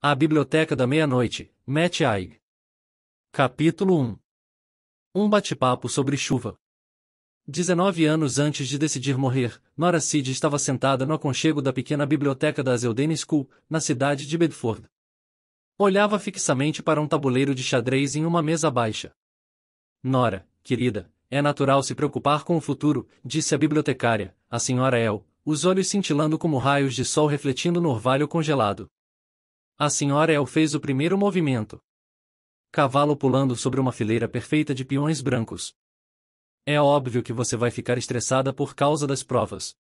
A Biblioteca da Meia-Noite, Matt Haig. Capítulo 1 Um bate-papo sobre chuva. Dezenove anos antes de decidir morrer, Nora Seed estava sentada no aconchego da pequena biblioteca da Zelden School, na cidade de Bedford. Olhava fixamente para um tabuleiro de xadrez em uma mesa baixa. Nora, querida, é natural se preocupar com o futuro, disse a bibliotecária, a senhora El, os olhos cintilando como raios de sol refletindo no orvalho congelado. A senhora El fez o primeiro movimento. Cavalo pulando sobre uma fileira perfeita de peões brancos. É óbvio que você vai ficar estressada por causa das provas.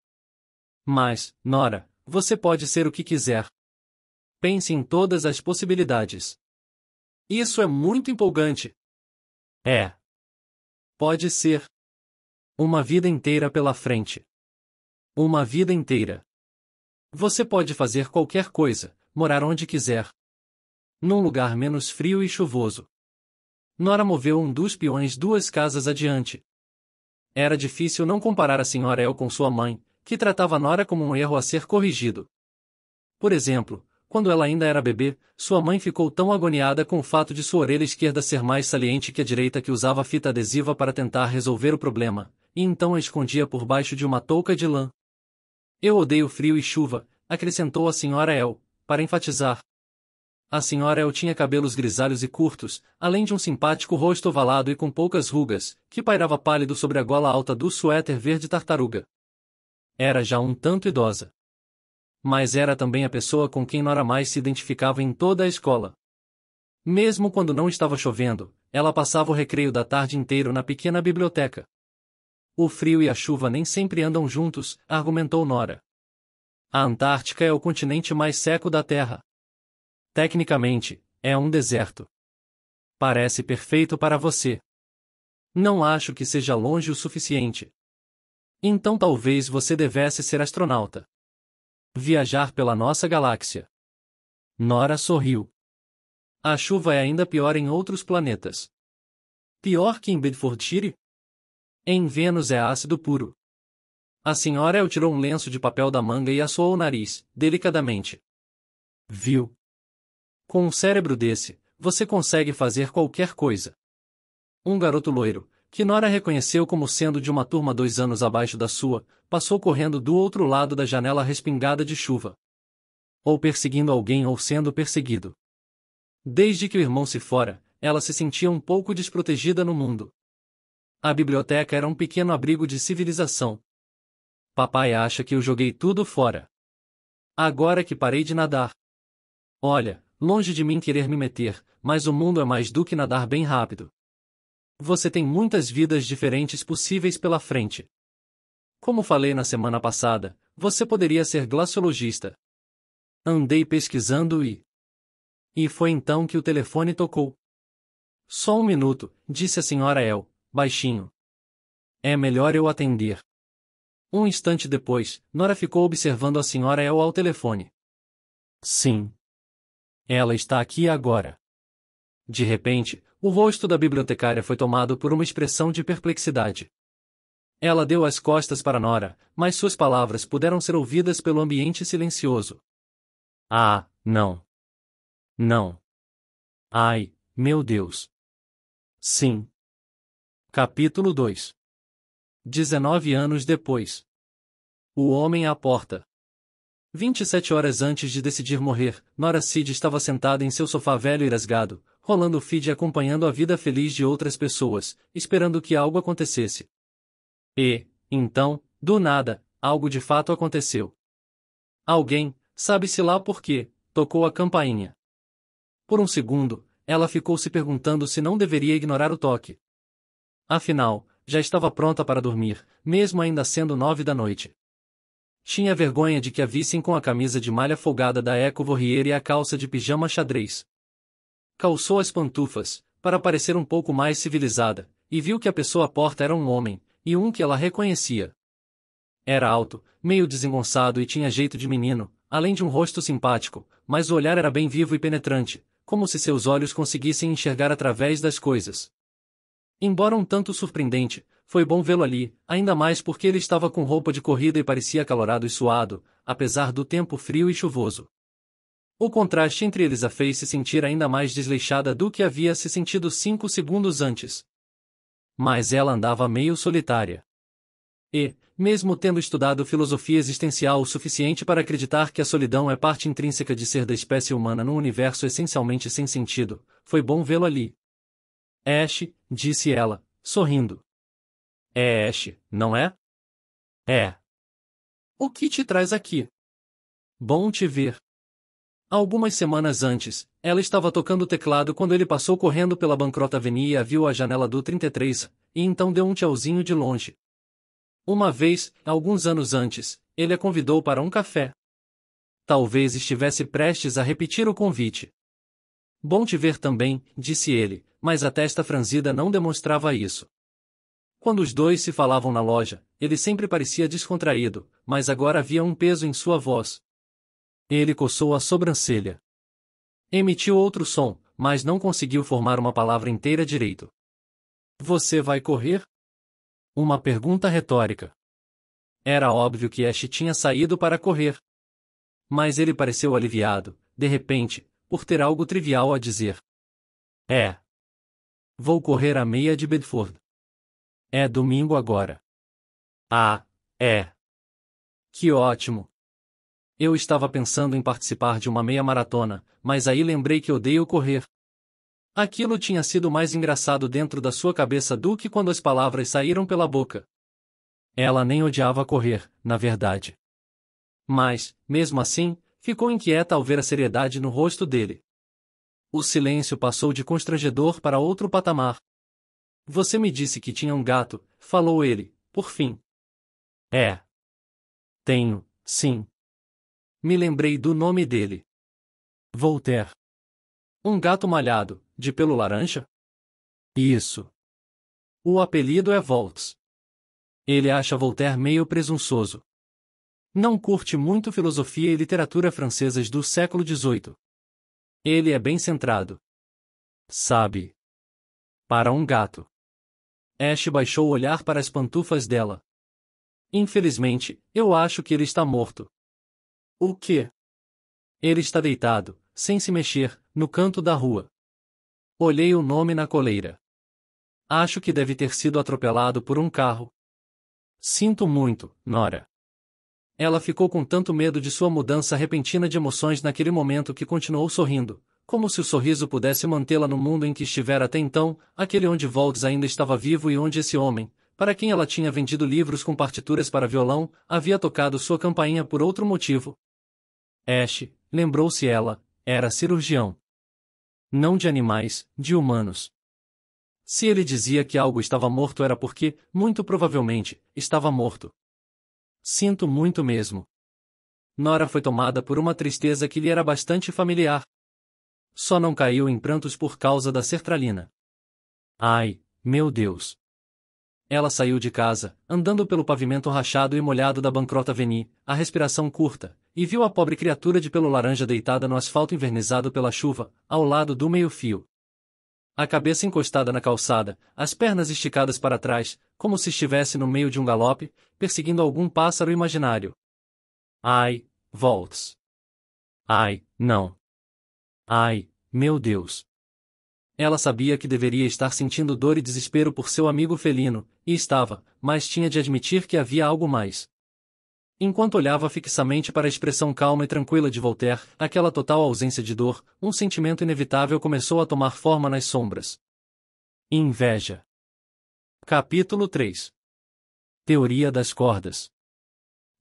Mas, Nora, você pode ser o que quiser. Pense em todas as possibilidades. Isso é muito empolgante. É. Pode ser. Uma vida inteira pela frente. Uma vida inteira. Você pode fazer qualquer coisa morar onde quiser. Num lugar menos frio e chuvoso. Nora moveu um dos peões duas casas adiante. Era difícil não comparar a senhora El com sua mãe, que tratava Nora como um erro a ser corrigido. Por exemplo, quando ela ainda era bebê, sua mãe ficou tão agoniada com o fato de sua orelha esquerda ser mais saliente que a direita que usava fita adesiva para tentar resolver o problema, e então a escondia por baixo de uma touca de lã. Eu odeio frio e chuva, acrescentou a senhora El, para enfatizar. A senhora El tinha cabelos grisalhos e curtos, além de um simpático rosto ovalado e com poucas rugas, que pairava pálido sobre a gola alta do suéter verde tartaruga. Era já um tanto idosa. Mas era também a pessoa com quem Nora mais se identificava em toda a escola. Mesmo quando não estava chovendo, ela passava o recreio da tarde inteiro na pequena biblioteca. O frio e a chuva nem sempre andam juntos, argumentou Nora. A Antártica é o continente mais seco da Terra. Tecnicamente, é um deserto. Parece perfeito para você. Não acho que seja longe o suficiente. Então talvez você devesse ser astronauta. Viajar pela nossa galáxia. Nora sorriu. A chuva é ainda pior em outros planetas. Pior que em Bedfordshire? Em Vênus é ácido puro. A senhora El tirou um lenço de papel da manga e assoou o nariz, delicadamente. Viu? Com um cérebro desse, você consegue fazer qualquer coisa. Um garoto loiro, que Nora reconheceu como sendo de uma turma dois anos abaixo da sua, passou correndo do outro lado da janela respingada de chuva. Ou perseguindo alguém ou sendo perseguido. Desde que o irmão se fora, ela se sentia um pouco desprotegida no mundo. A biblioteca era um pequeno abrigo de civilização, Papai acha que eu joguei tudo fora. Agora que parei de nadar. Olha, longe de mim querer me meter, mas o mundo é mais do que nadar bem rápido. Você tem muitas vidas diferentes possíveis pela frente. Como falei na semana passada, você poderia ser glaciologista. Andei pesquisando e. E foi então que o telefone tocou. Só um minuto, disse a senhora El, baixinho. É melhor eu atender. Um instante depois, Nora ficou observando a senhora El ao telefone. Sim. Ela está aqui agora. De repente, o rosto da bibliotecária foi tomado por uma expressão de perplexidade. Ela deu as costas para Nora, mas suas palavras puderam ser ouvidas pelo ambiente silencioso. Ah, não. Não. Ai, meu Deus. Sim. Capítulo 2 19 anos depois. O homem à porta. 27 horas antes de decidir morrer, Nora Sid estava sentada em seu sofá velho e rasgado, rolando o feed e acompanhando a vida feliz de outras pessoas, esperando que algo acontecesse. E, então, do nada, algo de fato aconteceu. Alguém, sabe-se lá por quê, tocou a campainha. Por um segundo, ela ficou se perguntando se não deveria ignorar o toque. Afinal, já estava pronta para dormir, mesmo ainda sendo nove da noite. Tinha vergonha de que a vissem com a camisa de malha folgada da Eco Vorrier e a calça de pijama xadrez. Calçou as pantufas, para parecer um pouco mais civilizada, e viu que a pessoa à porta era um homem, e um que ela reconhecia. Era alto, meio desengonçado e tinha jeito de menino, além de um rosto simpático, mas o olhar era bem vivo e penetrante, como se seus olhos conseguissem enxergar através das coisas. Embora um tanto surpreendente, foi bom vê-lo ali, ainda mais porque ele estava com roupa de corrida e parecia calorado e suado, apesar do tempo frio e chuvoso. O contraste entre eles a fez se sentir ainda mais desleixada do que havia se sentido cinco segundos antes. Mas ela andava meio solitária. E, mesmo tendo estudado filosofia existencial o suficiente para acreditar que a solidão é parte intrínseca de ser da espécie humana num universo essencialmente sem sentido, foi bom vê-lo ali, Ash, disse ela, sorrindo. É Ash, não é? É. O que te traz aqui? Bom te ver. Algumas semanas antes, ela estava tocando o teclado quando ele passou correndo pela bancrota avenida e a viu a janela do 33, e então deu um tchauzinho de longe. Uma vez, alguns anos antes, ele a convidou para um café. Talvez estivesse prestes a repetir o convite. Bom te ver também, disse ele, mas a testa franzida não demonstrava isso. Quando os dois se falavam na loja, ele sempre parecia descontraído, mas agora havia um peso em sua voz. Ele coçou a sobrancelha. Emitiu outro som, mas não conseguiu formar uma palavra inteira direito. Você vai correr? Uma pergunta retórica. Era óbvio que Ash tinha saído para correr. Mas ele pareceu aliviado, de repente, por ter algo trivial a dizer. É, Vou correr a meia de Bedford. É domingo agora. Ah, é. Que ótimo. Eu estava pensando em participar de uma meia maratona, mas aí lembrei que odeio correr. Aquilo tinha sido mais engraçado dentro da sua cabeça do que quando as palavras saíram pela boca. Ela nem odiava correr, na verdade. Mas, mesmo assim, ficou inquieta ao ver a seriedade no rosto dele. O silêncio passou de constrangedor para outro patamar. Você me disse que tinha um gato, falou ele, por fim. É. Tenho, sim. Me lembrei do nome dele. Voltaire. Um gato malhado, de pelo laranja? Isso. O apelido é Volts. Ele acha Voltaire meio presunçoso. Não curte muito filosofia e literatura francesas do século XVIII. Ele é bem centrado. Sabe? Para um gato. Ash baixou o olhar para as pantufas dela. Infelizmente, eu acho que ele está morto. O quê? Ele está deitado, sem se mexer, no canto da rua. Olhei o nome na coleira. Acho que deve ter sido atropelado por um carro. Sinto muito, Nora. Ela ficou com tanto medo de sua mudança repentina de emoções naquele momento que continuou sorrindo, como se o sorriso pudesse mantê-la no mundo em que estivera até então, aquele onde Volks ainda estava vivo e onde esse homem, para quem ela tinha vendido livros com partituras para violão, havia tocado sua campainha por outro motivo. Ash, lembrou-se ela, era cirurgião. Não de animais, de humanos. Se ele dizia que algo estava morto era porque, muito provavelmente, estava morto. Sinto muito mesmo. Nora foi tomada por uma tristeza que lhe era bastante familiar. Só não caiu em prantos por causa da sertralina. Ai, meu Deus! Ela saiu de casa, andando pelo pavimento rachado e molhado da Bancrota Veni, a respiração curta, e viu a pobre criatura de pelo laranja deitada no asfalto envernizado pela chuva, ao lado do meio-fio a cabeça encostada na calçada, as pernas esticadas para trás, como se estivesse no meio de um galope, perseguindo algum pássaro imaginário. Ai, Volts. Ai, não. Ai, meu Deus. Ela sabia que deveria estar sentindo dor e desespero por seu amigo felino, e estava, mas tinha de admitir que havia algo mais. Enquanto olhava fixamente para a expressão calma e tranquila de Voltaire, aquela total ausência de dor, um sentimento inevitável começou a tomar forma nas sombras. Inveja. Capítulo 3 Teoria das cordas.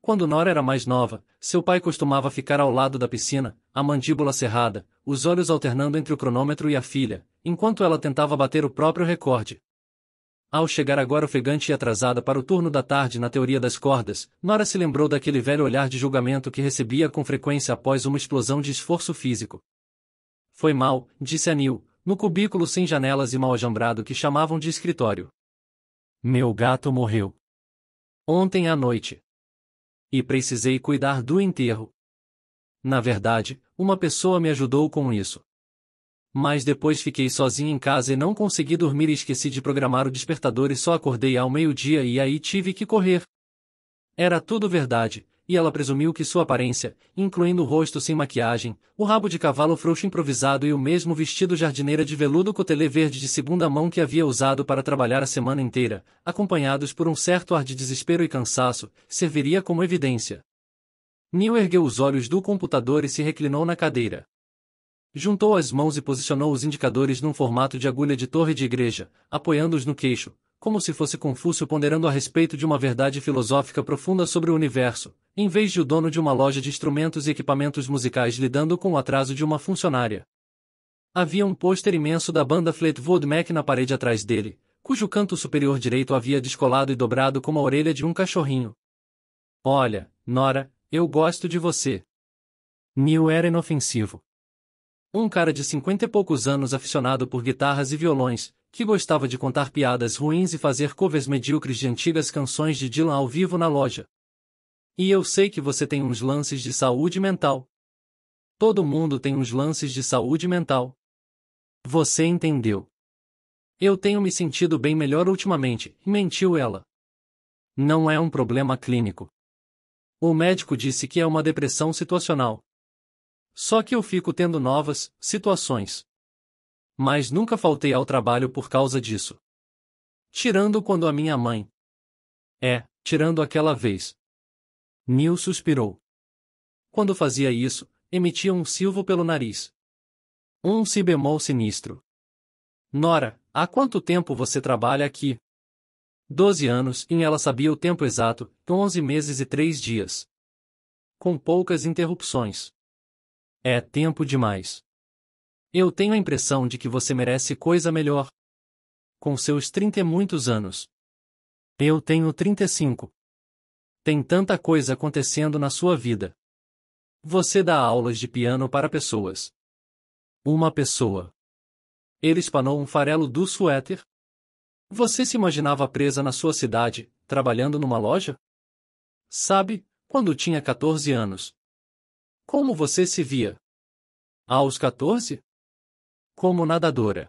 Quando Nora era mais nova, seu pai costumava ficar ao lado da piscina, a mandíbula cerrada, os olhos alternando entre o cronômetro e a filha, enquanto ela tentava bater o próprio recorde. Ao chegar agora ofegante e atrasada para o turno da tarde na teoria das cordas, Nora se lembrou daquele velho olhar de julgamento que recebia com frequência após uma explosão de esforço físico. Foi mal, disse a Neil, no cubículo sem janelas e mal ajambrado que chamavam de escritório. Meu gato morreu. Ontem à noite. E precisei cuidar do enterro. Na verdade, uma pessoa me ajudou com isso. Mas depois fiquei sozinha em casa e não consegui dormir e esqueci de programar o despertador e só acordei ao meio-dia e aí tive que correr. Era tudo verdade, e ela presumiu que sua aparência, incluindo o rosto sem maquiagem, o rabo de cavalo frouxo improvisado e o mesmo vestido jardineira de veludo cotelê verde de segunda mão que havia usado para trabalhar a semana inteira, acompanhados por um certo ar de desespero e cansaço, serviria como evidência. Neil ergueu os olhos do computador e se reclinou na cadeira. Juntou as mãos e posicionou os indicadores num formato de agulha de torre de igreja, apoiando-os no queixo, como se fosse Confúcio ponderando a respeito de uma verdade filosófica profunda sobre o universo, em vez de o dono de uma loja de instrumentos e equipamentos musicais lidando com o atraso de uma funcionária. Havia um pôster imenso da banda Fleetwood Mac na parede atrás dele, cujo canto superior direito havia descolado e dobrado como a orelha de um cachorrinho. Olha, Nora, eu gosto de você. Neil era inofensivo. Um cara de cinquenta e poucos anos aficionado por guitarras e violões, que gostava de contar piadas ruins e fazer covers medíocres de antigas canções de Dylan ao vivo na loja. E eu sei que você tem uns lances de saúde mental. Todo mundo tem uns lances de saúde mental. Você entendeu. Eu tenho me sentido bem melhor ultimamente, mentiu ela. Não é um problema clínico. O médico disse que é uma depressão situacional, só que eu fico tendo novas situações. Mas nunca faltei ao trabalho por causa disso. Tirando quando a minha mãe. É, tirando aquela vez. Neil suspirou. Quando fazia isso, emitia um silvo pelo nariz. Um si bemol sinistro. Nora, há quanto tempo você trabalha aqui? Doze anos, e ela sabia o tempo exato, onze meses e três dias. Com poucas interrupções. É tempo demais. Eu tenho a impressão de que você merece coisa melhor. Com seus trinta e muitos anos. Eu tenho trinta e cinco. Tem tanta coisa acontecendo na sua vida. Você dá aulas de piano para pessoas. Uma pessoa. Ele espanou um farelo do suéter? Você se imaginava presa na sua cidade, trabalhando numa loja? Sabe, quando tinha 14 anos, como você se via? Aos 14? Como nadadora.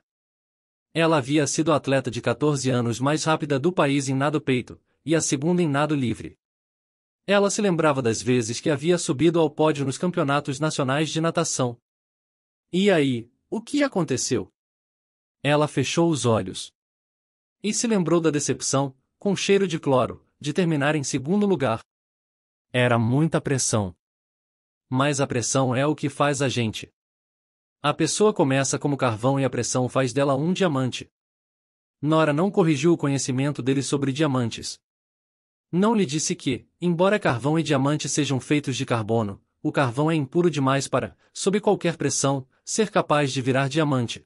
Ela havia sido a atleta de 14 anos mais rápida do país em nado peito, e a segunda em nado livre. Ela se lembrava das vezes que havia subido ao pódio nos campeonatos nacionais de natação. E aí, o que aconteceu? Ela fechou os olhos. E se lembrou da decepção, com cheiro de cloro, de terminar em segundo lugar. Era muita pressão mas a pressão é o que faz a gente. A pessoa começa como carvão e a pressão faz dela um diamante. Nora não corrigiu o conhecimento dele sobre diamantes. Não lhe disse que, embora carvão e diamante sejam feitos de carbono, o carvão é impuro demais para, sob qualquer pressão, ser capaz de virar diamante.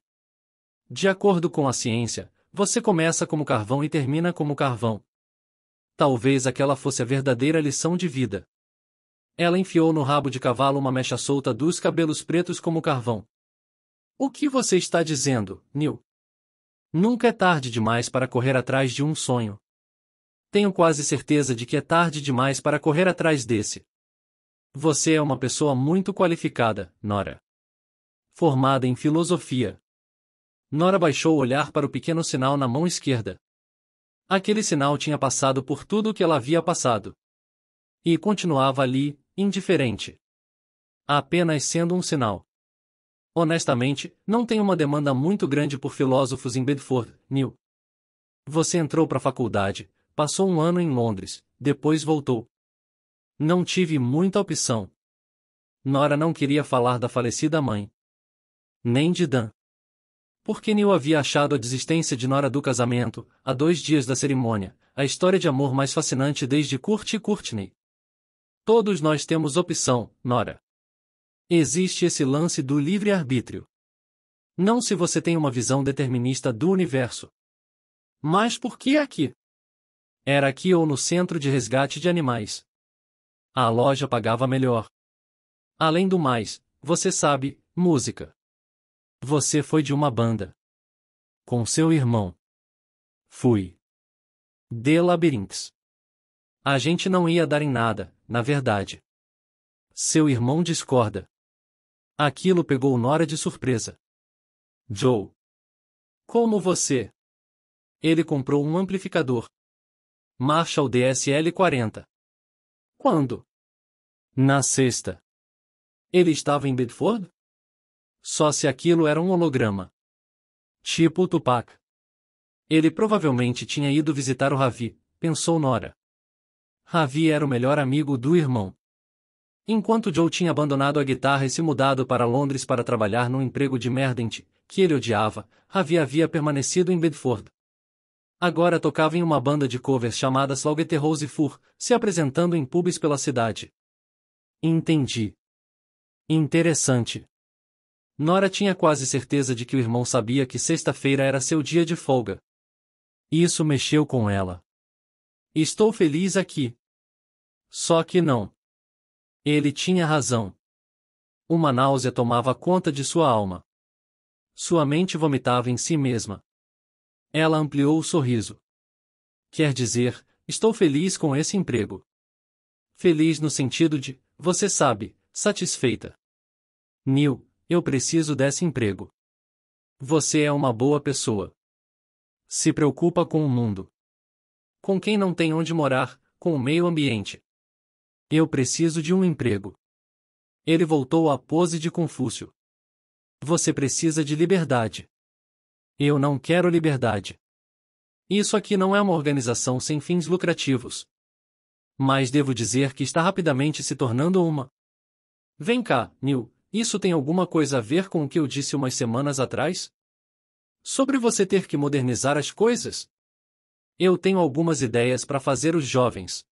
De acordo com a ciência, você começa como carvão e termina como carvão. Talvez aquela fosse a verdadeira lição de vida. Ela enfiou no rabo de cavalo uma mecha solta dos cabelos pretos como carvão. O que você está dizendo, Neil? Nunca é tarde demais para correr atrás de um sonho. Tenho quase certeza de que é tarde demais para correr atrás desse. Você é uma pessoa muito qualificada, Nora. Formada em filosofia. Nora baixou o olhar para o pequeno sinal na mão esquerda. Aquele sinal tinha passado por tudo o que ela havia passado. E continuava ali, indiferente. Apenas sendo um sinal. Honestamente, não tem uma demanda muito grande por filósofos em Bedford, New. Você entrou para a faculdade, passou um ano em Londres, depois voltou. Não tive muita opção. Nora não queria falar da falecida mãe. Nem de Dan. Porque Neil havia achado a desistência de Nora do casamento, há dois dias da cerimônia, a história de amor mais fascinante desde Kurt e Courtney. Todos nós temos opção, Nora. Existe esse lance do livre-arbítrio. Não se você tem uma visão determinista do universo. Mas por que aqui? Era aqui ou no centro de resgate de animais. A loja pagava melhor. Além do mais, você sabe, música. Você foi de uma banda. Com seu irmão. Fui. De Labyrinths. A gente não ia dar em nada, na verdade. Seu irmão discorda. Aquilo pegou Nora de surpresa. Joe. Como você? Ele comprou um amplificador. Marshall DSL-40. Quando? Na sexta. Ele estava em Bedford? Só se aquilo era um holograma. Tipo Tupac. Ele provavelmente tinha ido visitar o Ravi, pensou Nora. Ravi era o melhor amigo do irmão. Enquanto Joe tinha abandonado a guitarra e se mudado para Londres para trabalhar num emprego de merdente, que ele odiava, Ravi havia permanecido em Bedford. Agora tocava em uma banda de covers chamada Sloggete Rose Four, se apresentando em pubs pela cidade. Entendi. Interessante. Nora tinha quase certeza de que o irmão sabia que sexta-feira era seu dia de folga. Isso mexeu com ela. Estou feliz aqui. Só que não. Ele tinha razão. Uma náusea tomava conta de sua alma. Sua mente vomitava em si mesma. Ela ampliou o sorriso. Quer dizer, estou feliz com esse emprego. Feliz no sentido de, você sabe, satisfeita. Neil, eu preciso desse emprego. Você é uma boa pessoa. Se preocupa com o mundo. Com quem não tem onde morar, com o meio ambiente. Eu preciso de um emprego. Ele voltou à pose de Confúcio. Você precisa de liberdade. Eu não quero liberdade. Isso aqui não é uma organização sem fins lucrativos. Mas devo dizer que está rapidamente se tornando uma. Vem cá, Neil, isso tem alguma coisa a ver com o que eu disse umas semanas atrás? Sobre você ter que modernizar as coisas? Eu tenho algumas ideias para fazer os jovens.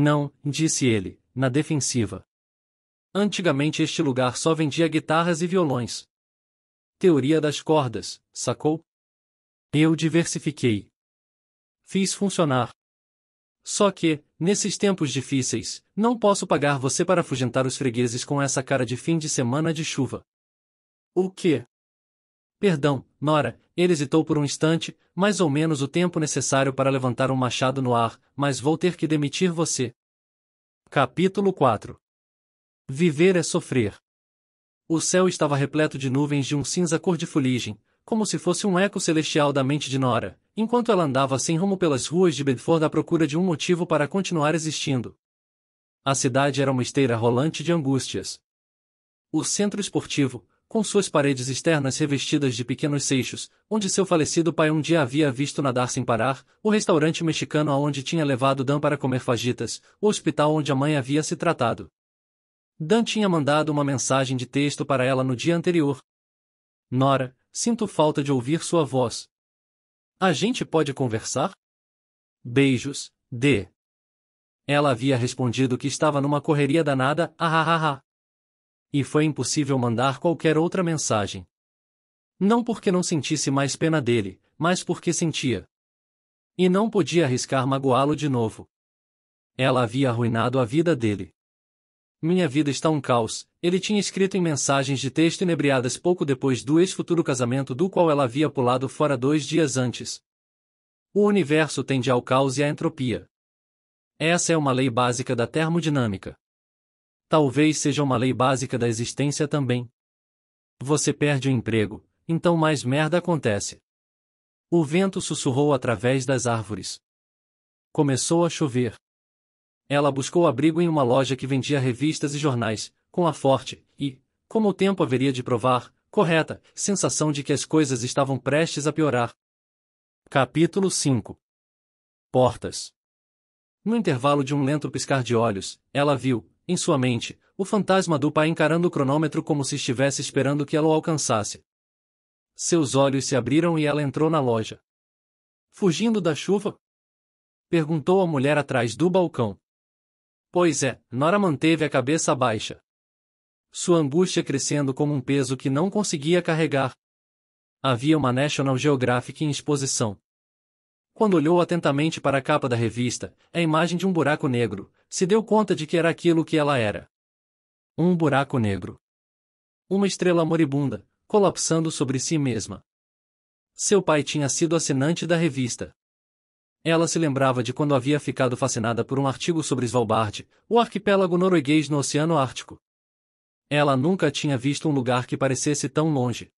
Não, disse ele, na defensiva. Antigamente este lugar só vendia guitarras e violões. Teoria das cordas, sacou? Eu diversifiquei. Fiz funcionar. Só que, nesses tempos difíceis, não posso pagar você para afugentar os fregueses com essa cara de fim de semana de chuva. O quê? Perdão, Nora, ele hesitou por um instante, mais ou menos o tempo necessário para levantar um machado no ar, mas vou ter que demitir você. Capítulo 4 Viver é sofrer. O céu estava repleto de nuvens de um cinza cor de fuligem, como se fosse um eco celestial da mente de Nora, enquanto ela andava sem rumo pelas ruas de Bedford à procura de um motivo para continuar existindo. A cidade era uma esteira rolante de angústias. O centro esportivo, com suas paredes externas revestidas de pequenos seixos, onde seu falecido pai um dia havia visto nadar sem parar, o restaurante mexicano aonde tinha levado Dan para comer fajitas, o hospital onde a mãe havia se tratado. Dan tinha mandado uma mensagem de texto para ela no dia anterior. Nora, sinto falta de ouvir sua voz. A gente pode conversar? Beijos, D. Ela havia respondido que estava numa correria danada, ah. ah, ah, ah e foi impossível mandar qualquer outra mensagem. Não porque não sentisse mais pena dele, mas porque sentia. E não podia arriscar magoá-lo de novo. Ela havia arruinado a vida dele. Minha vida está um caos, ele tinha escrito em mensagens de texto inebriadas pouco depois do ex-futuro casamento do qual ela havia pulado fora dois dias antes. O universo tende ao caos e à entropia. Essa é uma lei básica da termodinâmica. Talvez seja uma lei básica da existência também. Você perde o emprego, então mais merda acontece. O vento sussurrou através das árvores. Começou a chover. Ela buscou abrigo em uma loja que vendia revistas e jornais, com a forte e, como o tempo haveria de provar, correta sensação de que as coisas estavam prestes a piorar. Capítulo 5 Portas No intervalo de um lento piscar de olhos, ela viu, em sua mente, o fantasma do pai encarando o cronômetro como se estivesse esperando que ela o alcançasse. Seus olhos se abriram e ela entrou na loja. Fugindo da chuva? Perguntou a mulher atrás do balcão. Pois é, Nora manteve a cabeça baixa. Sua angústia crescendo como um peso que não conseguia carregar. Havia uma National Geographic em exposição. Quando olhou atentamente para a capa da revista, a imagem de um buraco negro, se deu conta de que era aquilo que ela era. Um buraco negro. Uma estrela moribunda, colapsando sobre si mesma. Seu pai tinha sido assinante da revista. Ela se lembrava de quando havia ficado fascinada por um artigo sobre Svalbard, o arquipélago norueguês no Oceano Ártico. Ela nunca tinha visto um lugar que parecesse tão longe.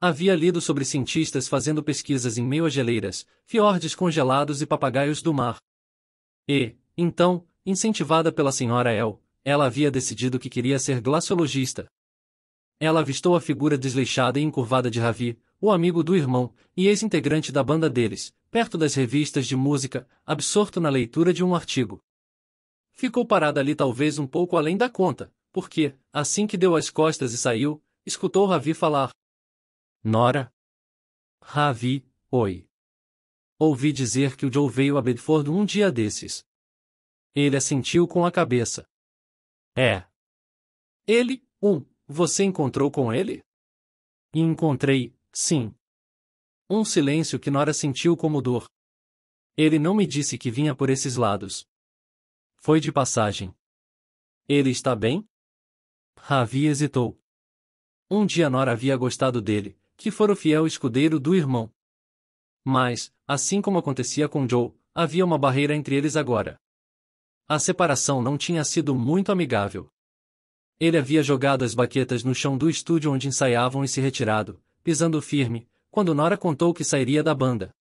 Havia lido sobre cientistas fazendo pesquisas em meio a geleiras, fiordes congelados e papagaios do mar. E, então, incentivada pela senhora El, ela havia decidido que queria ser glaciologista. Ela avistou a figura desleixada e encurvada de Ravi, o amigo do irmão e ex-integrante da banda deles, perto das revistas de música, absorto na leitura de um artigo. Ficou parada ali talvez um pouco além da conta, porque, assim que deu as costas e saiu, escutou Ravi falar. Nora? Ravi, oi. Ouvi dizer que o Joe veio a Bedford um dia desses. Ele assentiu com a cabeça. É. Ele, um, você encontrou com ele? encontrei, sim. Um silêncio que Nora sentiu como dor. Ele não me disse que vinha por esses lados. Foi de passagem. Ele está bem? Ravi hesitou. Um dia Nora havia gostado dele, que fora o fiel escudeiro do irmão. Mas, assim como acontecia com Joe, havia uma barreira entre eles agora. A separação não tinha sido muito amigável. Ele havia jogado as baquetas no chão do estúdio onde ensaiavam e se retirado, pisando firme, quando Nora contou que sairia da banda.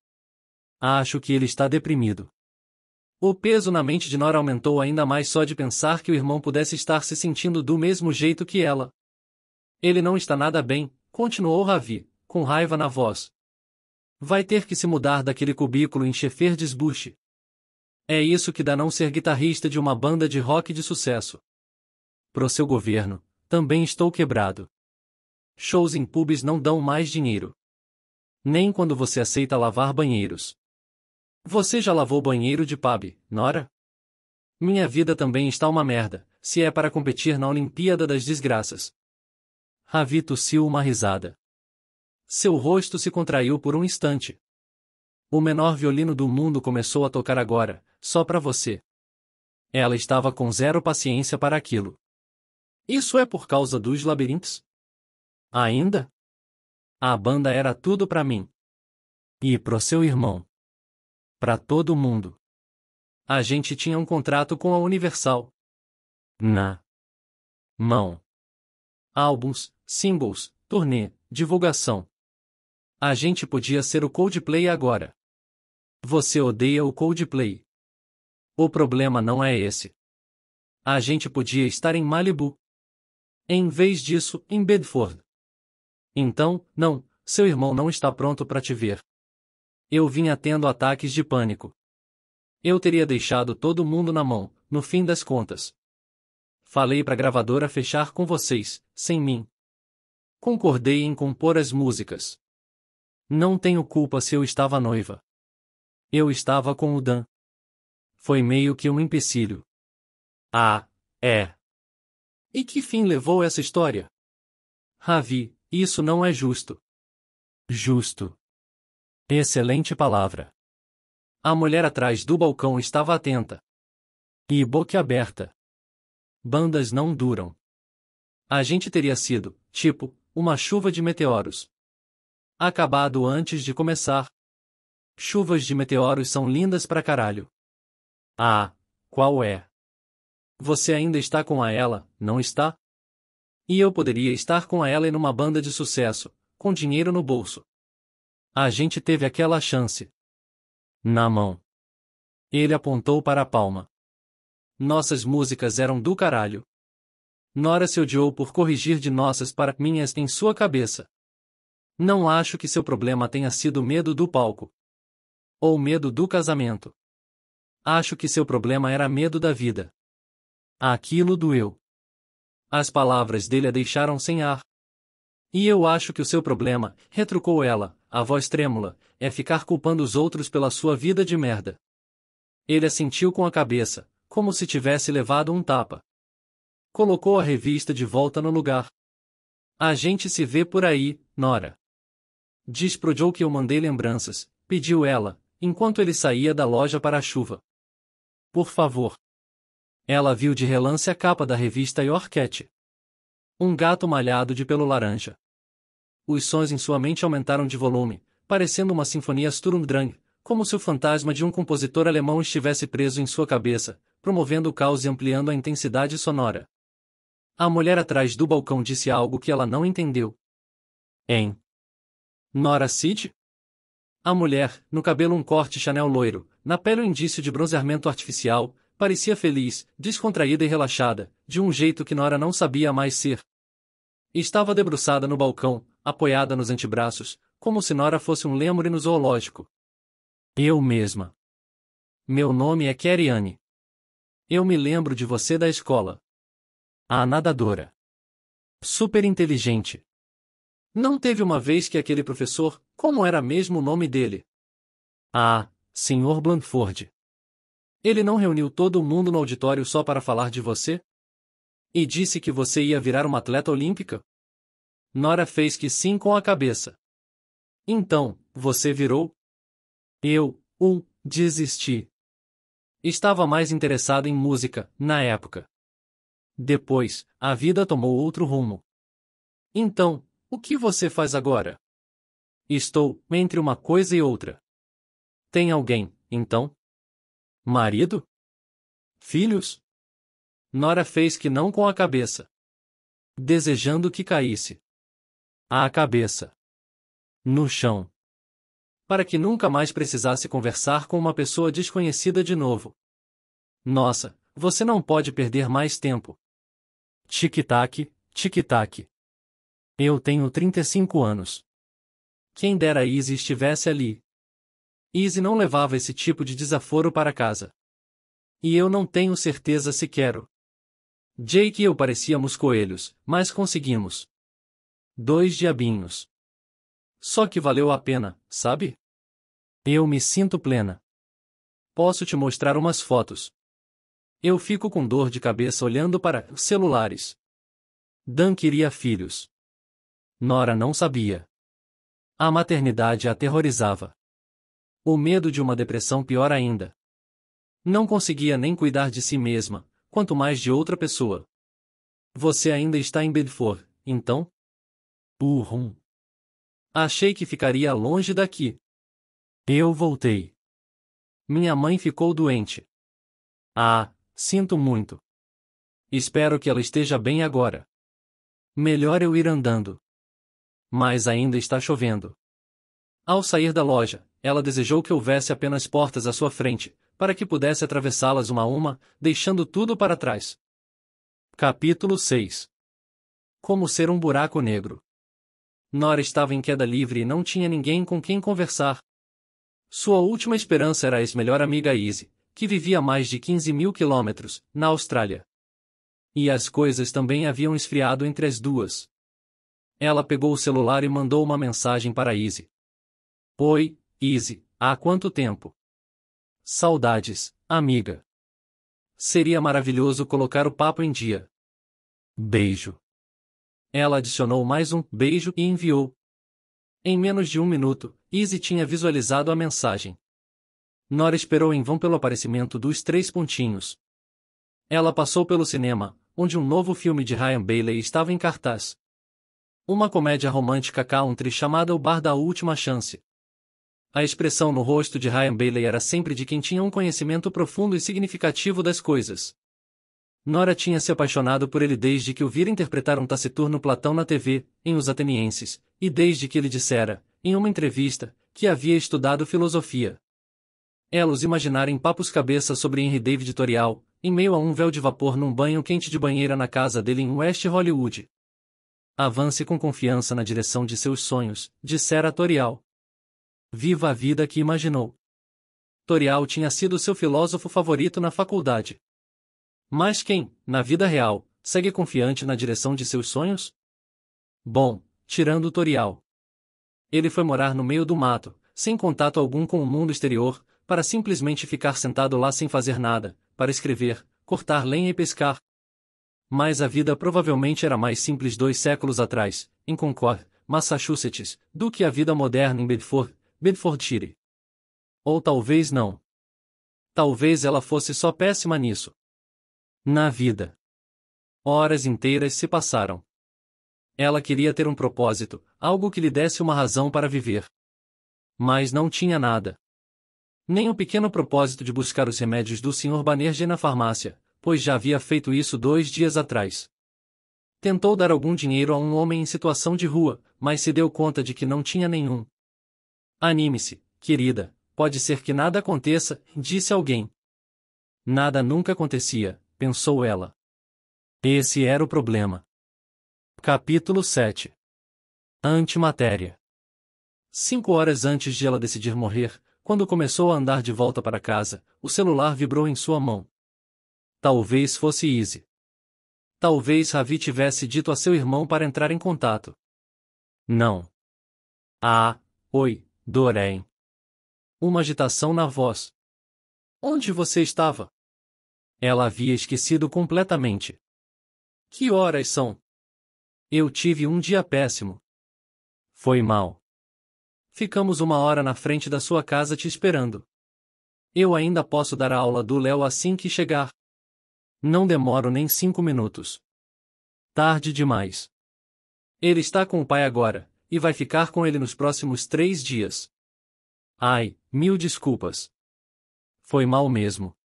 Acho que ele está deprimido. O peso na mente de Nora aumentou ainda mais só de pensar que o irmão pudesse estar se sentindo do mesmo jeito que ela. Ele não está nada bem, Continuou Ravi, com raiva na voz. Vai ter que se mudar daquele cubículo em Cheferdes Bush. É isso que dá não ser guitarrista de uma banda de rock de sucesso. Pro seu governo, também estou quebrado. Shows em pubs não dão mais dinheiro. Nem quando você aceita lavar banheiros. Você já lavou banheiro de pub, Nora? Minha vida também está uma merda, se é para competir na Olimpíada das Desgraças. Ravi tossiu uma risada. Seu rosto se contraiu por um instante. O menor violino do mundo começou a tocar agora, só para você. Ela estava com zero paciência para aquilo. Isso é por causa dos labirintos? Ainda? A banda era tudo para mim. E pro seu irmão. Para todo mundo. A gente tinha um contrato com a Universal. Na mão álbuns, singles, turnê, divulgação. A gente podia ser o Coldplay agora. Você odeia o Coldplay. O problema não é esse. A gente podia estar em Malibu. Em vez disso, em Bedford. Então, não, seu irmão não está pronto para te ver. Eu vinha tendo ataques de pânico. Eu teria deixado todo mundo na mão, no fim das contas. Falei para a gravadora fechar com vocês, sem mim. Concordei em compor as músicas. Não tenho culpa se eu estava noiva. Eu estava com o Dan. Foi meio que um empecilho. Ah, é. E que fim levou essa história? Ravi, isso não é justo. Justo. Excelente palavra. A mulher atrás do balcão estava atenta. E boca aberta. Bandas não duram. A gente teria sido, tipo, uma chuva de meteoros. Acabado antes de começar. Chuvas de meteoros são lindas pra caralho. Ah, qual é? Você ainda está com a ela, não está? E eu poderia estar com a ela em uma banda de sucesso, com dinheiro no bolso. A gente teve aquela chance. Na mão. Ele apontou para a palma. Nossas músicas eram do caralho. Nora se odiou por corrigir de nossas para minhas em sua cabeça. Não acho que seu problema tenha sido medo do palco. Ou medo do casamento. Acho que seu problema era medo da vida. Aquilo doeu. As palavras dele a deixaram sem ar. E eu acho que o seu problema, retrucou ela, a voz trêmula, é ficar culpando os outros pela sua vida de merda. Ele assentiu com a cabeça, como se tivesse levado um tapa. Colocou a revista de volta no lugar. A gente se vê por aí, Nora. Diz pro Joe que eu mandei lembranças, pediu ela, enquanto ele saía da loja para a chuva. Por favor. Ela viu de relance a capa da revista Yorkette. Um gato malhado de pelo laranja. Os sons em sua mente aumentaram de volume, parecendo uma sinfonia Sturmdrang, como se o fantasma de um compositor alemão estivesse preso em sua cabeça, promovendo o caos e ampliando a intensidade sonora. A mulher atrás do balcão disse algo que ela não entendeu. Em Nora Sid? A mulher, no cabelo um corte Chanel loiro, na pele um indício de bronzeamento artificial, parecia feliz, descontraída e relaxada, de um jeito que Nora não sabia mais ser. Estava debruçada no balcão, apoiada nos antebraços, como se Nora fosse um lêmure no zoológico. Eu mesma. Meu nome é Keriane. Eu me lembro de você da escola. A nadadora. Super inteligente. Não teve uma vez que aquele professor, como era mesmo o nome dele? Ah, Sr. Blanford, Ele não reuniu todo mundo no auditório só para falar de você? E disse que você ia virar uma atleta olímpica? Nora fez que sim com a cabeça. Então, você virou? Eu, um, desisti. Estava mais interessada em música, na época. Depois, a vida tomou outro rumo. Então, o que você faz agora? Estou entre uma coisa e outra. Tem alguém, então? Marido? Filhos? Nora fez que não com a cabeça. Desejando que caísse. A cabeça. No chão para que nunca mais precisasse conversar com uma pessoa desconhecida de novo. Nossa, você não pode perder mais tempo. Tic-tac, tic-tac. Eu tenho 35 anos. Quem dera Izzy estivesse ali. Izzy não levava esse tipo de desaforo para casa. E eu não tenho certeza se quero. Jake e eu parecíamos coelhos, mas conseguimos. Dois diabinhos. Só que valeu a pena, sabe? Eu me sinto plena. Posso te mostrar umas fotos. Eu fico com dor de cabeça olhando para celulares. Dan queria filhos. Nora não sabia. A maternidade a aterrorizava. O medo de uma depressão pior ainda. Não conseguia nem cuidar de si mesma, quanto mais de outra pessoa. Você ainda está em Bedford, então? Uhum. Achei que ficaria longe daqui. Eu voltei. Minha mãe ficou doente. Ah, sinto muito. Espero que ela esteja bem agora. Melhor eu ir andando. Mas ainda está chovendo. Ao sair da loja, ela desejou que houvesse apenas portas à sua frente, para que pudesse atravessá-las uma a uma, deixando tudo para trás. Capítulo 6 Como ser um buraco negro. Nora estava em queda livre e não tinha ninguém com quem conversar. Sua última esperança era a ex-melhor amiga Izzy, que vivia a mais de 15 mil quilômetros, na Austrália. E as coisas também haviam esfriado entre as duas. Ela pegou o celular e mandou uma mensagem para Izzy. Oi, Izzy, há quanto tempo? Saudades, amiga. Seria maravilhoso colocar o papo em dia. Beijo. Ela adicionou mais um beijo e enviou. Em menos de um minuto, Izzy tinha visualizado a mensagem. Nora esperou em vão pelo aparecimento dos três pontinhos. Ela passou pelo cinema, onde um novo filme de Ryan Bailey estava em cartaz. Uma comédia romântica country chamada O Bar da Última Chance. A expressão no rosto de Ryan Bailey era sempre de quem tinha um conhecimento profundo e significativo das coisas. Nora tinha se apaixonado por ele desde que o vira interpretar um taciturno Platão na TV, em Os Atenienses, e desde que ele dissera, em uma entrevista, que havia estudado filosofia. Ela os imaginara em papos cabeça sobre Henry David Torial, em meio a um véu de vapor num banho quente de banheira na casa dele em West Hollywood. Avance com confiança na direção de seus sonhos, dissera Torial. Viva a vida que imaginou. Torial tinha sido seu filósofo favorito na faculdade. Mas quem, na vida real, segue confiante na direção de seus sonhos? Bom, tirando o Torial. Ele foi morar no meio do mato, sem contato algum com o mundo exterior, para simplesmente ficar sentado lá sem fazer nada, para escrever, cortar lenha e pescar. Mas a vida provavelmente era mais simples dois séculos atrás, em Concord, Massachusetts, do que a vida moderna em Bedford, Bedfordshire. Ou talvez não. Talvez ela fosse só péssima nisso. Na vida. Horas inteiras se passaram. Ela queria ter um propósito, algo que lhe desse uma razão para viver. Mas não tinha nada. Nem o um pequeno propósito de buscar os remédios do Sr. Banerjee na farmácia, pois já havia feito isso dois dias atrás. Tentou dar algum dinheiro a um homem em situação de rua, mas se deu conta de que não tinha nenhum. Anime-se, querida, pode ser que nada aconteça, disse alguém. Nada nunca acontecia, pensou ela. Esse era o problema. Capítulo 7 Antimatéria Cinco horas antes de ela decidir morrer, quando começou a andar de volta para casa, o celular vibrou em sua mão. Talvez fosse Easy. Talvez Ravi tivesse dito a seu irmão para entrar em contato. Não. Ah, oi, Doreen. Uma agitação na voz. Onde você estava? Ela havia esquecido completamente. Que horas são? Eu tive um dia péssimo. Foi mal. Ficamos uma hora na frente da sua casa te esperando. Eu ainda posso dar a aula do Léo assim que chegar. Não demoro nem cinco minutos. Tarde demais. Ele está com o pai agora, e vai ficar com ele nos próximos três dias. Ai, mil desculpas. Foi mal mesmo.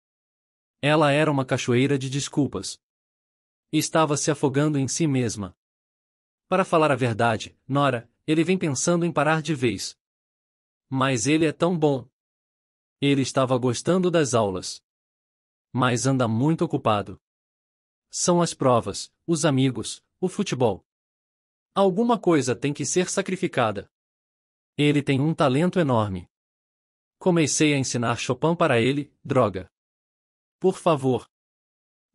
Ela era uma cachoeira de desculpas. Estava se afogando em si mesma. Para falar a verdade, Nora, ele vem pensando em parar de vez. Mas ele é tão bom. Ele estava gostando das aulas. Mas anda muito ocupado. São as provas, os amigos, o futebol. Alguma coisa tem que ser sacrificada. Ele tem um talento enorme. Comecei a ensinar Chopin para ele, droga. Por favor.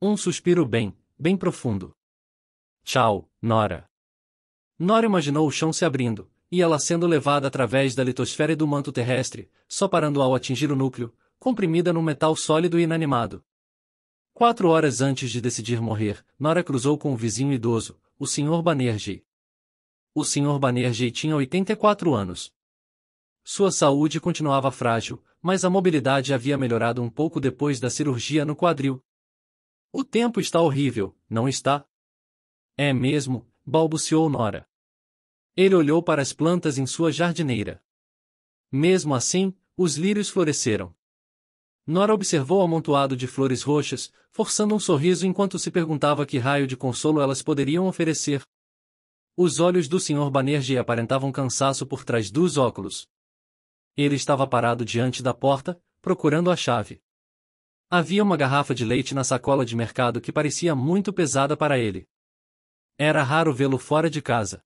Um suspiro bem, bem profundo. Tchau, Nora. Nora imaginou o chão se abrindo, e ela sendo levada através da litosfera e do manto terrestre, só parando ao atingir o núcleo, comprimida num metal sólido e inanimado. Quatro horas antes de decidir morrer, Nora cruzou com o vizinho idoso, o Sr. Banerjee. O Sr. Banerjee tinha 84 anos, sua saúde continuava frágil, mas a mobilidade havia melhorado um pouco depois da cirurgia no quadril. O tempo está horrível, não está? É mesmo, balbuciou Nora. Ele olhou para as plantas em sua jardineira. Mesmo assim, os lírios floresceram. Nora observou o amontoado de flores roxas, forçando um sorriso enquanto se perguntava que raio de consolo elas poderiam oferecer. Os olhos do Sr. Banerjee aparentavam cansaço por trás dos óculos, ele estava parado diante da porta, procurando a chave. Havia uma garrafa de leite na sacola de mercado que parecia muito pesada para ele. Era raro vê-lo fora de casa.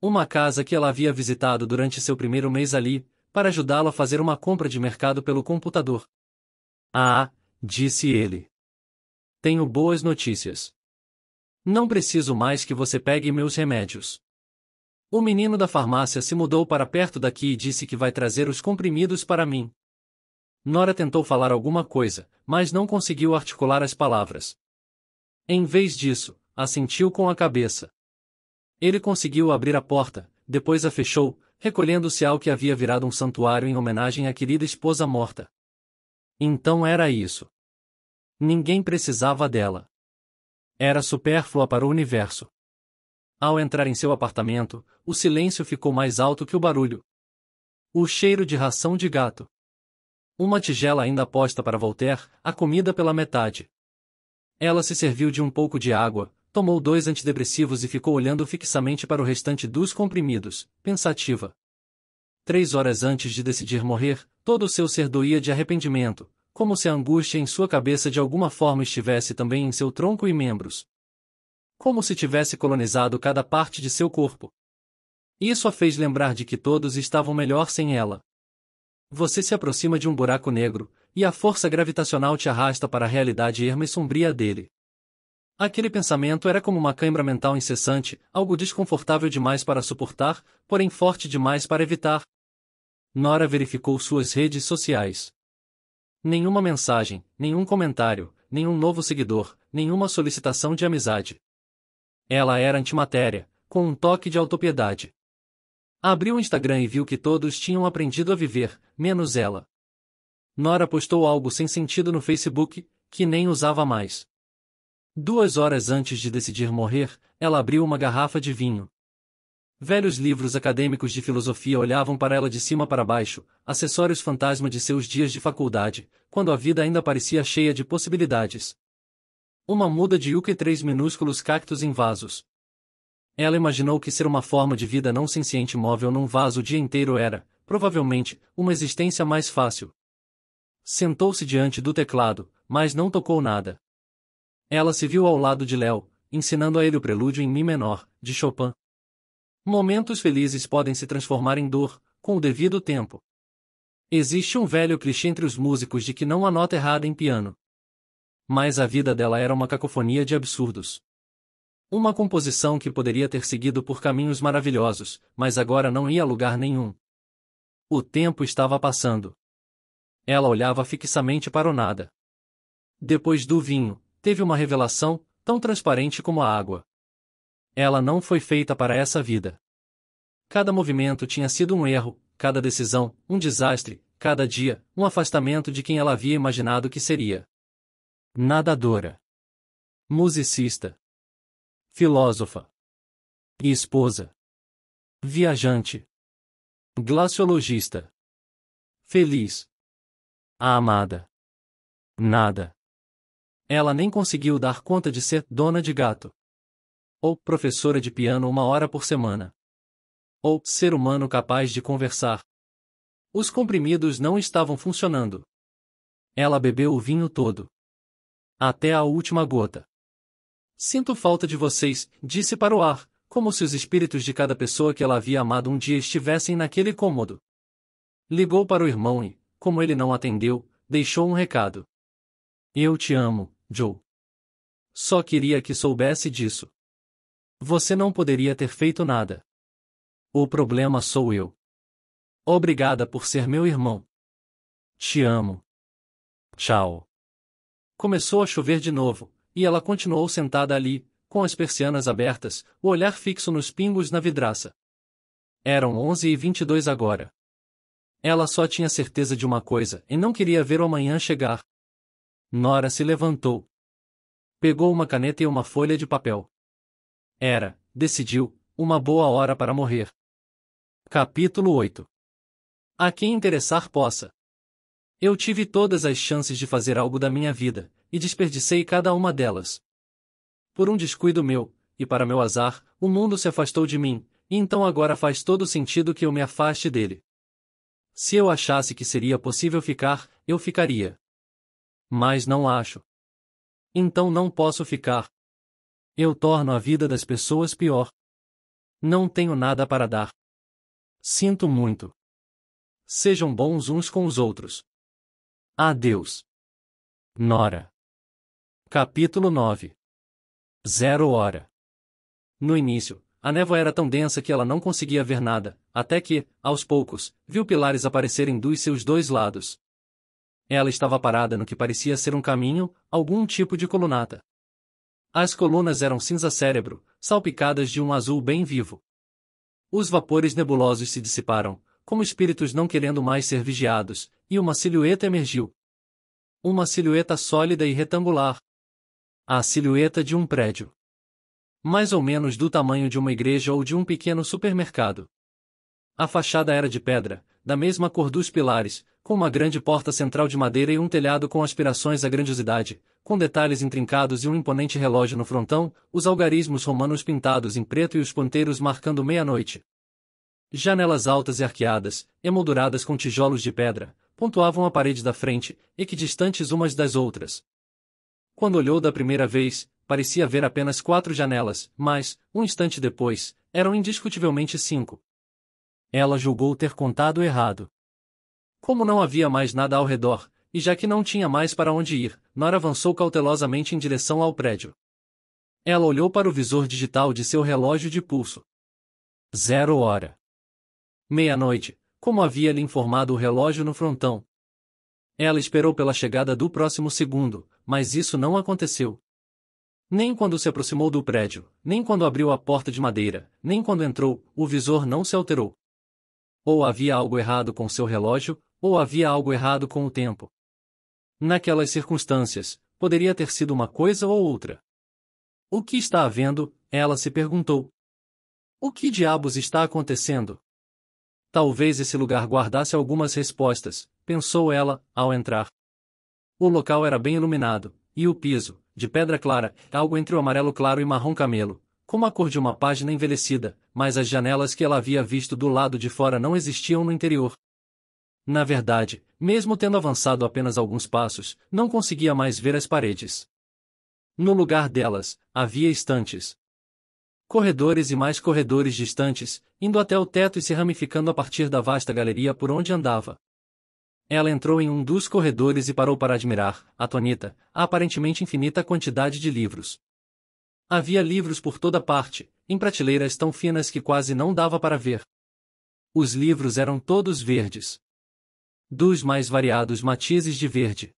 Uma casa que ela havia visitado durante seu primeiro mês ali, para ajudá-lo a fazer uma compra de mercado pelo computador. Ah, disse ele. Tenho boas notícias. Não preciso mais que você pegue meus remédios. O menino da farmácia se mudou para perto daqui e disse que vai trazer os comprimidos para mim. Nora tentou falar alguma coisa, mas não conseguiu articular as palavras. Em vez disso, assentiu com a cabeça. Ele conseguiu abrir a porta, depois a fechou, recolhendo-se ao que havia virado um santuário em homenagem à querida esposa morta. Então era isso. Ninguém precisava dela. Era supérflua para o universo. Ao entrar em seu apartamento, o silêncio ficou mais alto que o barulho. O cheiro de ração de gato. Uma tigela ainda aposta para Voltaire, a comida pela metade. Ela se serviu de um pouco de água, tomou dois antidepressivos e ficou olhando fixamente para o restante dos comprimidos, pensativa. Três horas antes de decidir morrer, todo o seu ser doía de arrependimento, como se a angústia em sua cabeça de alguma forma estivesse também em seu tronco e membros como se tivesse colonizado cada parte de seu corpo. Isso a fez lembrar de que todos estavam melhor sem ela. Você se aproxima de um buraco negro, e a força gravitacional te arrasta para a realidade erma e sombria dele. Aquele pensamento era como uma cãibra mental incessante, algo desconfortável demais para suportar, porém forte demais para evitar. Nora verificou suas redes sociais. Nenhuma mensagem, nenhum comentário, nenhum novo seguidor, nenhuma solicitação de amizade. Ela era antimatéria, com um toque de autopiedade. Abriu o Instagram e viu que todos tinham aprendido a viver, menos ela. Nora postou algo sem sentido no Facebook, que nem usava mais. Duas horas antes de decidir morrer, ela abriu uma garrafa de vinho. Velhos livros acadêmicos de filosofia olhavam para ela de cima para baixo, acessórios fantasma de seus dias de faculdade, quando a vida ainda parecia cheia de possibilidades. Uma muda de yuca e três minúsculos cactos em vasos. Ela imaginou que ser uma forma de vida não senciente móvel num vaso o dia inteiro era, provavelmente, uma existência mais fácil. Sentou-se diante do teclado, mas não tocou nada. Ela se viu ao lado de Léo, ensinando a ele o prelúdio em Mi menor, de Chopin. Momentos felizes podem se transformar em dor, com o devido tempo. Existe um velho clichê entre os músicos de que não há nota errada em piano. Mas a vida dela era uma cacofonia de absurdos. Uma composição que poderia ter seguido por caminhos maravilhosos, mas agora não ia a lugar nenhum. O tempo estava passando. Ela olhava fixamente para o nada. Depois do vinho, teve uma revelação, tão transparente como a água. Ela não foi feita para essa vida. Cada movimento tinha sido um erro, cada decisão, um desastre, cada dia, um afastamento de quem ela havia imaginado que seria nadadora, musicista, filósofa, esposa, viajante, glaciologista, feliz, a amada, nada. Ela nem conseguiu dar conta de ser dona de gato. Ou professora de piano uma hora por semana. Ou ser humano capaz de conversar. Os comprimidos não estavam funcionando. Ela bebeu o vinho todo. Até a última gota. Sinto falta de vocês, disse para o ar, como se os espíritos de cada pessoa que ela havia amado um dia estivessem naquele cômodo. Ligou para o irmão e, como ele não atendeu, deixou um recado. Eu te amo, Joe. Só queria que soubesse disso. Você não poderia ter feito nada. O problema sou eu. Obrigada por ser meu irmão. Te amo. Tchau. Começou a chover de novo, e ela continuou sentada ali, com as persianas abertas, o olhar fixo nos pingos na vidraça. Eram onze e vinte e dois agora. Ela só tinha certeza de uma coisa e não queria ver o amanhã chegar. Nora se levantou. Pegou uma caneta e uma folha de papel. Era, decidiu, uma boa hora para morrer. Capítulo 8 A quem interessar possa. Eu tive todas as chances de fazer algo da minha vida, e desperdicei cada uma delas. Por um descuido meu, e para meu azar, o mundo se afastou de mim, e então agora faz todo sentido que eu me afaste dele. Se eu achasse que seria possível ficar, eu ficaria. Mas não acho. Então não posso ficar. Eu torno a vida das pessoas pior. Não tenho nada para dar. Sinto muito. Sejam bons uns com os outros. Adeus, Nora. Capítulo 9. Zero hora. No início, a névoa era tão densa que ela não conseguia ver nada, até que, aos poucos, viu pilares aparecerem dos seus dois lados. Ela estava parada no que parecia ser um caminho, algum tipo de colunata. As colunas eram cinza-cérebro, salpicadas de um azul bem vivo. Os vapores nebulosos se dissiparam, como espíritos não querendo mais ser vigiados, e uma silhueta emergiu. Uma silhueta sólida e retangular. A silhueta de um prédio. Mais ou menos do tamanho de uma igreja ou de um pequeno supermercado. A fachada era de pedra, da mesma cor dos pilares, com uma grande porta central de madeira e um telhado com aspirações à grandiosidade, com detalhes intrincados e um imponente relógio no frontão, os algarismos romanos pintados em preto e os ponteiros marcando meia-noite. Janelas altas e arqueadas, emolduradas com tijolos de pedra, pontuavam a parede da frente, equidistantes umas das outras. Quando olhou da primeira vez, parecia ver apenas quatro janelas, mas, um instante depois, eram indiscutivelmente cinco. Ela julgou ter contado errado. Como não havia mais nada ao redor, e já que não tinha mais para onde ir, Nora avançou cautelosamente em direção ao prédio. Ela olhou para o visor digital de seu relógio de pulso. Zero hora. Meia-noite, como havia lhe informado o relógio no frontão. Ela esperou pela chegada do próximo segundo, mas isso não aconteceu. Nem quando se aproximou do prédio, nem quando abriu a porta de madeira, nem quando entrou, o visor não se alterou. Ou havia algo errado com seu relógio, ou havia algo errado com o tempo. Naquelas circunstâncias, poderia ter sido uma coisa ou outra. O que está havendo? Ela se perguntou. O que diabos está acontecendo? Talvez esse lugar guardasse algumas respostas, pensou ela, ao entrar. O local era bem iluminado, e o piso, de pedra clara, algo entre o amarelo claro e marrom camelo, como a cor de uma página envelhecida, mas as janelas que ela havia visto do lado de fora não existiam no interior. Na verdade, mesmo tendo avançado apenas alguns passos, não conseguia mais ver as paredes. No lugar delas, havia estantes, corredores e mais corredores distantes, indo até o teto e se ramificando a partir da vasta galeria por onde andava. Ela entrou em um dos corredores e parou para admirar, atonita, a aparentemente infinita quantidade de livros. Havia livros por toda parte, em prateleiras tão finas que quase não dava para ver. Os livros eram todos verdes. Dos mais variados matizes de verde.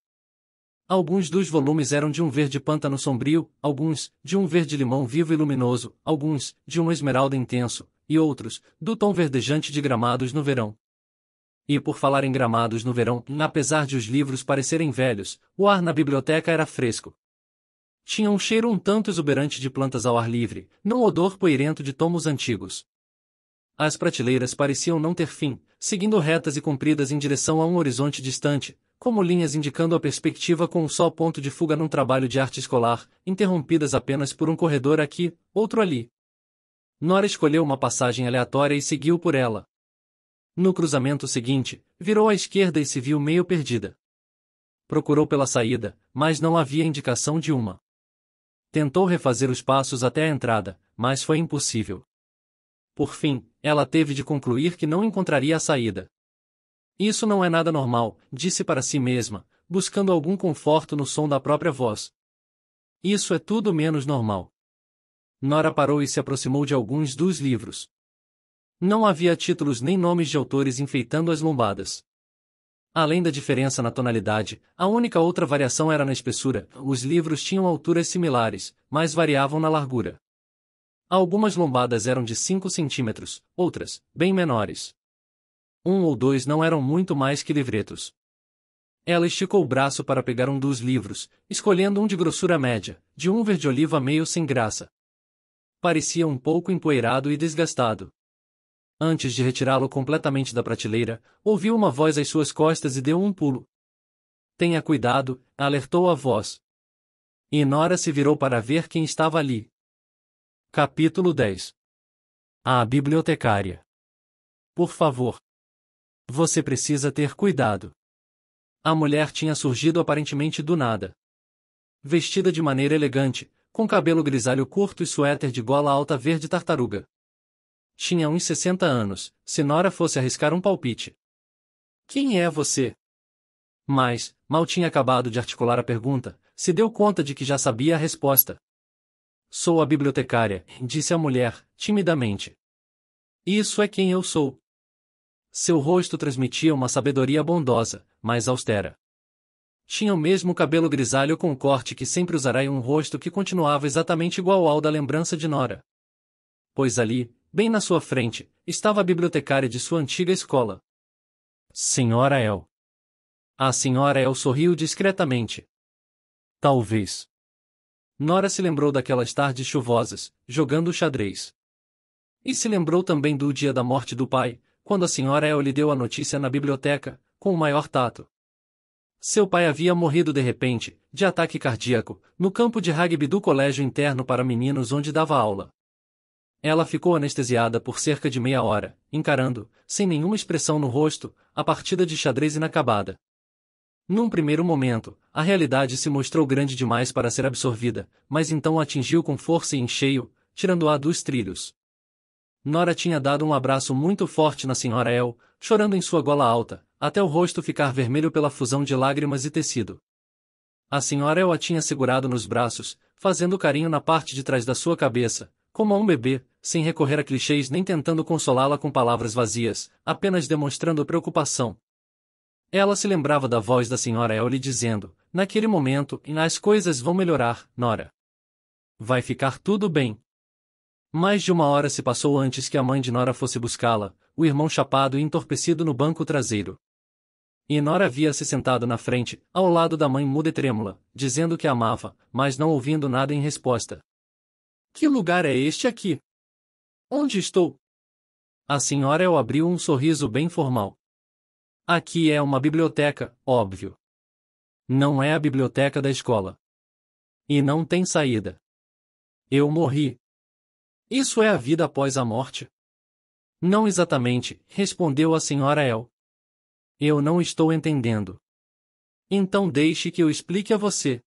Alguns dos volumes eram de um verde pântano sombrio, alguns, de um verde limão vivo e luminoso, alguns, de um esmeralda intenso, e outros, do tom verdejante de gramados no verão. E por falar em gramados no verão, apesar de os livros parecerem velhos, o ar na biblioteca era fresco. Tinha um cheiro um tanto exuberante de plantas ao ar livre, não odor poeirento de tomos antigos. As prateleiras pareciam não ter fim, seguindo retas e compridas em direção a um horizonte distante, como linhas indicando a perspectiva com um só ponto de fuga num trabalho de arte escolar, interrompidas apenas por um corredor aqui, outro ali. Nora escolheu uma passagem aleatória e seguiu por ela. No cruzamento seguinte, virou à esquerda e se viu meio perdida. Procurou pela saída, mas não havia indicação de uma. Tentou refazer os passos até a entrada, mas foi impossível. Por fim, ela teve de concluir que não encontraria a saída. Isso não é nada normal, disse para si mesma, buscando algum conforto no som da própria voz. Isso é tudo menos normal. Nora parou e se aproximou de alguns dos livros. Não havia títulos nem nomes de autores enfeitando as lombadas. Além da diferença na tonalidade, a única outra variação era na espessura, os livros tinham alturas similares, mas variavam na largura. Algumas lombadas eram de 5 centímetros, outras, bem menores um ou dois não eram muito mais que livretos. Ela esticou o braço para pegar um dos livros, escolhendo um de grossura média, de um verde-oliva meio sem graça. Parecia um pouco empoeirado e desgastado. Antes de retirá-lo completamente da prateleira, ouviu uma voz às suas costas e deu um pulo. Tenha cuidado, alertou a voz. E Nora se virou para ver quem estava ali. Capítulo 10 A bibliotecária. Por favor, você precisa ter cuidado. A mulher tinha surgido aparentemente do nada. Vestida de maneira elegante, com cabelo grisalho curto e suéter de gola alta verde tartaruga. Tinha uns 60 anos, se Nora fosse arriscar um palpite. Quem é você? Mas, mal tinha acabado de articular a pergunta, se deu conta de que já sabia a resposta. Sou a bibliotecária, disse a mulher, timidamente. Isso é quem eu sou. Seu rosto transmitia uma sabedoria bondosa, mas austera. Tinha o mesmo cabelo grisalho com o corte que sempre usará e um rosto que continuava exatamente igual ao da lembrança de Nora. Pois ali, bem na sua frente, estava a bibliotecária de sua antiga escola. Senhora El. A senhora El sorriu discretamente. Talvez. Nora se lembrou daquelas tardes chuvosas, jogando xadrez. E se lembrou também do dia da morte do pai, quando a senhora El lhe deu a notícia na biblioteca, com o maior tato. Seu pai havia morrido de repente, de ataque cardíaco, no campo de rugby do colégio interno para meninos onde dava aula. Ela ficou anestesiada por cerca de meia hora, encarando, sem nenhuma expressão no rosto, a partida de xadrez inacabada. Num primeiro momento, a realidade se mostrou grande demais para ser absorvida, mas então atingiu com força e em cheio, tirando-a dos trilhos. Nora tinha dado um abraço muito forte na senhora El, chorando em sua gola alta, até o rosto ficar vermelho pela fusão de lágrimas e tecido. A senhora El a tinha segurado nos braços, fazendo carinho na parte de trás da sua cabeça, como a um bebê, sem recorrer a clichês nem tentando consolá-la com palavras vazias, apenas demonstrando preocupação. Ela se lembrava da voz da senhora El lhe dizendo, naquele momento, as coisas vão melhorar, Nora. Vai ficar tudo bem. Mais de uma hora se passou antes que a mãe de Nora fosse buscá-la, o irmão chapado e entorpecido no banco traseiro. E Nora havia se sentado na frente, ao lado da mãe muda e trêmula, dizendo que amava, mas não ouvindo nada em resposta. Que lugar é este aqui? Onde estou? A senhora El abriu um sorriso bem formal. Aqui é uma biblioteca, óbvio. Não é a biblioteca da escola. E não tem saída. Eu morri, isso é a vida após a morte? Não exatamente, respondeu a senhora El. Eu não estou entendendo. Então deixe que eu explique a você.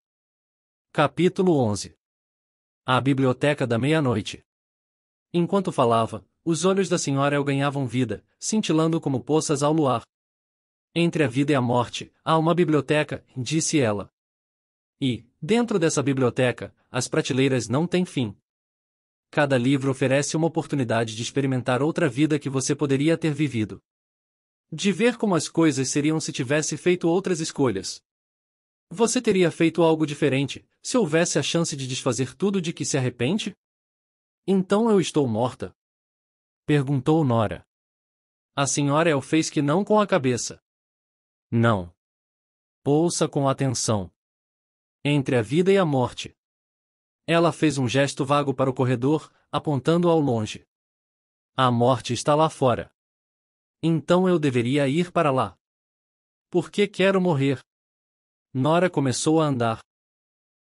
Capítulo 11 A Biblioteca da Meia-Noite Enquanto falava, os olhos da senhora El ganhavam vida, cintilando como poças ao luar. Entre a vida e a morte, há uma biblioteca, disse ela. E, dentro dessa biblioteca, as prateleiras não têm fim cada livro oferece uma oportunidade de experimentar outra vida que você poderia ter vivido. De ver como as coisas seriam se tivesse feito outras escolhas. Você teria feito algo diferente, se houvesse a chance de desfazer tudo de que se arrepende? Então eu estou morta? Perguntou Nora. A senhora El é fez que não com a cabeça. Não. Ouça com atenção. Entre a vida e a morte, ela fez um gesto vago para o corredor, apontando ao longe. A morte está lá fora. Então eu deveria ir para lá. Por que quero morrer? Nora começou a andar.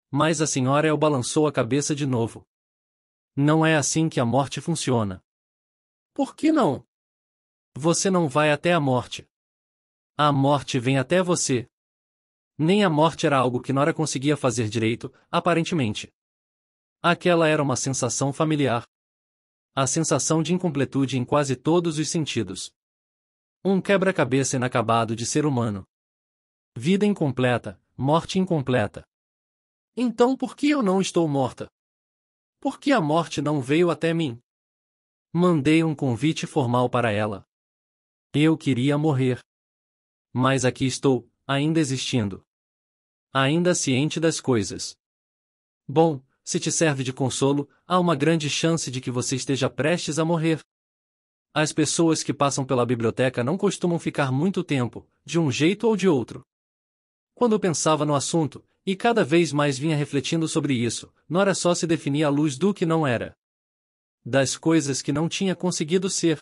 Mas a senhora El balançou a cabeça de novo. Não é assim que a morte funciona. Por que não? Você não vai até a morte. A morte vem até você. Nem a morte era algo que Nora conseguia fazer direito, aparentemente. Aquela era uma sensação familiar. A sensação de incompletude em quase todos os sentidos. Um quebra-cabeça inacabado de ser humano. Vida incompleta, morte incompleta. Então por que eu não estou morta? Por que a morte não veio até mim? Mandei um convite formal para ela. Eu queria morrer. Mas aqui estou, ainda existindo. Ainda ciente das coisas. Bom, se te serve de consolo, há uma grande chance de que você esteja prestes a morrer. As pessoas que passam pela biblioteca não costumam ficar muito tempo, de um jeito ou de outro. Quando pensava no assunto, e cada vez mais vinha refletindo sobre isso, Nora só se definia à luz do que não era. Das coisas que não tinha conseguido ser.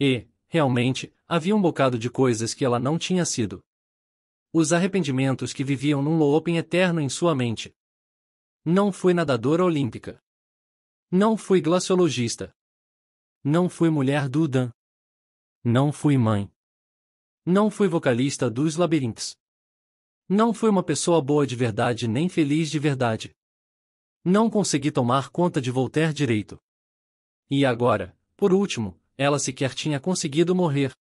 E, realmente, havia um bocado de coisas que ela não tinha sido. Os arrependimentos que viviam num looping eterno em sua mente, não fui nadadora olímpica. Não fui glaciologista. Não fui mulher do Dan. Não fui mãe. Não fui vocalista dos labirintos. Não fui uma pessoa boa de verdade nem feliz de verdade. Não consegui tomar conta de Voltaire direito. E agora, por último, ela sequer tinha conseguido morrer.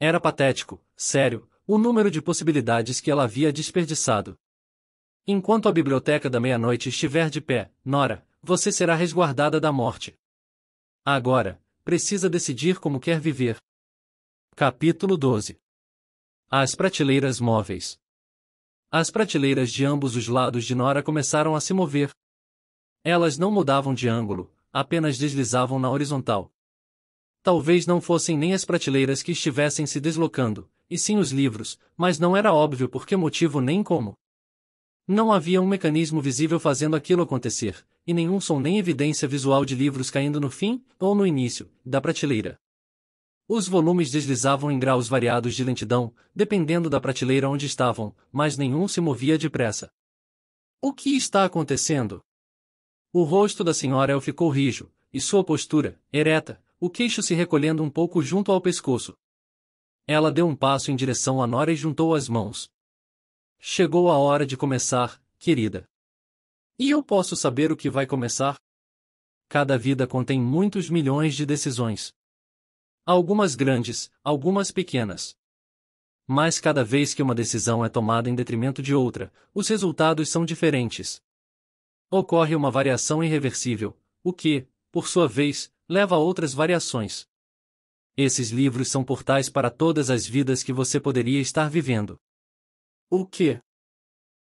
Era patético, sério, o número de possibilidades que ela havia desperdiçado. Enquanto a biblioteca da meia-noite estiver de pé, Nora, você será resguardada da morte. Agora, precisa decidir como quer viver. Capítulo 12 As prateleiras móveis. As prateleiras de ambos os lados de Nora começaram a se mover. Elas não mudavam de ângulo, apenas deslizavam na horizontal. Talvez não fossem nem as prateleiras que estivessem se deslocando, e sim os livros, mas não era óbvio por que motivo nem como. Não havia um mecanismo visível fazendo aquilo acontecer, e nenhum som nem evidência visual de livros caindo no fim, ou no início, da prateleira. Os volumes deslizavam em graus variados de lentidão, dependendo da prateleira onde estavam, mas nenhum se movia depressa. O que está acontecendo? O rosto da senhora El ficou rijo, e sua postura, ereta, o queixo se recolhendo um pouco junto ao pescoço. Ela deu um passo em direção a Nora e juntou as mãos, Chegou a hora de começar, querida. E eu posso saber o que vai começar? Cada vida contém muitos milhões de decisões. Algumas grandes, algumas pequenas. Mas cada vez que uma decisão é tomada em detrimento de outra, os resultados são diferentes. Ocorre uma variação irreversível, o que, por sua vez, leva a outras variações. Esses livros são portais para todas as vidas que você poderia estar vivendo. O que?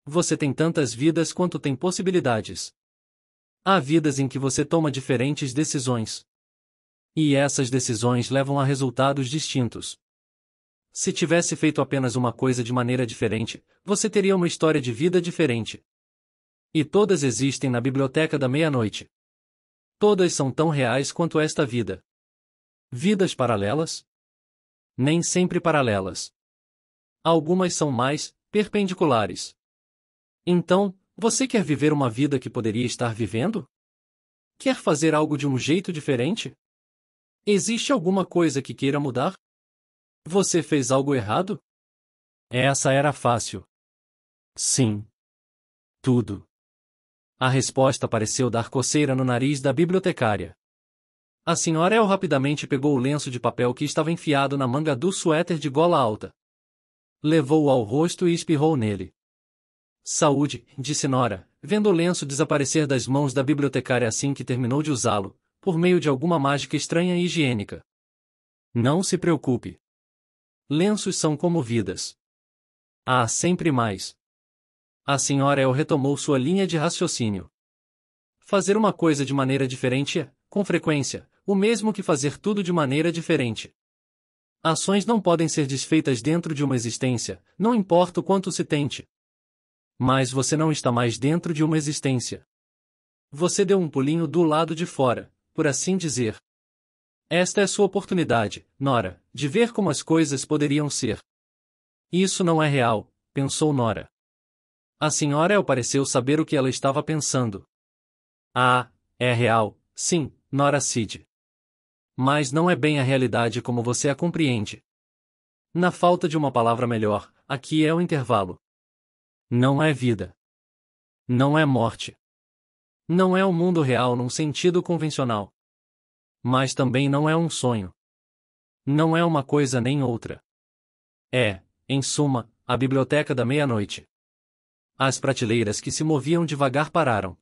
Você tem tantas vidas quanto tem possibilidades. Há vidas em que você toma diferentes decisões. E essas decisões levam a resultados distintos. Se tivesse feito apenas uma coisa de maneira diferente, você teria uma história de vida diferente. E todas existem na biblioteca da meia-noite. Todas são tão reais quanto esta vida. Vidas paralelas? Nem sempre paralelas. Algumas são mais, perpendiculares. Então, você quer viver uma vida que poderia estar vivendo? Quer fazer algo de um jeito diferente? Existe alguma coisa que queira mudar? Você fez algo errado? Essa era fácil. Sim. Tudo. A resposta pareceu dar coceira no nariz da bibliotecária. A senhora El rapidamente pegou o lenço de papel que estava enfiado na manga do suéter de gola alta. Levou-o ao rosto e espirrou nele. Saúde, disse Nora, vendo o lenço desaparecer das mãos da bibliotecária assim que terminou de usá-lo, por meio de alguma mágica estranha e higiênica. Não se preocupe. Lenços são como vidas. Há ah, sempre mais. A senhora El retomou sua linha de raciocínio. Fazer uma coisa de maneira diferente é, com frequência, o mesmo que fazer tudo de maneira diferente. Ações não podem ser desfeitas dentro de uma existência, não importa o quanto se tente. Mas você não está mais dentro de uma existência. Você deu um pulinho do lado de fora, por assim dizer. Esta é sua oportunidade, Nora, de ver como as coisas poderiam ser. Isso não é real, pensou Nora. A senhora El pareceu saber o que ela estava pensando. Ah, é real, sim, Nora Cid. Mas não é bem a realidade como você a compreende. Na falta de uma palavra melhor, aqui é o intervalo. Não é vida. Não é morte. Não é o mundo real num sentido convencional. Mas também não é um sonho. Não é uma coisa nem outra. É, em suma, a biblioteca da meia-noite. As prateleiras que se moviam devagar pararam.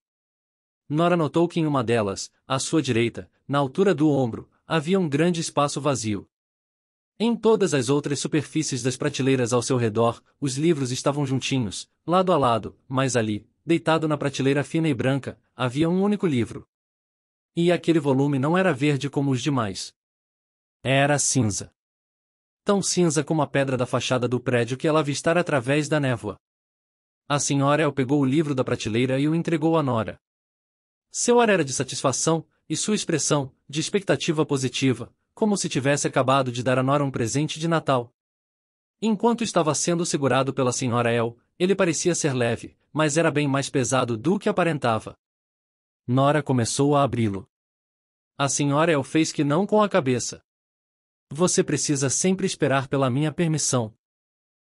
Nora notou que em uma delas, à sua direita, na altura do ombro, havia um grande espaço vazio. Em todas as outras superfícies das prateleiras ao seu redor, os livros estavam juntinhos, lado a lado, mas ali, deitado na prateleira fina e branca, havia um único livro. E aquele volume não era verde como os demais. Era cinza. Tão cinza como a pedra da fachada do prédio que ela avistara através da névoa. A senhora El pegou o livro da prateleira e o entregou à Nora. Seu ar era de satisfação, e sua expressão, de expectativa positiva, como se tivesse acabado de dar a Nora um presente de Natal. Enquanto estava sendo segurado pela senhora El, ele parecia ser leve, mas era bem mais pesado do que aparentava. Nora começou a abri-lo. A senhora El fez que não com a cabeça. Você precisa sempre esperar pela minha permissão.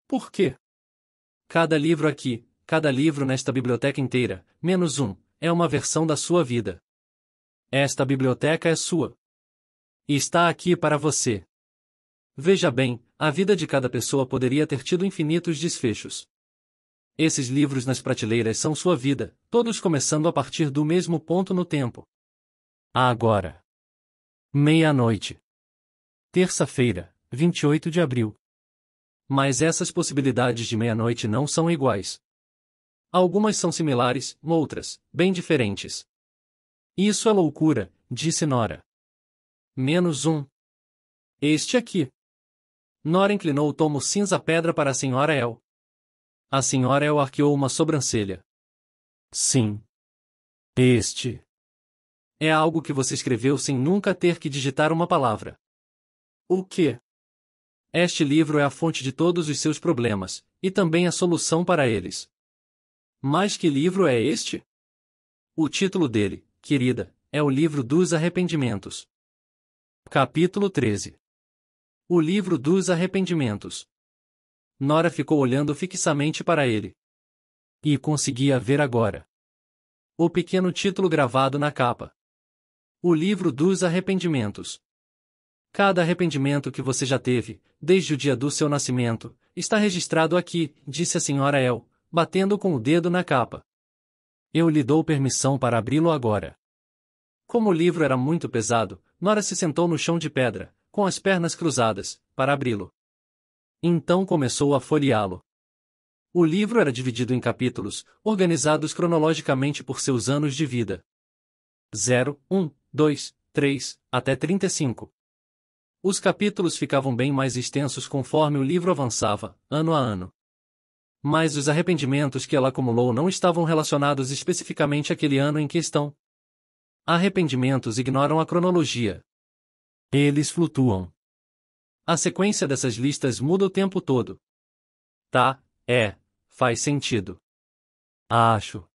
Por quê? Cada livro aqui, cada livro nesta biblioteca inteira, menos um, é uma versão da sua vida. Esta biblioteca é sua. E está aqui para você. Veja bem, a vida de cada pessoa poderia ter tido infinitos desfechos. Esses livros nas prateleiras são sua vida, todos começando a partir do mesmo ponto no tempo. Agora. Meia-noite. Terça-feira, 28 de abril. Mas essas possibilidades de meia-noite não são iguais. Algumas são similares, outras, bem diferentes. Isso é loucura, disse Nora. Menos um. Este aqui. Nora inclinou o tomo cinza-pedra para a senhora El. A senhora El arqueou uma sobrancelha. Sim. Este. É algo que você escreveu sem nunca ter que digitar uma palavra. O que? Este livro é a fonte de todos os seus problemas, e também a solução para eles. Mas que livro é este? O título dele, querida, é o livro dos arrependimentos. Capítulo 13 O livro dos arrependimentos. Nora ficou olhando fixamente para ele. E conseguia ver agora. O pequeno título gravado na capa. O livro dos arrependimentos. Cada arrependimento que você já teve, desde o dia do seu nascimento, está registrado aqui, disse a senhora El, batendo com o dedo na capa. Eu lhe dou permissão para abri-lo agora. Como o livro era muito pesado, Nora se sentou no chão de pedra, com as pernas cruzadas, para abri-lo. Então começou a folheá-lo. O livro era dividido em capítulos, organizados cronologicamente por seus anos de vida. 0, 1, 2, 3, até 35. Os capítulos ficavam bem mais extensos conforme o livro avançava, ano a ano. Mas os arrependimentos que ela acumulou não estavam relacionados especificamente àquele ano em questão. Arrependimentos ignoram a cronologia. Eles flutuam. A sequência dessas listas muda o tempo todo. Tá, é, faz sentido. Acho.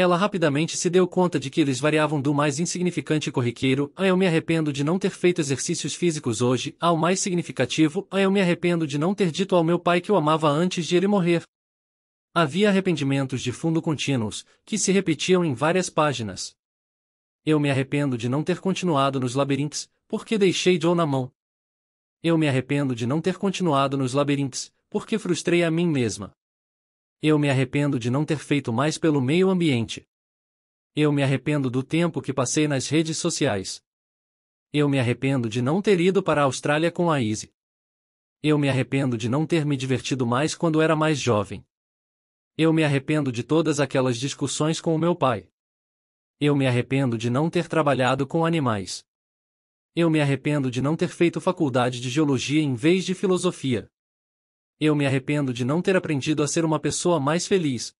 Ela rapidamente se deu conta de que eles variavam do mais insignificante e corriqueiro, a ah, eu me arrependo de não ter feito exercícios físicos hoje, ao mais significativo, a ah, eu me arrependo de não ter dito ao meu pai que o amava antes de ele morrer. Havia arrependimentos de fundo contínuos, que se repetiam em várias páginas. Eu me arrependo de não ter continuado nos labirintos, porque deixei Joe na mão. Eu me arrependo de não ter continuado nos labirintos, porque frustrei a mim mesma. Eu me arrependo de não ter feito mais pelo meio ambiente. Eu me arrependo do tempo que passei nas redes sociais. Eu me arrependo de não ter ido para a Austrália com a Izzy. Eu me arrependo de não ter me divertido mais quando era mais jovem. Eu me arrependo de todas aquelas discussões com o meu pai. Eu me arrependo de não ter trabalhado com animais. Eu me arrependo de não ter feito faculdade de geologia em vez de filosofia. Eu me arrependo de não ter aprendido a ser uma pessoa mais feliz.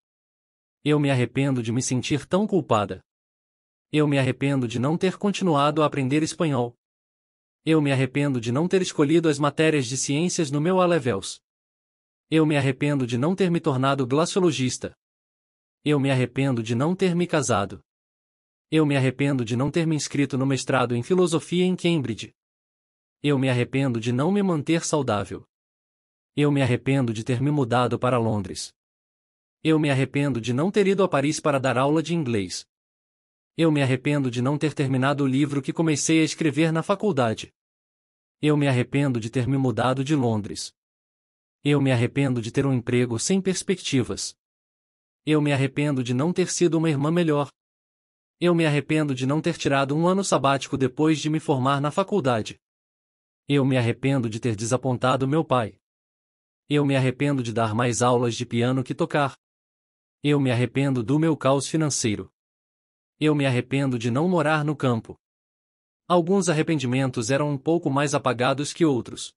Eu me arrependo de me sentir tão culpada. Eu me arrependo de não ter continuado a aprender espanhol. Eu me arrependo de não ter escolhido as matérias de ciências no meu A-Levels. Eu me arrependo de não ter me tornado glaciologista. Eu me arrependo de não ter me casado. Eu me arrependo de não ter me inscrito no mestrado em filosofia em Cambridge. Eu me arrependo de não me manter saudável. Eu me arrependo de ter me mudado para Londres. Eu me arrependo de não ter ido a Paris para dar aula de inglês. Eu me arrependo de não ter terminado o livro que comecei a escrever na faculdade. Eu me arrependo de ter me mudado de Londres. Eu me arrependo de ter um emprego sem perspectivas. Eu me arrependo de não ter sido uma irmã melhor. Eu me arrependo de não ter tirado um ano sabático depois de me formar na faculdade. Eu me arrependo de ter desapontado meu pai. Eu me arrependo de dar mais aulas de piano que tocar. Eu me arrependo do meu caos financeiro. Eu me arrependo de não morar no campo. Alguns arrependimentos eram um pouco mais apagados que outros.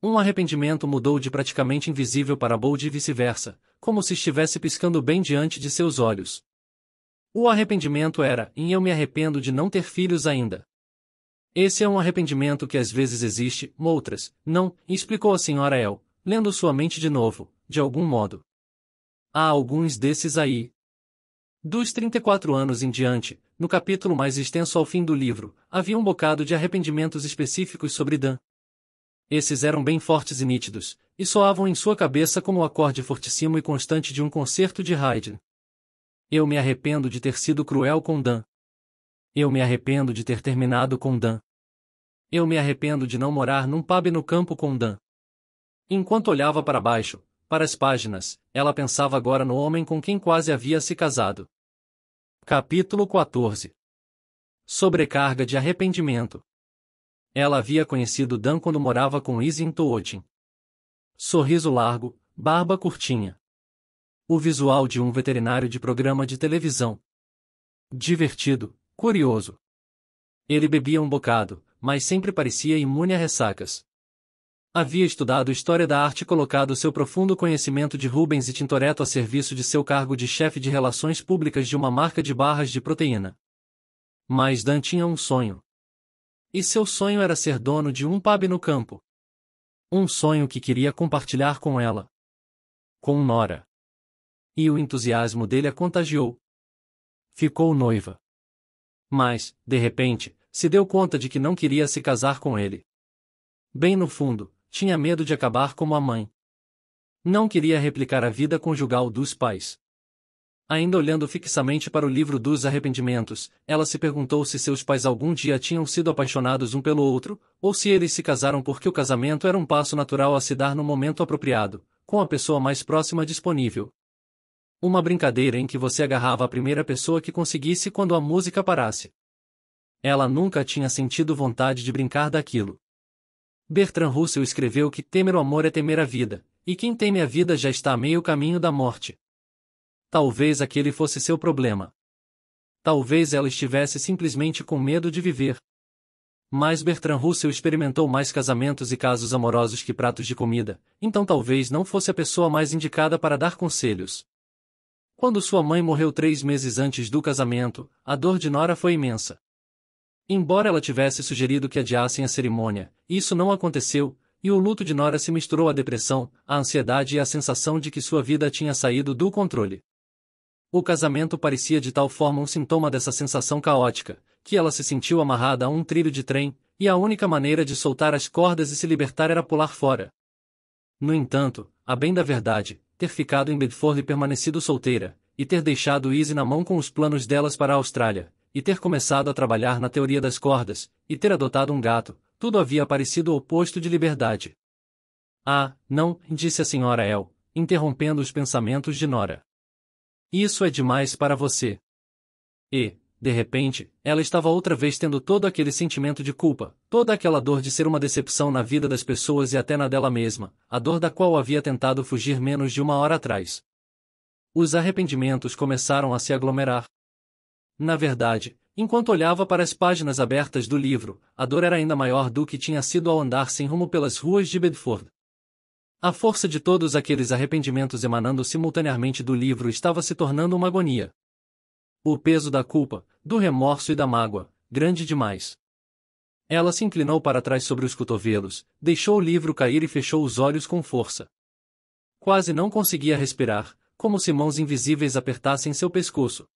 Um arrependimento mudou de praticamente invisível para Bold e vice-versa, como se estivesse piscando bem diante de seus olhos. O arrependimento era, em eu me arrependo de não ter filhos ainda. Esse é um arrependimento que às vezes existe, outras, não, explicou a senhora El, lendo sua mente de novo, de algum modo. Há alguns desses aí. Dos 34 anos em diante, no capítulo mais extenso ao fim do livro, havia um bocado de arrependimentos específicos sobre Dan. Esses eram bem fortes e nítidos, e soavam em sua cabeça como o acorde fortíssimo e constante de um concerto de Haydn. Eu me arrependo de ter sido cruel com Dan. Eu me arrependo de ter terminado com Dan. Eu me arrependo de não morar num pub no campo com Dan. Enquanto olhava para baixo, para as páginas, ela pensava agora no homem com quem quase havia se casado. Capítulo 14 Sobrecarga de arrependimento. Ela havia conhecido Dan quando morava com Izzy em Tootin. Sorriso largo, barba curtinha. O visual de um veterinário de programa de televisão. Divertido, curioso. Ele bebia um bocado, mas sempre parecia imune a ressacas. Havia estudado História da Arte e colocado seu profundo conhecimento de Rubens e Tintoretto a serviço de seu cargo de chefe de relações públicas de uma marca de barras de proteína. Mas Dan tinha um sonho. E seu sonho era ser dono de um pub no campo. Um sonho que queria compartilhar com ela. Com Nora. E o entusiasmo dele a contagiou. Ficou noiva. Mas, de repente, se deu conta de que não queria se casar com ele. Bem no fundo, tinha medo de acabar como a mãe. Não queria replicar a vida conjugal dos pais. Ainda olhando fixamente para o livro dos arrependimentos, ela se perguntou se seus pais algum dia tinham sido apaixonados um pelo outro, ou se eles se casaram porque o casamento era um passo natural a se dar no momento apropriado, com a pessoa mais próxima disponível. Uma brincadeira em que você agarrava a primeira pessoa que conseguisse quando a música parasse. Ela nunca tinha sentido vontade de brincar daquilo. Bertrand Russell escreveu que temer o amor é temer a vida, e quem teme a vida já está a meio caminho da morte. Talvez aquele fosse seu problema. Talvez ela estivesse simplesmente com medo de viver. Mas Bertrand Russell experimentou mais casamentos e casos amorosos que pratos de comida, então talvez não fosse a pessoa mais indicada para dar conselhos. Quando sua mãe morreu três meses antes do casamento, a dor de Nora foi imensa. Embora ela tivesse sugerido que adiassem a cerimônia, isso não aconteceu, e o luto de Nora se misturou à depressão, à ansiedade e à sensação de que sua vida tinha saído do controle. O casamento parecia de tal forma um sintoma dessa sensação caótica, que ela se sentiu amarrada a um trilho de trem, e a única maneira de soltar as cordas e se libertar era pular fora. No entanto, a bem da verdade, ter ficado em Bedford e permanecido solteira, e ter deixado Izzy na mão com os planos delas para a Austrália, e ter começado a trabalhar na teoria das cordas, e ter adotado um gato, tudo havia parecido o oposto de liberdade. Ah, não, disse a senhora El, interrompendo os pensamentos de Nora. Isso é demais para você. E, de repente, ela estava outra vez tendo todo aquele sentimento de culpa, toda aquela dor de ser uma decepção na vida das pessoas e até na dela mesma, a dor da qual havia tentado fugir menos de uma hora atrás. Os arrependimentos começaram a se aglomerar. Na verdade, enquanto olhava para as páginas abertas do livro, a dor era ainda maior do que tinha sido ao andar sem rumo pelas ruas de Bedford. A força de todos aqueles arrependimentos emanando simultaneamente do livro estava se tornando uma agonia. O peso da culpa, do remorso e da mágoa, grande demais. Ela se inclinou para trás sobre os cotovelos, deixou o livro cair e fechou os olhos com força. Quase não conseguia respirar, como se mãos invisíveis apertassem seu pescoço.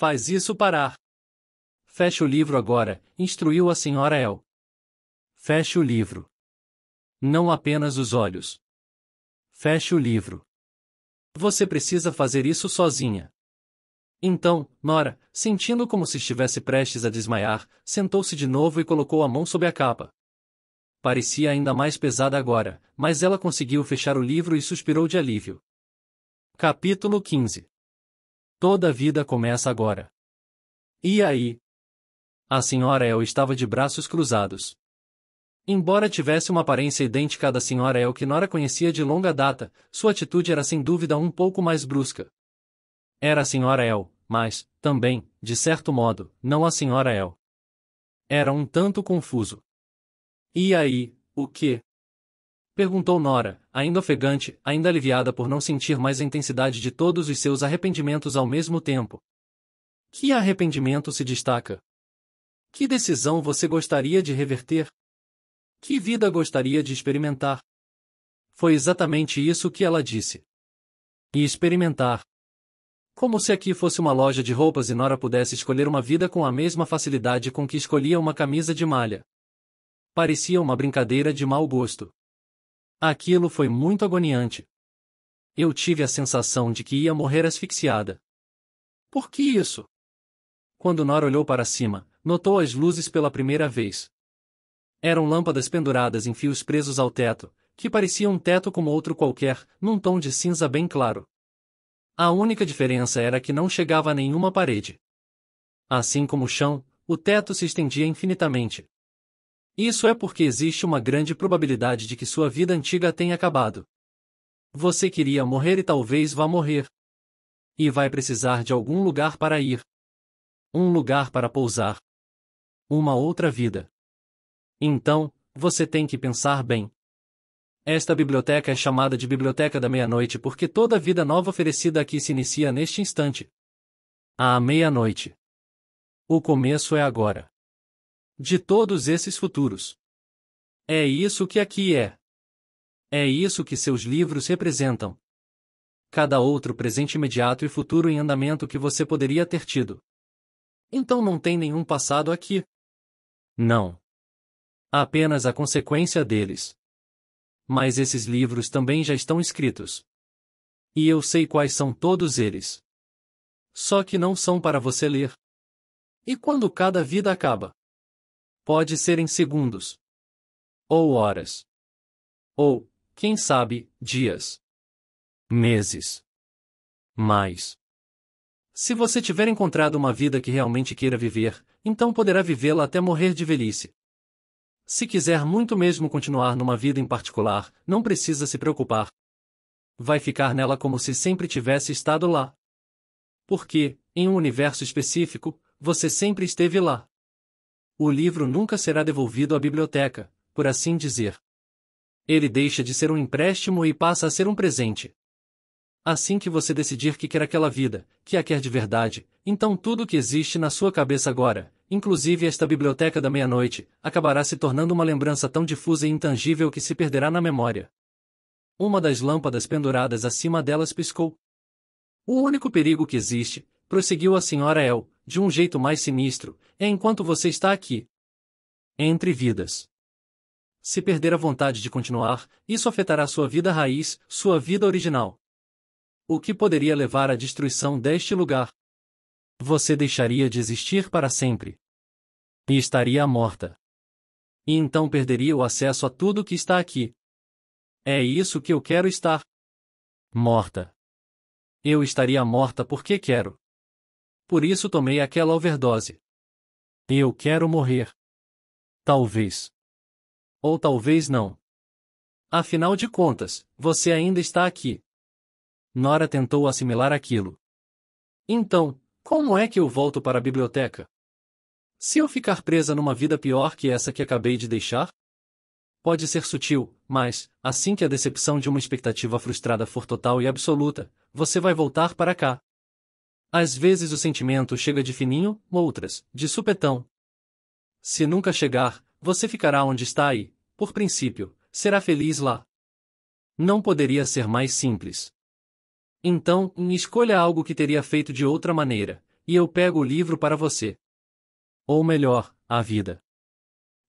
Faz isso parar. Feche o livro agora, instruiu a senhora El. Feche o livro. Não apenas os olhos. Feche o livro. Você precisa fazer isso sozinha. Então, Nora, sentindo como se estivesse prestes a desmaiar, sentou-se de novo e colocou a mão sob a capa. Parecia ainda mais pesada agora, mas ela conseguiu fechar o livro e suspirou de alívio. Capítulo 15 Toda a vida começa agora. E aí? A senhora El estava de braços cruzados. Embora tivesse uma aparência idêntica à da senhora El que Nora conhecia de longa data, sua atitude era sem dúvida um pouco mais brusca. Era a senhora El, mas, também, de certo modo, não a senhora El. Era um tanto confuso. E aí, o que? Perguntou Nora, ainda ofegante, ainda aliviada por não sentir mais a intensidade de todos os seus arrependimentos ao mesmo tempo. Que arrependimento se destaca? Que decisão você gostaria de reverter? Que vida gostaria de experimentar? Foi exatamente isso que ela disse. E experimentar. Como se aqui fosse uma loja de roupas e Nora pudesse escolher uma vida com a mesma facilidade com que escolhia uma camisa de malha. Parecia uma brincadeira de mau gosto. Aquilo foi muito agoniante. Eu tive a sensação de que ia morrer asfixiada. Por que isso? Quando Nora olhou para cima, notou as luzes pela primeira vez. Eram lâmpadas penduradas em fios presos ao teto, que parecia um teto como outro qualquer, num tom de cinza bem claro. A única diferença era que não chegava a nenhuma parede. Assim como o chão, o teto se estendia infinitamente. Isso é porque existe uma grande probabilidade de que sua vida antiga tenha acabado. Você queria morrer e talvez vá morrer. E vai precisar de algum lugar para ir. Um lugar para pousar. Uma outra vida. Então, você tem que pensar bem. Esta biblioteca é chamada de Biblioteca da Meia-Noite porque toda a vida nova oferecida aqui se inicia neste instante. À meia-noite. O começo é agora de todos esses futuros. É isso que aqui é. É isso que seus livros representam. Cada outro presente imediato e futuro em andamento que você poderia ter tido. Então não tem nenhum passado aqui. Não. Apenas a consequência deles. Mas esses livros também já estão escritos. E eu sei quais são todos eles. Só que não são para você ler. E quando cada vida acaba? Pode ser em segundos. Ou horas. Ou, quem sabe, dias. Meses. Mais. Se você tiver encontrado uma vida que realmente queira viver, então poderá vivê-la até morrer de velhice. Se quiser muito mesmo continuar numa vida em particular, não precisa se preocupar. Vai ficar nela como se sempre tivesse estado lá. Porque, em um universo específico, você sempre esteve lá. O livro nunca será devolvido à biblioteca, por assim dizer. Ele deixa de ser um empréstimo e passa a ser um presente. Assim que você decidir que quer aquela vida, que a quer de verdade, então tudo o que existe na sua cabeça agora, inclusive esta biblioteca da meia-noite, acabará se tornando uma lembrança tão difusa e intangível que se perderá na memória. Uma das lâmpadas penduradas acima delas piscou. O único perigo que existe, prosseguiu a senhora El, de um jeito mais sinistro, é enquanto você está aqui. Entre vidas. Se perder a vontade de continuar, isso afetará sua vida raiz, sua vida original. O que poderia levar à destruição deste lugar? Você deixaria de existir para sempre. E estaria morta. E então perderia o acesso a tudo que está aqui. É isso que eu quero estar. Morta. Eu estaria morta porque quero por isso tomei aquela overdose. Eu quero morrer. Talvez. Ou talvez não. Afinal de contas, você ainda está aqui. Nora tentou assimilar aquilo. Então, como é que eu volto para a biblioteca? Se eu ficar presa numa vida pior que essa que acabei de deixar? Pode ser sutil, mas, assim que a decepção de uma expectativa frustrada for total e absoluta, você vai voltar para cá. Às vezes o sentimento chega de fininho, outras, de supetão. Se nunca chegar, você ficará onde está e, por princípio, será feliz lá. Não poderia ser mais simples. Então, escolha algo que teria feito de outra maneira, e eu pego o livro para você. Ou melhor, a vida.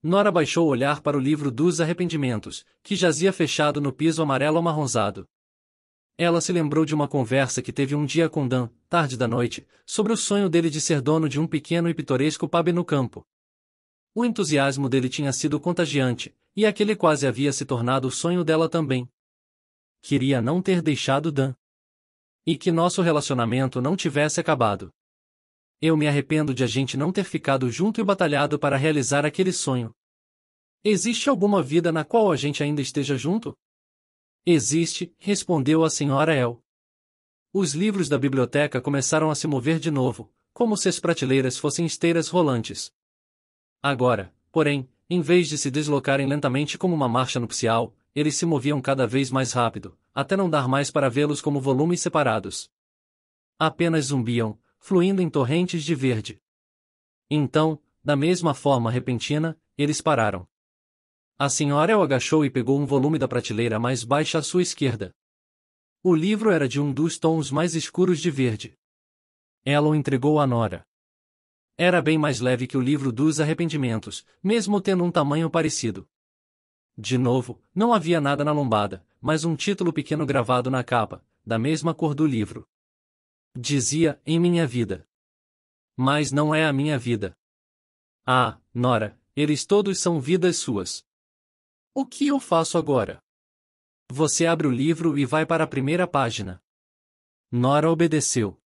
Nora baixou o olhar para o livro dos arrependimentos, que jazia fechado no piso amarelo amarronzado. Ela se lembrou de uma conversa que teve um dia com Dan, tarde da noite, sobre o sonho dele de ser dono de um pequeno e pitoresco pub no campo. O entusiasmo dele tinha sido contagiante, e aquele quase havia se tornado o sonho dela também. Queria não ter deixado Dan. E que nosso relacionamento não tivesse acabado. Eu me arrependo de a gente não ter ficado junto e batalhado para realizar aquele sonho. Existe alguma vida na qual a gente ainda esteja junto? Existe, respondeu a senhora El. Os livros da biblioteca começaram a se mover de novo, como se as prateleiras fossem esteiras rolantes. Agora, porém, em vez de se deslocarem lentamente como uma marcha nupcial, eles se moviam cada vez mais rápido, até não dar mais para vê-los como volumes separados. Apenas zumbiam, fluindo em torrentes de verde. Então, da mesma forma repentina, eles pararam. A senhora o agachou e pegou um volume da prateleira mais baixa à sua esquerda. O livro era de um dos tons mais escuros de verde. Ela o entregou à Nora. Era bem mais leve que o livro dos arrependimentos, mesmo tendo um tamanho parecido. De novo, não havia nada na lombada, mas um título pequeno gravado na capa, da mesma cor do livro. Dizia, em minha vida. Mas não é a minha vida. Ah, Nora, eles todos são vidas suas. O que eu faço agora? Você abre o livro e vai para a primeira página. Nora obedeceu.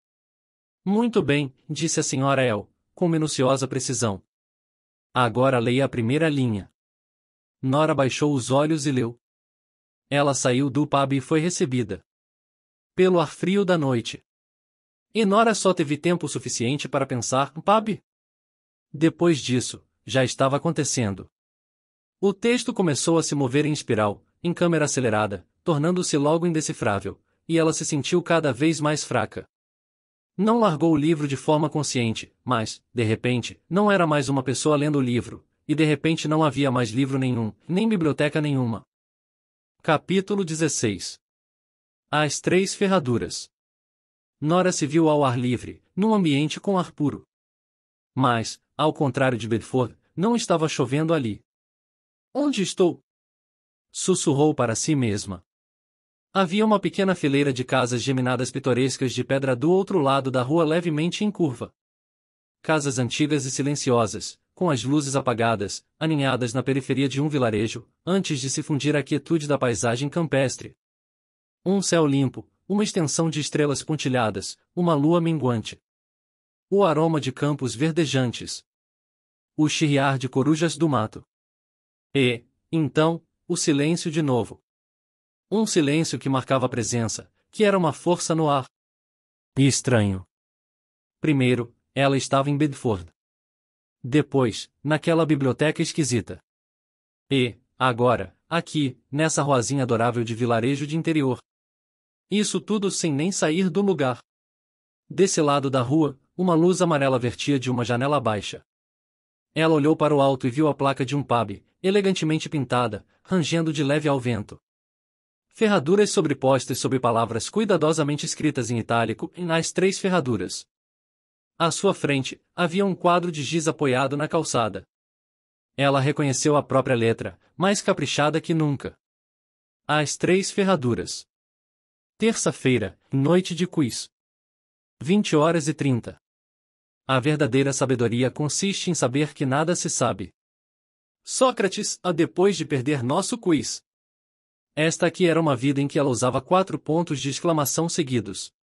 Muito bem, disse a senhora El, com minuciosa precisão. Agora leia a primeira linha. Nora baixou os olhos e leu. Ela saiu do pub e foi recebida. Pelo ar frio da noite. E Nora só teve tempo suficiente para pensar, pub? Depois disso, já estava acontecendo. O texto começou a se mover em espiral, em câmera acelerada, tornando-se logo indecifrável, e ela se sentiu cada vez mais fraca. Não largou o livro de forma consciente, mas, de repente, não era mais uma pessoa lendo o livro, e de repente não havia mais livro nenhum, nem biblioteca nenhuma. Capítulo 16 As Três Ferraduras Nora se viu ao ar livre, num ambiente com ar puro. Mas, ao contrário de Bedford, não estava chovendo ali, Onde estou? Sussurrou para si mesma. Havia uma pequena fileira de casas geminadas pitorescas de pedra do outro lado da rua levemente em curva. Casas antigas e silenciosas, com as luzes apagadas, aninhadas na periferia de um vilarejo, antes de se fundir à quietude da paisagem campestre. Um céu limpo, uma extensão de estrelas pontilhadas, uma lua minguante. O aroma de campos verdejantes. O chirriar de corujas do mato. E, então, o silêncio de novo. Um silêncio que marcava a presença, que era uma força no ar. E estranho. Primeiro, ela estava em Bedford. Depois, naquela biblioteca esquisita. E, agora, aqui, nessa ruazinha adorável de vilarejo de interior. Isso tudo sem nem sair do lugar. Desse lado da rua, uma luz amarela vertia de uma janela baixa. Ela olhou para o alto e viu a placa de um pub, elegantemente pintada, rangendo de leve ao vento. Ferraduras sobrepostas sobre palavras cuidadosamente escritas em itálico e nas três ferraduras. À sua frente, havia um quadro de giz apoiado na calçada. Ela reconheceu a própria letra, mais caprichada que nunca. As três ferraduras. Terça-feira, noite de quiz. 20 horas e 30. A verdadeira sabedoria consiste em saber que nada se sabe. Sócrates, a depois de perder nosso quiz. Esta aqui era uma vida em que ela usava quatro pontos de exclamação seguidos.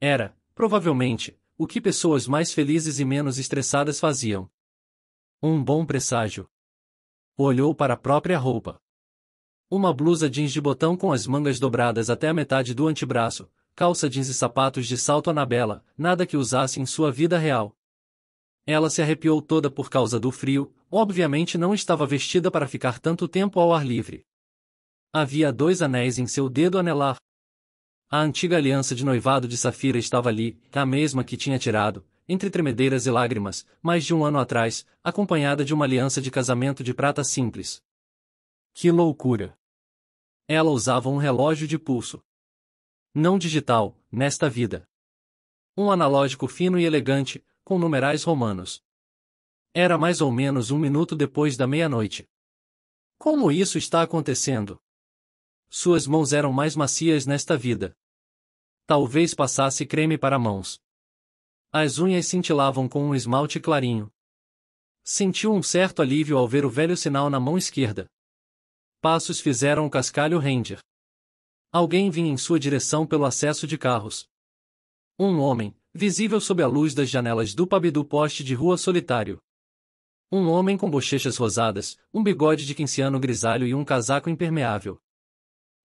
Era, provavelmente, o que pessoas mais felizes e menos estressadas faziam. Um bom presságio. Olhou para a própria roupa. Uma blusa jeans de botão com as mangas dobradas até a metade do antebraço, calça jeans e sapatos de salto Anabela, nada que usasse em sua vida real. Ela se arrepiou toda por causa do frio, obviamente não estava vestida para ficar tanto tempo ao ar livre. Havia dois anéis em seu dedo anelar. A antiga aliança de noivado de Safira estava ali, a mesma que tinha tirado, entre tremedeiras e lágrimas, mais de um ano atrás, acompanhada de uma aliança de casamento de prata simples. Que loucura! Ela usava um relógio de pulso não digital, nesta vida. Um analógico fino e elegante, com numerais romanos. Era mais ou menos um minuto depois da meia-noite. Como isso está acontecendo? Suas mãos eram mais macias nesta vida. Talvez passasse creme para mãos. As unhas cintilavam com um esmalte clarinho. Sentiu um certo alívio ao ver o velho sinal na mão esquerda. Passos fizeram o cascalho render. Alguém vinha em sua direção pelo acesso de carros. Um homem, visível sob a luz das janelas do pub do poste de rua solitário. Um homem com bochechas rosadas, um bigode de quinciano grisalho e um casaco impermeável.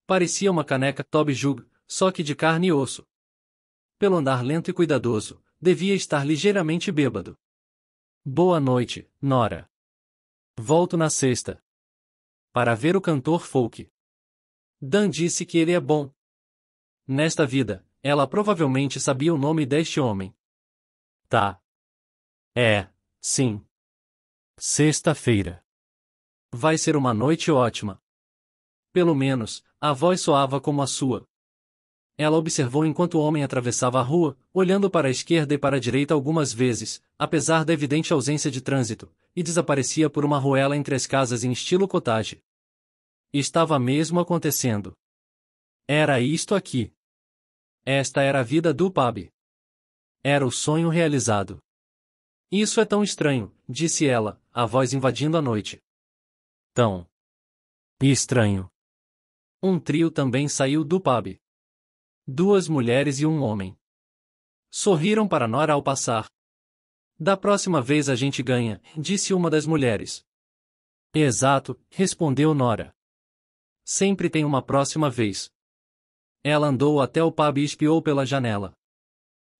Parecia uma caneca Toby Jug, só que de carne e osso. Pelo andar lento e cuidadoso, devia estar ligeiramente bêbado. Boa noite, Nora. Volto na sexta. Para ver o cantor folk. Dan disse que ele é bom. Nesta vida, ela provavelmente sabia o nome deste homem. Tá. É, sim. Sexta-feira. Vai ser uma noite ótima. Pelo menos, a voz soava como a sua. Ela observou enquanto o homem atravessava a rua, olhando para a esquerda e para a direita algumas vezes, apesar da evidente ausência de trânsito, e desaparecia por uma ruela entre as casas em estilo cottage, Estava mesmo acontecendo. Era isto aqui. Esta era a vida do Pab. Era o sonho realizado. Isso é tão estranho, disse ela, a voz invadindo a noite. Tão estranho. Um trio também saiu do pub. Duas mulheres e um homem. Sorriram para Nora ao passar. Da próxima vez a gente ganha, disse uma das mulheres. Exato, respondeu Nora. Sempre tem uma próxima vez. Ela andou até o pub e espiou pela janela.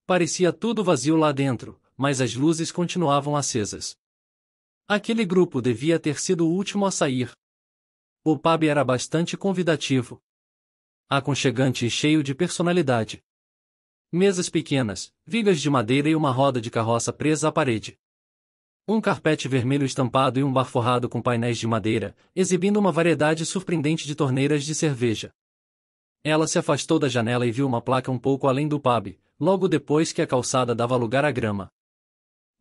Parecia tudo vazio lá dentro, mas as luzes continuavam acesas. Aquele grupo devia ter sido o último a sair. O pub era bastante convidativo. Aconchegante e cheio de personalidade. Mesas pequenas, vigas de madeira e uma roda de carroça presa à parede. Um carpete vermelho estampado e um bar forrado com painéis de madeira, exibindo uma variedade surpreendente de torneiras de cerveja. Ela se afastou da janela e viu uma placa um pouco além do pub, logo depois que a calçada dava lugar à grama.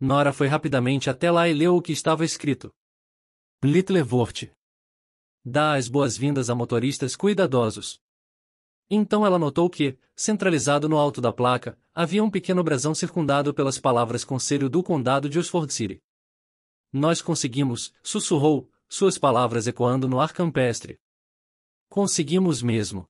Nora foi rapidamente até lá e leu o que estava escrito. Litlevort. Dá as boas-vindas a motoristas cuidadosos. Então ela notou que, centralizado no alto da placa, havia um pequeno brasão circundado pelas palavras Conselho do Condado de Oxford City. Nós conseguimos, sussurrou, suas palavras ecoando no ar campestre. Conseguimos mesmo.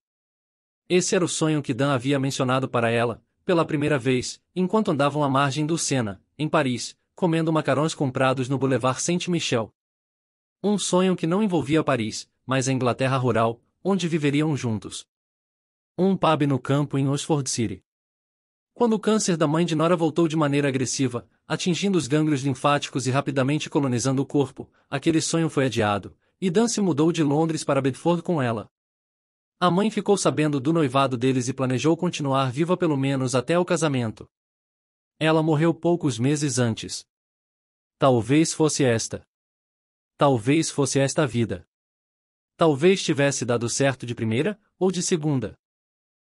Esse era o sonho que Dan havia mencionado para ela, pela primeira vez, enquanto andavam à margem do Sena, em Paris, comendo macarons comprados no Boulevard Saint-Michel. Um sonho que não envolvia Paris, mas a Inglaterra rural, onde viveriam juntos. Um pub no campo em Oxford City. Quando o câncer da mãe de Nora voltou de maneira agressiva, atingindo os gânglios linfáticos e rapidamente colonizando o corpo, aquele sonho foi adiado, e Dan se mudou de Londres para Bedford com ela. A mãe ficou sabendo do noivado deles e planejou continuar viva pelo menos até o casamento. Ela morreu poucos meses antes. Talvez fosse esta. Talvez fosse esta a vida. Talvez tivesse dado certo de primeira, ou de segunda.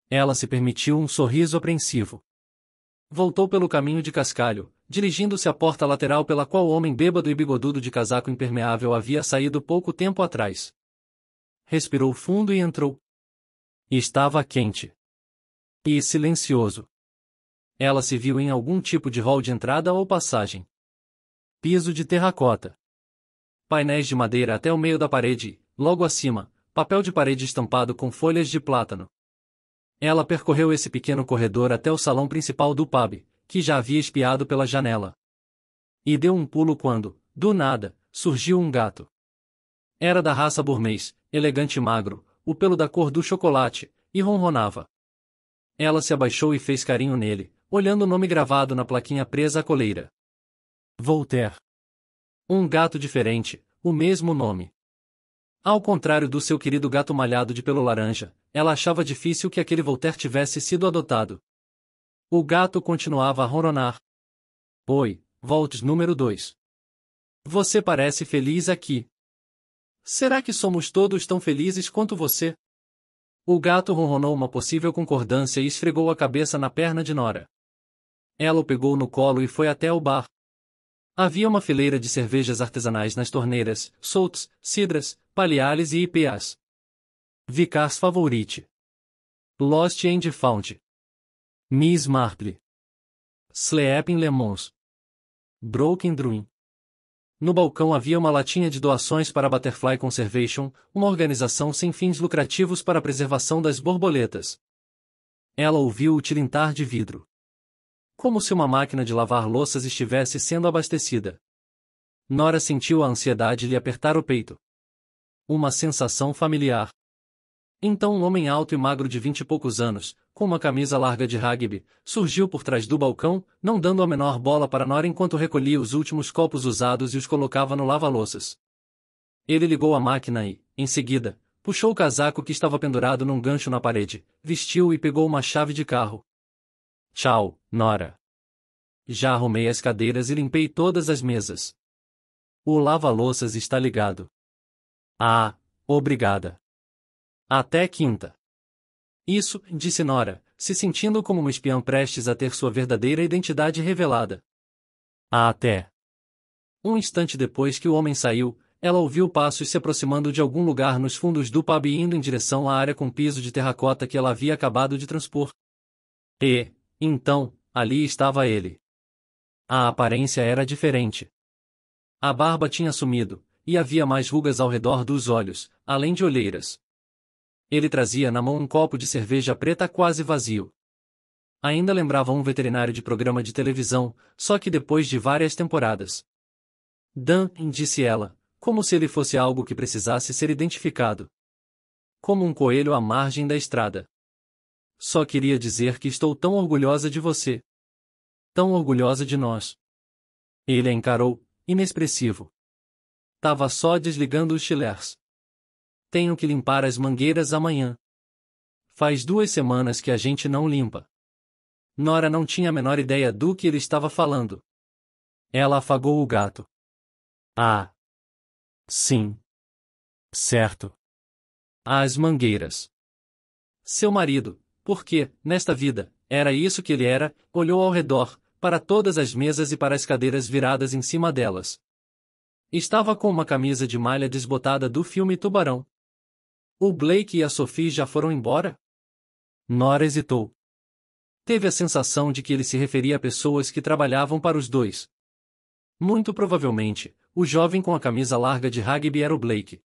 Ela se permitiu um sorriso apreensivo. Voltou pelo caminho de cascalho, dirigindo-se à porta lateral pela qual o homem bêbado e bigodudo de casaco impermeável havia saído pouco tempo atrás. Respirou fundo e entrou. estava quente. E silencioso. Ela se viu em algum tipo de hall de entrada ou passagem. Piso de terracota. Painéis de madeira até o meio da parede, logo acima, papel de parede estampado com folhas de plátano. Ela percorreu esse pequeno corredor até o salão principal do pub, que já havia espiado pela janela. E deu um pulo quando, do nada, surgiu um gato. Era da raça burmês, elegante e magro, o pelo da cor do chocolate, e ronronava. Ela se abaixou e fez carinho nele, olhando o nome gravado na plaquinha presa à coleira. Voltaire. Um gato diferente, o mesmo nome. Ao contrário do seu querido gato malhado de pelo laranja, ela achava difícil que aquele Voltaire tivesse sido adotado. O gato continuava a ronronar. Oi, volts número 2. Você parece feliz aqui. Será que somos todos tão felizes quanto você? O gato ronronou uma possível concordância e esfregou a cabeça na perna de Nora. Ela o pegou no colo e foi até o bar. Havia uma fileira de cervejas artesanais nas torneiras, soltos, cidras, paliales e IPAs. Vicars Favorite. Lost and Found. Miss Marple. Sleeping Lemons. Broken Dream. No balcão havia uma latinha de doações para a Butterfly Conservation, uma organização sem fins lucrativos para a preservação das borboletas. Ela ouviu o tilintar de vidro. Como se uma máquina de lavar louças estivesse sendo abastecida. Nora sentiu a ansiedade lhe apertar o peito. Uma sensação familiar. Então um homem alto e magro de vinte e poucos anos, com uma camisa larga de rugby, surgiu por trás do balcão, não dando a menor bola para Nora enquanto recolhia os últimos copos usados e os colocava no lava-louças. Ele ligou a máquina e, em seguida, puxou o casaco que estava pendurado num gancho na parede, vestiu e pegou uma chave de carro. Tchau, Nora. Já arrumei as cadeiras e limpei todas as mesas. O lava-louças está ligado. Ah, obrigada. Até quinta. Isso, disse Nora, se sentindo como um espião prestes a ter sua verdadeira identidade revelada. Até. Um instante depois que o homem saiu, ela ouviu passos se aproximando de algum lugar nos fundos do pub e indo em direção à área com piso de terracota que ela havia acabado de transpor. E, então, ali estava ele. A aparência era diferente. A barba tinha sumido, e havia mais rugas ao redor dos olhos, além de olheiras. Ele trazia na mão um copo de cerveja preta quase vazio. Ainda lembrava um veterinário de programa de televisão, só que depois de várias temporadas. Dan, disse ela, como se ele fosse algo que precisasse ser identificado. Como um coelho à margem da estrada. Só queria dizer que estou tão orgulhosa de você. Tão orgulhosa de nós. Ele a encarou, inexpressivo. Tava só desligando os chillers. Tenho que limpar as mangueiras amanhã. Faz duas semanas que a gente não limpa. Nora não tinha a menor ideia do que ele estava falando. Ela afagou o gato. Ah. Sim. Certo. As mangueiras. Seu marido, porque, nesta vida, era isso que ele era, olhou ao redor, para todas as mesas e para as cadeiras viradas em cima delas. Estava com uma camisa de malha desbotada do filme Tubarão. O Blake e a Sophie já foram embora? Nora hesitou. Teve a sensação de que ele se referia a pessoas que trabalhavam para os dois. Muito provavelmente, o jovem com a camisa larga de rugby era o Blake.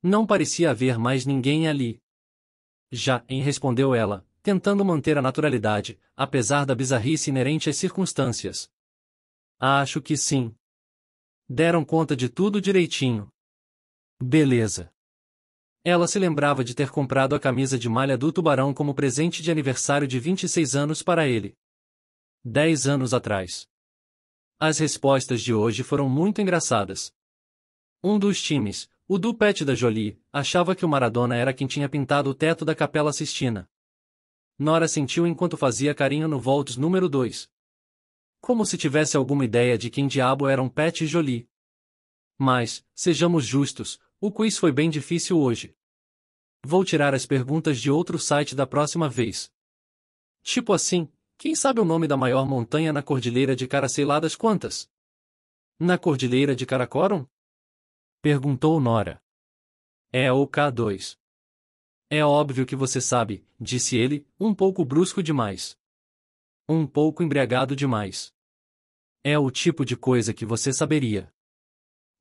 Não parecia haver mais ninguém ali. Já, em respondeu ela, tentando manter a naturalidade, apesar da bizarrice inerente às circunstâncias. Acho que sim. Deram conta de tudo direitinho. Beleza. Ela se lembrava de ter comprado a camisa de malha do tubarão como presente de aniversário de 26 anos para ele. Dez anos atrás. As respostas de hoje foram muito engraçadas. Um dos times, o do Pet da Jolie, achava que o Maradona era quem tinha pintado o teto da Capela Sistina. Nora sentiu enquanto fazia carinho no Volts número 2. Como se tivesse alguma ideia de quem diabo eram Pet e Jolie. Mas, sejamos justos, o quiz foi bem difícil hoje. Vou tirar as perguntas de outro site da próxima vez. Tipo assim, quem sabe o nome da maior montanha na cordilheira de cara quantas? Na cordilheira de Karakoram? Perguntou Nora. É o K2. É óbvio que você sabe, disse ele, um pouco brusco demais. Um pouco embriagado demais. É o tipo de coisa que você saberia.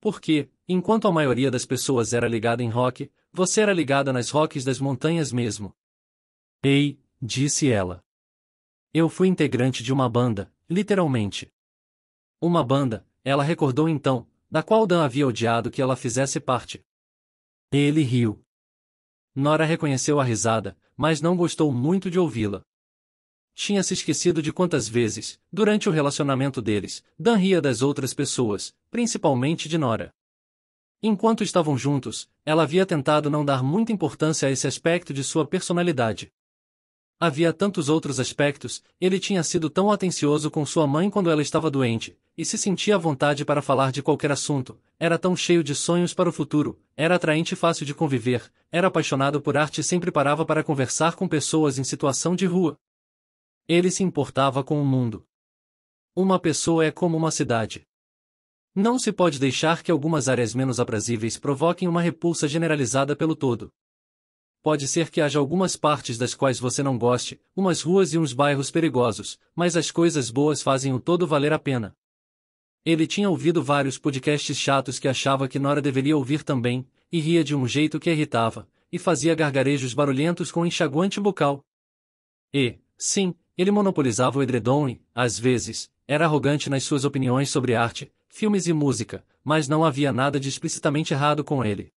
Porque, enquanto a maioria das pessoas era ligada em rock, você era ligada nas rocks das montanhas mesmo. Ei, disse ela. Eu fui integrante de uma banda, literalmente. Uma banda, ela recordou então, da qual Dan havia odiado que ela fizesse parte. Ele riu. Nora reconheceu a risada, mas não gostou muito de ouvi-la tinha se esquecido de quantas vezes, durante o relacionamento deles, Dan ria das outras pessoas, principalmente de Nora. Enquanto estavam juntos, ela havia tentado não dar muita importância a esse aspecto de sua personalidade. Havia tantos outros aspectos, ele tinha sido tão atencioso com sua mãe quando ela estava doente, e se sentia à vontade para falar de qualquer assunto, era tão cheio de sonhos para o futuro, era atraente e fácil de conviver, era apaixonado por arte e sempre parava para conversar com pessoas em situação de rua, ele se importava com o mundo. Uma pessoa é como uma cidade. Não se pode deixar que algumas áreas menos aprazíveis provoquem uma repulsa generalizada pelo todo. Pode ser que haja algumas partes das quais você não goste, umas ruas e uns bairros perigosos, mas as coisas boas fazem o todo valer a pena. Ele tinha ouvido vários podcasts chatos que achava que Nora deveria ouvir também, e ria de um jeito que irritava, e fazia gargarejos barulhentos com enxaguante bucal. E, sim, ele monopolizava o edredom e, às vezes, era arrogante nas suas opiniões sobre arte, filmes e música, mas não havia nada de explicitamente errado com ele.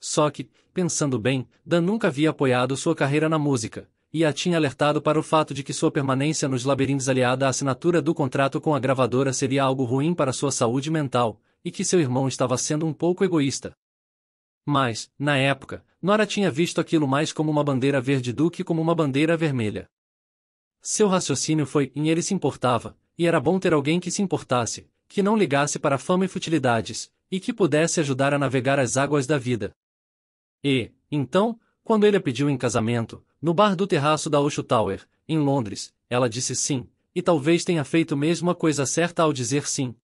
Só que, pensando bem, Dan nunca havia apoiado sua carreira na música, e a tinha alertado para o fato de que sua permanência nos labirintos aliada à assinatura do contrato com a gravadora seria algo ruim para sua saúde mental, e que seu irmão estava sendo um pouco egoísta. Mas, na época, Nora tinha visto aquilo mais como uma bandeira verde do que como uma bandeira vermelha. Seu raciocínio foi em ele se importava, e era bom ter alguém que se importasse, que não ligasse para fama e futilidades, e que pudesse ajudar a navegar as águas da vida. E, então, quando ele a pediu em casamento, no bar do terraço da Osho Tower, em Londres, ela disse sim, e talvez tenha feito mesmo a coisa certa ao dizer sim.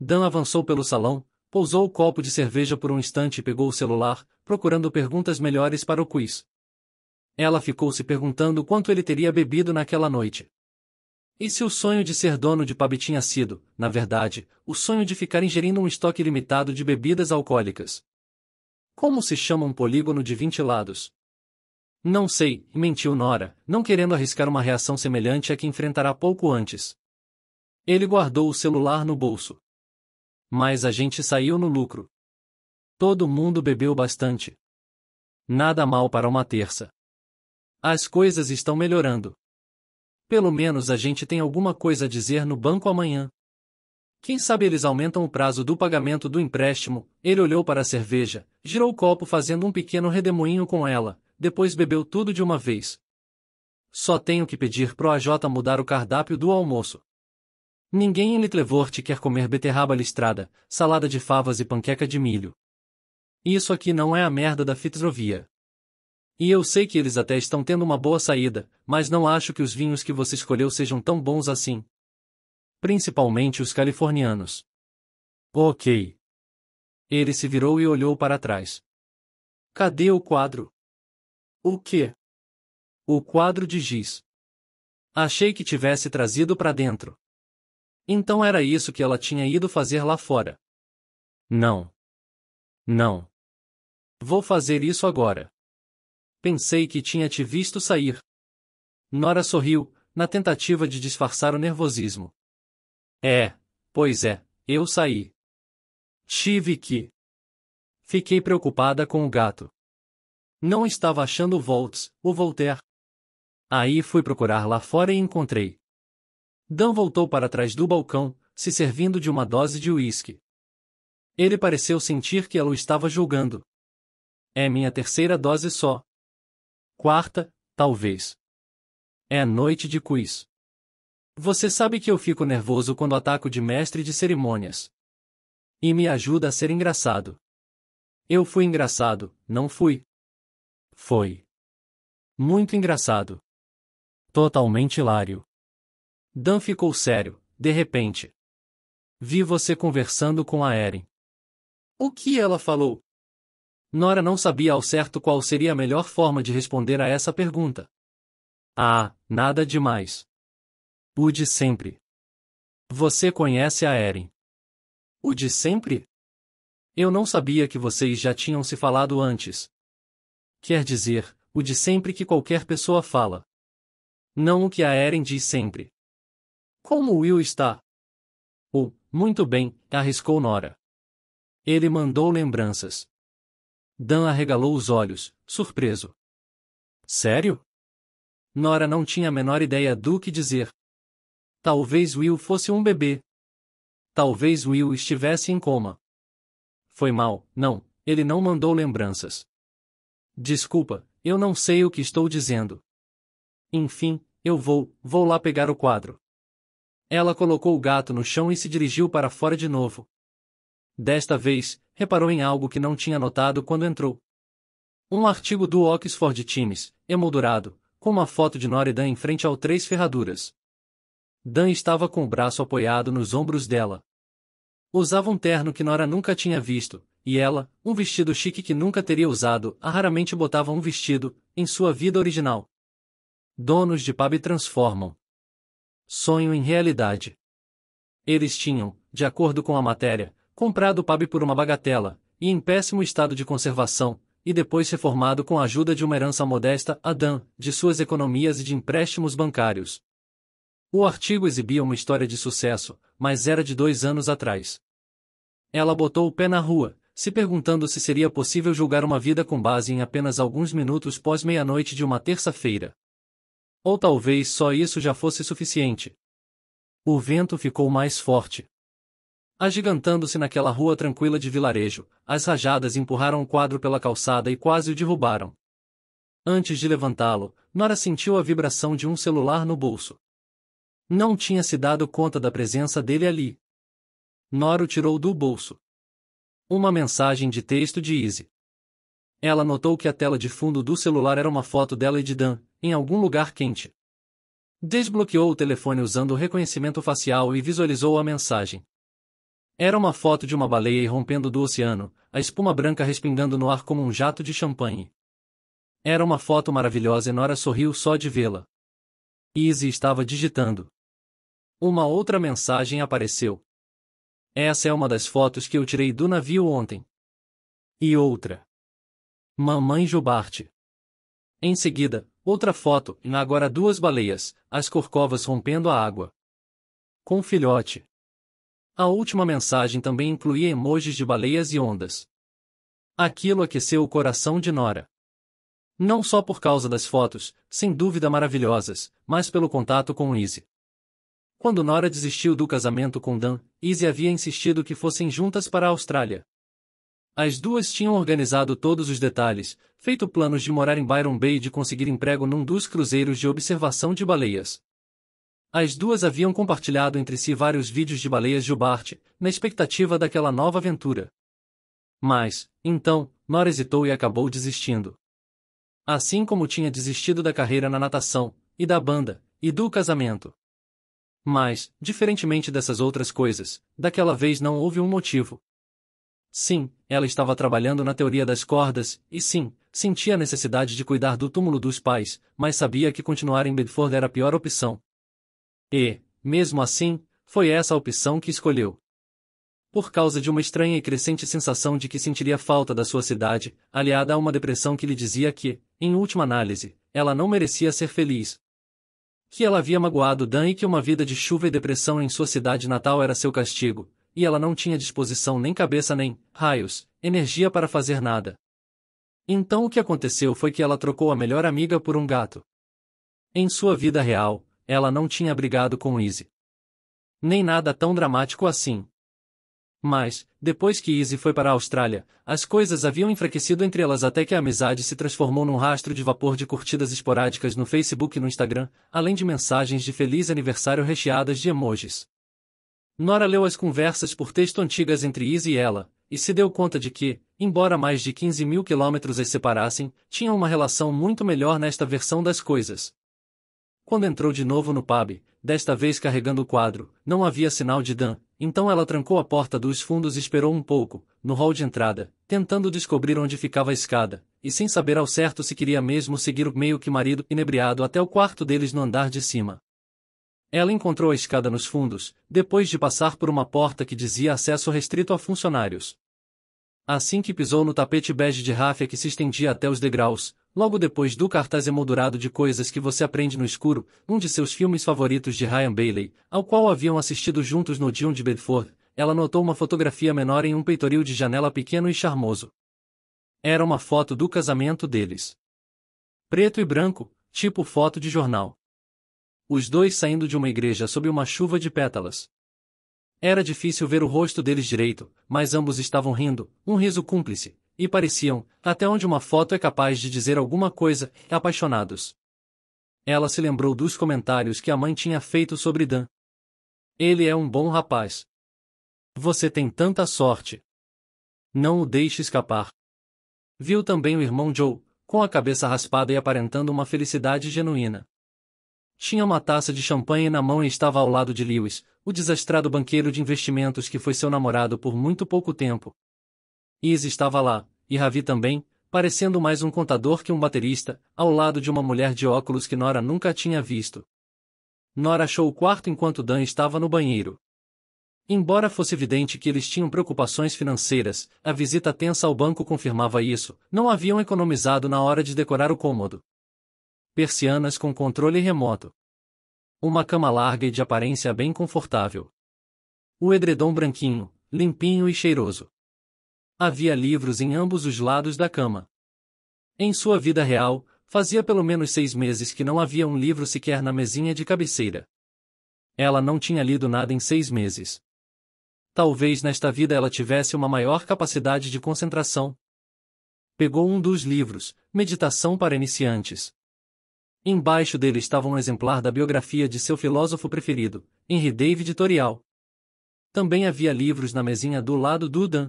Dan avançou pelo salão, pousou o copo de cerveja por um instante e pegou o celular, procurando perguntas melhores para o quiz. Ela ficou se perguntando quanto ele teria bebido naquela noite. E se o sonho de ser dono de pub tinha sido, na verdade, o sonho de ficar ingerindo um estoque limitado de bebidas alcoólicas? Como se chama um polígono de 20 lados? Não sei, mentiu Nora, não querendo arriscar uma reação semelhante à que enfrentará pouco antes. Ele guardou o celular no bolso. Mas a gente saiu no lucro. Todo mundo bebeu bastante. Nada mal para uma terça. As coisas estão melhorando. Pelo menos a gente tem alguma coisa a dizer no banco amanhã. Quem sabe eles aumentam o prazo do pagamento do empréstimo. Ele olhou para a cerveja, girou o copo fazendo um pequeno redemoinho com ela, depois bebeu tudo de uma vez. Só tenho que pedir pro AJ mudar o cardápio do almoço. Ninguém em Litlevort quer comer beterraba listrada, salada de favas e panqueca de milho. Isso aqui não é a merda da fitrovia. E eu sei que eles até estão tendo uma boa saída, mas não acho que os vinhos que você escolheu sejam tão bons assim. Principalmente os californianos. Ok. Ele se virou e olhou para trás. Cadê o quadro? O quê? O quadro de giz. Achei que tivesse trazido para dentro. Então era isso que ela tinha ido fazer lá fora. Não. Não. Vou fazer isso agora. Pensei que tinha te visto sair. Nora sorriu, na tentativa de disfarçar o nervosismo. É, pois é, eu saí. Tive que. Fiquei preocupada com o gato. Não estava achando o Volts, o Voltaire. Aí fui procurar lá fora e encontrei. Dan voltou para trás do balcão, se servindo de uma dose de uísque. Ele pareceu sentir que ela o estava julgando. É minha terceira dose só. Quarta, talvez. É a noite de quiz. Você sabe que eu fico nervoso quando ataco de mestre de cerimônias. E me ajuda a ser engraçado. Eu fui engraçado, não fui. Foi. Muito engraçado. Totalmente hilário. Dan ficou sério, de repente. Vi você conversando com a Eren. O que ela falou? Nora não sabia ao certo qual seria a melhor forma de responder a essa pergunta. Ah, nada demais. O de sempre. Você conhece a Erin. O de sempre? Eu não sabia que vocês já tinham se falado antes. Quer dizer, o de sempre que qualquer pessoa fala. Não o que a Erin diz sempre. Como o Will está? Oh, muito bem, arriscou Nora. Ele mandou lembranças. Dan arregalou os olhos, surpreso. Sério? Nora não tinha a menor ideia do que dizer. Talvez Will fosse um bebê. Talvez Will estivesse em coma. Foi mal, não, ele não mandou lembranças. Desculpa, eu não sei o que estou dizendo. Enfim, eu vou, vou lá pegar o quadro. Ela colocou o gato no chão e se dirigiu para fora de novo. Desta vez, reparou em algo que não tinha notado quando entrou. Um artigo do Oxford Times, emoldurado, com uma foto de Nora e Dan em frente ao Três Ferraduras. Dan estava com o braço apoiado nos ombros dela. Usava um terno que Nora nunca tinha visto, e ela, um vestido chique que nunca teria usado, raramente botava um vestido, em sua vida original. Donos de pub transformam sonho em realidade. Eles tinham, de acordo com a matéria, comprado o pub por uma bagatela, e em péssimo estado de conservação, e depois reformado com a ajuda de uma herança modesta a Dan, de suas economias e de empréstimos bancários. O artigo exibia uma história de sucesso, mas era de dois anos atrás. Ela botou o pé na rua, se perguntando se seria possível julgar uma vida com base em apenas alguns minutos pós meia-noite de uma terça-feira. Ou talvez só isso já fosse suficiente. O vento ficou mais forte. Agigantando-se naquela rua tranquila de vilarejo, as rajadas empurraram o quadro pela calçada e quase o derrubaram. Antes de levantá-lo, Nora sentiu a vibração de um celular no bolso. Não tinha se dado conta da presença dele ali. Nora o tirou do bolso. Uma mensagem de texto de Izzy. Ela notou que a tela de fundo do celular era uma foto dela e de Dan, em algum lugar quente. Desbloqueou o telefone usando o reconhecimento facial e visualizou a mensagem. Era uma foto de uma baleia irrompendo do oceano, a espuma branca respingando no ar como um jato de champanhe. Era uma foto maravilhosa e Nora sorriu só de vê-la. Izzy estava digitando. Uma outra mensagem apareceu. Essa é uma das fotos que eu tirei do navio ontem. E outra. Mamãe Jubarte. Em seguida, outra foto, e agora duas baleias, as corcovas rompendo a água. Com filhote. A última mensagem também incluía emojis de baleias e ondas. Aquilo aqueceu o coração de Nora. Não só por causa das fotos, sem dúvida maravilhosas, mas pelo contato com Izzy. Quando Nora desistiu do casamento com Dan, Izzy havia insistido que fossem juntas para a Austrália. As duas tinham organizado todos os detalhes, feito planos de morar em Byron Bay e de conseguir emprego num dos cruzeiros de observação de baleias. As duas haviam compartilhado entre si vários vídeos de baleias Gilbart, na expectativa daquela nova aventura. Mas, então, Nora hesitou e acabou desistindo. Assim como tinha desistido da carreira na natação, e da banda, e do casamento. Mas, diferentemente dessas outras coisas, daquela vez não houve um motivo. Sim, ela estava trabalhando na teoria das cordas, e sim, sentia a necessidade de cuidar do túmulo dos pais, mas sabia que continuar em Bedford era a pior opção, e, mesmo assim, foi essa a opção que escolheu. Por causa de uma estranha e crescente sensação de que sentiria falta da sua cidade, aliada a uma depressão que lhe dizia que, em última análise, ela não merecia ser feliz. Que ela havia magoado Dan e que uma vida de chuva e depressão em sua cidade natal era seu castigo, e ela não tinha disposição nem cabeça nem, raios, energia para fazer nada. Então o que aconteceu foi que ela trocou a melhor amiga por um gato. Em sua vida real, ela não tinha brigado com Izzy. Nem nada tão dramático assim. Mas, depois que Izzy foi para a Austrália, as coisas haviam enfraquecido entre elas até que a amizade se transformou num rastro de vapor de curtidas esporádicas no Facebook e no Instagram, além de mensagens de feliz aniversário recheadas de emojis. Nora leu as conversas por texto antigas entre Izzy e ela, e se deu conta de que, embora mais de 15 mil quilômetros as separassem, tinham uma relação muito melhor nesta versão das coisas. Quando entrou de novo no pub, desta vez carregando o quadro, não havia sinal de Dan, então ela trancou a porta dos fundos e esperou um pouco, no hall de entrada, tentando descobrir onde ficava a escada, e sem saber ao certo se queria mesmo seguir o meio que marido inebriado até o quarto deles no andar de cima. Ela encontrou a escada nos fundos, depois de passar por uma porta que dizia acesso restrito a funcionários. Assim que pisou no tapete bege de ráfia que se estendia até os degraus, Logo depois do cartaz emoldurado de coisas que você aprende no escuro, um de seus filmes favoritos de Ryan Bailey, ao qual haviam assistido juntos no Dion de Bedford, ela notou uma fotografia menor em um peitoril de janela pequeno e charmoso. Era uma foto do casamento deles. Preto e branco, tipo foto de jornal. Os dois saindo de uma igreja sob uma chuva de pétalas. Era difícil ver o rosto deles direito, mas ambos estavam rindo, um riso cúmplice, e pareciam, até onde uma foto é capaz de dizer alguma coisa, apaixonados. Ela se lembrou dos comentários que a mãe tinha feito sobre Dan. Ele é um bom rapaz. Você tem tanta sorte. Não o deixe escapar. Viu também o irmão Joe, com a cabeça raspada e aparentando uma felicidade genuína. Tinha uma taça de champanhe na mão e estava ao lado de Lewis, o desastrado banqueiro de investimentos que foi seu namorado por muito pouco tempo, Is estava lá, e Ravi também, parecendo mais um contador que um baterista, ao lado de uma mulher de óculos que Nora nunca tinha visto. Nora achou o quarto enquanto Dan estava no banheiro. Embora fosse evidente que eles tinham preocupações financeiras, a visita tensa ao banco confirmava isso, não haviam economizado na hora de decorar o cômodo. Persianas com controle remoto. Uma cama larga e de aparência bem confortável. O edredom branquinho, limpinho e cheiroso. Havia livros em ambos os lados da cama. Em sua vida real, fazia pelo menos seis meses que não havia um livro sequer na mesinha de cabeceira. Ela não tinha lido nada em seis meses. Talvez nesta vida ela tivesse uma maior capacidade de concentração. Pegou um dos livros, Meditação para Iniciantes. Embaixo dele estava um exemplar da biografia de seu filósofo preferido, Henry David Toriel. Também havia livros na mesinha do lado do Dan,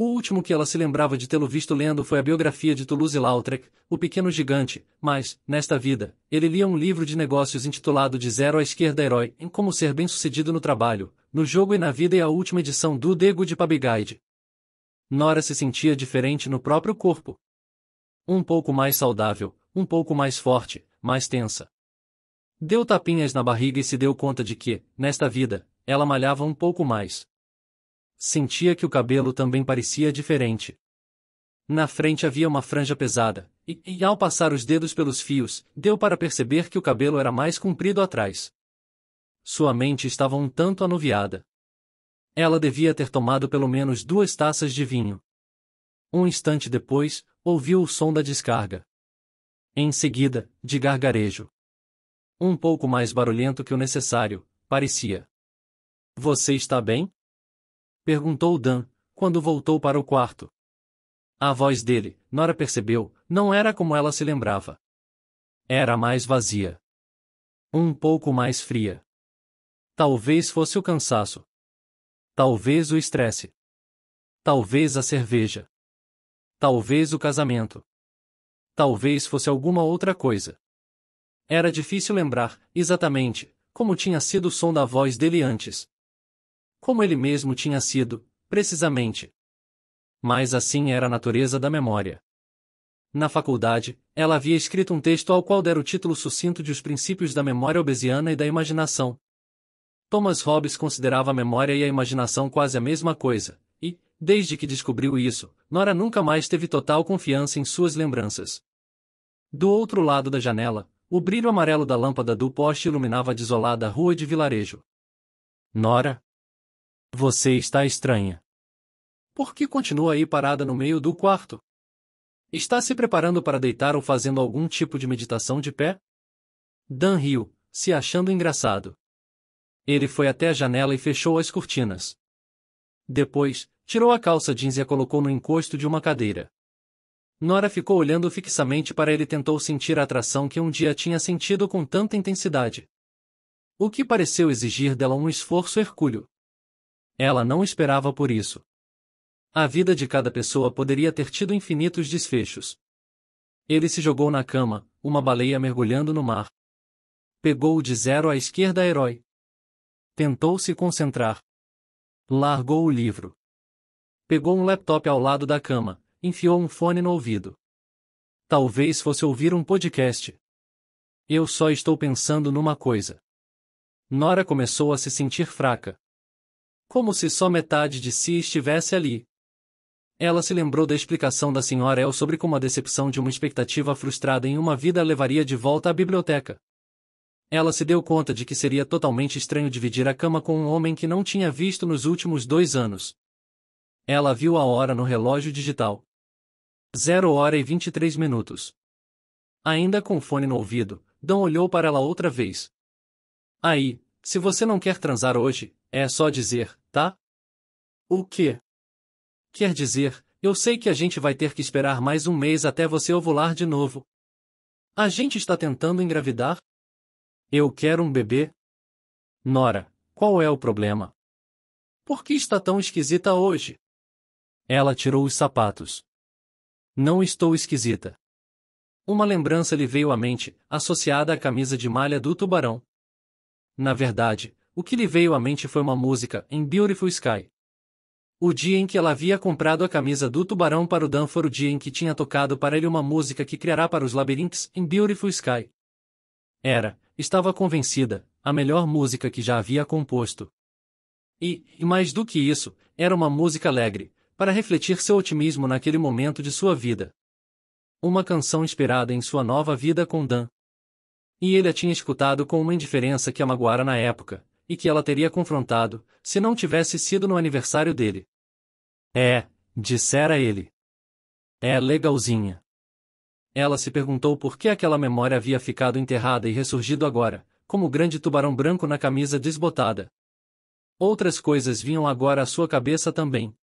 o último que ela se lembrava de tê-lo visto lendo foi a biografia de Toulouse-Lautrec, O Pequeno Gigante, mas, nesta vida, ele lia um livro de negócios intitulado De Zero à Esquerda Herói em Como Ser Bem-Sucedido no Trabalho, no Jogo e na Vida e a última edição do The Good Pub Guide. Nora se sentia diferente no próprio corpo. Um pouco mais saudável, um pouco mais forte, mais tensa. Deu tapinhas na barriga e se deu conta de que, nesta vida, ela malhava um pouco mais. Sentia que o cabelo também parecia diferente. Na frente havia uma franja pesada, e, e ao passar os dedos pelos fios, deu para perceber que o cabelo era mais comprido atrás. Sua mente estava um tanto anuviada. Ela devia ter tomado pelo menos duas taças de vinho. Um instante depois, ouviu o som da descarga. Em seguida, de gargarejo. Um pouco mais barulhento que o necessário, parecia. Você está bem? Perguntou Dan, quando voltou para o quarto. A voz dele, Nora percebeu, não era como ela se lembrava. Era mais vazia. Um pouco mais fria. Talvez fosse o cansaço. Talvez o estresse. Talvez a cerveja. Talvez o casamento. Talvez fosse alguma outra coisa. Era difícil lembrar, exatamente, como tinha sido o som da voz dele antes, como ele mesmo tinha sido, precisamente. Mas assim era a natureza da memória. Na faculdade, ela havia escrito um texto ao qual dera o título sucinto de Os Princípios da Memória obesiana e da Imaginação. Thomas Hobbes considerava a memória e a imaginação quase a mesma coisa, e, desde que descobriu isso, Nora nunca mais teve total confiança em suas lembranças. Do outro lado da janela, o brilho amarelo da lâmpada do poste iluminava a desolada rua de vilarejo. Nora, você está estranha. Por que continua aí parada no meio do quarto? Está se preparando para deitar ou fazendo algum tipo de meditação de pé? Dan riu, se achando engraçado. Ele foi até a janela e fechou as cortinas. Depois, tirou a calça jeans e a colocou no encosto de uma cadeira. Nora ficou olhando fixamente para ele e tentou sentir a atração que um dia tinha sentido com tanta intensidade. O que pareceu exigir dela um esforço hercúleo. Ela não esperava por isso. A vida de cada pessoa poderia ter tido infinitos desfechos. Ele se jogou na cama, uma baleia mergulhando no mar. Pegou o de zero à esquerda herói. Tentou se concentrar. Largou o livro. Pegou um laptop ao lado da cama, enfiou um fone no ouvido. Talvez fosse ouvir um podcast. Eu só estou pensando numa coisa. Nora começou a se sentir fraca como se só metade de si estivesse ali. Ela se lembrou da explicação da senhora El sobre como a decepção de uma expectativa frustrada em uma vida levaria de volta à biblioteca. Ela se deu conta de que seria totalmente estranho dividir a cama com um homem que não tinha visto nos últimos dois anos. Ela viu a hora no relógio digital. Zero hora e vinte e três minutos. Ainda com o fone no ouvido, Dom olhou para ela outra vez. Aí, se você não quer transar hoje, é só dizer, tá? O que? Quer dizer, eu sei que a gente vai ter que esperar mais um mês até você ovular de novo. A gente está tentando engravidar? Eu quero um bebê. Nora, qual é o problema? Por que está tão esquisita hoje? Ela tirou os sapatos. Não estou esquisita. Uma lembrança lhe veio à mente, associada à camisa de malha do tubarão. Na verdade, o que lhe veio à mente foi uma música, em Beautiful Sky. O dia em que ela havia comprado a camisa do tubarão para o Dan foi o dia em que tinha tocado para ele uma música que criará para os labirintos em Beautiful Sky. Era, estava convencida, a melhor música que já havia composto. E, e mais do que isso, era uma música alegre, para refletir seu otimismo naquele momento de sua vida. Uma canção inspirada em sua nova vida com Dan. E ele a tinha escutado com uma indiferença que a magoara na época, e que ela teria confrontado, se não tivesse sido no aniversário dele. É, dissera ele. É legalzinha. Ela se perguntou por que aquela memória havia ficado enterrada e ressurgido agora, como o grande tubarão branco na camisa desbotada. Outras coisas vinham agora à sua cabeça também,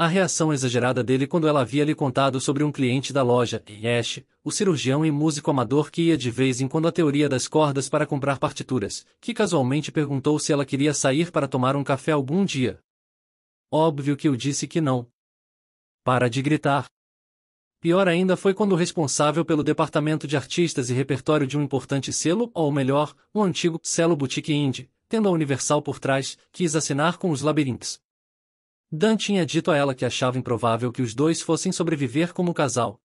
a reação exagerada dele quando ela havia lhe contado sobre um cliente da loja, Yesh, o cirurgião e músico amador que ia de vez em quando à teoria das cordas para comprar partituras, que casualmente perguntou se ela queria sair para tomar um café algum dia. Óbvio que eu disse que não. Para de gritar. Pior ainda foi quando o responsável pelo departamento de artistas e repertório de um importante selo, ou melhor, um antigo selo boutique indie, tendo a Universal por trás, quis assinar com os labirintos Dan tinha dito a ela que achava improvável que os dois fossem sobreviver como casal.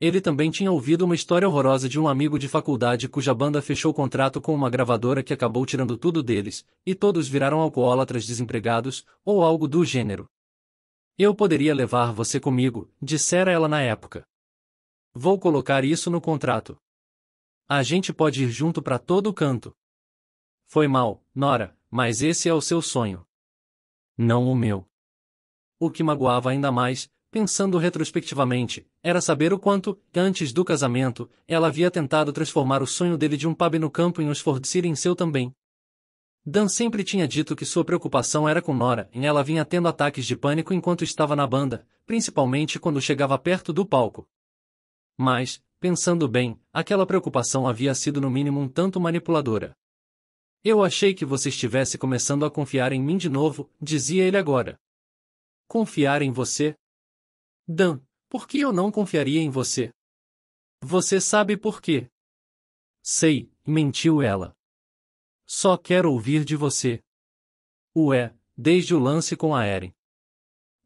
Ele também tinha ouvido uma história horrorosa de um amigo de faculdade cuja banda fechou contrato com uma gravadora que acabou tirando tudo deles, e todos viraram alcoólatras desempregados, ou algo do gênero. Eu poderia levar você comigo, dissera ela na época. Vou colocar isso no contrato. A gente pode ir junto para todo canto. Foi mal, Nora, mas esse é o seu sonho não o meu. O que magoava ainda mais, pensando retrospectivamente, era saber o quanto, antes do casamento, ela havia tentado transformar o sonho dele de um pub no campo em City em seu também. Dan sempre tinha dito que sua preocupação era com Nora, e ela vinha tendo ataques de pânico enquanto estava na banda, principalmente quando chegava perto do palco. Mas, pensando bem, aquela preocupação havia sido no mínimo um tanto manipuladora. Eu achei que você estivesse começando a confiar em mim de novo, dizia ele agora. Confiar em você? Dan, por que eu não confiaria em você? Você sabe por quê? Sei, mentiu ela. Só quero ouvir de você. Ué, desde o lance com a Eren.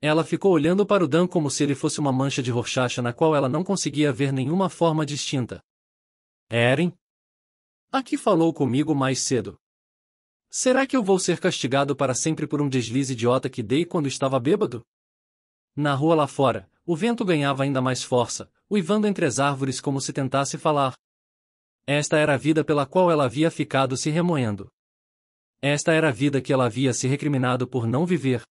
Ela ficou olhando para o Dan como se ele fosse uma mancha de rochacha na qual ela não conseguia ver nenhuma forma distinta. Eren? A que falou comigo mais cedo? Será que eu vou ser castigado para sempre por um deslize idiota que dei quando estava bêbado? Na rua lá fora, o vento ganhava ainda mais força, uivando entre as árvores como se tentasse falar. Esta era a vida pela qual ela havia ficado se remoendo. Esta era a vida que ela havia se recriminado por não viver.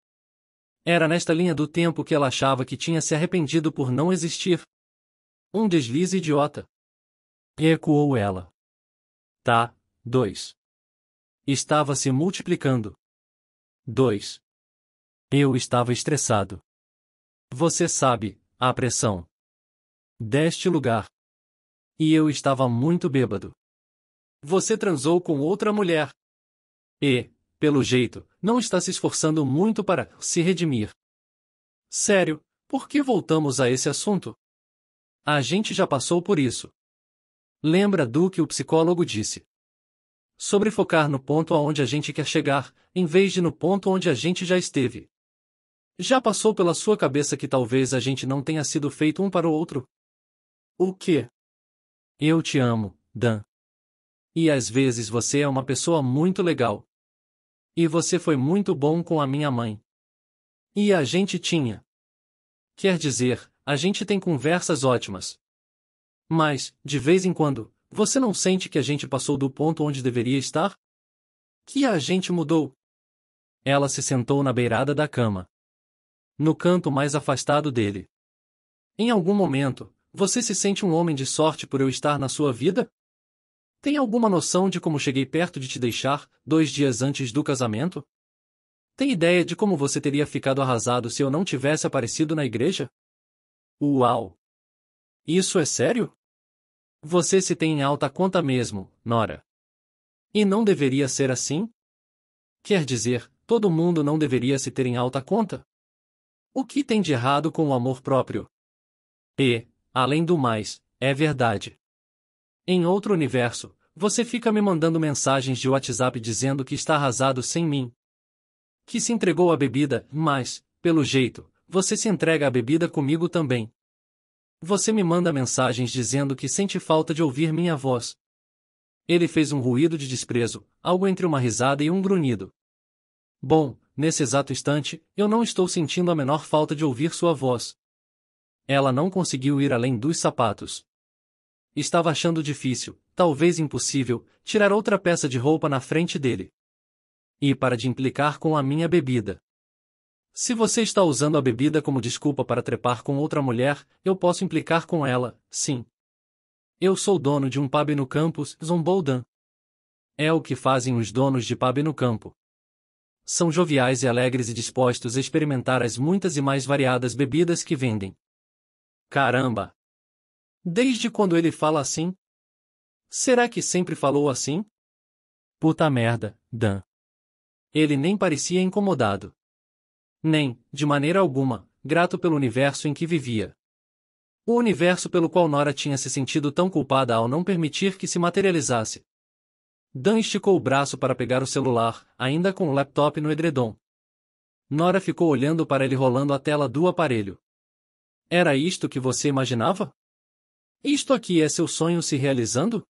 Era nesta linha do tempo que ela achava que tinha se arrependido por não existir. Um deslize idiota. ecoou ela. Tá, dois. Estava se multiplicando. 2. Eu estava estressado. Você sabe, a pressão. Deste lugar. E eu estava muito bêbado. Você transou com outra mulher. E, pelo jeito, não está se esforçando muito para se redimir. Sério, por que voltamos a esse assunto? A gente já passou por isso. Lembra do que o psicólogo disse sobre focar no ponto aonde a gente quer chegar, em vez de no ponto onde a gente já esteve. Já passou pela sua cabeça que talvez a gente não tenha sido feito um para o outro? O que? Eu te amo, Dan. E às vezes você é uma pessoa muito legal. E você foi muito bom com a minha mãe. E a gente tinha. Quer dizer, a gente tem conversas ótimas. Mas, de vez em quando, você não sente que a gente passou do ponto onde deveria estar? Que a gente mudou? Ela se sentou na beirada da cama. No canto mais afastado dele. Em algum momento, você se sente um homem de sorte por eu estar na sua vida? Tem alguma noção de como cheguei perto de te deixar, dois dias antes do casamento? Tem ideia de como você teria ficado arrasado se eu não tivesse aparecido na igreja? Uau! Isso é sério? Você se tem em alta conta mesmo, Nora. E não deveria ser assim? Quer dizer, todo mundo não deveria se ter em alta conta? O que tem de errado com o amor próprio? E, além do mais, é verdade. Em outro universo, você fica me mandando mensagens de WhatsApp dizendo que está arrasado sem mim. Que se entregou à bebida, mas, pelo jeito, você se entrega à bebida comigo também. Você me manda mensagens dizendo que sente falta de ouvir minha voz. Ele fez um ruído de desprezo, algo entre uma risada e um grunhido. Bom, nesse exato instante, eu não estou sentindo a menor falta de ouvir sua voz. Ela não conseguiu ir além dos sapatos. Estava achando difícil, talvez impossível, tirar outra peça de roupa na frente dele. E para de implicar com a minha bebida. Se você está usando a bebida como desculpa para trepar com outra mulher, eu posso implicar com ela, sim. Eu sou dono de um pub no campus, zombou Dan. É o que fazem os donos de pub no campo. São joviais e alegres e dispostos a experimentar as muitas e mais variadas bebidas que vendem. Caramba! Desde quando ele fala assim? Será que sempre falou assim? Puta merda, Dan. Ele nem parecia incomodado nem, de maneira alguma, grato pelo universo em que vivia. O universo pelo qual Nora tinha se sentido tão culpada ao não permitir que se materializasse. Dan esticou o braço para pegar o celular, ainda com o laptop no edredom. Nora ficou olhando para ele rolando a tela do aparelho. Era isto que você imaginava? Isto aqui é seu sonho se realizando?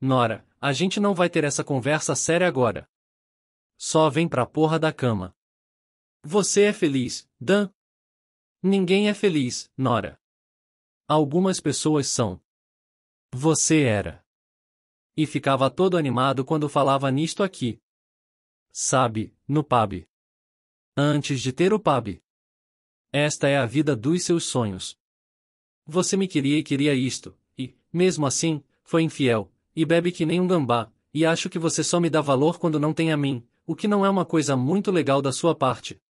Nora, a gente não vai ter essa conversa séria agora. Só vem pra porra da cama. Você é feliz, Dan? Ninguém é feliz, Nora. Algumas pessoas são. Você era. E ficava todo animado quando falava nisto aqui. Sabe, no pub. Antes de ter o pub. Esta é a vida dos seus sonhos. Você me queria e queria isto, e, mesmo assim, foi infiel, e bebe que nem um gambá, e acho que você só me dá valor quando não tem a mim, o que não é uma coisa muito legal da sua parte.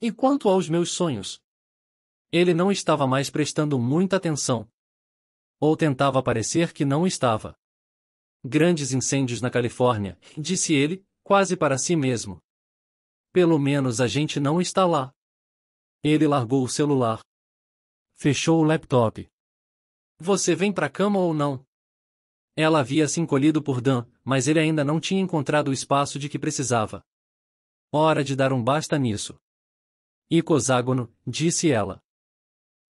E quanto aos meus sonhos? Ele não estava mais prestando muita atenção. Ou tentava parecer que não estava. Grandes incêndios na Califórnia, disse ele, quase para si mesmo. Pelo menos a gente não está lá. Ele largou o celular. Fechou o laptop. Você vem para a cama ou não? Ela havia se encolhido por Dan, mas ele ainda não tinha encontrado o espaço de que precisava. Hora de dar um basta nisso. Icoságono, disse ela.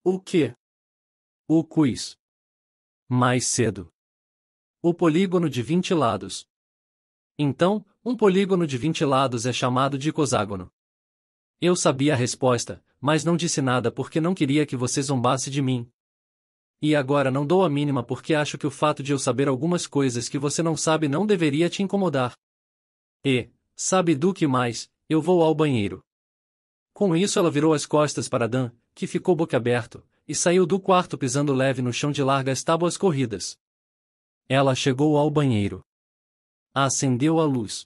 O que? O quiz. Mais cedo. O polígono de 20 lados. Então, um polígono de 20 lados é chamado de icoságono. Eu sabia a resposta, mas não disse nada porque não queria que você zombasse de mim. E agora não dou a mínima porque acho que o fato de eu saber algumas coisas que você não sabe não deveria te incomodar. E, sabe do que mais, eu vou ao banheiro. Com isso ela virou as costas para Dan, que ficou boquiaberto, e saiu do quarto pisando leve no chão de largas tábuas corridas. Ela chegou ao banheiro. Acendeu a luz.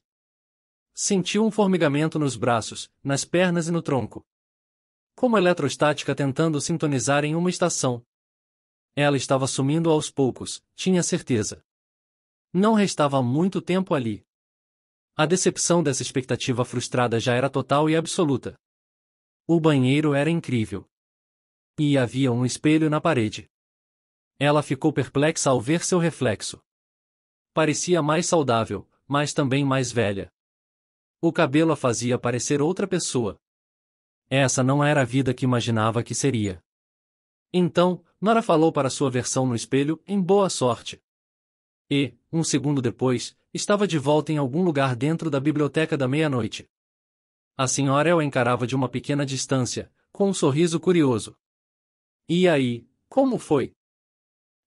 Sentiu um formigamento nos braços, nas pernas e no tronco. Como eletrostática tentando sintonizar em uma estação. Ela estava sumindo aos poucos, tinha certeza. Não restava muito tempo ali. A decepção dessa expectativa frustrada já era total e absoluta. O banheiro era incrível. E havia um espelho na parede. Ela ficou perplexa ao ver seu reflexo. Parecia mais saudável, mas também mais velha. O cabelo a fazia parecer outra pessoa. Essa não era a vida que imaginava que seria. Então, Nora falou para sua versão no espelho em boa sorte. E, um segundo depois, estava de volta em algum lugar dentro da biblioteca da meia-noite. A senhora é o encarava de uma pequena distância, com um sorriso curioso. E aí, como foi?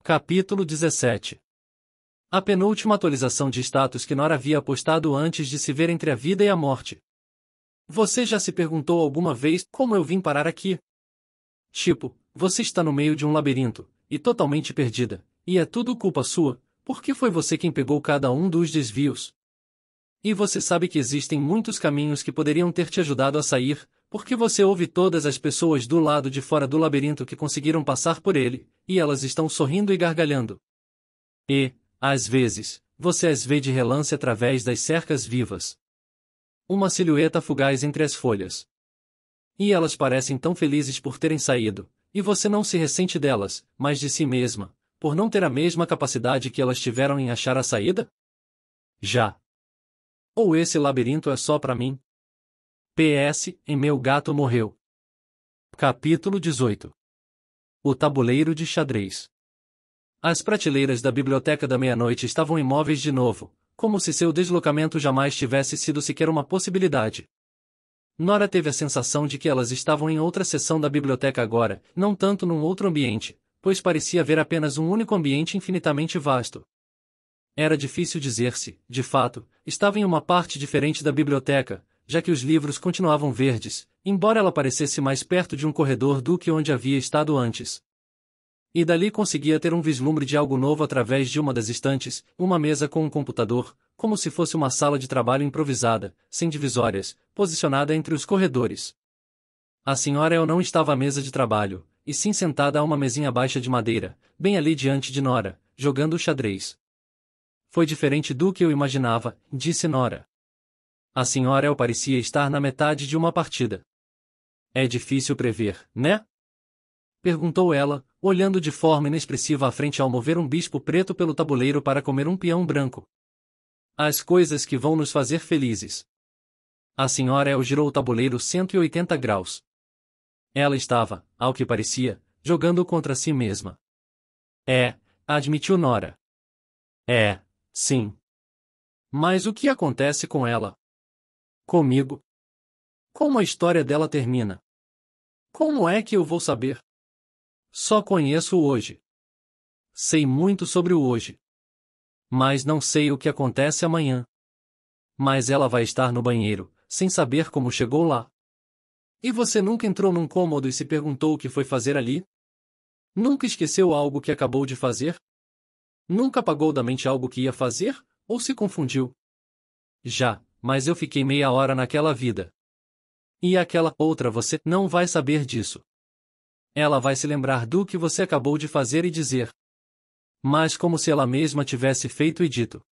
Capítulo 17 A penúltima atualização de status que Nora havia apostado antes de se ver entre a vida e a morte. Você já se perguntou alguma vez como eu vim parar aqui? Tipo, você está no meio de um labirinto, e totalmente perdida, e é tudo culpa sua, porque foi você quem pegou cada um dos desvios. E você sabe que existem muitos caminhos que poderiam ter te ajudado a sair, porque você ouve todas as pessoas do lado de fora do labirinto que conseguiram passar por ele, e elas estão sorrindo e gargalhando. E, às vezes, você as vê de relance através das cercas vivas. Uma silhueta fugaz entre as folhas. E elas parecem tão felizes por terem saído, e você não se ressente delas, mas de si mesma, por não ter a mesma capacidade que elas tiveram em achar a saída? Já, ou esse labirinto é só para mim? PS, e meu gato morreu. Capítulo 18 O tabuleiro de xadrez. As prateleiras da biblioteca da meia-noite estavam imóveis de novo, como se seu deslocamento jamais tivesse sido sequer uma possibilidade. Nora teve a sensação de que elas estavam em outra seção da biblioteca agora, não tanto num outro ambiente, pois parecia haver apenas um único ambiente infinitamente vasto. Era difícil dizer se, de fato, estava em uma parte diferente da biblioteca, já que os livros continuavam verdes, embora ela parecesse mais perto de um corredor do que onde havia estado antes. E dali conseguia ter um vislumbre de algo novo através de uma das estantes, uma mesa com um computador, como se fosse uma sala de trabalho improvisada, sem divisórias, posicionada entre os corredores. A senhora El não estava à mesa de trabalho, e sim sentada a uma mesinha baixa de madeira, bem ali diante de Nora, jogando xadrez. Foi diferente do que eu imaginava, disse Nora. A senhora El parecia estar na metade de uma partida. É difícil prever, né? Perguntou ela, olhando de forma inexpressiva à frente ao mover um bispo preto pelo tabuleiro para comer um peão branco. As coisas que vão nos fazer felizes. A senhora El girou o tabuleiro 180 graus. Ela estava, ao que parecia, jogando contra si mesma. É, admitiu Nora. É, Sim. Mas o que acontece com ela? Comigo? Como a história dela termina? Como é que eu vou saber? Só conheço o hoje. Sei muito sobre o hoje. Mas não sei o que acontece amanhã. Mas ela vai estar no banheiro, sem saber como chegou lá. E você nunca entrou num cômodo e se perguntou o que foi fazer ali? Nunca esqueceu algo que acabou de fazer? Nunca apagou da mente algo que ia fazer, ou se confundiu? Já, mas eu fiquei meia hora naquela vida. E aquela outra você não vai saber disso. Ela vai se lembrar do que você acabou de fazer e dizer. Mas como se ela mesma tivesse feito e dito.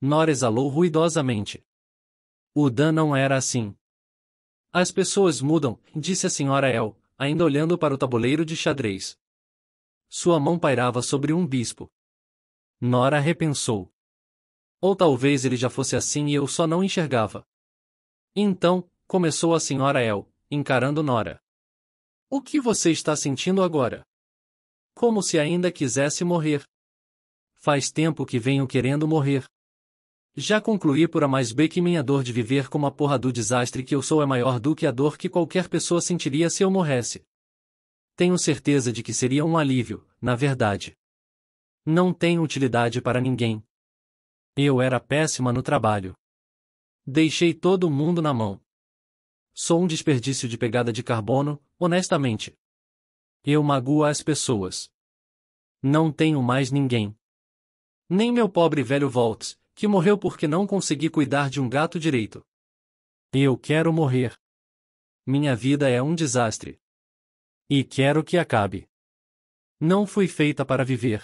Nora exalou ruidosamente. O Dan não era assim. As pessoas mudam, disse a senhora El, ainda olhando para o tabuleiro de xadrez. Sua mão pairava sobre um bispo. Nora repensou. Ou talvez ele já fosse assim e eu só não enxergava. Então, começou a senhora El, encarando Nora. O que você está sentindo agora? Como se ainda quisesse morrer. Faz tempo que venho querendo morrer. Já concluí por A mais B que minha dor de viver como a porra do desastre que eu sou é maior do que a dor que qualquer pessoa sentiria se eu morresse. Tenho certeza de que seria um alívio, na verdade. Não tenho utilidade para ninguém. Eu era péssima no trabalho. Deixei todo mundo na mão. Sou um desperdício de pegada de carbono, honestamente. Eu magoo as pessoas. Não tenho mais ninguém. Nem meu pobre velho Volts, que morreu porque não consegui cuidar de um gato direito. Eu quero morrer. Minha vida é um desastre. E quero que acabe. Não fui feita para viver.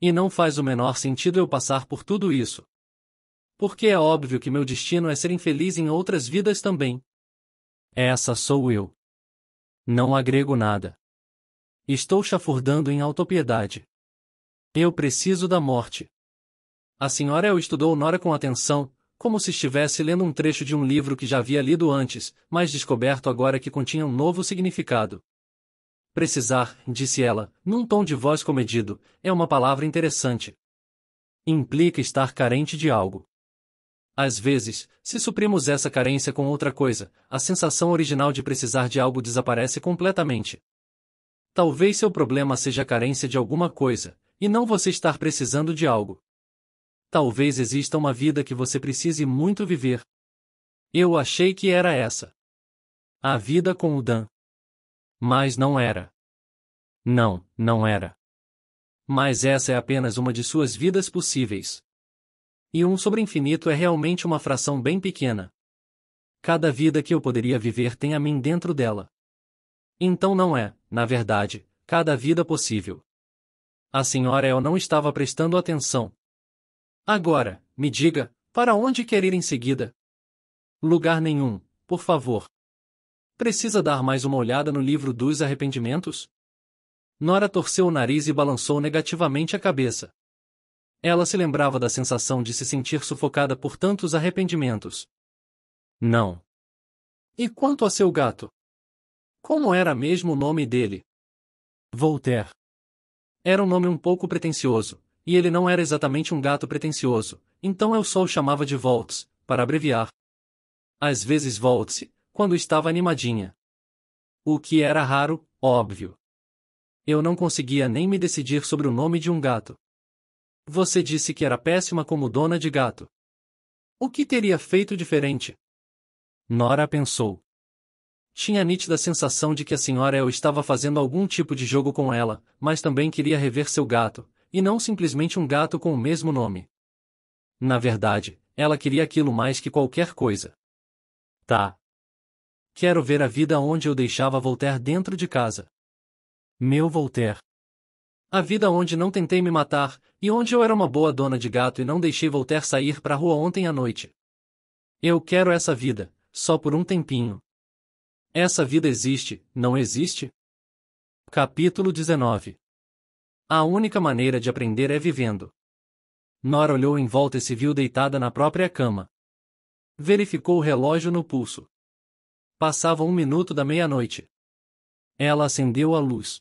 E não faz o menor sentido eu passar por tudo isso. Porque é óbvio que meu destino é ser infeliz em outras vidas também. Essa sou eu. Não agrego nada. Estou chafurdando em autopiedade. Eu preciso da morte. A senhora eu estudou Nora com atenção, como se estivesse lendo um trecho de um livro que já havia lido antes, mas descoberto agora que continha um novo significado. Precisar, disse ela, num tom de voz comedido, é uma palavra interessante. Implica estar carente de algo. Às vezes, se suprimos essa carência com outra coisa, a sensação original de precisar de algo desaparece completamente. Talvez seu problema seja a carência de alguma coisa, e não você estar precisando de algo. Talvez exista uma vida que você precise muito viver. Eu achei que era essa. A vida com o Dan. Mas não era. Não, não era. Mas essa é apenas uma de suas vidas possíveis. E um sobre infinito é realmente uma fração bem pequena. Cada vida que eu poderia viver tem a mim dentro dela. Então não é, na verdade, cada vida possível. A senhora eu não estava prestando atenção. Agora, me diga, para onde quer ir em seguida? Lugar nenhum, por favor. Precisa dar mais uma olhada no livro dos arrependimentos? Nora torceu o nariz e balançou negativamente a cabeça. Ela se lembrava da sensação de se sentir sufocada por tantos arrependimentos. Não. E quanto a seu gato? Como era mesmo o nome dele? Voltaire. Era um nome um pouco pretensioso, e ele não era exatamente um gato pretensioso, então eu só o chamava de Volts, para abreviar. Às vezes Volts quando estava animadinha. O que era raro, óbvio. Eu não conseguia nem me decidir sobre o nome de um gato. Você disse que era péssima como dona de gato. O que teria feito diferente? Nora pensou. Tinha a nítida sensação de que a senhora El estava fazendo algum tipo de jogo com ela, mas também queria rever seu gato, e não simplesmente um gato com o mesmo nome. Na verdade, ela queria aquilo mais que qualquer coisa. Tá. Quero ver a vida onde eu deixava Voltaire dentro de casa. Meu Voltaire. A vida onde não tentei me matar, e onde eu era uma boa dona de gato e não deixei Voltaire sair pra rua ontem à noite. Eu quero essa vida, só por um tempinho. Essa vida existe, não existe? Capítulo 19 A única maneira de aprender é vivendo. Nora olhou em volta e se viu deitada na própria cama. Verificou o relógio no pulso. Passava um minuto da meia-noite. Ela acendeu a luz.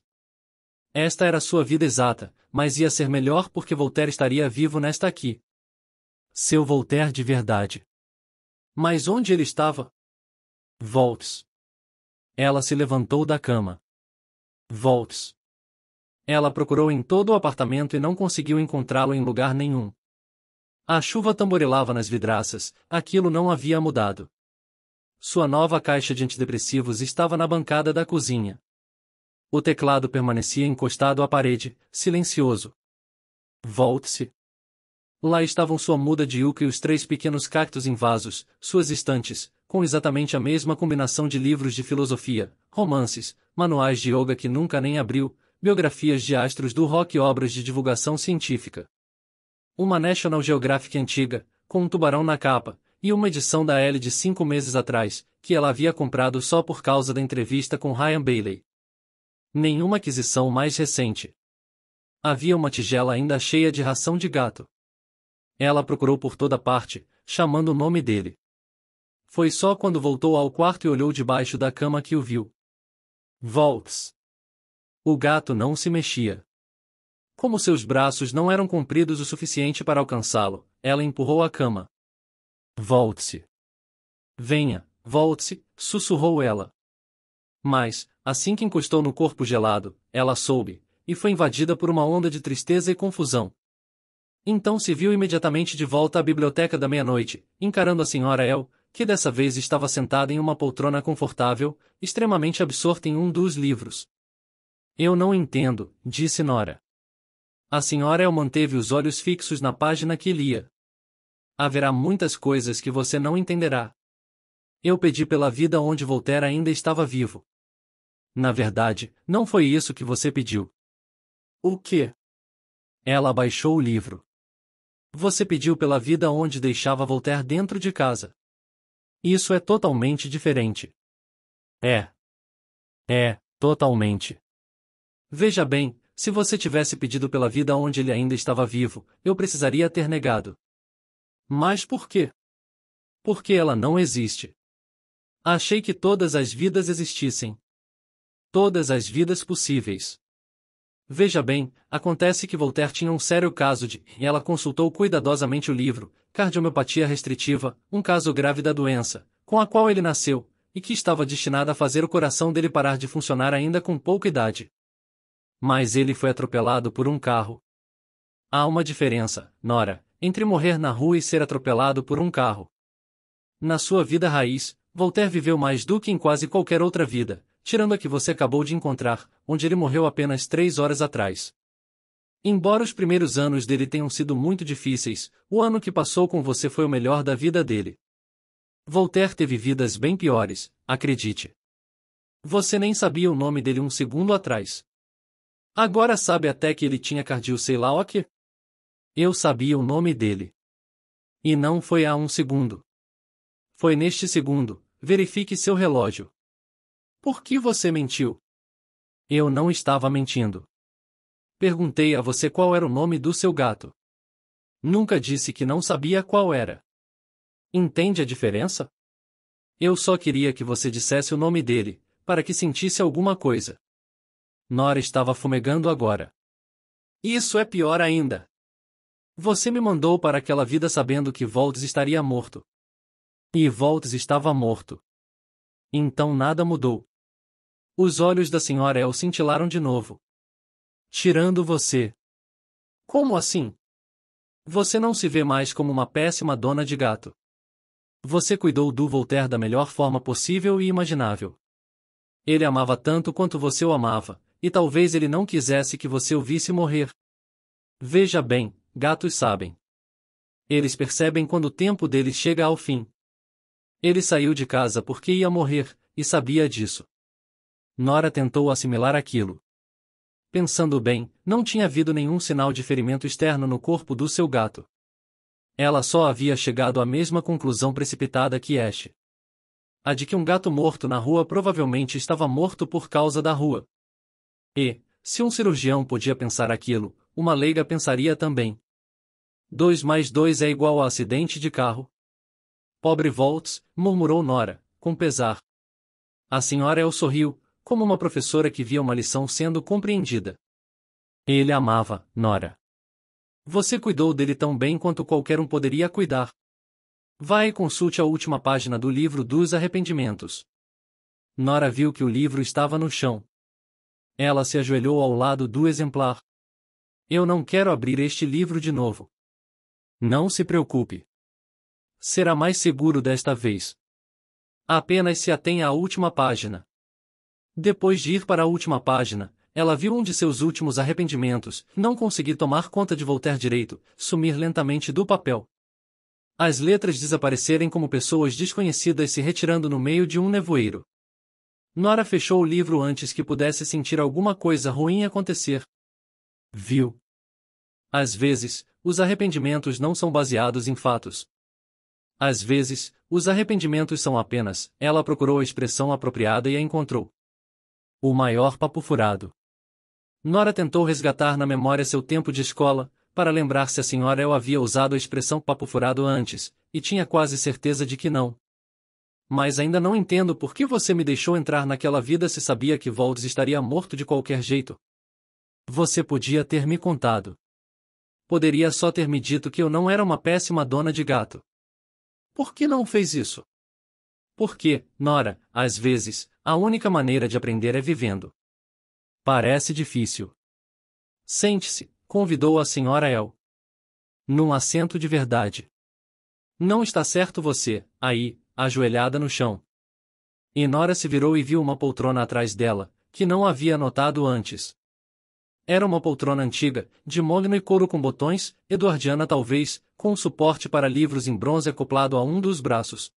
Esta era sua vida exata, mas ia ser melhor porque Voltaire estaria vivo nesta aqui. Seu Voltaire de verdade. Mas onde ele estava? Volts. Ela se levantou da cama. Volts. Ela procurou em todo o apartamento e não conseguiu encontrá-lo em lugar nenhum. A chuva tamborilava nas vidraças, aquilo não havia mudado. Sua nova caixa de antidepressivos estava na bancada da cozinha. O teclado permanecia encostado à parede, silencioso. Volte-se. Lá estavam sua muda de yuca e os três pequenos cactos em vasos, suas estantes, com exatamente a mesma combinação de livros de filosofia, romances, manuais de yoga que nunca nem abriu, biografias de astros do rock e obras de divulgação científica. Uma National Geographic antiga, com um tubarão na capa, e uma edição da Elle de cinco meses atrás, que ela havia comprado só por causa da entrevista com Ryan Bailey. Nenhuma aquisição mais recente. Havia uma tigela ainda cheia de ração de gato. Ela procurou por toda parte, chamando o nome dele. Foi só quando voltou ao quarto e olhou debaixo da cama que o viu. Volks. O gato não se mexia. Como seus braços não eram compridos o suficiente para alcançá-lo, ela empurrou a cama. Volte-se. Venha, volte-se, sussurrou ela. Mas, assim que encostou no corpo gelado, ela soube, e foi invadida por uma onda de tristeza e confusão. Então se viu imediatamente de volta à biblioteca da meia-noite, encarando a senhora El, que dessa vez estava sentada em uma poltrona confortável, extremamente absorta em um dos livros. Eu não entendo, disse Nora. A senhora El manteve os olhos fixos na página que lia haverá muitas coisas que você não entenderá. Eu pedi pela vida onde Voltaire ainda estava vivo. Na verdade, não foi isso que você pediu. O que? Ela abaixou o livro. Você pediu pela vida onde deixava Voltaire dentro de casa. Isso é totalmente diferente. É. É, totalmente. Veja bem, se você tivesse pedido pela vida onde ele ainda estava vivo, eu precisaria ter negado. Mas por quê? Porque ela não existe. Achei que todas as vidas existissem. Todas as vidas possíveis. Veja bem, acontece que Voltaire tinha um sério caso de, e ela consultou cuidadosamente o livro, Cardiomeopatia Restritiva, um caso grave da doença, com a qual ele nasceu, e que estava destinada a fazer o coração dele parar de funcionar ainda com pouca idade. Mas ele foi atropelado por um carro. Há uma diferença, Nora, entre morrer na rua e ser atropelado por um carro. Na sua vida raiz, Voltaire viveu mais do que em quase qualquer outra vida, tirando a que você acabou de encontrar, onde ele morreu apenas três horas atrás. Embora os primeiros anos dele tenham sido muito difíceis, o ano que passou com você foi o melhor da vida dele. Voltaire teve vidas bem piores, acredite. Você nem sabia o nome dele um segundo atrás. Agora sabe até que ele tinha cardio sei lá o que? Eu sabia o nome dele. E não foi há um segundo. Foi neste segundo, verifique seu relógio. Por que você mentiu? Eu não estava mentindo. Perguntei a você qual era o nome do seu gato. Nunca disse que não sabia qual era. Entende a diferença? Eu só queria que você dissesse o nome dele, para que sentisse alguma coisa. Nora estava fumegando agora. Isso é pior ainda. Você me mandou para aquela vida sabendo que Voltes estaria morto. E Voltes estava morto. Então nada mudou. Os olhos da senhora El cintilaram de novo. Tirando você. Como assim? Você não se vê mais como uma péssima dona de gato. Você cuidou do Voltaire da melhor forma possível e imaginável. Ele amava tanto quanto você o amava, e talvez ele não quisesse que você o visse morrer. Veja bem, gatos sabem. Eles percebem quando o tempo deles chega ao fim. Ele saiu de casa porque ia morrer, e sabia disso. Nora tentou assimilar aquilo. Pensando bem, não tinha havido nenhum sinal de ferimento externo no corpo do seu gato. Ela só havia chegado à mesma conclusão precipitada que Ash. A de que um gato morto na rua provavelmente estava morto por causa da rua. E, se um cirurgião podia pensar aquilo, uma leiga pensaria também. 2 mais 2 é igual a acidente de carro? Pobre Volts, murmurou Nora, com pesar. A senhora El é sorriu, como uma professora que via uma lição sendo compreendida. Ele amava, Nora. Você cuidou dele tão bem quanto qualquer um poderia cuidar. Vá e consulte a última página do livro dos arrependimentos. Nora viu que o livro estava no chão. Ela se ajoelhou ao lado do exemplar. Eu não quero abrir este livro de novo. Não se preocupe. Será mais seguro desta vez. Apenas se atenha à última página. Depois de ir para a última página, ela viu um de seus últimos arrependimentos, não conseguir tomar conta de voltar direito, sumir lentamente do papel. As letras desaparecerem como pessoas desconhecidas se retirando no meio de um nevoeiro. Nora fechou o livro antes que pudesse sentir alguma coisa ruim acontecer. Viu? Às vezes, os arrependimentos não são baseados em fatos. Às vezes, os arrependimentos são apenas, ela procurou a expressão apropriada e a encontrou. O maior papo furado. Nora tentou resgatar na memória seu tempo de escola, para lembrar se a senhora ela havia usado a expressão papo furado antes, e tinha quase certeza de que não. Mas ainda não entendo por que você me deixou entrar naquela vida se sabia que Volts estaria morto de qualquer jeito. Você podia ter me contado poderia só ter me dito que eu não era uma péssima dona de gato. Por que não fez isso? Porque, Nora, às vezes, a única maneira de aprender é vivendo. Parece difícil. Sente-se, convidou a senhora El. Num assento de verdade. Não está certo você, aí, ajoelhada no chão. E Nora se virou e viu uma poltrona atrás dela, que não havia notado antes. Era uma poltrona antiga, de mogno e couro com botões, eduardiana talvez, com um suporte para livros em bronze acoplado a um dos braços.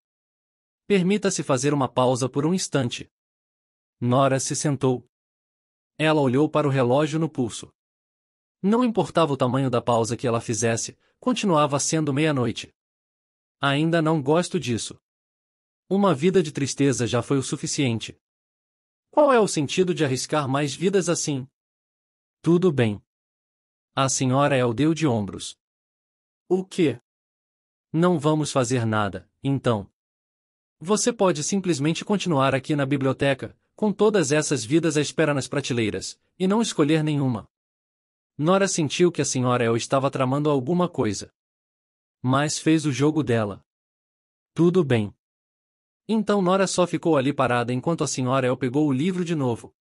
Permita-se fazer uma pausa por um instante. Nora se sentou. Ela olhou para o relógio no pulso. Não importava o tamanho da pausa que ela fizesse, continuava sendo meia-noite. Ainda não gosto disso. Uma vida de tristeza já foi o suficiente. Qual é o sentido de arriscar mais vidas assim? Tudo bem. A senhora é o deu de ombros. O quê? Não vamos fazer nada, então. Você pode simplesmente continuar aqui na biblioteca, com todas essas vidas à espera nas prateleiras, e não escolher nenhuma. Nora sentiu que a senhora El estava tramando alguma coisa. Mas fez o jogo dela. Tudo bem. Então Nora só ficou ali parada enquanto a senhora El pegou o livro de novo.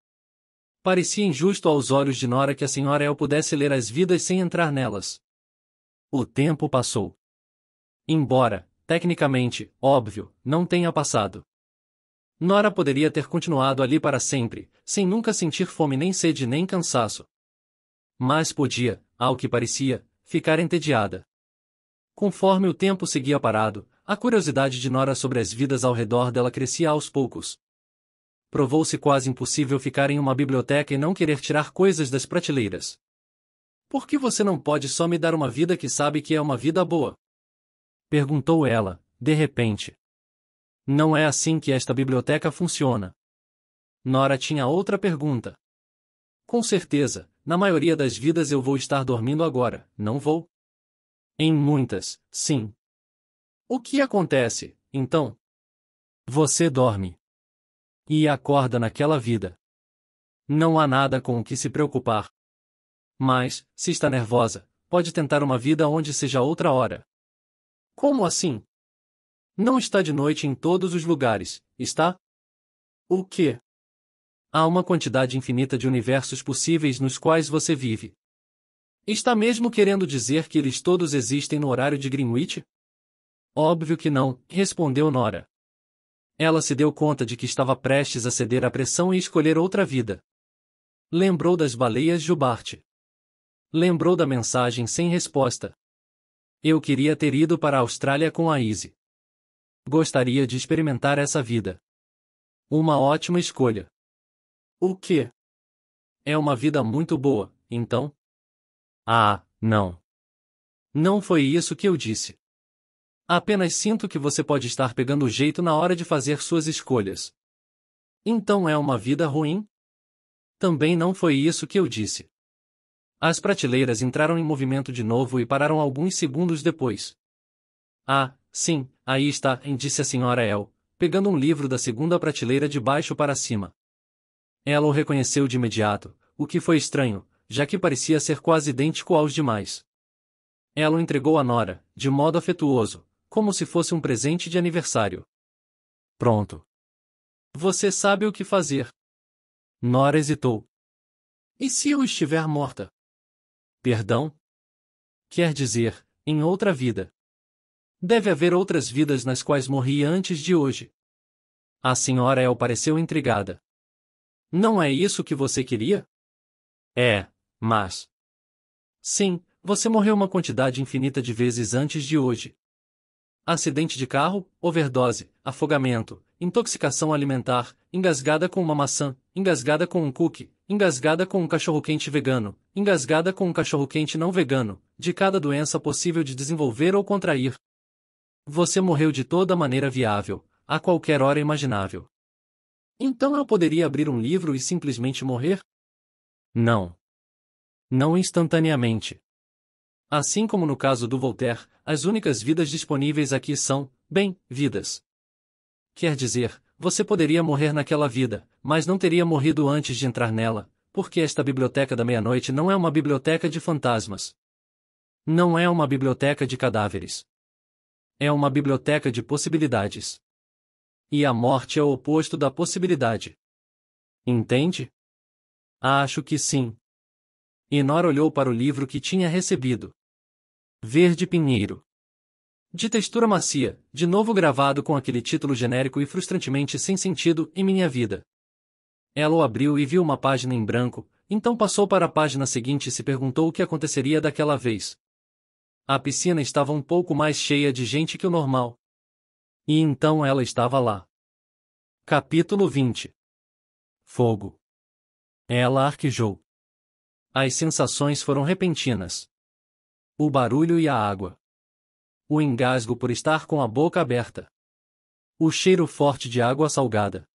Parecia injusto aos olhos de Nora que a senhora El pudesse ler as vidas sem entrar nelas. O tempo passou. Embora, tecnicamente, óbvio, não tenha passado. Nora poderia ter continuado ali para sempre, sem nunca sentir fome nem sede nem cansaço. Mas podia, ao que parecia, ficar entediada. Conforme o tempo seguia parado, a curiosidade de Nora sobre as vidas ao redor dela crescia aos poucos provou-se quase impossível ficar em uma biblioteca e não querer tirar coisas das prateleiras. Por que você não pode só me dar uma vida que sabe que é uma vida boa? Perguntou ela, de repente. Não é assim que esta biblioteca funciona. Nora tinha outra pergunta. Com certeza, na maioria das vidas eu vou estar dormindo agora, não vou? Em muitas, sim. O que acontece, então? Você dorme e acorda naquela vida. Não há nada com o que se preocupar. Mas, se está nervosa, pode tentar uma vida onde seja outra hora. Como assim? Não está de noite em todos os lugares, está? O que? Há uma quantidade infinita de universos possíveis nos quais você vive. Está mesmo querendo dizer que eles todos existem no horário de Greenwich? Óbvio que não, respondeu Nora. Ela se deu conta de que estava prestes a ceder à pressão e escolher outra vida. Lembrou das baleias Jubarte. Lembrou da mensagem sem resposta. Eu queria ter ido para a Austrália com a Izzy. Gostaria de experimentar essa vida. Uma ótima escolha. O que? É uma vida muito boa, então? Ah, não. Não foi isso que eu disse. Apenas sinto que você pode estar pegando o jeito na hora de fazer suas escolhas. Então é uma vida ruim? Também não foi isso que eu disse. As prateleiras entraram em movimento de novo e pararam alguns segundos depois. Ah, sim, aí está, disse a senhora El, pegando um livro da segunda prateleira de baixo para cima. Ela o reconheceu de imediato, o que foi estranho, já que parecia ser quase idêntico aos demais. Ela o entregou à Nora, de modo afetuoso, como se fosse um presente de aniversário. Pronto. Você sabe o que fazer. Nora hesitou. E se eu estiver morta? Perdão? Quer dizer, em outra vida. Deve haver outras vidas nas quais morri antes de hoje. A senhora El pareceu intrigada. Não é isso que você queria? É, mas. Sim, você morreu uma quantidade infinita de vezes antes de hoje acidente de carro, overdose, afogamento, intoxicação alimentar, engasgada com uma maçã, engasgada com um cookie, engasgada com um cachorro-quente vegano, engasgada com um cachorro-quente não vegano, de cada doença possível de desenvolver ou contrair. Você morreu de toda maneira viável, a qualquer hora imaginável. Então eu poderia abrir um livro e simplesmente morrer? Não. Não instantaneamente. Assim como no caso do Voltaire, as únicas vidas disponíveis aqui são, bem, vidas. Quer dizer, você poderia morrer naquela vida, mas não teria morrido antes de entrar nela, porque esta biblioteca da meia-noite não é uma biblioteca de fantasmas. Não é uma biblioteca de cadáveres. É uma biblioteca de possibilidades. E a morte é o oposto da possibilidade. Entende? Acho que sim. Inor olhou para o livro que tinha recebido. Verde Pinheiro. De textura macia, de novo gravado com aquele título genérico e frustrantemente sem sentido, em minha vida. Ela o abriu e viu uma página em branco, então passou para a página seguinte e se perguntou o que aconteceria daquela vez. A piscina estava um pouco mais cheia de gente que o normal. E então ela estava lá. Capítulo 20 Fogo. Ela arquejou. As sensações foram repentinas. O barulho e a água. O engasgo por estar com a boca aberta. O cheiro forte de água salgada.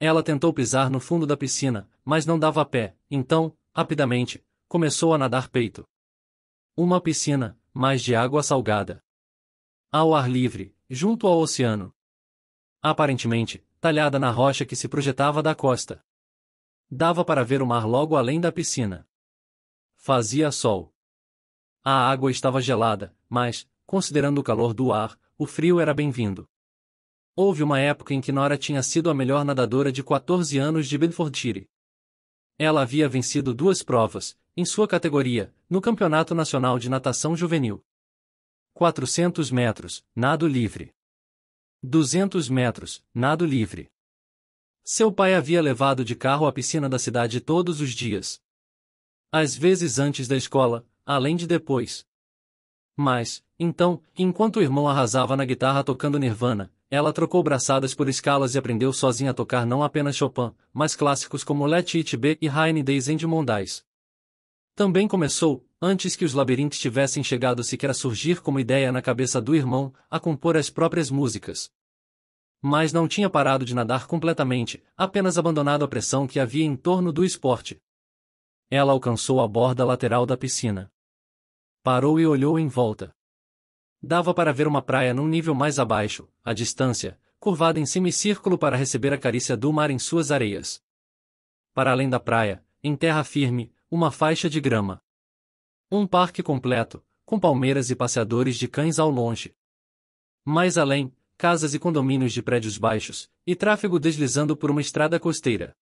Ela tentou pisar no fundo da piscina, mas não dava pé, então, rapidamente, começou a nadar peito. Uma piscina, mais de água salgada. Ao ar livre, junto ao oceano. Aparentemente, talhada na rocha que se projetava da costa. Dava para ver o mar logo além da piscina. Fazia sol. A água estava gelada, mas, considerando o calor do ar, o frio era bem-vindo. Houve uma época em que Nora tinha sido a melhor nadadora de 14 anos de Bedfordshire. Ela havia vencido duas provas, em sua categoria, no Campeonato Nacional de Natação Juvenil. 400 metros, nado livre. 200 metros, nado livre. Seu pai havia levado de carro à piscina da cidade todos os dias. Às vezes antes da escola, além de depois. Mas, então, enquanto o irmão arrasava na guitarra tocando Nirvana, ela trocou braçadas por escalas e aprendeu sozinha a tocar não apenas Chopin, mas clássicos como Let It Be e Rainy Days and Mondays. Também começou, antes que os labirintos tivessem chegado sequer a surgir como ideia na cabeça do irmão, a compor as próprias músicas. Mas não tinha parado de nadar completamente, apenas abandonado a pressão que havia em torno do esporte. Ela alcançou a borda lateral da piscina. Parou e olhou em volta. Dava para ver uma praia num nível mais abaixo, à distância, curvada em semicírculo para receber a carícia do mar em suas areias. Para além da praia, em terra firme, uma faixa de grama. Um parque completo, com palmeiras e passeadores de cães ao longe. Mais além, casas e condomínios de prédios baixos, e tráfego deslizando por uma estrada costeira.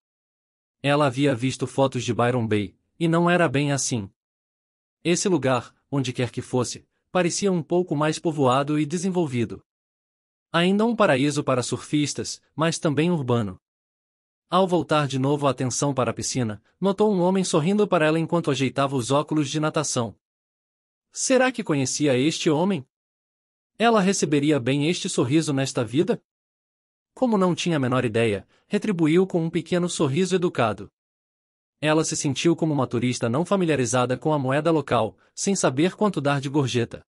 Ela havia visto fotos de Byron Bay, e não era bem assim. Esse lugar, onde quer que fosse, parecia um pouco mais povoado e desenvolvido. Ainda um paraíso para surfistas, mas também urbano. Ao voltar de novo a atenção para a piscina, notou um homem sorrindo para ela enquanto ajeitava os óculos de natação. Será que conhecia este homem? Ela receberia bem este sorriso nesta vida? Como não tinha a menor ideia, retribuiu com um pequeno sorriso educado. Ela se sentiu como uma turista não familiarizada com a moeda local, sem saber quanto dar de gorjeta.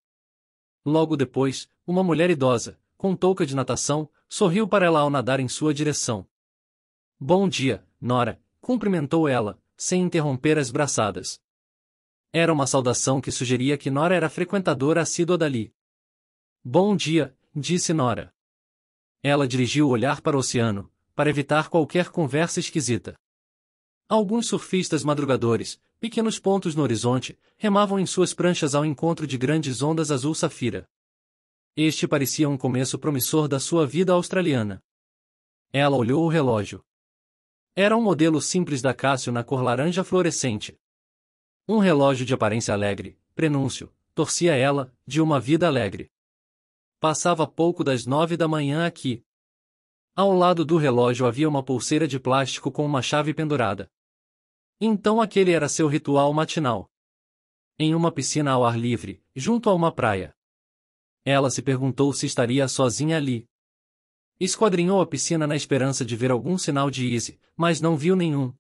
Logo depois, uma mulher idosa, com touca de natação, sorriu para ela ao nadar em sua direção. Bom dia, Nora, cumprimentou ela, sem interromper as braçadas. Era uma saudação que sugeria que Nora era frequentadora assídua dali. Bom dia, disse Nora. Ela dirigiu o olhar para o oceano, para evitar qualquer conversa esquisita. Alguns surfistas madrugadores, pequenos pontos no horizonte, remavam em suas pranchas ao encontro de grandes ondas azul safira. Este parecia um começo promissor da sua vida australiana. Ela olhou o relógio. Era um modelo simples da Cássio na cor laranja fluorescente. Um relógio de aparência alegre, prenúncio, torcia ela, de uma vida alegre. Passava pouco das nove da manhã aqui. Ao lado do relógio havia uma pulseira de plástico com uma chave pendurada. Então aquele era seu ritual matinal. Em uma piscina ao ar livre, junto a uma praia. Ela se perguntou se estaria sozinha ali. Esquadrinhou a piscina na esperança de ver algum sinal de Izzy, mas não viu nenhum.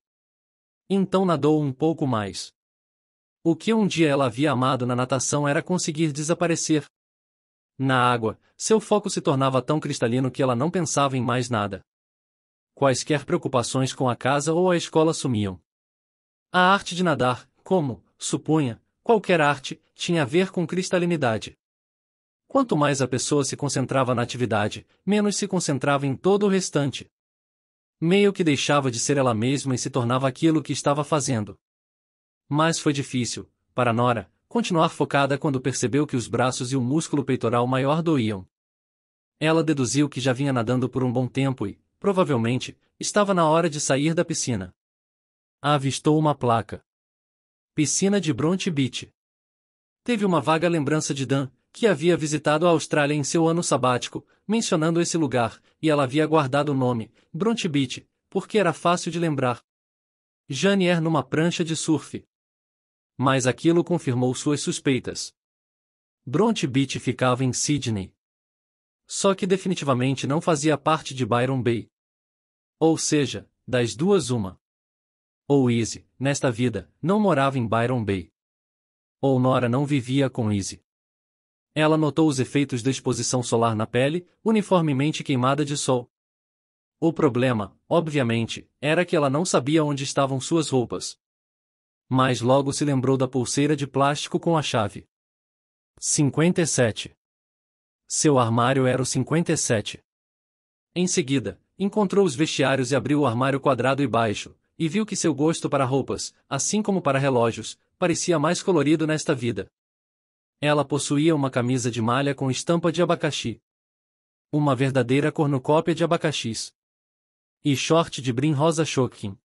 Então nadou um pouco mais. O que um dia ela havia amado na natação era conseguir desaparecer. Na água, seu foco se tornava tão cristalino que ela não pensava em mais nada. Quaisquer preocupações com a casa ou a escola sumiam. A arte de nadar, como, supunha, qualquer arte, tinha a ver com cristalinidade. Quanto mais a pessoa se concentrava na atividade, menos se concentrava em todo o restante. Meio que deixava de ser ela mesma e se tornava aquilo que estava fazendo. Mas foi difícil, para Nora, continuar focada quando percebeu que os braços e o músculo peitoral maior doíam. Ela deduziu que já vinha nadando por um bom tempo e, provavelmente, estava na hora de sair da piscina avistou uma placa. Piscina de Bronte Beach. Teve uma vaga lembrança de Dan, que havia visitado a Austrália em seu ano sabático, mencionando esse lugar, e ela havia guardado o nome, Bronte Beach, porque era fácil de lembrar. Janier numa prancha de surf. Mas aquilo confirmou suas suspeitas. Bronte Beach ficava em Sydney. Só que definitivamente não fazia parte de Byron Bay. Ou seja, das duas uma ou Izzy, nesta vida, não morava em Byron Bay. Ou Nora não vivia com Izzy. Ela notou os efeitos da exposição solar na pele, uniformemente queimada de sol. O problema, obviamente, era que ela não sabia onde estavam suas roupas. Mas logo se lembrou da pulseira de plástico com a chave. 57. Seu armário era o 57. Em seguida, encontrou os vestiários e abriu o armário quadrado e baixo, e viu que seu gosto para roupas, assim como para relógios, parecia mais colorido nesta vida. Ela possuía uma camisa de malha com estampa de abacaxi. Uma verdadeira cornucópia de abacaxis. E short de brim rosa choquin.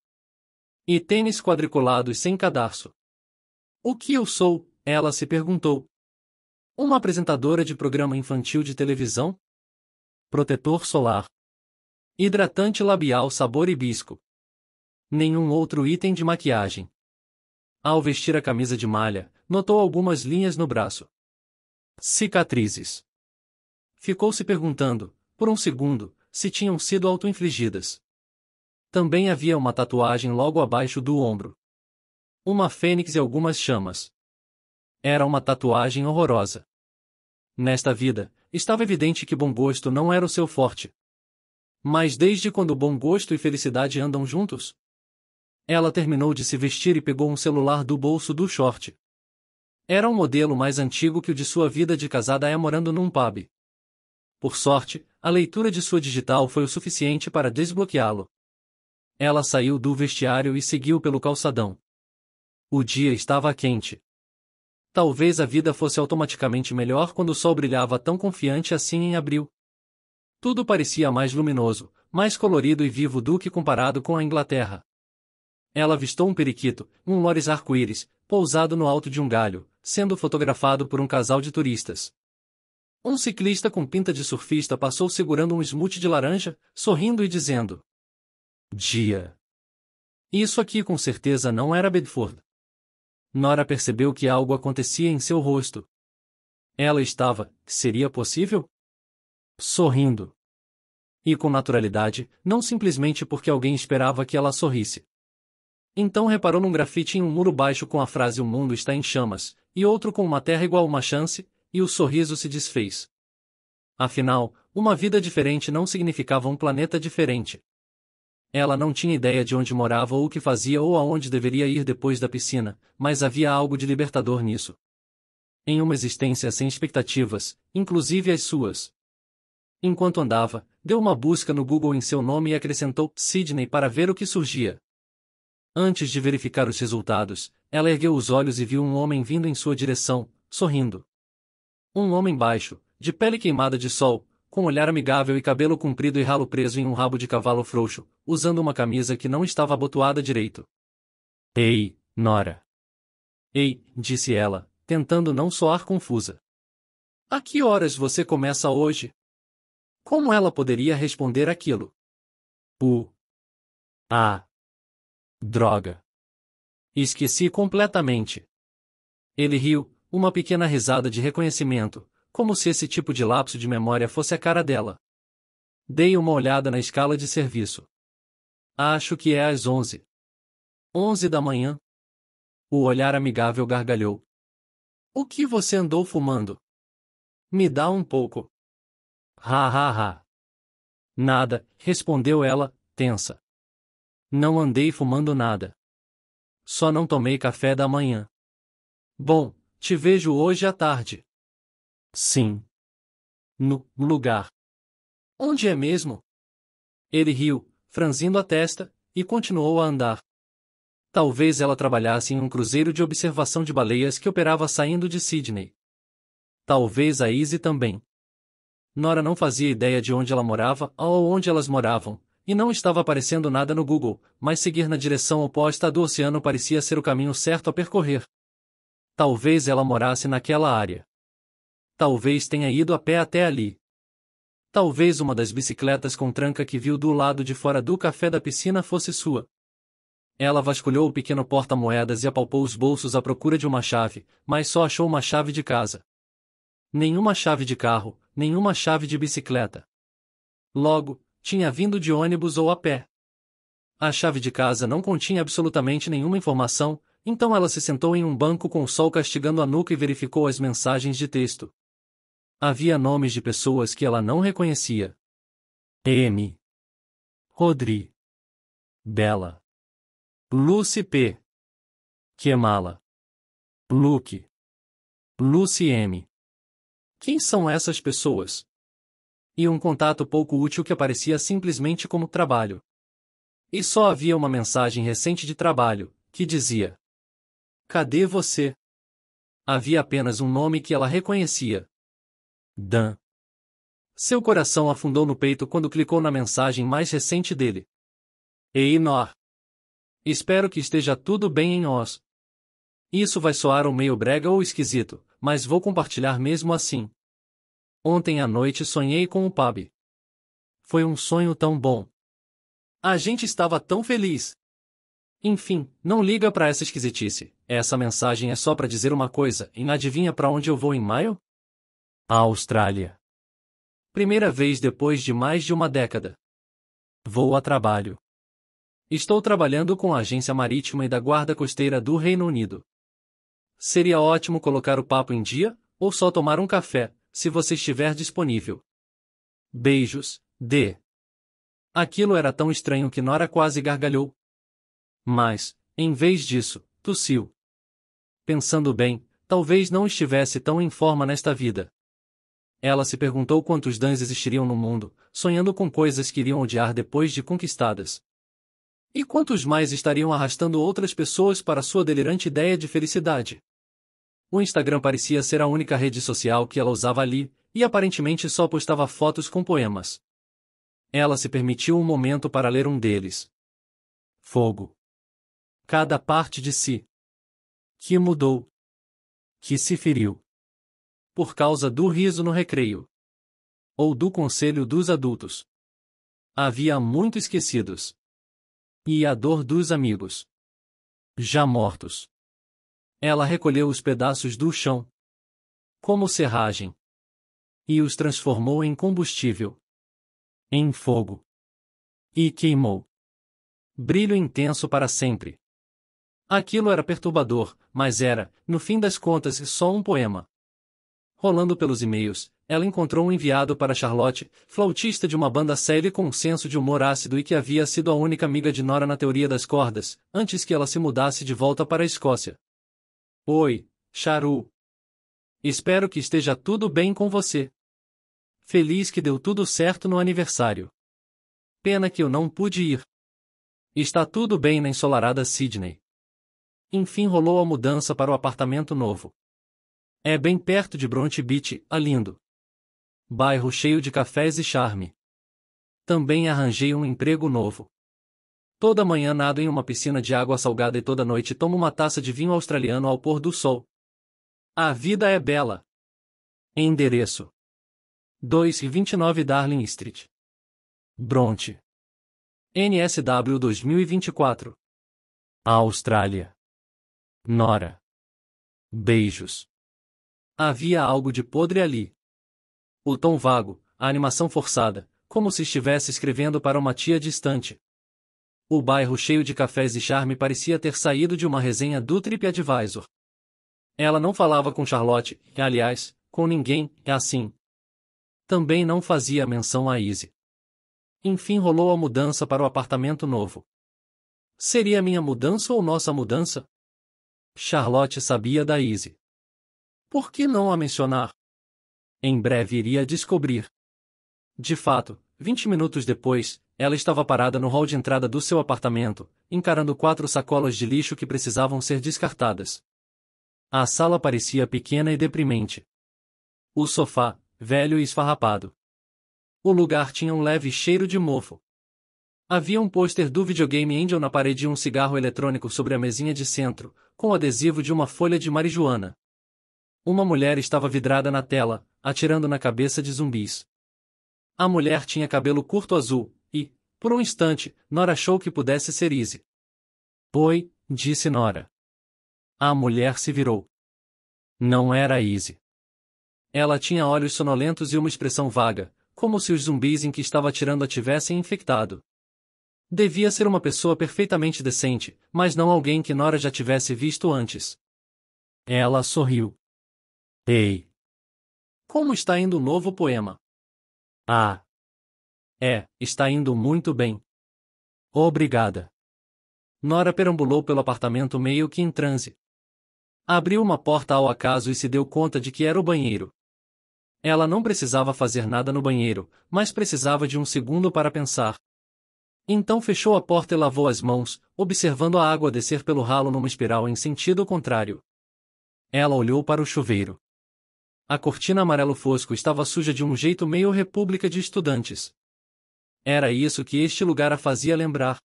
E tênis quadriculados sem cadarço. O que eu sou? Ela se perguntou. Uma apresentadora de programa infantil de televisão? Protetor solar. Hidratante labial sabor hibisco nenhum outro item de maquiagem. Ao vestir a camisa de malha, notou algumas linhas no braço. Cicatrizes. Ficou se perguntando, por um segundo, se tinham sido auto-infligidas. Também havia uma tatuagem logo abaixo do ombro. Uma fênix e algumas chamas. Era uma tatuagem horrorosa. Nesta vida, estava evidente que bom gosto não era o seu forte. Mas desde quando bom gosto e felicidade andam juntos? Ela terminou de se vestir e pegou um celular do bolso do short. Era um modelo mais antigo que o de sua vida de casada é morando num pub. Por sorte, a leitura de sua digital foi o suficiente para desbloqueá-lo. Ela saiu do vestiário e seguiu pelo calçadão. O dia estava quente. Talvez a vida fosse automaticamente melhor quando o sol brilhava tão confiante assim em abril. Tudo parecia mais luminoso, mais colorido e vivo do que comparado com a Inglaterra. Ela avistou um periquito, um lores arco-íris, pousado no alto de um galho, sendo fotografado por um casal de turistas. Um ciclista com pinta de surfista passou segurando um smoothie de laranja, sorrindo e dizendo: Dia. Isso aqui com certeza não era Bedford. Nora percebeu que algo acontecia em seu rosto. Ela estava, seria possível? Sorrindo. E com naturalidade, não simplesmente porque alguém esperava que ela sorrisse. Então reparou num grafite em um muro baixo com a frase O mundo está em chamas, e outro com uma terra igual uma chance, e o sorriso se desfez. Afinal, uma vida diferente não significava um planeta diferente. Ela não tinha ideia de onde morava ou o que fazia ou aonde deveria ir depois da piscina, mas havia algo de libertador nisso. Em uma existência sem expectativas, inclusive as suas. Enquanto andava, deu uma busca no Google em seu nome e acrescentou Sidney para ver o que surgia. Antes de verificar os resultados, ela ergueu os olhos e viu um homem vindo em sua direção, sorrindo. Um homem baixo, de pele queimada de sol, com olhar amigável e cabelo comprido e ralo preso em um rabo de cavalo frouxo, usando uma camisa que não estava abotoada direito. Ei, Nora! Ei, disse ela, tentando não soar confusa. A que horas você começa hoje? Como ela poderia responder aquilo? O. A. Droga! Esqueci completamente. Ele riu, uma pequena risada de reconhecimento, como se esse tipo de lapso de memória fosse a cara dela. Dei uma olhada na escala de serviço. Acho que é às onze. Onze da manhã? O olhar amigável gargalhou. O que você andou fumando? Me dá um pouco. Ha ha ha. Nada, respondeu ela, tensa. Não andei fumando nada. Só não tomei café da manhã. Bom, te vejo hoje à tarde. Sim. No lugar. Onde é mesmo? Ele riu, franzindo a testa, e continuou a andar. Talvez ela trabalhasse em um cruzeiro de observação de baleias que operava saindo de Sydney. Talvez a Izzy também. Nora não fazia ideia de onde ela morava ou onde elas moravam, e não estava aparecendo nada no Google, mas seguir na direção oposta do oceano parecia ser o caminho certo a percorrer. Talvez ela morasse naquela área. Talvez tenha ido a pé até ali. Talvez uma das bicicletas com tranca que viu do lado de fora do café da piscina fosse sua. Ela vasculhou o pequeno porta-moedas e apalpou os bolsos à procura de uma chave, mas só achou uma chave de casa. Nenhuma chave de carro, nenhuma chave de bicicleta. Logo, tinha vindo de ônibus ou a pé. A chave de casa não continha absolutamente nenhuma informação, então ela se sentou em um banco com o sol castigando a nuca e verificou as mensagens de texto. Havia nomes de pessoas que ela não reconhecia. M. Rodri. Bela. Lucy P. Kemala. Luke. Lucy M. Quem são essas pessoas? e um contato pouco útil que aparecia simplesmente como trabalho. E só havia uma mensagem recente de trabalho, que dizia: Cadê você? Havia apenas um nome que ela reconhecia: Dan. Seu coração afundou no peito quando clicou na mensagem mais recente dele. Ei, Nor. Espero que esteja tudo bem em Oz. Isso vai soar um meio brega ou esquisito, mas vou compartilhar mesmo assim. Ontem à noite sonhei com o Pab. Foi um sonho tão bom. A gente estava tão feliz. Enfim, não liga para essa esquisitice. Essa mensagem é só para dizer uma coisa, e adivinha para onde eu vou em maio? A Austrália. Primeira vez depois de mais de uma década. Vou a trabalho. Estou trabalhando com a Agência Marítima e da Guarda Costeira do Reino Unido. Seria ótimo colocar o papo em dia, ou só tomar um café, se você estiver disponível. Beijos, D. Aquilo era tão estranho que Nora quase gargalhou. Mas, em vez disso, tossiu. Pensando bem, talvez não estivesse tão em forma nesta vida. Ela se perguntou quantos Dãs existiriam no mundo, sonhando com coisas que iriam odiar depois de conquistadas. E quantos mais estariam arrastando outras pessoas para sua delirante ideia de felicidade? O Instagram parecia ser a única rede social que ela usava ali, e aparentemente só postava fotos com poemas. Ela se permitiu um momento para ler um deles. Fogo. Cada parte de si. Que mudou. Que se feriu. Por causa do riso no recreio. Ou do conselho dos adultos. Havia muito esquecidos. E a dor dos amigos. Já mortos. Ela recolheu os pedaços do chão, como serragem, e os transformou em combustível, em fogo, e queimou. Brilho intenso para sempre. Aquilo era perturbador, mas era, no fim das contas, só um poema. Rolando pelos e-mails, ela encontrou um enviado para Charlotte, flautista de uma banda séria com um senso de humor ácido e que havia sido a única amiga de Nora na teoria das cordas, antes que ela se mudasse de volta para a Escócia. Oi, Charu. Espero que esteja tudo bem com você. Feliz que deu tudo certo no aniversário. Pena que eu não pude ir. Está tudo bem na ensolarada Sydney. Enfim rolou a mudança para o apartamento novo. É bem perto de Bronte Beach, a ah, lindo. Bairro cheio de cafés e charme. Também arranjei um emprego novo. Toda manhã nado em uma piscina de água salgada e toda noite tomo uma taça de vinho australiano ao pôr do sol. A vida é bela. Endereço: 2 e 29 Darling Street. Bronte. NSW 2024. Austrália. Nora. Beijos. Havia algo de podre ali. O tom vago, a animação forçada, como se estivesse escrevendo para uma tia distante. O bairro cheio de cafés e charme parecia ter saído de uma resenha do TripAdvisor. Ela não falava com Charlotte, e aliás, com ninguém, é assim. Também não fazia menção a Izzy. Enfim rolou a mudança para o apartamento novo. Seria minha mudança ou nossa mudança? Charlotte sabia da Izzy. Por que não a mencionar? Em breve iria descobrir. De fato, vinte minutos depois, ela estava parada no hall de entrada do seu apartamento, encarando quatro sacolas de lixo que precisavam ser descartadas. A sala parecia pequena e deprimente. O sofá, velho e esfarrapado. O lugar tinha um leve cheiro de mofo. Havia um pôster do videogame Angel na parede e um cigarro eletrônico sobre a mesinha de centro, com adesivo de uma folha de marijuana. Uma mulher estava vidrada na tela, atirando na cabeça de zumbis. A mulher tinha cabelo curto azul, por um instante, Nora achou que pudesse ser Izzy. Oi, disse Nora. A mulher se virou. Não era Izzy. Ela tinha olhos sonolentos e uma expressão vaga, como se os zumbis em que estava atirando a tivessem infectado. Devia ser uma pessoa perfeitamente decente, mas não alguém que Nora já tivesse visto antes. Ela sorriu. Ei! Como está indo o novo poema? Ah, é, está indo muito bem. Obrigada. Nora perambulou pelo apartamento meio que em transe. Abriu uma porta ao acaso e se deu conta de que era o banheiro. Ela não precisava fazer nada no banheiro, mas precisava de um segundo para pensar. Então fechou a porta e lavou as mãos, observando a água descer pelo ralo numa espiral em sentido contrário. Ela olhou para o chuveiro. A cortina amarelo fosco estava suja de um jeito meio república de estudantes. Era isso que este lugar a fazia lembrar.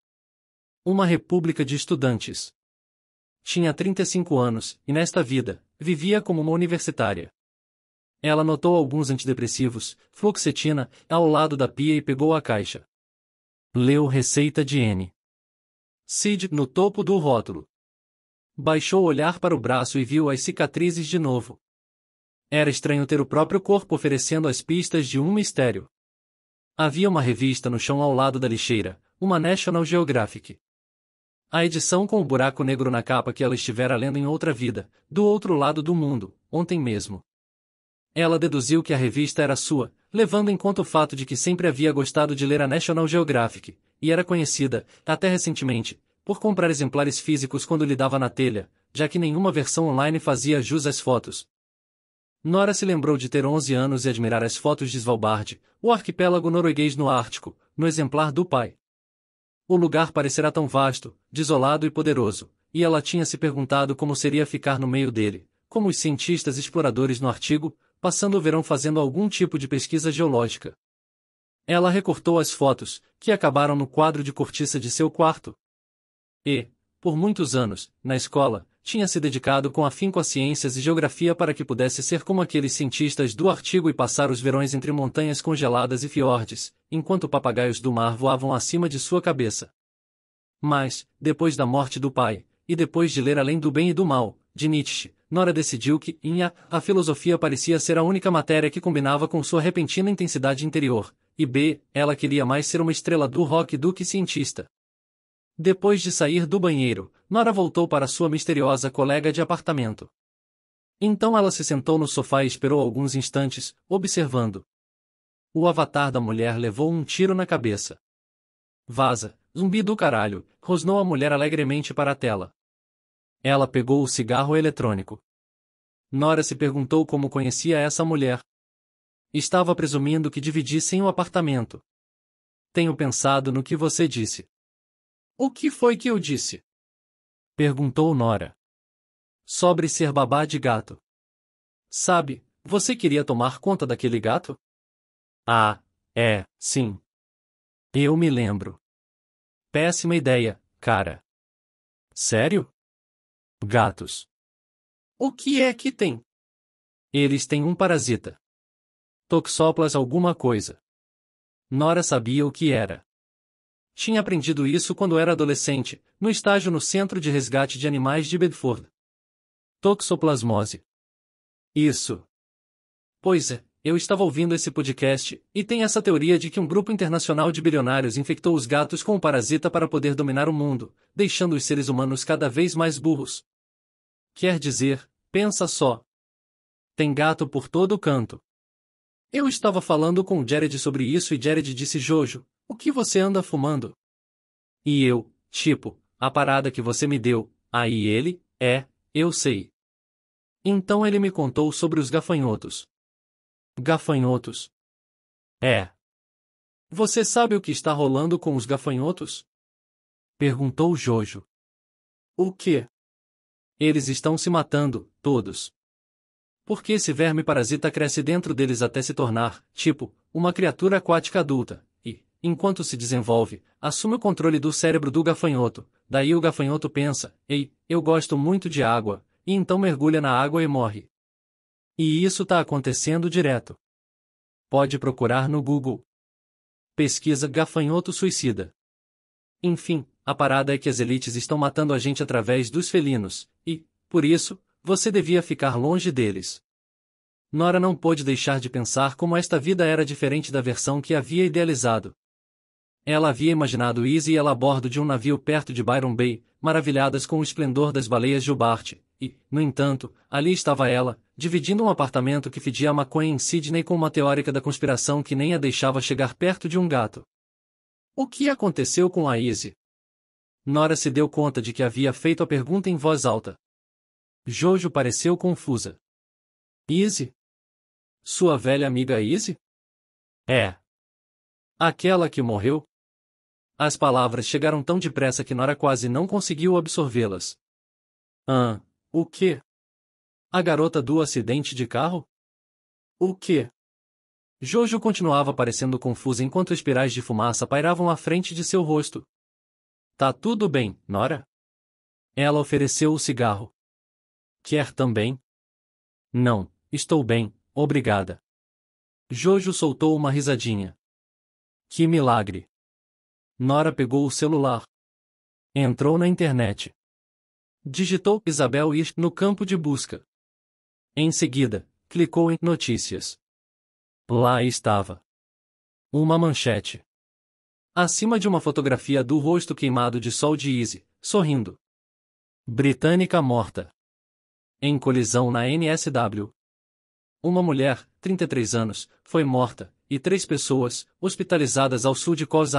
Uma república de estudantes. Tinha 35 anos, e nesta vida, vivia como uma universitária. Ela notou alguns antidepressivos, fluoxetina, ao lado da pia e pegou a caixa. Leu receita de N. Sid no topo do rótulo. Baixou o olhar para o braço e viu as cicatrizes de novo. Era estranho ter o próprio corpo oferecendo as pistas de um mistério. Havia uma revista no chão ao lado da lixeira, uma National Geographic. A edição com o buraco negro na capa que ela estivera lendo em outra vida, do outro lado do mundo, ontem mesmo. Ela deduziu que a revista era sua, levando em conta o fato de que sempre havia gostado de ler a National Geographic, e era conhecida, até recentemente, por comprar exemplares físicos quando lhe dava na telha, já que nenhuma versão online fazia jus às fotos, Nora se lembrou de ter 11 anos e admirar as fotos de Svalbard, o arquipélago norueguês no Ártico, no exemplar do pai. O lugar parecerá tão vasto, desolado e poderoso, e ela tinha se perguntado como seria ficar no meio dele, como os cientistas exploradores no artigo, passando o verão fazendo algum tipo de pesquisa geológica. Ela recortou as fotos, que acabaram no quadro de cortiça de seu quarto. E, por muitos anos, na escola, tinha se dedicado com afinco a ciências e geografia para que pudesse ser como aqueles cientistas do artigo e passar os verões entre montanhas congeladas e fiordes, enquanto papagaios do mar voavam acima de sua cabeça. Mas, depois da morte do pai, e depois de ler Além do Bem e do Mal, de Nietzsche, Nora decidiu que, em A, a filosofia parecia ser a única matéria que combinava com sua repentina intensidade interior, e B, ela queria mais ser uma estrela do rock do que cientista. Depois de sair do banheiro, Nora voltou para sua misteriosa colega de apartamento. Então ela se sentou no sofá e esperou alguns instantes, observando. O avatar da mulher levou um tiro na cabeça. Vaza, zumbi do caralho, rosnou a mulher alegremente para a tela. Ela pegou o cigarro eletrônico. Nora se perguntou como conhecia essa mulher. Estava presumindo que dividissem o apartamento. Tenho pensado no que você disse. O que foi que eu disse? Perguntou Nora. Sobre ser babá de gato. Sabe, você queria tomar conta daquele gato? Ah, é, sim. Eu me lembro. Péssima ideia, cara. Sério? Gatos. O que é que tem? Eles têm um parasita. Toxoplas alguma coisa. Nora sabia o que era. Tinha aprendido isso quando era adolescente, no estágio no Centro de Resgate de Animais de Bedford. Toxoplasmose. Isso. Pois é, eu estava ouvindo esse podcast, e tem essa teoria de que um grupo internacional de bilionários infectou os gatos com o parasita para poder dominar o mundo, deixando os seres humanos cada vez mais burros. Quer dizer, pensa só. Tem gato por todo canto. Eu estava falando com o Jared sobre isso e Jared disse: Jojo, o que você anda fumando? E eu, tipo, a parada que você me deu. Aí ele, é, eu sei. Então ele me contou sobre os gafanhotos. Gafanhotos? É. Você sabe o que está rolando com os gafanhotos? Perguntou Jojo. O quê? Eles estão se matando, todos. Porque esse verme parasita cresce dentro deles até se tornar, tipo, uma criatura aquática adulta, enquanto se desenvolve, assume o controle do cérebro do gafanhoto. Daí o gafanhoto pensa: Ei, eu gosto muito de água, e então mergulha na água e morre. E isso está acontecendo direto. Pode procurar no Google. Pesquisa gafanhoto suicida. Enfim, a parada é que as elites estão matando a gente através dos felinos, e, por isso, você devia ficar longe deles. Nora não pôde deixar de pensar como esta vida era diferente da versão que havia idealizado. Ela havia imaginado Izzy e ela a bordo de um navio perto de Byron Bay, maravilhadas com o esplendor das baleias Gilbart, e, no entanto, ali estava ela, dividindo um apartamento que fedia a maconha em Sydney com uma teórica da conspiração que nem a deixava chegar perto de um gato. O que aconteceu com a Izzy? Nora se deu conta de que havia feito a pergunta em voz alta. Jojo pareceu confusa. Izzy? Sua velha amiga Izzy? É. Aquela que morreu? As palavras chegaram tão depressa que Nora quase não conseguiu absorvê-las. Ah, o quê? A garota do acidente de carro? O quê? Jojo continuava parecendo confusa enquanto espirais de fumaça pairavam à frente de seu rosto. Tá tudo bem, Nora? Ela ofereceu o cigarro. Quer também? Não, estou bem, obrigada. Jojo soltou uma risadinha. Que milagre! Nora pegou o celular. Entrou na internet. Digitou Isabel Ist no campo de busca. Em seguida, clicou em Notícias. Lá estava. Uma manchete. Acima de uma fotografia do rosto queimado de sol de Izzy, sorrindo. Britânica morta. Em colisão na NSW. Uma mulher, 33 anos, foi morta, e três pessoas, hospitalizadas ao sul de Coles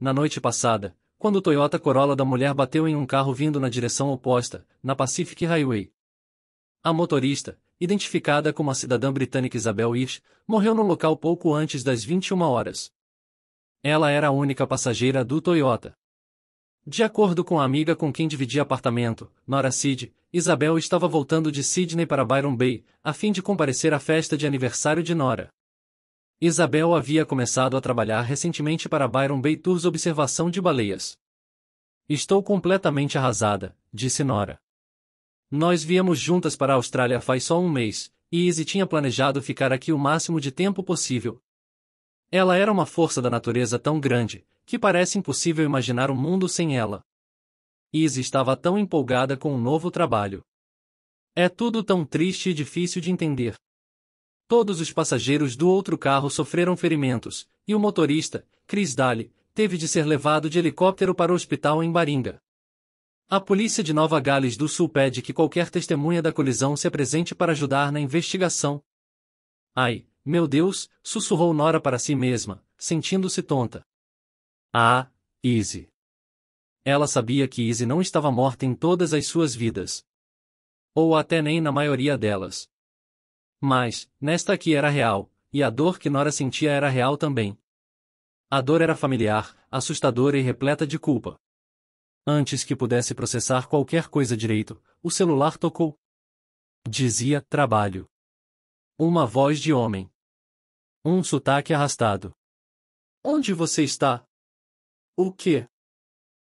na noite passada, quando o Toyota Corolla da mulher bateu em um carro vindo na direção oposta, na Pacific Highway. A motorista, identificada como a cidadã britânica Isabel Hirsch, morreu no local pouco antes das 21 horas. Ela era a única passageira do Toyota. De acordo com a amiga com quem dividia apartamento, Nora Sid, Isabel estava voltando de Sydney para Byron Bay, a fim de comparecer à festa de aniversário de Nora. Isabel havia começado a trabalhar recentemente para Byron Bay Tours Observação de Baleias. Estou completamente arrasada, disse Nora. Nós viemos juntas para a Austrália faz só um mês, e Izzy tinha planejado ficar aqui o máximo de tempo possível. Ela era uma força da natureza tão grande, que parece impossível imaginar o um mundo sem ela. Izzy estava tão empolgada com o um novo trabalho. É tudo tão triste e difícil de entender. Todos os passageiros do outro carro sofreram ferimentos, e o motorista, Chris Daly, teve de ser levado de helicóptero para o hospital em Baringa. A polícia de Nova Gales do Sul pede que qualquer testemunha da colisão se apresente para ajudar na investigação. Ai, meu Deus, sussurrou Nora para si mesma, sentindo-se tonta. Ah, Izzy. Ela sabia que Izzy não estava morta em todas as suas vidas. Ou até nem na maioria delas. Mas, nesta aqui era real, e a dor que Nora sentia era real também. A dor era familiar, assustadora e repleta de culpa. Antes que pudesse processar qualquer coisa direito, o celular tocou. Dizia trabalho. Uma voz de homem. Um sotaque arrastado. Onde você está? O quê?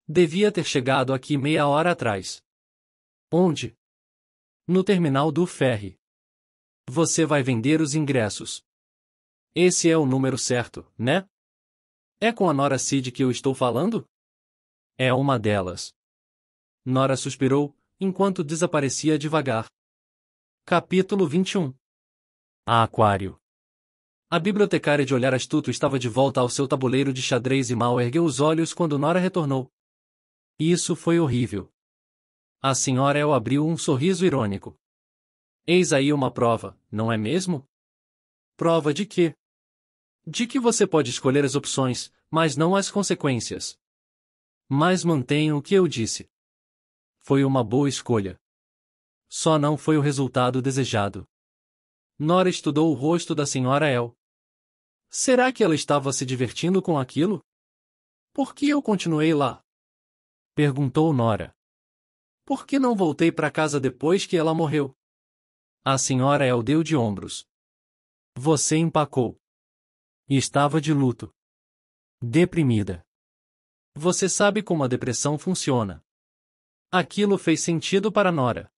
Devia ter chegado aqui meia hora atrás. Onde? No terminal do ferry. Você vai vender os ingressos. Esse é o número certo, né? É com a Nora Cid que eu estou falando? É uma delas. Nora suspirou, enquanto desaparecia devagar. Capítulo 21 A Aquário A bibliotecária de olhar astuto estava de volta ao seu tabuleiro de xadrez e mal ergueu os olhos quando Nora retornou. Isso foi horrível. A senhora El abriu um sorriso irônico. Eis aí uma prova, não é mesmo? Prova de que? De que você pode escolher as opções, mas não as consequências. Mas mantenha o que eu disse. Foi uma boa escolha. Só não foi o resultado desejado. Nora estudou o rosto da senhora El. Será que ela estava se divertindo com aquilo? Por que eu continuei lá? Perguntou Nora. Por que não voltei para casa depois que ela morreu? A senhora é o deu de ombros. Você empacou. Estava de luto. Deprimida. Você sabe como a depressão funciona. Aquilo fez sentido para Nora.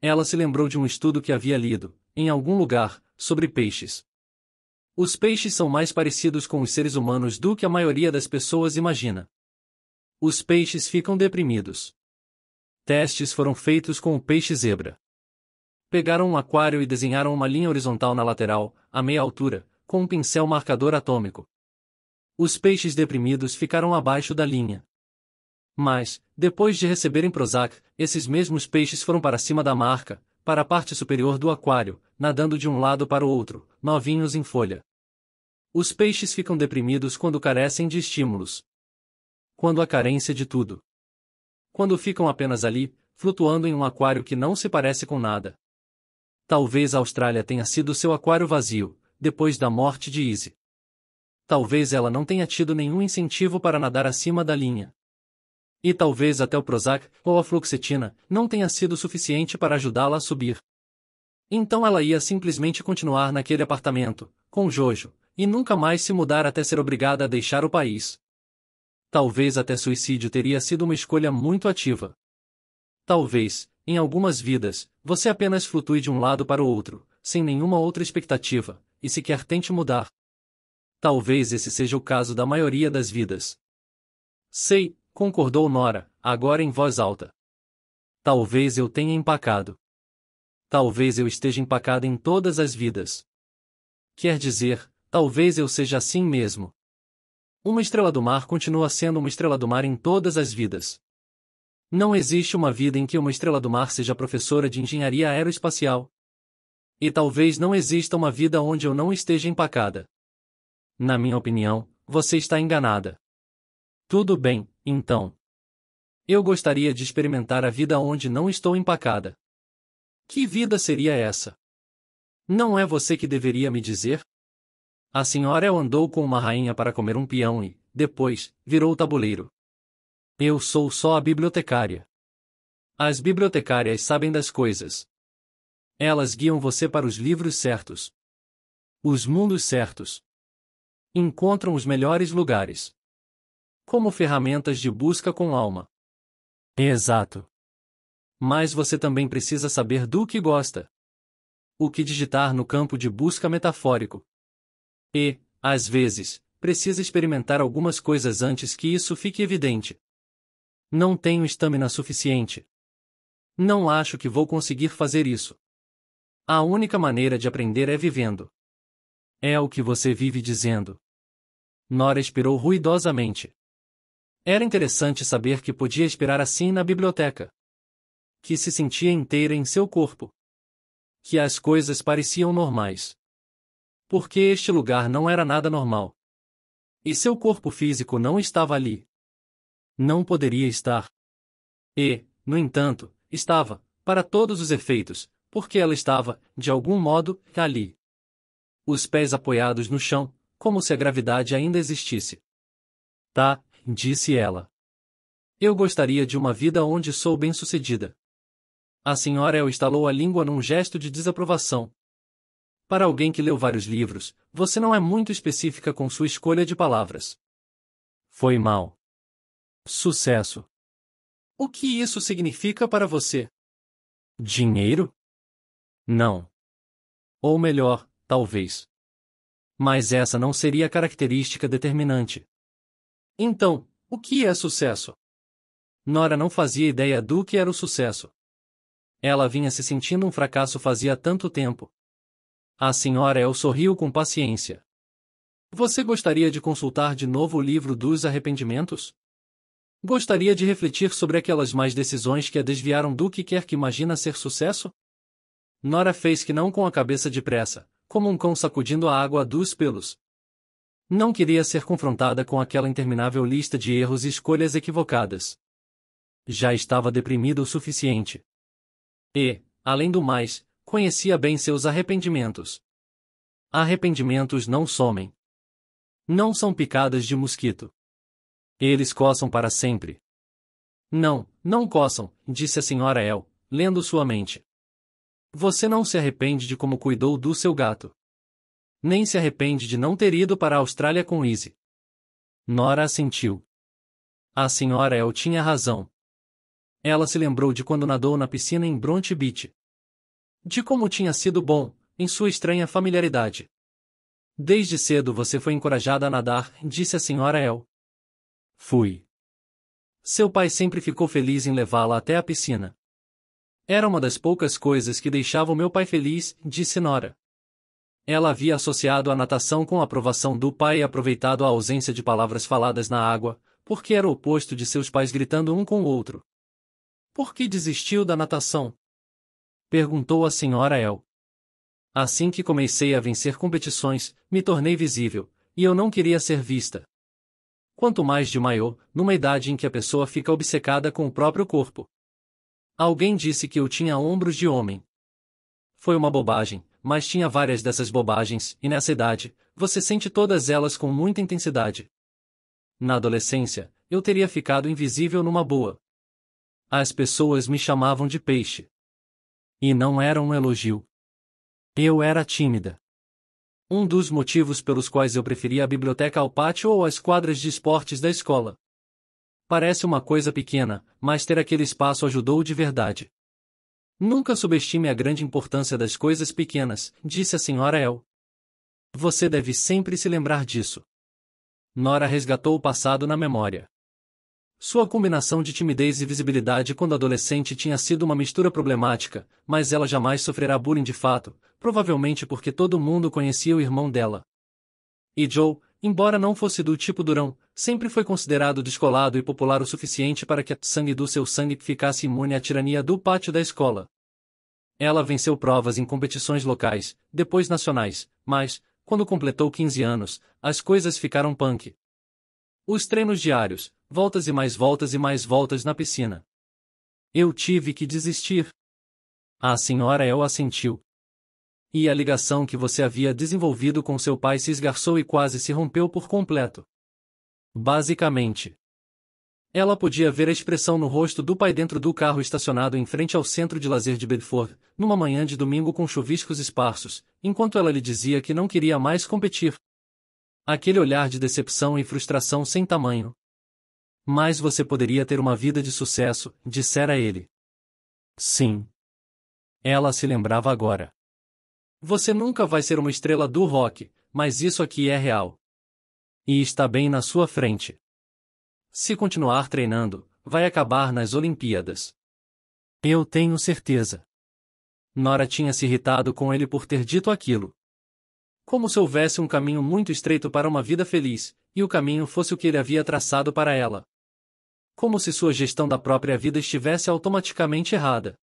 Ela se lembrou de um estudo que havia lido, em algum lugar, sobre peixes. Os peixes são mais parecidos com os seres humanos do que a maioria das pessoas imagina. Os peixes ficam deprimidos. Testes foram feitos com o peixe zebra. Pegaram um aquário e desenharam uma linha horizontal na lateral, a meia altura, com um pincel marcador atômico. Os peixes deprimidos ficaram abaixo da linha. Mas, depois de receberem Prozac, esses mesmos peixes foram para cima da marca, para a parte superior do aquário, nadando de um lado para o outro, novinhos em folha. Os peixes ficam deprimidos quando carecem de estímulos. Quando há carência de tudo. Quando ficam apenas ali, flutuando em um aquário que não se parece com nada. Talvez a Austrália tenha sido seu aquário vazio, depois da morte de Izzy. Talvez ela não tenha tido nenhum incentivo para nadar acima da linha. E talvez até o Prozac ou a fluoxetina não tenha sido suficiente para ajudá-la a subir. Então ela ia simplesmente continuar naquele apartamento, com Jojo, e nunca mais se mudar até ser obrigada a deixar o país. Talvez até suicídio teria sido uma escolha muito ativa. Talvez, em algumas vidas, você apenas flutue de um lado para o outro, sem nenhuma outra expectativa, e sequer tente mudar. Talvez esse seja o caso da maioria das vidas. Sei, concordou Nora, agora em voz alta. Talvez eu tenha empacado. Talvez eu esteja empacada em todas as vidas. Quer dizer, talvez eu seja assim mesmo. Uma estrela do mar continua sendo uma estrela do mar em todas as vidas. Não existe uma vida em que uma estrela do mar seja professora de engenharia aeroespacial. E talvez não exista uma vida onde eu não esteja empacada. Na minha opinião, você está enganada. Tudo bem, então. Eu gostaria de experimentar a vida onde não estou empacada. Que vida seria essa? Não é você que deveria me dizer? A senhora andou com uma rainha para comer um peão e, depois, virou o tabuleiro. Eu sou só a bibliotecária. As bibliotecárias sabem das coisas. Elas guiam você para os livros certos. Os mundos certos. Encontram os melhores lugares. Como ferramentas de busca com alma. Exato. Mas você também precisa saber do que gosta. O que digitar no campo de busca metafórico. E, às vezes, precisa experimentar algumas coisas antes que isso fique evidente. Não tenho estamina suficiente. Não acho que vou conseguir fazer isso. A única maneira de aprender é vivendo. É o que você vive dizendo. Nora expirou ruidosamente. Era interessante saber que podia esperar assim na biblioteca. Que se sentia inteira em seu corpo. Que as coisas pareciam normais. Porque este lugar não era nada normal. E seu corpo físico não estava ali. Não poderia estar. E, no entanto, estava, para todos os efeitos, porque ela estava, de algum modo, ali. Os pés apoiados no chão, como se a gravidade ainda existisse. Tá, disse ela. Eu gostaria de uma vida onde sou bem-sucedida. A senhora El estalou a língua num gesto de desaprovação. Para alguém que leu vários livros, você não é muito específica com sua escolha de palavras. Foi mal. Sucesso. O que isso significa para você? Dinheiro? Não. Ou melhor, talvez. Mas essa não seria a característica determinante. Então, o que é sucesso? Nora não fazia ideia do que era o sucesso. Ela vinha se sentindo um fracasso fazia tanto tempo. A senhora El sorriu com paciência. Você gostaria de consultar de novo o livro dos arrependimentos? Gostaria de refletir sobre aquelas mais decisões que a desviaram do que quer que imagina ser sucesso? Nora fez que não com a cabeça depressa, como um cão sacudindo a água dos pelos. Não queria ser confrontada com aquela interminável lista de erros e escolhas equivocadas. Já estava deprimida o suficiente. E, além do mais, conhecia bem seus arrependimentos. Arrependimentos não somem. Não são picadas de mosquito. Eles coçam para sempre. Não, não coçam, disse a senhora El, lendo sua mente. Você não se arrepende de como cuidou do seu gato. Nem se arrepende de não ter ido para a Austrália com Izzy. Nora assentiu. A senhora El tinha razão. Ela se lembrou de quando nadou na piscina em Bronte Beach. De como tinha sido bom, em sua estranha familiaridade. Desde cedo você foi encorajada a nadar, disse a senhora El. Fui. Seu pai sempre ficou feliz em levá-la até a piscina. Era uma das poucas coisas que o meu pai feliz, disse Nora. Ela havia associado a natação com a aprovação do pai e aproveitado a ausência de palavras faladas na água, porque era o oposto de seus pais gritando um com o outro. Por que desistiu da natação? Perguntou a senhora El. Assim que comecei a vencer competições, me tornei visível, e eu não queria ser vista quanto mais de maior, numa idade em que a pessoa fica obcecada com o próprio corpo. Alguém disse que eu tinha ombros de homem. Foi uma bobagem, mas tinha várias dessas bobagens, e nessa idade, você sente todas elas com muita intensidade. Na adolescência, eu teria ficado invisível numa boa. As pessoas me chamavam de peixe. E não era um elogio. Eu era tímida um dos motivos pelos quais eu preferia a biblioteca ao pátio ou às quadras de esportes da escola. Parece uma coisa pequena, mas ter aquele espaço ajudou de verdade. Nunca subestime a grande importância das coisas pequenas, disse a senhora El. Você deve sempre se lembrar disso. Nora resgatou o passado na memória. Sua combinação de timidez e visibilidade quando adolescente tinha sido uma mistura problemática, mas ela jamais sofrerá bullying de fato, provavelmente porque todo mundo conhecia o irmão dela. E Joe, embora não fosse do tipo durão, sempre foi considerado descolado e popular o suficiente para que a sangue do seu sangue ficasse imune à tirania do pátio da escola. Ela venceu provas em competições locais, depois nacionais, mas, quando completou 15 anos, as coisas ficaram punk. Os treinos diários, voltas e mais voltas e mais voltas na piscina. Eu tive que desistir. A senhora El é assentiu, e a ligação que você havia desenvolvido com seu pai se esgarçou e quase se rompeu por completo. Basicamente. Ela podia ver a expressão no rosto do pai dentro do carro estacionado em frente ao centro de lazer de Bedford, numa manhã de domingo com chuviscos esparsos, enquanto ela lhe dizia que não queria mais competir. Aquele olhar de decepção e frustração sem tamanho. Mas você poderia ter uma vida de sucesso, dissera ele. Sim. Ela se lembrava agora. Você nunca vai ser uma estrela do rock, mas isso aqui é real. E está bem na sua frente. Se continuar treinando, vai acabar nas Olimpíadas. Eu tenho certeza. Nora tinha se irritado com ele por ter dito aquilo. Como se houvesse um caminho muito estreito para uma vida feliz, e o caminho fosse o que ele havia traçado para ela. Como se sua gestão da própria vida estivesse automaticamente errada.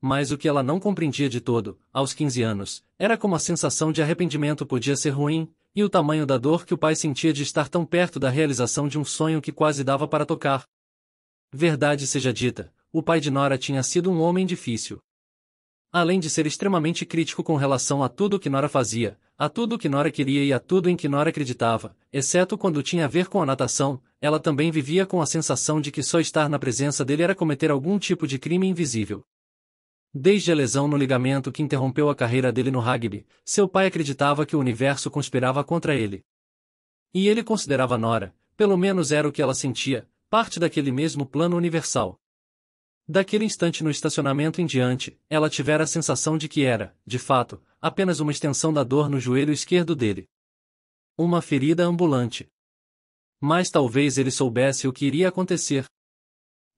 Mas o que ela não compreendia de todo, aos 15 anos, era como a sensação de arrependimento podia ser ruim, e o tamanho da dor que o pai sentia de estar tão perto da realização de um sonho que quase dava para tocar. Verdade seja dita, o pai de Nora tinha sido um homem difícil. Além de ser extremamente crítico com relação a tudo o que Nora fazia, a tudo o que Nora queria e a tudo em que Nora acreditava, exceto quando tinha a ver com a natação, ela também vivia com a sensação de que só estar na presença dele era cometer algum tipo de crime invisível. Desde a lesão no ligamento que interrompeu a carreira dele no rugby, seu pai acreditava que o universo conspirava contra ele. E ele considerava Nora, pelo menos era o que ela sentia, parte daquele mesmo plano universal. Daquele instante no estacionamento em diante, ela tivera a sensação de que era, de fato, apenas uma extensão da dor no joelho esquerdo dele. Uma ferida ambulante. Mas talvez ele soubesse o que iria acontecer,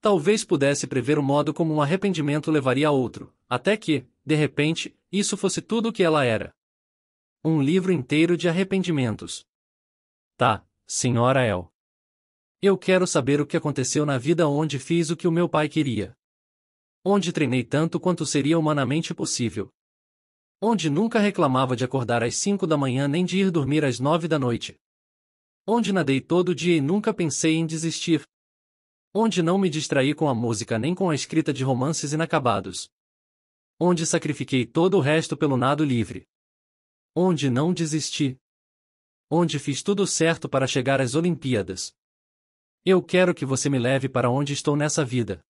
Talvez pudesse prever o modo como um arrependimento levaria a outro, até que, de repente, isso fosse tudo o que ela era. Um livro inteiro de arrependimentos. Tá, senhora El. Eu quero saber o que aconteceu na vida onde fiz o que o meu pai queria. Onde treinei tanto quanto seria humanamente possível. Onde nunca reclamava de acordar às cinco da manhã nem de ir dormir às nove da noite. Onde nadei todo dia e nunca pensei em desistir, Onde não me distraí com a música nem com a escrita de romances inacabados. Onde sacrifiquei todo o resto pelo nado livre. Onde não desisti. Onde fiz tudo certo para chegar às Olimpíadas. Eu quero que você me leve para onde estou nessa vida.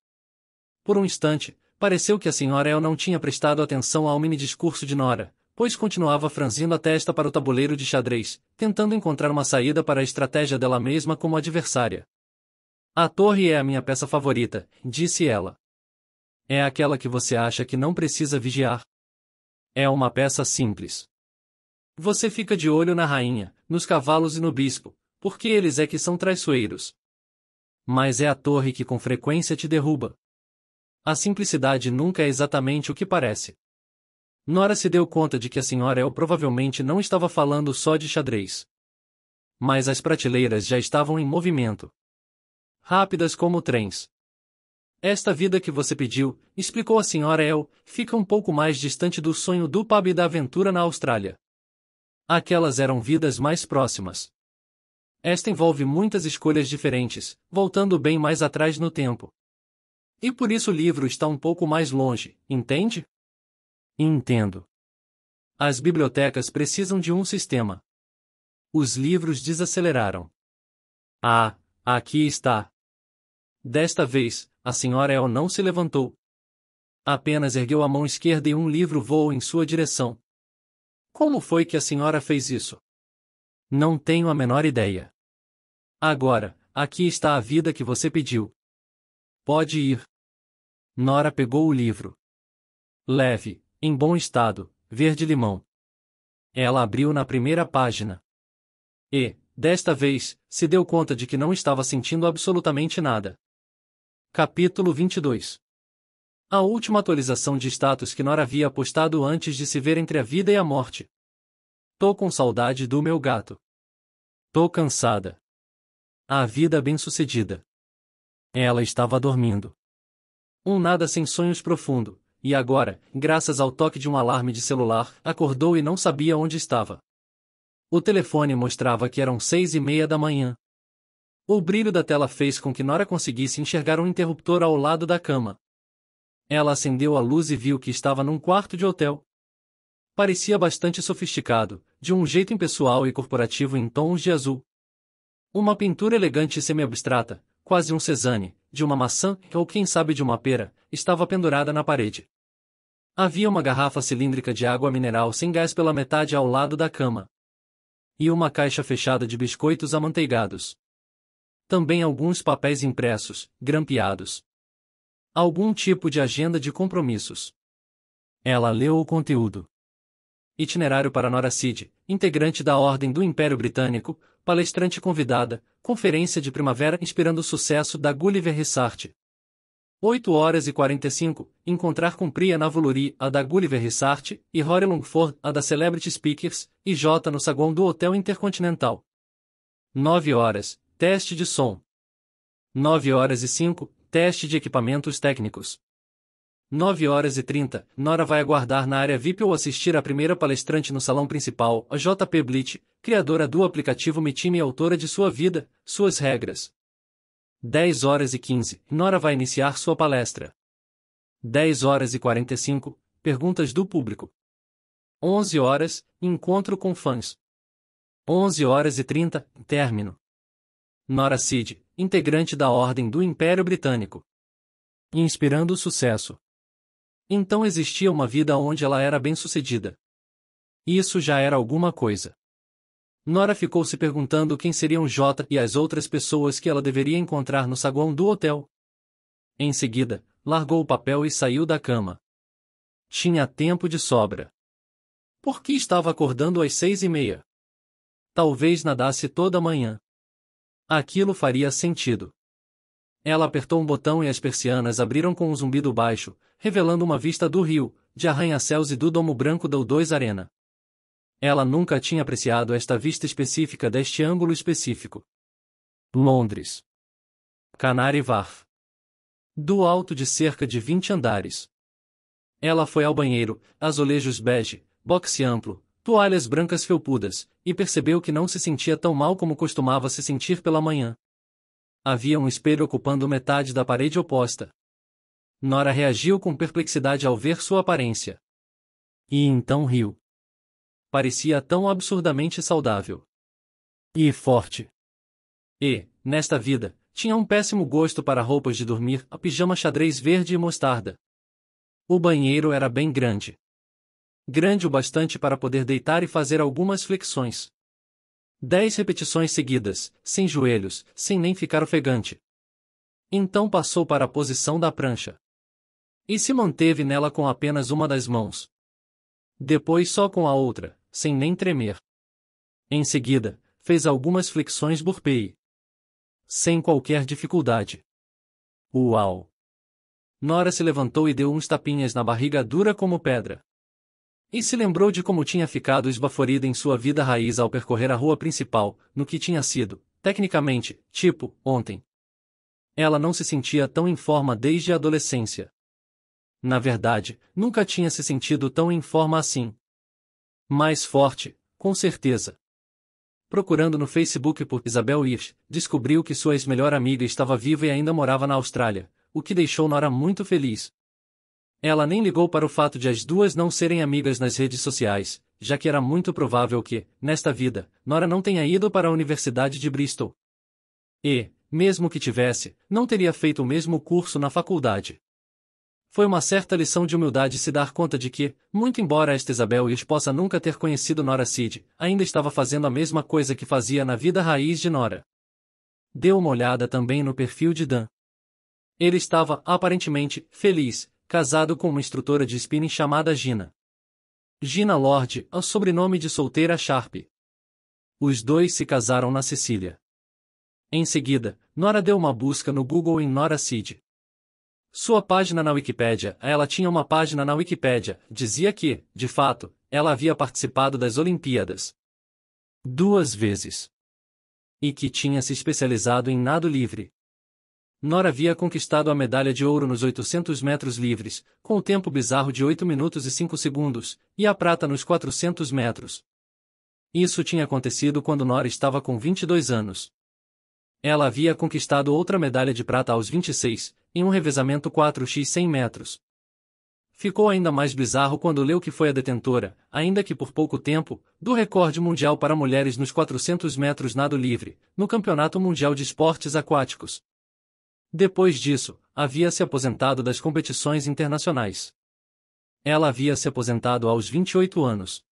Por um instante, pareceu que a senhora El não tinha prestado atenção ao mini discurso de Nora, pois continuava franzindo a testa para o tabuleiro de xadrez, tentando encontrar uma saída para a estratégia dela mesma como adversária. A torre é a minha peça favorita, disse ela. É aquela que você acha que não precisa vigiar. É uma peça simples. Você fica de olho na rainha, nos cavalos e no bispo, porque eles é que são traiçoeiros. Mas é a torre que com frequência te derruba. A simplicidade nunca é exatamente o que parece. Nora se deu conta de que a senhora El provavelmente não estava falando só de xadrez. Mas as prateleiras já estavam em movimento rápidas como trens. Esta vida que você pediu, explicou a senhora El, fica um pouco mais distante do sonho do pub e da aventura na Austrália. Aquelas eram vidas mais próximas. Esta envolve muitas escolhas diferentes, voltando bem mais atrás no tempo. E por isso o livro está um pouco mais longe, entende? Entendo. As bibliotecas precisam de um sistema. Os livros desaceleraram. Ah, aqui está. Desta vez, a senhora El não se levantou. Apenas ergueu a mão esquerda e um livro voou em sua direção. Como foi que a senhora fez isso? Não tenho a menor ideia. Agora, aqui está a vida que você pediu. Pode ir. Nora pegou o livro. Leve, em bom estado, verde-limão. Ela abriu na primeira página. E, desta vez, se deu conta de que não estava sentindo absolutamente nada. Capítulo 22 A última atualização de status que Nora havia postado antes de se ver entre a vida e a morte. Tô com saudade do meu gato. Tô cansada. A vida bem-sucedida. Ela estava dormindo. Um nada sem sonhos profundo, e agora, graças ao toque de um alarme de celular, acordou e não sabia onde estava. O telefone mostrava que eram seis e meia da manhã. O brilho da tela fez com que Nora conseguisse enxergar um interruptor ao lado da cama. Ela acendeu a luz e viu que estava num quarto de hotel. Parecia bastante sofisticado, de um jeito impessoal e corporativo em tons de azul. Uma pintura elegante e semi-abstrata, quase um Cezanne, de uma maçã ou quem sabe de uma pera, estava pendurada na parede. Havia uma garrafa cilíndrica de água mineral sem gás pela metade ao lado da cama. E uma caixa fechada de biscoitos amanteigados também alguns papéis impressos, grampeados. Algum tipo de agenda de compromissos. Ela leu o conteúdo. Itinerário para Nora Cid, integrante da Ordem do Império Britânico, palestrante convidada, Conferência de Primavera inspirando o sucesso da Gulliver Rissart. 8 horas e 45, encontrar com Priya Navuluri, a da Gulliver Rissart, e Rory Longford, a da Celebrity Speakers, e J no saguão do Hotel Intercontinental. 9 horas, Teste de som. 9 horas e 5, teste de equipamentos técnicos. 9 horas e 30, Nora vai aguardar na área VIP ou assistir a primeira palestrante no salão principal, a JP Blitz, criadora do aplicativo MeTime e autora de Sua Vida, Suas Regras. 10 horas e 15, Nora vai iniciar sua palestra. 10 horas e 45, perguntas do público. 11 horas, encontro com fãs. 11 horas e 30, término. Nora Seed, integrante da Ordem do Império Britânico. Inspirando o sucesso. Então existia uma vida onde ela era bem-sucedida. Isso já era alguma coisa. Nora ficou se perguntando quem seriam Jota e as outras pessoas que ela deveria encontrar no saguão do hotel. Em seguida, largou o papel e saiu da cama. Tinha tempo de sobra. Por que estava acordando às seis e meia? Talvez nadasse toda manhã. Aquilo faria sentido. Ela apertou um botão e as persianas abriram com um zumbido baixo, revelando uma vista do rio, de arranha-céus e do domo branco da U2 Arena. Ela nunca tinha apreciado esta vista específica deste ângulo específico. Londres. Canary Wharf. Do alto de cerca de 20 andares. Ela foi ao banheiro, azulejos bege, boxe amplo, toalhas brancas felpudas, e percebeu que não se sentia tão mal como costumava se sentir pela manhã. Havia um espelho ocupando metade da parede oposta. Nora reagiu com perplexidade ao ver sua aparência. E então riu. Parecia tão absurdamente saudável. E forte. E, nesta vida, tinha um péssimo gosto para roupas de dormir, a pijama xadrez verde e mostarda. O banheiro era bem grande grande o bastante para poder deitar e fazer algumas flexões. Dez repetições seguidas, sem joelhos, sem nem ficar ofegante. Então passou para a posição da prancha. E se manteve nela com apenas uma das mãos. Depois só com a outra, sem nem tremer. Em seguida, fez algumas flexões burpei. Sem qualquer dificuldade. Uau! Nora se levantou e deu uns tapinhas na barriga dura como pedra. E se lembrou de como tinha ficado esbaforida em sua vida raiz ao percorrer a rua principal, no que tinha sido, tecnicamente, tipo, ontem. Ela não se sentia tão em forma desde a adolescência. Na verdade, nunca tinha se sentido tão em forma assim. Mais forte, com certeza. Procurando no Facebook por Isabel Irsch, descobriu que sua ex-melhor amiga estava viva e ainda morava na Austrália, o que deixou Nora muito feliz, ela nem ligou para o fato de as duas não serem amigas nas redes sociais, já que era muito provável que, nesta vida, Nora não tenha ido para a Universidade de Bristol. E, mesmo que tivesse, não teria feito o mesmo curso na faculdade. Foi uma certa lição de humildade se dar conta de que, muito embora esta Isabel Iris possa nunca ter conhecido Nora Cid, ainda estava fazendo a mesma coisa que fazia na vida raiz de Nora. Deu uma olhada também no perfil de Dan. Ele estava, aparentemente, feliz, casado com uma instrutora de spinning chamada Gina. Gina Lord, o sobrenome de solteira Sharp. Os dois se casaram na Sicília. Em seguida, Nora deu uma busca no Google em Nora Seed. Sua página na Wikipédia, ela tinha uma página na Wikipédia, dizia que, de fato, ela havia participado das Olimpíadas. Duas vezes. E que tinha se especializado em nado livre. Nora havia conquistado a medalha de ouro nos 800 metros livres, com o tempo bizarro de 8 minutos e 5 segundos, e a prata nos 400 metros. Isso tinha acontecido quando Nora estava com 22 anos. Ela havia conquistado outra medalha de prata aos 26, em um revezamento 4x 100 metros. Ficou ainda mais bizarro quando leu que foi a detentora, ainda que por pouco tempo, do recorde mundial para mulheres nos 400 metros nado livre, no Campeonato Mundial de Esportes Aquáticos. Depois disso, havia se aposentado das competições internacionais. Ela havia se aposentado aos 28 anos.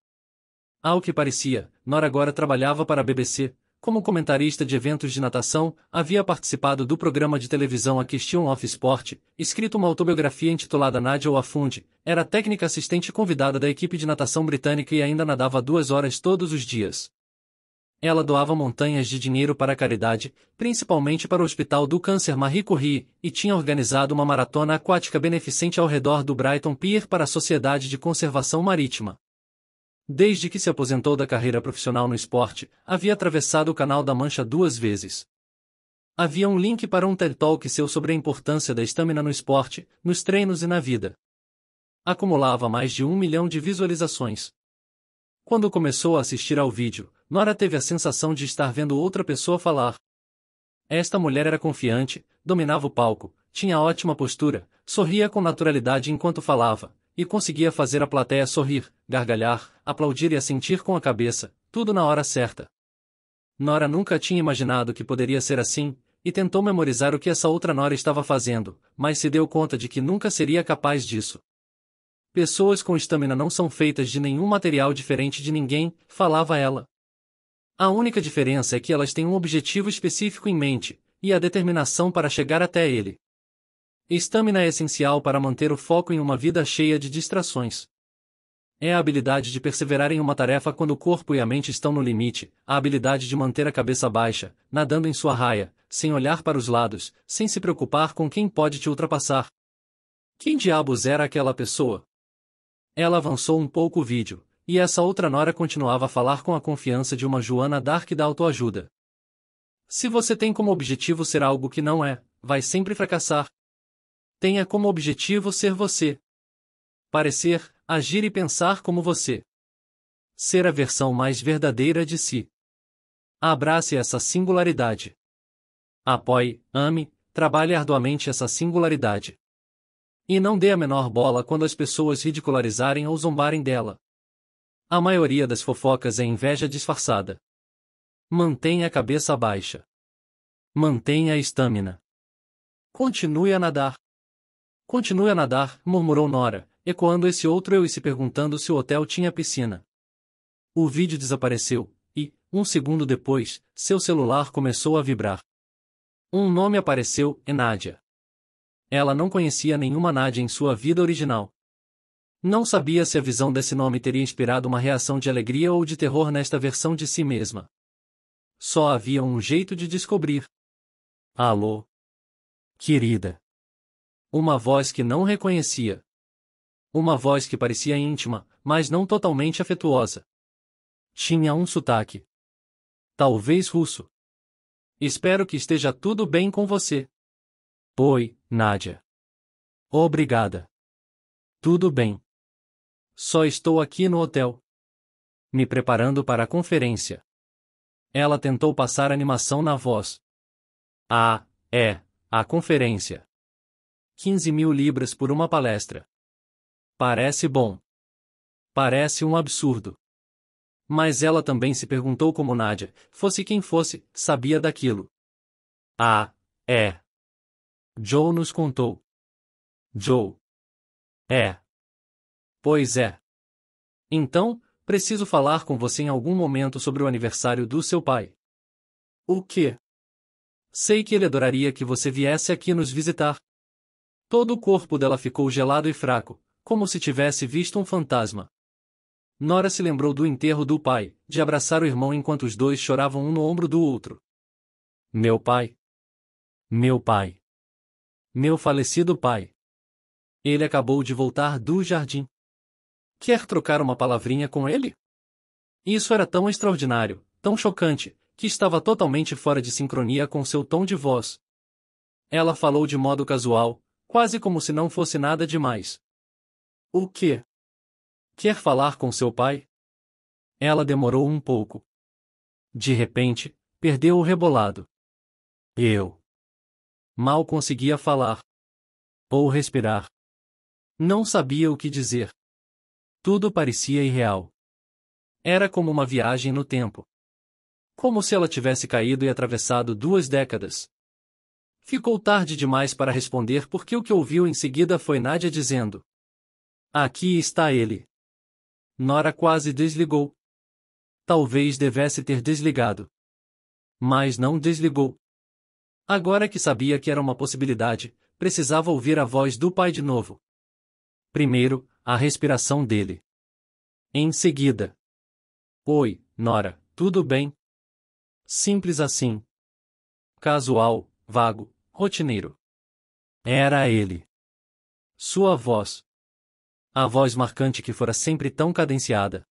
Ao que parecia, Nora agora trabalhava para a BBC, como comentarista de eventos de natação, havia participado do programa de televisão A Question of Sport, escrito uma autobiografia intitulada Nadia Afunde, era técnica assistente convidada da equipe de natação britânica e ainda nadava duas horas todos os dias. Ela doava montanhas de dinheiro para a caridade, principalmente para o Hospital do Câncer Marie Curie, e tinha organizado uma maratona aquática beneficente ao redor do Brighton Pier para a Sociedade de Conservação Marítima. Desde que se aposentou da carreira profissional no esporte, havia atravessado o Canal da Mancha duas vezes. Havia um link para um TED Talk seu sobre a importância da estamina no esporte, nos treinos e na vida. Acumulava mais de um milhão de visualizações. Quando começou a assistir ao vídeo, Nora teve a sensação de estar vendo outra pessoa falar. Esta mulher era confiante, dominava o palco, tinha ótima postura, sorria com naturalidade enquanto falava, e conseguia fazer a plateia sorrir, gargalhar, aplaudir e assentir com a cabeça, tudo na hora certa. Nora nunca tinha imaginado que poderia ser assim, e tentou memorizar o que essa outra Nora estava fazendo, mas se deu conta de que nunca seria capaz disso. Pessoas com estamina não são feitas de nenhum material diferente de ninguém, falava ela. A única diferença é que elas têm um objetivo específico em mente, e a determinação para chegar até ele. Estamina é essencial para manter o foco em uma vida cheia de distrações. É a habilidade de perseverar em uma tarefa quando o corpo e a mente estão no limite, a habilidade de manter a cabeça baixa, nadando em sua raia, sem olhar para os lados, sem se preocupar com quem pode te ultrapassar. Quem diabos era aquela pessoa? Ela avançou um pouco o vídeo, e essa outra nora continuava a falar com a confiança de uma Joana Dark da autoajuda. Se você tem como objetivo ser algo que não é, vai sempre fracassar. Tenha como objetivo ser você. Parecer, agir e pensar como você. Ser a versão mais verdadeira de si. Abrace essa singularidade. Apoie, ame, trabalhe arduamente essa singularidade. E não dê a menor bola quando as pessoas ridicularizarem ou zombarem dela. A maioria das fofocas é inveja disfarçada. Mantenha a cabeça baixa. Mantenha a estamina. Continue a nadar. Continue a nadar, murmurou Nora, ecoando esse outro eu e se perguntando se o hotel tinha piscina. O vídeo desapareceu, e, um segundo depois, seu celular começou a vibrar. Um nome apareceu, é Nádia. Ela não conhecia nenhuma Nádia em sua vida original. Não sabia se a visão desse nome teria inspirado uma reação de alegria ou de terror nesta versão de si mesma. Só havia um jeito de descobrir. Alô? Querida. Uma voz que não reconhecia. Uma voz que parecia íntima, mas não totalmente afetuosa. Tinha um sotaque. Talvez russo. Espero que esteja tudo bem com você. Oi, Nádia. Obrigada. Tudo bem. Só estou aqui no hotel. Me preparando para a conferência. Ela tentou passar animação na voz. Ah, é, a conferência. 15 mil libras por uma palestra. Parece bom. Parece um absurdo. Mas ela também se perguntou como Nadia, fosse quem fosse, sabia daquilo. Ah, é. Joe nos contou. Joe. É. Pois é. Então, preciso falar com você em algum momento sobre o aniversário do seu pai. O quê? Sei que ele adoraria que você viesse aqui nos visitar. Todo o corpo dela ficou gelado e fraco, como se tivesse visto um fantasma. Nora se lembrou do enterro do pai, de abraçar o irmão enquanto os dois choravam um no ombro do outro. Meu pai. Meu pai. Meu falecido pai. Ele acabou de voltar do jardim. Quer trocar uma palavrinha com ele? Isso era tão extraordinário, tão chocante, que estava totalmente fora de sincronia com seu tom de voz. Ela falou de modo casual, quase como se não fosse nada demais. O que? Quer falar com seu pai? Ela demorou um pouco. De repente, perdeu o rebolado. Eu. Mal conseguia falar. Ou respirar. Não sabia o que dizer. Tudo parecia irreal. Era como uma viagem no tempo. Como se ela tivesse caído e atravessado duas décadas. Ficou tarde demais para responder porque o que ouviu em seguida foi Nadia dizendo: Aqui está ele. Nora quase desligou. Talvez devesse ter desligado. Mas não desligou. Agora que sabia que era uma possibilidade, precisava ouvir a voz do pai de novo. Primeiro, a respiração dele. Em seguida. Oi, Nora, tudo bem? Simples assim. Casual, vago, rotineiro. Era ele. Sua voz. A voz marcante que fora sempre tão cadenciada.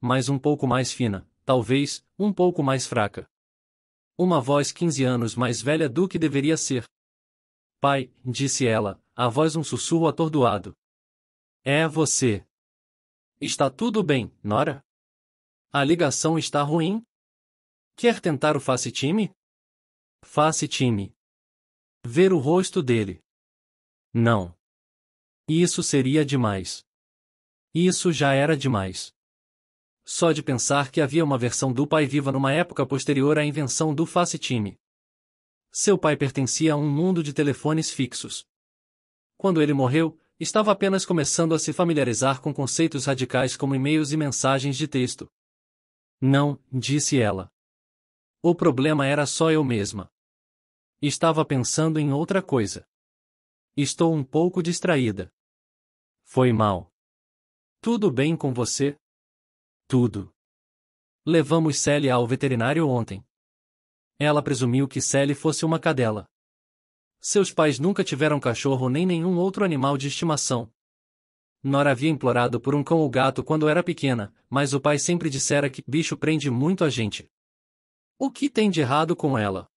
Mas um pouco mais fina, talvez, um pouco mais fraca. Uma voz 15 anos mais velha do que deveria ser. Pai, disse ela, a voz um sussurro atordoado. É você. Está tudo bem, Nora? A ligação está ruim? Quer tentar o face time? Face time. Ver o rosto dele. Não. Isso seria demais. Isso já era demais. Só de pensar que havia uma versão do pai viva numa época posterior à invenção do face time. Seu pai pertencia a um mundo de telefones fixos. Quando ele morreu, Estava apenas começando a se familiarizar com conceitos radicais como e-mails e mensagens de texto. Não, disse ela. O problema era só eu mesma. Estava pensando em outra coisa. Estou um pouco distraída. Foi mal. Tudo bem com você? Tudo. Levamos Sally ao veterinário ontem. Ela presumiu que Sally fosse uma cadela. Seus pais nunca tiveram cachorro nem nenhum outro animal de estimação. Nora havia implorado por um cão ou gato quando era pequena, mas o pai sempre dissera que bicho prende muito a gente. O que tem de errado com ela?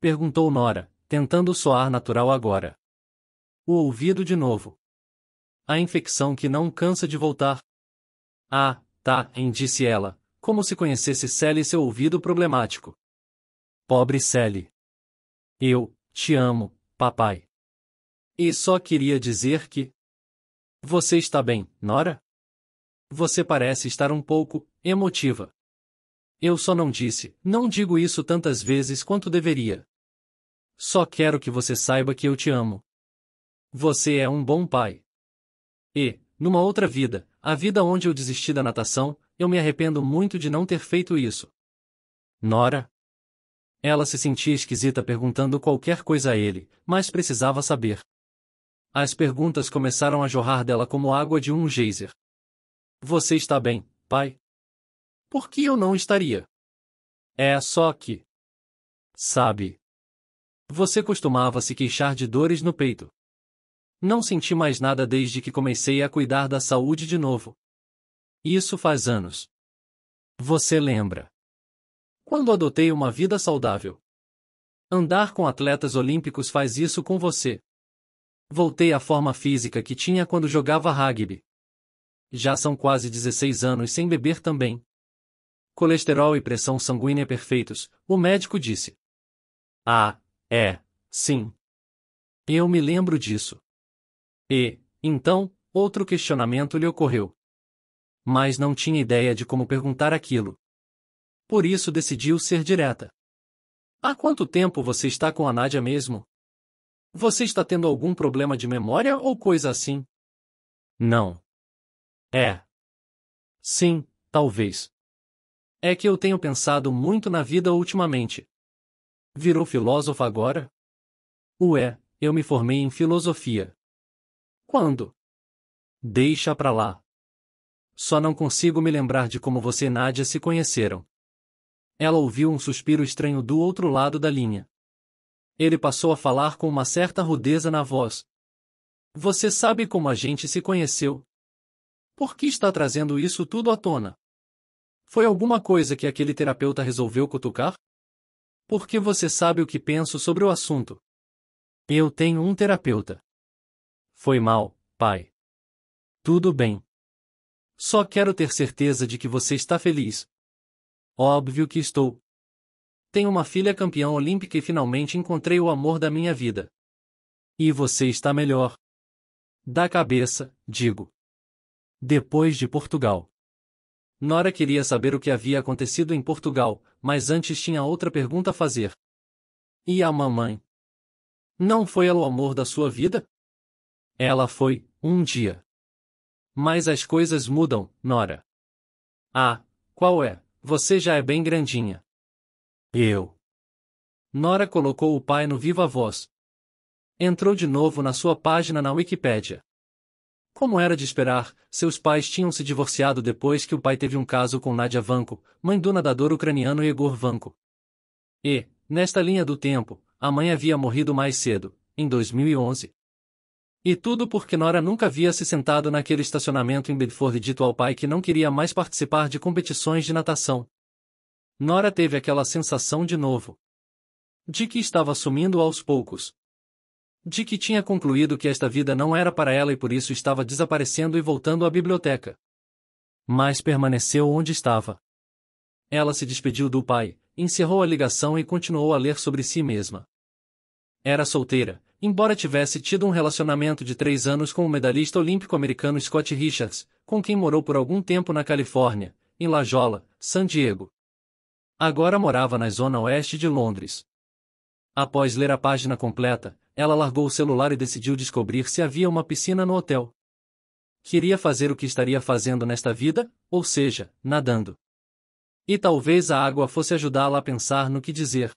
Perguntou Nora, tentando soar natural agora. O ouvido de novo. A infecção que não cansa de voltar. Ah, tá, hein, disse ela, como se conhecesse Sally e seu ouvido problemático. Pobre Sally. Eu, te amo, papai. E só queria dizer que. Você está bem, Nora? Você parece estar um pouco emotiva. Eu só não disse, não digo isso tantas vezes quanto deveria. Só quero que você saiba que eu te amo. Você é um bom pai. E, numa outra vida, a vida onde eu desisti da natação, eu me arrependo muito de não ter feito isso. Nora? Ela se sentia esquisita perguntando qualquer coisa a ele, mas precisava saber. As perguntas começaram a jorrar dela como água de um geyser. Você está bem, pai? Por que eu não estaria? É só que. Sabe. Você costumava se queixar de dores no peito. Não senti mais nada desde que comecei a cuidar da saúde de novo. Isso faz anos. Você lembra? Quando adotei uma vida saudável. Andar com atletas olímpicos faz isso com você. Voltei à forma física que tinha quando jogava rugby. Já são quase 16 anos sem beber também. Colesterol e pressão sanguínea perfeitos, o médico disse. Ah, é, sim. Eu me lembro disso. E, então, outro questionamento lhe ocorreu. Mas não tinha ideia de como perguntar aquilo por isso decidiu ser direta. Há quanto tempo você está com a Nádia mesmo? Você está tendo algum problema de memória ou coisa assim? Não. É. Sim, talvez. É que eu tenho pensado muito na vida ultimamente. Virou filósofo agora? Ué, eu me formei em filosofia. Quando? Deixa pra lá. Só não consigo me lembrar de como você e Nádia se conheceram ela ouviu um suspiro estranho do outro lado da linha. Ele passou a falar com uma certa rudeza na voz. Você sabe como a gente se conheceu? Por que está trazendo isso tudo à tona? Foi alguma coisa que aquele terapeuta resolveu cutucar? Porque você sabe o que penso sobre o assunto. Eu tenho um terapeuta. Foi mal, pai. Tudo bem. Só quero ter certeza de que você está feliz. Óbvio que estou. Tenho uma filha campeã olímpica e finalmente encontrei o amor da minha vida. E você está melhor. Da cabeça, digo. Depois de Portugal. Nora queria saber o que havia acontecido em Portugal, mas antes tinha outra pergunta a fazer. E a mamãe? Não foi ela o amor da sua vida? Ela foi, um dia. Mas as coisas mudam, Nora. Ah, qual é? Você já é bem grandinha. Eu. Nora colocou o pai no viva voz. Entrou de novo na sua página na Wikipédia. Como era de esperar, seus pais tinham se divorciado depois que o pai teve um caso com Nadia Vanko, mãe do nadador ucraniano Igor Vanko. E, nesta linha do tempo, a mãe havia morrido mais cedo, em 2011. E tudo porque Nora nunca havia se sentado naquele estacionamento em Bedford e dito ao pai que não queria mais participar de competições de natação. Nora teve aquela sensação de novo. De que estava sumindo aos poucos. De que tinha concluído que esta vida não era para ela e por isso estava desaparecendo e voltando à biblioteca. Mas permaneceu onde estava. Ela se despediu do pai, encerrou a ligação e continuou a ler sobre si mesma. Era solteira, embora tivesse tido um relacionamento de três anos com o medalhista olímpico americano Scott Richards, com quem morou por algum tempo na Califórnia, em La Jolla, San Diego. Agora morava na zona oeste de Londres. Após ler a página completa, ela largou o celular e decidiu descobrir se havia uma piscina no hotel. Queria fazer o que estaria fazendo nesta vida, ou seja, nadando. E talvez a água fosse ajudá-la a pensar no que dizer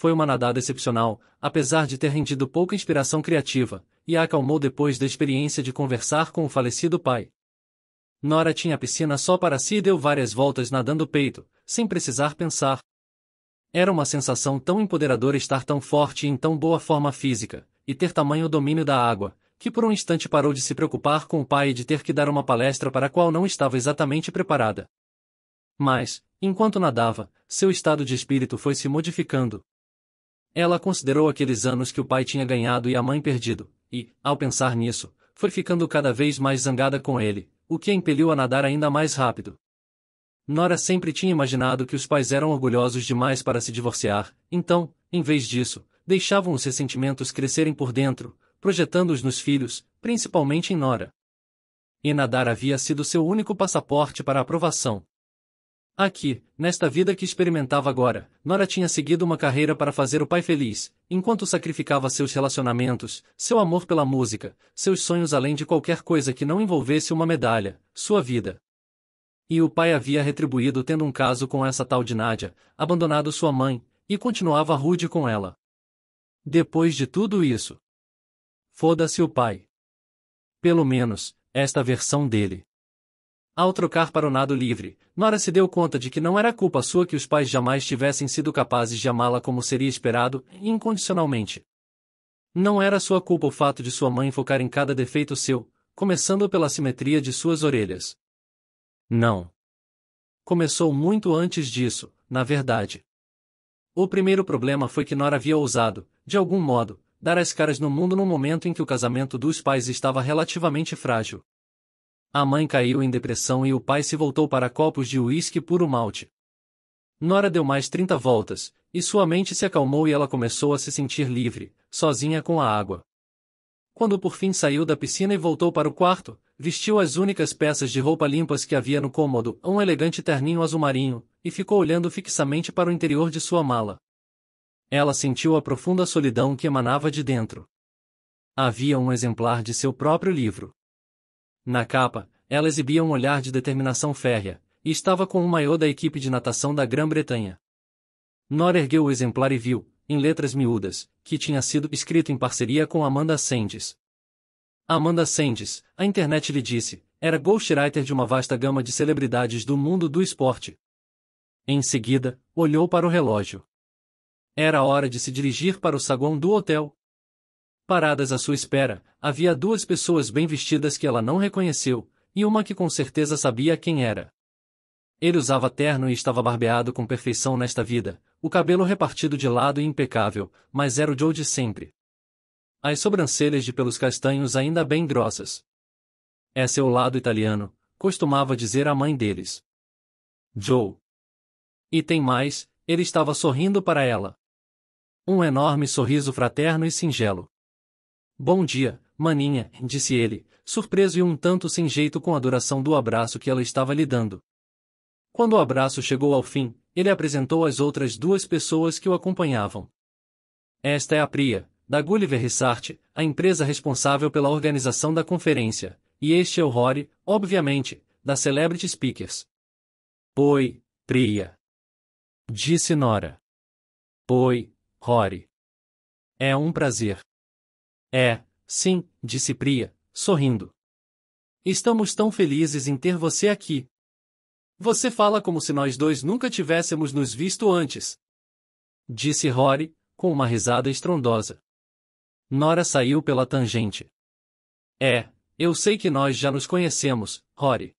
foi uma nadada excepcional, apesar de ter rendido pouca inspiração criativa, e a acalmou depois da experiência de conversar com o falecido pai. Nora tinha a piscina só para si e deu várias voltas nadando o peito, sem precisar pensar. Era uma sensação tão empoderadora estar tão forte e em tão boa forma física, e ter tamanho domínio da água, que por um instante parou de se preocupar com o pai e de ter que dar uma palestra para a qual não estava exatamente preparada. Mas, enquanto nadava, seu estado de espírito foi se modificando, ela considerou aqueles anos que o pai tinha ganhado e a mãe perdido, e, ao pensar nisso, foi ficando cada vez mais zangada com ele, o que a impeliu a nadar ainda mais rápido. Nora sempre tinha imaginado que os pais eram orgulhosos demais para se divorciar, então, em vez disso, deixavam os ressentimentos crescerem por dentro, projetando-os nos filhos, principalmente em Nora. E nadar havia sido seu único passaporte para a aprovação. Aqui, nesta vida que experimentava agora, Nora tinha seguido uma carreira para fazer o pai feliz, enquanto sacrificava seus relacionamentos, seu amor pela música, seus sonhos além de qualquer coisa que não envolvesse uma medalha, sua vida. E o pai havia retribuído tendo um caso com essa tal de Nádia, abandonado sua mãe, e continuava rude com ela. Depois de tudo isso. Foda-se o pai. Pelo menos, esta versão dele. Ao trocar para o nado livre, Nora se deu conta de que não era culpa sua que os pais jamais tivessem sido capazes de amá-la como seria esperado, incondicionalmente. Não era sua culpa o fato de sua mãe focar em cada defeito seu, começando pela simetria de suas orelhas. Não. Começou muito antes disso, na verdade. O primeiro problema foi que Nora havia ousado, de algum modo, dar as caras no mundo no momento em que o casamento dos pais estava relativamente frágil. A mãe caiu em depressão e o pai se voltou para copos de uísque puro malte. Nora deu mais 30 voltas, e sua mente se acalmou e ela começou a se sentir livre, sozinha com a água. Quando por fim saiu da piscina e voltou para o quarto, vestiu as únicas peças de roupa limpas que havia no cômodo, um elegante terninho azul marinho, e ficou olhando fixamente para o interior de sua mala. Ela sentiu a profunda solidão que emanava de dentro. Havia um exemplar de seu próprio livro. Na capa, ela exibia um olhar de determinação férrea, e estava com o maiô da equipe de natação da Grã-Bretanha. Nora ergueu o exemplar e viu, em letras miúdas, que tinha sido escrito em parceria com Amanda Sendes. Amanda Sendes, a internet lhe disse, era ghostwriter de uma vasta gama de celebridades do mundo do esporte. Em seguida, olhou para o relógio. Era hora de se dirigir para o saguão do hotel. Paradas à sua espera, havia duas pessoas bem vestidas que ela não reconheceu, e uma que com certeza sabia quem era. Ele usava terno e estava barbeado com perfeição nesta vida, o cabelo repartido de lado e impecável, mas era o Joe de sempre. As sobrancelhas de pelos castanhos ainda bem grossas. É seu lado italiano, costumava dizer a mãe deles. Joe. E tem mais, ele estava sorrindo para ela. Um enorme sorriso fraterno e singelo. Bom dia, maninha, disse ele, surpreso e um tanto sem jeito com a duração do abraço que ela estava lhe dando. Quando o abraço chegou ao fim, ele apresentou as outras duas pessoas que o acompanhavam. Esta é a Priya, da Gulliver Rissart, a empresa responsável pela organização da conferência, e este é o Rory, obviamente, da Celebrity Speakers. Oi, Priya. Disse Nora. Oi, Rory. É um prazer. É, sim, disse Priya, sorrindo. Estamos tão felizes em ter você aqui. Você fala como se nós dois nunca tivéssemos nos visto antes. Disse Rory, com uma risada estrondosa. Nora saiu pela tangente. É, eu sei que nós já nos conhecemos, Rory.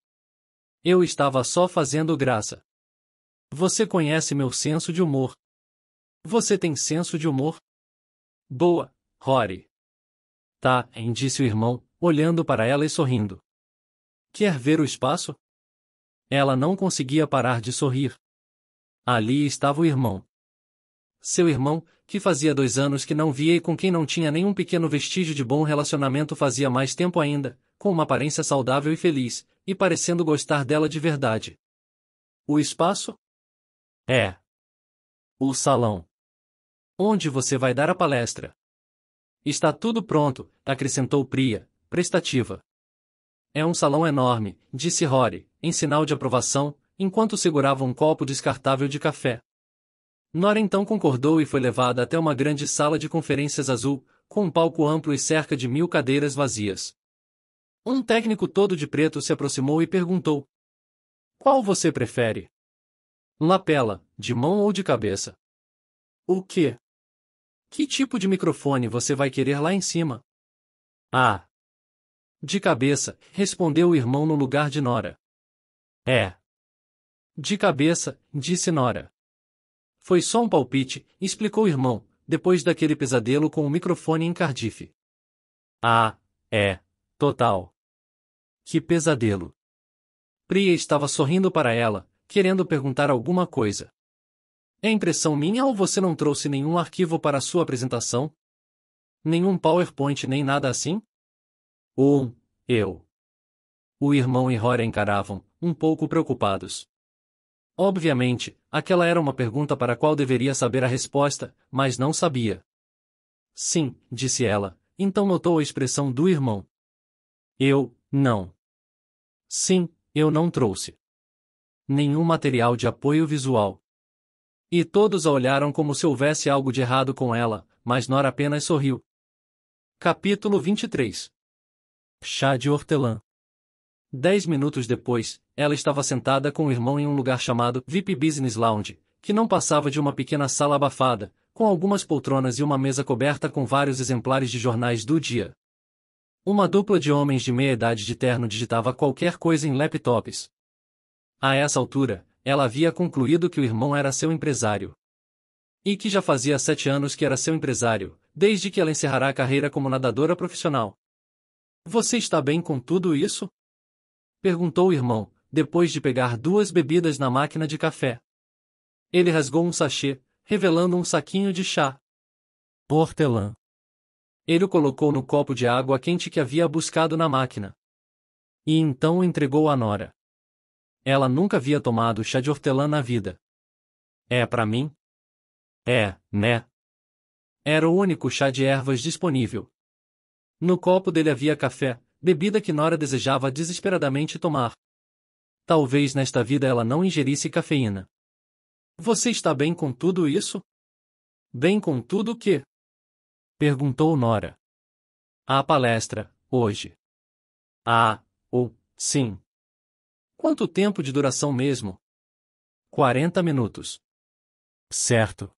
Eu estava só fazendo graça. Você conhece meu senso de humor. Você tem senso de humor? Boa, Rory. Tá, disse o irmão, olhando para ela e sorrindo. Quer ver o espaço? Ela não conseguia parar de sorrir. Ali estava o irmão. Seu irmão, que fazia dois anos que não via e com quem não tinha nenhum pequeno vestígio de bom relacionamento fazia mais tempo ainda, com uma aparência saudável e feliz, e parecendo gostar dela de verdade. O espaço? É. O salão. Onde você vai dar a palestra? Está tudo pronto, acrescentou Priya, prestativa. É um salão enorme, disse Rory, em sinal de aprovação, enquanto segurava um copo descartável de café. Nora então concordou e foi levada até uma grande sala de conferências azul, com um palco amplo e cerca de mil cadeiras vazias. Um técnico todo de preto se aproximou e perguntou: Qual você prefere? Lapela, de mão ou de cabeça? O que? Que tipo de microfone você vai querer lá em cima? Ah! De cabeça, respondeu o irmão no lugar de Nora. É. De cabeça, disse Nora. Foi só um palpite, explicou o irmão, depois daquele pesadelo com o microfone em Cardiff. Ah, é, total. Que pesadelo. Priya estava sorrindo para ela, querendo perguntar alguma coisa. É impressão minha ou você não trouxe nenhum arquivo para a sua apresentação? Nenhum PowerPoint nem nada assim? Um, eu. O irmão e Rora encaravam, um pouco preocupados. Obviamente, aquela era uma pergunta para a qual deveria saber a resposta, mas não sabia. Sim, disse ela, então notou a expressão do irmão. Eu, não. Sim, eu não trouxe. Nenhum material de apoio visual, e todos a olharam como se houvesse algo de errado com ela, mas Nora apenas sorriu. Capítulo 23 Chá de hortelã. Dez minutos depois, ela estava sentada com o irmão em um lugar chamado VIP Business Lounge, que não passava de uma pequena sala abafada, com algumas poltronas e uma mesa coberta com vários exemplares de jornais do dia. Uma dupla de homens de meia idade de terno digitava qualquer coisa em laptops. A essa altura, ela havia concluído que o irmão era seu empresário. E que já fazia sete anos que era seu empresário, desde que ela encerrará a carreira como nadadora profissional. Você está bem com tudo isso? Perguntou o irmão, depois de pegar duas bebidas na máquina de café. Ele rasgou um sachê, revelando um saquinho de chá. Portelã. Ele o colocou no copo de água quente que havia buscado na máquina. E então o entregou a Nora. Ela nunca havia tomado chá de hortelã na vida. É para mim? É, né? Era o único chá de ervas disponível. No copo dele havia café, bebida que Nora desejava desesperadamente tomar. Talvez nesta vida ela não ingerisse cafeína. Você está bem com tudo isso? Bem com tudo o quê? Perguntou Nora. A palestra, hoje. Ah, ou, oh, sim. Quanto tempo de duração mesmo? 40 minutos. Certo.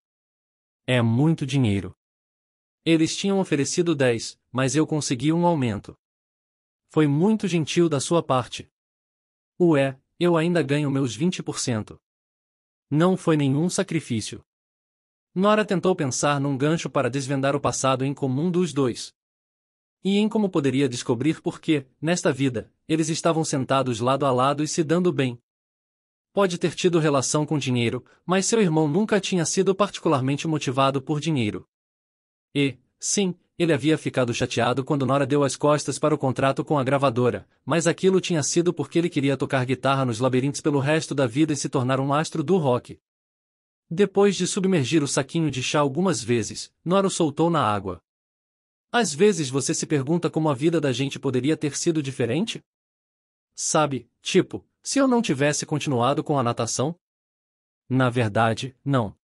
É muito dinheiro. Eles tinham oferecido 10, mas eu consegui um aumento. Foi muito gentil da sua parte. Ué, eu ainda ganho meus 20%. Não foi nenhum sacrifício. Nora tentou pensar num gancho para desvendar o passado em comum dos dois, e em como poderia descobrir por que, nesta vida, eles estavam sentados lado a lado e se dando bem. Pode ter tido relação com dinheiro, mas seu irmão nunca tinha sido particularmente motivado por dinheiro. E, sim, ele havia ficado chateado quando Nora deu as costas para o contrato com a gravadora, mas aquilo tinha sido porque ele queria tocar guitarra nos labirintos pelo resto da vida e se tornar um astro do rock. Depois de submergir o saquinho de chá algumas vezes, Nora o soltou na água. Às vezes você se pergunta como a vida da gente poderia ter sido diferente? Sabe, tipo, se eu não tivesse continuado com a natação? Na verdade, não.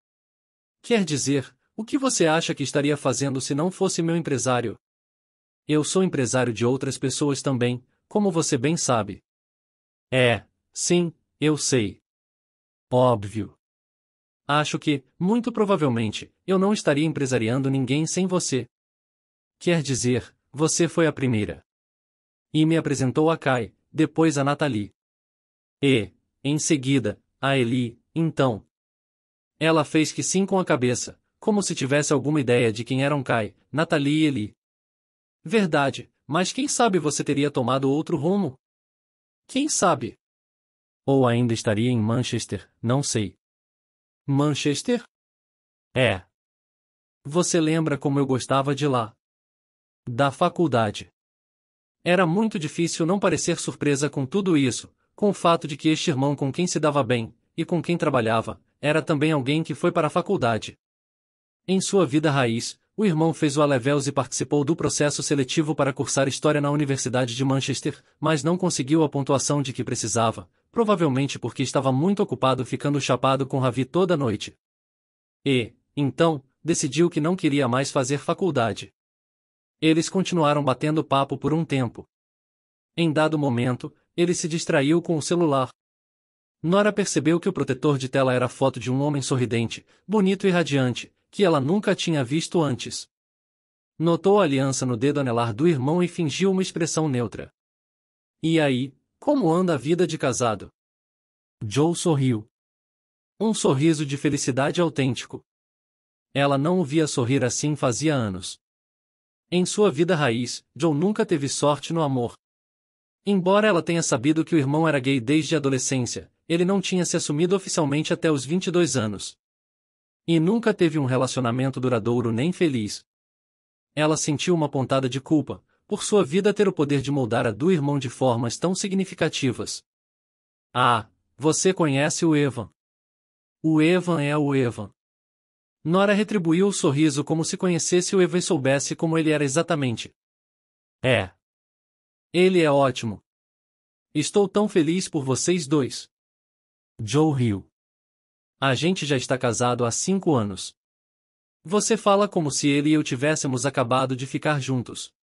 Quer dizer, o que você acha que estaria fazendo se não fosse meu empresário? Eu sou empresário de outras pessoas também, como você bem sabe. É, sim, eu sei. Óbvio. Acho que, muito provavelmente, eu não estaria empresariando ninguém sem você. Quer dizer, você foi a primeira. E me apresentou a Kai, depois a Nathalie. E, em seguida, a Eli, então. Ela fez que sim com a cabeça, como se tivesse alguma ideia de quem eram Kai, Nathalie e Eli. Verdade, mas quem sabe você teria tomado outro rumo? Quem sabe? Ou ainda estaria em Manchester, não sei. Manchester? É. Você lembra como eu gostava de lá? da faculdade. Era muito difícil não parecer surpresa com tudo isso, com o fato de que este irmão com quem se dava bem, e com quem trabalhava, era também alguém que foi para a faculdade. Em sua vida raiz, o irmão fez o A e participou do processo seletivo para cursar História na Universidade de Manchester, mas não conseguiu a pontuação de que precisava, provavelmente porque estava muito ocupado ficando chapado com Ravi toda noite. E, então, decidiu que não queria mais fazer faculdade. Eles continuaram batendo papo por um tempo. Em dado momento, ele se distraiu com o celular. Nora percebeu que o protetor de tela era foto de um homem sorridente, bonito e radiante, que ela nunca tinha visto antes. Notou a aliança no dedo anelar do irmão e fingiu uma expressão neutra. E aí, como anda a vida de casado? Joe sorriu. Um sorriso de felicidade autêntico. Ela não o via sorrir assim fazia anos. Em sua vida raiz, John nunca teve sorte no amor. Embora ela tenha sabido que o irmão era gay desde a adolescência, ele não tinha se assumido oficialmente até os 22 anos. E nunca teve um relacionamento duradouro nem feliz. Ela sentiu uma pontada de culpa, por sua vida ter o poder de moldar a do irmão de formas tão significativas. Ah, você conhece o Evan. O Evan é o Evan. Nora retribuiu o sorriso como se conhecesse o Eva e soubesse como ele era exatamente. É. Ele é ótimo. Estou tão feliz por vocês dois. Joe riu. A gente já está casado há cinco anos. Você fala como se ele e eu tivéssemos acabado de ficar juntos.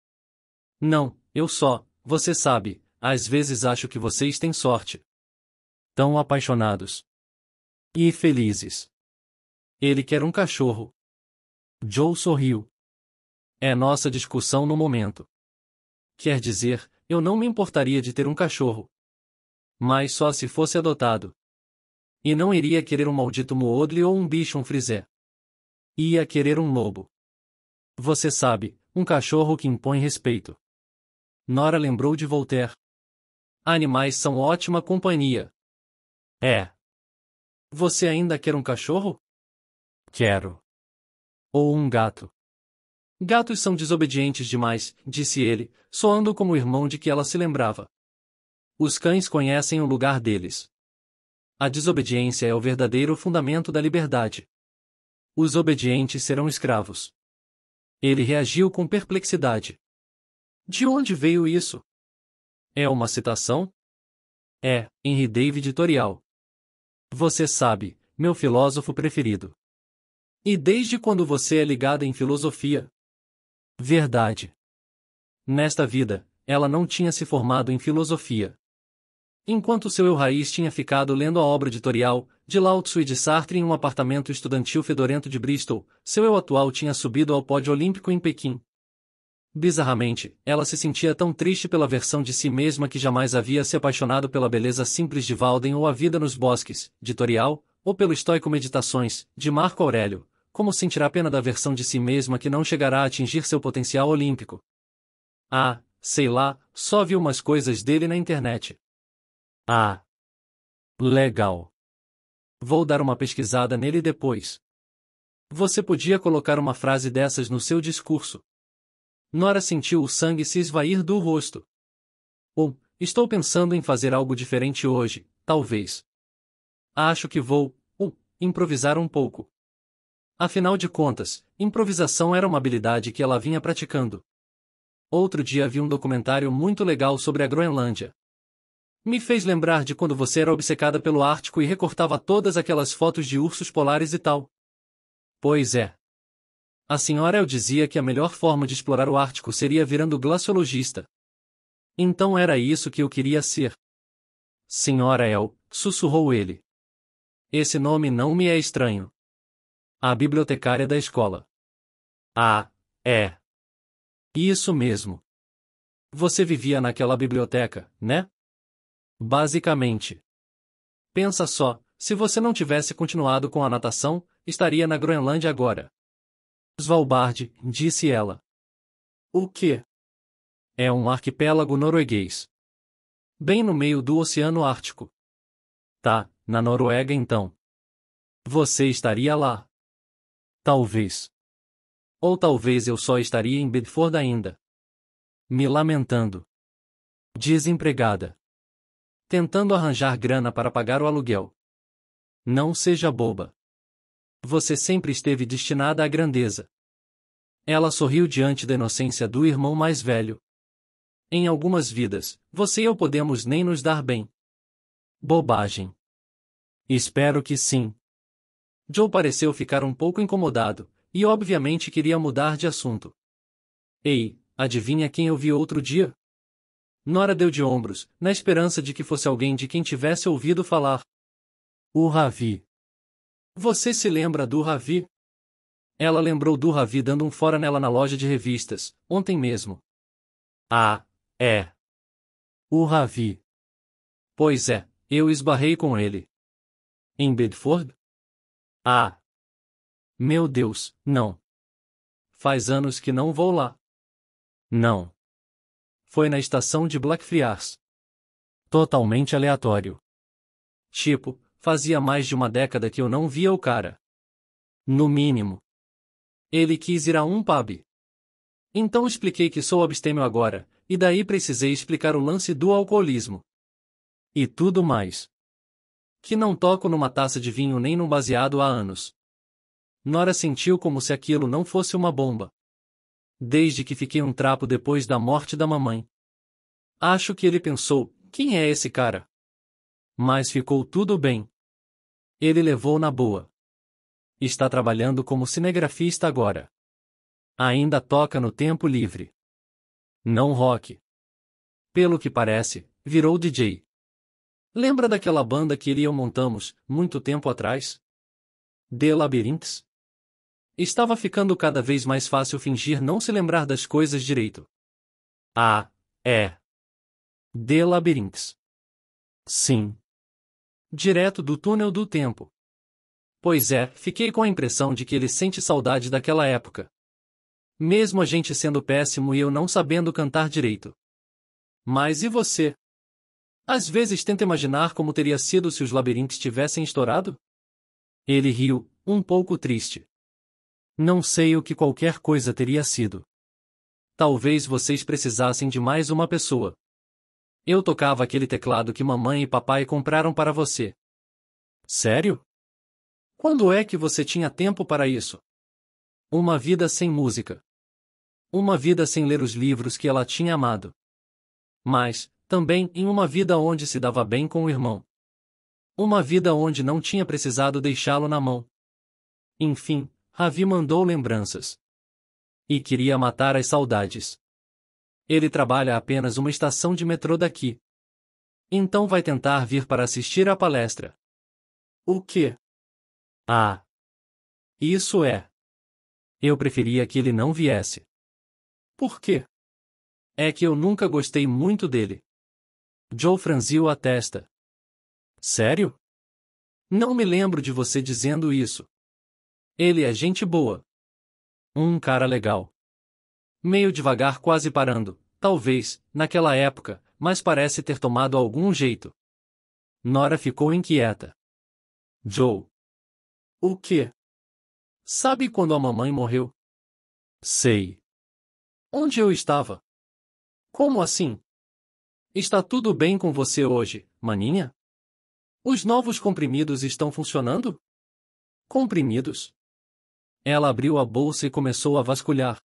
Não, eu só, você sabe, às vezes acho que vocês têm sorte. Tão apaixonados. E felizes. Ele quer um cachorro. Joe sorriu. É nossa discussão no momento. Quer dizer, eu não me importaria de ter um cachorro. Mas só se fosse adotado. E não iria querer um maldito Moodle ou um bicho um frisé. Ia querer um lobo. Você sabe, um cachorro que impõe respeito. Nora lembrou de Voltaire. Animais são ótima companhia. É. Você ainda quer um cachorro? Quero. Ou um gato. Gatos são desobedientes demais, disse ele, soando como o irmão de que ela se lembrava. Os cães conhecem o lugar deles. A desobediência é o verdadeiro fundamento da liberdade. Os obedientes serão escravos. Ele reagiu com perplexidade. De onde veio isso? É uma citação? É, Henry David Torial. Você sabe, meu filósofo preferido. E desde quando você é ligada em filosofia? Verdade. Nesta vida, ela não tinha se formado em filosofia. Enquanto seu eu raiz tinha ficado lendo a obra editorial de Lao Tzu e de Sartre em um apartamento estudantil fedorento de Bristol, seu eu atual tinha subido ao pódio olímpico em Pequim. Bizarramente, ela se sentia tão triste pela versão de si mesma que jamais havia se apaixonado pela beleza simples de Walden ou A Vida nos Bosques, editorial, ou pelo Estoico Meditações, de Marco Aurélio, como sentirá pena da versão de si mesma que não chegará a atingir seu potencial olímpico? Ah, sei lá, só vi umas coisas dele na internet. Ah. Legal. Vou dar uma pesquisada nele depois. Você podia colocar uma frase dessas no seu discurso. Nora sentiu o sangue se esvair do rosto. Ou, oh, estou pensando em fazer algo diferente hoje, talvez. Acho que vou, ou, oh, improvisar um pouco. Afinal de contas, improvisação era uma habilidade que ela vinha praticando. Outro dia vi um documentário muito legal sobre a Groenlândia. Me fez lembrar de quando você era obcecada pelo Ártico e recortava todas aquelas fotos de ursos polares e tal. Pois é. A senhora eu dizia que a melhor forma de explorar o Ártico seria virando glaciologista. Então era isso que eu queria ser. Senhora El, sussurrou ele. Esse nome não me é estranho. A bibliotecária da escola. Ah, é. Isso mesmo. Você vivia naquela biblioteca, né? Basicamente. Pensa só, se você não tivesse continuado com a natação, estaria na Groenlândia agora. Svalbard, disse ela. O quê? É um arquipélago norueguês. Bem no meio do Oceano Ártico. Tá, na Noruega então. Você estaria lá. Talvez. Ou talvez eu só estaria em Bedford ainda. Me lamentando. Desempregada. Tentando arranjar grana para pagar o aluguel. Não seja boba. Você sempre esteve destinada à grandeza. Ela sorriu diante da inocência do irmão mais velho. Em algumas vidas, você e eu podemos nem nos dar bem. Bobagem. Espero que sim. Joe pareceu ficar um pouco incomodado, e obviamente queria mudar de assunto. Ei, adivinha quem eu vi outro dia? Nora deu de ombros, na esperança de que fosse alguém de quem tivesse ouvido falar. O Ravi. Você se lembra do Ravi? Ela lembrou do Ravi dando um fora nela na loja de revistas, ontem mesmo. Ah, é. O Ravi. Pois é, eu esbarrei com ele. Em Bedford? Ah! Meu Deus, não! Faz anos que não vou lá. Não. Foi na estação de Blackfriars. Totalmente aleatório. Tipo, fazia mais de uma década que eu não via o cara. No mínimo. Ele quis ir a um pub. Então expliquei que sou abstêmio agora, e daí precisei explicar o lance do alcoolismo. E tudo mais que não toco numa taça de vinho nem num baseado há anos. Nora sentiu como se aquilo não fosse uma bomba. Desde que fiquei um trapo depois da morte da mamãe. Acho que ele pensou, quem é esse cara? Mas ficou tudo bem. Ele levou na boa. Está trabalhando como cinegrafista agora. Ainda toca no tempo livre. Não rock. Pelo que parece, virou DJ. Lembra daquela banda que iriam montamos, muito tempo atrás? De Labyrinths? Estava ficando cada vez mais fácil fingir não se lembrar das coisas direito. Ah, é. De Labyrinths. Sim. Direto do túnel do tempo. Pois é, fiquei com a impressão de que ele sente saudade daquela época. Mesmo a gente sendo péssimo e eu não sabendo cantar direito. Mas e você? Às vezes tenta imaginar como teria sido se os labirintos tivessem estourado? Ele riu, um pouco triste. Não sei o que qualquer coisa teria sido. Talvez vocês precisassem de mais uma pessoa. Eu tocava aquele teclado que mamãe e papai compraram para você. Sério? Quando é que você tinha tempo para isso? Uma vida sem música. Uma vida sem ler os livros que ela tinha amado. Mas, também em uma vida onde se dava bem com o irmão. Uma vida onde não tinha precisado deixá-lo na mão. Enfim, Ravi mandou lembranças. E queria matar as saudades. Ele trabalha apenas uma estação de metrô daqui. Então vai tentar vir para assistir à palestra. O quê? Ah! Isso é. Eu preferia que ele não viesse. Por quê? É que eu nunca gostei muito dele. Joe franziu a testa. Sério? Não me lembro de você dizendo isso. Ele é gente boa. Um cara legal. Meio devagar, quase parando, talvez, naquela época, mas parece ter tomado algum jeito. Nora ficou inquieta. Joe. O quê? Sabe quando a mamãe morreu? Sei. Onde eu estava? Como assim? Está tudo bem com você hoje, maninha? Os novos comprimidos estão funcionando? Comprimidos? Ela abriu a bolsa e começou a vasculhar.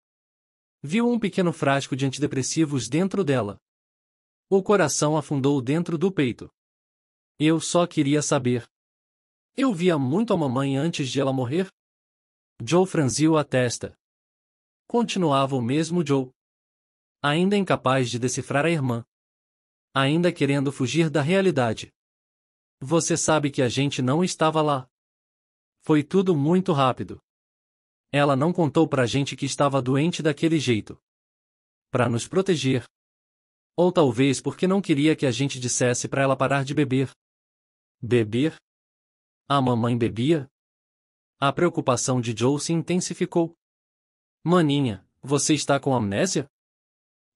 Viu um pequeno frasco de antidepressivos dentro dela. O coração afundou dentro do peito. Eu só queria saber. Eu via muito a mamãe antes de ela morrer? Joe franziu a testa. Continuava o mesmo Joe. Ainda incapaz de decifrar a irmã, ainda querendo fugir da realidade. Você sabe que a gente não estava lá. Foi tudo muito rápido. Ela não contou pra gente que estava doente daquele jeito. Pra nos proteger. Ou talvez porque não queria que a gente dissesse para ela parar de beber. Beber? A mamãe bebia? A preocupação de Joe se intensificou. Maninha, você está com amnésia?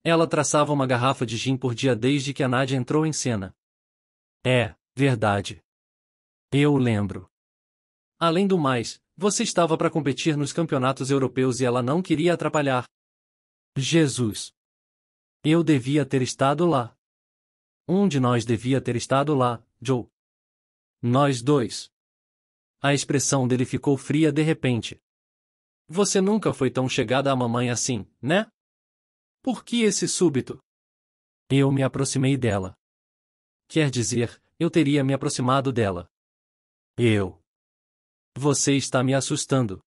Ela traçava uma garrafa de gin por dia desde que a Nadia entrou em cena. É, verdade. Eu lembro. Além do mais, você estava para competir nos campeonatos europeus e ela não queria atrapalhar. Jesus! Eu devia ter estado lá. Um de nós devia ter estado lá, Joe. Nós dois. A expressão dele ficou fria de repente. Você nunca foi tão chegada à mamãe assim, né? Por que esse súbito? Eu me aproximei dela. Quer dizer, eu teria me aproximado dela. Eu. Você está me assustando.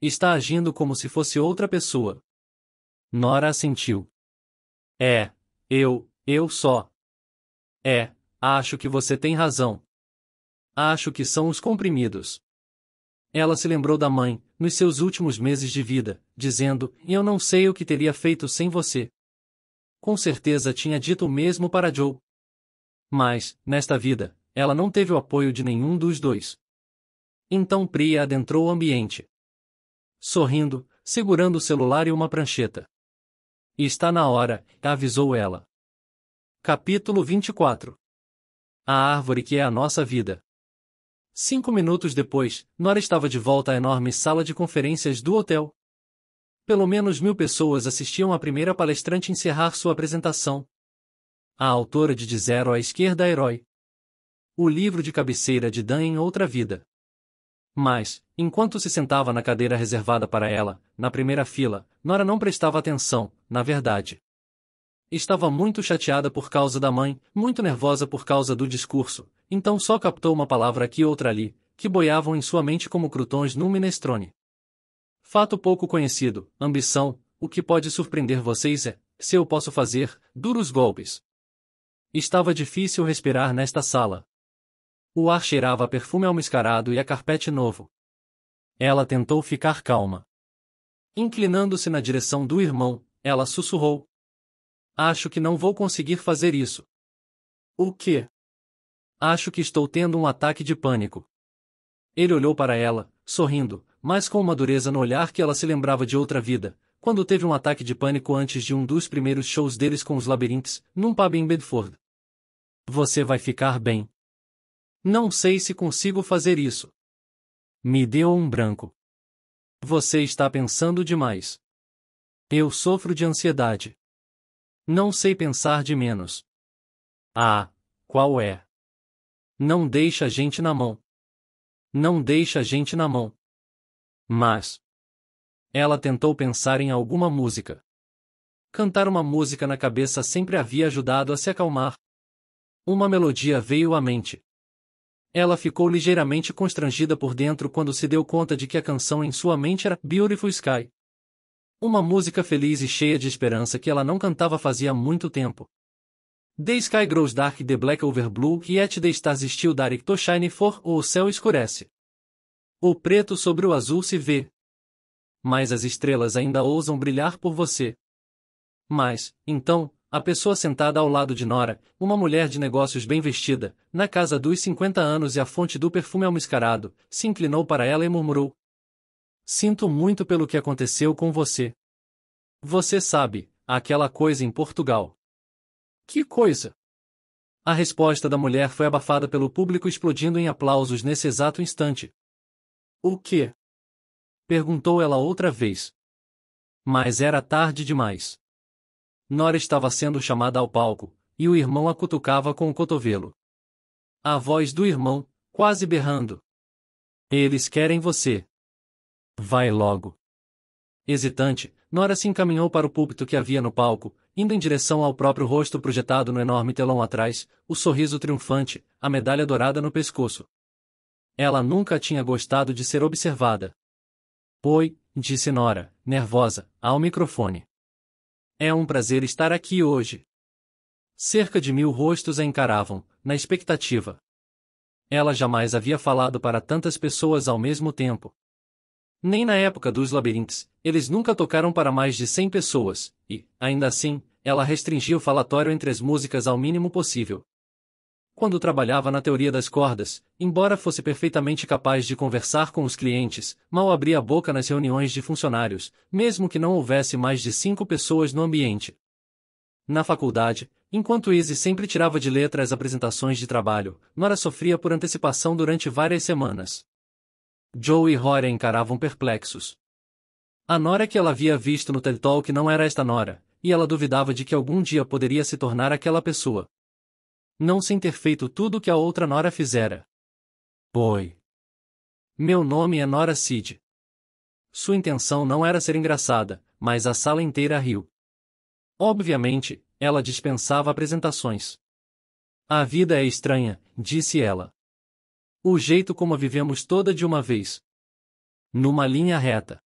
Está agindo como se fosse outra pessoa. Nora assentiu. É, eu, eu só. É, acho que você tem razão. Acho que são os comprimidos. Ela se lembrou da mãe, nos seus últimos meses de vida, dizendo: Eu não sei o que teria feito sem você. Com certeza tinha dito o mesmo para Joe. Mas, nesta vida, ela não teve o apoio de nenhum dos dois. Então Priya adentrou o ambiente. Sorrindo, segurando o celular e uma prancheta. está na hora, avisou ela. Capítulo 24 A árvore que é a nossa vida. Cinco minutos depois, Nora estava de volta à enorme sala de conferências do hotel. Pelo menos mil pessoas assistiam à primeira palestrante encerrar sua apresentação. A autora de De Zero à Esquerda Herói. O livro de cabeceira de Dan em Outra Vida. Mas, enquanto se sentava na cadeira reservada para ela, na primeira fila, Nora não prestava atenção, na verdade. Estava muito chateada por causa da mãe, muito nervosa por causa do discurso, então só captou uma palavra aqui e outra ali, que boiavam em sua mente como crutões num minestrone. Fato pouco conhecido, ambição, o que pode surpreender vocês é, se eu posso fazer, duros golpes. Estava difícil respirar nesta sala. O ar cheirava a perfume almiscarado e a carpete novo. Ela tentou ficar calma. Inclinando-se na direção do irmão, ela sussurrou. Acho que não vou conseguir fazer isso. O quê? Acho que estou tendo um ataque de pânico. Ele olhou para ela, sorrindo, mas com uma dureza no olhar que ela se lembrava de outra vida, quando teve um ataque de pânico antes de um dos primeiros shows deles com os Labirintes, num pub em Bedford. Você vai ficar bem. Não sei se consigo fazer isso. Me deu um branco. Você está pensando demais. Eu sofro de ansiedade. Não sei pensar de menos. Ah, qual é? Não deixa a gente na mão. Não deixa a gente na mão. Mas. Ela tentou pensar em alguma música. Cantar uma música na cabeça sempre havia ajudado a se acalmar. Uma melodia veio à mente. Ela ficou ligeiramente constrangida por dentro quando se deu conta de que a canção em sua mente era Beautiful Sky. Uma música feliz e cheia de esperança que ela não cantava fazia muito tempo. The sky grows dark the black over blue yet the stars still dark to shine for o céu escurece. O preto sobre o azul se vê. Mas as estrelas ainda ousam brilhar por você. Mas, então, a pessoa sentada ao lado de Nora, uma mulher de negócios bem vestida, na casa dos 50 anos e a fonte do perfume almiscarado, se inclinou para ela e murmurou: Sinto muito pelo que aconteceu com você. Você sabe, aquela coisa em Portugal. Que coisa! A resposta da mulher foi abafada pelo público explodindo em aplausos nesse exato instante. O que? Perguntou ela outra vez. Mas era tarde demais. Nora estava sendo chamada ao palco, e o irmão a cutucava com o cotovelo. A voz do irmão, quase berrando. Eles querem você. Vai logo. Hesitante, Nora se encaminhou para o púlpito que havia no palco, indo em direção ao próprio rosto projetado no enorme telão atrás, o sorriso triunfante, a medalha dourada no pescoço. Ela nunca tinha gostado de ser observada. Oi, disse Nora, nervosa, ao microfone. É um prazer estar aqui hoje. Cerca de mil rostos a encaravam, na expectativa. Ela jamais havia falado para tantas pessoas ao mesmo tempo. Nem na época dos labirintes, eles nunca tocaram para mais de 100 pessoas, e, ainda assim, ela restringia o falatório entre as músicas ao mínimo possível. Quando trabalhava na teoria das cordas, embora fosse perfeitamente capaz de conversar com os clientes, mal abria a boca nas reuniões de funcionários, mesmo que não houvesse mais de cinco pessoas no ambiente. Na faculdade, enquanto Izzy sempre tirava de letra as apresentações de trabalho, Nora sofria por antecipação durante várias semanas. Joe e Rory encaravam perplexos. A Nora que ela havia visto no TED Talk não era esta Nora, e ela duvidava de que algum dia poderia se tornar aquela pessoa. Não sem ter feito tudo o que a outra Nora fizera. Boi. Meu nome é Nora Sid. Sua intenção não era ser engraçada, mas a sala inteira riu. Obviamente, ela dispensava apresentações. A vida é estranha, disse ela. O jeito como a vivemos toda de uma vez. Numa linha reta.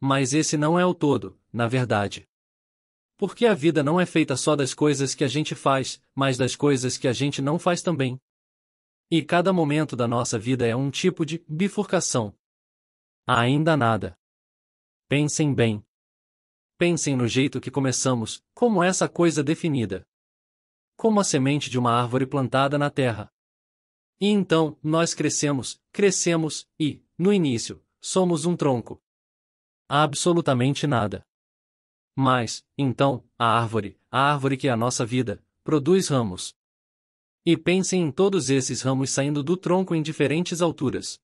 Mas esse não é o todo, na verdade. Porque a vida não é feita só das coisas que a gente faz, mas das coisas que a gente não faz também. E cada momento da nossa vida é um tipo de bifurcação. Ainda nada. Pensem bem. Pensem no jeito que começamos, como essa coisa definida. Como a semente de uma árvore plantada na terra. E então, nós crescemos, crescemos, e, no início, somos um tronco. Absolutamente nada. Mas, então, a árvore, a árvore que é a nossa vida, produz ramos. E pensem em todos esses ramos saindo do tronco em diferentes alturas.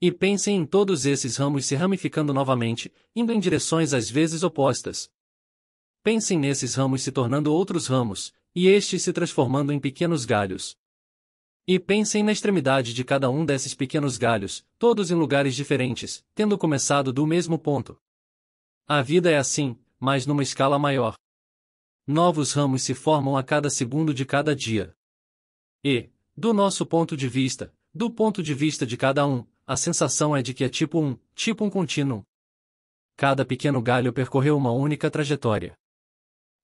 E pensem em todos esses ramos se ramificando novamente, indo em direções às vezes opostas. Pensem nesses ramos se tornando outros ramos, e estes se transformando em pequenos galhos. E pensem na extremidade de cada um desses pequenos galhos, todos em lugares diferentes, tendo começado do mesmo ponto. A vida é assim, mas numa escala maior. Novos ramos se formam a cada segundo de cada dia. E, do nosso ponto de vista, do ponto de vista de cada um, a sensação é de que é tipo um, tipo um contínuo. Cada pequeno galho percorreu uma única trajetória.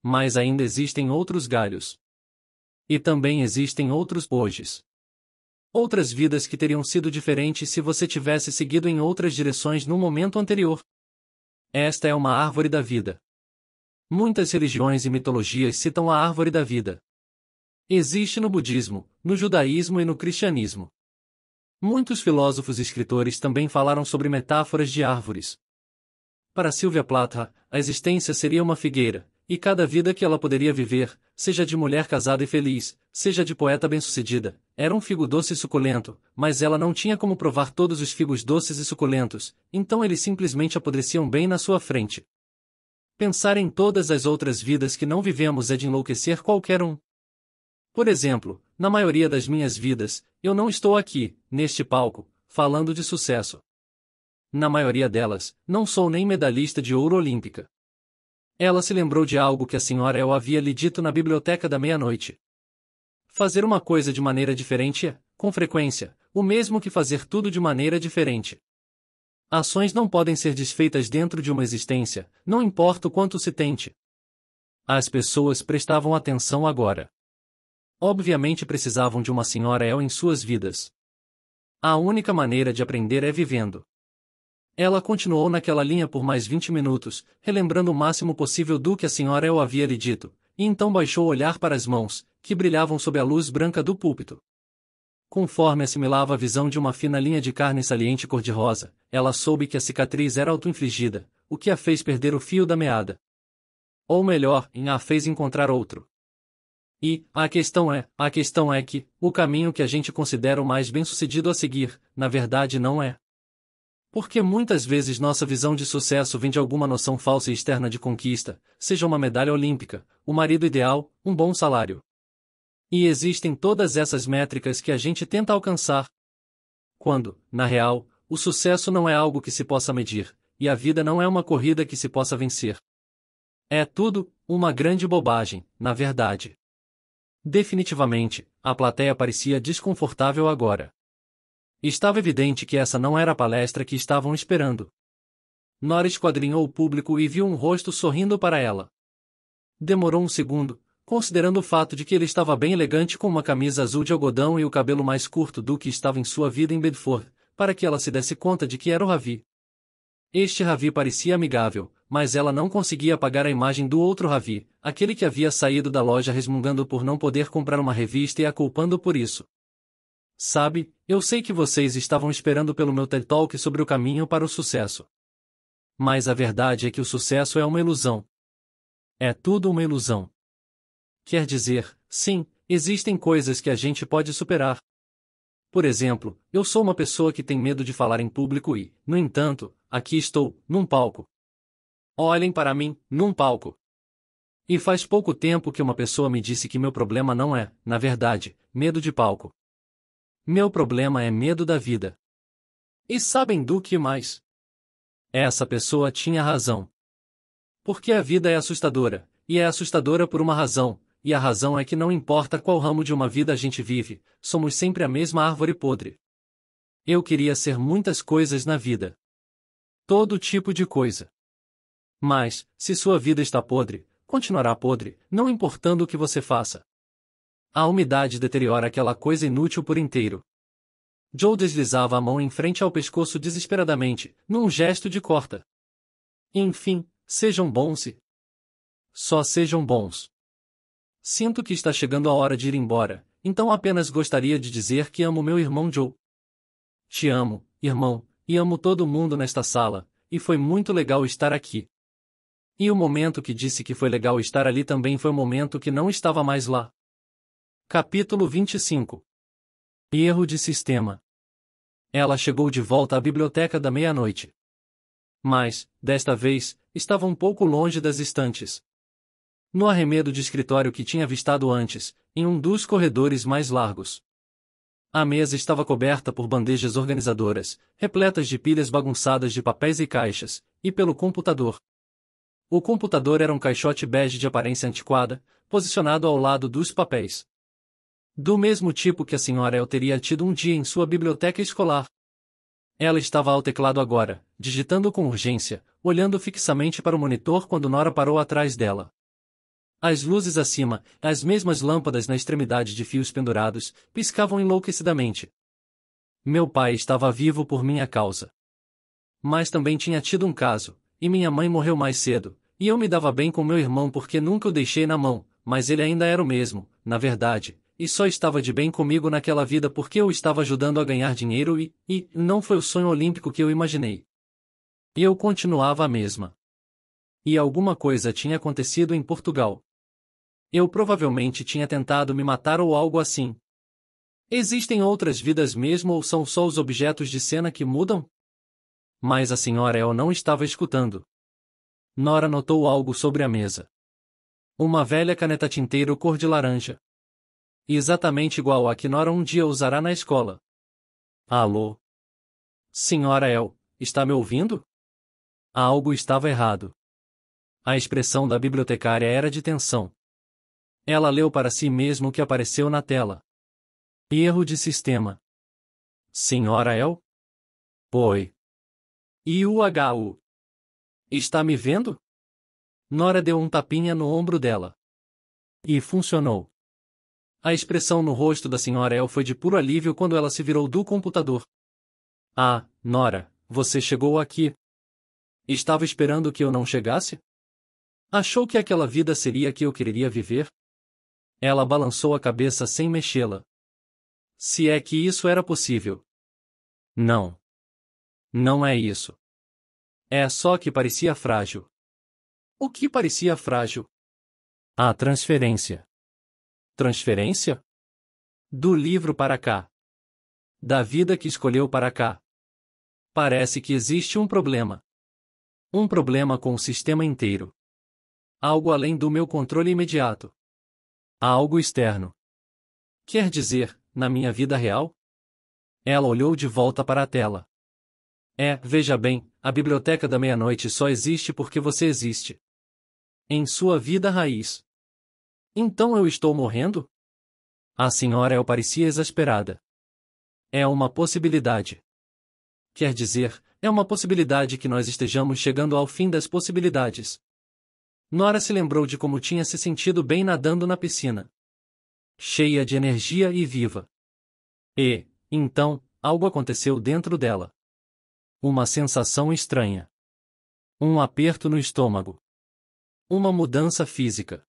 Mas ainda existem outros galhos. E também existem outros hojes outras vidas que teriam sido diferentes se você tivesse seguido em outras direções no momento anterior. Esta é uma árvore da vida. Muitas religiões e mitologias citam a árvore da vida. Existe no budismo, no judaísmo e no cristianismo. Muitos filósofos e escritores também falaram sobre metáforas de árvores. Para Sylvia Plath, a existência seria uma figueira, e cada vida que ela poderia viver, seja de mulher casada e feliz, seja de poeta bem-sucedida, era um figo doce e suculento, mas ela não tinha como provar todos os figos doces e suculentos, então eles simplesmente apodreciam bem na sua frente. Pensar em todas as outras vidas que não vivemos é de enlouquecer qualquer um. Por exemplo, na maioria das minhas vidas, eu não estou aqui, neste palco, falando de sucesso. Na maioria delas, não sou nem medalhista de ouro olímpica. Ela se lembrou de algo que a senhora El havia lhe dito na biblioteca da meia-noite. Fazer uma coisa de maneira diferente é, com frequência, o mesmo que fazer tudo de maneira diferente. Ações não podem ser desfeitas dentro de uma existência, não importa o quanto se tente. As pessoas prestavam atenção agora. Obviamente precisavam de uma senhora El em suas vidas. A única maneira de aprender é vivendo. Ela continuou naquela linha por mais vinte minutos, relembrando o máximo possível do que a senhora El havia lhe dito, e então baixou o olhar para as mãos, que brilhavam sob a luz branca do púlpito. Conforme assimilava a visão de uma fina linha de carne saliente cor-de-rosa, ela soube que a cicatriz era auto-infligida, o que a fez perder o fio da meada. Ou melhor, em a fez encontrar outro. E, a questão é, a questão é que, o caminho que a gente considera o mais bem-sucedido a seguir, na verdade não é. Porque muitas vezes nossa visão de sucesso vem de alguma noção falsa e externa de conquista, seja uma medalha olímpica, o um marido ideal, um bom salário. E existem todas essas métricas que a gente tenta alcançar. Quando, na real, o sucesso não é algo que se possa medir, e a vida não é uma corrida que se possa vencer. É tudo uma grande bobagem, na verdade. Definitivamente, a plateia parecia desconfortável agora. Estava evidente que essa não era a palestra que estavam esperando. Nora esquadrinhou o público e viu um rosto sorrindo para ela. Demorou um segundo, considerando o fato de que ele estava bem elegante com uma camisa azul de algodão e o cabelo mais curto do que estava em sua vida em Bedford, para que ela se desse conta de que era o Ravi. Este Ravi parecia amigável, mas ela não conseguia apagar a imagem do outro Ravi, aquele que havia saído da loja resmungando por não poder comprar uma revista e a culpando por isso. Sabe, eu sei que vocês estavam esperando pelo meu TED Talk sobre o caminho para o sucesso. Mas a verdade é que o sucesso é uma ilusão. É tudo uma ilusão. Quer dizer, sim, existem coisas que a gente pode superar. Por exemplo, eu sou uma pessoa que tem medo de falar em público e, no entanto, aqui estou, num palco. Olhem para mim, num palco. E faz pouco tempo que uma pessoa me disse que meu problema não é, na verdade, medo de palco. Meu problema é medo da vida. E sabem do que mais? Essa pessoa tinha razão. Porque a vida é assustadora, e é assustadora por uma razão, e a razão é que não importa qual ramo de uma vida a gente vive, somos sempre a mesma árvore podre. Eu queria ser muitas coisas na vida. Todo tipo de coisa. Mas, se sua vida está podre, continuará podre, não importando o que você faça. A umidade deteriora aquela coisa inútil por inteiro. Joe deslizava a mão em frente ao pescoço desesperadamente, num gesto de corta. Enfim, sejam bons Só sejam bons. Sinto que está chegando a hora de ir embora, então apenas gostaria de dizer que amo meu irmão Joe. Te amo, irmão, e amo todo mundo nesta sala, e foi muito legal estar aqui. E o momento que disse que foi legal estar ali também foi o momento que não estava mais lá. Capítulo 25 Erro de sistema. Ela chegou de volta à biblioteca da meia-noite. Mas, desta vez, estava um pouco longe das estantes. No arremedo de escritório que tinha avistado antes, em um dos corredores mais largos. A mesa estava coberta por bandejas organizadoras, repletas de pilhas bagunçadas de papéis e caixas, e pelo computador. O computador era um caixote bege de aparência antiquada, posicionado ao lado dos papéis. Do mesmo tipo que a senhora El teria tido um dia em sua biblioteca escolar. Ela estava ao teclado agora, digitando com urgência, olhando fixamente para o monitor quando Nora parou atrás dela. As luzes acima, as mesmas lâmpadas na extremidade de fios pendurados, piscavam enlouquecidamente. Meu pai estava vivo por minha causa. Mas também tinha tido um caso, e minha mãe morreu mais cedo, e eu me dava bem com meu irmão porque nunca o deixei na mão, mas ele ainda era o mesmo, na verdade, e só estava de bem comigo naquela vida porque eu estava ajudando a ganhar dinheiro e, e, não foi o sonho olímpico que eu imaginei. E eu continuava a mesma. E alguma coisa tinha acontecido em Portugal. Eu provavelmente tinha tentado me matar ou algo assim. Existem outras vidas mesmo ou são só os objetos de cena que mudam? Mas a senhora El não estava escutando. Nora notou algo sobre a mesa. Uma velha caneta tinteiro cor de laranja. Exatamente igual à que Nora um dia usará na escola. Alô? Senhora El, está me ouvindo? Algo estava errado. A expressão da bibliotecária era de tensão. Ela leu para si mesmo o que apareceu na tela. Erro de sistema. Senhora El? Oi. HU? Está me vendo? Nora deu um tapinha no ombro dela. E funcionou. A expressão no rosto da senhora El foi de puro alívio quando ela se virou do computador. Ah, Nora, você chegou aqui. Estava esperando que eu não chegasse? Achou que aquela vida seria a que eu queria viver? Ela balançou a cabeça sem mexê-la. Se é que isso era possível. Não. Não é isso. É só que parecia frágil. O que parecia frágil? A transferência. Transferência? Do livro para cá. Da vida que escolheu para cá. Parece que existe um problema. Um problema com o sistema inteiro. Algo além do meu controle imediato. Algo externo. Quer dizer, na minha vida real? Ela olhou de volta para a tela. É, veja bem, a biblioteca da meia-noite só existe porque você existe. Em sua vida raiz. Então eu estou morrendo? A senhora El é parecia exasperada. É uma possibilidade. Quer dizer, é uma possibilidade que nós estejamos chegando ao fim das possibilidades. Nora se lembrou de como tinha se sentido bem nadando na piscina. Cheia de energia e viva. E, então, algo aconteceu dentro dela. Uma sensação estranha. Um aperto no estômago. Uma mudança física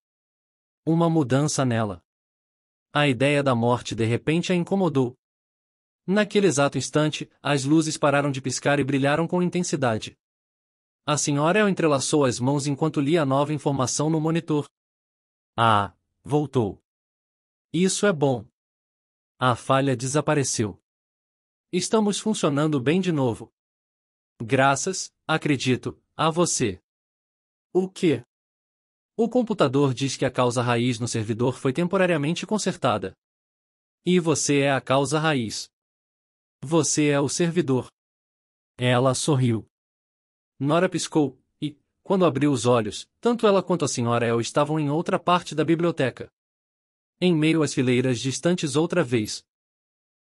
uma mudança nela. A ideia da morte de repente a incomodou. Naquele exato instante, as luzes pararam de piscar e brilharam com intensidade. A senhora entrelaçou as mãos enquanto lia a nova informação no monitor. Ah, voltou. Isso é bom. A falha desapareceu. Estamos funcionando bem de novo. Graças, acredito, a você. O que? O computador diz que a causa raiz no servidor foi temporariamente consertada. E você é a causa raiz. Você é o servidor. Ela sorriu. Nora piscou, e, quando abriu os olhos, tanto ela quanto a senhora El estavam em outra parte da biblioteca. Em meio às fileiras distantes outra vez.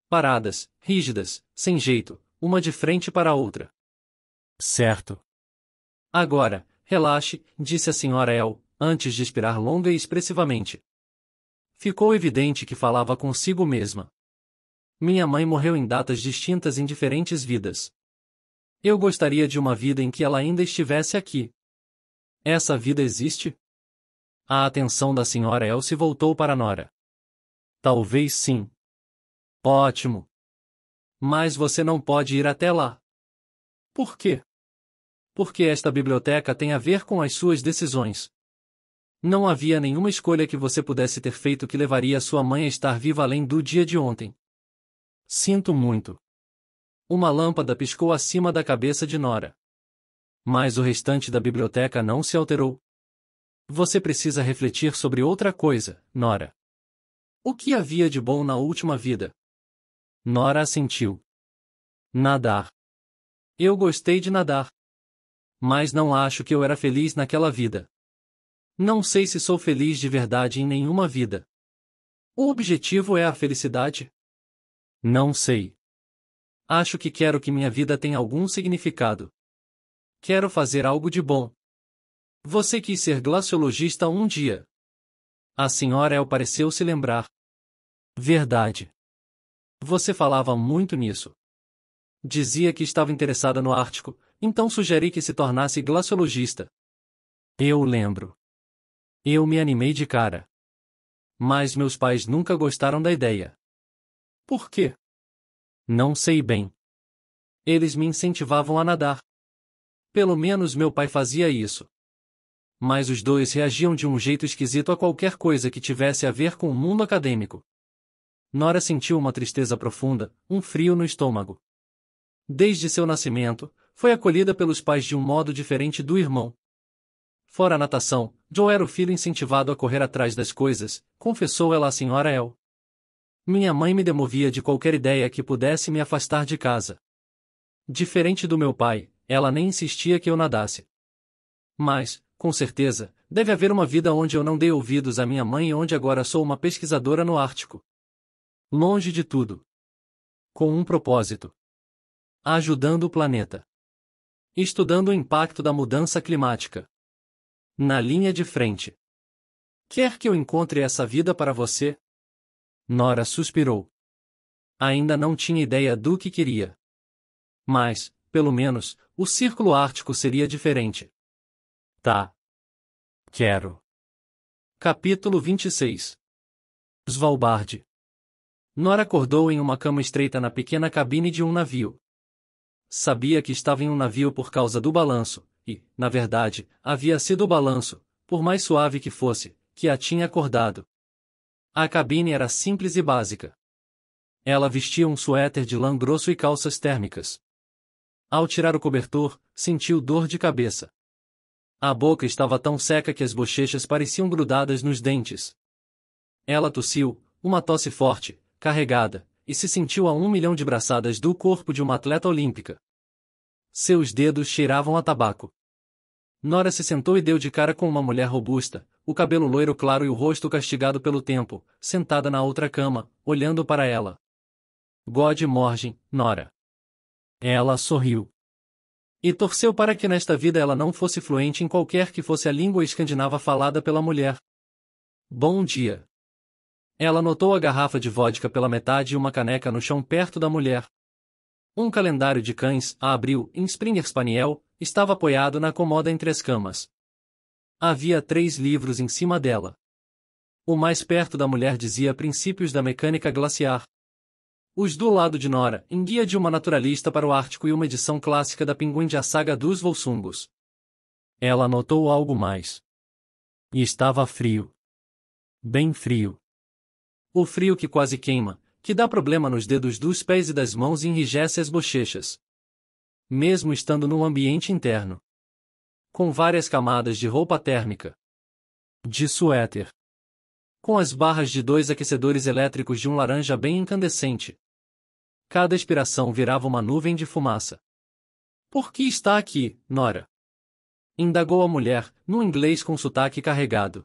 Paradas, rígidas, sem jeito, uma de frente para a outra. Certo. Agora, relaxe, disse a senhora El, antes de expirar longa e expressivamente. Ficou evidente que falava consigo mesma. Minha mãe morreu em datas distintas em diferentes vidas. Eu gostaria de uma vida em que ela ainda estivesse aqui. Essa vida existe? A atenção da senhora Elsie voltou para Nora. Talvez sim. Ótimo. Mas você não pode ir até lá. Por quê? Porque esta biblioteca tem a ver com as suas decisões. Não havia nenhuma escolha que você pudesse ter feito que levaria sua mãe a estar viva além do dia de ontem. Sinto muito. Uma lâmpada piscou acima da cabeça de Nora. Mas o restante da biblioteca não se alterou. Você precisa refletir sobre outra coisa, Nora. O que havia de bom na última vida? Nora assentiu. Nadar. Eu gostei de nadar. Mas não acho que eu era feliz naquela vida. Não sei se sou feliz de verdade em nenhuma vida. O objetivo é a felicidade? Não sei. Acho que quero que minha vida tenha algum significado. Quero fazer algo de bom. Você quis ser glaciologista um dia. A senhora El pareceu se lembrar. Verdade. Você falava muito nisso. Dizia que estava interessada no Ártico, então sugeri que se tornasse glaciologista. Eu lembro. Eu me animei de cara. Mas meus pais nunca gostaram da ideia. Por quê? Não sei bem. Eles me incentivavam a nadar. Pelo menos meu pai fazia isso. Mas os dois reagiam de um jeito esquisito a qualquer coisa que tivesse a ver com o mundo acadêmico. Nora sentiu uma tristeza profunda, um frio no estômago. Desde seu nascimento, foi acolhida pelos pais de um modo diferente do irmão. Fora a natação, Joe era o filho incentivado a correr atrás das coisas, confessou ela à senhora El. Minha mãe me demovia de qualquer ideia que pudesse me afastar de casa. Diferente do meu pai, ela nem insistia que eu nadasse. Mas, com certeza, deve haver uma vida onde eu não dei ouvidos à minha mãe e onde agora sou uma pesquisadora no Ártico. Longe de tudo. Com um propósito: ajudando o planeta. Estudando o impacto da mudança climática. Na linha de frente. Quer que eu encontre essa vida para você? Nora suspirou. Ainda não tinha ideia do que queria. Mas, pelo menos, o círculo ártico seria diferente. Tá. Quero. Capítulo 26 Svalbard Nora acordou em uma cama estreita na pequena cabine de um navio. Sabia que estava em um navio por causa do balanço, e, na verdade, havia sido o balanço, por mais suave que fosse, que a tinha acordado. A cabine era simples e básica. Ela vestia um suéter de lã grosso e calças térmicas. Ao tirar o cobertor, sentiu dor de cabeça. A boca estava tão seca que as bochechas pareciam grudadas nos dentes. Ela tossiu, uma tosse forte, carregada, e se sentiu a um milhão de braçadas do corpo de uma atleta olímpica. Seus dedos cheiravam a tabaco. Nora se sentou e deu de cara com uma mulher robusta, o cabelo loiro claro e o rosto castigado pelo tempo, sentada na outra cama, olhando para ela. God Morgen, Nora. Ela sorriu. E torceu para que nesta vida ela não fosse fluente em qualquer que fosse a língua escandinava falada pela mulher. Bom dia. Ela notou a garrafa de vodka pela metade e uma caneca no chão perto da mulher. Um calendário de cães, a abril, em Springer Spaniel, Estava apoiado na comoda entre as camas. Havia três livros em cima dela. O mais perto da mulher dizia Princípios da Mecânica Glaciar. Os do lado de Nora, em Guia de uma Naturalista para o Ártico e uma edição clássica da Pinguim de A Saga dos Volsungos. Ela notou algo mais. E estava frio. Bem frio. O frio que quase queima, que dá problema nos dedos dos pés e das mãos e enrijece as bochechas mesmo estando no ambiente interno. Com várias camadas de roupa térmica. De suéter. Com as barras de dois aquecedores elétricos de um laranja bem incandescente. Cada expiração virava uma nuvem de fumaça. Por que está aqui, Nora? Indagou a mulher, no inglês com sotaque carregado.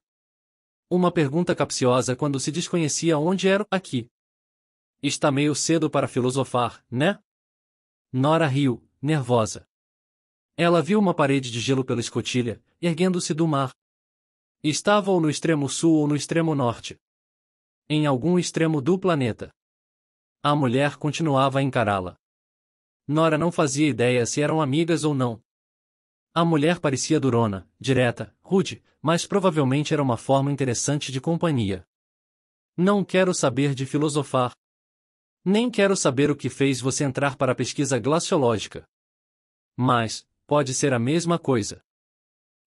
Uma pergunta capciosa quando se desconhecia onde era aqui. Está meio cedo para filosofar, né? Nora riu, nervosa. Ela viu uma parede de gelo pela escotilha, erguendo-se do mar. Estava ou no extremo sul ou no extremo norte. Em algum extremo do planeta. A mulher continuava a encará-la. Nora não fazia ideia se eram amigas ou não. A mulher parecia durona, direta, rude, mas provavelmente era uma forma interessante de companhia. Não quero saber de filosofar. Nem quero saber o que fez você entrar para a pesquisa glaciológica. Mas, pode ser a mesma coisa.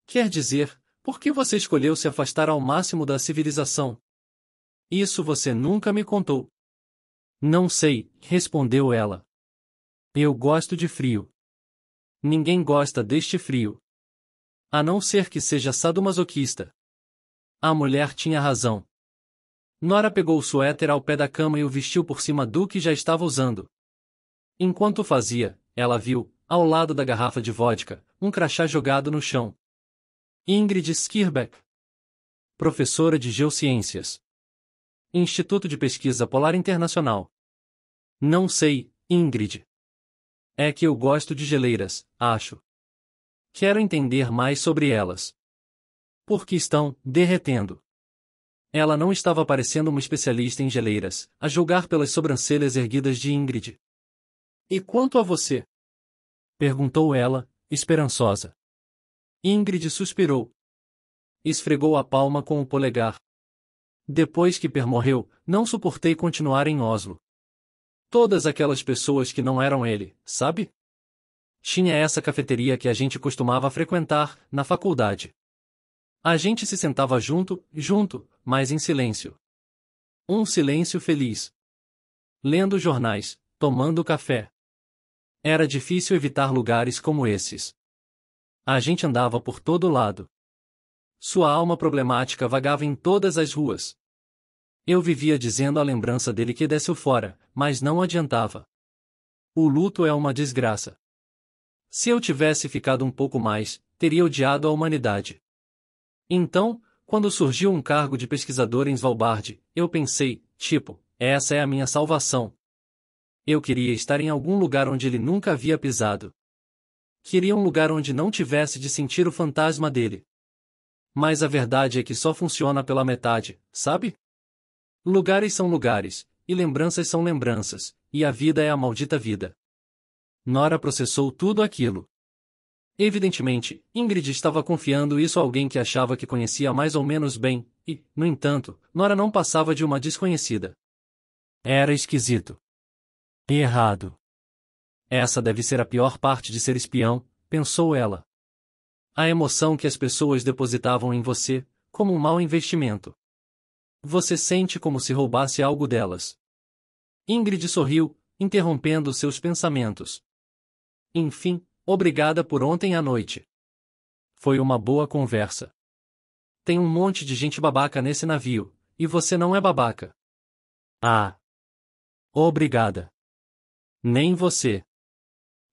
Quer dizer, por que você escolheu se afastar ao máximo da civilização? Isso você nunca me contou. Não sei, respondeu ela. Eu gosto de frio. Ninguém gosta deste frio. A não ser que seja sadomasoquista. A mulher tinha razão. Nora pegou o suéter ao pé da cama e o vestiu por cima do que já estava usando. Enquanto fazia, ela viu, ao lado da garrafa de vodka, um crachá jogado no chão. Ingrid Skirbeck. Professora de Geociências. Instituto de Pesquisa Polar Internacional. Não sei, Ingrid. É que eu gosto de geleiras, acho. Quero entender mais sobre elas. Porque estão derretendo. Ela não estava parecendo uma especialista em geleiras, a julgar pelas sobrancelhas erguidas de Ingrid. E quanto a você? Perguntou ela, esperançosa. Ingrid suspirou. Esfregou a palma com o polegar. Depois que Per morreu, não suportei continuar em Oslo. Todas aquelas pessoas que não eram ele, sabe? Tinha essa cafeteria que a gente costumava frequentar, na faculdade. A gente se sentava junto, junto, mas em silêncio. Um silêncio feliz. Lendo jornais, tomando café. Era difícil evitar lugares como esses. A gente andava por todo lado. Sua alma problemática vagava em todas as ruas. Eu vivia dizendo à lembrança dele que desse o fora, mas não adiantava. O luto é uma desgraça. Se eu tivesse ficado um pouco mais, teria odiado a humanidade. Então, quando surgiu um cargo de pesquisador em Svalbard, eu pensei, tipo, essa é a minha salvação. Eu queria estar em algum lugar onde ele nunca havia pisado. Queria um lugar onde não tivesse de sentir o fantasma dele. Mas a verdade é que só funciona pela metade, sabe? Lugares são lugares, e lembranças são lembranças, e a vida é a maldita vida. Nora processou tudo aquilo. Evidentemente, Ingrid estava confiando isso a alguém que achava que conhecia mais ou menos bem, e, no entanto, Nora não passava de uma desconhecida. Era esquisito. Errado. Essa deve ser a pior parte de ser espião, pensou ela. A emoção que as pessoas depositavam em você, como um mau investimento. Você sente como se roubasse algo delas. Ingrid sorriu, interrompendo seus pensamentos. Enfim, Obrigada por ontem à noite. Foi uma boa conversa. Tem um monte de gente babaca nesse navio, e você não é babaca. Ah! Obrigada! Nem você!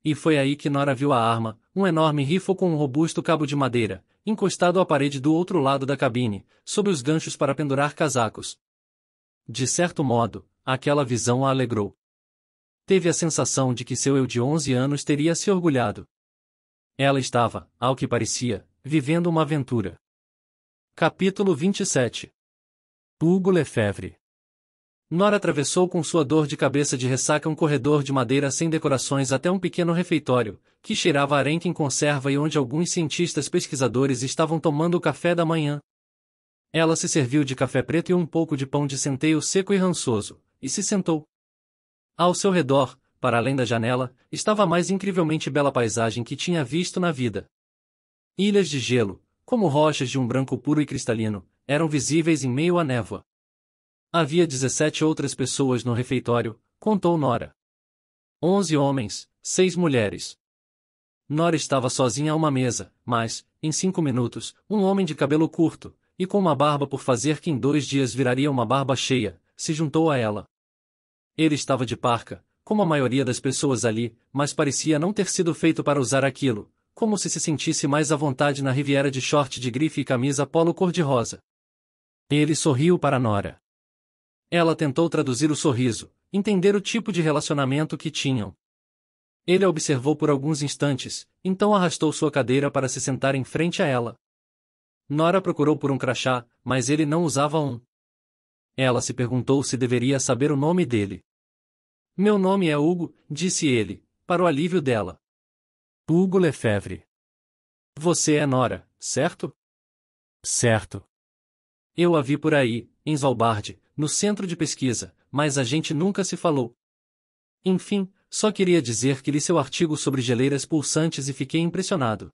E foi aí que Nora viu a arma, um enorme rifle com um robusto cabo de madeira, encostado à parede do outro lado da cabine, sob os ganchos para pendurar casacos. De certo modo, aquela visão a alegrou teve a sensação de que seu eu de 11 anos teria se orgulhado. Ela estava, ao que parecia, vivendo uma aventura. Capítulo 27 Hugo Lefebvre Nora atravessou com sua dor de cabeça de ressaca um corredor de madeira sem decorações até um pequeno refeitório, que cheirava arenque em conserva e onde alguns cientistas pesquisadores estavam tomando o café da manhã. Ela se serviu de café preto e um pouco de pão de centeio seco e rançoso, e se sentou. Ao seu redor, para além da janela, estava a mais incrivelmente bela paisagem que tinha visto na vida. Ilhas de gelo, como rochas de um branco puro e cristalino, eram visíveis em meio à névoa. Havia 17 outras pessoas no refeitório, contou Nora. Onze homens, seis mulheres. Nora estava sozinha a uma mesa, mas, em cinco minutos, um homem de cabelo curto, e com uma barba por fazer que em dois dias viraria uma barba cheia, se juntou a ela. Ele estava de parca, como a maioria das pessoas ali, mas parecia não ter sido feito para usar aquilo, como se se sentisse mais à vontade na Riviera de short de grife e camisa polo cor-de-rosa. Ele sorriu para Nora. Ela tentou traduzir o sorriso, entender o tipo de relacionamento que tinham. Ele a observou por alguns instantes, então arrastou sua cadeira para se sentar em frente a ela. Nora procurou por um crachá, mas ele não usava um. Ela se perguntou se deveria saber o nome dele. Meu nome é Hugo, disse ele, para o alívio dela. Hugo Lefebvre. Você é Nora, certo? Certo. Eu a vi por aí, em Svalbard, no centro de pesquisa, mas a gente nunca se falou. Enfim, só queria dizer que li seu artigo sobre geleiras pulsantes e fiquei impressionado.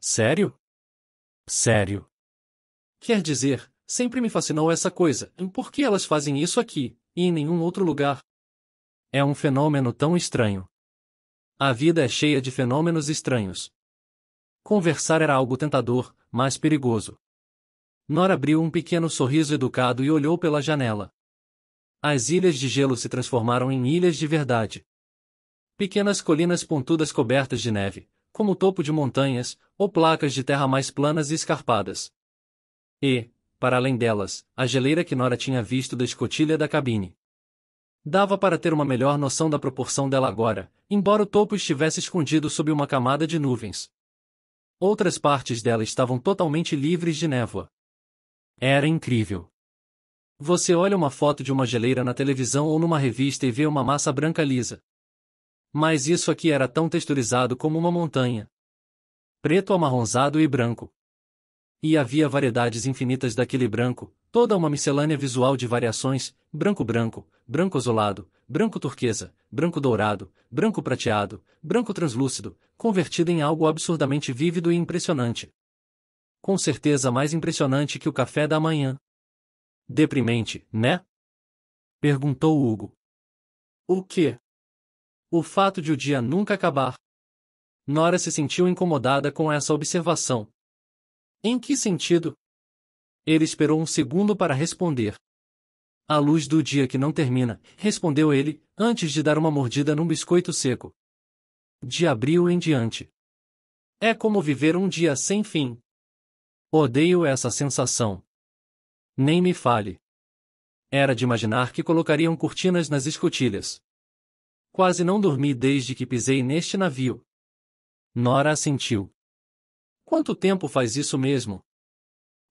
Sério? Sério. Quer dizer, sempre me fascinou essa coisa. Por que elas fazem isso aqui, e em nenhum outro lugar? É um fenômeno tão estranho. A vida é cheia de fenômenos estranhos. Conversar era algo tentador, mas perigoso. Nora abriu um pequeno sorriso educado e olhou pela janela. As ilhas de gelo se transformaram em ilhas de verdade. Pequenas colinas pontudas cobertas de neve, como o topo de montanhas, ou placas de terra mais planas e escarpadas. E, para além delas, a geleira que Nora tinha visto da escotilha da cabine. Dava para ter uma melhor noção da proporção dela agora, embora o topo estivesse escondido sob uma camada de nuvens. Outras partes dela estavam totalmente livres de névoa. Era incrível. Você olha uma foto de uma geleira na televisão ou numa revista e vê uma massa branca lisa. Mas isso aqui era tão texturizado como uma montanha. Preto amarronzado e branco. E havia variedades infinitas daquele branco, toda uma miscelânea visual de variações, branco-branco, branco azulado, branco turquesa, branco dourado, branco prateado, branco translúcido, convertida em algo absurdamente vívido e impressionante. Com certeza mais impressionante que o café da manhã. Deprimente, né? Perguntou Hugo. O quê? O fato de o dia nunca acabar. Nora se sentiu incomodada com essa observação. Em que sentido? Ele esperou um segundo para responder. A luz do dia que não termina, respondeu ele, antes de dar uma mordida num biscoito seco. De abril em diante. É como viver um dia sem fim. Odeio essa sensação. Nem me fale. Era de imaginar que colocariam cortinas nas escotilhas. Quase não dormi desde que pisei neste navio. Nora assentiu. Quanto tempo faz isso mesmo?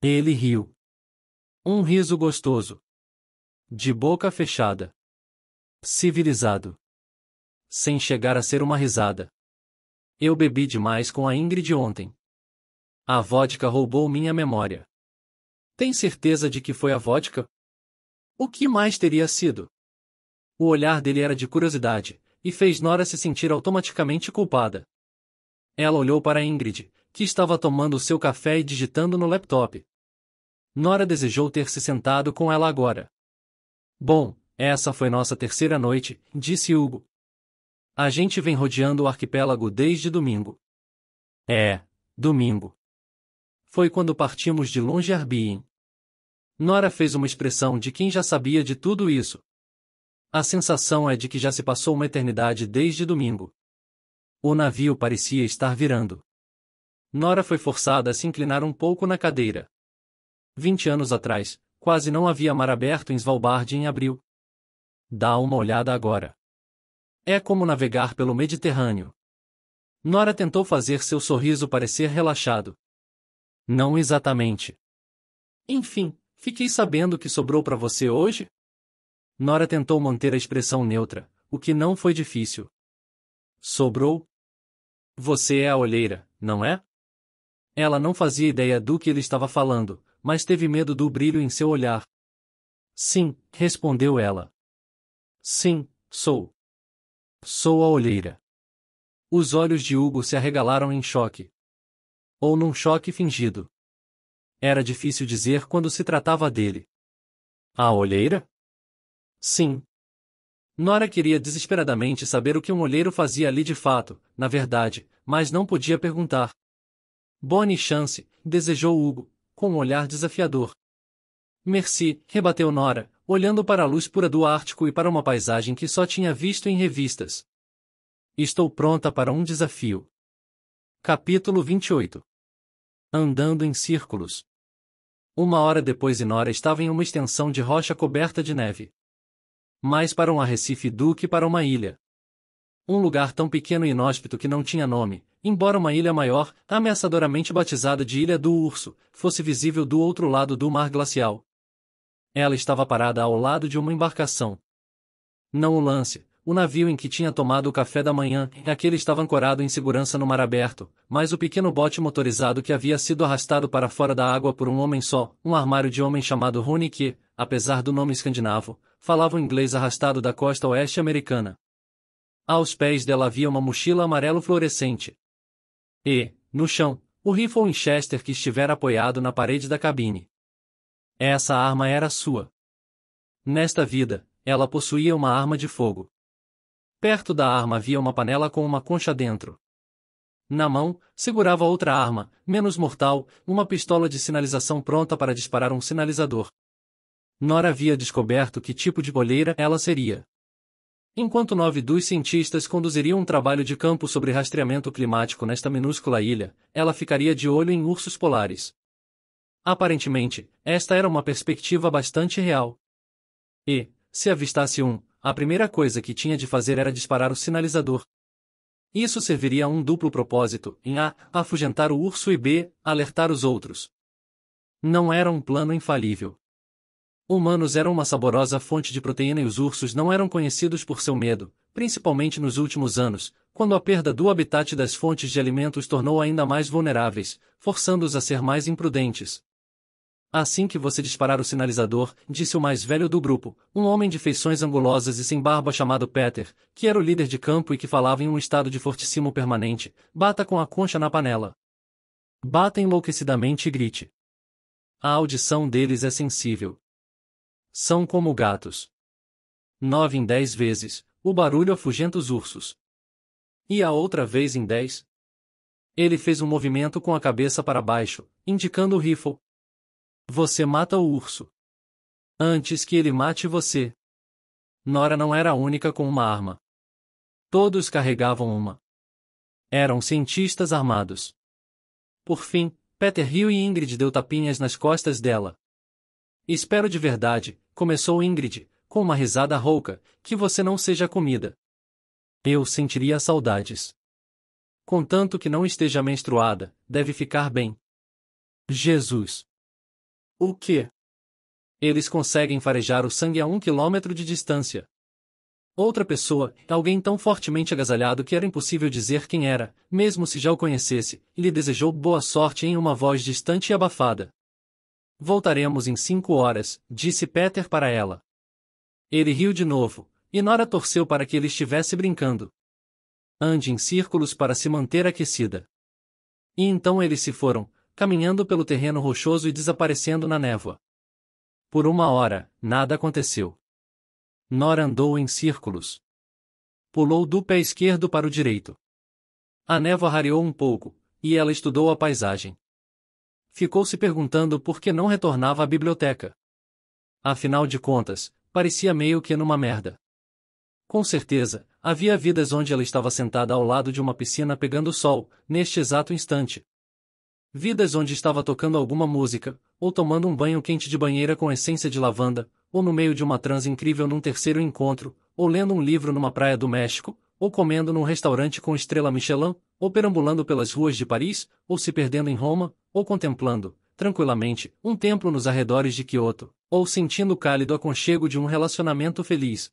Ele riu. Um riso gostoso. De boca fechada. Civilizado. Sem chegar a ser uma risada. Eu bebi demais com a Ingrid ontem. A vodka roubou minha memória. Tem certeza de que foi a vodka? O que mais teria sido? O olhar dele era de curiosidade, e fez Nora se sentir automaticamente culpada. Ela olhou para Ingrid, que estava tomando seu café e digitando no laptop. Nora desejou ter se sentado com ela agora. Bom, essa foi nossa terceira noite, disse Hugo. A gente vem rodeando o arquipélago desde domingo. É, domingo. Foi quando partimos de Longyearbyen. Nora fez uma expressão de quem já sabia de tudo isso. A sensação é de que já se passou uma eternidade desde domingo. O navio parecia estar virando. Nora foi forçada a se inclinar um pouco na cadeira. Vinte anos atrás, quase não havia mar aberto em Svalbard em abril. Dá uma olhada agora. É como navegar pelo Mediterrâneo. Nora tentou fazer seu sorriso parecer relaxado. Não exatamente. Enfim, fiquei sabendo que sobrou para você hoje? Nora tentou manter a expressão neutra, o que não foi difícil. Sobrou? Você é a olheira, não é? Ela não fazia ideia do que ele estava falando, mas teve medo do brilho em seu olhar. Sim, respondeu ela. Sim, sou. Sou a olheira. Os olhos de Hugo se arregalaram em choque. Ou num choque fingido. Era difícil dizer quando se tratava dele. A olheira? Sim. Nora queria desesperadamente saber o que um olheiro fazia ali de fato, na verdade, mas não podia perguntar, Bonne chance, desejou Hugo, com um olhar desafiador. Merci, rebateu Nora, olhando para a luz pura do Ártico e para uma paisagem que só tinha visto em revistas. Estou pronta para um desafio. Capítulo 28 Andando em círculos. Uma hora depois Inora estava em uma extensão de rocha coberta de neve. Mais para um arrecife do que para uma ilha um lugar tão pequeno e inóspito que não tinha nome, embora uma ilha maior, ameaçadoramente batizada de Ilha do Urso, fosse visível do outro lado do mar glacial. Ela estava parada ao lado de uma embarcação. Não o lance, o navio em que tinha tomado o café da manhã, aquele estava ancorado em segurança no mar aberto, mas o pequeno bote motorizado que havia sido arrastado para fora da água por um homem só, um armário de homem chamado Rune que, apesar do nome escandinavo, falava o inglês arrastado da costa oeste americana. Aos pés dela havia uma mochila amarelo fluorescente. E, no chão, o rifle Winchester que estivera apoiado na parede da cabine. Essa arma era sua. Nesta vida, ela possuía uma arma de fogo. Perto da arma havia uma panela com uma concha dentro. Na mão, segurava outra arma, menos mortal, uma pistola de sinalização pronta para disparar um sinalizador. Nora havia descoberto que tipo de boleira ela seria. Enquanto nove dos cientistas conduziriam um trabalho de campo sobre rastreamento climático nesta minúscula ilha, ela ficaria de olho em ursos polares. Aparentemente, esta era uma perspectiva bastante real. E, se avistasse um, a primeira coisa que tinha de fazer era disparar o sinalizador. Isso serviria a um duplo propósito, em A, afugentar o urso e B, alertar os outros. Não era um plano infalível. Humanos eram uma saborosa fonte de proteína e os ursos não eram conhecidos por seu medo, principalmente nos últimos anos, quando a perda do habitat das fontes de alimentos tornou ainda mais vulneráveis, forçando-os a ser mais imprudentes. Assim que você disparar o sinalizador, disse o mais velho do grupo, um homem de feições angulosas e sem barba chamado Peter, que era o líder de campo e que falava em um estado de fortíssimo permanente, bata com a concha na panela. Bata enlouquecidamente e grite. A audição deles é sensível. São como gatos. Nove em dez vezes, o barulho afugenta os ursos. E a outra vez em dez? Ele fez um movimento com a cabeça para baixo, indicando o rifle. Você mata o urso. Antes que ele mate você. Nora não era a única com uma arma. Todos carregavam uma. Eram cientistas armados. Por fim, Peter riu e Ingrid deu tapinhas nas costas dela. Espero de verdade, começou Ingrid, com uma risada rouca, que você não seja comida. Eu sentiria saudades. Contanto que não esteja menstruada, deve ficar bem. Jesus! O que? Eles conseguem farejar o sangue a um quilômetro de distância. Outra pessoa, alguém tão fortemente agasalhado que era impossível dizer quem era, mesmo se já o conhecesse, lhe desejou boa sorte em uma voz distante e abafada. Voltaremos em cinco horas, disse Peter para ela. Ele riu de novo, e Nora torceu para que ele estivesse brincando. Ande em círculos para se manter aquecida. E então eles se foram, caminhando pelo terreno rochoso e desaparecendo na névoa. Por uma hora, nada aconteceu. Nora andou em círculos. Pulou do pé esquerdo para o direito. A névoa rareou um pouco, e ela estudou a paisagem ficou se perguntando por que não retornava à biblioteca. Afinal de contas, parecia meio que numa merda. Com certeza, havia vidas onde ela estava sentada ao lado de uma piscina pegando sol, neste exato instante. Vidas onde estava tocando alguma música, ou tomando um banho quente de banheira com essência de lavanda, ou no meio de uma transe incrível num terceiro encontro, ou lendo um livro numa praia do México, ou comendo num restaurante com estrela Michelin, ou perambulando pelas ruas de Paris, ou se perdendo em Roma, ou contemplando, tranquilamente, um templo nos arredores de Quioto, ou sentindo o cálido aconchego de um relacionamento feliz.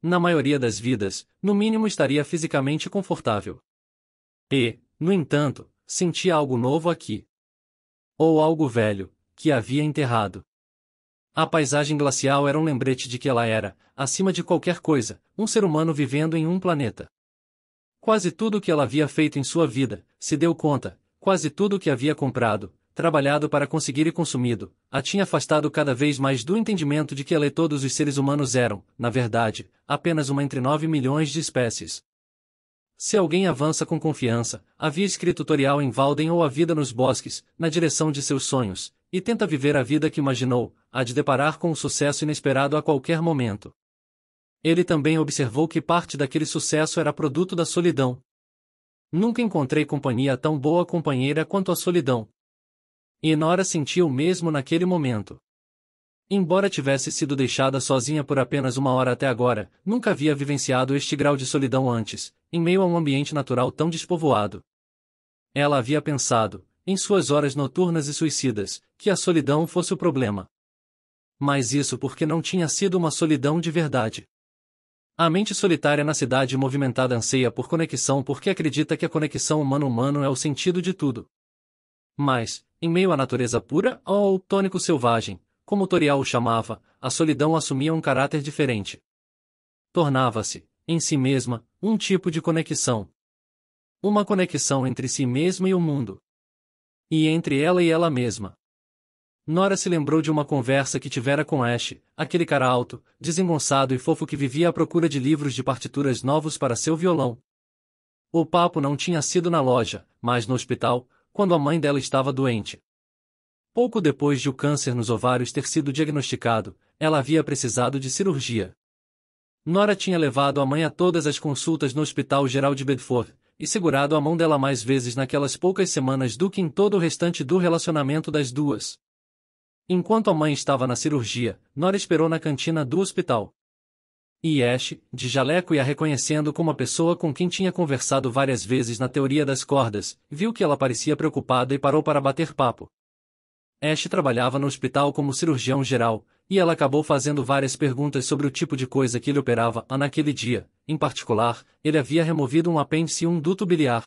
Na maioria das vidas, no mínimo estaria fisicamente confortável. E, no entanto, sentia algo novo aqui. Ou algo velho, que havia enterrado. A paisagem glacial era um lembrete de que ela era, acima de qualquer coisa, um ser humano vivendo em um planeta. Quase tudo o que ela havia feito em sua vida, se deu conta, quase tudo o que havia comprado, trabalhado para conseguir e consumido, a tinha afastado cada vez mais do entendimento de que ela e todos os seres humanos eram, na verdade, apenas uma entre nove milhões de espécies. Se alguém avança com confiança, havia escrito tutorial em Walden ou a vida nos bosques, na direção de seus sonhos, e tenta viver a vida que imaginou, há de deparar com um sucesso inesperado a qualquer momento. Ele também observou que parte daquele sucesso era produto da solidão. Nunca encontrei companhia tão boa companheira quanto a solidão. E Nora sentiu o mesmo naquele momento. Embora tivesse sido deixada sozinha por apenas uma hora até agora, nunca havia vivenciado este grau de solidão antes, em meio a um ambiente natural tão despovoado. Ela havia pensado, em suas horas noturnas e suicidas, que a solidão fosse o problema. Mas isso porque não tinha sido uma solidão de verdade. A mente solitária na cidade movimentada anseia por conexão porque acredita que a conexão humano-humano é o sentido de tudo. Mas, em meio à natureza pura ou ao tônico selvagem, como Torial o chamava, a solidão assumia um caráter diferente. Tornava-se, em si mesma, um tipo de conexão. Uma conexão entre si mesma e o mundo. E entre ela e ela mesma. Nora se lembrou de uma conversa que tivera com Ash, aquele cara alto, desengonçado e fofo que vivia à procura de livros de partituras novos para seu violão. O papo não tinha sido na loja, mas no hospital, quando a mãe dela estava doente. Pouco depois de o câncer nos ovários ter sido diagnosticado, ela havia precisado de cirurgia. Nora tinha levado a mãe a todas as consultas no Hospital Geral de Bedford, e segurado a mão dela mais vezes naquelas poucas semanas do que em todo o restante do relacionamento das duas. Enquanto a mãe estava na cirurgia, Nora esperou na cantina do hospital. E Ash, de jaleco e a reconhecendo como a pessoa com quem tinha conversado várias vezes na teoria das cordas, viu que ela parecia preocupada e parou para bater papo. Ash trabalhava no hospital como cirurgião geral, e ela acabou fazendo várias perguntas sobre o tipo de coisa que ele operava naquele dia. Em particular, ele havia removido um apêndice e um duto biliar.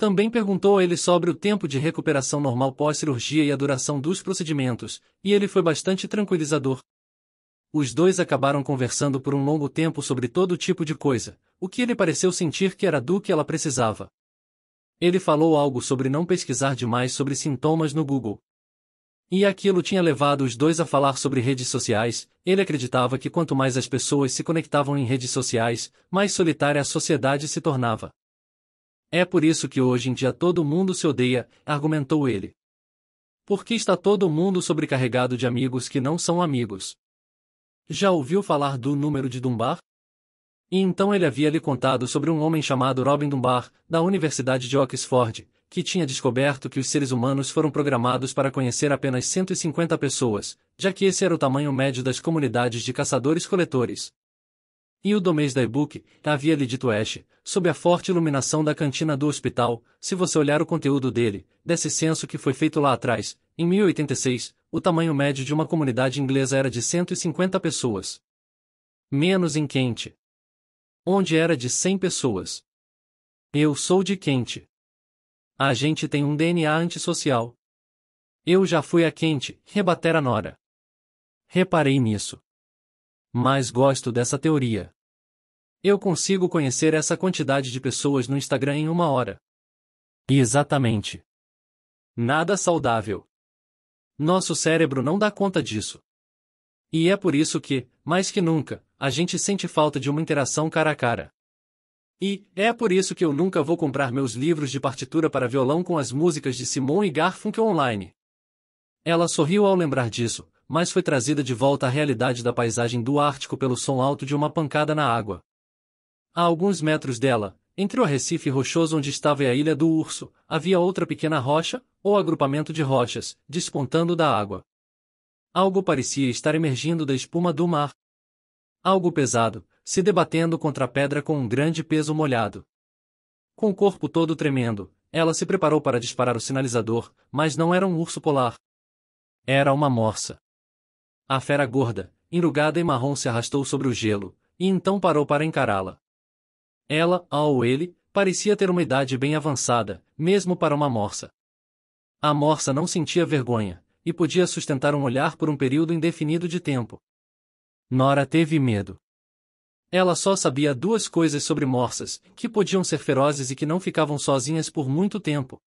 Também perguntou a ele sobre o tempo de recuperação normal pós-cirurgia e a duração dos procedimentos, e ele foi bastante tranquilizador. Os dois acabaram conversando por um longo tempo sobre todo tipo de coisa, o que ele pareceu sentir que era do que ela precisava. Ele falou algo sobre não pesquisar demais sobre sintomas no Google. E aquilo tinha levado os dois a falar sobre redes sociais. Ele acreditava que quanto mais as pessoas se conectavam em redes sociais, mais solitária a sociedade se tornava. É por isso que hoje em dia todo mundo se odeia, argumentou ele. Por que está todo mundo sobrecarregado de amigos que não são amigos? Já ouviu falar do número de Dunbar? E então ele havia lhe contado sobre um homem chamado Robin Dunbar, da Universidade de Oxford, que tinha descoberto que os seres humanos foram programados para conhecer apenas 150 pessoas, já que esse era o tamanho médio das comunidades de caçadores-coletores. E o domês da e-book, havia-lhe dito Ash, sob a forte iluminação da cantina do hospital, se você olhar o conteúdo dele, desse censo que foi feito lá atrás, em 1086, o tamanho médio de uma comunidade inglesa era de 150 pessoas. Menos em Quente. Onde era de 100 pessoas. Eu sou de Quente. A gente tem um DNA antissocial. Eu já fui a Quente, rebater a Nora. Reparei nisso mas gosto dessa teoria. Eu consigo conhecer essa quantidade de pessoas no Instagram em uma hora. Exatamente. Nada saudável. Nosso cérebro não dá conta disso. E é por isso que, mais que nunca, a gente sente falta de uma interação cara a cara. E é por isso que eu nunca vou comprar meus livros de partitura para violão com as músicas de Simon e Garfunkel online. Ela sorriu ao lembrar disso, mas foi trazida de volta à realidade da paisagem do Ártico pelo som alto de uma pancada na água. A alguns metros dela, entre o arrecife rochoso onde estava a ilha do urso, havia outra pequena rocha, ou agrupamento de rochas, despontando da água. Algo parecia estar emergindo da espuma do mar. Algo pesado, se debatendo contra a pedra com um grande peso molhado. Com o corpo todo tremendo, ela se preparou para disparar o sinalizador, mas não era um urso polar. Era uma morsa. A fera gorda, enrugada e marrom se arrastou sobre o gelo, e então parou para encará-la. Ela, ou ele, parecia ter uma idade bem avançada, mesmo para uma morsa. A morsa não sentia vergonha, e podia sustentar um olhar por um período indefinido de tempo. Nora teve medo. Ela só sabia duas coisas sobre morsas, que podiam ser ferozes e que não ficavam sozinhas por muito tempo.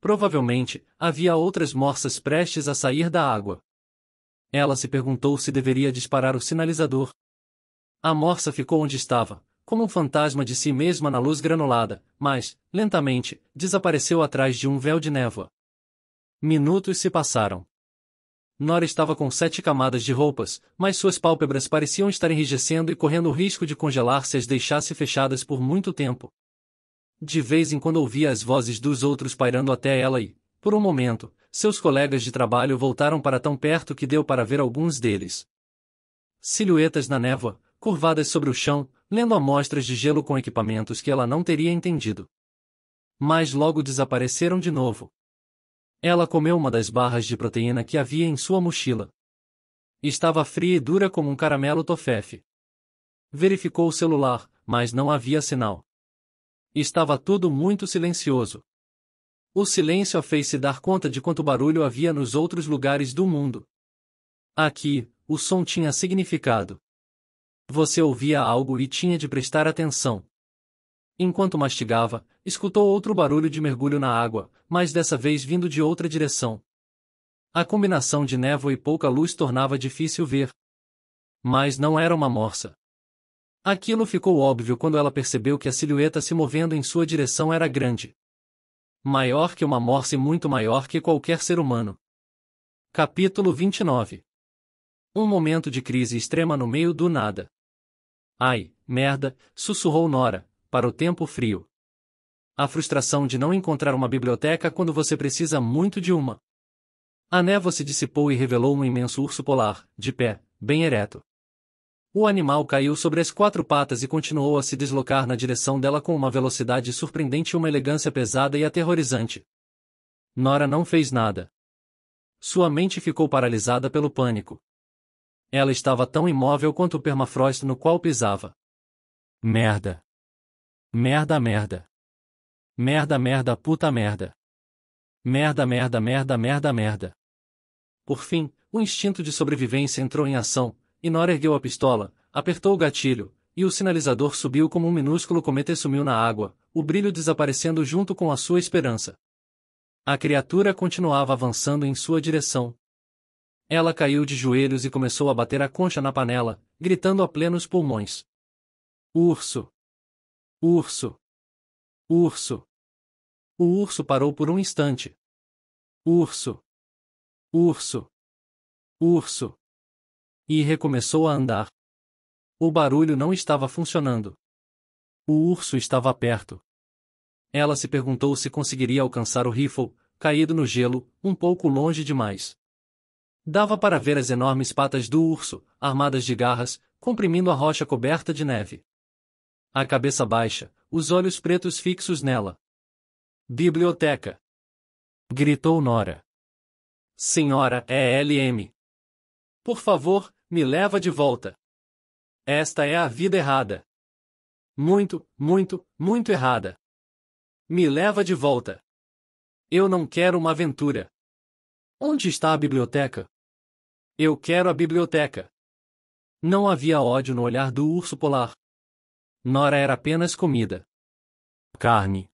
Provavelmente, havia outras morsas prestes a sair da água. Ela se perguntou se deveria disparar o sinalizador. A morsa ficou onde estava, como um fantasma de si mesma na luz granulada, mas, lentamente, desapareceu atrás de um véu de névoa. Minutos se passaram. Nora estava com sete camadas de roupas, mas suas pálpebras pareciam estar enrijecendo e correndo o risco de congelar se as deixasse fechadas por muito tempo. De vez em quando ouvia as vozes dos outros pairando até ela e, por um momento, seus colegas de trabalho voltaram para tão perto que deu para ver alguns deles. Silhuetas na névoa, curvadas sobre o chão, lendo amostras de gelo com equipamentos que ela não teria entendido. Mas logo desapareceram de novo. Ela comeu uma das barras de proteína que havia em sua mochila. Estava fria e dura como um caramelo tofefe. Verificou o celular, mas não havia sinal. Estava tudo muito silencioso. O silêncio a fez se dar conta de quanto barulho havia nos outros lugares do mundo. Aqui, o som tinha significado. Você ouvia algo e tinha de prestar atenção. Enquanto mastigava, escutou outro barulho de mergulho na água, mas dessa vez vindo de outra direção. A combinação de névoa e pouca luz tornava difícil ver. Mas não era uma morsa. Aquilo ficou óbvio quando ela percebeu que a silhueta se movendo em sua direção era grande. Maior que uma morse muito maior que qualquer ser humano. Capítulo 29 Um momento de crise extrema no meio do nada. Ai, merda, sussurrou Nora, para o tempo frio. A frustração de não encontrar uma biblioteca quando você precisa muito de uma. A névoa se dissipou e revelou um imenso urso polar, de pé, bem ereto. O animal caiu sobre as quatro patas e continuou a se deslocar na direção dela com uma velocidade surpreendente e uma elegância pesada e aterrorizante. Nora não fez nada. Sua mente ficou paralisada pelo pânico. Ela estava tão imóvel quanto o permafrost no qual pisava. Merda. Merda, merda. Merda, merda, puta merda. Merda, merda, merda, merda, merda. Por fim, o instinto de sobrevivência entrou em ação, Inora ergueu a pistola, apertou o gatilho, e o sinalizador subiu como um minúsculo cometa e sumiu na água, o brilho desaparecendo junto com a sua esperança. A criatura continuava avançando em sua direção. Ela caiu de joelhos e começou a bater a concha na panela, gritando a plenos pulmões. Urso! Urso! Urso! O urso parou por um instante. Urso! Urso! Urso! E recomeçou a andar. O barulho não estava funcionando. O urso estava perto. Ela se perguntou se conseguiria alcançar o rifle, caído no gelo, um pouco longe demais. Dava para ver as enormes patas do urso, armadas de garras, comprimindo a rocha coberta de neve. A cabeça baixa, os olhos pretos fixos nela. Biblioteca! Gritou Nora. Senhora, é LM. Por favor, me leva de volta. Esta é a vida errada. Muito, muito, muito errada. Me leva de volta. Eu não quero uma aventura. Onde está a biblioteca? Eu quero a biblioteca. Não havia ódio no olhar do urso polar. Nora era apenas comida. Carne.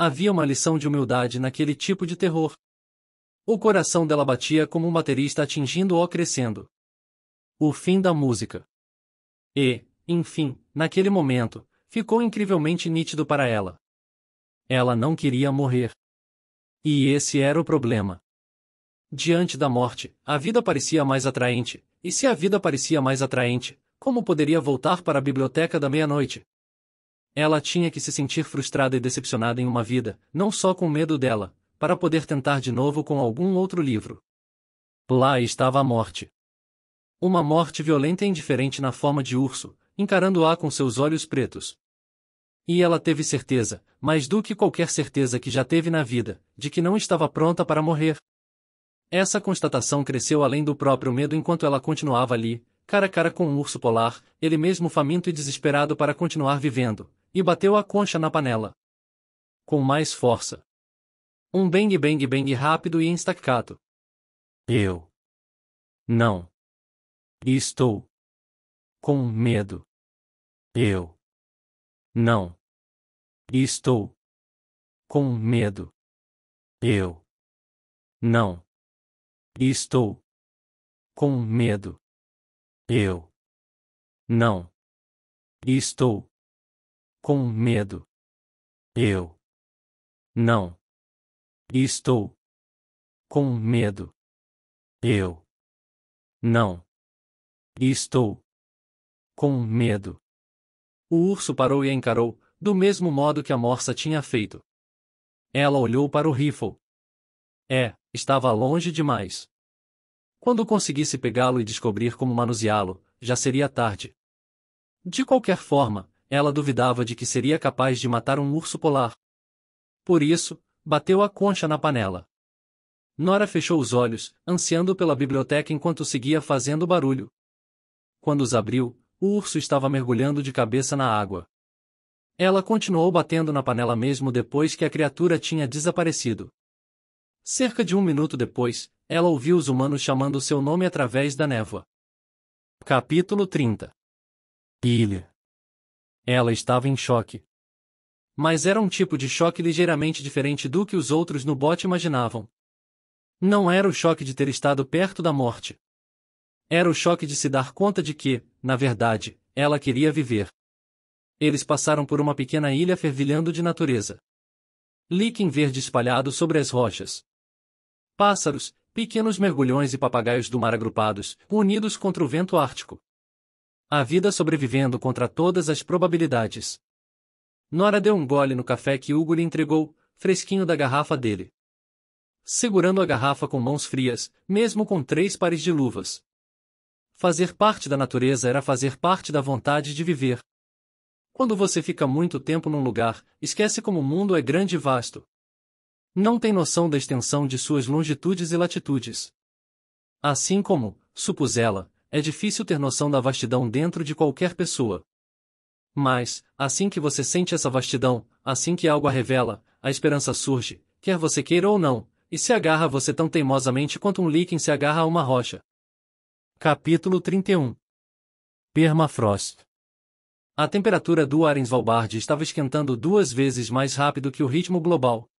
Havia uma lição de humildade naquele tipo de terror. O coração dela batia como um baterista atingindo ou crescendo o fim da música. E, enfim, naquele momento, ficou incrivelmente nítido para ela. Ela não queria morrer. E esse era o problema. Diante da morte, a vida parecia mais atraente, e se a vida parecia mais atraente, como poderia voltar para a biblioteca da meia-noite? Ela tinha que se sentir frustrada e decepcionada em uma vida, não só com medo dela, para poder tentar de novo com algum outro livro. Lá estava a morte. Uma morte violenta e é indiferente na forma de urso, encarando-a com seus olhos pretos. E ela teve certeza, mais do que qualquer certeza que já teve na vida, de que não estava pronta para morrer. Essa constatação cresceu além do próprio medo enquanto ela continuava ali, cara a cara com um urso polar, ele mesmo faminto e desesperado para continuar vivendo, e bateu a concha na panela. Com mais força. Um bang bang bang rápido e instacato. Eu. Não não estou com medo. Eu não estou com medo. Eu não estou com medo. Eu não estou com medo. Eu não estou com medo. Eu não estou com medo. O urso parou e encarou, do mesmo modo que a morsa tinha feito. Ela olhou para o rifle. É, estava longe demais. Quando conseguisse pegá-lo e descobrir como manuseá-lo, já seria tarde. De qualquer forma, ela duvidava de que seria capaz de matar um urso polar. Por isso, bateu a concha na panela. Nora fechou os olhos, ansiando pela biblioteca enquanto seguia fazendo barulho. Quando os abriu, o urso estava mergulhando de cabeça na água. Ela continuou batendo na panela mesmo depois que a criatura tinha desaparecido. Cerca de um minuto depois, ela ouviu os humanos chamando seu nome através da névoa. Capítulo 30 Ilha Ela estava em choque. Mas era um tipo de choque ligeiramente diferente do que os outros no bote imaginavam. Não era o choque de ter estado perto da morte. Era o choque de se dar conta de que, na verdade, ela queria viver. Eles passaram por uma pequena ilha fervilhando de natureza. Líquen verde espalhado sobre as rochas. Pássaros, pequenos mergulhões e papagaios do mar agrupados, unidos contra o vento ártico. A vida sobrevivendo contra todas as probabilidades. Nora deu um gole no café que Hugo lhe entregou, fresquinho da garrafa dele. Segurando a garrafa com mãos frias, mesmo com três pares de luvas. Fazer parte da natureza era fazer parte da vontade de viver. Quando você fica muito tempo num lugar, esquece como o mundo é grande e vasto. Não tem noção da extensão de suas longitudes e latitudes. Assim como, supus ela, é difícil ter noção da vastidão dentro de qualquer pessoa. Mas, assim que você sente essa vastidão, assim que algo a revela, a esperança surge, quer você queira ou não, e se agarra a você tão teimosamente quanto um líquen se agarra a uma rocha. Capítulo 31 Permafrost A temperatura do ar em Svalbard estava esquentando duas vezes mais rápido que o ritmo global.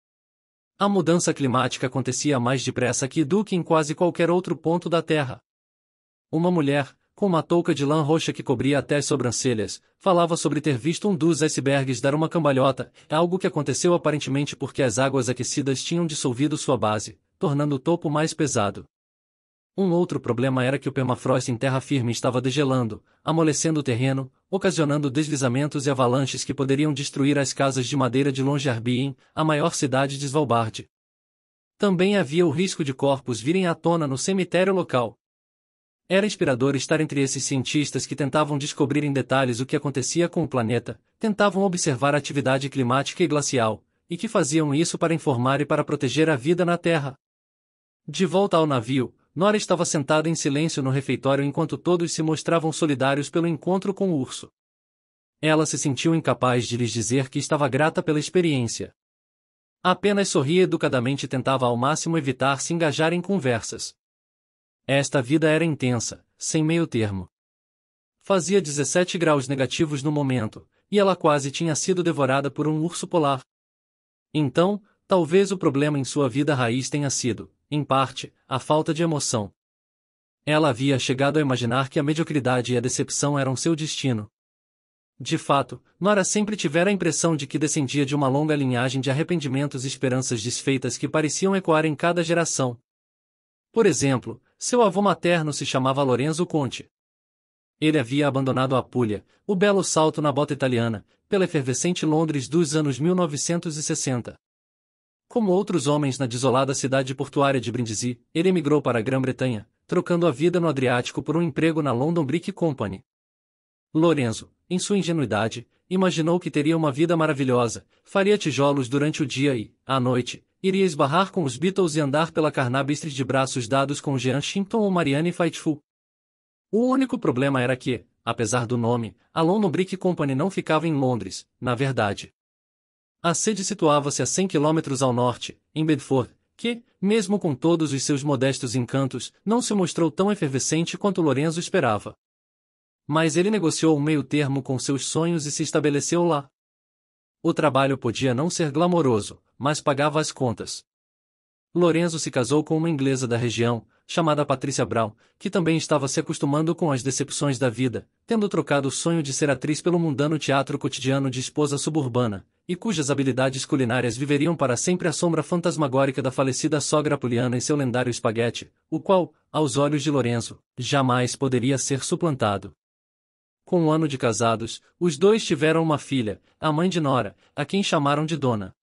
A mudança climática acontecia mais depressa aqui do que em quase qualquer outro ponto da Terra. Uma mulher, com uma touca de lã roxa que cobria até as sobrancelhas, falava sobre ter visto um dos icebergs dar uma cambalhota, algo que aconteceu aparentemente porque as águas aquecidas tinham dissolvido sua base, tornando o topo mais pesado. Um outro problema era que o permafrost em terra firme estava degelando, amolecendo o terreno, ocasionando deslizamentos e avalanches que poderiam destruir as casas de madeira de Longyearbyen, a maior cidade de Svalbard. Também havia o risco de corpos virem à tona no cemitério local. Era inspirador estar entre esses cientistas que tentavam descobrir em detalhes o que acontecia com o planeta, tentavam observar a atividade climática e glacial, e que faziam isso para informar e para proteger a vida na Terra. De volta ao navio, Nora estava sentada em silêncio no refeitório enquanto todos se mostravam solidários pelo encontro com o urso. Ela se sentiu incapaz de lhes dizer que estava grata pela experiência. Apenas sorria educadamente e tentava ao máximo evitar se engajar em conversas. Esta vida era intensa, sem meio termo. Fazia 17 graus negativos no momento, e ela quase tinha sido devorada por um urso polar. Então, talvez o problema em sua vida raiz tenha sido, em parte, a falta de emoção. Ela havia chegado a imaginar que a mediocridade e a decepção eram seu destino. De fato, Nora sempre tivera a impressão de que descendia de uma longa linhagem de arrependimentos e esperanças desfeitas que pareciam ecoar em cada geração. Por exemplo, seu avô materno se chamava Lorenzo Conte. Ele havia abandonado a Puglia, o belo salto na bota italiana, pela efervescente Londres dos anos 1960. Como outros homens na desolada cidade portuária de Brindisi, ele emigrou para a Grã-Bretanha, trocando a vida no Adriático por um emprego na London Brick Company. Lorenzo, em sua ingenuidade, imaginou que teria uma vida maravilhosa, faria tijolos durante o dia e, à noite, iria esbarrar com os Beatles e andar pela Carnaby Street de braços dados com Jean Shinton ou Marianne Faithfull. O único problema era que, apesar do nome, a London Brick Company não ficava em Londres, na verdade. A sede situava-se a 100 quilômetros ao norte, em Bedford, que, mesmo com todos os seus modestos encantos, não se mostrou tão efervescente quanto Lorenzo esperava. Mas ele negociou um meio termo com seus sonhos e se estabeleceu lá. O trabalho podia não ser glamouroso, mas pagava as contas. Lorenzo se casou com uma inglesa da região, chamada Patrícia Brown, que também estava se acostumando com as decepções da vida, tendo trocado o sonho de ser atriz pelo mundano teatro cotidiano de esposa suburbana, e cujas habilidades culinárias viveriam para sempre a sombra fantasmagórica da falecida sogra apuliana em seu lendário espaguete, o qual, aos olhos de Lorenzo, jamais poderia ser suplantado. Com um ano de casados, os dois tiveram uma filha, a mãe de Nora, a quem chamaram de Dona.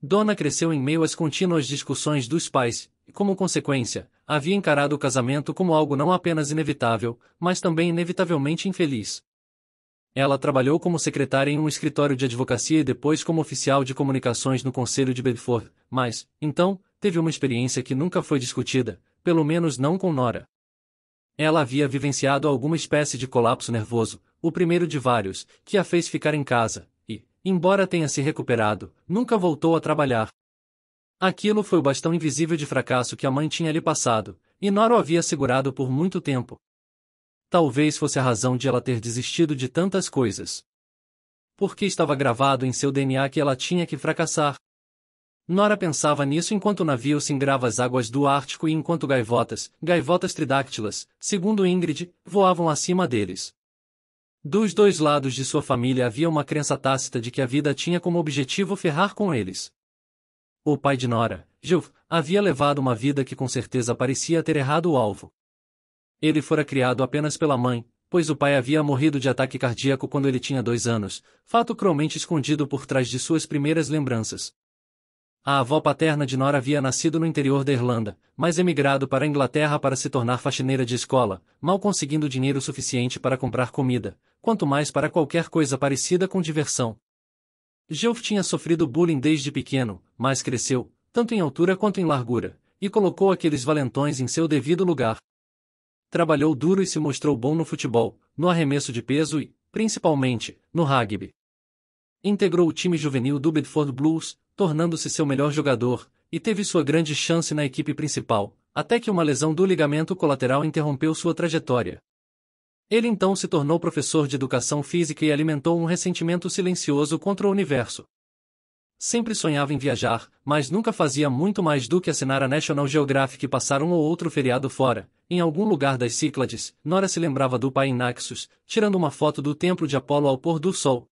Dona cresceu em meio às contínuas discussões dos pais, e como consequência, havia encarado o casamento como algo não apenas inevitável, mas também inevitavelmente infeliz. Ela trabalhou como secretária em um escritório de advocacia e depois como oficial de comunicações no Conselho de Bedford, mas, então, teve uma experiência que nunca foi discutida, pelo menos não com Nora. Ela havia vivenciado alguma espécie de colapso nervoso, o primeiro de vários, que a fez ficar em casa, e, embora tenha se recuperado, nunca voltou a trabalhar. Aquilo foi o bastão invisível de fracasso que a mãe tinha lhe passado, e Nora o havia segurado por muito tempo. Talvez fosse a razão de ela ter desistido de tantas coisas. Porque estava gravado em seu DNA que ela tinha que fracassar. Nora pensava nisso enquanto o navio singrava as águas do Ártico e enquanto gaivotas, gaivotas tridáctilas, segundo Ingrid, voavam acima deles. Dos dois lados de sua família havia uma crença tácita de que a vida tinha como objetivo ferrar com eles. O pai de Nora, Gil, havia levado uma vida que com certeza parecia ter errado o alvo. Ele fora criado apenas pela mãe, pois o pai havia morrido de ataque cardíaco quando ele tinha dois anos, fato cruelmente escondido por trás de suas primeiras lembranças. A avó paterna de Nora havia nascido no interior da Irlanda, mas emigrado para a Inglaterra para se tornar faxineira de escola, mal conseguindo dinheiro suficiente para comprar comida, quanto mais para qualquer coisa parecida com diversão. Geoff tinha sofrido bullying desde pequeno, mas cresceu, tanto em altura quanto em largura, e colocou aqueles valentões em seu devido lugar. Trabalhou duro e se mostrou bom no futebol, no arremesso de peso e, principalmente, no rugby. Integrou o time juvenil do Bedford Blues, tornando-se seu melhor jogador, e teve sua grande chance na equipe principal, até que uma lesão do ligamento colateral interrompeu sua trajetória. Ele então se tornou professor de educação física e alimentou um ressentimento silencioso contra o universo. Sempre sonhava em viajar, mas nunca fazia muito mais do que assinar a National Geographic e passar um ou outro feriado fora. Em algum lugar das Cíclades, Nora se lembrava do pai em Naxos, tirando uma foto do templo de Apolo ao pôr do sol.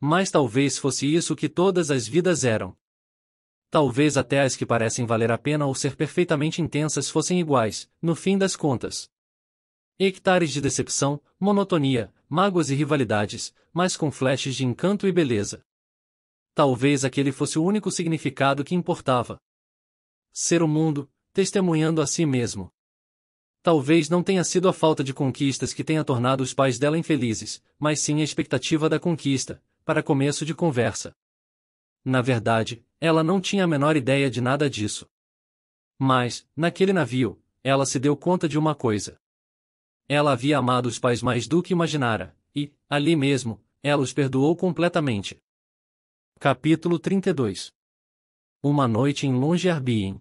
Mas talvez fosse isso que todas as vidas eram. Talvez até as que parecem valer a pena ou ser perfeitamente intensas fossem iguais, no fim das contas. Hectares de decepção, monotonia, mágoas e rivalidades, mas com flashes de encanto e beleza. Talvez aquele fosse o único significado que importava. Ser o mundo, testemunhando a si mesmo. Talvez não tenha sido a falta de conquistas que tenha tornado os pais dela infelizes, mas sim a expectativa da conquista, para começo de conversa. Na verdade, ela não tinha a menor ideia de nada disso. Mas, naquele navio, ela se deu conta de uma coisa. Ela havia amado os pais mais do que imaginara, e, ali mesmo, ela os perdoou completamente. Capítulo 32 Uma noite em Longyearbyen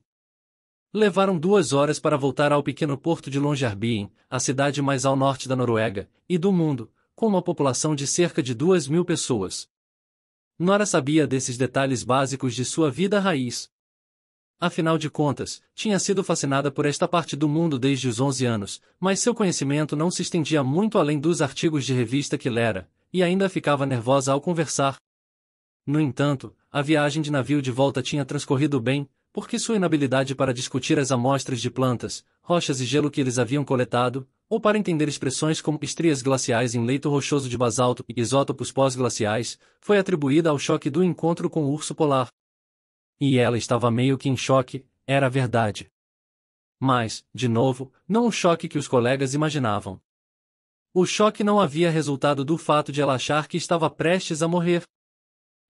Levaram duas horas para voltar ao pequeno porto de Longyearbyen, a cidade mais ao norte da Noruega, e do mundo, com uma população de cerca de duas mil pessoas. Nora sabia desses detalhes básicos de sua vida raiz, Afinal de contas, tinha sido fascinada por esta parte do mundo desde os 11 anos, mas seu conhecimento não se estendia muito além dos artigos de revista que lera, e ainda ficava nervosa ao conversar. No entanto, a viagem de navio de volta tinha transcorrido bem, porque sua inabilidade para discutir as amostras de plantas, rochas e gelo que eles haviam coletado, ou para entender expressões como estrias glaciais em leito rochoso de basalto e isótopos pós-glaciais, foi atribuída ao choque do encontro com o urso polar. E ela estava meio que em choque, era verdade. Mas, de novo, não o choque que os colegas imaginavam. O choque não havia resultado do fato de ela achar que estava prestes a morrer.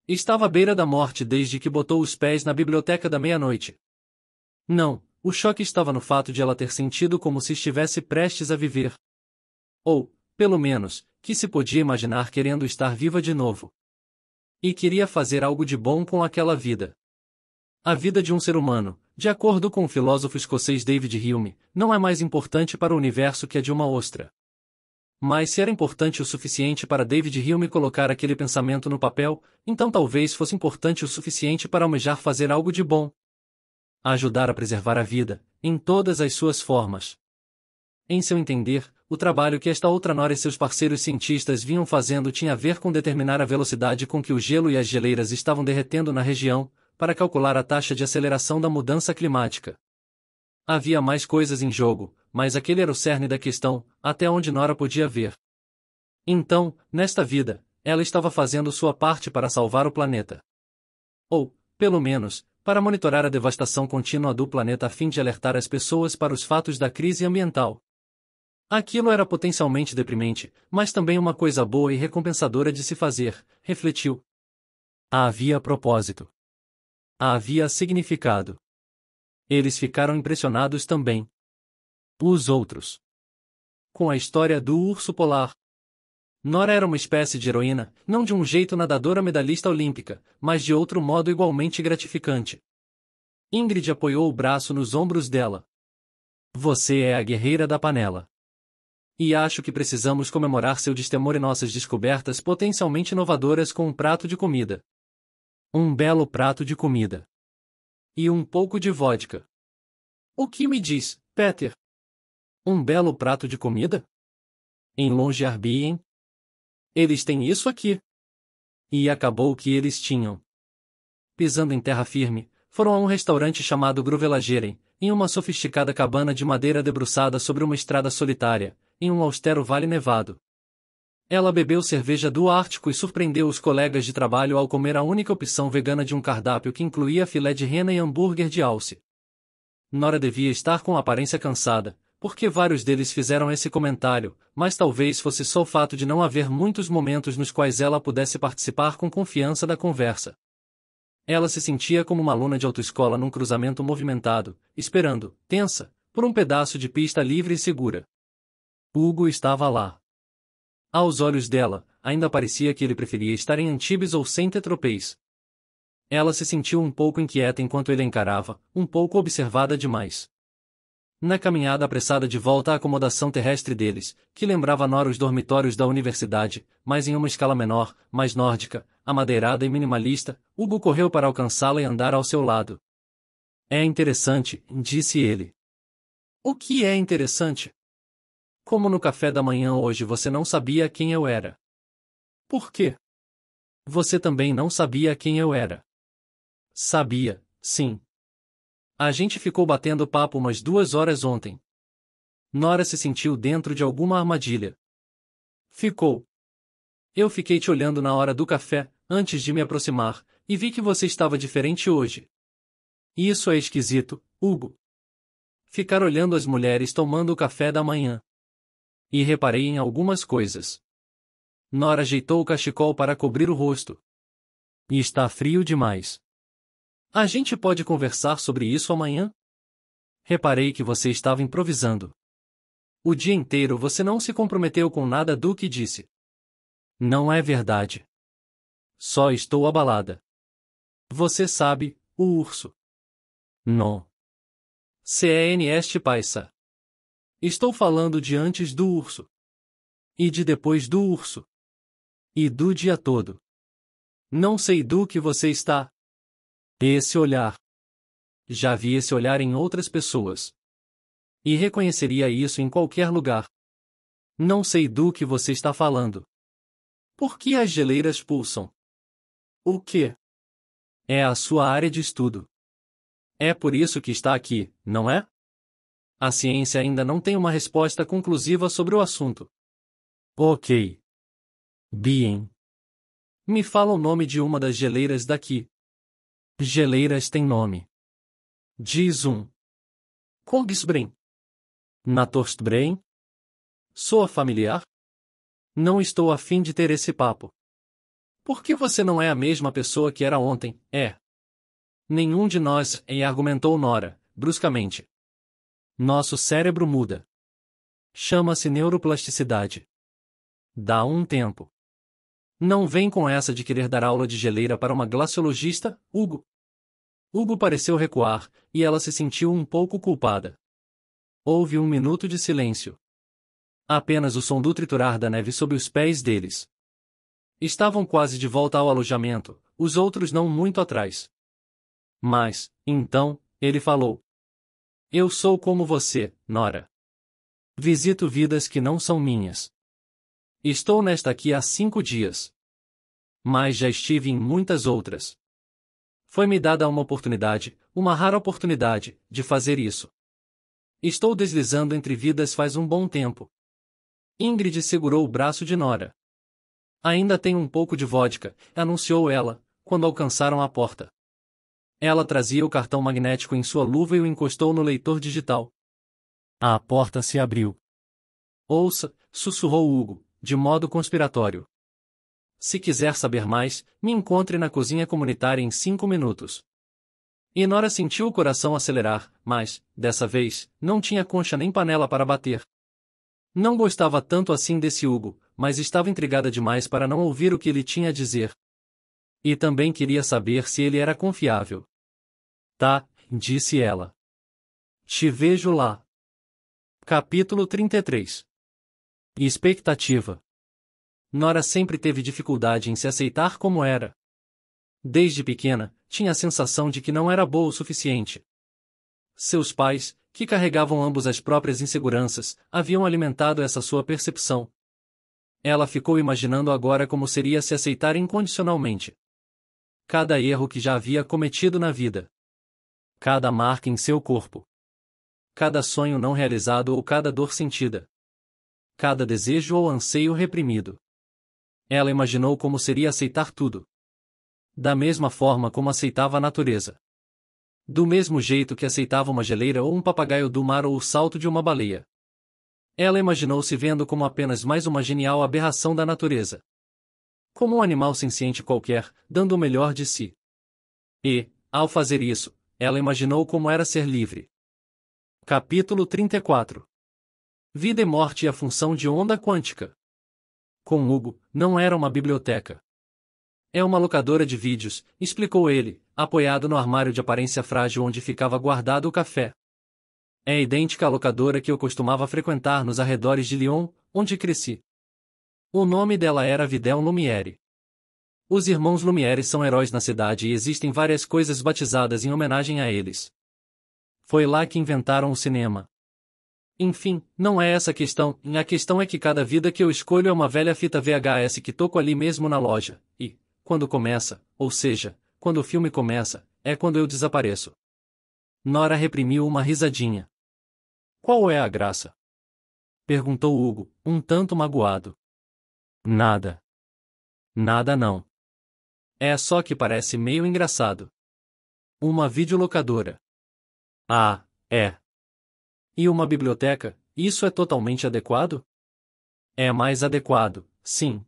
Estava à beira da morte desde que botou os pés na biblioteca da meia-noite. Não, o choque estava no fato de ela ter sentido como se estivesse prestes a viver. Ou, pelo menos, que se podia imaginar querendo estar viva de novo. E queria fazer algo de bom com aquela vida. A vida de um ser humano, de acordo com o filósofo escocês David Hume, não é mais importante para o universo que a de uma ostra. Mas se era importante o suficiente para David Hume colocar aquele pensamento no papel, então talvez fosse importante o suficiente para almejar fazer algo de bom. Ajudar a preservar a vida, em todas as suas formas. Em seu entender, o trabalho que esta outra nora e seus parceiros cientistas vinham fazendo tinha a ver com determinar a velocidade com que o gelo e as geleiras estavam derretendo na região, para calcular a taxa de aceleração da mudança climática. Havia mais coisas em jogo, mas aquele era o cerne da questão, até onde Nora podia ver. Então, nesta vida, ela estava fazendo sua parte para salvar o planeta. Ou, pelo menos, para monitorar a devastação contínua do planeta a fim de alertar as pessoas para os fatos da crise ambiental. Aquilo era potencialmente deprimente, mas também uma coisa boa e recompensadora de se fazer, refletiu. Havia propósito a havia significado. Eles ficaram impressionados também. Os outros. Com a história do urso polar. Nora era uma espécie de heroína, não de um jeito nadadora medalhista olímpica, mas de outro modo igualmente gratificante. Ingrid apoiou o braço nos ombros dela. Você é a guerreira da panela. E acho que precisamos comemorar seu destemor e nossas descobertas potencialmente inovadoras com um prato de comida. Um belo prato de comida. E um pouco de vodka. O que me diz, Peter? Um belo prato de comida? Em longe Arbien? Eles têm isso aqui. E acabou o que eles tinham. Pisando em terra firme, foram a um restaurante chamado Gruvelageren, em uma sofisticada cabana de madeira debruçada sobre uma estrada solitária, em um austero vale nevado. Ela bebeu cerveja do Ártico e surpreendeu os colegas de trabalho ao comer a única opção vegana de um cardápio que incluía filé de rena e hambúrguer de alce. Nora devia estar com aparência cansada, porque vários deles fizeram esse comentário, mas talvez fosse só o fato de não haver muitos momentos nos quais ela pudesse participar com confiança da conversa. Ela se sentia como uma aluna de autoescola num cruzamento movimentado, esperando, tensa, por um pedaço de pista livre e segura. Hugo estava lá. Aos olhos dela, ainda parecia que ele preferia estar em Antibes ou sem tropez Ela se sentiu um pouco inquieta enquanto ele a encarava, um pouco observada demais. Na caminhada apressada de volta à acomodação terrestre deles, que lembrava Nora os dormitórios da universidade, mas em uma escala menor, mais nórdica, amadeirada e minimalista, Hugo correu para alcançá-la e andar ao seu lado. É interessante, disse ele. O que é interessante? Como no café da manhã hoje você não sabia quem eu era. Por quê? Você também não sabia quem eu era. Sabia, sim. A gente ficou batendo papo umas duas horas ontem. Nora se sentiu dentro de alguma armadilha. Ficou. Eu fiquei te olhando na hora do café, antes de me aproximar, e vi que você estava diferente hoje. Isso é esquisito, Hugo. Ficar olhando as mulheres tomando o café da manhã. E reparei em algumas coisas. Nora ajeitou o cachecol para cobrir o rosto. E está frio demais. A gente pode conversar sobre isso amanhã? Reparei que você estava improvisando. O dia inteiro você não se comprometeu com nada do que disse. Não é verdade. Só estou abalada. Você sabe, o urso. Não. CN Este Paisa. Estou falando de antes do urso. E de depois do urso. E do dia todo. Não sei do que você está. Esse olhar. Já vi esse olhar em outras pessoas. E reconheceria isso em qualquer lugar. Não sei do que você está falando. Por que as geleiras pulsam? O que? É a sua área de estudo. É por isso que está aqui, não é? A ciência ainda não tem uma resposta conclusiva sobre o assunto. Ok. Bien. Me fala o nome de uma das geleiras daqui. Geleiras têm nome. Diz um. Kogsbrem. Natorstbrem? Sou familiar? Não estou afim de ter esse papo. Por que você não é a mesma pessoa que era ontem, é? Nenhum de nós, e argumentou Nora, bruscamente. Nosso cérebro muda. Chama-se neuroplasticidade. Dá um tempo. Não vem com essa de querer dar aula de geleira para uma glaciologista, Hugo. Hugo pareceu recuar, e ela se sentiu um pouco culpada. Houve um minuto de silêncio. Apenas o som do triturar da neve sob os pés deles. Estavam quase de volta ao alojamento, os outros não muito atrás. Mas, então, ele falou. Eu sou como você, Nora. Visito vidas que não são minhas. Estou nesta aqui há cinco dias. Mas já estive em muitas outras. Foi-me dada uma oportunidade, uma rara oportunidade, de fazer isso. Estou deslizando entre vidas faz um bom tempo. Ingrid segurou o braço de Nora. Ainda tenho um pouco de vodka, anunciou ela, quando alcançaram a porta. Ela trazia o cartão magnético em sua luva e o encostou no leitor digital. A porta se abriu. Ouça, sussurrou Hugo, de modo conspiratório. Se quiser saber mais, me encontre na cozinha comunitária em cinco minutos. Inora sentiu o coração acelerar, mas, dessa vez, não tinha concha nem panela para bater. Não gostava tanto assim desse Hugo, mas estava intrigada demais para não ouvir o que ele tinha a dizer. E também queria saber se ele era confiável. Tá, disse ela. Te vejo lá. Capítulo 33 Expectativa Nora sempre teve dificuldade em se aceitar como era. Desde pequena, tinha a sensação de que não era boa o suficiente. Seus pais, que carregavam ambos as próprias inseguranças, haviam alimentado essa sua percepção. Ela ficou imaginando agora como seria se aceitar incondicionalmente. Cada erro que já havia cometido na vida cada marca em seu corpo, cada sonho não realizado ou cada dor sentida, cada desejo ou anseio reprimido. Ela imaginou como seria aceitar tudo. Da mesma forma como aceitava a natureza. Do mesmo jeito que aceitava uma geleira ou um papagaio do mar ou o salto de uma baleia. Ela imaginou se vendo como apenas mais uma genial aberração da natureza. Como um animal senciente qualquer, dando o melhor de si. E, ao fazer isso, ela imaginou como era ser livre. Capítulo 34 Vida e morte e é a função de onda quântica. Com Hugo, não era uma biblioteca. É uma locadora de vídeos, explicou ele, apoiado no armário de aparência frágil onde ficava guardado o café. É idêntica à locadora que eu costumava frequentar nos arredores de Lyon, onde cresci. O nome dela era Videl Lumiere. Os irmãos Lumière são heróis na cidade e existem várias coisas batizadas em homenagem a eles. Foi lá que inventaram o cinema. Enfim, não é essa a questão, a questão é que cada vida que eu escolho é uma velha fita VHS que toco ali mesmo na loja, e, quando começa, ou seja, quando o filme começa, é quando eu desapareço. Nora reprimiu uma risadinha. Qual é a graça? Perguntou Hugo, um tanto magoado. Nada. Nada não. É só que parece meio engraçado. Uma videolocadora. Ah, é. E uma biblioteca, isso é totalmente adequado? É mais adequado, sim.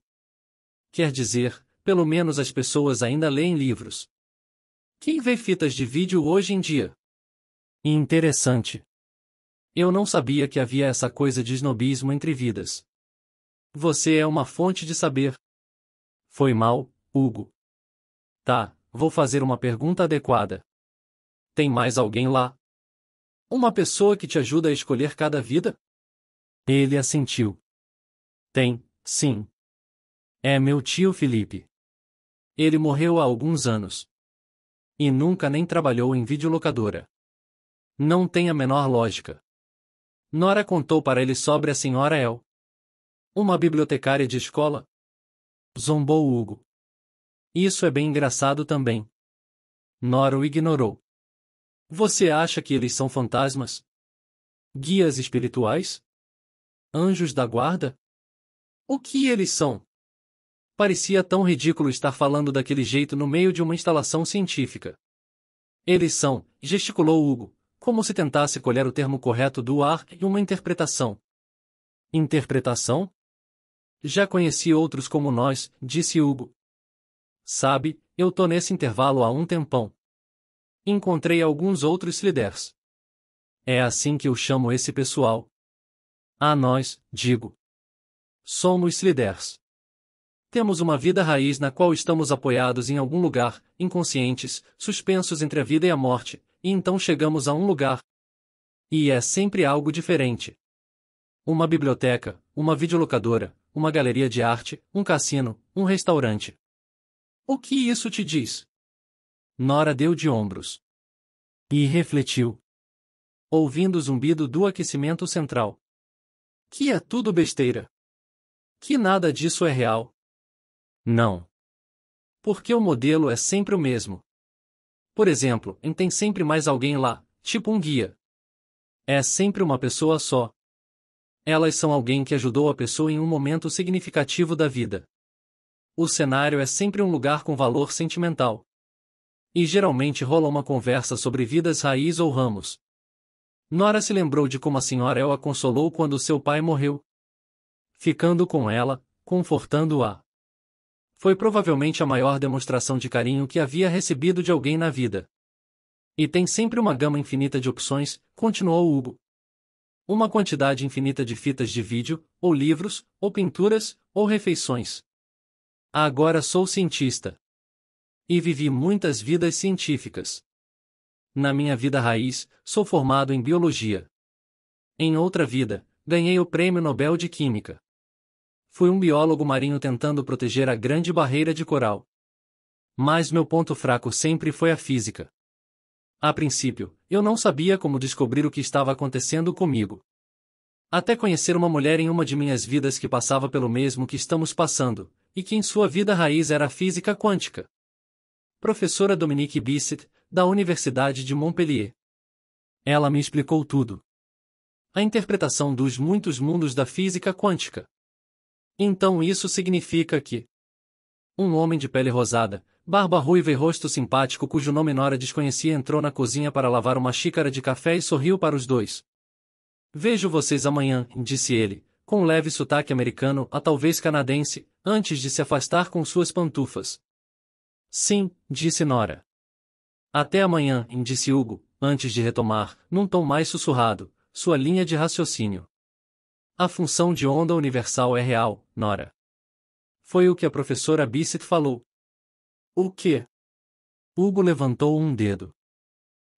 Quer dizer, pelo menos as pessoas ainda leem livros. Quem vê fitas de vídeo hoje em dia? Interessante. Eu não sabia que havia essa coisa de snobismo entre vidas. Você é uma fonte de saber. Foi mal, Hugo. Tá, vou fazer uma pergunta adequada. Tem mais alguém lá? Uma pessoa que te ajuda a escolher cada vida? Ele assentiu. Tem, sim. É meu tio Felipe. Ele morreu há alguns anos. E nunca nem trabalhou em videolocadora. Não tem a menor lógica. Nora contou para ele sobre a senhora El. Uma bibliotecária de escola? Zombou Hugo. Isso é bem engraçado também. Nora o ignorou. Você acha que eles são fantasmas? Guias espirituais? Anjos da guarda? O que eles são? Parecia tão ridículo estar falando daquele jeito no meio de uma instalação científica. Eles são, gesticulou Hugo, como se tentasse colher o termo correto do ar e uma interpretação. Interpretação? Já conheci outros como nós, disse Hugo, Sabe, eu tô nesse intervalo há um tempão. Encontrei alguns outros líderes. É assim que eu chamo esse pessoal. A nós, digo. Somos líderes. Temos uma vida raiz na qual estamos apoiados em algum lugar, inconscientes, suspensos entre a vida e a morte, e então chegamos a um lugar. E é sempre algo diferente. Uma biblioteca, uma videolocadora, uma galeria de arte, um cassino, um restaurante. O que isso te diz? Nora deu de ombros. E refletiu. Ouvindo o zumbido do aquecimento central. Que é tudo besteira. Que nada disso é real. Não. Porque o modelo é sempre o mesmo. Por exemplo, tem sempre mais alguém lá, tipo um guia. É sempre uma pessoa só. Elas são alguém que ajudou a pessoa em um momento significativo da vida o cenário é sempre um lugar com valor sentimental. E geralmente rola uma conversa sobre vidas raiz ou ramos. Nora se lembrou de como a senhora El a consolou quando seu pai morreu. Ficando com ela, confortando-a. Foi provavelmente a maior demonstração de carinho que havia recebido de alguém na vida. E tem sempre uma gama infinita de opções, continuou Hugo uma quantidade infinita de fitas de vídeo, ou livros, ou pinturas, ou refeições. Agora sou cientista. E vivi muitas vidas científicas. Na minha vida raiz, sou formado em biologia. Em outra vida, ganhei o Prêmio Nobel de Química. Fui um biólogo marinho tentando proteger a grande barreira de coral. Mas meu ponto fraco sempre foi a física. A princípio, eu não sabia como descobrir o que estava acontecendo comigo. Até conhecer uma mulher em uma de minhas vidas que passava pelo mesmo que estamos passando, e que em sua vida raiz era a física quântica. Professora Dominique Bissett, da Universidade de Montpellier. Ela me explicou tudo. A interpretação dos muitos mundos da física quântica. Então isso significa que um homem de pele rosada, barba ruiva e rosto simpático cujo nome Nora desconhecia entrou na cozinha para lavar uma xícara de café e sorriu para os dois. Vejo vocês amanhã, disse ele, com um leve sotaque americano a talvez canadense, antes de se afastar com suas pantufas. Sim, disse Nora. Até amanhã, disse Hugo, antes de retomar, num tom mais sussurrado, sua linha de raciocínio. A função de onda universal é real, Nora. Foi o que a professora Bissett falou. O quê? Hugo levantou um dedo.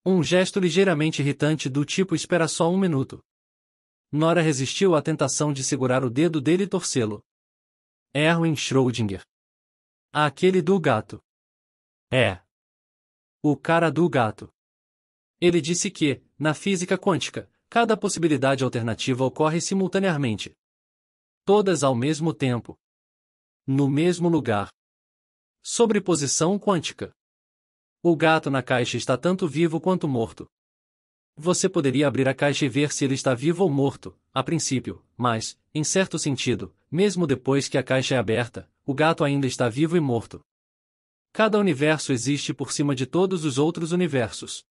Um gesto ligeiramente irritante do tipo espera só um minuto. Nora resistiu à tentação de segurar o dedo dele e torcê-lo. Erwin Schrödinger. Aquele do gato. É. O cara do gato. Ele disse que, na física quântica, cada possibilidade alternativa ocorre simultaneamente. Todas ao mesmo tempo. No mesmo lugar. Sobreposição quântica. O gato na caixa está tanto vivo quanto morto. Você poderia abrir a caixa e ver se ele está vivo ou morto, a princípio, mas, em certo sentido, mesmo depois que a caixa é aberta, o gato ainda está vivo e morto. Cada universo existe por cima de todos os outros universos.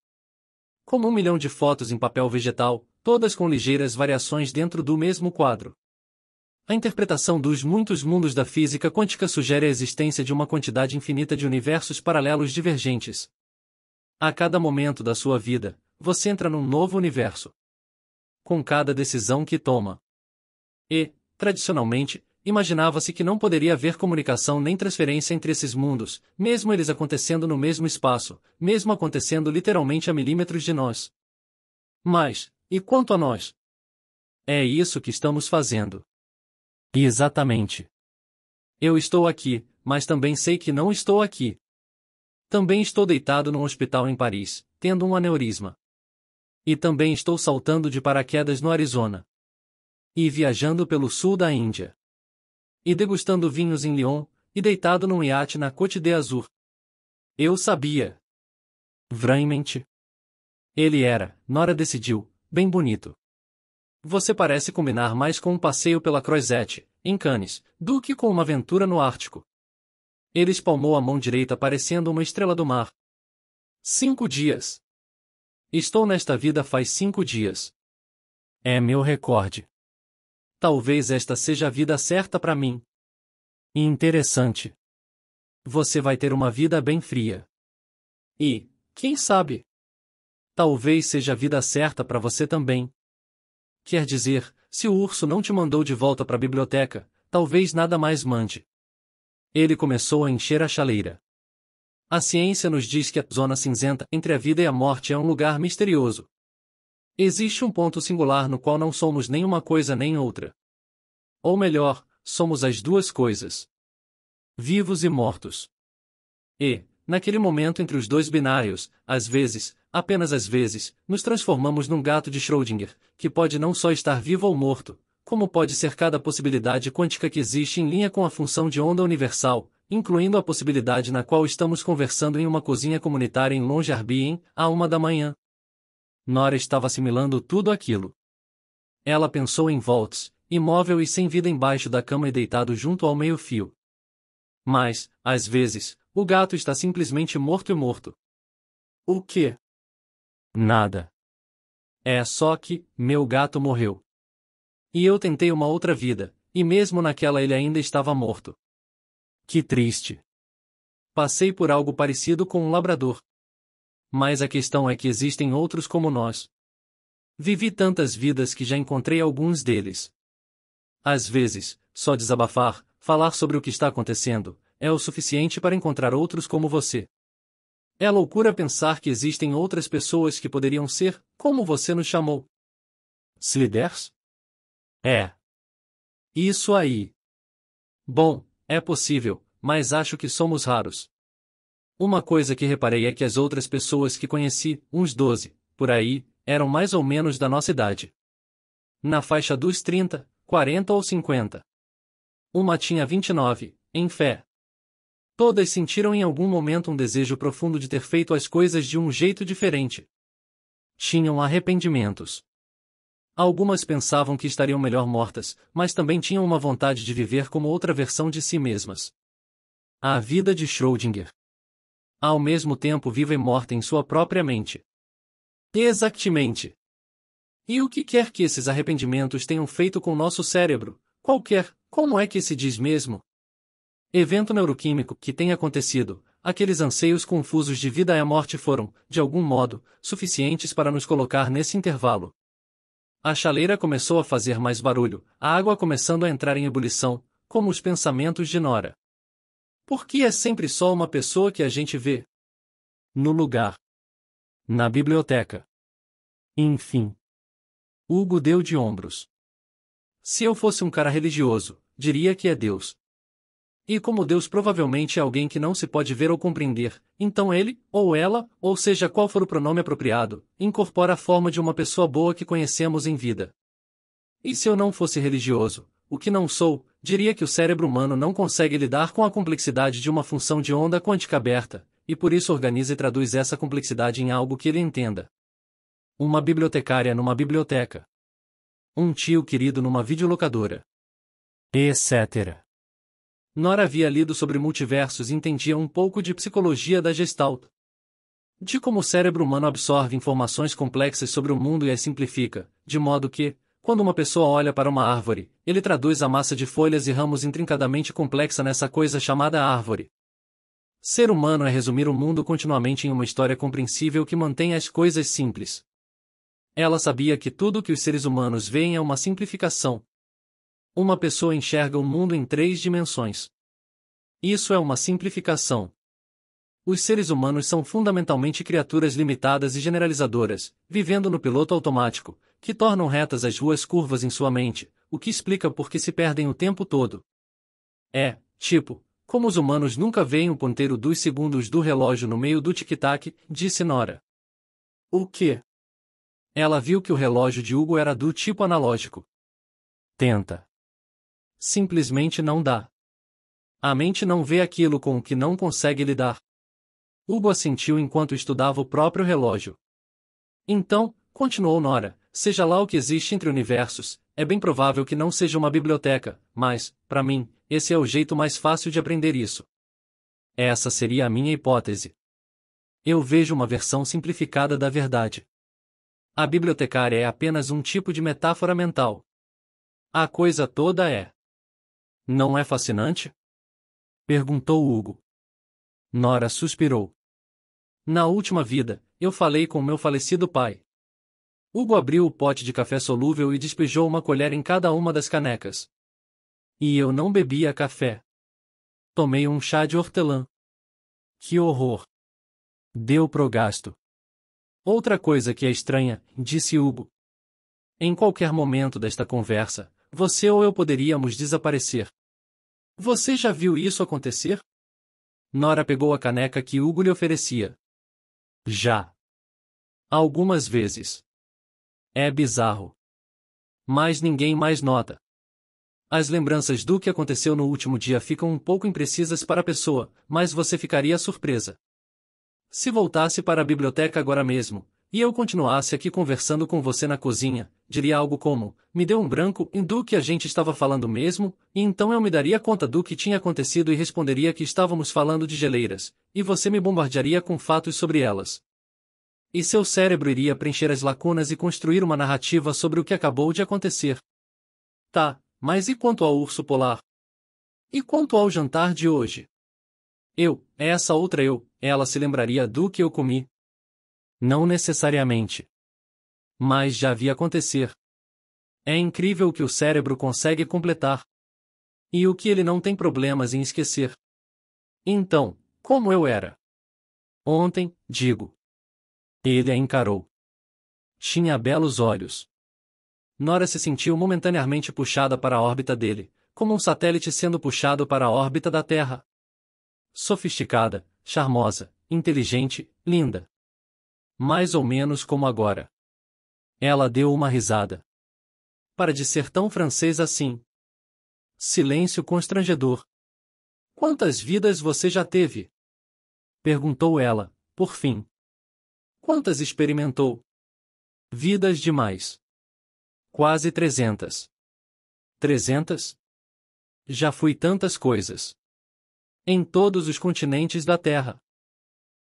Como um milhão de fotos em papel vegetal, todas com ligeiras variações dentro do mesmo quadro. A interpretação dos muitos mundos da física quântica sugere a existência de uma quantidade infinita de universos paralelos divergentes. A cada momento da sua vida, você entra num novo universo. Com cada decisão que toma. E, tradicionalmente, imaginava-se que não poderia haver comunicação nem transferência entre esses mundos, mesmo eles acontecendo no mesmo espaço, mesmo acontecendo literalmente a milímetros de nós. Mas, e quanto a nós? É isso que estamos fazendo. exatamente. Eu estou aqui, mas também sei que não estou aqui. Também estou deitado num hospital em Paris, tendo um aneurisma. E também estou saltando de paraquedas no Arizona. E viajando pelo sul da Índia. E degustando vinhos em Lyon, e deitado num iate na Côte d'Azur. Eu sabia. Vraimente. Ele era, Nora decidiu, bem bonito. Você parece combinar mais com um passeio pela Croisette, em Cannes, do que com uma aventura no Ártico. Ele espalmou a mão direita parecendo uma estrela do mar. Cinco dias. Estou nesta vida faz cinco dias. É meu recorde. Talvez esta seja a vida certa para mim. E interessante. Você vai ter uma vida bem fria. E, quem sabe? Talvez seja a vida certa para você também. Quer dizer, se o urso não te mandou de volta para a biblioteca, talvez nada mais mande. Ele começou a encher a chaleira. A ciência nos diz que a zona cinzenta entre a vida e a morte é um lugar misterioso. Existe um ponto singular no qual não somos nem uma coisa nem outra. Ou melhor, somos as duas coisas. Vivos e mortos. E, naquele momento entre os dois binários, às vezes, apenas às vezes, nos transformamos num gato de Schrödinger, que pode não só estar vivo ou morto, como pode ser cada possibilidade quântica que existe em linha com a função de onda universal, incluindo a possibilidade na qual estamos conversando em uma cozinha comunitária em Longyearbyen, à uma da manhã. Nora estava assimilando tudo aquilo. Ela pensou em Volts, imóvel e sem vida embaixo da cama e deitado junto ao meio-fio. Mas, às vezes, o gato está simplesmente morto e morto. O quê? Nada. É só que, meu gato morreu. E eu tentei uma outra vida, e mesmo naquela ele ainda estava morto. Que triste. Passei por algo parecido com um labrador. Mas a questão é que existem outros como nós. Vivi tantas vidas que já encontrei alguns deles. Às vezes, só desabafar, falar sobre o que está acontecendo, é o suficiente para encontrar outros como você. É loucura pensar que existem outras pessoas que poderiam ser, como você nos chamou. Sliders? É. Isso aí. Bom, é possível, mas acho que somos raros. Uma coisa que reparei é que as outras pessoas que conheci, uns 12, por aí, eram mais ou menos da nossa idade. Na faixa dos 30, 40 ou 50. Uma tinha 29, em fé. Todas sentiram em algum momento um desejo profundo de ter feito as coisas de um jeito diferente. Tinham arrependimentos. Algumas pensavam que estariam melhor mortas, mas também tinham uma vontade de viver como outra versão de si mesmas. A vida de Schrödinger. Ao mesmo tempo viva e morta em sua própria mente. Exactamente. E o que quer que esses arrependimentos tenham feito com nosso cérebro, qualquer, como é que se diz mesmo? Evento neuroquímico que tenha acontecido, aqueles anseios confusos de vida e a morte foram, de algum modo, suficientes para nos colocar nesse intervalo, a chaleira começou a fazer mais barulho, a água começando a entrar em ebulição, como os pensamentos de Nora. Por que é sempre só uma pessoa que a gente vê? No lugar. Na biblioteca. Enfim. Hugo deu de ombros. Se eu fosse um cara religioso, diria que é Deus, e como Deus provavelmente é alguém que não se pode ver ou compreender, então ele, ou ela, ou seja qual for o pronome apropriado, incorpora a forma de uma pessoa boa que conhecemos em vida. E se eu não fosse religioso, o que não sou, diria que o cérebro humano não consegue lidar com a complexidade de uma função de onda quântica aberta, e por isso organiza e traduz essa complexidade em algo que ele entenda. Uma bibliotecária numa biblioteca. Um tio querido numa videolocadora. Etc. Nora havia lido sobre multiversos e entendia um pouco de psicologia da Gestalt. De como o cérebro humano absorve informações complexas sobre o mundo e as simplifica, de modo que, quando uma pessoa olha para uma árvore, ele traduz a massa de folhas e ramos intrincadamente complexa nessa coisa chamada árvore. Ser humano é resumir o mundo continuamente em uma história compreensível que mantém as coisas simples. Ela sabia que tudo o que os seres humanos veem é uma simplificação, uma pessoa enxerga o mundo em três dimensões. Isso é uma simplificação. Os seres humanos são fundamentalmente criaturas limitadas e generalizadoras, vivendo no piloto automático, que tornam retas as ruas curvas em sua mente, o que explica por que se perdem o tempo todo. É, tipo, como os humanos nunca veem o ponteiro dos segundos do relógio no meio do tic-tac, disse Nora. O quê? Ela viu que o relógio de Hugo era do tipo analógico. Tenta simplesmente não dá. A mente não vê aquilo com o que não consegue lidar. Hugo assentiu enquanto estudava o próprio relógio. Então, continuou Nora, seja lá o que existe entre universos, é bem provável que não seja uma biblioteca, mas, para mim, esse é o jeito mais fácil de aprender isso. Essa seria a minha hipótese. Eu vejo uma versão simplificada da verdade. A bibliotecária é apenas um tipo de metáfora mental. A coisa toda é não é fascinante? Perguntou Hugo. Nora suspirou. Na última vida, eu falei com meu falecido pai. Hugo abriu o pote de café solúvel e despejou uma colher em cada uma das canecas. E eu não bebia café. Tomei um chá de hortelã. Que horror! Deu pro gasto. Outra coisa que é estranha, disse Hugo. Em qualquer momento desta conversa, você ou eu poderíamos desaparecer. Você já viu isso acontecer? Nora pegou a caneca que Hugo lhe oferecia. Já. Algumas vezes. É bizarro. Mas ninguém mais nota. As lembranças do que aconteceu no último dia ficam um pouco imprecisas para a pessoa, mas você ficaria surpresa. Se voltasse para a biblioteca agora mesmo, e eu continuasse aqui conversando com você na cozinha, diria algo como: Me deu um branco em do que a gente estava falando mesmo, e então eu me daria conta do que tinha acontecido e responderia que estávamos falando de geleiras, e você me bombardearia com fatos sobre elas. E seu cérebro iria preencher as lacunas e construir uma narrativa sobre o que acabou de acontecer. Tá, mas e quanto ao urso polar? E quanto ao jantar de hoje? Eu, é essa outra eu, ela se lembraria do que eu comi? Não necessariamente. Mas já vi acontecer. É incrível o que o cérebro consegue completar. E o que ele não tem problemas em esquecer. Então, como eu era? Ontem, digo. Ele a encarou. Tinha belos olhos. Nora se sentiu momentaneamente puxada para a órbita dele, como um satélite sendo puxado para a órbita da Terra. Sofisticada, charmosa, inteligente, linda. Mais ou menos como agora. Ela deu uma risada. Para de ser tão francês assim. Silêncio constrangedor. Quantas vidas você já teve? Perguntou ela, por fim. Quantas experimentou? Vidas demais. Quase trezentas. Trezentas? Já fui tantas coisas. Em todos os continentes da Terra.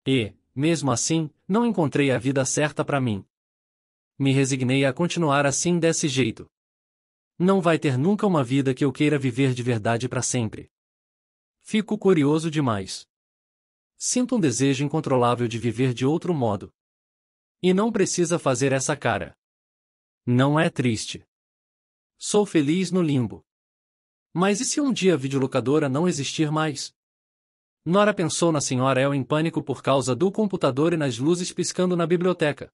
E, mesmo assim, não encontrei a vida certa para mim me resignei a continuar assim desse jeito. Não vai ter nunca uma vida que eu queira viver de verdade para sempre. Fico curioso demais. Sinto um desejo incontrolável de viver de outro modo. E não precisa fazer essa cara. Não é triste. Sou feliz no limbo. Mas e se um dia a videolocadora não existir mais? Nora pensou na senhora El em pânico por causa do computador e nas luzes piscando na biblioteca.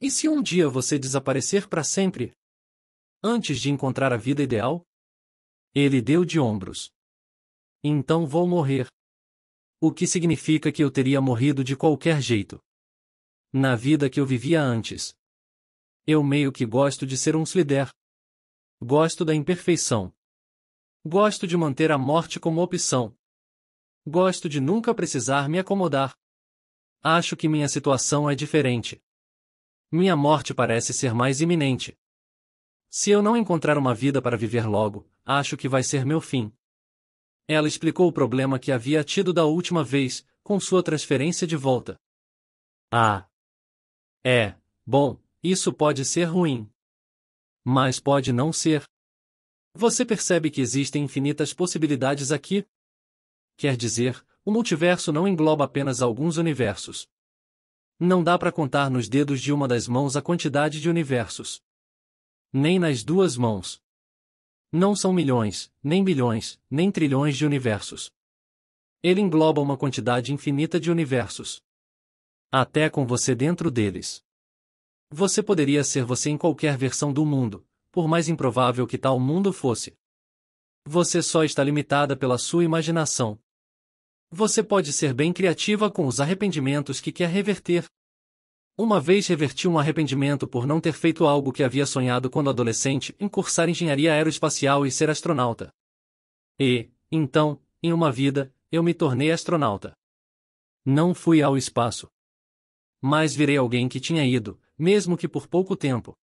E se um dia você desaparecer para sempre? Antes de encontrar a vida ideal? Ele deu de ombros. Então vou morrer. O que significa que eu teria morrido de qualquer jeito. Na vida que eu vivia antes. Eu meio que gosto de ser um slider. Gosto da imperfeição. Gosto de manter a morte como opção. Gosto de nunca precisar me acomodar. Acho que minha situação é diferente. Minha morte parece ser mais iminente. Se eu não encontrar uma vida para viver logo, acho que vai ser meu fim. Ela explicou o problema que havia tido da última vez, com sua transferência de volta. Ah! É, bom, isso pode ser ruim. Mas pode não ser. Você percebe que existem infinitas possibilidades aqui? Quer dizer, o multiverso não engloba apenas alguns universos. Não dá para contar nos dedos de uma das mãos a quantidade de universos. Nem nas duas mãos. Não são milhões, nem bilhões, nem trilhões de universos. Ele engloba uma quantidade infinita de universos. Até com você dentro deles. Você poderia ser você em qualquer versão do mundo, por mais improvável que tal mundo fosse. Você só está limitada pela sua imaginação. Você pode ser bem criativa com os arrependimentos que quer reverter. Uma vez reverti um arrependimento por não ter feito algo que havia sonhado quando adolescente, em cursar engenharia aeroespacial e ser astronauta. E, então, em uma vida, eu me tornei astronauta. Não fui ao espaço. Mas virei alguém que tinha ido, mesmo que por pouco tempo.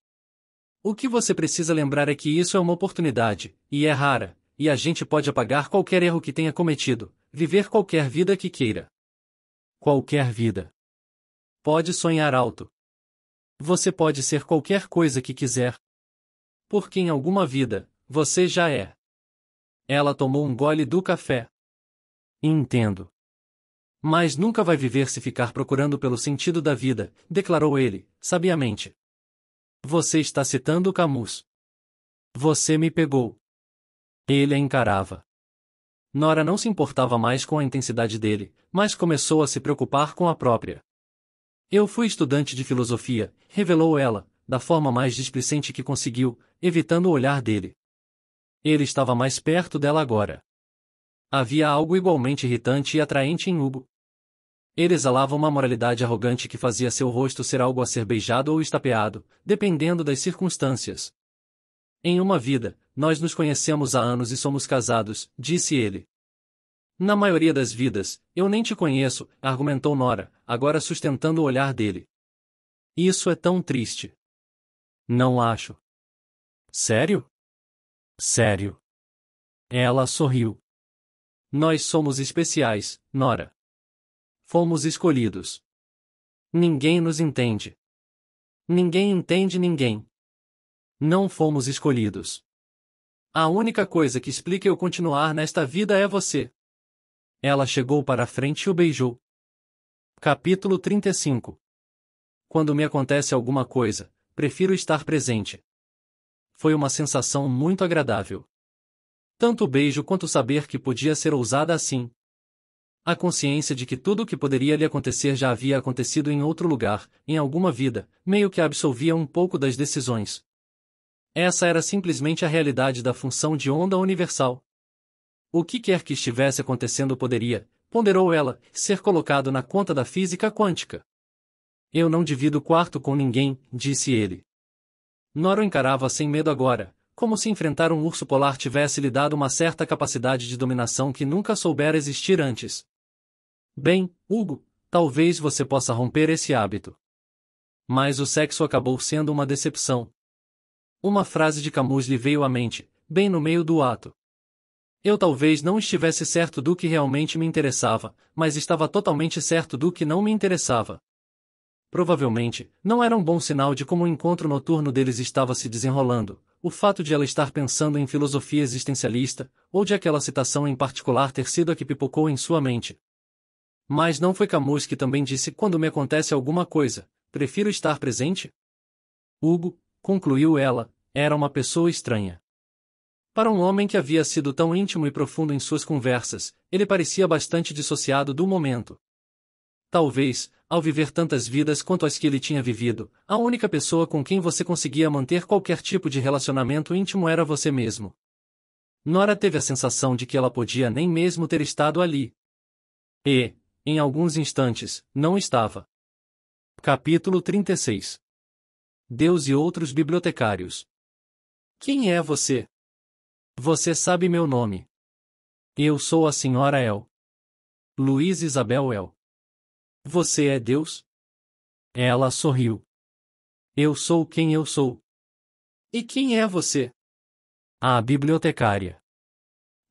O que você precisa lembrar é que isso é uma oportunidade, e é rara, e a gente pode apagar qualquer erro que tenha cometido, Viver qualquer vida que queira. Qualquer vida. Pode sonhar alto. Você pode ser qualquer coisa que quiser. Porque em alguma vida, você já é. Ela tomou um gole do café. Entendo. Mas nunca vai viver se ficar procurando pelo sentido da vida, declarou ele, sabiamente. Você está citando Camus. Você me pegou. Ele a encarava. Nora não se importava mais com a intensidade dele, mas começou a se preocupar com a própria. Eu fui estudante de filosofia, revelou ela, da forma mais displicente que conseguiu, evitando o olhar dele. Ele estava mais perto dela agora. Havia algo igualmente irritante e atraente em Hugo. Ele exalava uma moralidade arrogante que fazia seu rosto ser algo a ser beijado ou estapeado, dependendo das circunstâncias. Em uma vida, nós nos conhecemos há anos e somos casados, disse ele. Na maioria das vidas, eu nem te conheço, argumentou Nora, agora sustentando o olhar dele. Isso é tão triste. Não acho. Sério? Sério. Ela sorriu. Nós somos especiais, Nora. Fomos escolhidos. Ninguém nos entende. Ninguém entende ninguém. Não fomos escolhidos. A única coisa que explica eu continuar nesta vida é você. Ela chegou para a frente e o beijou. Capítulo 35 Quando me acontece alguma coisa, prefiro estar presente. Foi uma sensação muito agradável. Tanto o beijo quanto saber que podia ser ousada assim. A consciência de que tudo o que poderia lhe acontecer já havia acontecido em outro lugar, em alguma vida, meio que absolvia um pouco das decisões. Essa era simplesmente a realidade da função de onda universal. O que quer que estivesse acontecendo poderia, ponderou ela, ser colocado na conta da física quântica. Eu não divido quarto com ninguém, disse ele. Nora encarava sem medo agora, como se enfrentar um urso polar tivesse lhe dado uma certa capacidade de dominação que nunca soubera existir antes. Bem, Hugo, talvez você possa romper esse hábito. Mas o sexo acabou sendo uma decepção. Uma frase de Camus lhe veio à mente, bem no meio do ato. Eu talvez não estivesse certo do que realmente me interessava, mas estava totalmente certo do que não me interessava. Provavelmente, não era um bom sinal de como o encontro noturno deles estava se desenrolando, o fato de ela estar pensando em filosofia existencialista, ou de aquela citação em particular ter sido a que pipocou em sua mente. Mas não foi Camus que também disse quando me acontece alguma coisa, prefiro estar presente? Hugo, concluiu ela, era uma pessoa estranha. Para um homem que havia sido tão íntimo e profundo em suas conversas, ele parecia bastante dissociado do momento. Talvez, ao viver tantas vidas quanto as que ele tinha vivido, a única pessoa com quem você conseguia manter qualquer tipo de relacionamento íntimo era você mesmo. Nora teve a sensação de que ela podia nem mesmo ter estado ali. E, em alguns instantes, não estava. Capítulo 36 Deus e outros bibliotecários. Quem é você? Você sabe meu nome. Eu sou a Senhora El. Luiz Isabel El. Você é Deus? Ela sorriu. Eu sou quem eu sou. E quem é você? A bibliotecária.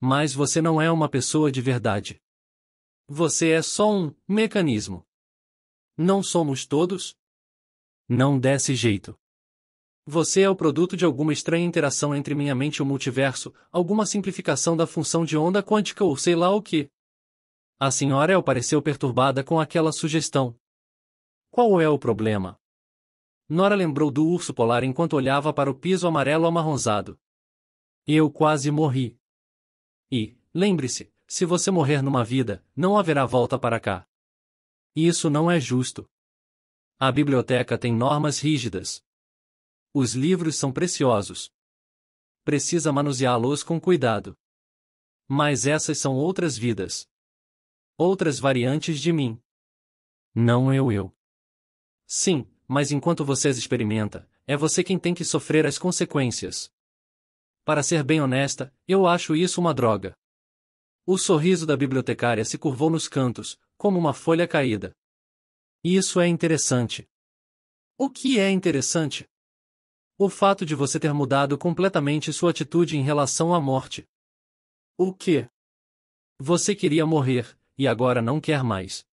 Mas você não é uma pessoa de verdade. Você é só um mecanismo. Não somos todos? Não desse jeito. Você é o produto de alguma estranha interação entre minha mente e o multiverso, alguma simplificação da função de onda quântica ou sei lá o que. A senhora El é pareceu perturbada com aquela sugestão. Qual é o problema? Nora lembrou do urso polar enquanto olhava para o piso amarelo amarronzado. Eu quase morri. E, lembre-se, se você morrer numa vida, não haverá volta para cá. Isso não é justo. A biblioteca tem normas rígidas. Os livros são preciosos. Precisa manuseá-los com cuidado. Mas essas são outras vidas. Outras variantes de mim. Não eu eu. Sim, mas enquanto vocês experimenta, é você quem tem que sofrer as consequências. Para ser bem honesta, eu acho isso uma droga. O sorriso da bibliotecária se curvou nos cantos, como uma folha caída. Isso é interessante. O que é interessante? O fato de você ter mudado completamente sua atitude em relação à morte. O que? Você queria morrer, e agora não quer mais.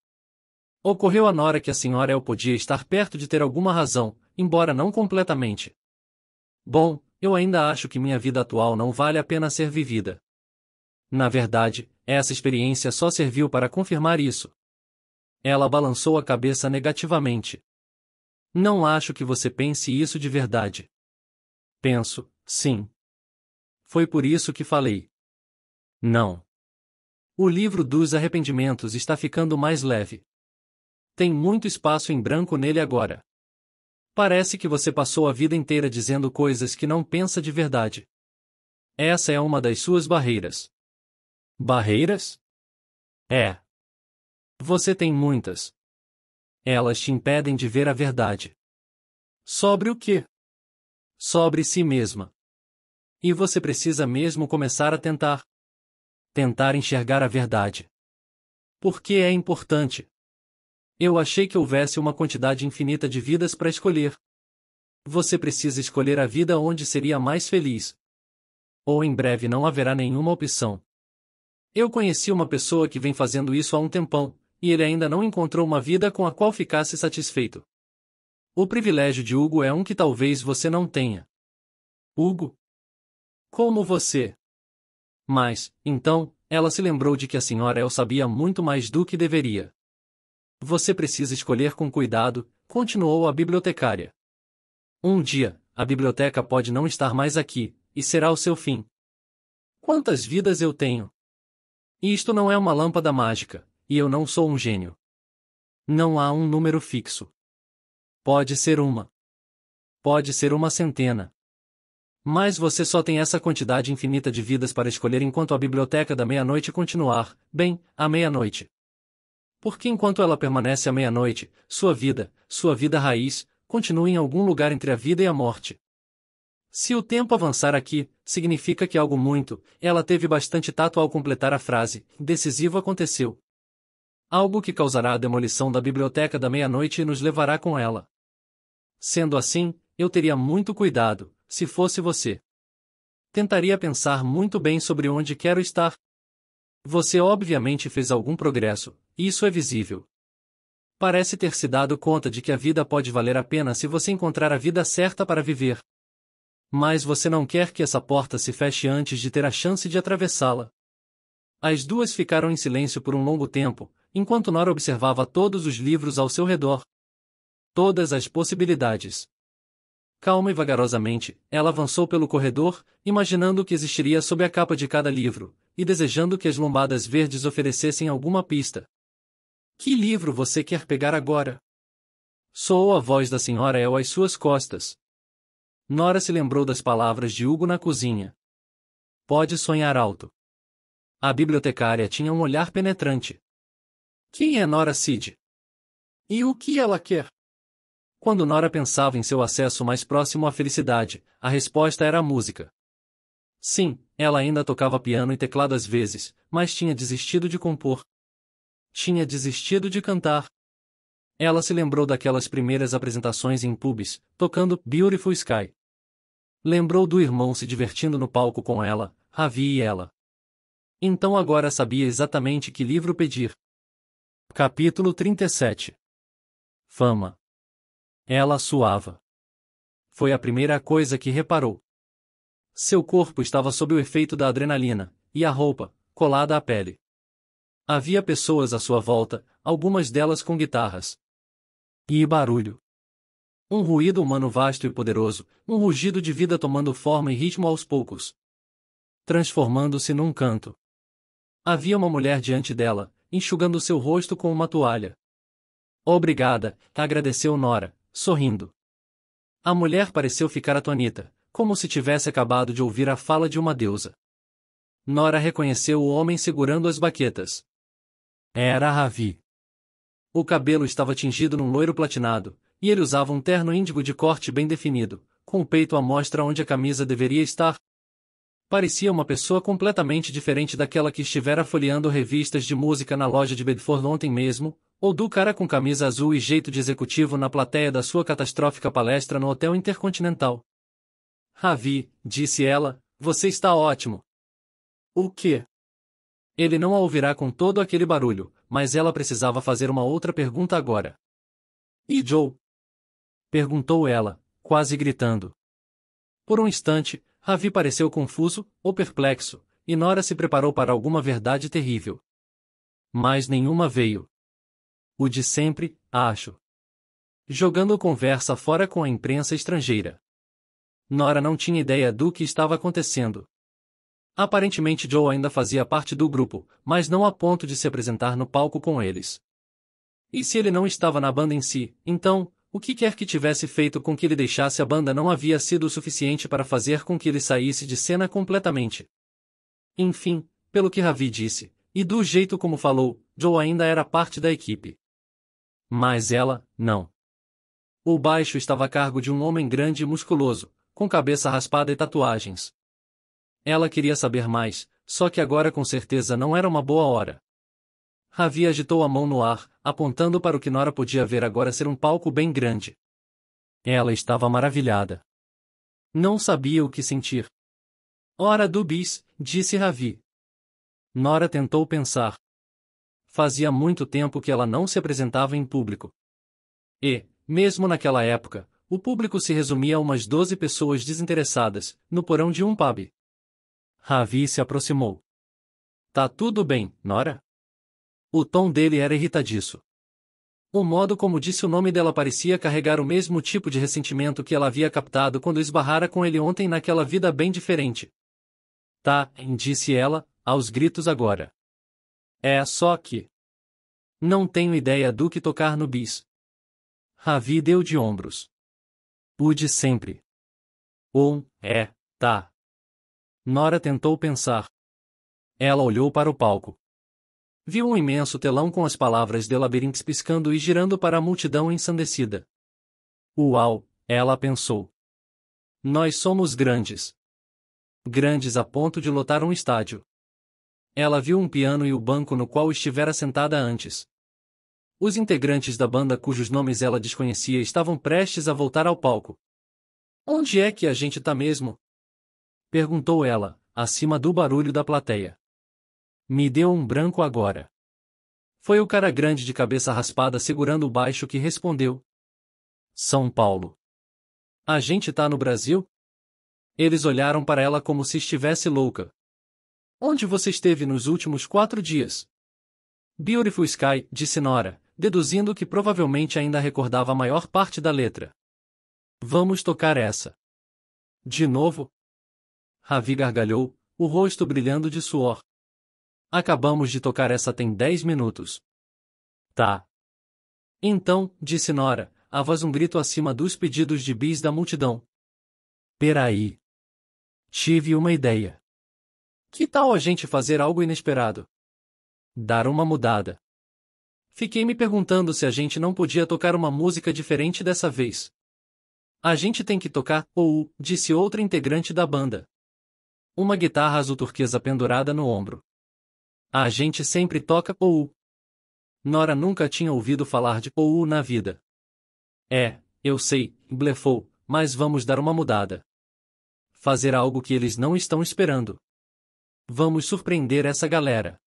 Ocorreu a Nora que a senhora El podia estar perto de ter alguma razão, embora não completamente. Bom, eu ainda acho que minha vida atual não vale a pena ser vivida. Na verdade, essa experiência só serviu para confirmar isso. Ela balançou a cabeça negativamente. Não acho que você pense isso de verdade. Penso, sim. Foi por isso que falei. Não. O livro dos arrependimentos está ficando mais leve. Tem muito espaço em branco nele agora. Parece que você passou a vida inteira dizendo coisas que não pensa de verdade. Essa é uma das suas barreiras. Barreiras? É, você tem muitas. Elas te impedem de ver a verdade. Sobre o que? Sobre si mesma. E você precisa mesmo começar a tentar. Tentar enxergar a verdade. Porque é importante. Eu achei que houvesse uma quantidade infinita de vidas para escolher. Você precisa escolher a vida onde seria mais feliz. Ou em breve não haverá nenhuma opção. Eu conheci uma pessoa que vem fazendo isso há um tempão, e ele ainda não encontrou uma vida com a qual ficasse satisfeito. O privilégio de Hugo é um que talvez você não tenha. Hugo? Como você? Mas, então, ela se lembrou de que a senhora El sabia muito mais do que deveria. Você precisa escolher com cuidado, continuou a bibliotecária. Um dia, a biblioteca pode não estar mais aqui, e será o seu fim. Quantas vidas eu tenho? Isto não é uma lâmpada mágica, e eu não sou um gênio. Não há um número fixo. Pode ser uma. Pode ser uma centena. Mas você só tem essa quantidade infinita de vidas para escolher enquanto a biblioteca da meia-noite continuar, bem, à meia-noite. Porque enquanto ela permanece à meia-noite, sua vida, sua vida raiz, continua em algum lugar entre a vida e a morte. Se o tempo avançar aqui, significa que algo muito, ela teve bastante tato ao completar a frase, decisivo aconteceu algo que causará a demolição da biblioteca da meia-noite e nos levará com ela. Sendo assim, eu teria muito cuidado, se fosse você. Tentaria pensar muito bem sobre onde quero estar. Você obviamente fez algum progresso, isso é visível. Parece ter se dado conta de que a vida pode valer a pena se você encontrar a vida certa para viver. Mas você não quer que essa porta se feche antes de ter a chance de atravessá-la. As duas ficaram em silêncio por um longo tempo, enquanto Nora observava todos os livros ao seu redor. Todas as possibilidades. Calma e vagarosamente, ela avançou pelo corredor, imaginando o que existiria sob a capa de cada livro, e desejando que as lombadas verdes oferecessem alguma pista. Que livro você quer pegar agora? Soou a voz da senhora El às suas costas. Nora se lembrou das palavras de Hugo na cozinha. Pode sonhar alto. A bibliotecária tinha um olhar penetrante. Quem é Nora Sid E o que ela quer? Quando Nora pensava em seu acesso mais próximo à felicidade, a resposta era a música. Sim, ela ainda tocava piano e teclado às vezes, mas tinha desistido de compor. Tinha desistido de cantar. Ela se lembrou daquelas primeiras apresentações em pubs, tocando Beautiful Sky. Lembrou do irmão se divertindo no palco com ela, Ravi e ela. Então agora sabia exatamente que livro pedir. Capítulo 37 Fama Ela suava. Foi a primeira coisa que reparou. Seu corpo estava sob o efeito da adrenalina, e a roupa, colada à pele. Havia pessoas à sua volta, algumas delas com guitarras. E barulho. Um ruído humano vasto e poderoso, um rugido de vida tomando forma e ritmo aos poucos. Transformando-se num canto. Havia uma mulher diante dela, enxugando seu rosto com uma toalha. Obrigada, agradeceu Nora, sorrindo. A mulher pareceu ficar atonita, como se tivesse acabado de ouvir a fala de uma deusa. Nora reconheceu o homem segurando as baquetas. Era Ravi. O cabelo estava tingido num loiro platinado, e ele usava um terno índigo de corte bem definido, com o peito à mostra onde a camisa deveria estar, Parecia uma pessoa completamente diferente daquela que estivera folheando revistas de música na loja de Bedford ontem mesmo, ou do cara com camisa azul e jeito de executivo na plateia da sua catastrófica palestra no Hotel Intercontinental. Ravi, disse ela, você está ótimo. O quê? Ele não a ouvirá com todo aquele barulho, mas ela precisava fazer uma outra pergunta agora. E Joe? Perguntou ela, quase gritando. Por um instante, Ravi pareceu confuso, ou perplexo, e Nora se preparou para alguma verdade terrível. Mas nenhuma veio. O de sempre, acho. Jogando conversa fora com a imprensa estrangeira. Nora não tinha ideia do que estava acontecendo. Aparentemente Joe ainda fazia parte do grupo, mas não a ponto de se apresentar no palco com eles. E se ele não estava na banda em si, então, o que quer que tivesse feito com que ele deixasse a banda não havia sido o suficiente para fazer com que ele saísse de cena completamente. Enfim, pelo que Ravi disse, e do jeito como falou, Joe ainda era parte da equipe. Mas ela, não. O baixo estava a cargo de um homem grande e musculoso, com cabeça raspada e tatuagens. Ela queria saber mais, só que agora com certeza não era uma boa hora. Ravi agitou a mão no ar, apontando para o que Nora podia ver agora ser um palco bem grande. Ela estava maravilhada. Não sabia o que sentir. Hora do bis, disse Ravi. Nora tentou pensar. Fazia muito tempo que ela não se apresentava em público. E, mesmo naquela época, o público se resumia a umas doze pessoas desinteressadas, no porão de um pub. Ravi se aproximou. Tá tudo bem, Nora? O tom dele era irritadiço. O modo como disse o nome dela parecia carregar o mesmo tipo de ressentimento que ela havia captado quando esbarrara com ele ontem naquela vida bem diferente. Tá, disse ela, aos gritos agora. É só que. Não tenho ideia do que tocar no bis. Ravi deu é de ombros. Pude sempre. Um, é, tá. Nora tentou pensar. Ela olhou para o palco viu um imenso telão com as palavras de labirintes piscando e girando para a multidão ensandecida. Uau! Ela pensou. Nós somos grandes. Grandes a ponto de lotar um estádio. Ela viu um piano e o banco no qual estivera sentada antes. Os integrantes da banda cujos nomes ela desconhecia estavam prestes a voltar ao palco. Onde é que a gente tá mesmo? Perguntou ela, acima do barulho da plateia. Me deu um branco agora. Foi o cara grande de cabeça raspada segurando o baixo que respondeu. São Paulo. A gente tá no Brasil? Eles olharam para ela como se estivesse louca. Onde você esteve nos últimos quatro dias? Beautiful Sky, disse Nora, deduzindo que provavelmente ainda recordava a maior parte da letra. Vamos tocar essa. De novo? Ravi gargalhou, o rosto brilhando de suor. Acabamos de tocar essa tem dez minutos. Tá. Então, disse Nora, a voz um grito acima dos pedidos de bis da multidão. Peraí. Tive uma ideia. Que tal a gente fazer algo inesperado? Dar uma mudada. Fiquei me perguntando se a gente não podia tocar uma música diferente dessa vez. A gente tem que tocar, ou, disse outra integrante da banda. Uma guitarra azul turquesa pendurada no ombro. A gente sempre toca ou. Nora nunca tinha ouvido falar de ou na vida. É, eu sei, blefou, mas vamos dar uma mudada. Fazer algo que eles não estão esperando. Vamos surpreender essa galera.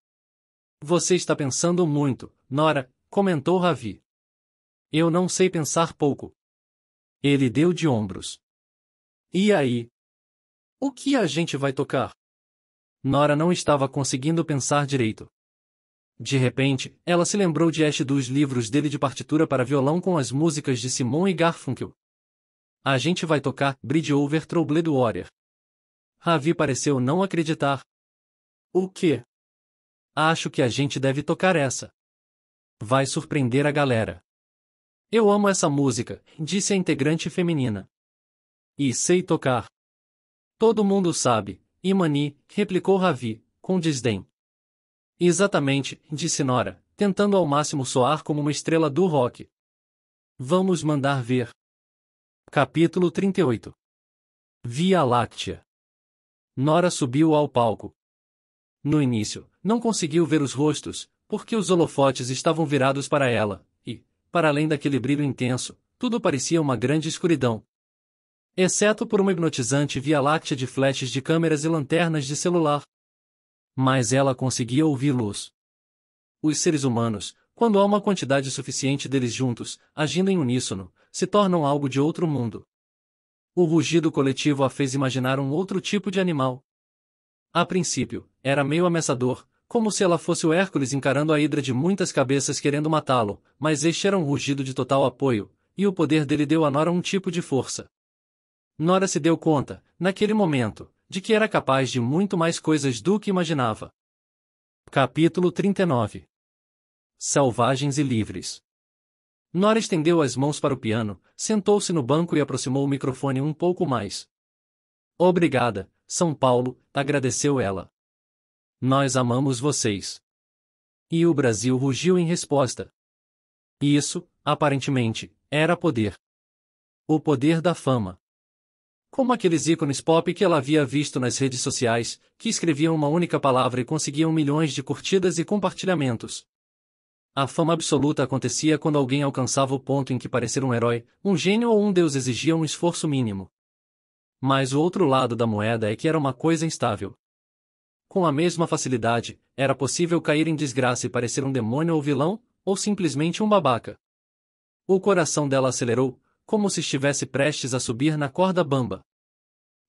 Você está pensando muito, Nora, comentou Ravi. Eu não sei pensar pouco. Ele deu de ombros. E aí? O que a gente vai tocar? Nora não estava conseguindo pensar direito. De repente, ela se lembrou de Ash dos livros dele de partitura para violão com as músicas de Simon e Garfunkel. A gente vai tocar Bridge Over Troubled Warrior. Ravi pareceu não acreditar. O quê? Acho que a gente deve tocar essa. Vai surpreender a galera. Eu amo essa música, disse a integrante feminina. E sei tocar. Todo mundo sabe, Imani, replicou Ravi, com desdém. Exatamente, disse Nora, tentando ao máximo soar como uma estrela do rock. Vamos mandar ver. Capítulo 38 Via Láctea Nora subiu ao palco. No início, não conseguiu ver os rostos, porque os holofotes estavam virados para ela, e, para além daquele brilho intenso, tudo parecia uma grande escuridão. Exceto por uma hipnotizante via láctea de flashes de câmeras e lanternas de celular. Mas ela conseguia ouvi-los. Os seres humanos, quando há uma quantidade suficiente deles juntos, agindo em uníssono, se tornam algo de outro mundo. O rugido coletivo a fez imaginar um outro tipo de animal. A princípio, era meio ameaçador, como se ela fosse o Hércules encarando a hidra de muitas cabeças querendo matá-lo, mas este era um rugido de total apoio, e o poder dele deu a Nora um tipo de força. Nora se deu conta, naquele momento, de que era capaz de muito mais coisas do que imaginava. Capítulo 39 Selvagens e Livres Nora estendeu as mãos para o piano, sentou-se no banco e aproximou o microfone um pouco mais. Obrigada, São Paulo, agradeceu ela. Nós amamos vocês. E o Brasil rugiu em resposta. Isso, aparentemente, era poder. O poder da fama. Como aqueles ícones pop que ela havia visto nas redes sociais, que escreviam uma única palavra e conseguiam milhões de curtidas e compartilhamentos. A fama absoluta acontecia quando alguém alcançava o ponto em que parecer um herói, um gênio ou um deus exigia um esforço mínimo. Mas o outro lado da moeda é que era uma coisa instável. Com a mesma facilidade, era possível cair em desgraça e parecer um demônio ou vilão, ou simplesmente um babaca. O coração dela acelerou, como se estivesse prestes a subir na corda bamba.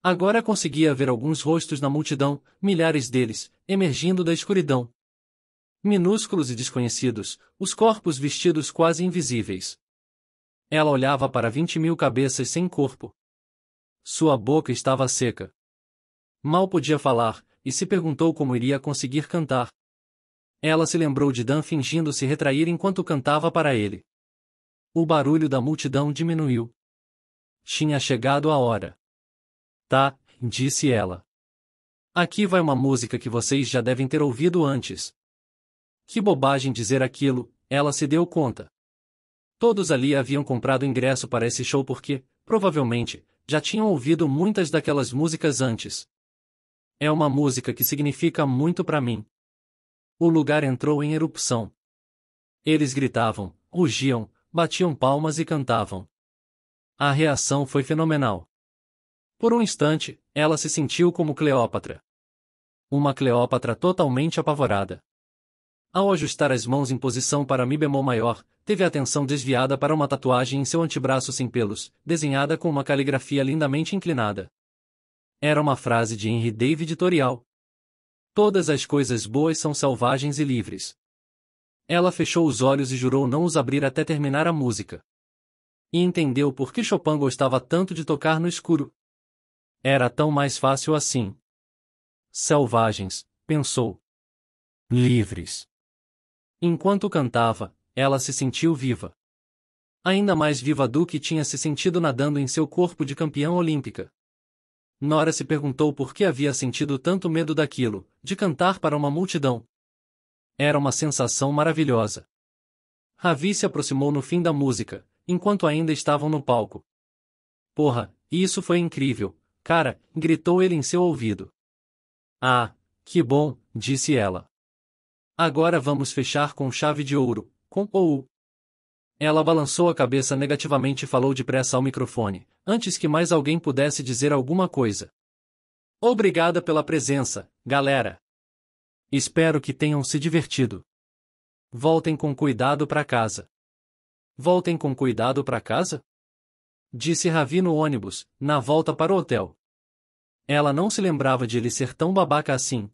Agora conseguia ver alguns rostos na multidão, milhares deles, emergindo da escuridão. Minúsculos e desconhecidos, os corpos vestidos quase invisíveis. Ela olhava para vinte mil cabeças sem corpo. Sua boca estava seca. Mal podia falar, e se perguntou como iria conseguir cantar. Ela se lembrou de Dan fingindo se retrair enquanto cantava para ele. O barulho da multidão diminuiu. Tinha chegado a hora. Tá, disse ela. Aqui vai uma música que vocês já devem ter ouvido antes. Que bobagem dizer aquilo, ela se deu conta. Todos ali haviam comprado ingresso para esse show porque, provavelmente, já tinham ouvido muitas daquelas músicas antes. É uma música que significa muito para mim. O lugar entrou em erupção. Eles gritavam, rugiam, batiam palmas e cantavam. A reação foi fenomenal. Por um instante, ela se sentiu como Cleópatra. Uma Cleópatra totalmente apavorada. Ao ajustar as mãos em posição para Mi bemol maior, teve a atenção desviada para uma tatuagem em seu antebraço sem pelos, desenhada com uma caligrafia lindamente inclinada. Era uma frase de Henry David Torial. Todas as coisas boas são selvagens e livres. Ela fechou os olhos e jurou não os abrir até terminar a música. E entendeu por que Chopin gostava tanto de tocar no escuro. Era tão mais fácil assim. Selvagens, pensou. Livres. Enquanto cantava, ela se sentiu viva. Ainda mais viva do que tinha se sentido nadando em seu corpo de campeã olímpica. Nora se perguntou por que havia sentido tanto medo daquilo, de cantar para uma multidão. Era uma sensação maravilhosa. Ravi se aproximou no fim da música, enquanto ainda estavam no palco. Porra, isso foi incrível, cara, gritou ele em seu ouvido. Ah, que bom, disse ela. Agora vamos fechar com chave de ouro, com ou. Ela balançou a cabeça negativamente e falou depressa ao microfone, antes que mais alguém pudesse dizer alguma coisa. Obrigada pela presença, galera. Espero que tenham se divertido. Voltem com cuidado para casa. Voltem com cuidado para casa? Disse Ravi no ônibus, na volta para o hotel. Ela não se lembrava de ele ser tão babaca assim.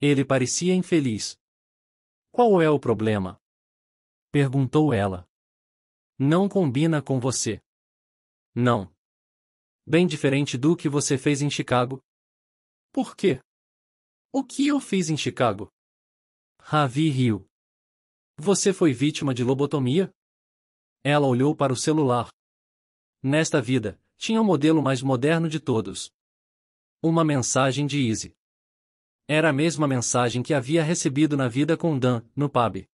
Ele parecia infeliz. Qual é o problema? Perguntou ela. Não combina com você. Não. Bem diferente do que você fez em Chicago. Por quê? O que eu fiz em Chicago? Ravi riu. Você foi vítima de lobotomia? Ela olhou para o celular. Nesta vida, tinha o modelo mais moderno de todos. Uma mensagem de Izzy. Era a mesma mensagem que havia recebido na vida com Dan, no pub.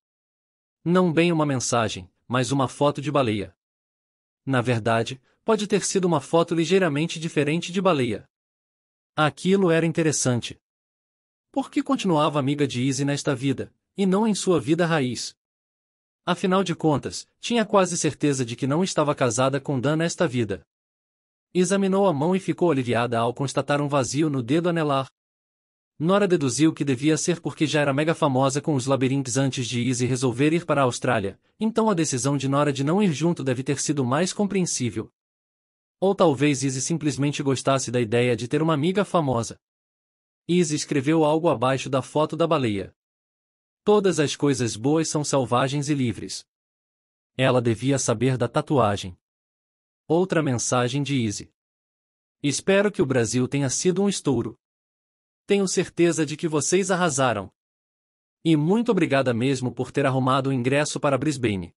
Não bem uma mensagem, mas uma foto de baleia. Na verdade, pode ter sido uma foto ligeiramente diferente de baleia. Aquilo era interessante. Por que continuava amiga de Izzy nesta vida, e não em sua vida raiz. Afinal de contas, tinha quase certeza de que não estava casada com Dan nesta vida. Examinou a mão e ficou aliviada ao constatar um vazio no dedo anelar. Nora deduziu que devia ser porque já era mega famosa com os labirintes antes de Izzy resolver ir para a Austrália, então a decisão de Nora de não ir junto deve ter sido mais compreensível. Ou talvez Izzy simplesmente gostasse da ideia de ter uma amiga famosa. Is escreveu algo abaixo da foto da baleia. Todas as coisas boas são selvagens e livres. Ela devia saber da tatuagem. Outra mensagem de Izzy. Espero que o Brasil tenha sido um estouro. Tenho certeza de que vocês arrasaram. E muito obrigada mesmo por ter arrumado o ingresso para Brisbane.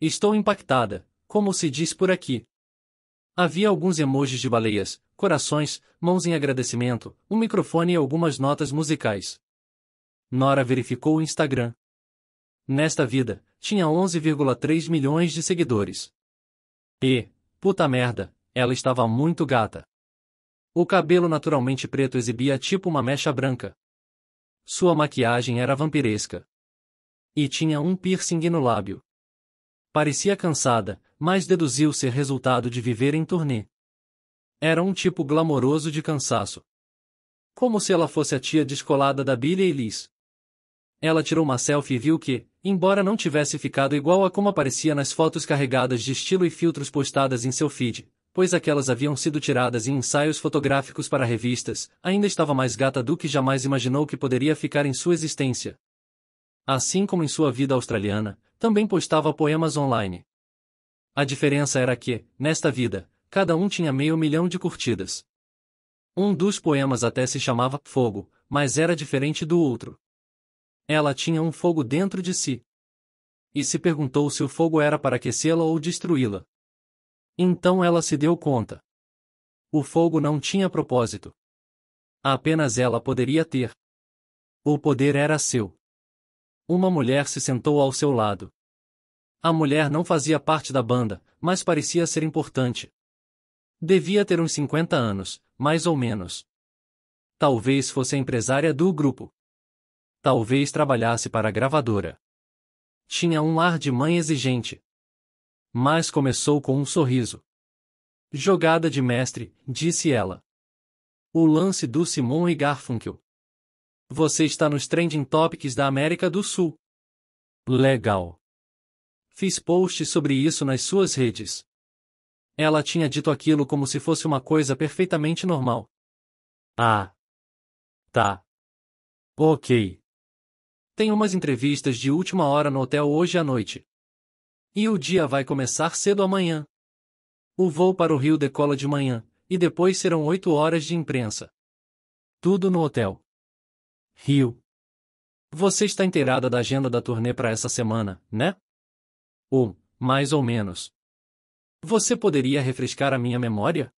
Estou impactada, como se diz por aqui. Havia alguns emojis de baleias, corações, mãos em agradecimento, um microfone e algumas notas musicais. Nora verificou o Instagram. Nesta vida, tinha 11,3 milhões de seguidores. E, puta merda, ela estava muito gata. O cabelo naturalmente preto exibia tipo uma mecha branca. Sua maquiagem era vampiresca. E tinha um piercing no lábio. Parecia cansada, mas deduziu ser resultado de viver em turnê. Era um tipo glamouroso de cansaço. Como se ela fosse a tia descolada da Billie Eilish. Ela tirou uma selfie e viu que, embora não tivesse ficado igual a como aparecia nas fotos carregadas de estilo e filtros postadas em seu feed, pois aquelas haviam sido tiradas em ensaios fotográficos para revistas, ainda estava mais gata do que jamais imaginou que poderia ficar em sua existência. Assim como em sua vida australiana, também postava poemas online. A diferença era que, nesta vida, cada um tinha meio milhão de curtidas. Um dos poemas até se chamava Fogo, mas era diferente do outro. Ela tinha um fogo dentro de si. E se perguntou se o fogo era para aquecê-la ou destruí-la. Então ela se deu conta. O fogo não tinha propósito. Apenas ela poderia ter. O poder era seu. Uma mulher se sentou ao seu lado. A mulher não fazia parte da banda, mas parecia ser importante. Devia ter uns 50 anos, mais ou menos. Talvez fosse a empresária do grupo. Talvez trabalhasse para a gravadora. Tinha um ar de mãe exigente. Mas começou com um sorriso. Jogada de mestre, disse ela. O lance do Simon e Garfunkel. Você está nos trending topics da América do Sul. Legal. Fiz post sobre isso nas suas redes. Ela tinha dito aquilo como se fosse uma coisa perfeitamente normal. Ah. Tá. Ok. Tem umas entrevistas de última hora no hotel hoje à noite. E o dia vai começar cedo amanhã. O voo para o Rio decola de manhã, e depois serão oito horas de imprensa. Tudo no hotel. Rio. Você está inteirada da agenda da turnê para essa semana, né? Ou, mais ou menos. Você poderia refrescar a minha memória?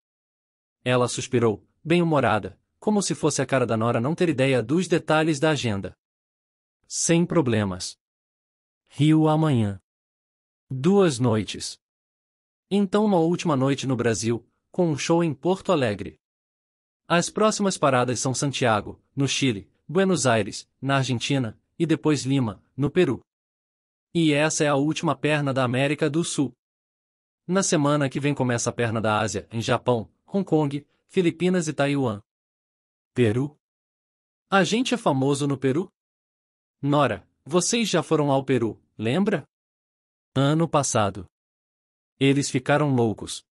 Ela suspirou, bem-humorada, como se fosse a cara da Nora não ter ideia dos detalhes da agenda. Sem problemas. Rio amanhã. Duas noites. Então uma última noite no Brasil, com um show em Porto Alegre. As próximas paradas são Santiago, no Chile, Buenos Aires, na Argentina, e depois Lima, no Peru. E essa é a última perna da América do Sul. Na semana que vem começa a perna da Ásia, em Japão, Hong Kong, Filipinas e Taiwan. Peru. A gente é famoso no Peru? Nora, vocês já foram ao Peru, lembra? Ano passado. Eles ficaram loucos.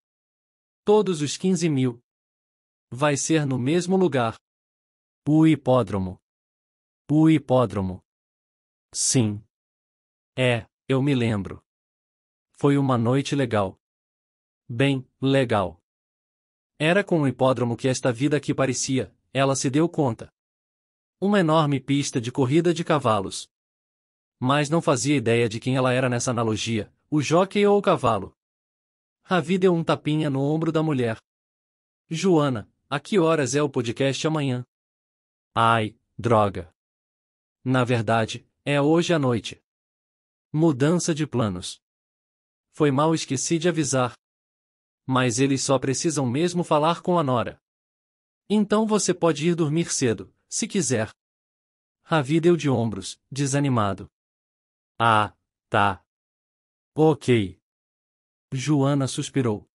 Todos os 15 mil. Vai ser no mesmo lugar. O hipódromo. O hipódromo. Sim. É, eu me lembro. Foi uma noite legal. Bem, legal. Era com o hipódromo que esta vida aqui parecia, ela se deu conta. Uma enorme pista de corrida de cavalos. Mas não fazia ideia de quem ela era nessa analogia, o jockey ou o cavalo. Ravi deu um tapinha no ombro da mulher. Joana, a que horas é o podcast amanhã? Ai, droga. Na verdade, é hoje à noite. Mudança de planos. Foi mal esqueci de avisar. Mas eles só precisam mesmo falar com a Nora. Então você pode ir dormir cedo, se quiser. Ravi deu de ombros, desanimado. Ah, tá. Ok. Joana suspirou.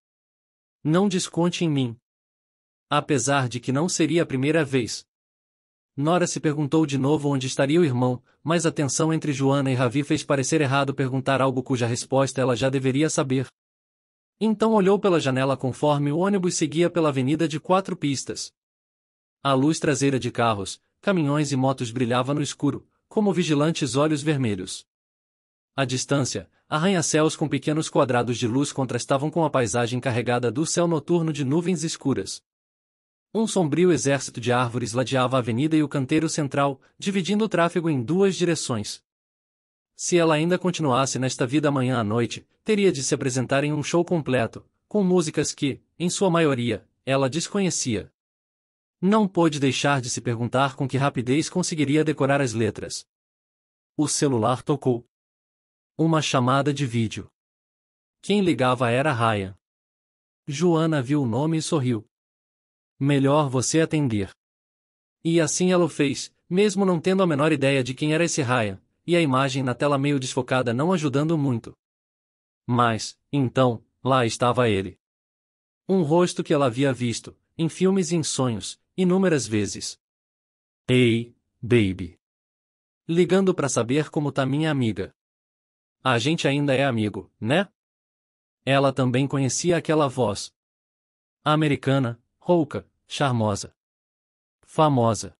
Não desconte em mim. Apesar de que não seria a primeira vez. Nora se perguntou de novo onde estaria o irmão, mas a tensão entre Joana e Ravi fez parecer errado perguntar algo cuja resposta ela já deveria saber. Então olhou pela janela conforme o ônibus seguia pela avenida de quatro pistas. A luz traseira de carros, caminhões e motos brilhava no escuro, como vigilantes olhos vermelhos. À distância, arranha-céus com pequenos quadrados de luz contrastavam com a paisagem carregada do céu noturno de nuvens escuras. Um sombrio exército de árvores ladeava a avenida e o canteiro central, dividindo o tráfego em duas direções. Se ela ainda continuasse nesta vida amanhã à noite, teria de se apresentar em um show completo, com músicas que, em sua maioria, ela desconhecia. Não pôde deixar de se perguntar com que rapidez conseguiria decorar as letras. O celular tocou. Uma chamada de vídeo. Quem ligava era Ryan. Joana viu o nome e sorriu. Melhor você atender. E assim ela o fez, mesmo não tendo a menor ideia de quem era esse Ryan, e a imagem na tela meio desfocada não ajudando muito. Mas, então, lá estava ele. Um rosto que ela havia visto, em filmes e em sonhos, inúmeras vezes. Ei, baby. Ligando para saber como tá minha amiga. A gente ainda é amigo, né? Ela também conhecia aquela voz. Americana, rouca, charmosa. Famosa.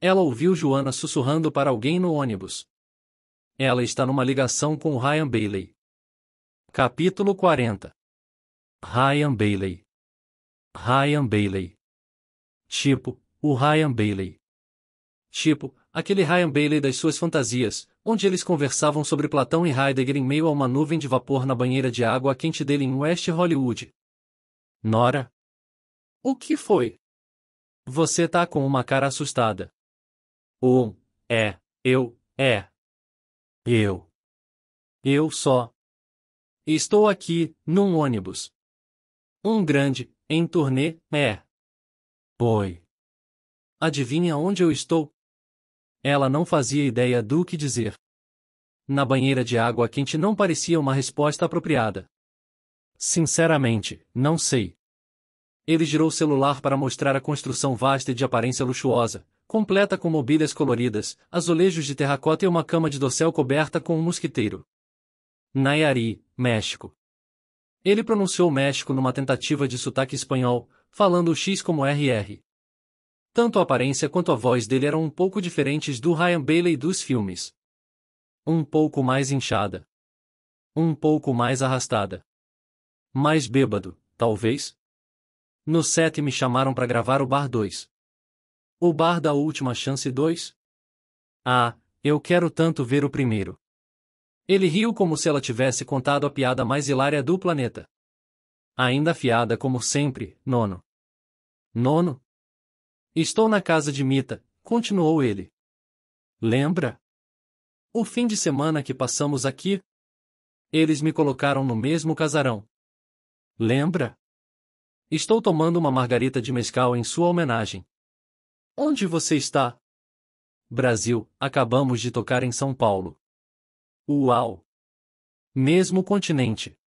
Ela ouviu Joana sussurrando para alguém no ônibus. Ela está numa ligação com Ryan Bailey. Capítulo 40 Ryan Bailey Ryan Bailey Tipo, o Ryan Bailey. Tipo, aquele Ryan Bailey das suas fantasias, onde eles conversavam sobre Platão e Heidegger em meio a uma nuvem de vapor na banheira de água quente dele em West Hollywood. Nora? O que foi? Você tá com uma cara assustada. Um, é, eu, é, eu. Eu só. Estou aqui, num ônibus. Um grande, em turnê, é. Oi. Adivinha onde eu estou? Ela não fazia ideia do que dizer. Na banheira de água quente não parecia uma resposta apropriada. Sinceramente, não sei. Ele girou o celular para mostrar a construção vasta e de aparência luxuosa, completa com mobílias coloridas, azulejos de terracota e uma cama de dossel coberta com um mosquiteiro. Nayari, México. Ele pronunciou México numa tentativa de sotaque espanhol, falando o X como RR. Tanto a aparência quanto a voz dele eram um pouco diferentes do Ryan Bailey dos filmes. Um pouco mais inchada. Um pouco mais arrastada. Mais bêbado, talvez? No set me chamaram para gravar o Bar 2. O bar da última chance 2? Ah, eu quero tanto ver o primeiro. Ele riu como se ela tivesse contado a piada mais hilária do planeta. Ainda afiada como sempre, nono. Nono? Estou na casa de Mita, continuou ele. Lembra? O fim de semana que passamos aqui? Eles me colocaram no mesmo casarão. Lembra? Estou tomando uma margarita de mescal em sua homenagem. Onde você está? Brasil, acabamos de tocar em São Paulo. Uau! Mesmo continente.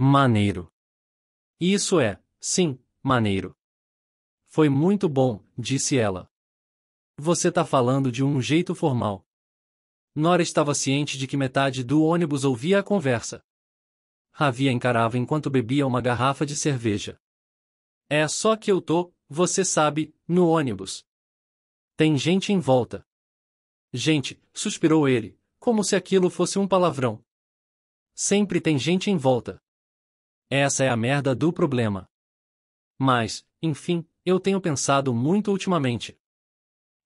Maneiro. Isso é, sim, maneiro. Foi muito bom, disse ela. Você tá falando de um jeito formal. Nora estava ciente de que metade do ônibus ouvia a conversa. Ravia encarava enquanto bebia uma garrafa de cerveja. É só que eu tô, você sabe, no ônibus. Tem gente em volta. Gente, suspirou ele, como se aquilo fosse um palavrão. Sempre tem gente em volta. Essa é a merda do problema. Mas, enfim, eu tenho pensado muito ultimamente.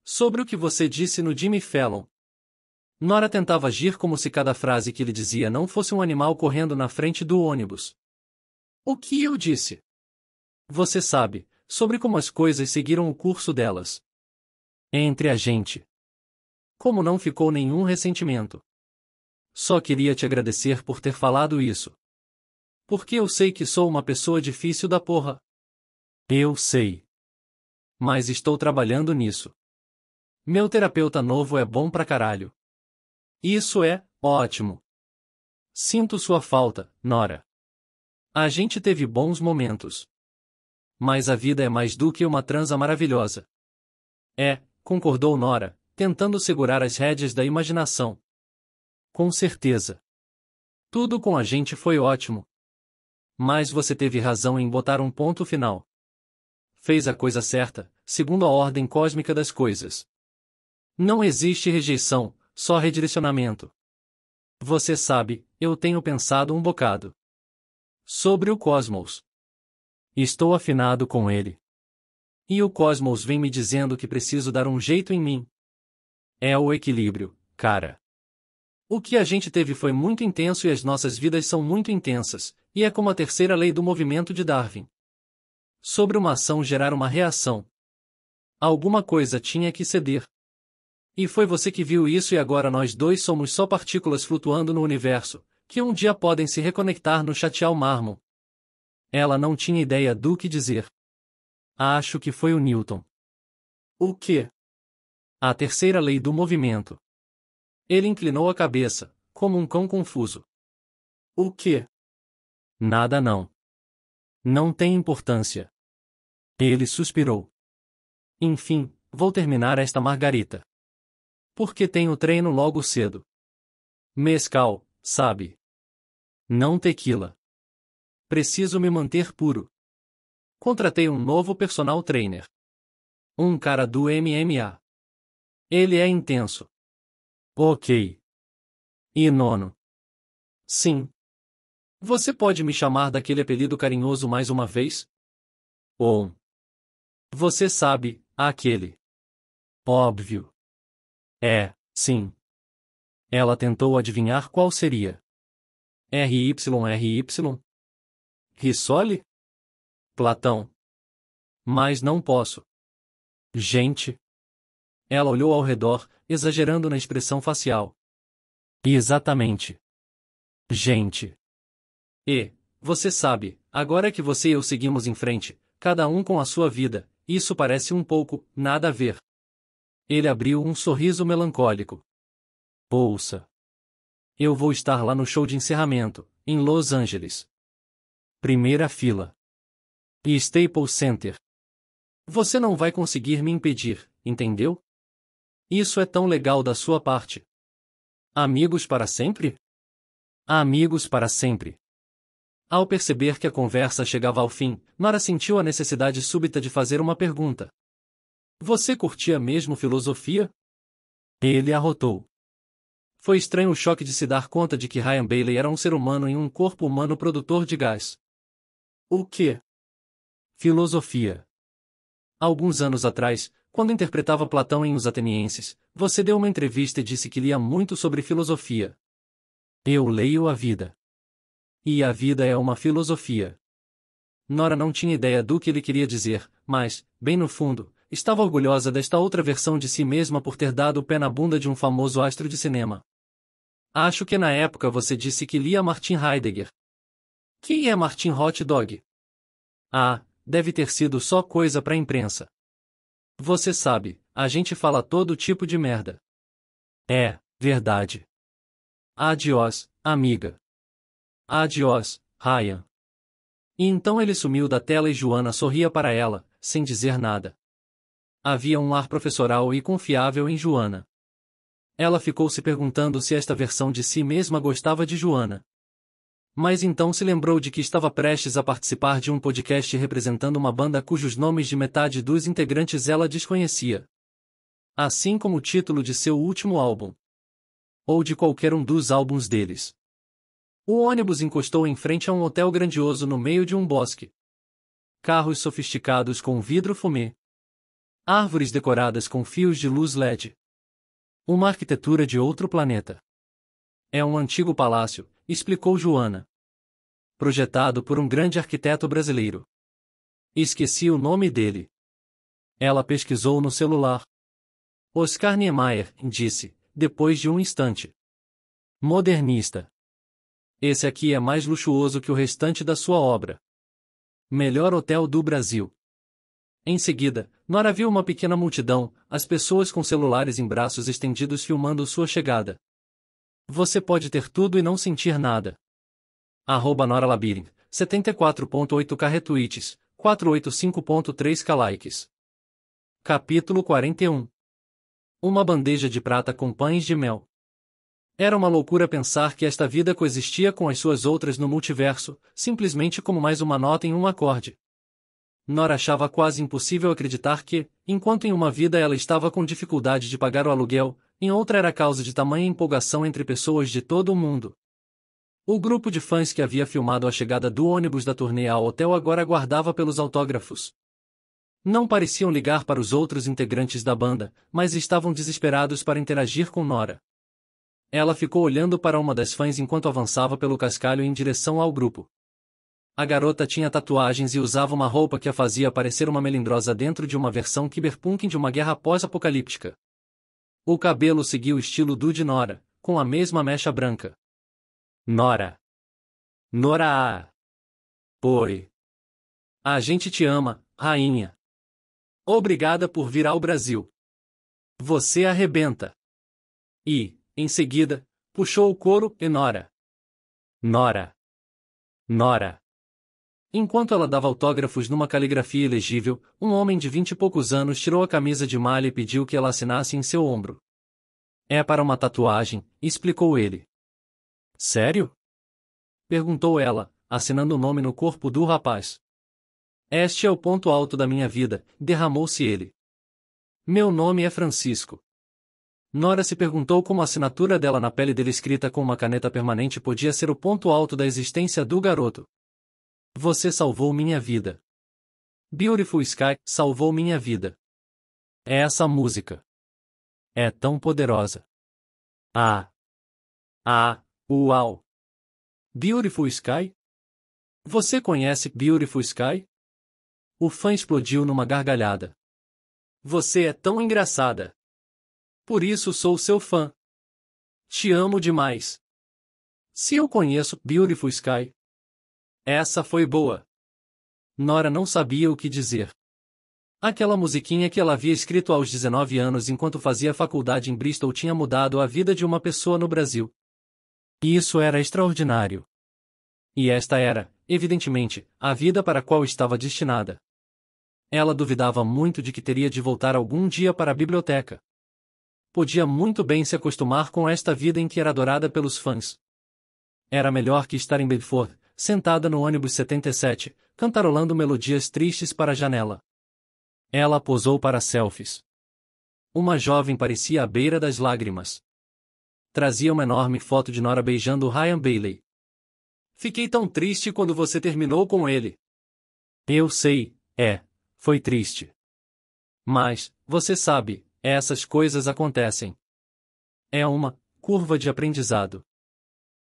Sobre o que você disse no Jimmy Fallon. Nora tentava agir como se cada frase que ele dizia não fosse um animal correndo na frente do ônibus. O que eu disse? Você sabe, sobre como as coisas seguiram o curso delas. Entre a gente. Como não ficou nenhum ressentimento. Só queria te agradecer por ter falado isso. Porque eu sei que sou uma pessoa difícil da porra. Eu sei. Mas estou trabalhando nisso. Meu terapeuta novo é bom pra caralho. Isso é ótimo. Sinto sua falta, Nora. A gente teve bons momentos mas a vida é mais do que uma transa maravilhosa. É, concordou Nora, tentando segurar as rédeas da imaginação. Com certeza. Tudo com a gente foi ótimo. Mas você teve razão em botar um ponto final. Fez a coisa certa, segundo a ordem cósmica das coisas. Não existe rejeição, só redirecionamento. Você sabe, eu tenho pensado um bocado sobre o cosmos estou afinado com ele. E o cosmos vem me dizendo que preciso dar um jeito em mim. É o equilíbrio, cara. O que a gente teve foi muito intenso e as nossas vidas são muito intensas, e é como a terceira lei do movimento de Darwin. Sobre uma ação gerar uma reação. Alguma coisa tinha que ceder. E foi você que viu isso e agora nós dois somos só partículas flutuando no universo, que um dia podem se reconectar no chateal mármore. Ela não tinha ideia do que dizer. Acho que foi o Newton. O que? A terceira lei do movimento. Ele inclinou a cabeça, como um cão confuso. O que? Nada não. Não tem importância. Ele suspirou. Enfim, vou terminar esta margarita. Porque tenho treino logo cedo. Mescal, sabe? Não tequila. Preciso me manter puro. Contratei um novo personal trainer. Um cara do MMA. Ele é intenso. Ok. E nono. Sim. Você pode me chamar daquele apelido carinhoso mais uma vez? Ou. Você sabe, aquele. Óbvio. É, sim. Ela tentou adivinhar qual seria. RYRY? Rissole? Platão. Mas não posso. Gente. Ela olhou ao redor, exagerando na expressão facial. exatamente. Gente. E, você sabe, agora que você e eu seguimos em frente, cada um com a sua vida, isso parece um pouco, nada a ver. Ele abriu um sorriso melancólico. Ouça. Eu vou estar lá no show de encerramento, em Los Angeles primeira fila. E Staples Center. Você não vai conseguir me impedir, entendeu? Isso é tão legal da sua parte. Amigos para sempre? Amigos para sempre. Ao perceber que a conversa chegava ao fim, Nora sentiu a necessidade súbita de fazer uma pergunta. Você curtia mesmo filosofia? Ele arrotou. Foi estranho o choque de se dar conta de que Ryan Bailey era um ser humano em um corpo humano produtor de gás. O que? Filosofia. alguns anos atrás, quando interpretava Platão em Os Atenienses, você deu uma entrevista e disse que lia muito sobre filosofia. Eu leio a vida. E a vida é uma filosofia. Nora não tinha ideia do que ele queria dizer, mas, bem no fundo, estava orgulhosa desta outra versão de si mesma por ter dado o pé na bunda de um famoso astro de cinema. Acho que na época você disse que lia Martin Heidegger, quem é Martin Hot Dog? Ah, deve ter sido só coisa pra imprensa. Você sabe, a gente fala todo tipo de merda. É, verdade. Adiós, amiga. Adiós, Ryan. E então ele sumiu da tela e Joana sorria para ela, sem dizer nada. Havia um ar professoral e confiável em Joana. Ela ficou se perguntando se esta versão de si mesma gostava de Joana mas então se lembrou de que estava prestes a participar de um podcast representando uma banda cujos nomes de metade dos integrantes ela desconhecia. Assim como o título de seu último álbum. Ou de qualquer um dos álbuns deles. O ônibus encostou em frente a um hotel grandioso no meio de um bosque. Carros sofisticados com vidro fumê. Árvores decoradas com fios de luz LED. Uma arquitetura de outro planeta. É um antigo palácio, explicou Joana. Projetado por um grande arquiteto brasileiro. Esqueci o nome dele. Ela pesquisou no celular. Oscar Niemeyer, disse, depois de um instante. Modernista. Esse aqui é mais luxuoso que o restante da sua obra. Melhor hotel do Brasil. Em seguida, Nora viu uma pequena multidão, as pessoas com celulares em braços estendidos filmando sua chegada. Você pode ter tudo e não sentir nada. Arroba Nora Labirin, 74.8k retweets, 485.3k likes. Capítulo 41 Uma bandeja de prata com pães de mel. Era uma loucura pensar que esta vida coexistia com as suas outras no multiverso, simplesmente como mais uma nota em um acorde. Nora achava quase impossível acreditar que, enquanto em uma vida ela estava com dificuldade de pagar o aluguel, em outra era causa de tamanha empolgação entre pessoas de todo o mundo. O grupo de fãs que havia filmado a chegada do ônibus da turnê ao hotel agora aguardava pelos autógrafos. Não pareciam ligar para os outros integrantes da banda, mas estavam desesperados para interagir com Nora. Ela ficou olhando para uma das fãs enquanto avançava pelo cascalho em direção ao grupo. A garota tinha tatuagens e usava uma roupa que a fazia parecer uma melindrosa dentro de uma versão cyberpunk de uma guerra pós-apocalíptica. O cabelo seguiu o estilo do de Nora, com a mesma mecha branca. Nora. Nora. Oi. A gente te ama, rainha. Obrigada por vir ao Brasil. Você arrebenta. E, em seguida, puxou o couro e Nora. Nora. Nora. Enquanto ela dava autógrafos numa caligrafia ilegível, um homem de vinte e poucos anos tirou a camisa de malha e pediu que ela assinasse em seu ombro. É para uma tatuagem, explicou ele. Sério? Perguntou ela, assinando o nome no corpo do rapaz. Este é o ponto alto da minha vida, derramou-se ele. Meu nome é Francisco. Nora se perguntou como a assinatura dela na pele dele escrita com uma caneta permanente podia ser o ponto alto da existência do garoto. Você salvou minha vida. Beautiful Sky salvou minha vida. É essa música. É tão poderosa. Ah! Ah! Uau! Beautiful Sky? Você conhece Beautiful Sky? O fã explodiu numa gargalhada. Você é tão engraçada. Por isso sou seu fã. Te amo demais. Se eu conheço Beautiful Sky, essa foi boa. Nora não sabia o que dizer. Aquela musiquinha que ela havia escrito aos 19 anos enquanto fazia faculdade em Bristol tinha mudado a vida de uma pessoa no Brasil. E isso era extraordinário. E esta era, evidentemente, a vida para a qual estava destinada. Ela duvidava muito de que teria de voltar algum dia para a biblioteca. Podia muito bem se acostumar com esta vida em que era adorada pelos fãs. Era melhor que estar em Bedford, sentada no ônibus 77, cantarolando melodias tristes para a janela. Ela posou para selfies. Uma jovem parecia à beira das lágrimas. Trazia uma enorme foto de Nora beijando Ryan Bailey. Fiquei tão triste quando você terminou com ele. Eu sei, é, foi triste. Mas, você sabe, essas coisas acontecem. É uma curva de aprendizado.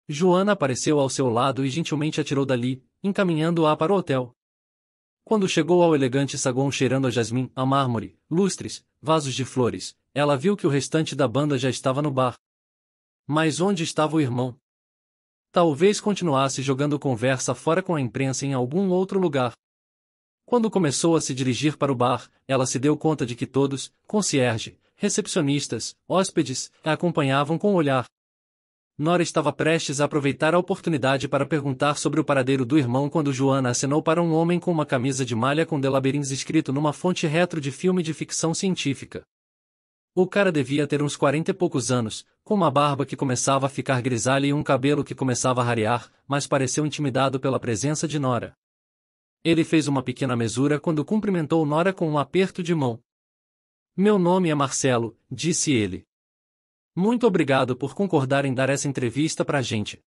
Joana apareceu ao seu lado e gentilmente a tirou dali, encaminhando-a para o hotel. Quando chegou ao elegante saguão cheirando a jasmim, a mármore, lustres, vasos de flores, ela viu que o restante da banda já estava no bar. Mas onde estava o irmão? Talvez continuasse jogando conversa fora com a imprensa em algum outro lugar. Quando começou a se dirigir para o bar, ela se deu conta de que todos, concierge, recepcionistas, hóspedes, a acompanhavam com o olhar. Nora estava prestes a aproveitar a oportunidade para perguntar sobre o paradeiro do irmão quando Joana acenou para um homem com uma camisa de malha com delaberins escrito numa fonte retro de filme de ficção científica. O cara devia ter uns quarenta e poucos anos, com uma barba que começava a ficar grisalha e um cabelo que começava a rarear, mas pareceu intimidado pela presença de Nora. Ele fez uma pequena mesura quando cumprimentou Nora com um aperto de mão. Meu nome é Marcelo, disse ele. Muito obrigado por concordar em dar essa entrevista pra gente.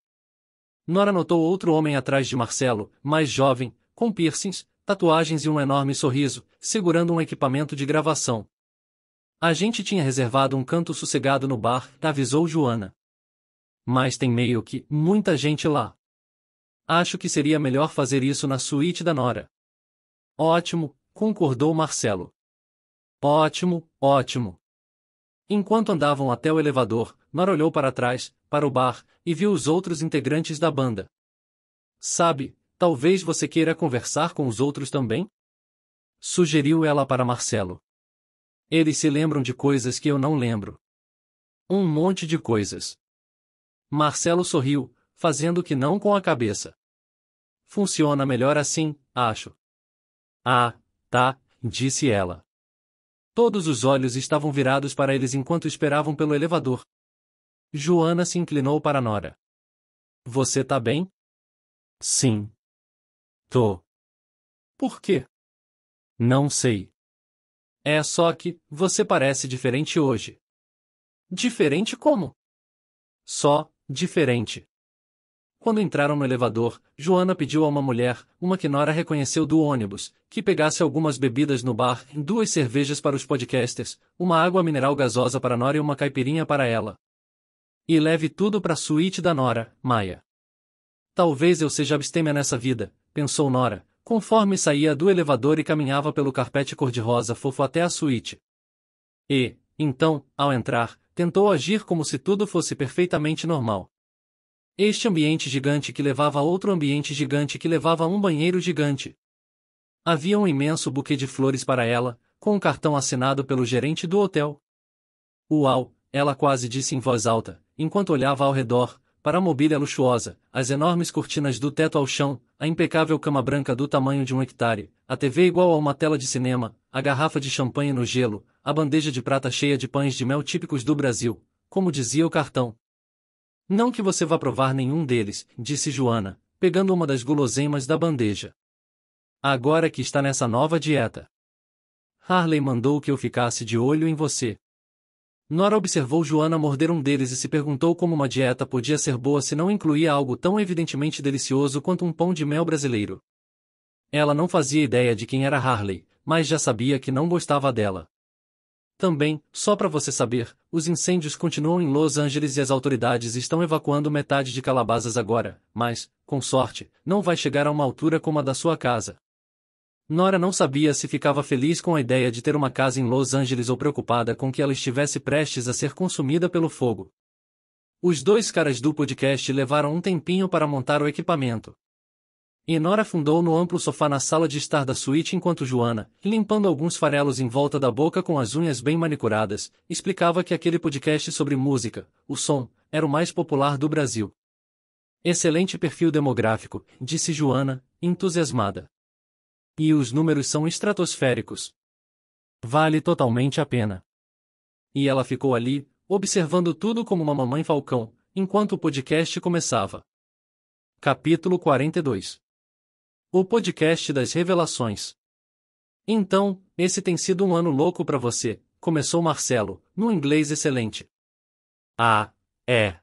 Nora notou outro homem atrás de Marcelo, mais jovem, com piercings, tatuagens e um enorme sorriso, segurando um equipamento de gravação. A gente tinha reservado um canto sossegado no bar, avisou Joana. Mas tem meio que muita gente lá. Acho que seria melhor fazer isso na suíte da Nora. Ótimo, concordou Marcelo. Ótimo, ótimo. Enquanto andavam até o elevador, Mar olhou para trás, para o bar, e viu os outros integrantes da banda. Sabe, talvez você queira conversar com os outros também? Sugeriu ela para Marcelo. Eles se lembram de coisas que eu não lembro. Um monte de coisas. Marcelo sorriu, fazendo que não com a cabeça. Funciona melhor assim, acho. Ah, tá, disse ela. Todos os olhos estavam virados para eles enquanto esperavam pelo elevador. Joana se inclinou para Nora. Você tá bem? Sim. Tô. Por quê? Não sei. É só que você parece diferente hoje. Diferente como? Só diferente. Quando entraram no elevador, Joana pediu a uma mulher, uma que Nora reconheceu do ônibus, que pegasse algumas bebidas no bar, duas cervejas para os podcasters, uma água mineral gasosa para Nora e uma caipirinha para ela. E leve tudo para a suíte da Nora, Maia. Talvez eu seja abstêmia nessa vida, pensou Nora, conforme saía do elevador e caminhava pelo carpete cor-de-rosa fofo até a suíte. E, então, ao entrar, tentou agir como se tudo fosse perfeitamente normal. Este ambiente gigante que levava a outro ambiente gigante que levava a um banheiro gigante. Havia um imenso buquê de flores para ela, com um cartão assinado pelo gerente do hotel. Uau, ela quase disse em voz alta, enquanto olhava ao redor, para a mobília luxuosa, as enormes cortinas do teto ao chão, a impecável cama branca do tamanho de um hectare, a TV igual a uma tela de cinema, a garrafa de champanhe no gelo, a bandeja de prata cheia de pães de mel típicos do Brasil, como dizia o cartão. Não que você vá provar nenhum deles, disse Joana, pegando uma das guloseimas da bandeja. Agora que está nessa nova dieta. Harley mandou que eu ficasse de olho em você. Nora observou Joana morder um deles e se perguntou como uma dieta podia ser boa se não incluía algo tão evidentemente delicioso quanto um pão de mel brasileiro. Ela não fazia ideia de quem era Harley, mas já sabia que não gostava dela. Também, só para você saber, os incêndios continuam em Los Angeles e as autoridades estão evacuando metade de Calabazas agora, mas, com sorte, não vai chegar a uma altura como a da sua casa. Nora não sabia se ficava feliz com a ideia de ter uma casa em Los Angeles ou preocupada com que ela estivesse prestes a ser consumida pelo fogo. Os dois caras do podcast levaram um tempinho para montar o equipamento. Enora afundou no amplo sofá na sala de estar da suíte enquanto Joana, limpando alguns farelos em volta da boca com as unhas bem manicuradas, explicava que aquele podcast sobre música, o som, era o mais popular do Brasil. Excelente perfil demográfico, disse Joana, entusiasmada. E os números são estratosféricos. Vale totalmente a pena. E ela ficou ali, observando tudo como uma mamãe falcão, enquanto o podcast começava. Capítulo 42 o podcast das revelações. Então, esse tem sido um ano louco para você, começou Marcelo, num inglês excelente. Ah, é.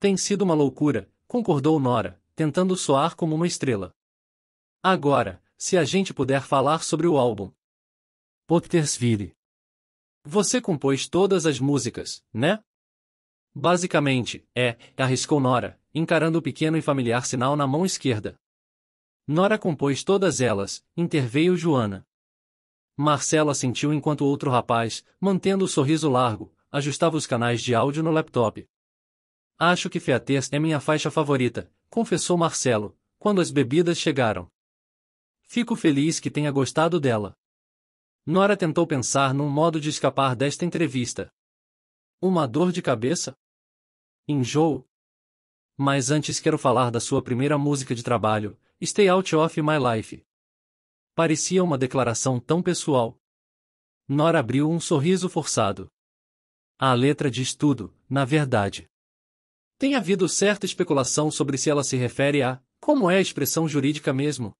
Tem sido uma loucura, concordou Nora, tentando soar como uma estrela. Agora, se a gente puder falar sobre o álbum. Pottersville. Você compôs todas as músicas, né? Basicamente, é, arriscou Nora, encarando o pequeno e familiar sinal na mão esquerda. Nora compôs todas elas, interveio Joana. Marcela sentiu enquanto outro rapaz, mantendo o sorriso largo, ajustava os canais de áudio no laptop. Acho que Featers é minha faixa favorita, confessou Marcelo, quando as bebidas chegaram. Fico feliz que tenha gostado dela. Nora tentou pensar num modo de escapar desta entrevista. Uma dor de cabeça? Enjoo? Mas antes quero falar da sua primeira música de trabalho, Stay out of my life. Parecia uma declaração tão pessoal. Nora abriu um sorriso forçado. A letra diz tudo, na verdade. Tem havido certa especulação sobre se ela se refere a como é a expressão jurídica mesmo.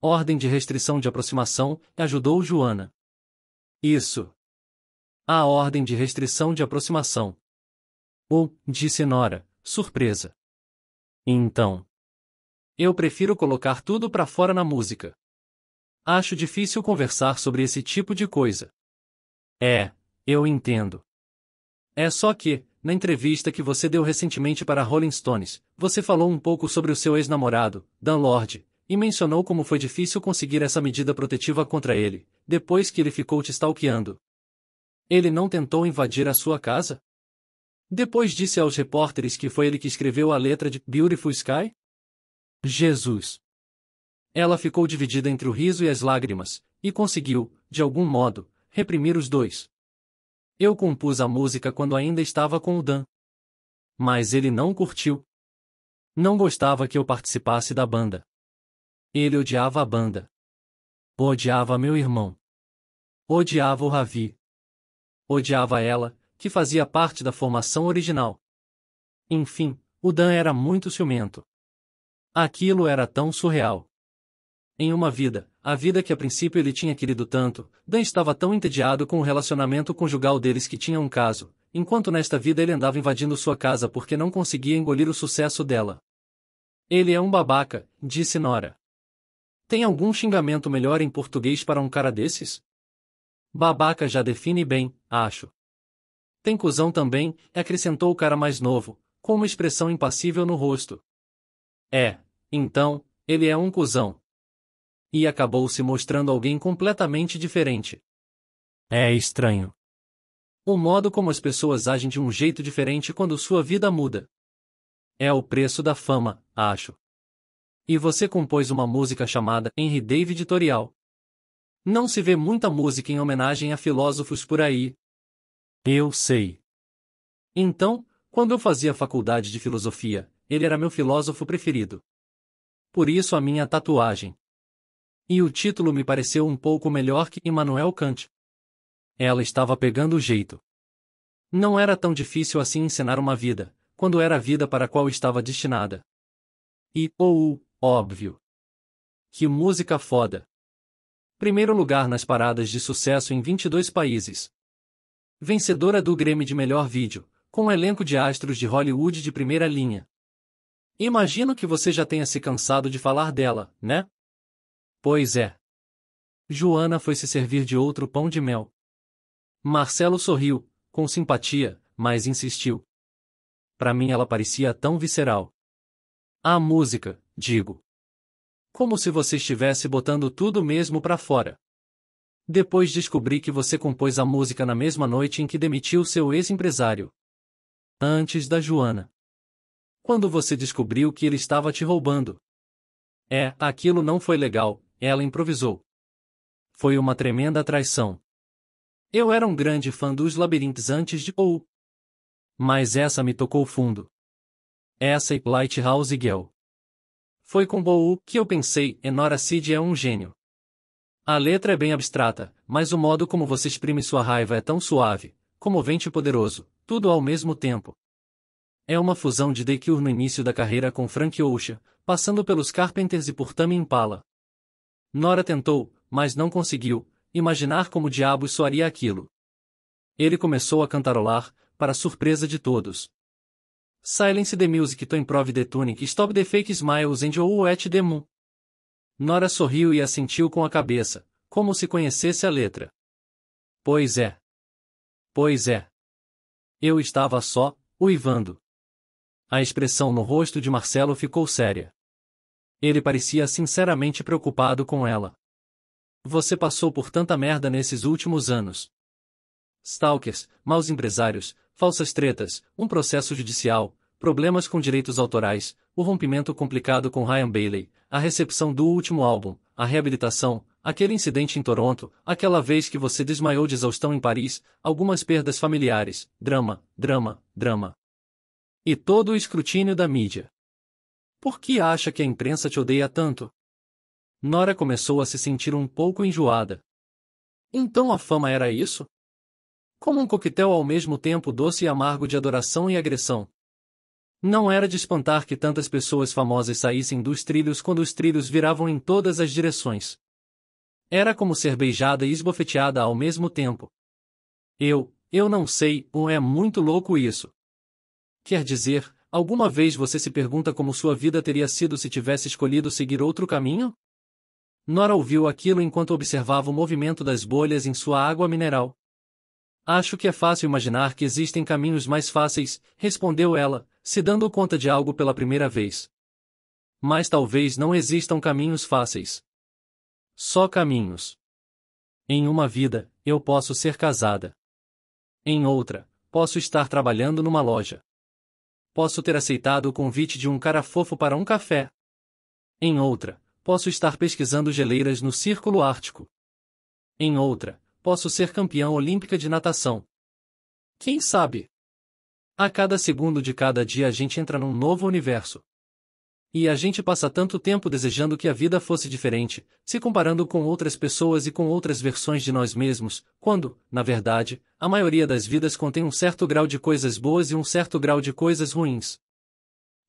Ordem de restrição de aproximação ajudou Joana. Isso. A ordem de restrição de aproximação. Ou, oh, disse Nora, surpresa. Então. Eu prefiro colocar tudo para fora na música. Acho difícil conversar sobre esse tipo de coisa. É, eu entendo. É só que, na entrevista que você deu recentemente para Rolling Stones, você falou um pouco sobre o seu ex-namorado, Dan Lord, e mencionou como foi difícil conseguir essa medida protetiva contra ele, depois que ele ficou te stalkeando. Ele não tentou invadir a sua casa? Depois disse aos repórteres que foi ele que escreveu a letra de Beautiful Sky? Jesus! Ela ficou dividida entre o riso e as lágrimas, e conseguiu, de algum modo, reprimir os dois. Eu compus a música quando ainda estava com o Dan. Mas ele não curtiu. Não gostava que eu participasse da banda. Ele odiava a banda. Odiava meu irmão. Odiava o Ravi. Odiava ela, que fazia parte da formação original. Enfim, o Dan era muito ciumento. Aquilo era tão surreal. Em uma vida, a vida que a princípio ele tinha querido tanto, Dan estava tão entediado com o relacionamento conjugal deles que tinha um caso, enquanto nesta vida ele andava invadindo sua casa porque não conseguia engolir o sucesso dela. Ele é um babaca, disse Nora. Tem algum xingamento melhor em português para um cara desses? Babaca já define bem, acho. Tem cuzão também, acrescentou o cara mais novo, com uma expressão impassível no rosto. É, então, ele é um cuzão. E acabou se mostrando alguém completamente diferente. É estranho. O modo como as pessoas agem de um jeito diferente quando sua vida muda. É o preço da fama, acho. E você compôs uma música chamada Henry David Torial. Não se vê muita música em homenagem a filósofos por aí. Eu sei. Então, quando eu fazia faculdade de filosofia, ele era meu filósofo preferido por isso a minha tatuagem. E o título me pareceu um pouco melhor que Immanuel Kant. Ela estava pegando o jeito. Não era tão difícil assim encenar uma vida, quando era a vida para a qual estava destinada. E, ou, oh, óbvio. Que música foda! Primeiro lugar nas paradas de sucesso em 22 países. Vencedora do Grammy de Melhor Vídeo, com um elenco de astros de Hollywood de primeira linha. Imagino que você já tenha se cansado de falar dela, né? Pois é. Joana foi se servir de outro pão de mel. Marcelo sorriu, com simpatia, mas insistiu. Para mim ela parecia tão visceral. A música, digo. Como se você estivesse botando tudo mesmo para fora. Depois descobri que você compôs a música na mesma noite em que demitiu seu ex-empresário. Antes da Joana quando você descobriu que ele estava te roubando. É, aquilo não foi legal, ela improvisou. Foi uma tremenda traição. Eu era um grande fã dos labirintos antes de ou. Mas essa me tocou fundo. Essa e Lighthouse Girl. Foi com Bou que eu pensei, Enora é Sid é um gênio. A letra é bem abstrata, mas o modo como você exprime sua raiva é tão suave, comovente e poderoso, tudo ao mesmo tempo. É uma fusão de The Cure no início da carreira com Frank Ocean, passando pelos Carpenters e por Tame Impala. Nora tentou, mas não conseguiu, imaginar como diabo soaria aquilo. Ele começou a cantarolar, para surpresa de todos. Silence the music to improve the tunic stop the fake smiles and oh at the moon. Nora sorriu e assentiu com a cabeça, como se conhecesse a letra. Pois é. Pois é. Eu estava só, uivando. A expressão no rosto de Marcelo ficou séria. Ele parecia sinceramente preocupado com ela. Você passou por tanta merda nesses últimos anos. Stalkers, maus empresários, falsas tretas, um processo judicial, problemas com direitos autorais, o rompimento complicado com Ryan Bailey, a recepção do último álbum, a reabilitação, aquele incidente em Toronto, aquela vez que você desmaiou de exaustão em Paris, algumas perdas familiares, drama, drama, drama. E todo o escrutínio da mídia. Por que acha que a imprensa te odeia tanto? Nora começou a se sentir um pouco enjoada. Então a fama era isso? Como um coquetel ao mesmo tempo doce e amargo de adoração e agressão. Não era de espantar que tantas pessoas famosas saíssem dos trilhos quando os trilhos viravam em todas as direções. Era como ser beijada e esbofeteada ao mesmo tempo. Eu, eu não sei, ou é muito louco isso. Quer dizer, alguma vez você se pergunta como sua vida teria sido se tivesse escolhido seguir outro caminho? Nora ouviu aquilo enquanto observava o movimento das bolhas em sua água mineral. Acho que é fácil imaginar que existem caminhos mais fáceis, respondeu ela, se dando conta de algo pela primeira vez. Mas talvez não existam caminhos fáceis. Só caminhos. Em uma vida, eu posso ser casada. Em outra, posso estar trabalhando numa loja posso ter aceitado o convite de um cara fofo para um café. Em outra, posso estar pesquisando geleiras no Círculo Ártico. Em outra, posso ser campeão olímpica de natação. Quem sabe? A cada segundo de cada dia a gente entra num novo universo. E a gente passa tanto tempo desejando que a vida fosse diferente, se comparando com outras pessoas e com outras versões de nós mesmos, quando, na verdade, a maioria das vidas contém um certo grau de coisas boas e um certo grau de coisas ruins.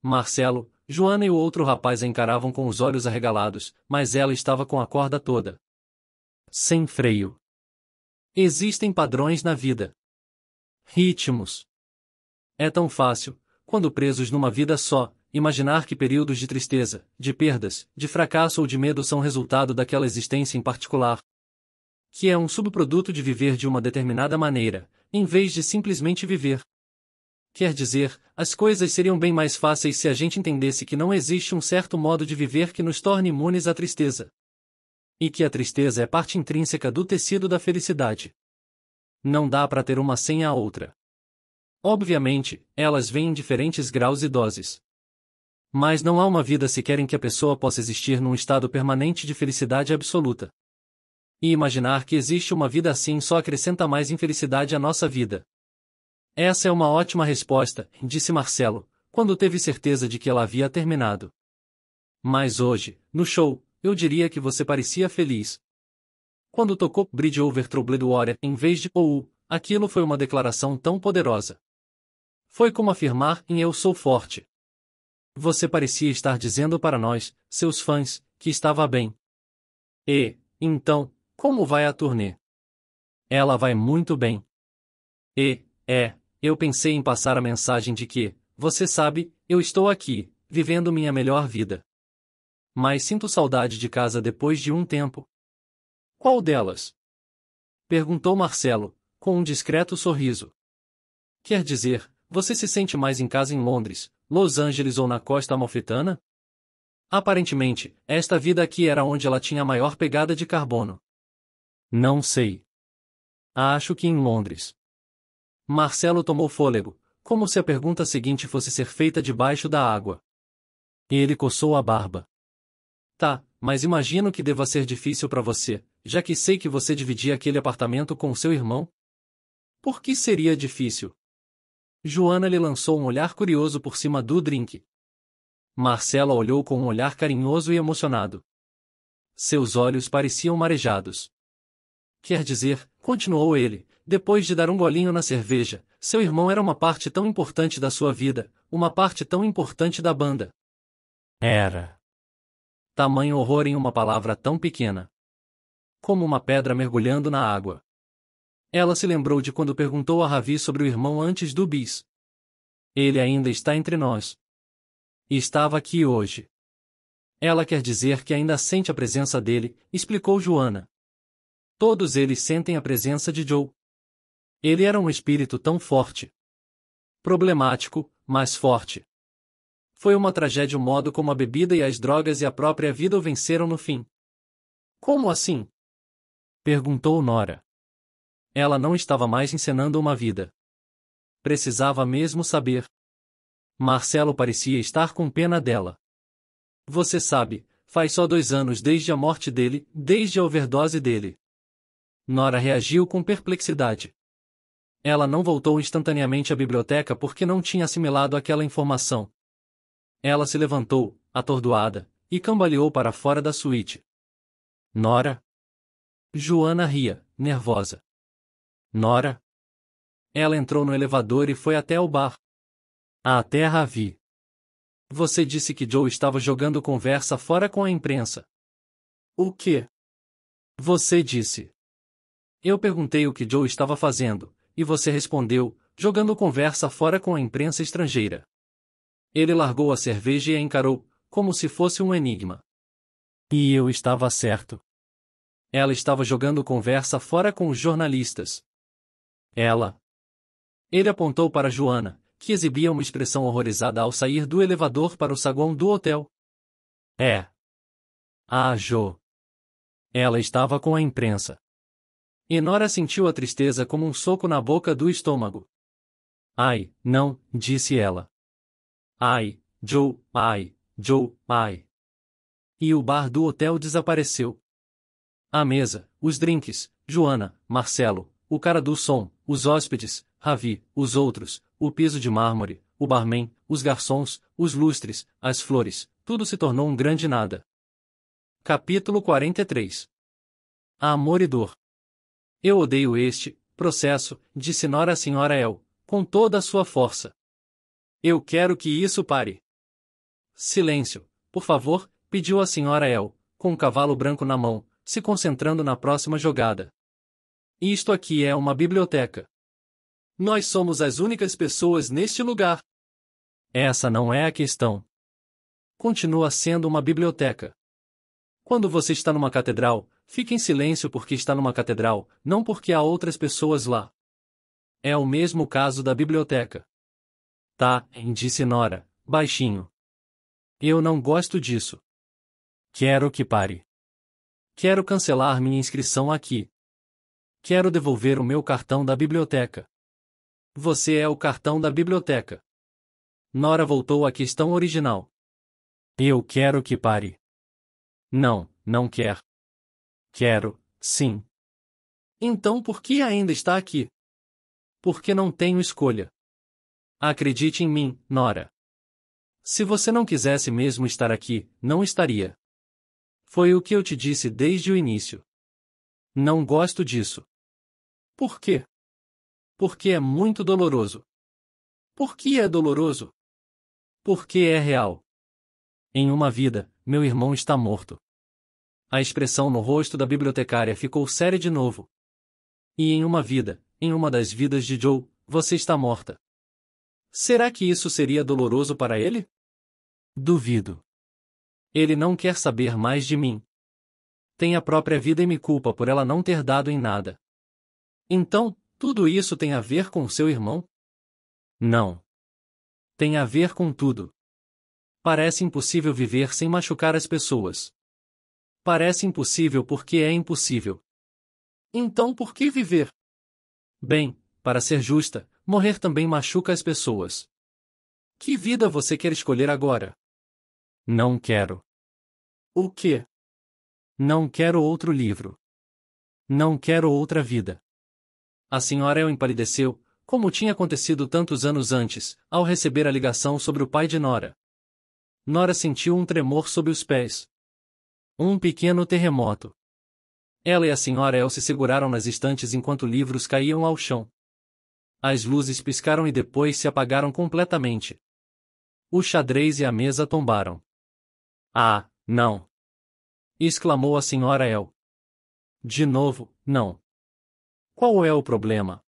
Marcelo, Joana e o outro rapaz a encaravam com os olhos arregalados, mas ela estava com a corda toda. Sem freio. Existem padrões na vida. Ritmos. É tão fácil, quando presos numa vida só, imaginar que períodos de tristeza, de perdas, de fracasso ou de medo são resultado daquela existência em particular, que é um subproduto de viver de uma determinada maneira, em vez de simplesmente viver. Quer dizer, as coisas seriam bem mais fáceis se a gente entendesse que não existe um certo modo de viver que nos torne imunes à tristeza. E que a tristeza é parte intrínseca do tecido da felicidade. Não dá para ter uma sem a outra. Obviamente, elas vêm em diferentes graus e doses. Mas não há uma vida sequer em que a pessoa possa existir num estado permanente de felicidade absoluta. E imaginar que existe uma vida assim só acrescenta mais infelicidade à nossa vida. Essa é uma ótima resposta, disse Marcelo, quando teve certeza de que ela havia terminado. Mas hoje, no show, eu diria que você parecia feliz. Quando tocou Bridge Over Troubled Water em vez de OU, aquilo foi uma declaração tão poderosa. Foi como afirmar em Eu Sou Forte. Você parecia estar dizendo para nós, seus fãs, que estava bem. E, então, como vai a turnê? Ela vai muito bem. E, é, eu pensei em passar a mensagem de que, você sabe, eu estou aqui, vivendo minha melhor vida. Mas sinto saudade de casa depois de um tempo. Qual delas? Perguntou Marcelo, com um discreto sorriso. Quer dizer, você se sente mais em casa em Londres, Los Angeles ou na costa amalfitana? Aparentemente, esta vida aqui era onde ela tinha a maior pegada de carbono. Não sei. Acho que em Londres. Marcelo tomou fôlego, como se a pergunta seguinte fosse ser feita debaixo da água. Ele coçou a barba. Tá, mas imagino que deva ser difícil para você, já que sei que você dividia aquele apartamento com seu irmão. Por que seria difícil? Joana lhe lançou um olhar curioso por cima do drink. Marcela olhou com um olhar carinhoso e emocionado. Seus olhos pareciam marejados. Quer dizer, continuou ele, depois de dar um golinho na cerveja, seu irmão era uma parte tão importante da sua vida, uma parte tão importante da banda. Era. Tamanho horror em uma palavra tão pequena. Como uma pedra mergulhando na água. Ela se lembrou de quando perguntou a Ravi sobre o irmão antes do bis. Ele ainda está entre nós. E estava aqui hoje. Ela quer dizer que ainda sente a presença dele, explicou Joana. Todos eles sentem a presença de Joe. Ele era um espírito tão forte. Problemático, mas forte. Foi uma tragédia o modo como a bebida e as drogas e a própria vida o venceram no fim. Como assim? perguntou Nora. Ela não estava mais encenando uma vida. Precisava mesmo saber. Marcelo parecia estar com pena dela. Você sabe, faz só dois anos desde a morte dele, desde a overdose dele. Nora reagiu com perplexidade. Ela não voltou instantaneamente à biblioteca porque não tinha assimilado aquela informação. Ela se levantou, atordoada, e cambaleou para fora da suíte. Nora? Joana ria, nervosa. Nora? Ela entrou no elevador e foi até o bar. A terra a vi. Você disse que Joe estava jogando conversa fora com a imprensa. O que? Você disse. Eu perguntei o que Joe estava fazendo, e você respondeu, jogando conversa fora com a imprensa estrangeira. Ele largou a cerveja e a encarou, como se fosse um enigma. E eu estava certo. Ela estava jogando conversa fora com os jornalistas. Ela. Ele apontou para Joana, que exibia uma expressão horrorizada ao sair do elevador para o saguão do hotel. É. Ah, Jo. Ela estava com a imprensa. Enora sentiu a tristeza como um soco na boca do estômago. Ai, não, disse ela. Ai, Joe, ai, Joe, ai. E o bar do hotel desapareceu. A mesa, os drinks, Joana, Marcelo, o cara do som, os hóspedes, Ravi, os outros, o piso de mármore, o barman, os garçons, os lustres, as flores, tudo se tornou um grande nada. Capítulo 43 Amor e Dor eu odeio este processo, disse Nora a senhora El, com toda a sua força. Eu quero que isso pare. Silêncio, por favor, pediu a senhora El, com o um cavalo branco na mão, se concentrando na próxima jogada. Isto aqui é uma biblioteca. Nós somos as únicas pessoas neste lugar. Essa não é a questão. Continua sendo uma biblioteca. Quando você está numa catedral, Fique em silêncio porque está numa catedral, não porque há outras pessoas lá. É o mesmo caso da biblioteca. Tá, disse Nora, baixinho. Eu não gosto disso. Quero que pare. Quero cancelar minha inscrição aqui. Quero devolver o meu cartão da biblioteca. Você é o cartão da biblioteca. Nora voltou à questão original. Eu quero que pare. Não, não quer. Quero, sim. Então por que ainda está aqui? Porque não tenho escolha. Acredite em mim, Nora. Se você não quisesse mesmo estar aqui, não estaria. Foi o que eu te disse desde o início. Não gosto disso. Por quê? Porque é muito doloroso. Por que é doloroso? Porque é real. Em uma vida, meu irmão está morto. A expressão no rosto da bibliotecária ficou séria de novo. E em uma vida, em uma das vidas de Joe, você está morta. Será que isso seria doloroso para ele? Duvido. Ele não quer saber mais de mim. Tem a própria vida e me culpa por ela não ter dado em nada. Então, tudo isso tem a ver com seu irmão? Não. Tem a ver com tudo. Parece impossível viver sem machucar as pessoas. Parece impossível porque é impossível. Então por que viver? Bem, para ser justa, morrer também machuca as pessoas. Que vida você quer escolher agora? Não quero. O quê? Não quero outro livro. Não quero outra vida. A senhora El empalideceu, como tinha acontecido tantos anos antes, ao receber a ligação sobre o pai de Nora. Nora sentiu um tremor sob os pés. Um pequeno terremoto. Ela e a senhora El se seguraram nas estantes enquanto livros caíam ao chão. As luzes piscaram e depois se apagaram completamente. O xadrez e a mesa tombaram. Ah, não! exclamou a senhora El. De novo, não. Qual é o problema?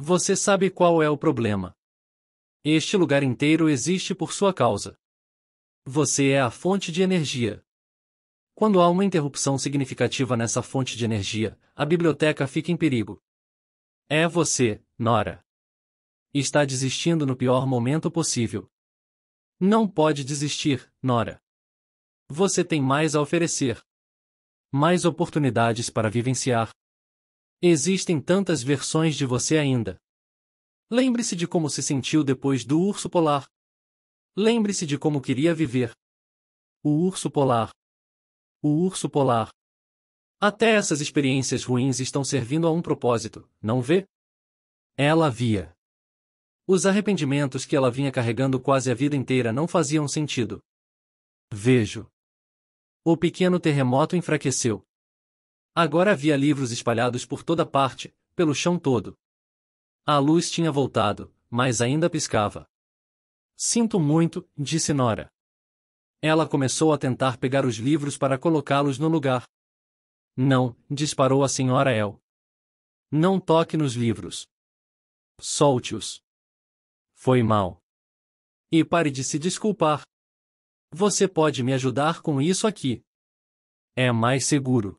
Você sabe qual é o problema. Este lugar inteiro existe por sua causa. Você é a fonte de energia. Quando há uma interrupção significativa nessa fonte de energia, a biblioteca fica em perigo. É você, Nora. Está desistindo no pior momento possível. Não pode desistir, Nora. Você tem mais a oferecer. Mais oportunidades para vivenciar. Existem tantas versões de você ainda. Lembre-se de como se sentiu depois do urso polar. Lembre-se de como queria viver. O urso polar, o urso polar. Até essas experiências ruins estão servindo a um propósito, não vê? Ela via. Os arrependimentos que ela vinha carregando quase a vida inteira não faziam sentido. Vejo. O pequeno terremoto enfraqueceu. Agora havia livros espalhados por toda parte, pelo chão todo. A luz tinha voltado, mas ainda piscava. Sinto muito, disse Nora. Ela começou a tentar pegar os livros para colocá-los no lugar. Não, disparou a senhora El. Não toque nos livros. Solte-os. Foi mal. E pare de se desculpar. Você pode me ajudar com isso aqui. É mais seguro.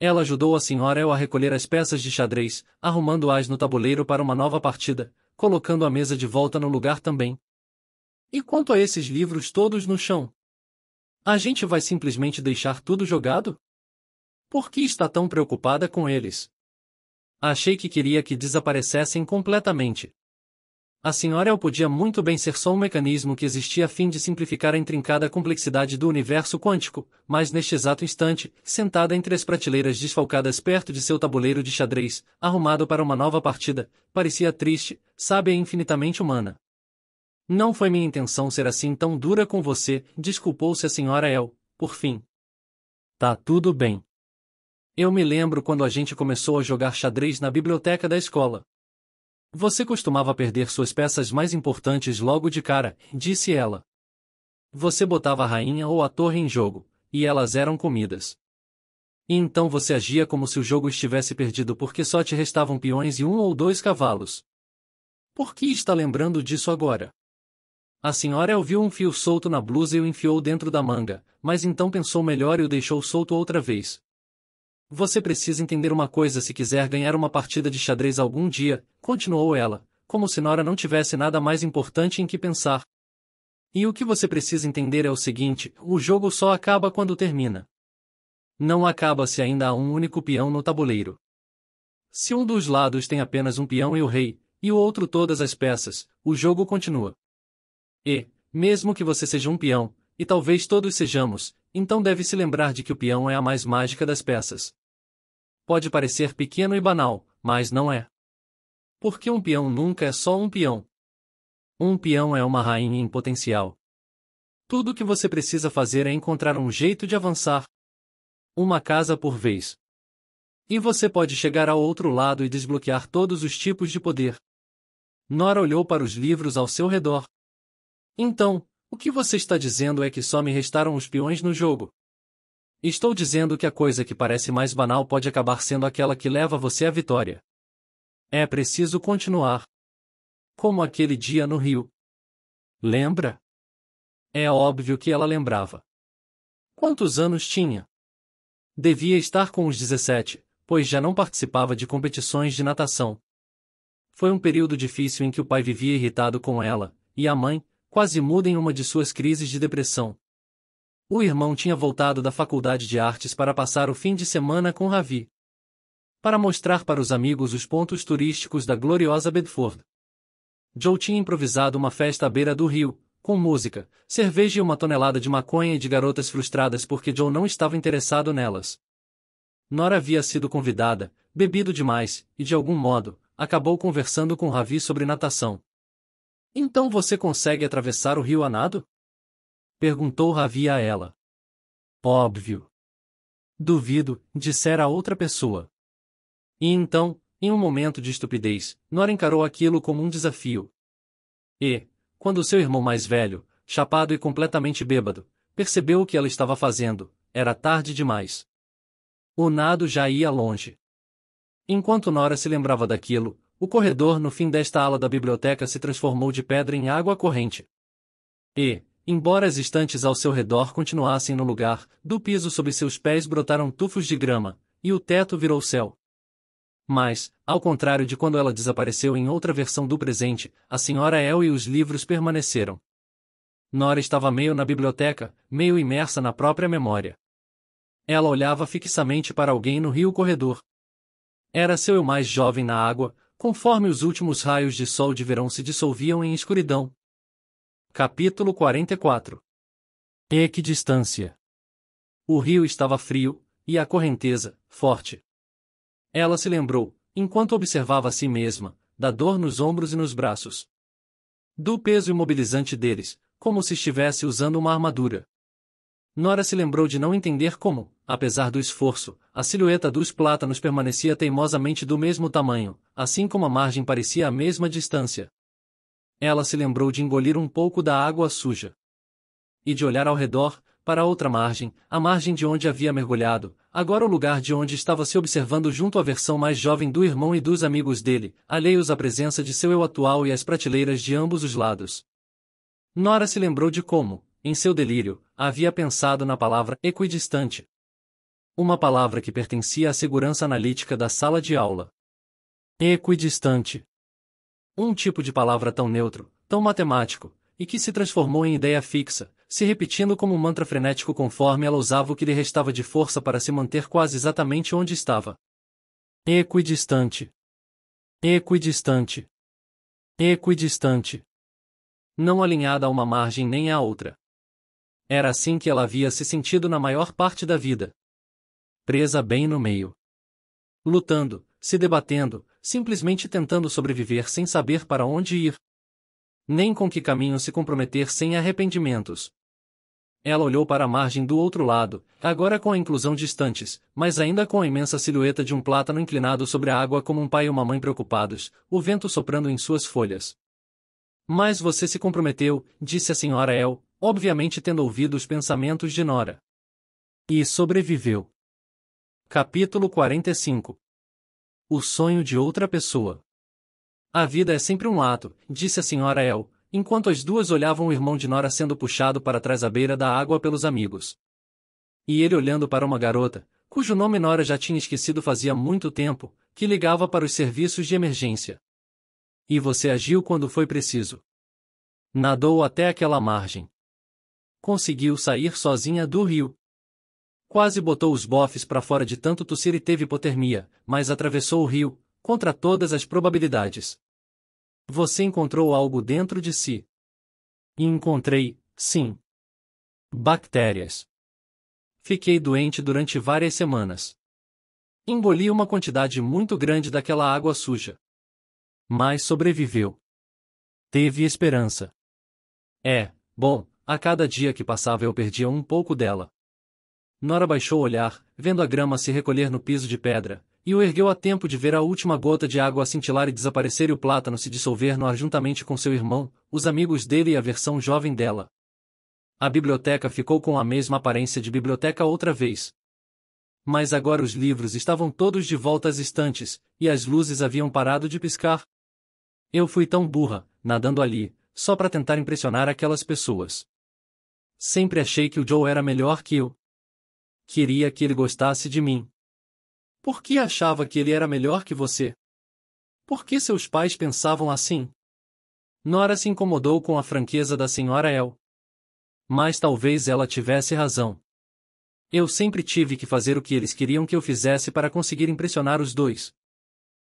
Ela ajudou a senhora El a recolher as peças de xadrez, arrumando-as no tabuleiro para uma nova partida, colocando a mesa de volta no lugar também. E quanto a esses livros todos no chão? A gente vai simplesmente deixar tudo jogado? Por que está tão preocupada com eles? Achei que queria que desaparecessem completamente. A senhora El podia muito bem ser só um mecanismo que existia a fim de simplificar a intrincada complexidade do universo quântico, mas neste exato instante, sentada entre as prateleiras desfalcadas perto de seu tabuleiro de xadrez, arrumado para uma nova partida, parecia triste, sábia e infinitamente humana. Não foi minha intenção ser assim tão dura com você, desculpou-se a senhora El, por fim. Tá tudo bem. Eu me lembro quando a gente começou a jogar xadrez na biblioteca da escola. Você costumava perder suas peças mais importantes logo de cara, disse ela. Você botava a rainha ou a torre em jogo, e elas eram comidas. E então você agia como se o jogo estivesse perdido porque só te restavam peões e um ou dois cavalos. Por que está lembrando disso agora? A senhora ouviu um fio solto na blusa e o enfiou dentro da manga, mas então pensou melhor e o deixou solto outra vez. Você precisa entender uma coisa se quiser ganhar uma partida de xadrez algum dia, continuou ela, como se Nora não tivesse nada mais importante em que pensar. E o que você precisa entender é o seguinte: o jogo só acaba quando termina. Não acaba se ainda há um único peão no tabuleiro. Se um dos lados tem apenas um peão e o rei, e o outro todas as peças, o jogo continua. E, mesmo que você seja um peão, e talvez todos sejamos, então deve se lembrar de que o peão é a mais mágica das peças. Pode parecer pequeno e banal, mas não é. Porque um peão nunca é só um peão. Um peão é uma rainha em potencial. Tudo o que você precisa fazer é encontrar um jeito de avançar. Uma casa por vez. E você pode chegar ao outro lado e desbloquear todos os tipos de poder. Nora olhou para os livros ao seu redor, então, o que você está dizendo é que só me restaram os peões no jogo. Estou dizendo que a coisa que parece mais banal pode acabar sendo aquela que leva você à vitória. É preciso continuar. Como aquele dia no rio. Lembra? É óbvio que ela lembrava. Quantos anos tinha? Devia estar com os 17, pois já não participava de competições de natação. Foi um período difícil em que o pai vivia irritado com ela, e a mãe, quase muda em uma de suas crises de depressão. O irmão tinha voltado da faculdade de artes para passar o fim de semana com Ravi. Para mostrar para os amigos os pontos turísticos da gloriosa Bedford. Joe tinha improvisado uma festa à beira do rio, com música, cerveja e uma tonelada de maconha e de garotas frustradas porque Joe não estava interessado nelas. Nora havia sido convidada, bebido demais, e de algum modo, acabou conversando com Ravi sobre natação. Então você consegue atravessar o rio a nado? Perguntou Ravi a ela. Óbvio. Duvido, dissera a outra pessoa. E então, em um momento de estupidez, Nora encarou aquilo como um desafio. E, quando seu irmão mais velho, chapado e completamente bêbado, percebeu o que ela estava fazendo, era tarde demais. O nado já ia longe. Enquanto Nora se lembrava daquilo, o corredor no fim desta ala da biblioteca se transformou de pedra em água corrente. E, embora as estantes ao seu redor continuassem no lugar, do piso sob seus pés brotaram tufos de grama, e o teto virou céu. Mas, ao contrário de quando ela desapareceu em outra versão do presente, a senhora El e os livros permaneceram. Nora estava meio na biblioteca, meio imersa na própria memória. Ela olhava fixamente para alguém no rio corredor. Era seu eu mais jovem na água, conforme os últimos raios de sol de verão se dissolviam em escuridão. Capítulo 44 distância? O rio estava frio, e a correnteza, forte. Ela se lembrou, enquanto observava a si mesma, da dor nos ombros e nos braços. Do peso imobilizante deles, como se estivesse usando uma armadura. Nora se lembrou de não entender como, apesar do esforço, a silhueta dos plátanos permanecia teimosamente do mesmo tamanho, assim como a margem parecia a mesma distância. Ela se lembrou de engolir um pouco da água suja. E de olhar ao redor, para a outra margem, a margem de onde havia mergulhado, agora o lugar de onde estava se observando junto à versão mais jovem do irmão e dos amigos dele, alheios à presença de seu eu atual e às prateleiras de ambos os lados. Nora se lembrou de como, em seu delírio, havia pensado na palavra equidistante. Uma palavra que pertencia à segurança analítica da sala de aula. Equidistante. Um tipo de palavra tão neutro, tão matemático, e que se transformou em ideia fixa, se repetindo como um mantra frenético conforme ela usava o que lhe restava de força para se manter quase exatamente onde estava. Equidistante. Equidistante. Equidistante. Não alinhada a uma margem nem à outra. Era assim que ela havia se sentido na maior parte da vida. Presa bem no meio. Lutando, se debatendo, simplesmente tentando sobreviver sem saber para onde ir. Nem com que caminho se comprometer sem arrependimentos. Ela olhou para a margem do outro lado, agora com a inclusão distantes, mas ainda com a imensa silhueta de um plátano inclinado sobre a água como um pai e uma mãe preocupados, o vento soprando em suas folhas. Mas você se comprometeu, disse a senhora El, obviamente tendo ouvido os pensamentos de Nora. E sobreviveu. Capítulo 45 O sonho de outra pessoa. A vida é sempre um ato, disse a senhora El, enquanto as duas olhavam o irmão de Nora sendo puxado para trás à beira da água pelos amigos. E ele olhando para uma garota, cujo nome Nora já tinha esquecido fazia muito tempo, que ligava para os serviços de emergência. E você agiu quando foi preciso. Nadou até aquela margem conseguiu sair sozinha do rio. Quase botou os bofes para fora de tanto tossir e teve hipotermia, mas atravessou o rio, contra todas as probabilidades. Você encontrou algo dentro de si. E encontrei, sim. Bactérias. Fiquei doente durante várias semanas. Engoli uma quantidade muito grande daquela água suja. Mas sobreviveu. Teve esperança. É, bom, a cada dia que passava eu perdia um pouco dela. Nora baixou o olhar, vendo a grama se recolher no piso de pedra, e o ergueu a tempo de ver a última gota de água cintilar e desaparecer e o plátano se dissolver no ar juntamente com seu irmão, os amigos dele e a versão jovem dela. A biblioteca ficou com a mesma aparência de biblioteca outra vez. Mas agora os livros estavam todos de volta às estantes, e as luzes haviam parado de piscar. Eu fui tão burra, nadando ali, só para tentar impressionar aquelas pessoas. Sempre achei que o Joe era melhor que eu. Queria que ele gostasse de mim. Por que achava que ele era melhor que você? Por que seus pais pensavam assim? Nora se incomodou com a franqueza da senhora El. Mas talvez ela tivesse razão. Eu sempre tive que fazer o que eles queriam que eu fizesse para conseguir impressionar os dois.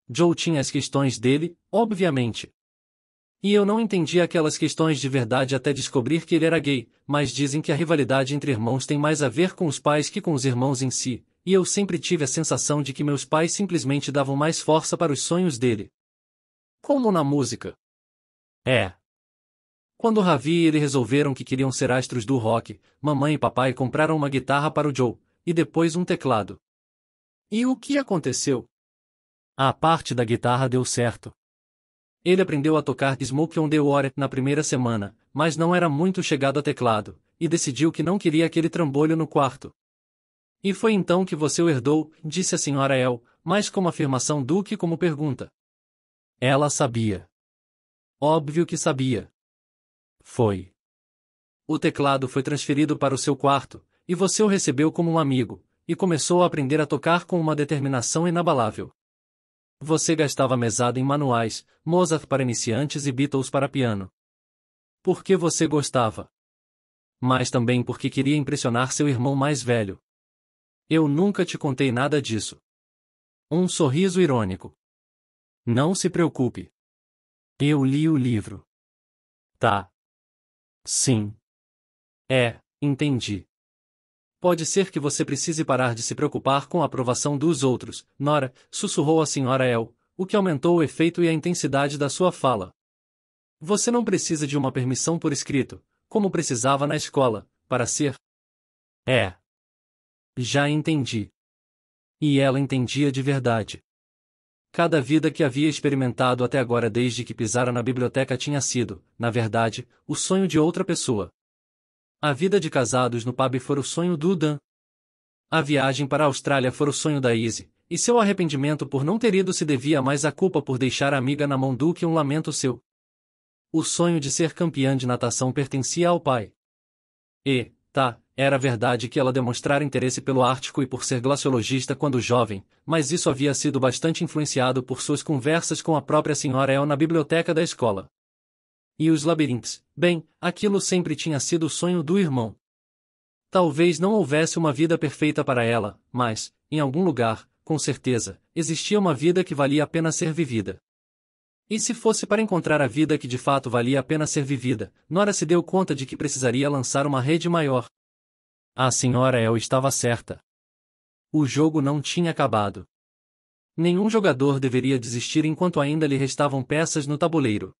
Joe tinha as questões dele, obviamente. E eu não entendi aquelas questões de verdade até descobrir que ele era gay, mas dizem que a rivalidade entre irmãos tem mais a ver com os pais que com os irmãos em si, e eu sempre tive a sensação de que meus pais simplesmente davam mais força para os sonhos dele. Como na música. É. Quando Ravi e ele resolveram que queriam ser astros do rock, mamãe e papai compraram uma guitarra para o Joe, e depois um teclado. E o que aconteceu? A parte da guitarra deu certo. Ele aprendeu a tocar Smoke on the Water na primeira semana, mas não era muito chegado a teclado, e decidiu que não queria aquele trambolho no quarto. E foi então que você o herdou, disse a senhora El, mais como afirmação do que como pergunta. Ela sabia. Óbvio que sabia. Foi. O teclado foi transferido para o seu quarto, e você o recebeu como um amigo, e começou a aprender a tocar com uma determinação inabalável. Você gastava mesada em manuais, Mozart para iniciantes e Beatles para piano. Porque você gostava. Mas também porque queria impressionar seu irmão mais velho. Eu nunca te contei nada disso. Um sorriso irônico. Não se preocupe. Eu li o livro. Tá. Sim. É, entendi. Pode ser que você precise parar de se preocupar com a aprovação dos outros, Nora, sussurrou a senhora El, o que aumentou o efeito e a intensidade da sua fala. Você não precisa de uma permissão por escrito, como precisava na escola, para ser. É. Já entendi. E ela entendia de verdade. Cada vida que havia experimentado até agora desde que pisara na biblioteca tinha sido, na verdade, o sonho de outra pessoa. A vida de casados no pub foi o sonho do Dan. A viagem para a Austrália foi o sonho da Izzy, e seu arrependimento por não ter ido se devia mais à culpa por deixar a amiga na mão do que um lamento seu. O sonho de ser campeã de natação pertencia ao pai. E, tá, era verdade que ela demonstrara interesse pelo Ártico e por ser glaciologista quando jovem, mas isso havia sido bastante influenciado por suas conversas com a própria senhora El na biblioteca da escola. E os labirintos, bem, aquilo sempre tinha sido o sonho do irmão. Talvez não houvesse uma vida perfeita para ela, mas, em algum lugar, com certeza, existia uma vida que valia a pena ser vivida. E se fosse para encontrar a vida que de fato valia a pena ser vivida, Nora se deu conta de que precisaria lançar uma rede maior. A senhora El estava certa. O jogo não tinha acabado. Nenhum jogador deveria desistir enquanto ainda lhe restavam peças no tabuleiro.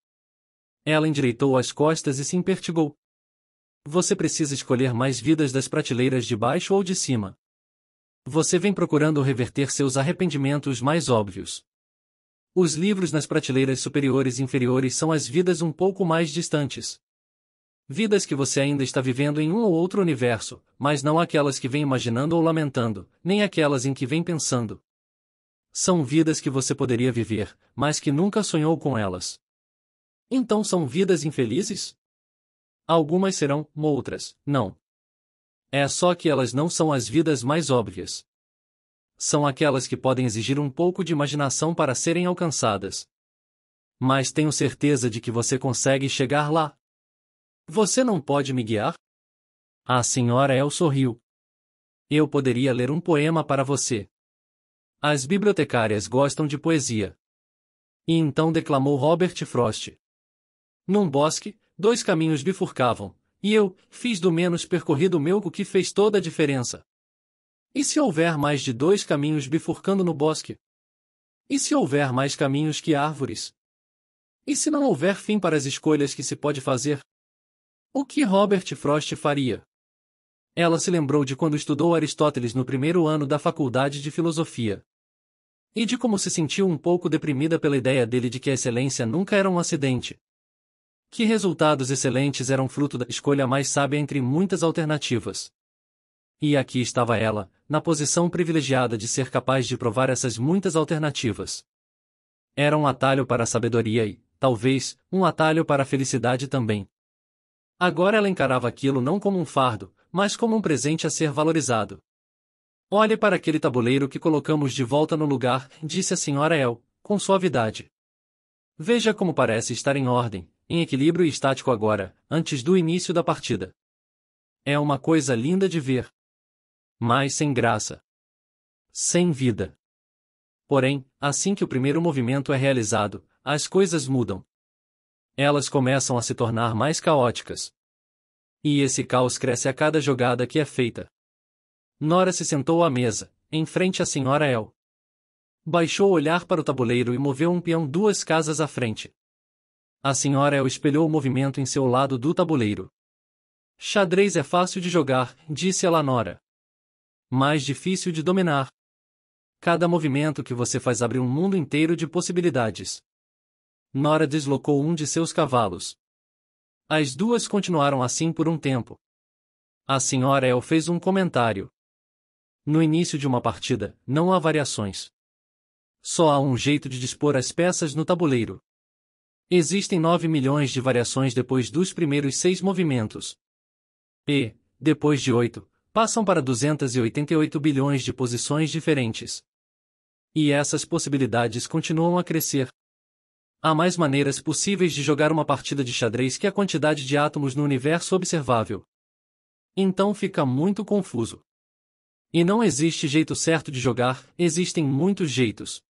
Ela endireitou as costas e se impertigou. Você precisa escolher mais vidas das prateleiras de baixo ou de cima. Você vem procurando reverter seus arrependimentos mais óbvios. Os livros nas prateleiras superiores e inferiores são as vidas um pouco mais distantes. Vidas que você ainda está vivendo em um ou outro universo, mas não aquelas que vem imaginando ou lamentando, nem aquelas em que vem pensando. São vidas que você poderia viver, mas que nunca sonhou com elas. Então são vidas infelizes? Algumas serão, outras, não. É só que elas não são as vidas mais óbvias. São aquelas que podem exigir um pouco de imaginação para serem alcançadas. Mas tenho certeza de que você consegue chegar lá. Você não pode me guiar? A senhora El sorriu. Eu poderia ler um poema para você. As bibliotecárias gostam de poesia. E então declamou Robert Frost. Num bosque, dois caminhos bifurcavam, e eu, fiz do menos percorrido meu o que fez toda a diferença. E se houver mais de dois caminhos bifurcando no bosque? E se houver mais caminhos que árvores? E se não houver fim para as escolhas que se pode fazer? O que Robert Frost faria? Ela se lembrou de quando estudou Aristóteles no primeiro ano da faculdade de filosofia. E de como se sentiu um pouco deprimida pela ideia dele de que a excelência nunca era um acidente. Que resultados excelentes eram fruto da escolha mais sábia entre muitas alternativas. E aqui estava ela, na posição privilegiada de ser capaz de provar essas muitas alternativas. Era um atalho para a sabedoria e, talvez, um atalho para a felicidade também. Agora ela encarava aquilo não como um fardo, mas como um presente a ser valorizado. Olhe para aquele tabuleiro que colocamos de volta no lugar, disse a senhora El, com suavidade. Veja como parece estar em ordem, em equilíbrio estático agora, antes do início da partida. É uma coisa linda de ver. Mas sem graça. Sem vida. Porém, assim que o primeiro movimento é realizado, as coisas mudam. Elas começam a se tornar mais caóticas. E esse caos cresce a cada jogada que é feita. Nora se sentou à mesa, em frente à senhora El. Baixou o olhar para o tabuleiro e moveu um peão duas casas à frente. A senhora El é espelhou o movimento em seu lado do tabuleiro. Xadrez é fácil de jogar, disse a Lanora. Mais difícil de dominar. Cada movimento que você faz abre um mundo inteiro de possibilidades. Nora deslocou um de seus cavalos. As duas continuaram assim por um tempo. A senhora El fez um comentário. No início de uma partida, não há variações. Só há um jeito de dispor as peças no tabuleiro. Existem 9 milhões de variações depois dos primeiros seis movimentos. E, depois de 8, passam para 288 bilhões de posições diferentes. E essas possibilidades continuam a crescer. Há mais maneiras possíveis de jogar uma partida de xadrez que a quantidade de átomos no universo observável. Então fica muito confuso. E não existe jeito certo de jogar, existem muitos jeitos.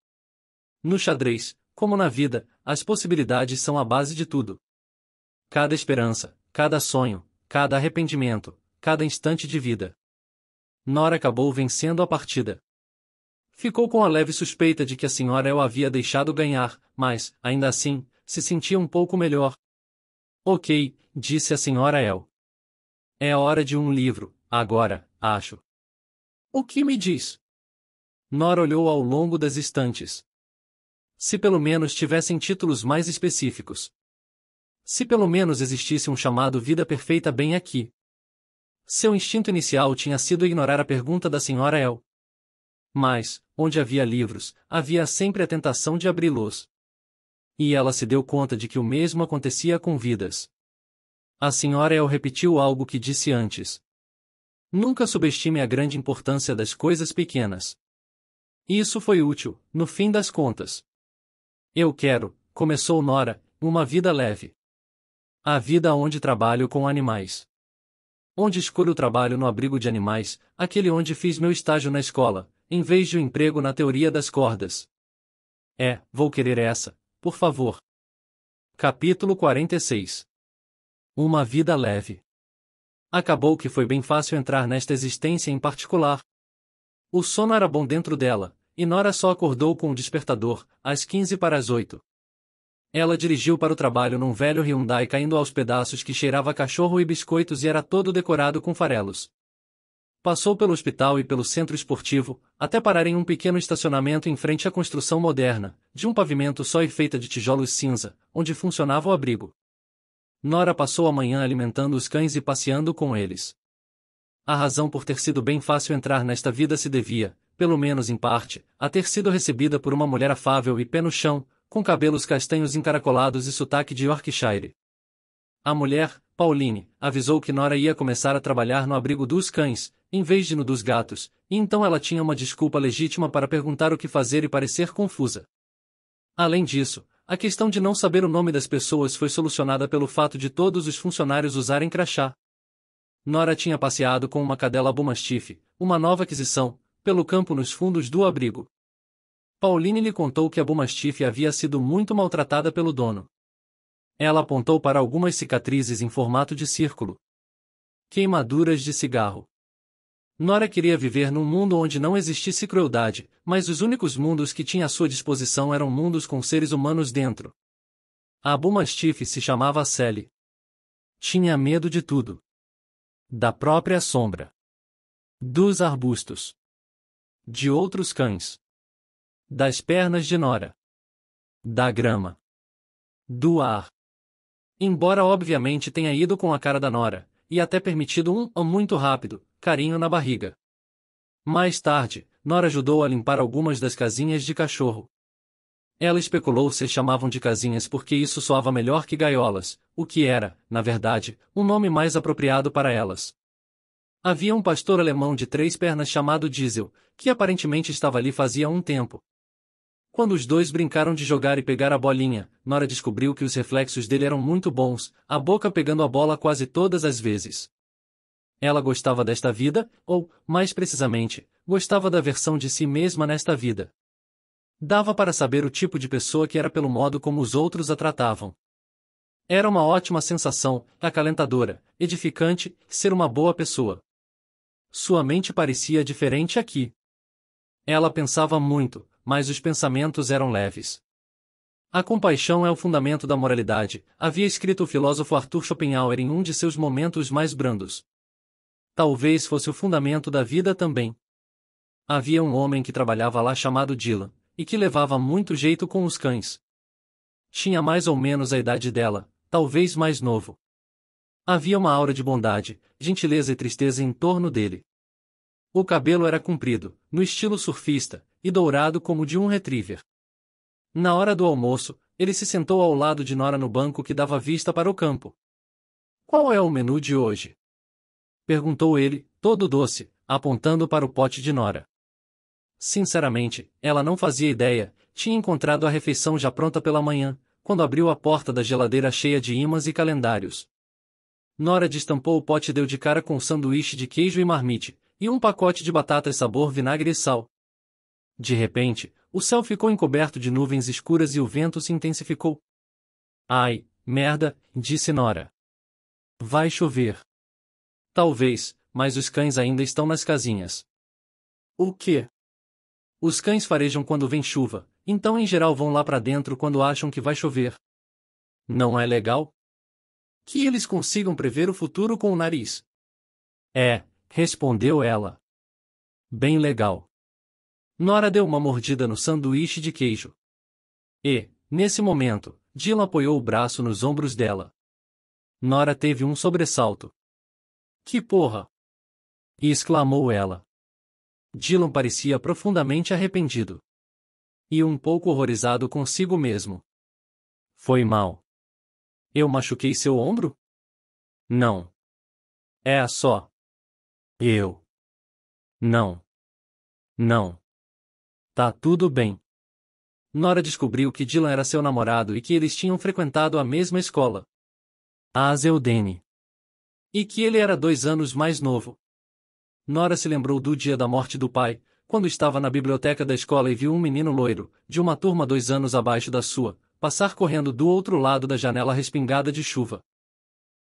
No xadrez, como na vida, as possibilidades são a base de tudo. Cada esperança, cada sonho, cada arrependimento, cada instante de vida. Nora acabou vencendo a partida. Ficou com a leve suspeita de que a senhora o havia deixado ganhar, mas, ainda assim, se sentia um pouco melhor. Ok, disse a senhora El. É hora de um livro, agora, acho. O que me diz? Nora olhou ao longo das estantes. Se pelo menos tivessem títulos mais específicos. Se pelo menos existisse um chamado Vida Perfeita bem aqui. Seu instinto inicial tinha sido ignorar a pergunta da senhora El. Mas, onde havia livros, havia sempre a tentação de abri-los. E ela se deu conta de que o mesmo acontecia com vidas. A senhora El repetiu algo que disse antes. Nunca subestime a grande importância das coisas pequenas. Isso foi útil, no fim das contas. Eu quero, começou Nora, uma vida leve. A vida onde trabalho com animais. Onde escolho o trabalho no abrigo de animais, aquele onde fiz meu estágio na escola, em vez de o um emprego na teoria das cordas. É, vou querer essa, por favor. Capítulo 46 Uma vida leve. Acabou que foi bem fácil entrar nesta existência em particular. O sono era bom dentro dela, e Nora só acordou com o despertador, às 15 para as 8. Ela dirigiu para o trabalho num velho Hyundai caindo aos pedaços que cheirava cachorro e biscoitos e era todo decorado com farelos. Passou pelo hospital e pelo centro esportivo, até parar em um pequeno estacionamento em frente à construção moderna, de um pavimento só e feita de tijolos cinza, onde funcionava o abrigo. Nora passou a manhã alimentando os cães e passeando com eles. A razão por ter sido bem fácil entrar nesta vida se devia, pelo menos em parte, a ter sido recebida por uma mulher afável e pé no chão, com cabelos castanhos encaracolados e sotaque de Yorkshire. A mulher, Pauline, avisou que Nora ia começar a trabalhar no abrigo dos cães, em vez de no dos gatos, e então ela tinha uma desculpa legítima para perguntar o que fazer e parecer confusa. Além disso, a questão de não saber o nome das pessoas foi solucionada pelo fato de todos os funcionários usarem crachá. Nora tinha passeado com uma cadela bumastife, uma nova aquisição, pelo campo nos fundos do abrigo. Pauline lhe contou que a Bumastiff havia sido muito maltratada pelo dono. Ela apontou para algumas cicatrizes em formato de círculo. Queimaduras de cigarro. Nora queria viver num mundo onde não existisse crueldade, mas os únicos mundos que tinha à sua disposição eram mundos com seres humanos dentro. A Bumastiff se chamava Sally. Tinha medo de tudo. Da própria sombra. Dos arbustos de outros cães, das pernas de Nora, da grama, do ar. Embora obviamente tenha ido com a cara da Nora, e até permitido um muito rápido carinho na barriga. Mais tarde, Nora ajudou a limpar algumas das casinhas de cachorro. Ela especulou se chamavam de casinhas porque isso soava melhor que gaiolas, o que era, na verdade, um nome mais apropriado para elas. Havia um pastor alemão de três pernas chamado Diesel, que aparentemente estava ali fazia um tempo. Quando os dois brincaram de jogar e pegar a bolinha, Nora descobriu que os reflexos dele eram muito bons, a boca pegando a bola quase todas as vezes. Ela gostava desta vida, ou, mais precisamente, gostava da versão de si mesma nesta vida. Dava para saber o tipo de pessoa que era pelo modo como os outros a tratavam. Era uma ótima sensação, acalentadora, edificante, ser uma boa pessoa. Sua mente parecia diferente aqui. Ela pensava muito, mas os pensamentos eram leves. A compaixão é o fundamento da moralidade, havia escrito o filósofo Arthur Schopenhauer em um de seus momentos mais brandos. Talvez fosse o fundamento da vida também. Havia um homem que trabalhava lá chamado Dylan, e que levava muito jeito com os cães. Tinha mais ou menos a idade dela, talvez mais novo. Havia uma aura de bondade, gentileza e tristeza em torno dele. O cabelo era comprido, no estilo surfista, e dourado como de um retriever. Na hora do almoço, ele se sentou ao lado de Nora no banco que dava vista para o campo. Qual é o menu de hoje? Perguntou ele, todo doce, apontando para o pote de Nora. Sinceramente, ela não fazia ideia, tinha encontrado a refeição já pronta pela manhã, quando abriu a porta da geladeira cheia de imãs e calendários. Nora destampou o pote e deu de cara com um sanduíche de queijo e marmite, e um pacote de batatas sabor vinagre e sal. De repente, o céu ficou encoberto de nuvens escuras e o vento se intensificou. Ai, merda, disse Nora. Vai chover. Talvez, mas os cães ainda estão nas casinhas. O quê? Os cães farejam quando vem chuva, então em geral vão lá para dentro quando acham que vai chover. Não é legal? que eles consigam prever o futuro com o nariz. É, respondeu ela. Bem legal. Nora deu uma mordida no sanduíche de queijo. E, nesse momento, Dylan apoiou o braço nos ombros dela. Nora teve um sobressalto. Que porra! exclamou ela. Dylan parecia profundamente arrependido. E um pouco horrorizado consigo mesmo. Foi mal. Eu machuquei seu ombro? Não. É só. Eu. Não. Não. Tá tudo bem. Nora descobriu que Dylan era seu namorado e que eles tinham frequentado a mesma escola. A Azeldene. E que ele era dois anos mais novo. Nora se lembrou do dia da morte do pai, quando estava na biblioteca da escola e viu um menino loiro, de uma turma dois anos abaixo da sua, passar correndo do outro lado da janela respingada de chuva.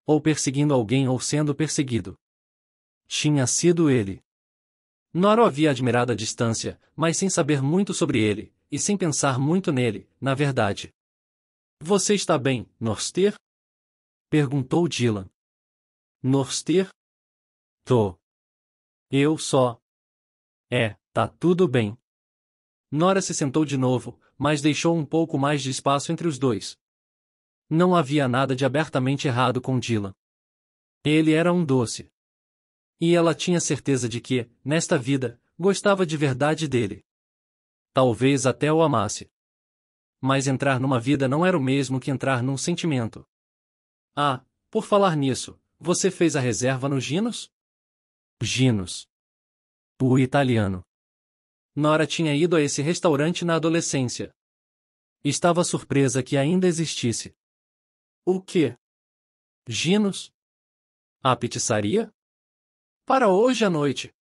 Ou perseguindo alguém ou sendo perseguido. Tinha sido ele. Nora o havia admirado a distância, mas sem saber muito sobre ele, e sem pensar muito nele, na verdade. Você está bem, Norster? Perguntou Dylan. Norster? Tô. Eu só. É, tá tudo bem. Nora se sentou de novo, mas deixou um pouco mais de espaço entre os dois. Não havia nada de abertamente errado com Dylan. Ele era um doce. E ela tinha certeza de que, nesta vida, gostava de verdade dele. Talvez até o amasse. Mas entrar numa vida não era o mesmo que entrar num sentimento. Ah, por falar nisso, você fez a reserva no Ginos? Ginos. O italiano. Nora tinha ido a esse restaurante na adolescência. Estava surpresa que ainda existisse. O quê? Ginos? A pizzaria? Para hoje à noite.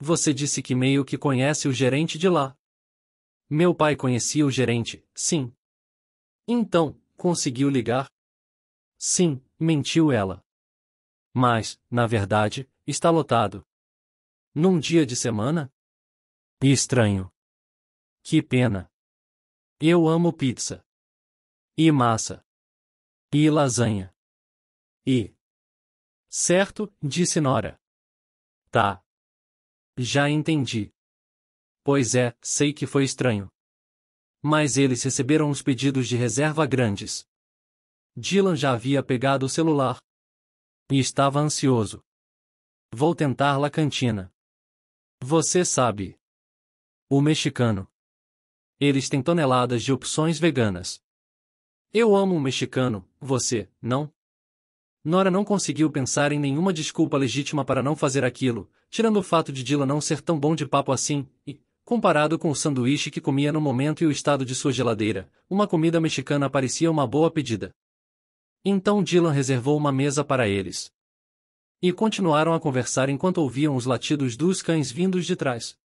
Você disse que meio que conhece o gerente de lá. Meu pai conhecia o gerente, sim. Então, conseguiu ligar? Sim, mentiu ela. Mas, na verdade, está lotado. Num dia de semana? E estranho. Que pena. Eu amo pizza. E massa. E lasanha. E. Certo, disse Nora. Tá. Já entendi. Pois é, sei que foi estranho. Mas eles receberam os pedidos de reserva grandes. Dylan já havia pegado o celular. E estava ansioso. Vou tentar la cantina. Você sabe o mexicano. Eles têm toneladas de opções veganas. Eu amo um mexicano, você, não? Nora não conseguiu pensar em nenhuma desculpa legítima para não fazer aquilo, tirando o fato de Dila não ser tão bom de papo assim, e, comparado com o sanduíche que comia no momento e o estado de sua geladeira, uma comida mexicana parecia uma boa pedida. Então Dylan reservou uma mesa para eles. E continuaram a conversar enquanto ouviam os latidos dos cães vindos de trás.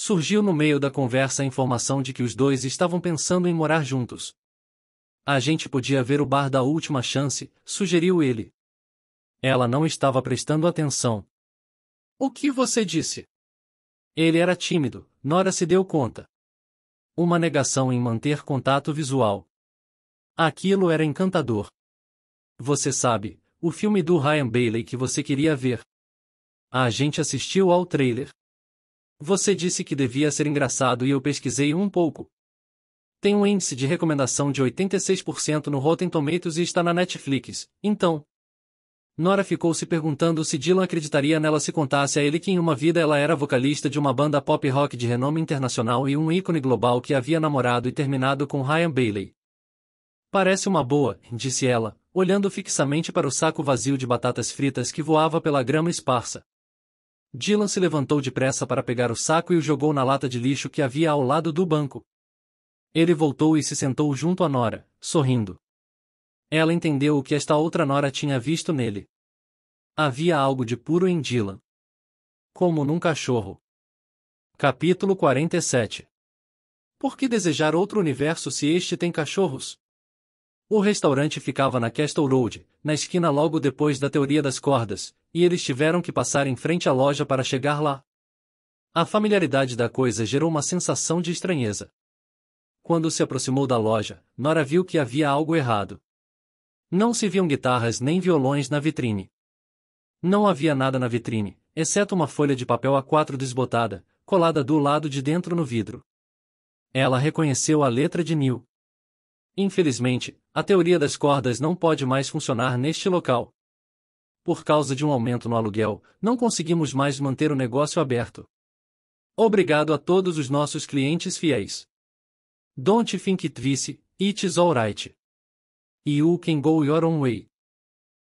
Surgiu no meio da conversa a informação de que os dois estavam pensando em morar juntos. A gente podia ver o bar da última chance, sugeriu ele. Ela não estava prestando atenção. O que você disse? Ele era tímido, Nora se deu conta. Uma negação em manter contato visual. Aquilo era encantador. Você sabe, o filme do Ryan Bailey que você queria ver. A gente assistiu ao trailer. Você disse que devia ser engraçado e eu pesquisei um pouco. Tem um índice de recomendação de 86% no Rotten Tomatoes e está na Netflix, então. Nora ficou se perguntando se Dylan acreditaria nela se contasse a ele que em uma vida ela era vocalista de uma banda pop rock de renome internacional e um ícone global que havia namorado e terminado com Ryan Bailey. Parece uma boa, disse ela, olhando fixamente para o saco vazio de batatas fritas que voava pela grama esparsa. Dylan se levantou depressa para pegar o saco e o jogou na lata de lixo que havia ao lado do banco. Ele voltou e se sentou junto à Nora, sorrindo. Ela entendeu o que esta outra Nora tinha visto nele. Havia algo de puro em Dylan. Como num cachorro. Capítulo 47 Por que desejar outro universo se este tem cachorros? O restaurante ficava na Castle Road, na esquina logo depois da teoria das cordas, e eles tiveram que passar em frente à loja para chegar lá. A familiaridade da coisa gerou uma sensação de estranheza. Quando se aproximou da loja, Nora viu que havia algo errado. Não se viam guitarras nem violões na vitrine. Não havia nada na vitrine, exceto uma folha de papel A4 desbotada, colada do lado de dentro no vidro. Ela reconheceu a letra de Neil. Infelizmente, a teoria das cordas não pode mais funcionar neste local por causa de um aumento no aluguel, não conseguimos mais manter o negócio aberto. Obrigado a todos os nossos clientes fiéis. Don't think it vice, it's alright. You can go your own way.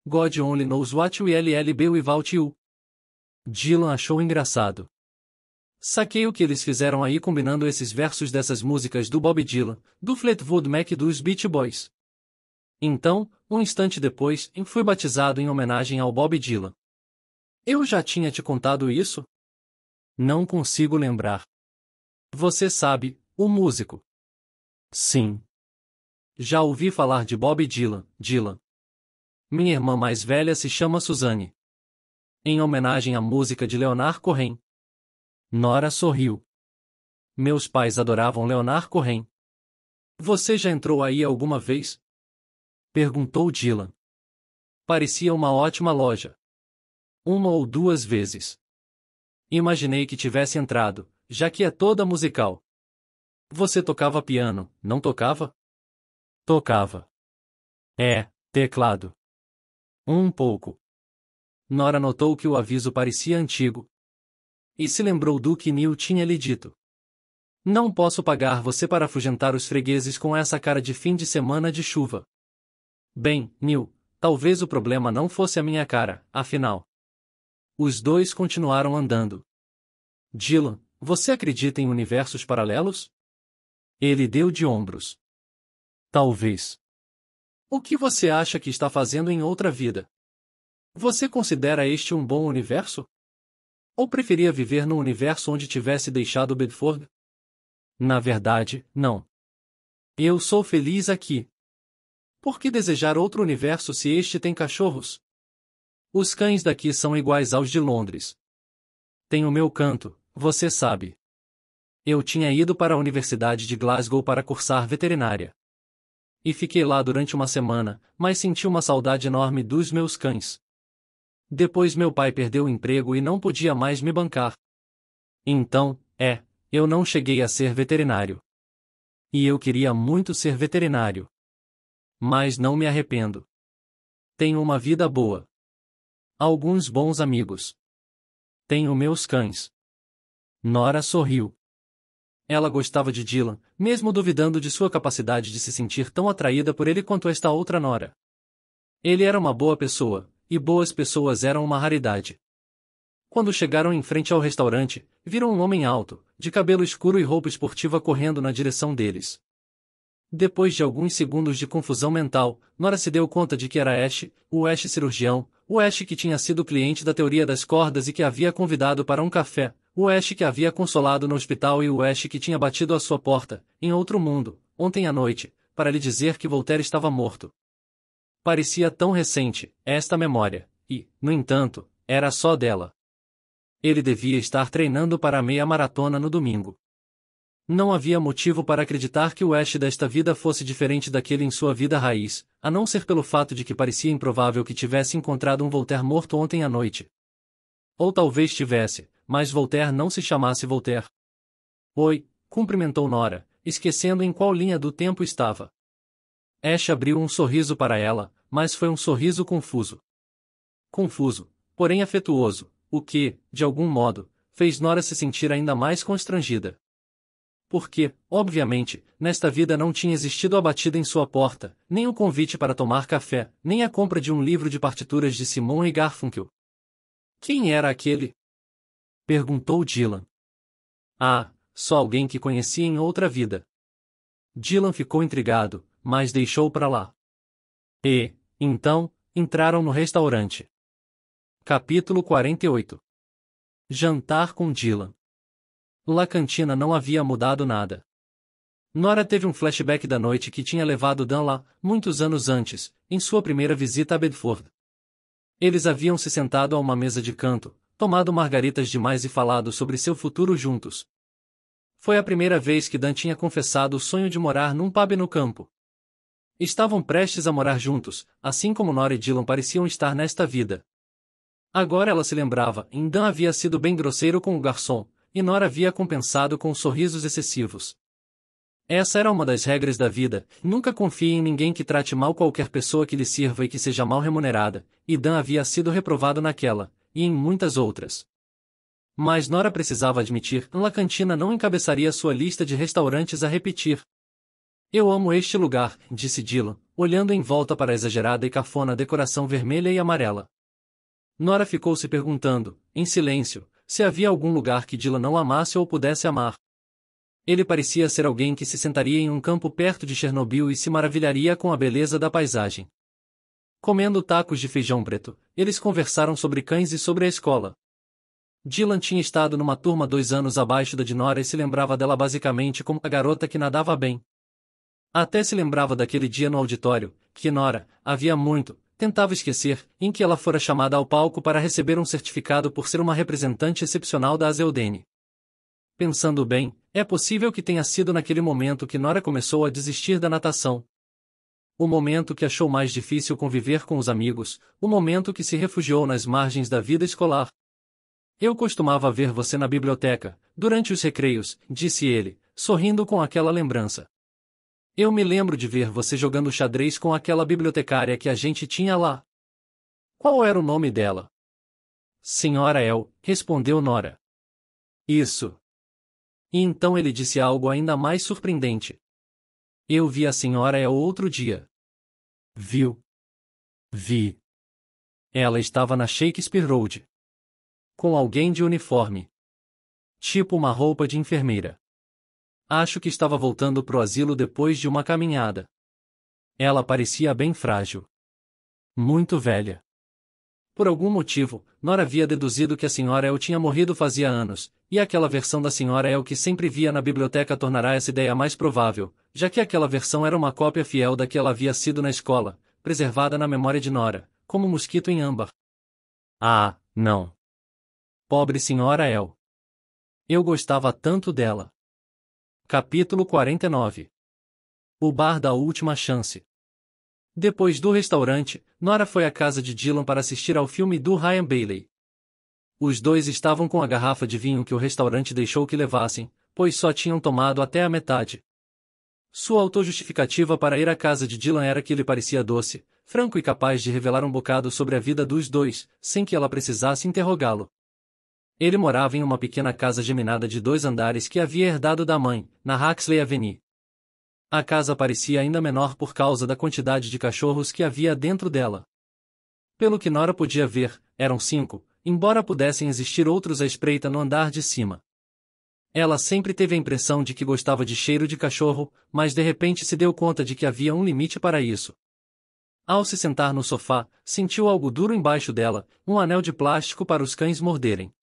God only knows what will be without you. Dylan achou engraçado. Saquei o que eles fizeram aí combinando esses versos dessas músicas do Bob Dylan, do Fleetwood Mac e dos Beach Boys. Então, um instante depois, fui batizado em homenagem ao Bob Dylan. Eu já tinha te contado isso? Não consigo lembrar. Você sabe, o músico. Sim. Já ouvi falar de Bob Dylan, Dylan. Minha irmã mais velha se chama Suzanne. Em homenagem à música de Leonard Cohen. Nora sorriu. Meus pais adoravam Leonard Cohen. Você já entrou aí alguma vez? Perguntou Dylan. Parecia uma ótima loja. Uma ou duas vezes. Imaginei que tivesse entrado, já que é toda musical. Você tocava piano, não tocava? Tocava. É, teclado. Um pouco. Nora notou que o aviso parecia antigo. E se lembrou do que Neil tinha lhe dito. Não posso pagar você para afugentar os fregueses com essa cara de fim de semana de chuva. Bem, Neil, talvez o problema não fosse a minha cara, afinal. Os dois continuaram andando. Dylan, você acredita em universos paralelos? Ele deu de ombros. Talvez. O que você acha que está fazendo em outra vida? Você considera este um bom universo? Ou preferia viver num universo onde tivesse deixado Bedford? Na verdade, não. Eu sou feliz aqui. Por que desejar outro universo se este tem cachorros? Os cães daqui são iguais aos de Londres. Tem o meu canto, você sabe. Eu tinha ido para a Universidade de Glasgow para cursar veterinária. E fiquei lá durante uma semana, mas senti uma saudade enorme dos meus cães. Depois meu pai perdeu o emprego e não podia mais me bancar. Então, é, eu não cheguei a ser veterinário. E eu queria muito ser veterinário. Mas não me arrependo. Tenho uma vida boa. Alguns bons amigos. Tenho meus cães. Nora sorriu. Ela gostava de Dylan, mesmo duvidando de sua capacidade de se sentir tão atraída por ele quanto esta outra Nora. Ele era uma boa pessoa, e boas pessoas eram uma raridade. Quando chegaram em frente ao restaurante, viram um homem alto, de cabelo escuro e roupa esportiva correndo na direção deles. Depois de alguns segundos de confusão mental, Nora se deu conta de que era Ash, o Ash cirurgião, o Ash que tinha sido cliente da teoria das cordas e que havia convidado para um café, o Ash que havia consolado no hospital e o Ash que tinha batido à sua porta, em outro mundo, ontem à noite, para lhe dizer que Voltaire estava morto. Parecia tão recente, esta memória, e, no entanto, era só dela. Ele devia estar treinando para a meia maratona no domingo. Não havia motivo para acreditar que o Ash desta vida fosse diferente daquele em sua vida raiz, a não ser pelo fato de que parecia improvável que tivesse encontrado um Voltaire morto ontem à noite. Ou talvez tivesse, mas Voltaire não se chamasse Voltaire. Oi, cumprimentou Nora, esquecendo em qual linha do tempo estava. Ash abriu um sorriso para ela, mas foi um sorriso confuso. Confuso, porém afetuoso, o que, de algum modo, fez Nora se sentir ainda mais constrangida porque, obviamente, nesta vida não tinha existido a batida em sua porta, nem o convite para tomar café, nem a compra de um livro de partituras de Simon e Garfunkel. Quem era aquele? Perguntou Dylan. Ah, só alguém que conhecia em outra vida. Dylan ficou intrigado, mas deixou para lá. E, então, entraram no restaurante. Capítulo 48 Jantar com Dylan Lacantina não havia mudado nada. Nora teve um flashback da noite que tinha levado Dan lá, muitos anos antes, em sua primeira visita a Bedford. Eles haviam se sentado a uma mesa de canto, tomado margaritas demais e falado sobre seu futuro juntos. Foi a primeira vez que Dan tinha confessado o sonho de morar num pub no campo. Estavam prestes a morar juntos, assim como Nora e Dylan pareciam estar nesta vida. Agora ela se lembrava, Dan havia sido bem grosseiro com o garçom, e Nora havia compensado com sorrisos excessivos. Essa era uma das regras da vida: nunca confie em ninguém que trate mal qualquer pessoa que lhe sirva e que seja mal remunerada, e Dan havia sido reprovado naquela, e em muitas outras. Mas Nora precisava admitir, La Cantina não encabeçaria sua lista de restaurantes a repetir. Eu amo este lugar, disse Dylan, olhando em volta para a exagerada e cafona decoração vermelha e amarela. Nora ficou se perguntando, em silêncio, se havia algum lugar que Dylan não amasse ou pudesse amar. Ele parecia ser alguém que se sentaria em um campo perto de Chernobyl e se maravilharia com a beleza da paisagem. Comendo tacos de feijão preto, eles conversaram sobre cães e sobre a escola. Dylan tinha estado numa turma dois anos abaixo da de Nora e se lembrava dela basicamente como a garota que nadava bem. Até se lembrava daquele dia no auditório, que Nora, havia muito, tentava esquecer, em que ela fora chamada ao palco para receber um certificado por ser uma representante excepcional da Azeldene. Pensando bem, é possível que tenha sido naquele momento que Nora começou a desistir da natação. O momento que achou mais difícil conviver com os amigos, o momento que se refugiou nas margens da vida escolar. Eu costumava ver você na biblioteca, durante os recreios, disse ele, sorrindo com aquela lembrança. Eu me lembro de ver você jogando xadrez com aquela bibliotecária que a gente tinha lá. Qual era o nome dela? Senhora El, respondeu Nora. Isso. E então ele disse algo ainda mais surpreendente. Eu vi a senhora El outro dia. Viu? Vi. Ela estava na Shakespeare Road. Com alguém de uniforme. Tipo uma roupa de enfermeira. Acho que estava voltando para o asilo depois de uma caminhada. Ela parecia bem frágil. Muito velha. Por algum motivo, Nora havia deduzido que a senhora El tinha morrido fazia anos, e aquela versão da senhora El que sempre via na biblioteca tornará essa ideia mais provável, já que aquela versão era uma cópia fiel da que ela havia sido na escola, preservada na memória de Nora, como um mosquito em âmbar. Ah, não. Pobre senhora El. Eu gostava tanto dela. Capítulo 49 O Bar da Última Chance Depois do restaurante, Nora foi à casa de Dylan para assistir ao filme do Ryan Bailey. Os dois estavam com a garrafa de vinho que o restaurante deixou que levassem, pois só tinham tomado até a metade. Sua autojustificativa para ir à casa de Dylan era que lhe parecia doce, franco e capaz de revelar um bocado sobre a vida dos dois, sem que ela precisasse interrogá-lo. Ele morava em uma pequena casa geminada de dois andares que havia herdado da mãe, na Huxley Avenue. A casa parecia ainda menor por causa da quantidade de cachorros que havia dentro dela. Pelo que Nora podia ver, eram cinco, embora pudessem existir outros à espreita no andar de cima. Ela sempre teve a impressão de que gostava de cheiro de cachorro, mas de repente se deu conta de que havia um limite para isso. Ao se sentar no sofá, sentiu algo duro embaixo dela, um anel de plástico para os cães morderem.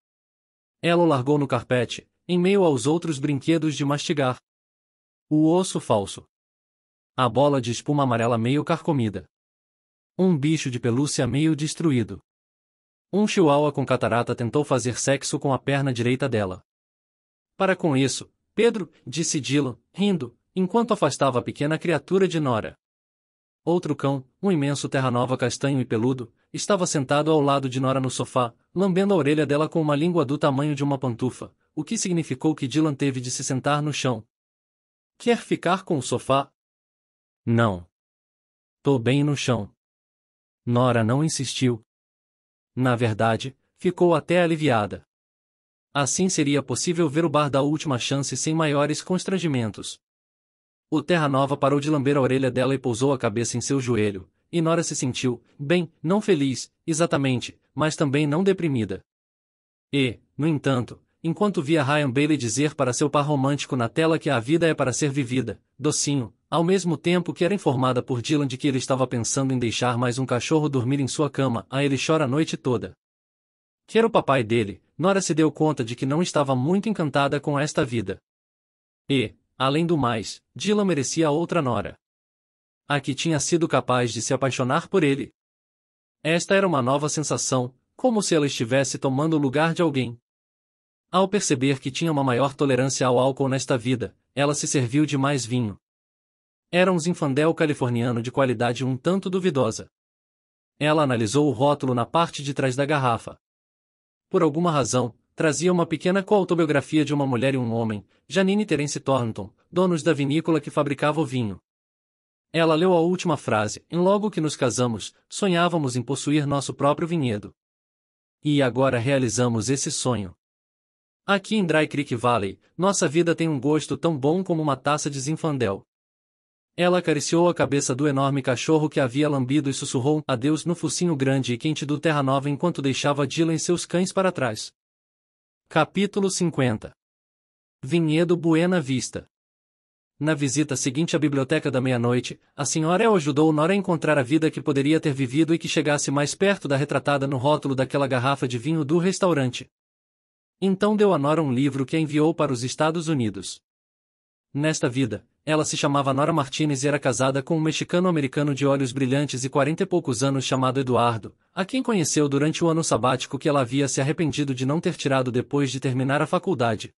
Ela o largou no carpete, em meio aos outros brinquedos de mastigar. O osso falso. A bola de espuma amarela meio carcomida. Um bicho de pelúcia meio destruído. Um chihuahua com catarata tentou fazer sexo com a perna direita dela. Para com isso, Pedro, disse Dilo, rindo, enquanto afastava a pequena criatura de Nora. Outro cão, um imenso terra-nova castanho e peludo, estava sentado ao lado de Nora no sofá, lambendo a orelha dela com uma língua do tamanho de uma pantufa, o que significou que Dylan teve de se sentar no chão. Quer ficar com o sofá? Não. Tô bem no chão. Nora não insistiu. Na verdade, ficou até aliviada. Assim seria possível ver o bar da última chance sem maiores constrangimentos. O Terra Nova parou de lamber a orelha dela e pousou a cabeça em seu joelho, e Nora se sentiu, bem, não feliz, exatamente, mas também não deprimida. E, no entanto, enquanto via Ryan Bailey dizer para seu par romântico na tela que a vida é para ser vivida, docinho, ao mesmo tempo que era informada por Dylan de que ele estava pensando em deixar mais um cachorro dormir em sua cama, a ele chora a noite toda. Que era o papai dele, Nora se deu conta de que não estava muito encantada com esta vida. E, além do mais, Dylan merecia outra Nora a que tinha sido capaz de se apaixonar por ele. Esta era uma nova sensação, como se ela estivesse tomando o lugar de alguém. Ao perceber que tinha uma maior tolerância ao álcool nesta vida, ela se serviu de mais vinho. Era um zinfandel californiano de qualidade um tanto duvidosa. Ela analisou o rótulo na parte de trás da garrafa. Por alguma razão, trazia uma pequena coautobiografia de uma mulher e um homem, Janine Terence Thornton, donos da vinícola que fabricava o vinho. Ela leu a última frase, e logo que nos casamos, sonhávamos em possuir nosso próprio vinhedo. E agora realizamos esse sonho. Aqui em Dry Creek Valley, nossa vida tem um gosto tão bom como uma taça de zinfandel. Ela acariciou a cabeça do enorme cachorro que havia lambido e sussurrou adeus no focinho grande e quente do Terra Nova enquanto deixava Dylan e seus cães para trás. Capítulo 50 Vinhedo Buena Vista na visita seguinte à biblioteca da meia-noite, a senhora o ajudou Nora a encontrar a vida que poderia ter vivido e que chegasse mais perto da retratada no rótulo daquela garrafa de vinho do restaurante. Então deu a Nora um livro que a enviou para os Estados Unidos. Nesta vida, ela se chamava Nora Martinez e era casada com um mexicano-americano de olhos brilhantes e quarenta e poucos anos chamado Eduardo, a quem conheceu durante o ano sabático que ela havia se arrependido de não ter tirado depois de terminar a faculdade.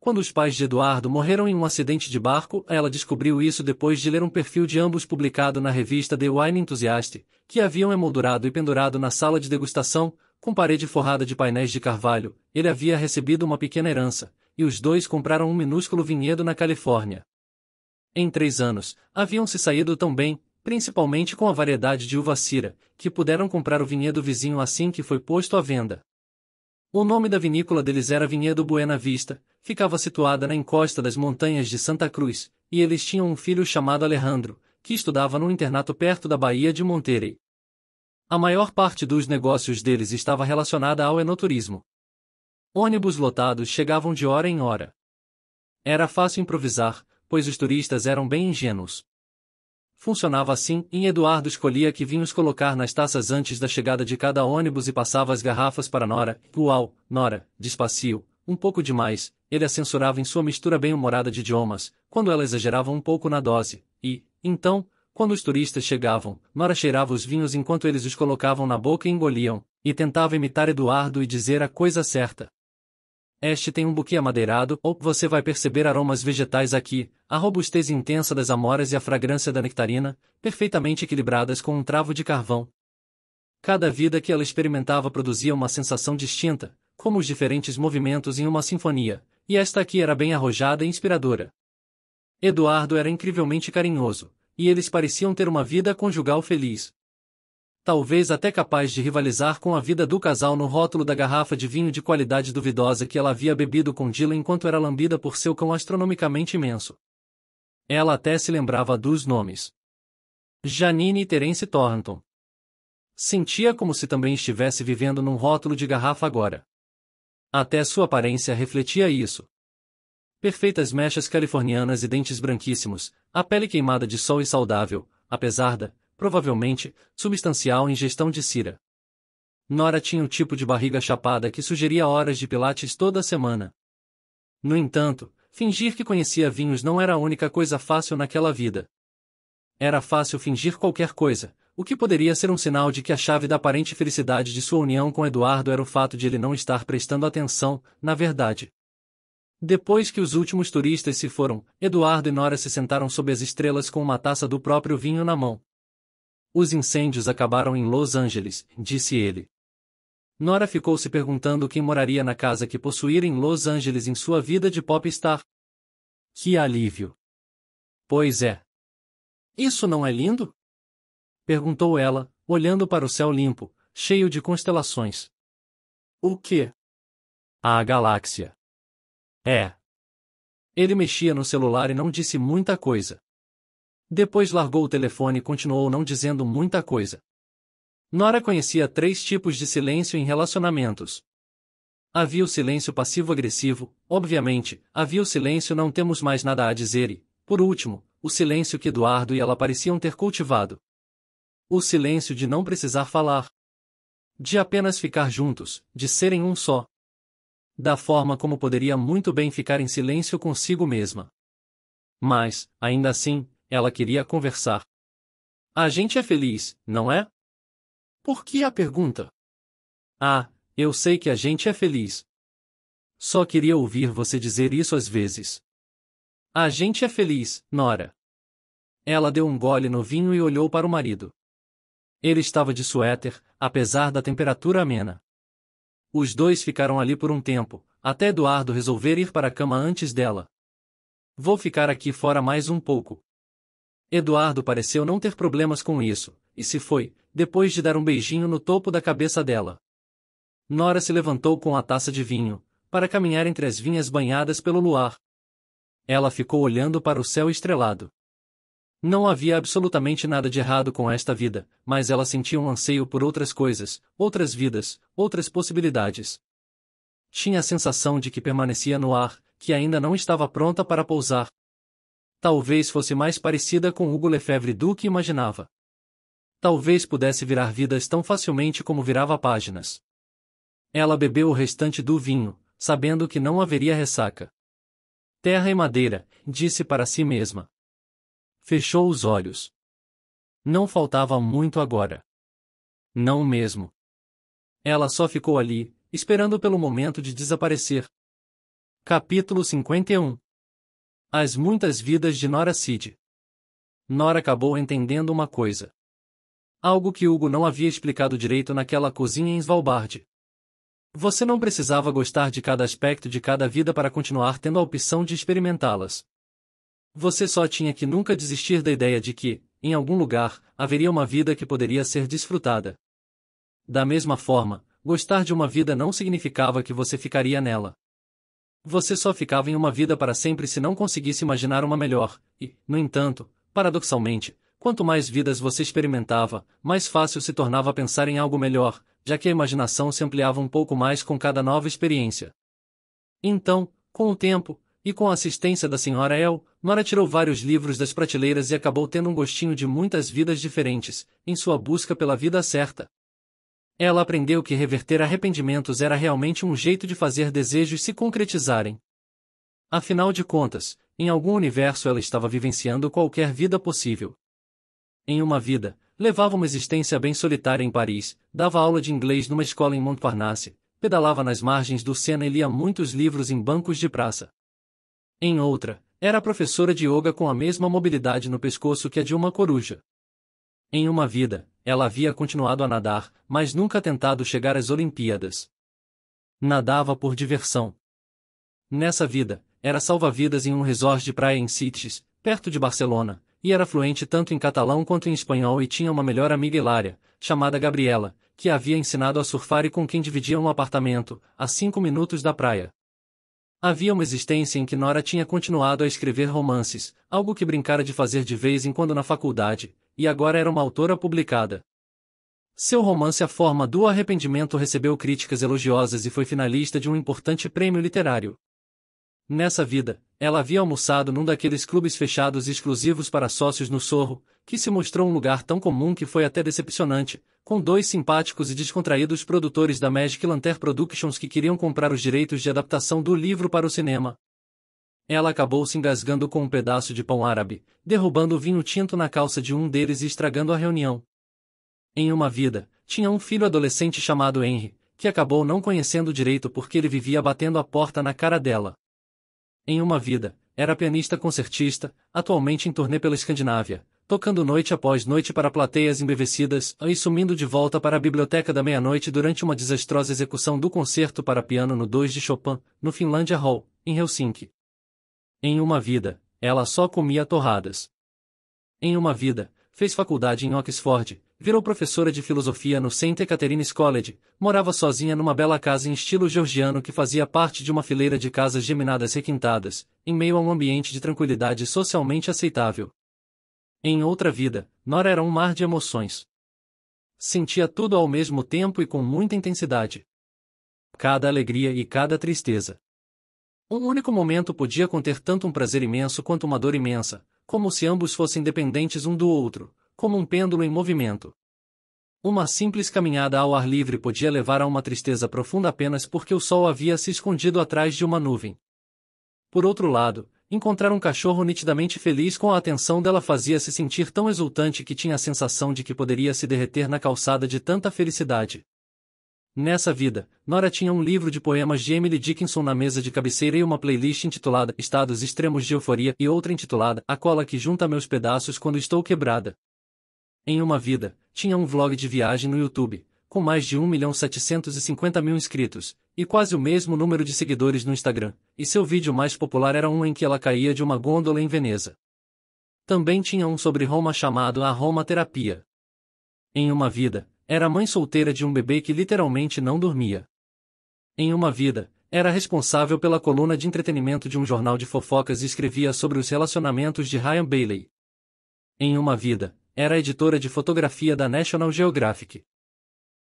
Quando os pais de Eduardo morreram em um acidente de barco, ela descobriu isso depois de ler um perfil de ambos publicado na revista The Wine Enthusiast, que haviam emoldurado e pendurado na sala de degustação, com parede forrada de painéis de carvalho. Ele havia recebido uma pequena herança, e os dois compraram um minúsculo vinhedo na Califórnia. Em três anos, haviam se saído tão bem, principalmente com a variedade de uva cira, que puderam comprar o vinhedo vizinho assim que foi posto à venda. O nome da vinícola deles era Vinhedo Buena Vista, ficava situada na encosta das montanhas de Santa Cruz, e eles tinham um filho chamado Alejandro, que estudava num internato perto da Baía de Monterey. A maior parte dos negócios deles estava relacionada ao enoturismo. Ônibus lotados chegavam de hora em hora. Era fácil improvisar, pois os turistas eram bem ingênuos. Funcionava assim, e Eduardo escolhia que vinhos colocar nas taças antes da chegada de cada ônibus e passava as garrafas para Nora. Uau, Nora, despacio, um pouco demais, ele a censurava em sua mistura bem-humorada de idiomas, quando ela exagerava um pouco na dose, e, então, quando os turistas chegavam, Nora cheirava os vinhos enquanto eles os colocavam na boca e engoliam, e tentava imitar Eduardo e dizer a coisa certa. Este tem um buquê amadeirado, ou você vai perceber aromas vegetais aqui, a robustez intensa das amoras e a fragrância da nectarina, perfeitamente equilibradas com um travo de carvão. Cada vida que ela experimentava produzia uma sensação distinta, como os diferentes movimentos em uma sinfonia, e esta aqui era bem arrojada e inspiradora. Eduardo era incrivelmente carinhoso, e eles pareciam ter uma vida conjugal feliz talvez até capaz de rivalizar com a vida do casal no rótulo da garrafa de vinho de qualidade duvidosa que ela havia bebido com Dylan enquanto era lambida por seu cão astronomicamente imenso. Ela até se lembrava dos nomes. Janine e Terence Thornton. Sentia como se também estivesse vivendo num rótulo de garrafa agora. Até sua aparência refletia isso. Perfeitas mechas californianas e dentes branquíssimos, a pele queimada de sol e saudável, apesar da provavelmente, substancial ingestão de cira. Nora tinha o tipo de barriga chapada que sugeria horas de pilates toda semana. No entanto, fingir que conhecia vinhos não era a única coisa fácil naquela vida. Era fácil fingir qualquer coisa, o que poderia ser um sinal de que a chave da aparente felicidade de sua união com Eduardo era o fato de ele não estar prestando atenção, na verdade. Depois que os últimos turistas se foram, Eduardo e Nora se sentaram sob as estrelas com uma taça do próprio vinho na mão. Os incêndios acabaram em Los Angeles, disse ele. Nora ficou se perguntando quem moraria na casa que possuíra em Los Angeles em sua vida de popstar. Que alívio! Pois é. Isso não é lindo? Perguntou ela, olhando para o céu limpo, cheio de constelações. O que? A galáxia. É. Ele mexia no celular e não disse muita coisa. Depois largou o telefone e continuou não dizendo muita coisa. Nora conhecia três tipos de silêncio em relacionamentos. Havia o silêncio passivo-agressivo, obviamente, havia o silêncio não temos mais nada a dizer e, por último, o silêncio que Eduardo e ela pareciam ter cultivado. O silêncio de não precisar falar. De apenas ficar juntos, de serem um só. Da forma como poderia muito bem ficar em silêncio consigo mesma. Mas, ainda assim, ela queria conversar. A gente é feliz, não é? Por que a pergunta? Ah, eu sei que a gente é feliz. Só queria ouvir você dizer isso às vezes. A gente é feliz, Nora. Ela deu um gole no vinho e olhou para o marido. Ele estava de suéter, apesar da temperatura amena. Os dois ficaram ali por um tempo, até Eduardo resolver ir para a cama antes dela. Vou ficar aqui fora mais um pouco, Eduardo pareceu não ter problemas com isso, e se foi, depois de dar um beijinho no topo da cabeça dela. Nora se levantou com a taça de vinho, para caminhar entre as vinhas banhadas pelo luar. Ela ficou olhando para o céu estrelado. Não havia absolutamente nada de errado com esta vida, mas ela sentia um anseio por outras coisas, outras vidas, outras possibilidades. Tinha a sensação de que permanecia no ar, que ainda não estava pronta para pousar. Talvez fosse mais parecida com Hugo Lefebvre do que imaginava. Talvez pudesse virar vidas tão facilmente como virava páginas. Ela bebeu o restante do vinho, sabendo que não haveria ressaca. Terra e madeira, disse para si mesma. Fechou os olhos. Não faltava muito agora. Não mesmo. Ela só ficou ali, esperando pelo momento de desaparecer. Capítulo 51 as muitas vidas de Nora Cid. Nora acabou entendendo uma coisa. Algo que Hugo não havia explicado direito naquela cozinha em Svalbard. Você não precisava gostar de cada aspecto de cada vida para continuar tendo a opção de experimentá-las. Você só tinha que nunca desistir da ideia de que, em algum lugar, haveria uma vida que poderia ser desfrutada. Da mesma forma, gostar de uma vida não significava que você ficaria nela. Você só ficava em uma vida para sempre se não conseguisse imaginar uma melhor, e, no entanto, paradoxalmente, quanto mais vidas você experimentava, mais fácil se tornava pensar em algo melhor, já que a imaginação se ampliava um pouco mais com cada nova experiência. Então, com o tempo, e com a assistência da senhora El, Nora tirou vários livros das prateleiras e acabou tendo um gostinho de muitas vidas diferentes, em sua busca pela vida certa. Ela aprendeu que reverter arrependimentos era realmente um jeito de fazer desejos se concretizarem. Afinal de contas, em algum universo ela estava vivenciando qualquer vida possível. Em uma vida, levava uma existência bem solitária em Paris, dava aula de inglês numa escola em Montparnasse, pedalava nas margens do Sena e lia muitos livros em bancos de praça. Em outra, era professora de yoga com a mesma mobilidade no pescoço que a de uma coruja. Em uma vida, ela havia continuado a nadar, mas nunca tentado chegar às Olimpíadas. Nadava por diversão. Nessa vida, era salva-vidas em um resort de praia em Sitges, perto de Barcelona, e era fluente tanto em catalão quanto em espanhol e tinha uma melhor amiga hilária, chamada Gabriela, que havia ensinado a surfar e com quem dividia um apartamento, a cinco minutos da praia. Havia uma existência em que Nora tinha continuado a escrever romances, algo que brincara de fazer de vez em quando na faculdade, e agora era uma autora publicada. Seu romance A Forma do Arrependimento recebeu críticas elogiosas e foi finalista de um importante prêmio literário. Nessa vida, ela havia almoçado num daqueles clubes fechados e exclusivos para sócios no Sorro, que se mostrou um lugar tão comum que foi até decepcionante, com dois simpáticos e descontraídos produtores da Magic Lantern Productions que queriam comprar os direitos de adaptação do livro para o cinema. Ela acabou se engasgando com um pedaço de pão árabe, derrubando o vinho tinto na calça de um deles e estragando a reunião. Em uma vida, tinha um filho adolescente chamado Henry, que acabou não conhecendo direito porque ele vivia batendo a porta na cara dela. Em uma vida, era pianista concertista, atualmente em turnê pela Escandinávia, tocando noite após noite para plateias embevecidas e sumindo de volta para a biblioteca da meia-noite durante uma desastrosa execução do concerto para piano no 2 de Chopin, no Finlandia Hall, em Helsinki. Em uma vida, ela só comia torradas. Em uma vida, fez faculdade em Oxford, virou professora de filosofia no St. Catherine's College, morava sozinha numa bela casa em estilo georgiano que fazia parte de uma fileira de casas geminadas requintadas, em meio a um ambiente de tranquilidade socialmente aceitável. Em outra vida, Nora era um mar de emoções. Sentia tudo ao mesmo tempo e com muita intensidade. Cada alegria e cada tristeza. Um único momento podia conter tanto um prazer imenso quanto uma dor imensa, como se ambos fossem dependentes um do outro, como um pêndulo em movimento. Uma simples caminhada ao ar livre podia levar a uma tristeza profunda apenas porque o sol havia se escondido atrás de uma nuvem. Por outro lado, encontrar um cachorro nitidamente feliz com a atenção dela fazia-se sentir tão exultante que tinha a sensação de que poderia se derreter na calçada de tanta felicidade. Nessa vida, Nora tinha um livro de poemas de Emily Dickinson na mesa de cabeceira e uma playlist intitulada Estados Extremos de Euforia e outra intitulada A Cola que Junta Meus Pedaços Quando Estou Quebrada. Em uma vida, tinha um vlog de viagem no YouTube, com mais de 1.750.000 inscritos, e quase o mesmo número de seguidores no Instagram, e seu vídeo mais popular era um em que ela caía de uma gôndola em Veneza. Também tinha um sobre Roma chamado A Roma Terapia. Em uma vida, era mãe solteira de um bebê que literalmente não dormia. Em uma vida, era responsável pela coluna de entretenimento de um jornal de fofocas e escrevia sobre os relacionamentos de Ryan Bailey. Em uma vida, era editora de fotografia da National Geographic.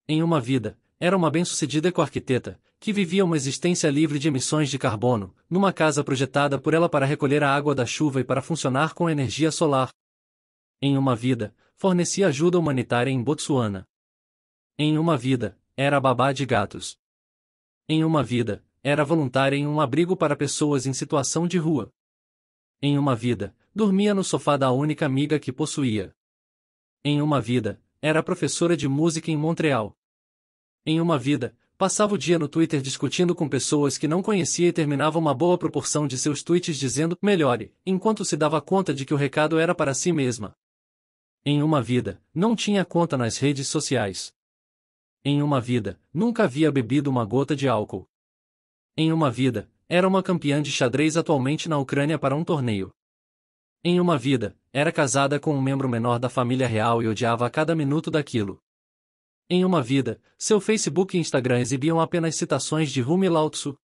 Em uma vida, era uma bem-sucedida ecoarquiteta, que vivia uma existência livre de emissões de carbono, numa casa projetada por ela para recolher a água da chuva e para funcionar com energia solar. Em uma vida, fornecia ajuda humanitária em Botsuana. Em uma vida, era babá de gatos. Em uma vida, era voluntária em um abrigo para pessoas em situação de rua. Em uma vida, dormia no sofá da única amiga que possuía. Em uma vida, era professora de música em Montreal. Em uma vida, passava o dia no Twitter discutindo com pessoas que não conhecia e terminava uma boa proporção de seus tweets dizendo melhore, enquanto se dava conta de que o recado era para si mesma. Em uma vida, não tinha conta nas redes sociais. Em uma vida, nunca havia bebido uma gota de álcool. Em uma vida, era uma campeã de xadrez atualmente na Ucrânia para um torneio. Em uma vida, era casada com um membro menor da família real e odiava a cada minuto daquilo. Em uma vida, seu Facebook e Instagram exibiam apenas citações de Rumi Lautsu.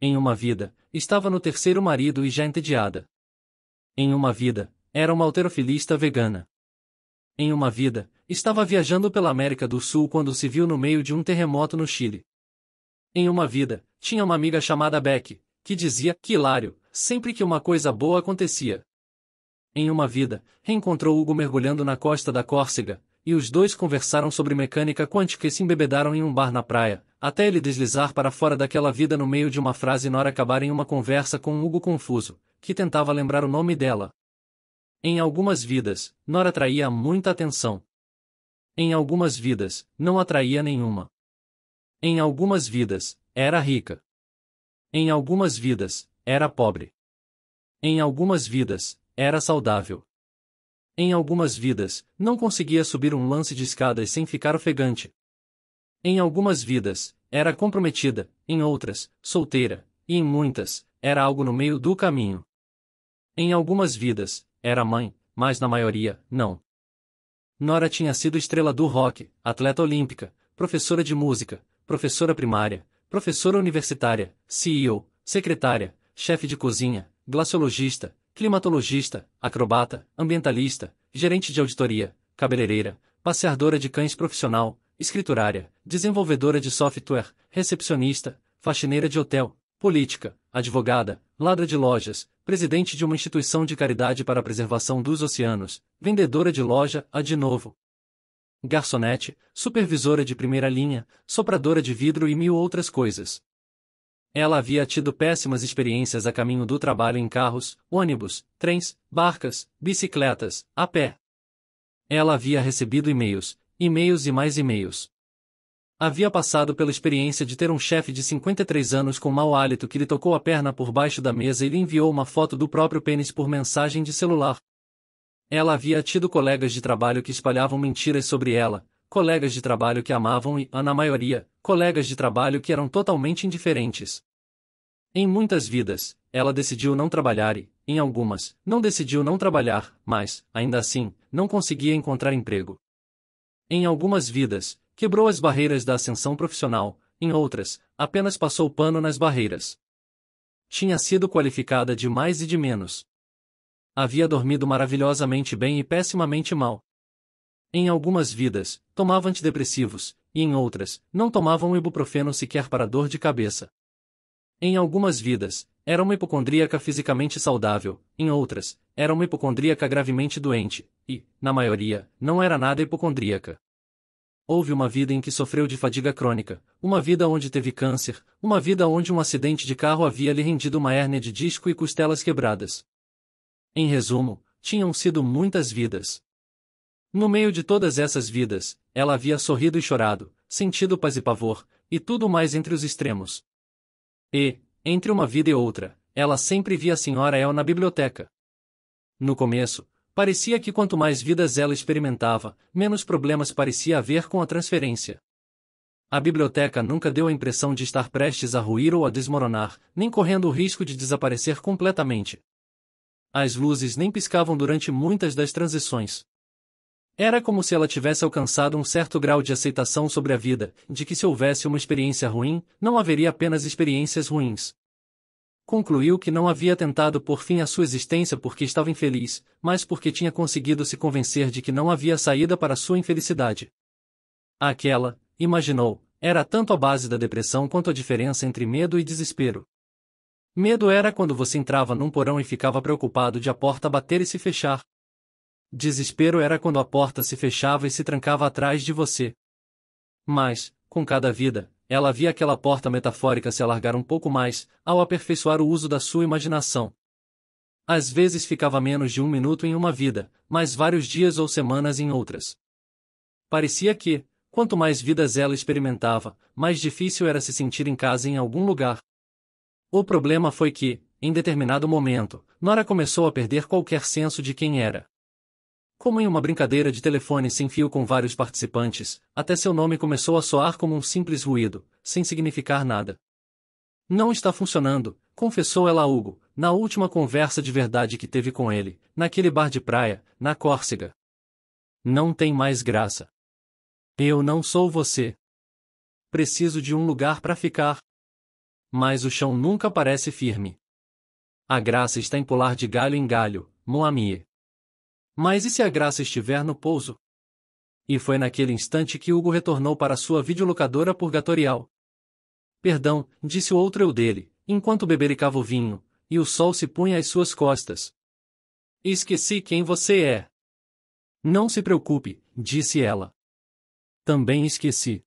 Em uma vida, estava no terceiro marido e já entediada. Em uma vida, era uma alterofilista vegana. Em uma vida, estava viajando pela América do Sul quando se viu no meio de um terremoto no Chile. Em uma vida, tinha uma amiga chamada Beck, que dizia que hilário, sempre que uma coisa boa acontecia. Em uma vida, reencontrou Hugo mergulhando na costa da Córcega, e os dois conversaram sobre mecânica quântica e se embebedaram em um bar na praia, até ele deslizar para fora daquela vida no meio de uma frase e Nora acabar em uma conversa com Hugo confuso, que tentava lembrar o nome dela. Em algumas vidas, Nora atraía muita atenção. Em algumas vidas, não atraía nenhuma. Em algumas vidas, era rica. Em algumas vidas, era pobre. Em algumas vidas, era saudável. Em algumas vidas, não conseguia subir um lance de escadas sem ficar ofegante. Em algumas vidas, era comprometida, em outras, solteira, e em muitas, era algo no meio do caminho. Em algumas vidas, era mãe, mas na maioria, não. Nora tinha sido estrela do rock, atleta olímpica, professora de música, professora primária, professora universitária, CEO, secretária, chefe de cozinha, glaciologista, climatologista, acrobata, ambientalista, gerente de auditoria, cabeleireira, passeadora de cães profissional, escriturária, desenvolvedora de software, recepcionista, faxineira de hotel, política, advogada, ladra de lojas, presidente de uma instituição de caridade para a preservação dos oceanos, vendedora de loja, a de novo. Garçonete, supervisora de primeira linha, sopradora de vidro e mil outras coisas. Ela havia tido péssimas experiências a caminho do trabalho em carros, ônibus, trens, barcas, bicicletas, a pé. Ela havia recebido e-mails, e-mails e mais e-mails. Havia passado pela experiência de ter um chefe de 53 anos com mau hálito que lhe tocou a perna por baixo da mesa e lhe enviou uma foto do próprio pênis por mensagem de celular. Ela havia tido colegas de trabalho que espalhavam mentiras sobre ela, colegas de trabalho que amavam e, na maioria, colegas de trabalho que eram totalmente indiferentes. Em muitas vidas, ela decidiu não trabalhar e, em algumas, não decidiu não trabalhar, mas, ainda assim, não conseguia encontrar emprego. Em algumas vidas, quebrou as barreiras da ascensão profissional, em outras, apenas passou pano nas barreiras. Tinha sido qualificada de mais e de menos. Havia dormido maravilhosamente bem e pessimamente mal. Em algumas vidas, tomava antidepressivos, e em outras, não tomava um ibuprofeno sequer para dor de cabeça. Em algumas vidas, era uma hipocondríaca fisicamente saudável, em outras, era uma hipocondríaca gravemente doente, e, na maioria, não era nada hipocondríaca. Houve uma vida em que sofreu de fadiga crônica, uma vida onde teve câncer, uma vida onde um acidente de carro havia lhe rendido uma hérnia de disco e costelas quebradas. Em resumo, tinham sido muitas vidas. No meio de todas essas vidas, ela havia sorrido e chorado, sentido paz e pavor, e tudo mais entre os extremos. E, entre uma vida e outra, ela sempre via a senhora El na biblioteca. No começo, Parecia que quanto mais vidas ela experimentava, menos problemas parecia haver com a transferência. A biblioteca nunca deu a impressão de estar prestes a ruir ou a desmoronar, nem correndo o risco de desaparecer completamente. As luzes nem piscavam durante muitas das transições. Era como se ela tivesse alcançado um certo grau de aceitação sobre a vida, de que se houvesse uma experiência ruim, não haveria apenas experiências ruins concluiu que não havia tentado por fim a sua existência porque estava infeliz, mas porque tinha conseguido se convencer de que não havia saída para sua infelicidade. Aquela, imaginou, era tanto a base da depressão quanto a diferença entre medo e desespero. Medo era quando você entrava num porão e ficava preocupado de a porta bater e se fechar. Desespero era quando a porta se fechava e se trancava atrás de você. Mas, com cada vida, ela via aquela porta metafórica se alargar um pouco mais, ao aperfeiçoar o uso da sua imaginação. Às vezes ficava menos de um minuto em uma vida, mas vários dias ou semanas em outras. Parecia que, quanto mais vidas ela experimentava, mais difícil era se sentir em casa em algum lugar. O problema foi que, em determinado momento, Nora começou a perder qualquer senso de quem era. Como em uma brincadeira de telefone sem fio com vários participantes, até seu nome começou a soar como um simples ruído, sem significar nada. Não está funcionando, confessou ela a Hugo, na última conversa de verdade que teve com ele, naquele bar de praia, na Córcega. Não tem mais graça. Eu não sou você. Preciso de um lugar para ficar. Mas o chão nunca parece firme. A graça está em pular de galho em galho, Moamie. Mas e se a graça estiver no pouso? E foi naquele instante que Hugo retornou para sua videolocadora purgatorial. Perdão, disse o outro eu dele, enquanto bebericava o vinho, e o sol se punha às suas costas. Esqueci quem você é. Não se preocupe, disse ela. Também esqueci.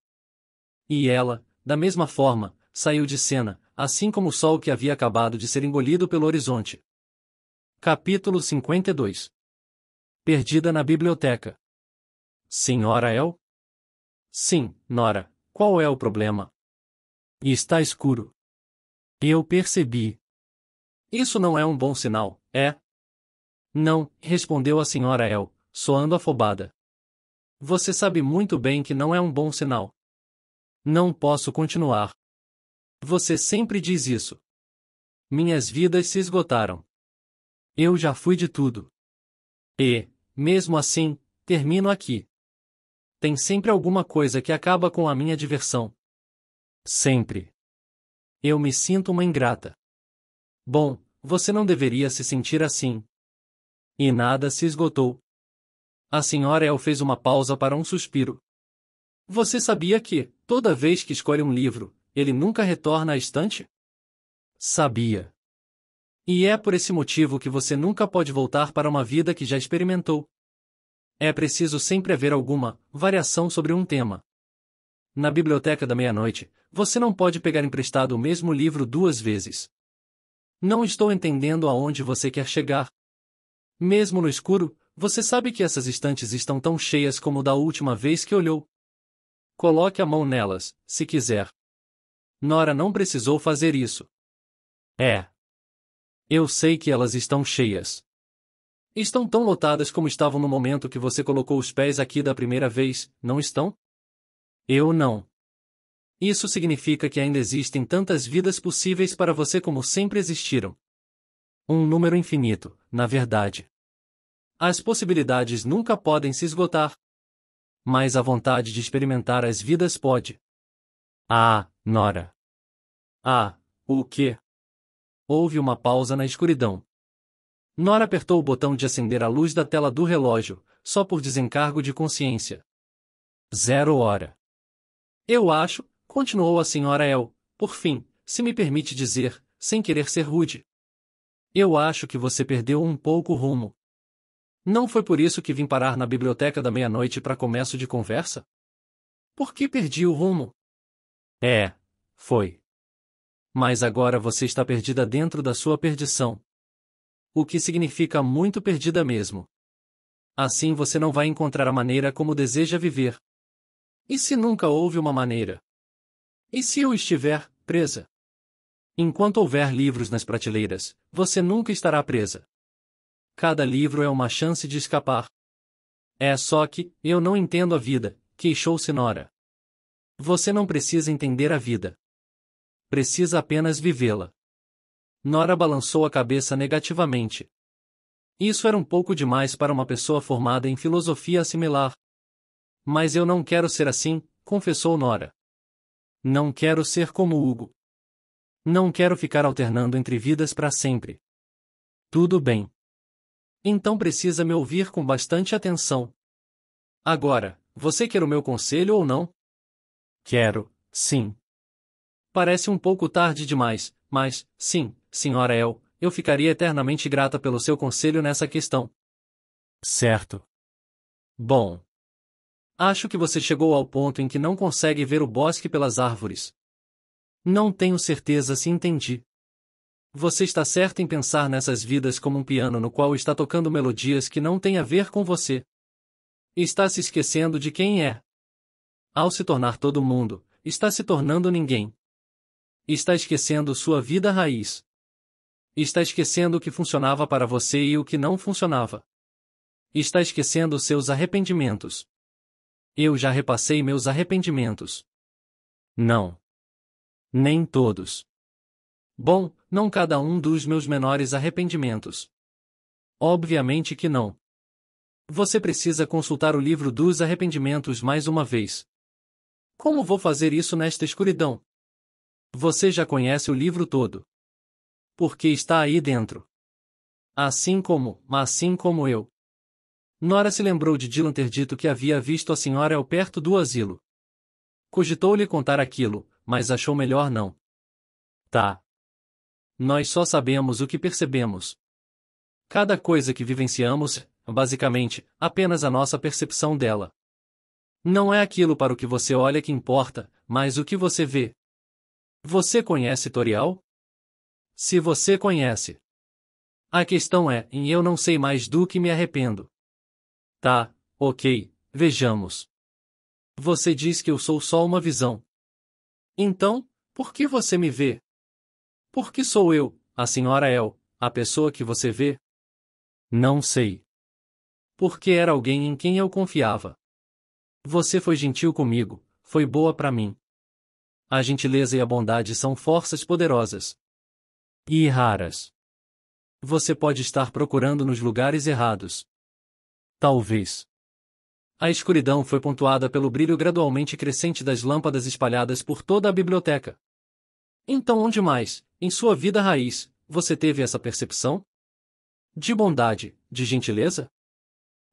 E ela, da mesma forma, saiu de cena, assim como o sol que havia acabado de ser engolido pelo horizonte. Capítulo 52 Perdida na biblioteca. Senhora El? Sim, Nora, qual é o problema? E está escuro. Eu percebi. Isso não é um bom sinal, é? Não, respondeu a senhora El, soando afobada. Você sabe muito bem que não é um bom sinal. Não posso continuar. Você sempre diz isso. Minhas vidas se esgotaram. Eu já fui de tudo. E, mesmo assim, termino aqui. Tem sempre alguma coisa que acaba com a minha diversão. Sempre. Eu me sinto uma ingrata. Bom, você não deveria se sentir assim. E nada se esgotou. A senhora El fez uma pausa para um suspiro. Você sabia que, toda vez que escolhe um livro, ele nunca retorna à estante? Sabia. E é por esse motivo que você nunca pode voltar para uma vida que já experimentou. É preciso sempre haver alguma variação sobre um tema. Na biblioteca da meia-noite, você não pode pegar emprestado o mesmo livro duas vezes. Não estou entendendo aonde você quer chegar. Mesmo no escuro, você sabe que essas estantes estão tão cheias como da última vez que olhou. Coloque a mão nelas, se quiser. Nora não precisou fazer isso. É, eu sei que elas estão cheias. Estão tão lotadas como estavam no momento que você colocou os pés aqui da primeira vez, não estão? Eu não. Isso significa que ainda existem tantas vidas possíveis para você como sempre existiram. Um número infinito, na verdade. As possibilidades nunca podem se esgotar. Mas a vontade de experimentar as vidas pode. Ah, Nora. Ah, o quê? Houve uma pausa na escuridão. Nora apertou o botão de acender a luz da tela do relógio, só por desencargo de consciência. Zero hora. Eu acho, continuou a senhora El, por fim, se me permite dizer, sem querer ser rude. Eu acho que você perdeu um pouco o rumo. Não foi por isso que vim parar na biblioteca da meia-noite para começo de conversa? Por que perdi o rumo? É, foi. Mas agora você está perdida dentro da sua perdição. O que significa muito perdida mesmo. Assim você não vai encontrar a maneira como deseja viver. E se nunca houve uma maneira? E se eu estiver presa? Enquanto houver livros nas prateleiras, você nunca estará presa. Cada livro é uma chance de escapar. É só que, eu não entendo a vida, queixou-se Nora. Você não precisa entender a vida. Precisa apenas vivê-la. Nora balançou a cabeça negativamente. Isso era um pouco demais para uma pessoa formada em filosofia assimilar. Mas eu não quero ser assim, confessou Nora. Não quero ser como Hugo. Não quero ficar alternando entre vidas para sempre. Tudo bem. Então precisa me ouvir com bastante atenção. Agora, você quer o meu conselho ou não? Quero, sim. Parece um pouco tarde demais, mas, sim, senhora El, eu ficaria eternamente grata pelo seu conselho nessa questão. Certo. Bom. Acho que você chegou ao ponto em que não consegue ver o bosque pelas árvores. Não tenho certeza se entendi. Você está certo em pensar nessas vidas como um piano no qual está tocando melodias que não têm a ver com você. Está se esquecendo de quem é. Ao se tornar todo mundo, está se tornando ninguém. Está esquecendo sua vida raiz. Está esquecendo o que funcionava para você e o que não funcionava. Está esquecendo seus arrependimentos. Eu já repassei meus arrependimentos. Não. Nem todos. Bom, não cada um dos meus menores arrependimentos. Obviamente que não. Você precisa consultar o livro dos arrependimentos mais uma vez. Como vou fazer isso nesta escuridão? Você já conhece o livro todo. Porque está aí dentro. Assim como, assim como eu. Nora se lembrou de Dylan ter dito que havia visto a senhora ao perto do asilo. Cogitou-lhe contar aquilo, mas achou melhor não. Tá. Nós só sabemos o que percebemos. Cada coisa que vivenciamos, basicamente, apenas a nossa percepção dela. Não é aquilo para o que você olha que importa, mas o que você vê. Você conhece Torial? Se você conhece. A questão é, em eu não sei mais do que me arrependo. Tá, ok, vejamos. Você diz que eu sou só uma visão. Então, por que você me vê? Porque sou eu, a senhora El, a pessoa que você vê? Não sei. Porque era alguém em quem eu confiava. Você foi gentil comigo, foi boa para mim. A gentileza e a bondade são forças poderosas. E raras. Você pode estar procurando nos lugares errados. Talvez. A escuridão foi pontuada pelo brilho gradualmente crescente das lâmpadas espalhadas por toda a biblioteca. Então, onde mais, em sua vida raiz, você teve essa percepção? De bondade, de gentileza?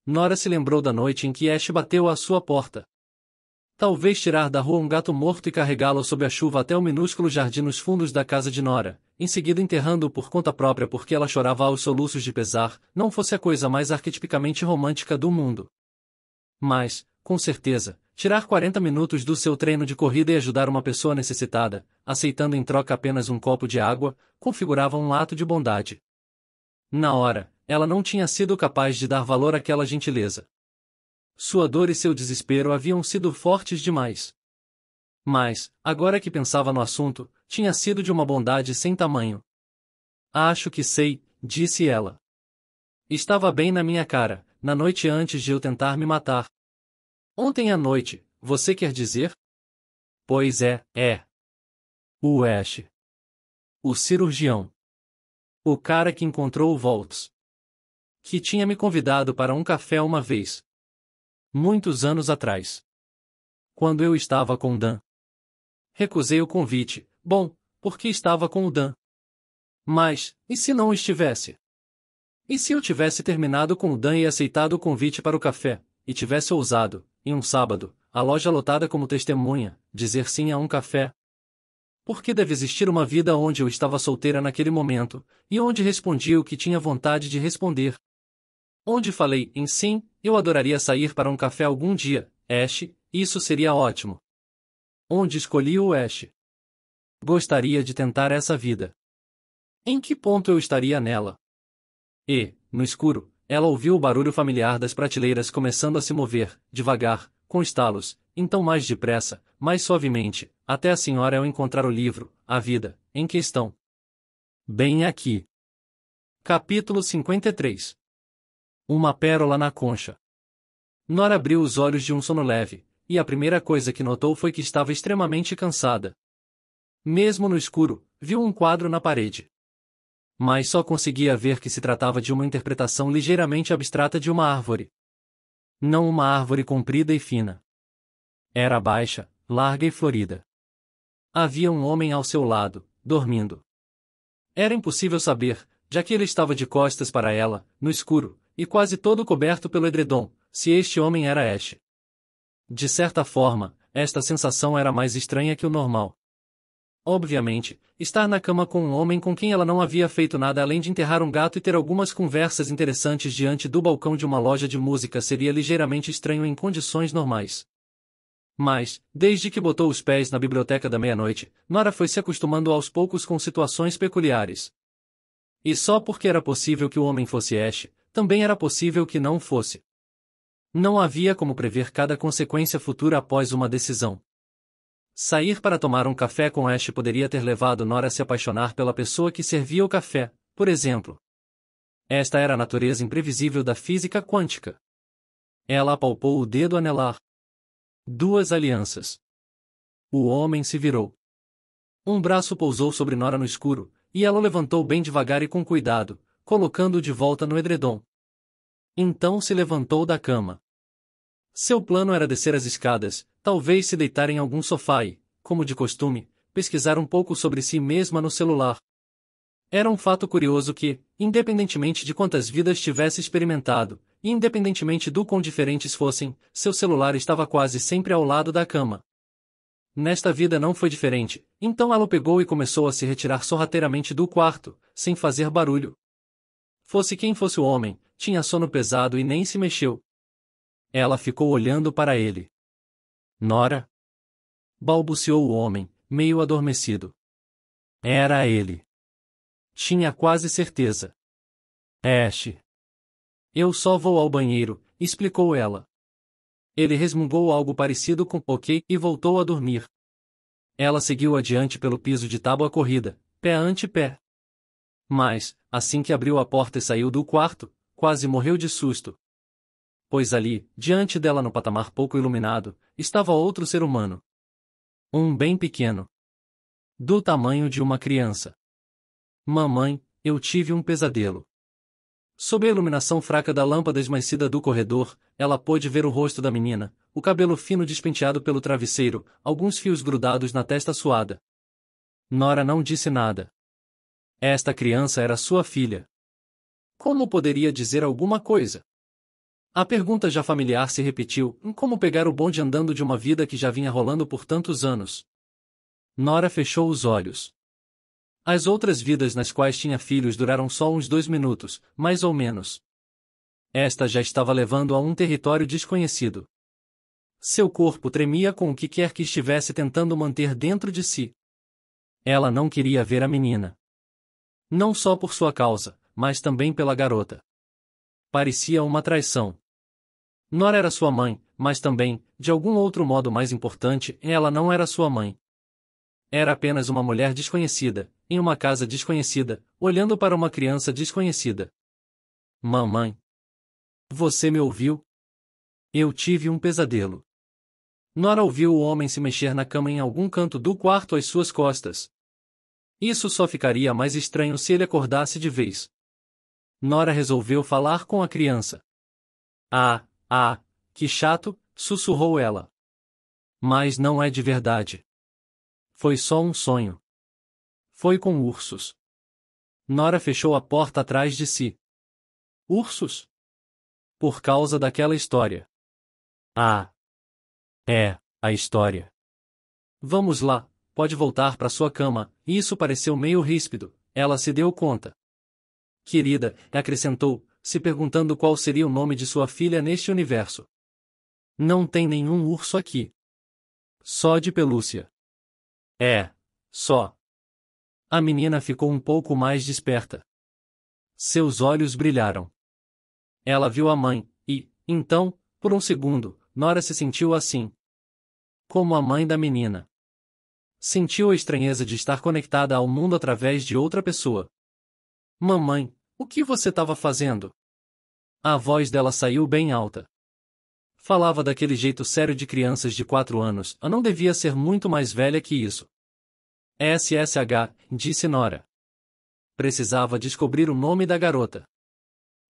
Nora se lembrou da noite em que Ash bateu à sua porta. Talvez tirar da rua um gato morto e carregá-lo sob a chuva até o minúsculo jardim nos fundos da casa de Nora, em seguida enterrando-o por conta própria porque ela chorava aos soluços de pesar, não fosse a coisa mais arquetipicamente romântica do mundo. Mas, com certeza, tirar 40 minutos do seu treino de corrida e ajudar uma pessoa necessitada, aceitando em troca apenas um copo de água, configurava um ato de bondade. Na hora, ela não tinha sido capaz de dar valor àquela gentileza. Sua dor e seu desespero haviam sido fortes demais. Mas, agora que pensava no assunto, tinha sido de uma bondade sem tamanho. Acho que sei, disse ela. Estava bem na minha cara, na noite antes de eu tentar me matar. Ontem à noite, você quer dizer? Pois é, é. O Ash. O cirurgião. O cara que encontrou o Volts. Que tinha me convidado para um café uma vez, Muitos anos atrás. Quando eu estava com Dan. Recusei o convite, bom, porque estava com o Dan. Mas, e se não estivesse? E se eu tivesse terminado com o Dan e aceitado o convite para o café, e tivesse ousado, em um sábado, a loja lotada como testemunha, dizer sim a um café? Por que deve existir uma vida onde eu estava solteira naquele momento, e onde respondi o que tinha vontade de responder, Onde falei, em sim, eu adoraria sair para um café algum dia, Ash, isso seria ótimo. Onde escolhi o Ash? Gostaria de tentar essa vida. Em que ponto eu estaria nela? E, no escuro, ela ouviu o barulho familiar das prateleiras começando a se mover, devagar, com estalos, então mais depressa, mais suavemente, até a senhora ao encontrar o livro, A Vida, em questão. Bem aqui. Capítulo 53 uma pérola na concha. Nora abriu os olhos de um sono leve, e a primeira coisa que notou foi que estava extremamente cansada. Mesmo no escuro, viu um quadro na parede. Mas só conseguia ver que se tratava de uma interpretação ligeiramente abstrata de uma árvore. Não uma árvore comprida e fina. Era baixa, larga e florida. Havia um homem ao seu lado, dormindo. Era impossível saber, já que ele estava de costas para ela, no escuro, e quase todo coberto pelo edredom, se este homem era Ash. De certa forma, esta sensação era mais estranha que o normal. Obviamente, estar na cama com um homem com quem ela não havia feito nada além de enterrar um gato e ter algumas conversas interessantes diante do balcão de uma loja de música seria ligeiramente estranho em condições normais. Mas, desde que botou os pés na biblioteca da meia-noite, Nora foi se acostumando aos poucos com situações peculiares. E só porque era possível que o homem fosse Ash, também era possível que não fosse. Não havia como prever cada consequência futura após uma decisão. Sair para tomar um café com Ash poderia ter levado Nora a se apaixonar pela pessoa que servia o café, por exemplo. Esta era a natureza imprevisível da física quântica. Ela apalpou o dedo anelar. Duas alianças. O homem se virou. Um braço pousou sobre Nora no escuro, e ela o levantou bem devagar e com cuidado, colocando-o de volta no edredom. Então se levantou da cama. Seu plano era descer as escadas, talvez se deitar em algum sofá e, como de costume, pesquisar um pouco sobre si mesma no celular. Era um fato curioso que, independentemente de quantas vidas tivesse experimentado, e independentemente do quão diferentes fossem, seu celular estava quase sempre ao lado da cama. Nesta vida não foi diferente, então ela o pegou e começou a se retirar sorrateiramente do quarto, sem fazer barulho, Fosse quem fosse o homem, tinha sono pesado e nem se mexeu. Ela ficou olhando para ele. Nora? balbuciou o homem, meio adormecido. Era ele. Tinha quase certeza. Ash. Eu só vou ao banheiro, explicou ela. Ele resmungou algo parecido com ok e voltou a dormir. Ela seguiu adiante pelo piso de tábua corrida, pé ante pé. Mas, assim que abriu a porta e saiu do quarto, quase morreu de susto. Pois ali, diante dela no patamar pouco iluminado, estava outro ser humano. Um bem pequeno. Do tamanho de uma criança. Mamãe, eu tive um pesadelo. Sob a iluminação fraca da lâmpada esmaecida do corredor, ela pôde ver o rosto da menina, o cabelo fino despenteado pelo travesseiro, alguns fios grudados na testa suada. Nora não disse nada. Esta criança era sua filha. Como poderia dizer alguma coisa? A pergunta já familiar se repetiu, como pegar o bonde andando de uma vida que já vinha rolando por tantos anos. Nora fechou os olhos. As outras vidas nas quais tinha filhos duraram só uns dois minutos, mais ou menos. Esta já estava levando a um território desconhecido. Seu corpo tremia com o que quer que estivesse tentando manter dentro de si. Ela não queria ver a menina. Não só por sua causa, mas também pela garota. Parecia uma traição. Nora era sua mãe, mas também, de algum outro modo mais importante, ela não era sua mãe. Era apenas uma mulher desconhecida, em uma casa desconhecida, olhando para uma criança desconhecida. Mamãe. Você me ouviu? Eu tive um pesadelo. Nora ouviu o homem se mexer na cama em algum canto do quarto às suas costas, isso só ficaria mais estranho se ele acordasse de vez. Nora resolveu falar com a criança. Ah, ah, que chato, sussurrou ela. Mas não é de verdade. Foi só um sonho. Foi com ursos. Nora fechou a porta atrás de si. Ursos? Por causa daquela história. Ah. É, a história. Vamos lá, pode voltar para sua cama, isso pareceu meio ríspido, ela se deu conta. Querida, acrescentou, se perguntando qual seria o nome de sua filha neste universo. Não tem nenhum urso aqui. Só de pelúcia. É, só. A menina ficou um pouco mais desperta. Seus olhos brilharam. Ela viu a mãe, e, então, por um segundo, Nora se sentiu assim. Como a mãe da menina sentiu a estranheza de estar conectada ao mundo através de outra pessoa. Mamãe, o que você estava fazendo? A voz dela saiu bem alta. Falava daquele jeito sério de crianças de quatro anos, A não devia ser muito mais velha que isso. SSH, disse Nora. Precisava descobrir o nome da garota.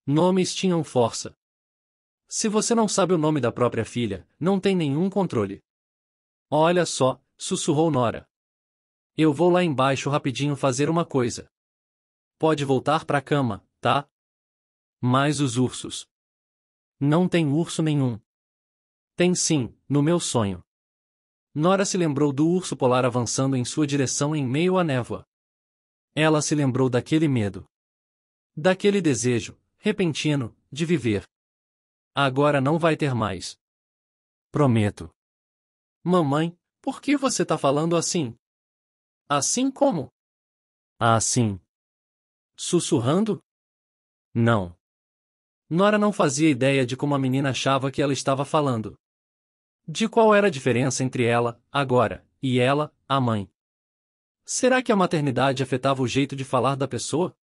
Nomes tinham força. Se você não sabe o nome da própria filha, não tem nenhum controle. Olha só, sussurrou Nora. Eu vou lá embaixo rapidinho fazer uma coisa. Pode voltar pra cama, tá? Mas os ursos. Não tem urso nenhum. Tem sim, no meu sonho. Nora se lembrou do urso polar avançando em sua direção em meio à névoa. Ela se lembrou daquele medo. Daquele desejo, repentino, de viver. Agora não vai ter mais. Prometo. Mamãe, por que você está falando assim? Assim como? Assim. Sussurrando? Não. Nora não fazia ideia de como a menina achava que ela estava falando. De qual era a diferença entre ela, agora, e ela, a mãe. Será que a maternidade afetava o jeito de falar da pessoa?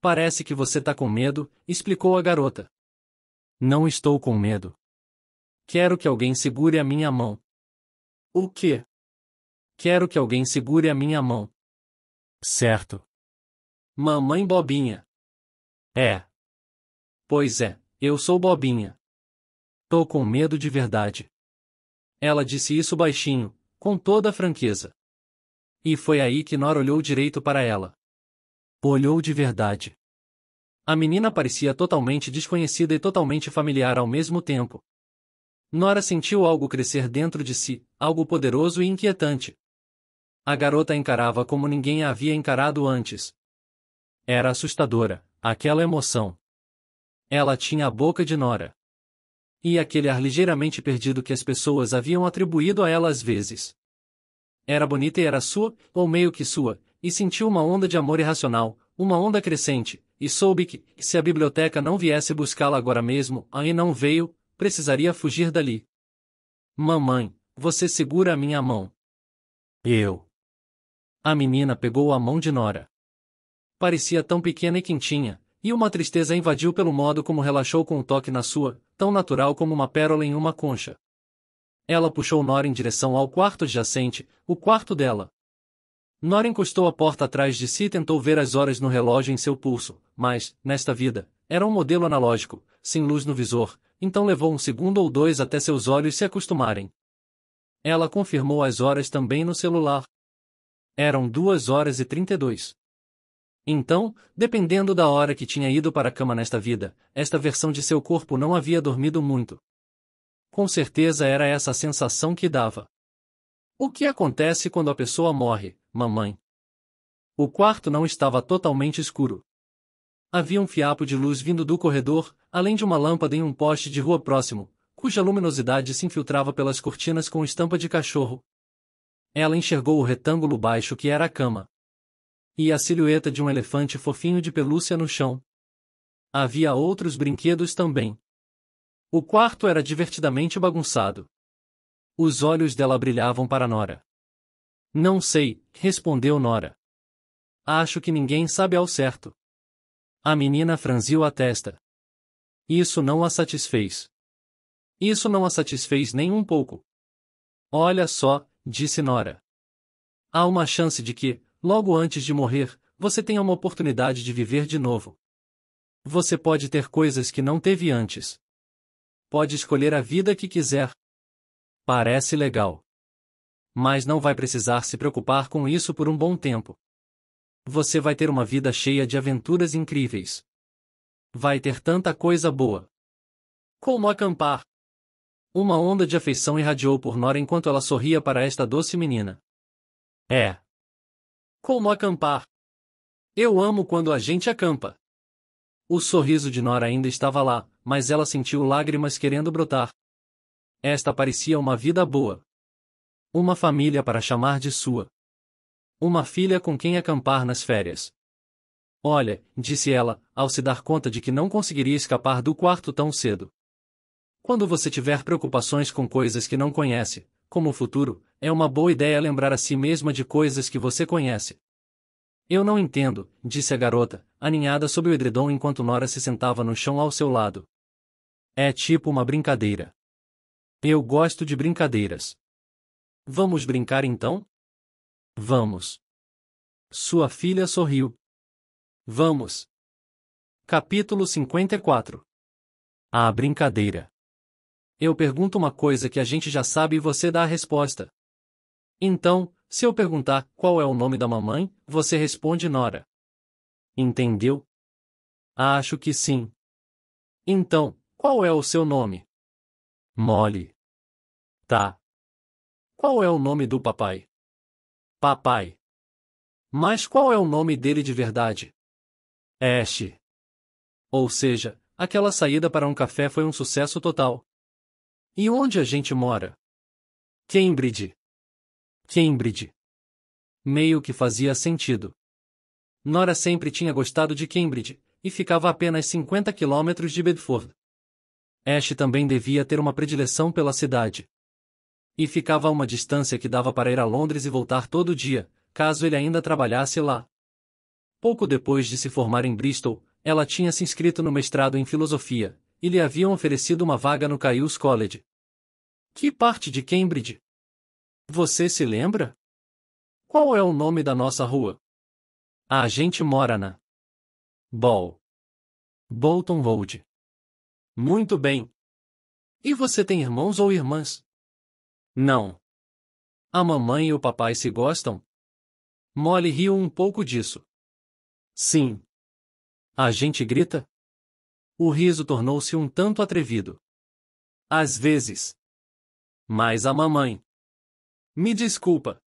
Parece que você está com medo, explicou a garota. Não estou com medo. Quero que alguém segure a minha mão. O que? Quero que alguém segure a minha mão. Certo. Mamãe Bobinha. É. Pois é, eu sou Bobinha. Tô com medo de verdade. Ela disse isso baixinho, com toda a franqueza. E foi aí que Nora olhou direito para ela. Olhou de verdade. A menina parecia totalmente desconhecida e totalmente familiar ao mesmo tempo. Nora sentiu algo crescer dentro de si, algo poderoso e inquietante. A garota encarava como ninguém a havia encarado antes. Era assustadora, aquela emoção. Ela tinha a boca de Nora. E aquele ar ligeiramente perdido que as pessoas haviam atribuído a ela às vezes. Era bonita e era sua, ou meio que sua, e sentiu uma onda de amor irracional, uma onda crescente, e soube que, se a biblioteca não viesse buscá-la agora mesmo, aí não veio, precisaria fugir dali. Mamãe, você segura a minha mão. Eu. A menina pegou a mão de Nora. Parecia tão pequena e quentinha, e uma tristeza invadiu pelo modo como relaxou com o um toque na sua, tão natural como uma pérola em uma concha. Ela puxou Nora em direção ao quarto adjacente, o quarto dela. Nora encostou a porta atrás de si e tentou ver as horas no relógio em seu pulso, mas, nesta vida, era um modelo analógico, sem luz no visor, então levou um segundo ou dois até seus olhos se acostumarem. Ela confirmou as horas também no celular. Eram duas horas e trinta e dois. Então, dependendo da hora que tinha ido para a cama nesta vida, esta versão de seu corpo não havia dormido muito. Com certeza era essa a sensação que dava. O que acontece quando a pessoa morre, mamãe? O quarto não estava totalmente escuro. Havia um fiapo de luz vindo do corredor, além de uma lâmpada em um poste de rua próximo, cuja luminosidade se infiltrava pelas cortinas com estampa de cachorro. Ela enxergou o retângulo baixo que era a cama. E a silhueta de um elefante fofinho de pelúcia no chão. Havia outros brinquedos também. O quarto era divertidamente bagunçado. Os olhos dela brilhavam para Nora. Não sei, respondeu Nora. Acho que ninguém sabe ao certo. A menina franziu a testa. Isso não a satisfez. Isso não a satisfez nem um pouco. Olha só, disse Nora. Há uma chance de que, logo antes de morrer, você tenha uma oportunidade de viver de novo. Você pode ter coisas que não teve antes. Pode escolher a vida que quiser. Parece legal. Mas não vai precisar se preocupar com isso por um bom tempo. Você vai ter uma vida cheia de aventuras incríveis. Vai ter tanta coisa boa. Como acampar? Uma onda de afeição irradiou por Nora enquanto ela sorria para esta doce menina. É. Como acampar? Eu amo quando a gente acampa. O sorriso de Nora ainda estava lá, mas ela sentiu lágrimas querendo brotar. Esta parecia uma vida boa. Uma família para chamar de sua. Uma filha com quem acampar nas férias. Olha, disse ela, ao se dar conta de que não conseguiria escapar do quarto tão cedo. Quando você tiver preocupações com coisas que não conhece, como o futuro, é uma boa ideia lembrar a si mesma de coisas que você conhece. Eu não entendo, disse a garota, aninhada sob o edredom enquanto Nora se sentava no chão ao seu lado. É tipo uma brincadeira. Eu gosto de brincadeiras. Vamos brincar então? Vamos. Sua filha sorriu. Vamos. Capítulo 54 A brincadeira. Eu pergunto uma coisa que a gente já sabe e você dá a resposta. Então, se eu perguntar qual é o nome da mamãe, você responde Nora. Entendeu? Acho que sim. Então, qual é o seu nome? Molly. Tá. Qual é o nome do papai? Papai. Mas qual é o nome dele de verdade? Ash. Ou seja, aquela saída para um café foi um sucesso total. E onde a gente mora? Cambridge. Cambridge. Meio que fazia sentido. Nora sempre tinha gostado de Cambridge, e ficava a apenas 50 quilômetros de Bedford. Ash também devia ter uma predileção pela cidade. E ficava a uma distância que dava para ir a Londres e voltar todo dia, caso ele ainda trabalhasse lá. Pouco depois de se formar em Bristol, ela tinha se inscrito no mestrado em filosofia, e lhe haviam oferecido uma vaga no Caius College. Que parte de Cambridge? Você se lembra? Qual é o nome da nossa rua? A gente mora na Ball. Bolton Road. Muito bem. E você tem irmãos ou irmãs? Não. A mamãe e o papai se gostam? Molly riu um pouco disso. Sim. A gente grita? O riso tornou-se um tanto atrevido. Às vezes. Mas a mamãe. Me desculpa.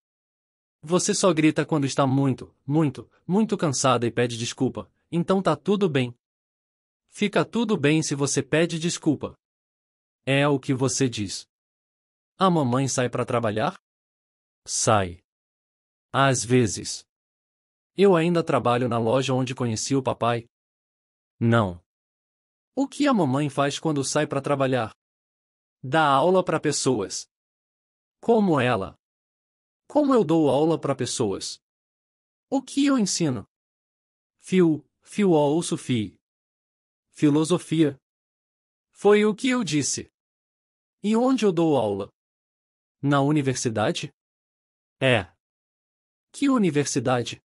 Você só grita quando está muito, muito, muito cansada e pede desculpa, então tá tudo bem. Fica tudo bem se você pede desculpa. É o que você diz. A mamãe sai para trabalhar? Sai. Às vezes. Eu ainda trabalho na loja onde conheci o papai? Não. O que a mamãe faz quando sai para trabalhar? Dá aula para pessoas. Como ela? Como eu dou aula para pessoas? O que eu ensino? Fio, fio ou Sufi. Filosofia. Foi o que eu disse. E onde eu dou aula? Na universidade? É. Que universidade?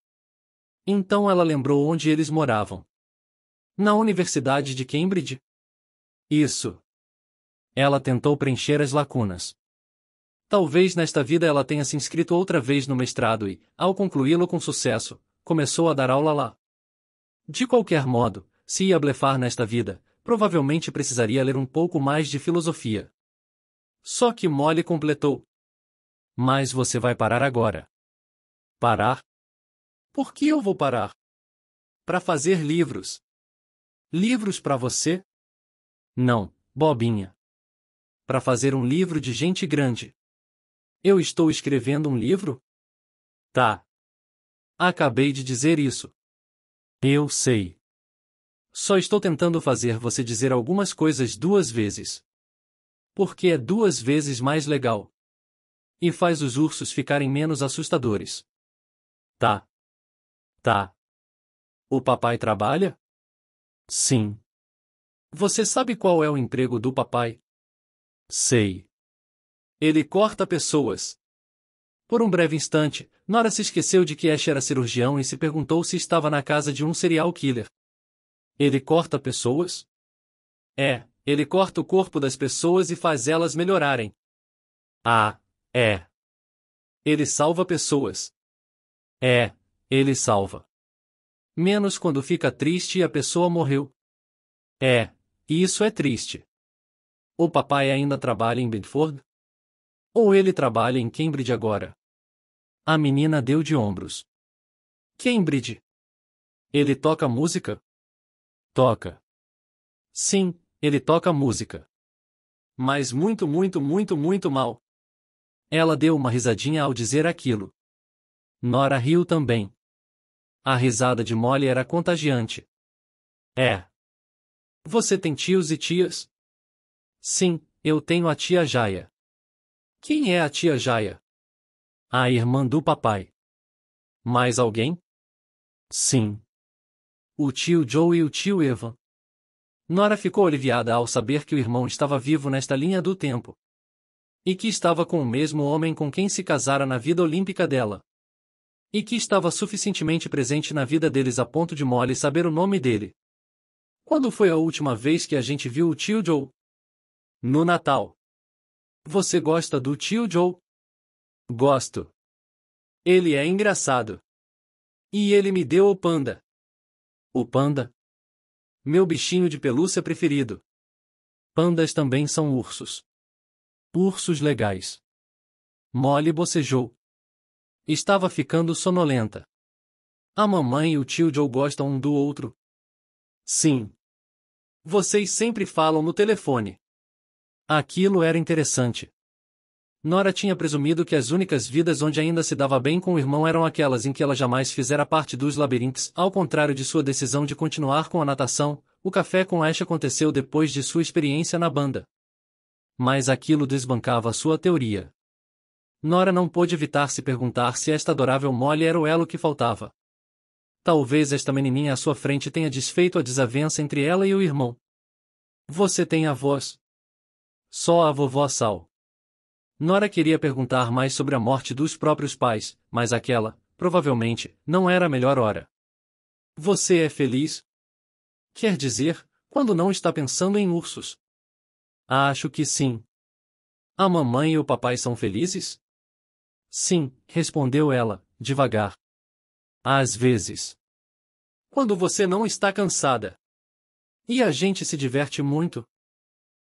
Então ela lembrou onde eles moravam. Na Universidade de Cambridge? Isso. Ela tentou preencher as lacunas. Talvez nesta vida ela tenha se inscrito outra vez no mestrado e, ao concluí-lo com sucesso, começou a dar aula lá. De qualquer modo, se ia blefar nesta vida, provavelmente precisaria ler um pouco mais de filosofia. Só que Molly completou. Mas você vai parar agora. Parar? Por que eu vou parar? Para fazer livros. Livros para você? Não, bobinha. Para fazer um livro de gente grande. Eu estou escrevendo um livro? Tá. Acabei de dizer isso. Eu sei. Só estou tentando fazer você dizer algumas coisas duas vezes. Porque é duas vezes mais legal. E faz os ursos ficarem menos assustadores. Tá. Tá. O papai trabalha? Sim. Você sabe qual é o emprego do papai? Sei. Ele corta pessoas. Por um breve instante, Nora se esqueceu de que Ash era cirurgião e se perguntou se estava na casa de um serial killer. Ele corta pessoas? É, ele corta o corpo das pessoas e faz elas melhorarem. Ah, é. Ele salva pessoas. É, ele salva. Menos quando fica triste e a pessoa morreu. É, isso é triste. O papai ainda trabalha em Bedford? Ou ele trabalha em Cambridge agora? A menina deu de ombros. Cambridge. Ele toca música? Toca. Sim, ele toca música. Mas muito, muito, muito, muito mal. Ela deu uma risadinha ao dizer aquilo. Nora riu também. A risada de Molly era contagiante. É. Você tem tios e tias? Sim, eu tenho a tia Jaya. Quem é a tia Jaya? A irmã do papai. Mais alguém? Sim. O tio Joe e o tio Evan. Nora ficou aliviada ao saber que o irmão estava vivo nesta linha do tempo. E que estava com o mesmo homem com quem se casara na vida olímpica dela. E que estava suficientemente presente na vida deles a ponto de Molly saber o nome dele. Quando foi a última vez que a gente viu o tio Joe? No Natal. Você gosta do tio Joe? Gosto. Ele é engraçado. E ele me deu o panda. O panda? Meu bichinho de pelúcia preferido. Pandas também são ursos. Ursos legais. Molly bocejou. Estava ficando sonolenta. A mamãe e o tio Joe gostam um do outro. Sim. Vocês sempre falam no telefone. Aquilo era interessante. Nora tinha presumido que as únicas vidas onde ainda se dava bem com o irmão eram aquelas em que ela jamais fizera parte dos labirintos, ao contrário de sua decisão de continuar com a natação, o café com Ash aconteceu depois de sua experiência na banda. Mas aquilo desbancava sua teoria. Nora não pôde evitar se perguntar se esta adorável Molly era o elo que faltava. Talvez esta menininha à sua frente tenha desfeito a desavença entre ela e o irmão. Você tem a voz. Só a vovó Sal. Nora queria perguntar mais sobre a morte dos próprios pais, mas aquela, provavelmente, não era a melhor hora. Você é feliz? Quer dizer, quando não está pensando em ursos? Acho que sim. A mamãe e o papai são felizes? Sim, respondeu ela, devagar. Às vezes. Quando você não está cansada. E a gente se diverte muito?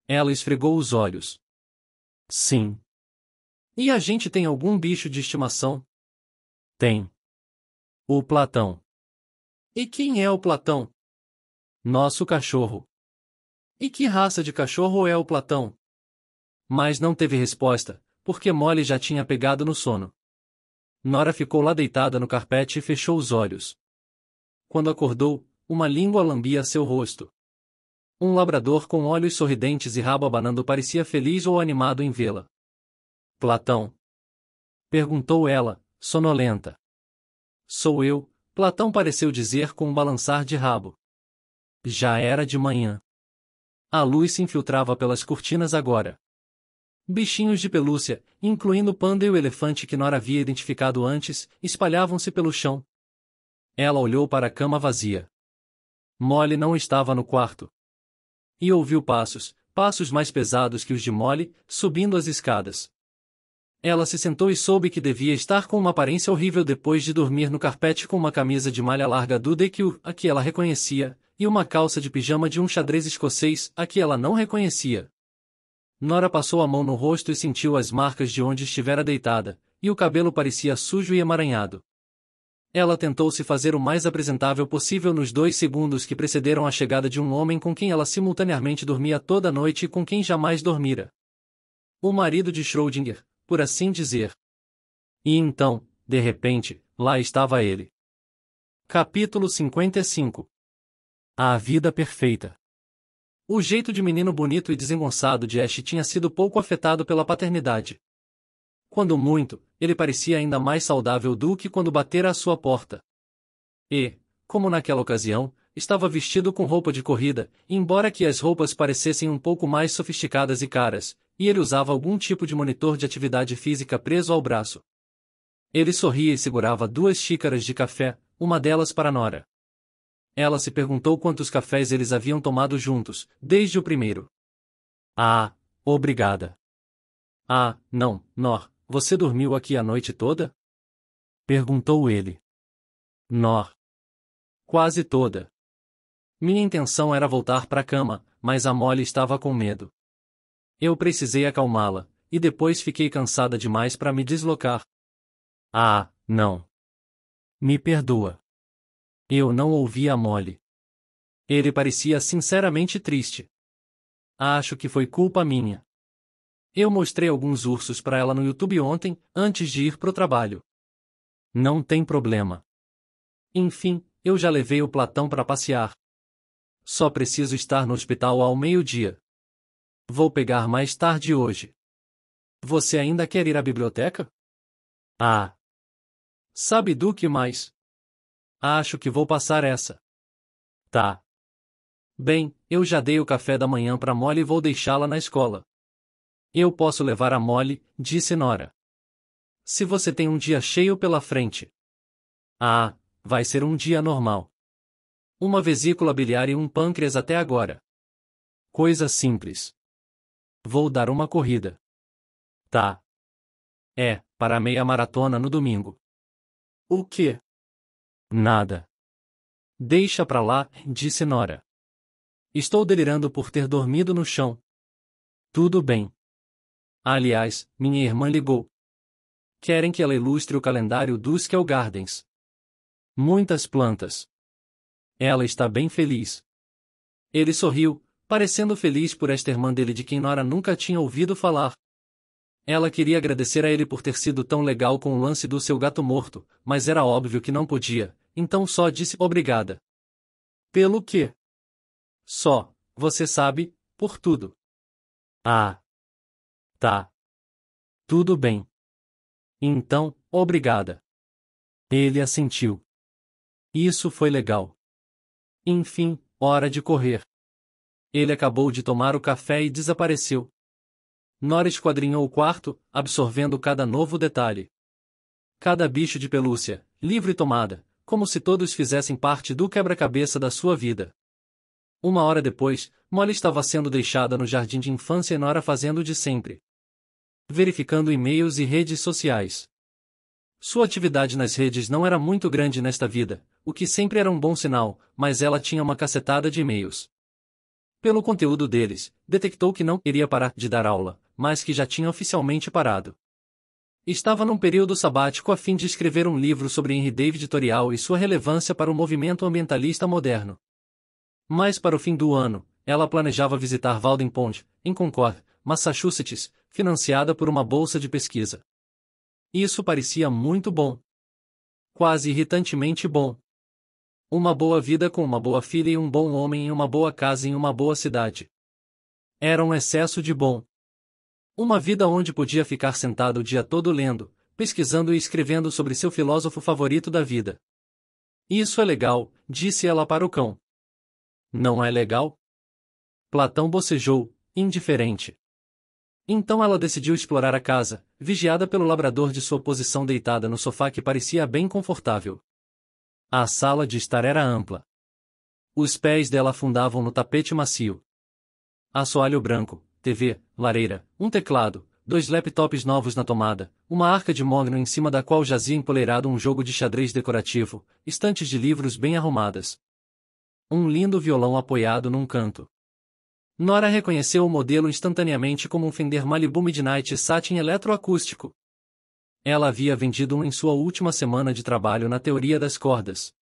Ela esfregou os olhos. Sim. E a gente tem algum bicho de estimação? Tem. O Platão. E quem é o Platão? Nosso cachorro. E que raça de cachorro é o Platão? Mas não teve resposta, porque Molly já tinha pegado no sono. Nora ficou lá deitada no carpete e fechou os olhos. Quando acordou, uma língua lambia seu rosto. Um labrador com olhos sorridentes e rabo abanando parecia feliz ou animado em vê-la. Platão? Perguntou ela, sonolenta. Sou eu, Platão pareceu dizer com um balançar de rabo. Já era de manhã. A luz se infiltrava pelas cortinas agora. Bichinhos de pelúcia, incluindo o panda e o elefante que Nora havia identificado antes, espalhavam-se pelo chão. Ela olhou para a cama vazia. Molly não estava no quarto. E ouviu passos, passos mais pesados que os de Molly, subindo as escadas. Ela se sentou e soube que devia estar com uma aparência horrível depois de dormir no carpete com uma camisa de malha larga do DQ, a que ela reconhecia, e uma calça de pijama de um xadrez escocês, a que ela não reconhecia. Nora passou a mão no rosto e sentiu as marcas de onde estivera deitada, e o cabelo parecia sujo e emaranhado. Ela tentou se fazer o mais apresentável possível nos dois segundos que precederam a chegada de um homem com quem ela simultaneamente dormia toda noite e com quem jamais dormira. O marido de Schrödinger, por assim dizer. E então, de repente, lá estava ele. Capítulo 55 A Vida Perfeita O jeito de menino bonito e desengonçado de Ash tinha sido pouco afetado pela paternidade. Quando muito, ele parecia ainda mais saudável do que quando batera à sua porta. E, como naquela ocasião, estava vestido com roupa de corrida, embora que as roupas parecessem um pouco mais sofisticadas e caras, e ele usava algum tipo de monitor de atividade física preso ao braço. Ele sorria e segurava duas xícaras de café, uma delas para Nora. Ela se perguntou quantos cafés eles haviam tomado juntos, desde o primeiro. Ah, obrigada. Ah, não, Nor, você dormiu aqui a noite toda? Perguntou ele. Nor. Quase toda. Minha intenção era voltar para a cama, mas a Molly estava com medo. Eu precisei acalmá-la, e depois fiquei cansada demais para me deslocar. Ah, não. Me perdoa. Eu não ouvi a mole. Ele parecia sinceramente triste. Acho que foi culpa minha. Eu mostrei alguns ursos para ela no YouTube ontem, antes de ir pro trabalho. Não tem problema. Enfim, eu já levei o Platão para passear. Só preciso estar no hospital ao meio-dia. Vou pegar mais tarde hoje. Você ainda quer ir à biblioteca? Ah! Sabe do que mais? Acho que vou passar essa. Tá. Bem, eu já dei o café da manhã para Molly e vou deixá-la na escola. Eu posso levar a Molly, disse Nora. Se você tem um dia cheio pela frente. Ah, vai ser um dia normal. Uma vesícula biliar e um pâncreas até agora. Coisa simples. Vou dar uma corrida. Tá. É, para a meia maratona no domingo. O quê? Nada. Deixa pra lá, disse Nora. Estou delirando por ter dormido no chão. Tudo bem. Aliás, minha irmã ligou. Querem que ela ilustre o calendário dos Kell Gardens. Muitas plantas. Ela está bem feliz. Ele sorriu, parecendo feliz por esta irmã dele de quem Nora nunca tinha ouvido falar. Ela queria agradecer a ele por ter sido tão legal com o lance do seu gato morto, mas era óbvio que não podia, então só disse obrigada. Pelo quê? Só, você sabe, por tudo. Ah. Tá. Tudo bem. Então, obrigada. Ele assentiu. Isso foi legal. Enfim, hora de correr. Ele acabou de tomar o café e desapareceu. Nora esquadrinhou o quarto, absorvendo cada novo detalhe. Cada bicho de pelúcia, livre e tomada, como se todos fizessem parte do quebra-cabeça da sua vida. Uma hora depois, Molly estava sendo deixada no jardim de infância e Nora fazendo de sempre. Verificando e-mails e redes sociais. Sua atividade nas redes não era muito grande nesta vida, o que sempre era um bom sinal, mas ela tinha uma cacetada de e-mails. Pelo conteúdo deles, detectou que não iria parar de dar aula, mas que já tinha oficialmente parado. Estava num período sabático a fim de escrever um livro sobre Henry David Torial e sua relevância para o movimento ambientalista moderno. Mas para o fim do ano, ela planejava visitar Walden Pond, em Concord, Massachusetts, financiada por uma bolsa de pesquisa. Isso parecia muito bom. Quase irritantemente bom. Uma boa vida com uma boa filha e um bom homem em uma boa casa em uma boa cidade. Era um excesso de bom. Uma vida onde podia ficar sentado o dia todo lendo, pesquisando e escrevendo sobre seu filósofo favorito da vida. Isso é legal, disse ela para o cão. Não é legal? Platão bocejou, indiferente. Então ela decidiu explorar a casa, vigiada pelo labrador de sua posição deitada no sofá que parecia bem confortável. A sala de estar era ampla. Os pés dela afundavam no tapete macio. Assoalho branco, TV, lareira, um teclado, dois laptops novos na tomada, uma arca de mogno em cima da qual jazia empoleirado um jogo de xadrez decorativo, estantes de livros bem arrumadas. Um lindo violão apoiado num canto. Nora reconheceu o modelo instantaneamente como um Fender Malibu Midnight Satin eletroacústico. Ela havia vendido um em sua última semana de trabalho na teoria das cordas.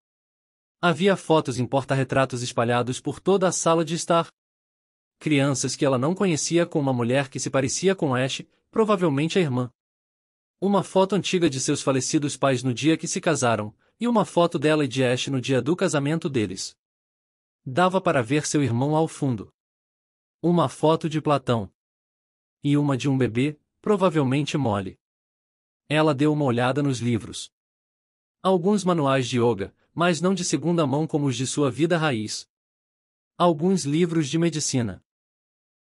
Havia fotos em porta-retratos espalhados por toda a sala de estar. Crianças que ela não conhecia com uma mulher que se parecia com Ash, provavelmente a irmã. Uma foto antiga de seus falecidos pais no dia que se casaram, e uma foto dela e de Ash no dia do casamento deles. Dava para ver seu irmão ao fundo. Uma foto de Platão. E uma de um bebê, provavelmente mole. Ela deu uma olhada nos livros. Alguns manuais de yoga, mas não de segunda mão como os de sua vida raiz. Alguns livros de medicina.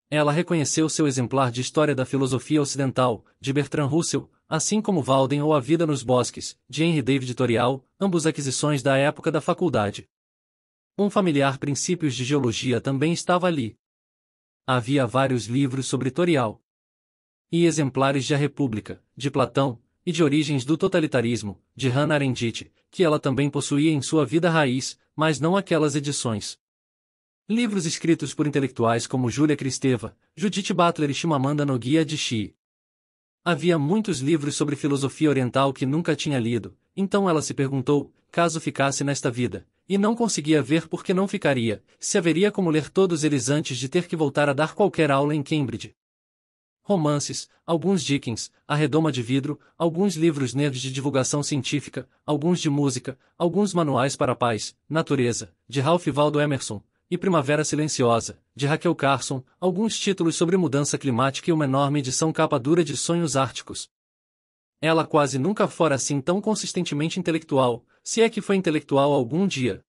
Ela reconheceu seu exemplar de História da Filosofia Ocidental, de Bertrand Russell, assim como Walden ou A Vida nos Bosques, de Henry David Torial, ambos aquisições da época da faculdade. Um familiar Princípios de Geologia também estava ali. Havia vários livros sobre Torial. E exemplares de A República, de Platão, e de origens do totalitarismo, de Hannah Arendt, que ela também possuía em sua vida raiz, mas não aquelas edições. Livros escritos por intelectuais como Júlia Kristeva, Judith Butler e Guia de Xi. Havia muitos livros sobre filosofia oriental que nunca tinha lido, então ela se perguntou, caso ficasse nesta vida, e não conseguia ver por que não ficaria, se haveria como ler todos eles antes de ter que voltar a dar qualquer aula em Cambridge romances, alguns Dickens, A Redoma de Vidro, alguns livros nerds de divulgação científica, alguns de música, alguns manuais para paz, Natureza, de Ralph Waldo Emerson, e Primavera Silenciosa, de Raquel Carson, alguns títulos sobre mudança climática e uma enorme edição capa dura de Sonhos Árticos. Ela quase nunca fora assim tão consistentemente intelectual, se é que foi intelectual algum dia.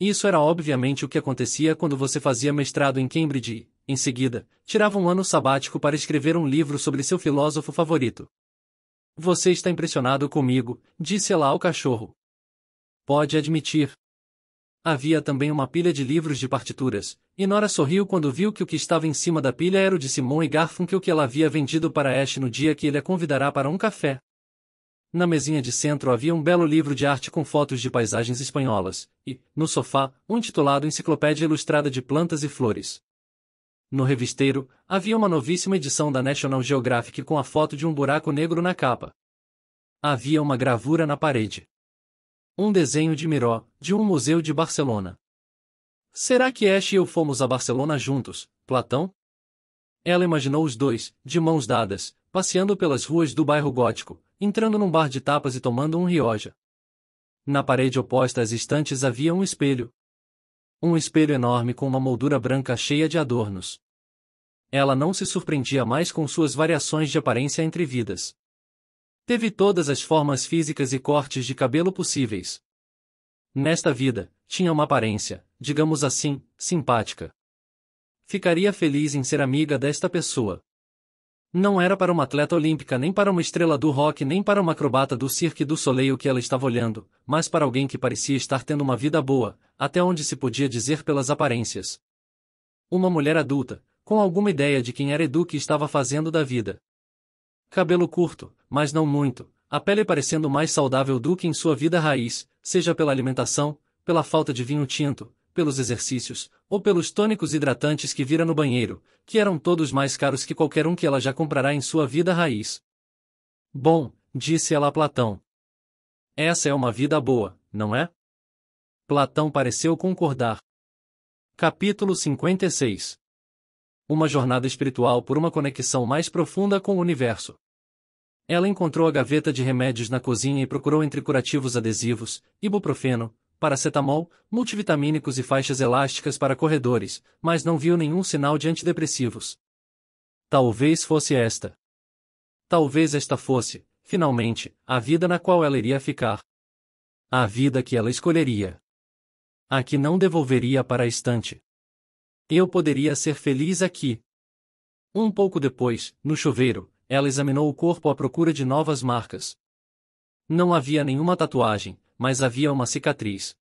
Isso era obviamente o que acontecia quando você fazia mestrado em Cambridge, em seguida, tirava um ano sabático para escrever um livro sobre seu filósofo favorito. Você está impressionado comigo, disse ela ao cachorro. Pode admitir. Havia também uma pilha de livros de partituras, e Nora sorriu quando viu que o que estava em cima da pilha era o de Simon e Garfunkel que ela havia vendido para Ash no dia que ele a convidará para um café. Na mesinha de centro havia um belo livro de arte com fotos de paisagens espanholas, e, no sofá, um intitulado Enciclopédia Ilustrada de Plantas e Flores. No revisteiro, havia uma novíssima edição da National Geographic com a foto de um buraco negro na capa. Havia uma gravura na parede. Um desenho de Miró, de um museu de Barcelona. Será que Ash e eu fomos a Barcelona juntos, Platão? Ela imaginou os dois, de mãos dadas, passeando pelas ruas do bairro gótico, entrando num bar de tapas e tomando um rioja. Na parede oposta às estantes havia um espelho, um espelho enorme com uma moldura branca cheia de adornos. Ela não se surpreendia mais com suas variações de aparência entre vidas. Teve todas as formas físicas e cortes de cabelo possíveis. Nesta vida, tinha uma aparência, digamos assim, simpática. Ficaria feliz em ser amiga desta pessoa. Não era para uma atleta olímpica nem para uma estrela do rock nem para uma acrobata do Cirque do Soleil que ela estava olhando, mas para alguém que parecia estar tendo uma vida boa, até onde se podia dizer pelas aparências. Uma mulher adulta, com alguma ideia de quem era Edu que estava fazendo da vida. Cabelo curto, mas não muito, a pele parecendo mais saudável do que em sua vida raiz, seja pela alimentação, pela falta de vinho tinto, pelos exercícios, ou pelos tônicos hidratantes que vira no banheiro, que eram todos mais caros que qualquer um que ela já comprará em sua vida raiz. Bom, disse ela a Platão. Essa é uma vida boa, não é? Platão pareceu concordar. Capítulo 56 Uma jornada espiritual por uma conexão mais profunda com o universo. Ela encontrou a gaveta de remédios na cozinha e procurou entre curativos adesivos, ibuprofeno, paracetamol, multivitamínicos e faixas elásticas para corredores, mas não viu nenhum sinal de antidepressivos. Talvez fosse esta. Talvez esta fosse, finalmente, a vida na qual ela iria ficar. A vida que ela escolheria. A que não devolveria para a estante. Eu poderia ser feliz aqui. Um pouco depois, no chuveiro, ela examinou o corpo à procura de novas marcas. Não havia nenhuma tatuagem, mas havia uma cicatriz.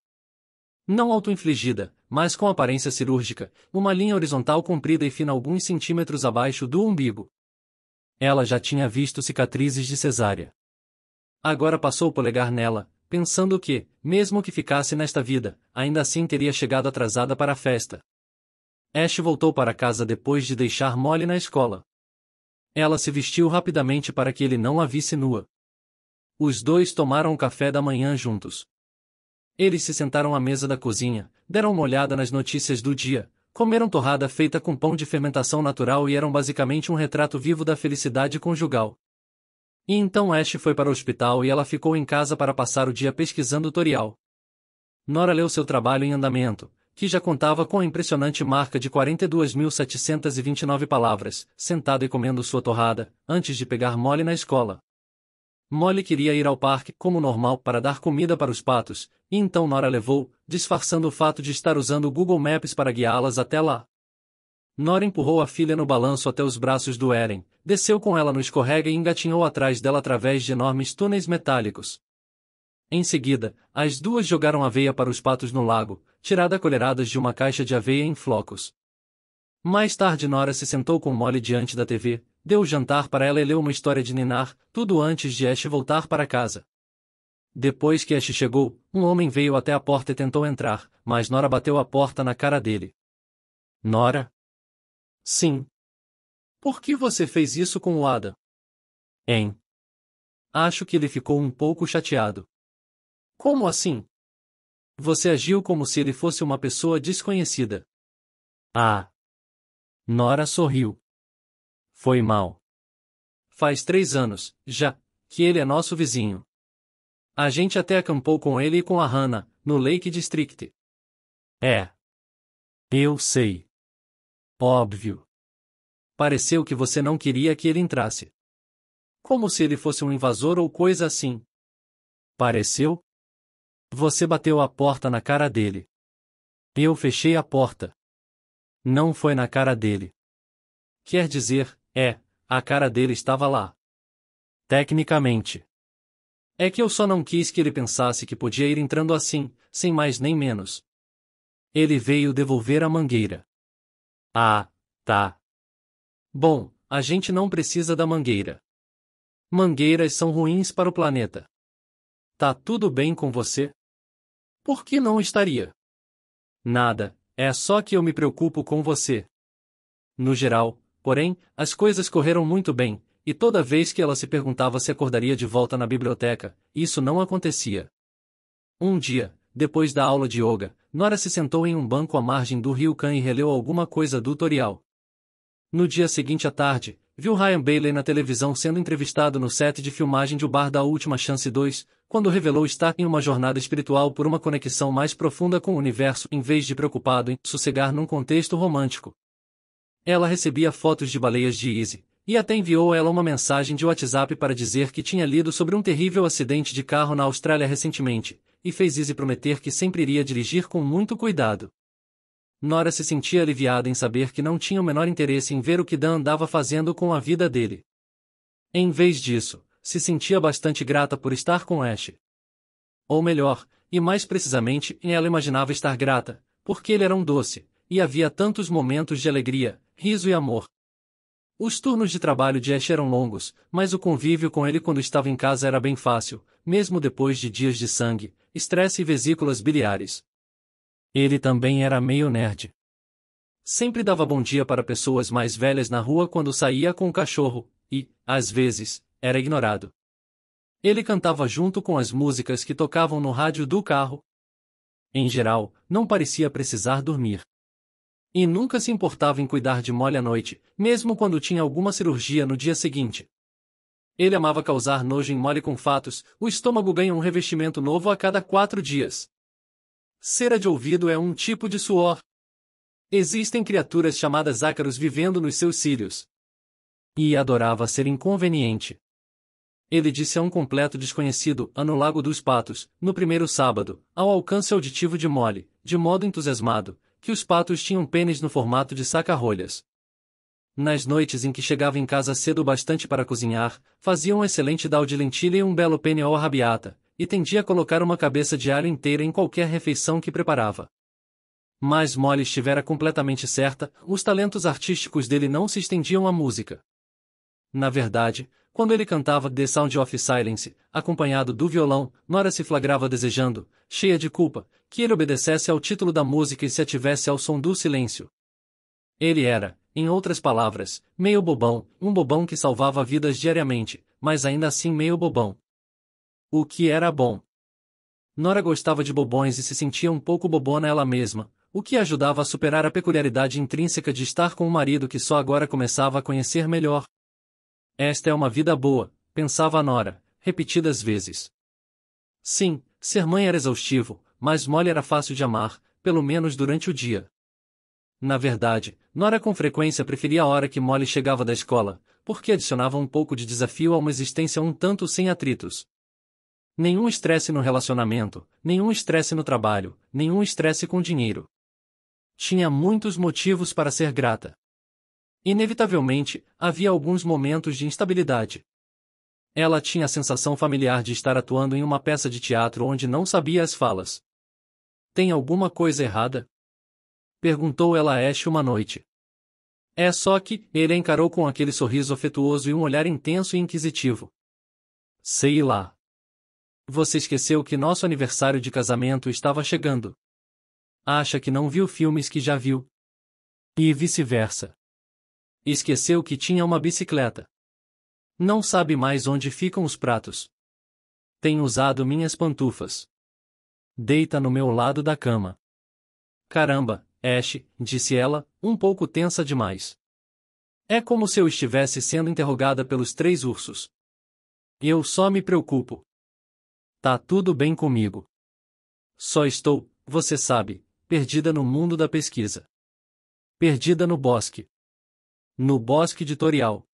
Não autoinfligida, mas com aparência cirúrgica, uma linha horizontal comprida e fina alguns centímetros abaixo do umbigo. Ela já tinha visto cicatrizes de cesárea. Agora passou o polegar nela, pensando que, mesmo que ficasse nesta vida, ainda assim teria chegado atrasada para a festa. Ash voltou para casa depois de deixar Molly na escola. Ela se vestiu rapidamente para que ele não a visse nua. Os dois tomaram o café da manhã juntos. Eles se sentaram à mesa da cozinha, deram uma olhada nas notícias do dia, comeram torrada feita com pão de fermentação natural e eram basicamente um retrato vivo da felicidade conjugal. E então Ash foi para o hospital e ela ficou em casa para passar o dia pesquisando o tutorial. Nora leu seu trabalho em andamento, que já contava com a impressionante marca de 42.729 palavras, sentada e comendo sua torrada, antes de pegar mole na escola. Molly queria ir ao parque como normal para dar comida para os patos, e então Nora levou, disfarçando o fato de estar usando o Google Maps para guiá-las até lá. Nora empurrou a filha no balanço até os braços do Eren, desceu com ela no escorrega e engatinhou atrás dela através de enormes túneis metálicos. Em seguida, as duas jogaram aveia para os patos no lago, tirada colheradas de uma caixa de aveia em flocos. Mais tarde Nora se sentou com Molly diante da TV, deu o jantar para ela e leu uma história de Ninar, tudo antes de Ash voltar para casa. Depois que Ash chegou, um homem veio até a porta e tentou entrar, mas Nora bateu a porta na cara dele. Nora? Sim. Por que você fez isso com o Ada? Hein? Acho que ele ficou um pouco chateado. Como assim? Você agiu como se ele fosse uma pessoa desconhecida. Ah! Nora sorriu. Foi mal. Faz três anos, já, que ele é nosso vizinho. A gente até acampou com ele e com a Hannah, no Lake District. É. Eu sei. Óbvio. Pareceu que você não queria que ele entrasse. Como se ele fosse um invasor ou coisa assim. Pareceu? Você bateu a porta na cara dele. Eu fechei a porta. Não foi na cara dele. Quer dizer, é, a cara dele estava lá. Tecnicamente. É que eu só não quis que ele pensasse que podia ir entrando assim, sem mais nem menos. Ele veio devolver a mangueira. Ah, tá. Bom, a gente não precisa da mangueira. Mangueiras são ruins para o planeta. Tá tudo bem com você? Por que não estaria? Nada, é só que eu me preocupo com você. No geral, Porém, as coisas correram muito bem, e toda vez que ela se perguntava se acordaria de volta na biblioteca, isso não acontecia. Um dia, depois da aula de yoga, Nora se sentou em um banco à margem do rio Khan e releu alguma coisa do tutorial. No dia seguinte à tarde, viu Ryan Bailey na televisão sendo entrevistado no set de filmagem de O Bar da Última Chance 2, quando revelou estar em uma jornada espiritual por uma conexão mais profunda com o universo em vez de preocupado em sossegar num contexto romântico. Ela recebia fotos de baleias de Izzy, e até enviou a ela uma mensagem de WhatsApp para dizer que tinha lido sobre um terrível acidente de carro na Austrália recentemente, e fez Izzy prometer que sempre iria dirigir com muito cuidado. Nora se sentia aliviada em saber que não tinha o menor interesse em ver o que Dan andava fazendo com a vida dele. Em vez disso, se sentia bastante grata por estar com Ash. Ou melhor, e mais precisamente, ela imaginava estar grata, porque ele era um doce, e havia tantos momentos de alegria, riso e amor. Os turnos de trabalho de Ash eram longos, mas o convívio com ele quando estava em casa era bem fácil, mesmo depois de dias de sangue, estresse e vesículas biliares. Ele também era meio nerd. Sempre dava bom dia para pessoas mais velhas na rua quando saía com o cachorro, e, às vezes, era ignorado. Ele cantava junto com as músicas que tocavam no rádio do carro. Em geral, não parecia precisar dormir. E nunca se importava em cuidar de Molly à noite, mesmo quando tinha alguma cirurgia no dia seguinte. Ele amava causar nojo em Molly com fatos, o estômago ganha um revestimento novo a cada quatro dias. Cera de ouvido é um tipo de suor. Existem criaturas chamadas ácaros vivendo nos seus cílios. E adorava ser inconveniente. Ele disse a um completo desconhecido, ano Lago dos Patos, no primeiro sábado, ao alcance auditivo de Molly, de modo entusiasmado, que os patos tinham pênis no formato de saca-rolhas. Nas noites em que chegava em casa cedo bastante para cozinhar, fazia um excelente dal de lentilha e um belo penne ao rabiata, e tendia a colocar uma cabeça de alho inteira em qualquer refeição que preparava. Mas Molly estivera completamente certa, os talentos artísticos dele não se estendiam à música. Na verdade, quando ele cantava The Sound of Silence, acompanhado do violão, Nora se flagrava desejando, cheia de culpa, que ele obedecesse ao título da música e se ativesse ao som do silêncio. Ele era, em outras palavras, meio bobão, um bobão que salvava vidas diariamente, mas ainda assim meio bobão. O que era bom. Nora gostava de bobões e se sentia um pouco bobona ela mesma, o que ajudava a superar a peculiaridade intrínseca de estar com um marido que só agora começava a conhecer melhor. Esta é uma vida boa, pensava a Nora, repetidas vezes. Sim, ser mãe era exaustivo, mas Molly era fácil de amar, pelo menos durante o dia. Na verdade, Nora com frequência preferia a hora que Molly chegava da escola, porque adicionava um pouco de desafio a uma existência um tanto sem atritos. Nenhum estresse no relacionamento, nenhum estresse no trabalho, nenhum estresse com dinheiro. Tinha muitos motivos para ser grata. Inevitavelmente, havia alguns momentos de instabilidade. Ela tinha a sensação familiar de estar atuando em uma peça de teatro onde não sabia as falas. Tem alguma coisa errada? Perguntou ela a Ash uma noite. É só que, ele encarou com aquele sorriso afetuoso e um olhar intenso e inquisitivo. Sei lá. Você esqueceu que nosso aniversário de casamento estava chegando. Acha que não viu filmes que já viu. E vice-versa esqueceu que tinha uma bicicleta. Não sabe mais onde ficam os pratos. Tem usado minhas pantufas. Deita no meu lado da cama. Caramba, Ash, disse ela, um pouco tensa demais. É como se eu estivesse sendo interrogada pelos três ursos. Eu só me preocupo. Tá tudo bem comigo. Só estou, você sabe, perdida no mundo da pesquisa. Perdida no bosque no bosque editorial.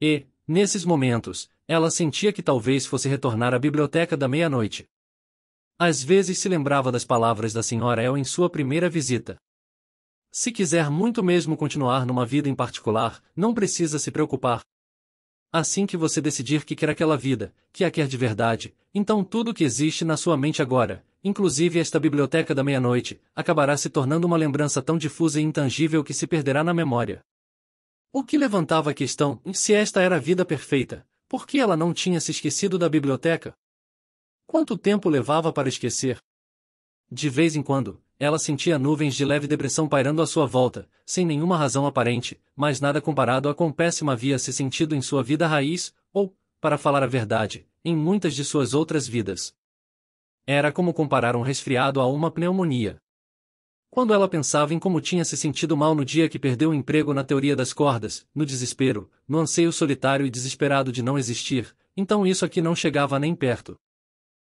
E, nesses momentos, ela sentia que talvez fosse retornar à biblioteca da meia-noite. Às vezes se lembrava das palavras da senhora El em sua primeira visita. Se quiser muito mesmo continuar numa vida em particular, não precisa se preocupar. Assim que você decidir que quer aquela vida, que a quer de verdade, então tudo o que existe na sua mente agora, inclusive esta biblioteca da meia-noite, acabará se tornando uma lembrança tão difusa e intangível que se perderá na memória. O que levantava a questão se esta era a vida perfeita, por que ela não tinha se esquecido da biblioteca? Quanto tempo levava para esquecer? De vez em quando, ela sentia nuvens de leve depressão pairando à sua volta, sem nenhuma razão aparente, mas nada comparado a quão péssima havia se sentido em sua vida raiz, ou, para falar a verdade, em muitas de suas outras vidas. Era como comparar um resfriado a uma pneumonia. Quando ela pensava em como tinha se sentido mal no dia que perdeu o emprego na teoria das cordas, no desespero, no anseio solitário e desesperado de não existir, então isso aqui não chegava nem perto.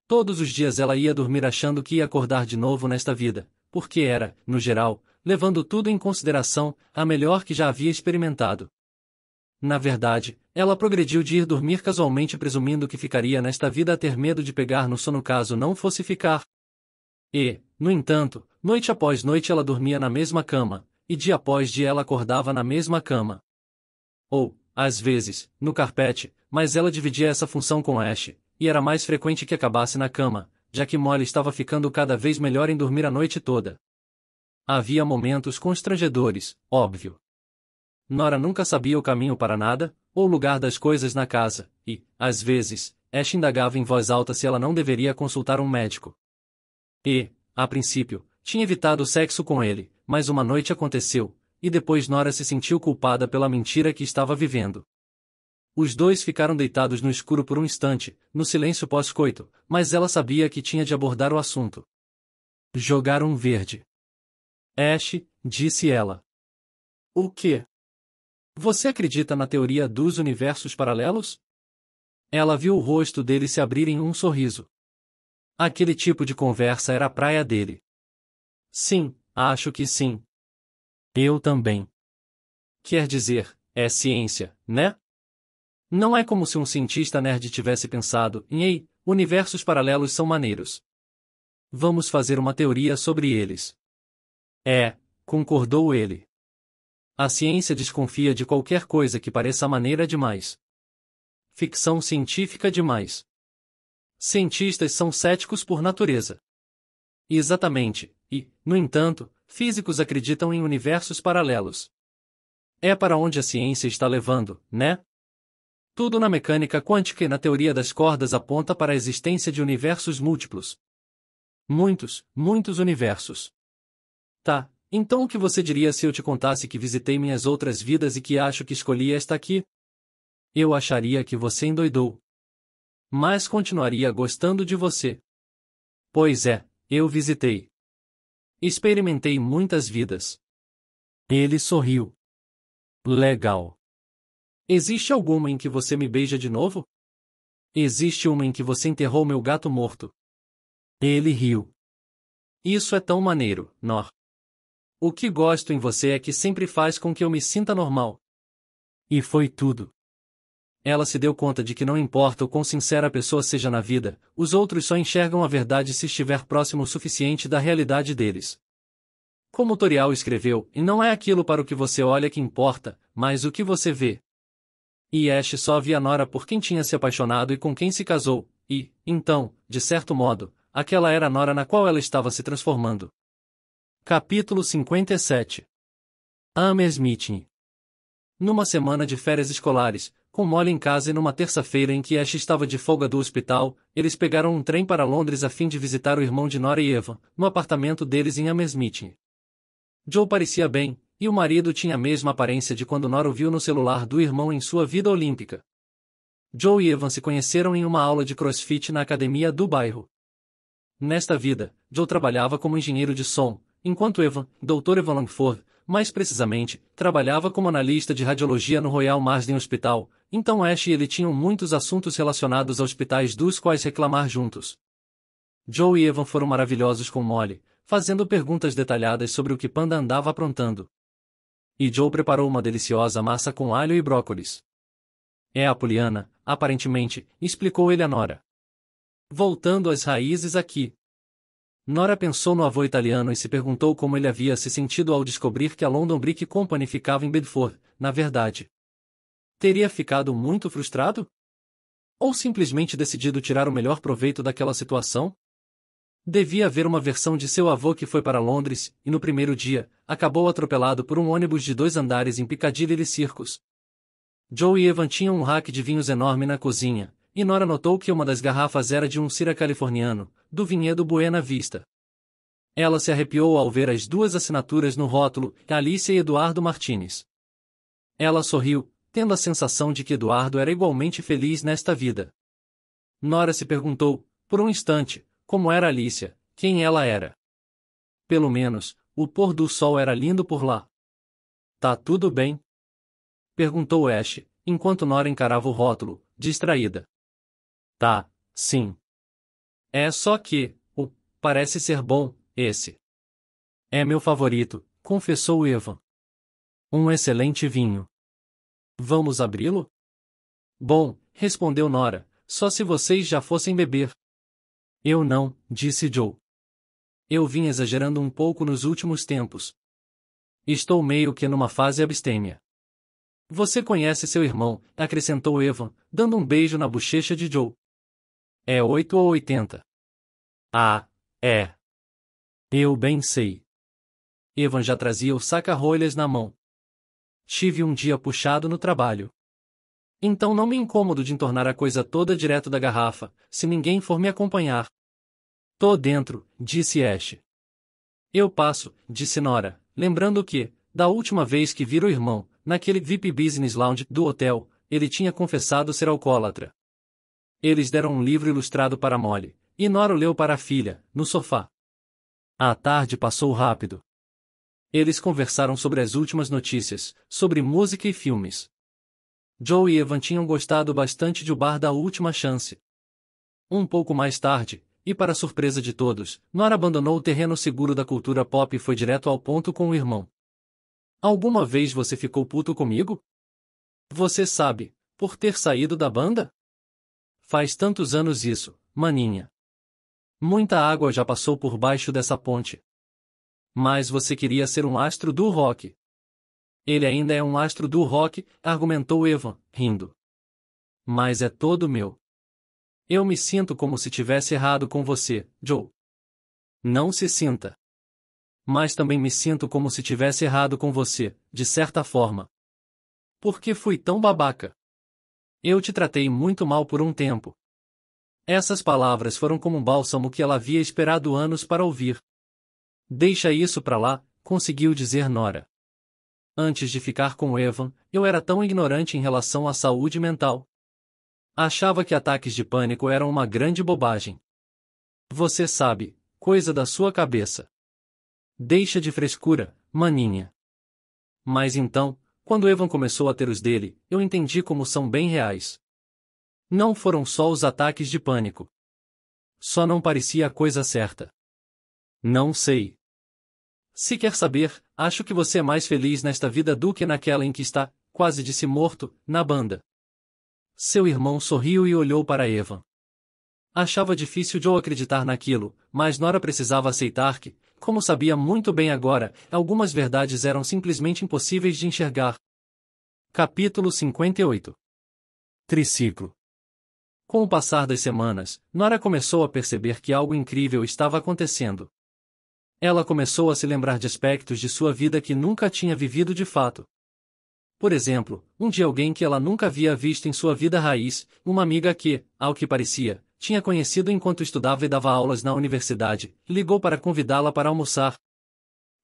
Todos os dias ela ia dormir achando que ia acordar de novo nesta vida, porque era, no geral, levando tudo em consideração, a melhor que já havia experimentado. Na verdade, ela progrediu de ir dormir casualmente presumindo que ficaria nesta vida a ter medo de pegar no sono caso não fosse ficar. E, no entanto, Noite após noite ela dormia na mesma cama, e dia após dia ela acordava na mesma cama. Ou, às vezes, no carpete, mas ela dividia essa função com Ash, e era mais frequente que acabasse na cama, já que Molly estava ficando cada vez melhor em dormir a noite toda. Havia momentos constrangedores, óbvio. Nora nunca sabia o caminho para nada, ou o lugar das coisas na casa, e, às vezes, Ash indagava em voz alta se ela não deveria consultar um médico. E, a princípio, tinha evitado o sexo com ele, mas uma noite aconteceu, e depois Nora se sentiu culpada pela mentira que estava vivendo. Os dois ficaram deitados no escuro por um instante, no silêncio pós-coito, mas ela sabia que tinha de abordar o assunto. Jogaram um verde. Ash, disse ela. O quê? Você acredita na teoria dos universos paralelos? Ela viu o rosto dele se abrir em um sorriso. Aquele tipo de conversa era a praia dele. Sim, acho que sim. Eu também. Quer dizer, é ciência, né? Não é como se um cientista nerd tivesse pensado em ei, universos paralelos são maneiros. Vamos fazer uma teoria sobre eles. É, concordou ele. A ciência desconfia de qualquer coisa que pareça maneira demais. Ficção científica demais. Cientistas são céticos por natureza. Exatamente, e, no entanto, físicos acreditam em universos paralelos. É para onde a ciência está levando, né? Tudo na mecânica quântica e na teoria das cordas aponta para a existência de universos múltiplos. Muitos, muitos universos. Tá, então o que você diria se eu te contasse que visitei minhas outras vidas e que acho que escolhi esta aqui? Eu acharia que você endoidou. Mas continuaria gostando de você. Pois é, eu visitei. Experimentei muitas vidas. Ele sorriu. Legal. Existe alguma em que você me beija de novo? Existe uma em que você enterrou meu gato morto. Ele riu. Isso é tão maneiro, Nor. O que gosto em você é que sempre faz com que eu me sinta normal. E foi tudo ela se deu conta de que não importa o quão sincera a pessoa seja na vida, os outros só enxergam a verdade se estiver próximo o suficiente da realidade deles. Como Torial escreveu, e não é aquilo para o que você olha que importa, mas o que você vê. E Ash só via Nora por quem tinha se apaixonado e com quem se casou, e, então, de certo modo, aquela era a Nora na qual ela estava se transformando. Capítulo 57 Amers Meeting Numa semana de férias escolares, com Molly em casa e numa terça-feira em que Ash estava de folga do hospital, eles pegaram um trem para Londres a fim de visitar o irmão de Nora e Eva, no apartamento deles em Amersmith. Joe parecia bem, e o marido tinha a mesma aparência de quando Nora o viu no celular do irmão em sua vida olímpica. Joe e Evan se conheceram em uma aula de crossfit na academia do bairro. Nesta vida, Joe trabalhava como engenheiro de som, enquanto Evan, Dr. Evan Langford, mais precisamente, trabalhava como analista de radiologia no Royal Marsden Hospital, então Ash e ele tinham muitos assuntos relacionados a hospitais dos quais reclamar juntos. Joe e Evan foram maravilhosos com Molly, fazendo perguntas detalhadas sobre o que Panda andava aprontando. E Joe preparou uma deliciosa massa com alho e brócolis. É Poliana, aparentemente, explicou ele a Nora. Voltando às raízes aqui. Nora pensou no avô italiano e se perguntou como ele havia se sentido ao descobrir que a London Brick Company ficava em Bedford, na verdade. Teria ficado muito frustrado? Ou simplesmente decidido tirar o melhor proveito daquela situação? Devia haver uma versão de seu avô que foi para Londres e, no primeiro dia, acabou atropelado por um ônibus de dois andares em Piccadilly Circus. Joe e Evan tinham um rack de vinhos enorme na cozinha, e Nora notou que uma das garrafas era de um cira californiano, do vinhedo Buena Vista. Ela se arrepiou ao ver as duas assinaturas no rótulo, Alice e Eduardo Martinez. Ela sorriu, tendo a sensação de que Eduardo era igualmente feliz nesta vida. Nora se perguntou, por um instante, como era Alicia, quem ela era. Pelo menos, o pôr do sol era lindo por lá. Tá tudo bem? Perguntou Ash, enquanto Nora encarava o rótulo, distraída. Tá, sim. É só que, o, parece ser bom, esse. É meu favorito, confessou Evan. Um excelente vinho. Vamos abri-lo? Bom, respondeu Nora, só se vocês já fossem beber. Eu não, disse Joe. Eu vim exagerando um pouco nos últimos tempos. Estou meio que numa fase abstêmia. Você conhece seu irmão, acrescentou Evan, dando um beijo na bochecha de Joe. É oito ou oitenta? Ah, é. Eu bem sei. Evan já trazia o saca-rolhas na mão. Tive um dia puxado no trabalho. Então não me incomodo de entornar a coisa toda direto da garrafa, se ninguém for me acompanhar. Tô dentro, disse Ash. Eu passo, disse Nora, lembrando que, da última vez que vira o irmão, naquele VIP Business Lounge do hotel, ele tinha confessado ser alcoólatra. Eles deram um livro ilustrado para Molly, e Nora o leu para a filha, no sofá. A tarde passou rápido. Eles conversaram sobre as últimas notícias, sobre música e filmes. Joe e Evan tinham gostado bastante de O Bar da Última Chance. Um pouco mais tarde, e para surpresa de todos, Nora abandonou o terreno seguro da cultura pop e foi direto ao ponto com o irmão. Alguma vez você ficou puto comigo? Você sabe, por ter saído da banda? Faz tantos anos isso, maninha. Muita água já passou por baixo dessa ponte. Mas você queria ser um astro do rock. Ele ainda é um astro do rock, argumentou Evan, rindo. Mas é todo meu. Eu me sinto como se tivesse errado com você, Joe. Não se sinta. Mas também me sinto como se tivesse errado com você, de certa forma. Por que fui tão babaca? Eu te tratei muito mal por um tempo. Essas palavras foram como um bálsamo que ela havia esperado anos para ouvir. Deixa isso para lá, conseguiu dizer Nora. Antes de ficar com Evan, eu era tão ignorante em relação à saúde mental. Achava que ataques de pânico eram uma grande bobagem. Você sabe, coisa da sua cabeça. Deixa de frescura, maninha. Mas então, quando Evan começou a ter os dele, eu entendi como são bem reais. Não foram só os ataques de pânico. Só não parecia a coisa certa. Não sei. Se quer saber, acho que você é mais feliz nesta vida do que naquela em que está, quase de se morto, na banda. Seu irmão sorriu e olhou para Evan. Achava difícil Joe acreditar naquilo, mas Nora precisava aceitar que, como sabia muito bem agora, algumas verdades eram simplesmente impossíveis de enxergar. Capítulo 58 Triciclo Com o passar das semanas, Nora começou a perceber que algo incrível estava acontecendo. Ela começou a se lembrar de aspectos de sua vida que nunca tinha vivido de fato. Por exemplo, um dia alguém que ela nunca havia visto em sua vida raiz, uma amiga que, ao que parecia, tinha conhecido enquanto estudava e dava aulas na universidade, ligou para convidá-la para almoçar.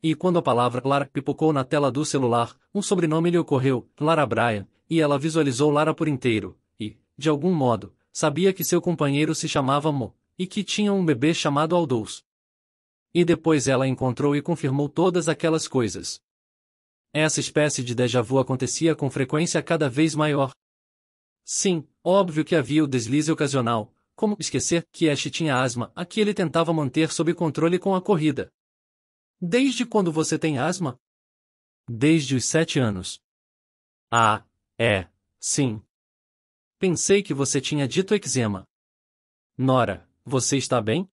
E quando a palavra Lara pipocou na tela do celular, um sobrenome lhe ocorreu, Lara Bryan, e ela visualizou Lara por inteiro, e, de algum modo, sabia que seu companheiro se chamava Mo, e que tinha um bebê chamado Aldous. E depois ela encontrou e confirmou todas aquelas coisas. Essa espécie de déjà vu acontecia com frequência cada vez maior. Sim, óbvio que havia o deslize ocasional, como esquecer que Ash tinha asma, a que ele tentava manter sob controle com a corrida? Desde quando você tem asma? Desde os sete anos. Ah, é, sim. Pensei que você tinha dito eczema. Nora, você está bem?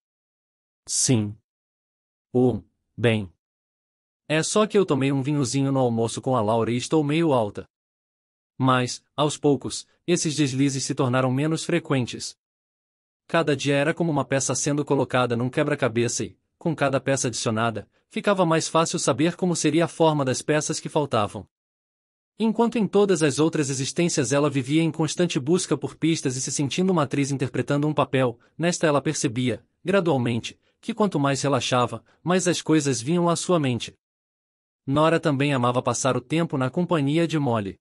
Sim. Um, bem. É só que eu tomei um vinhozinho no almoço com a Laura e estou meio alta. Mas, aos poucos, esses deslizes se tornaram menos frequentes. Cada dia era como uma peça sendo colocada num quebra-cabeça e, com cada peça adicionada, ficava mais fácil saber como seria a forma das peças que faltavam. Enquanto em todas as outras existências ela vivia em constante busca por pistas e se sentindo uma atriz interpretando um papel, nesta ela percebia, gradualmente, que quanto mais relaxava, mais as coisas vinham à sua mente. Nora também amava passar o tempo na companhia de Molly.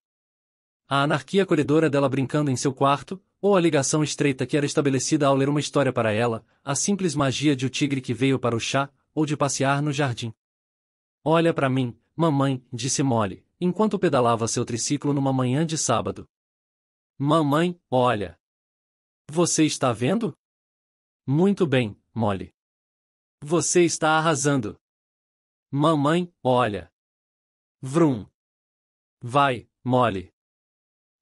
A anarquia corredora dela brincando em seu quarto, ou a ligação estreita que era estabelecida ao ler uma história para ela, a simples magia de o tigre que veio para o chá, ou de passear no jardim. Olha para mim, mamãe, disse Molly, enquanto pedalava seu triciclo numa manhã de sábado. Mamãe, olha. Você está vendo? Muito bem, Molly. Você está arrasando. Mamãe, olha. Vrum. Vai, Molly.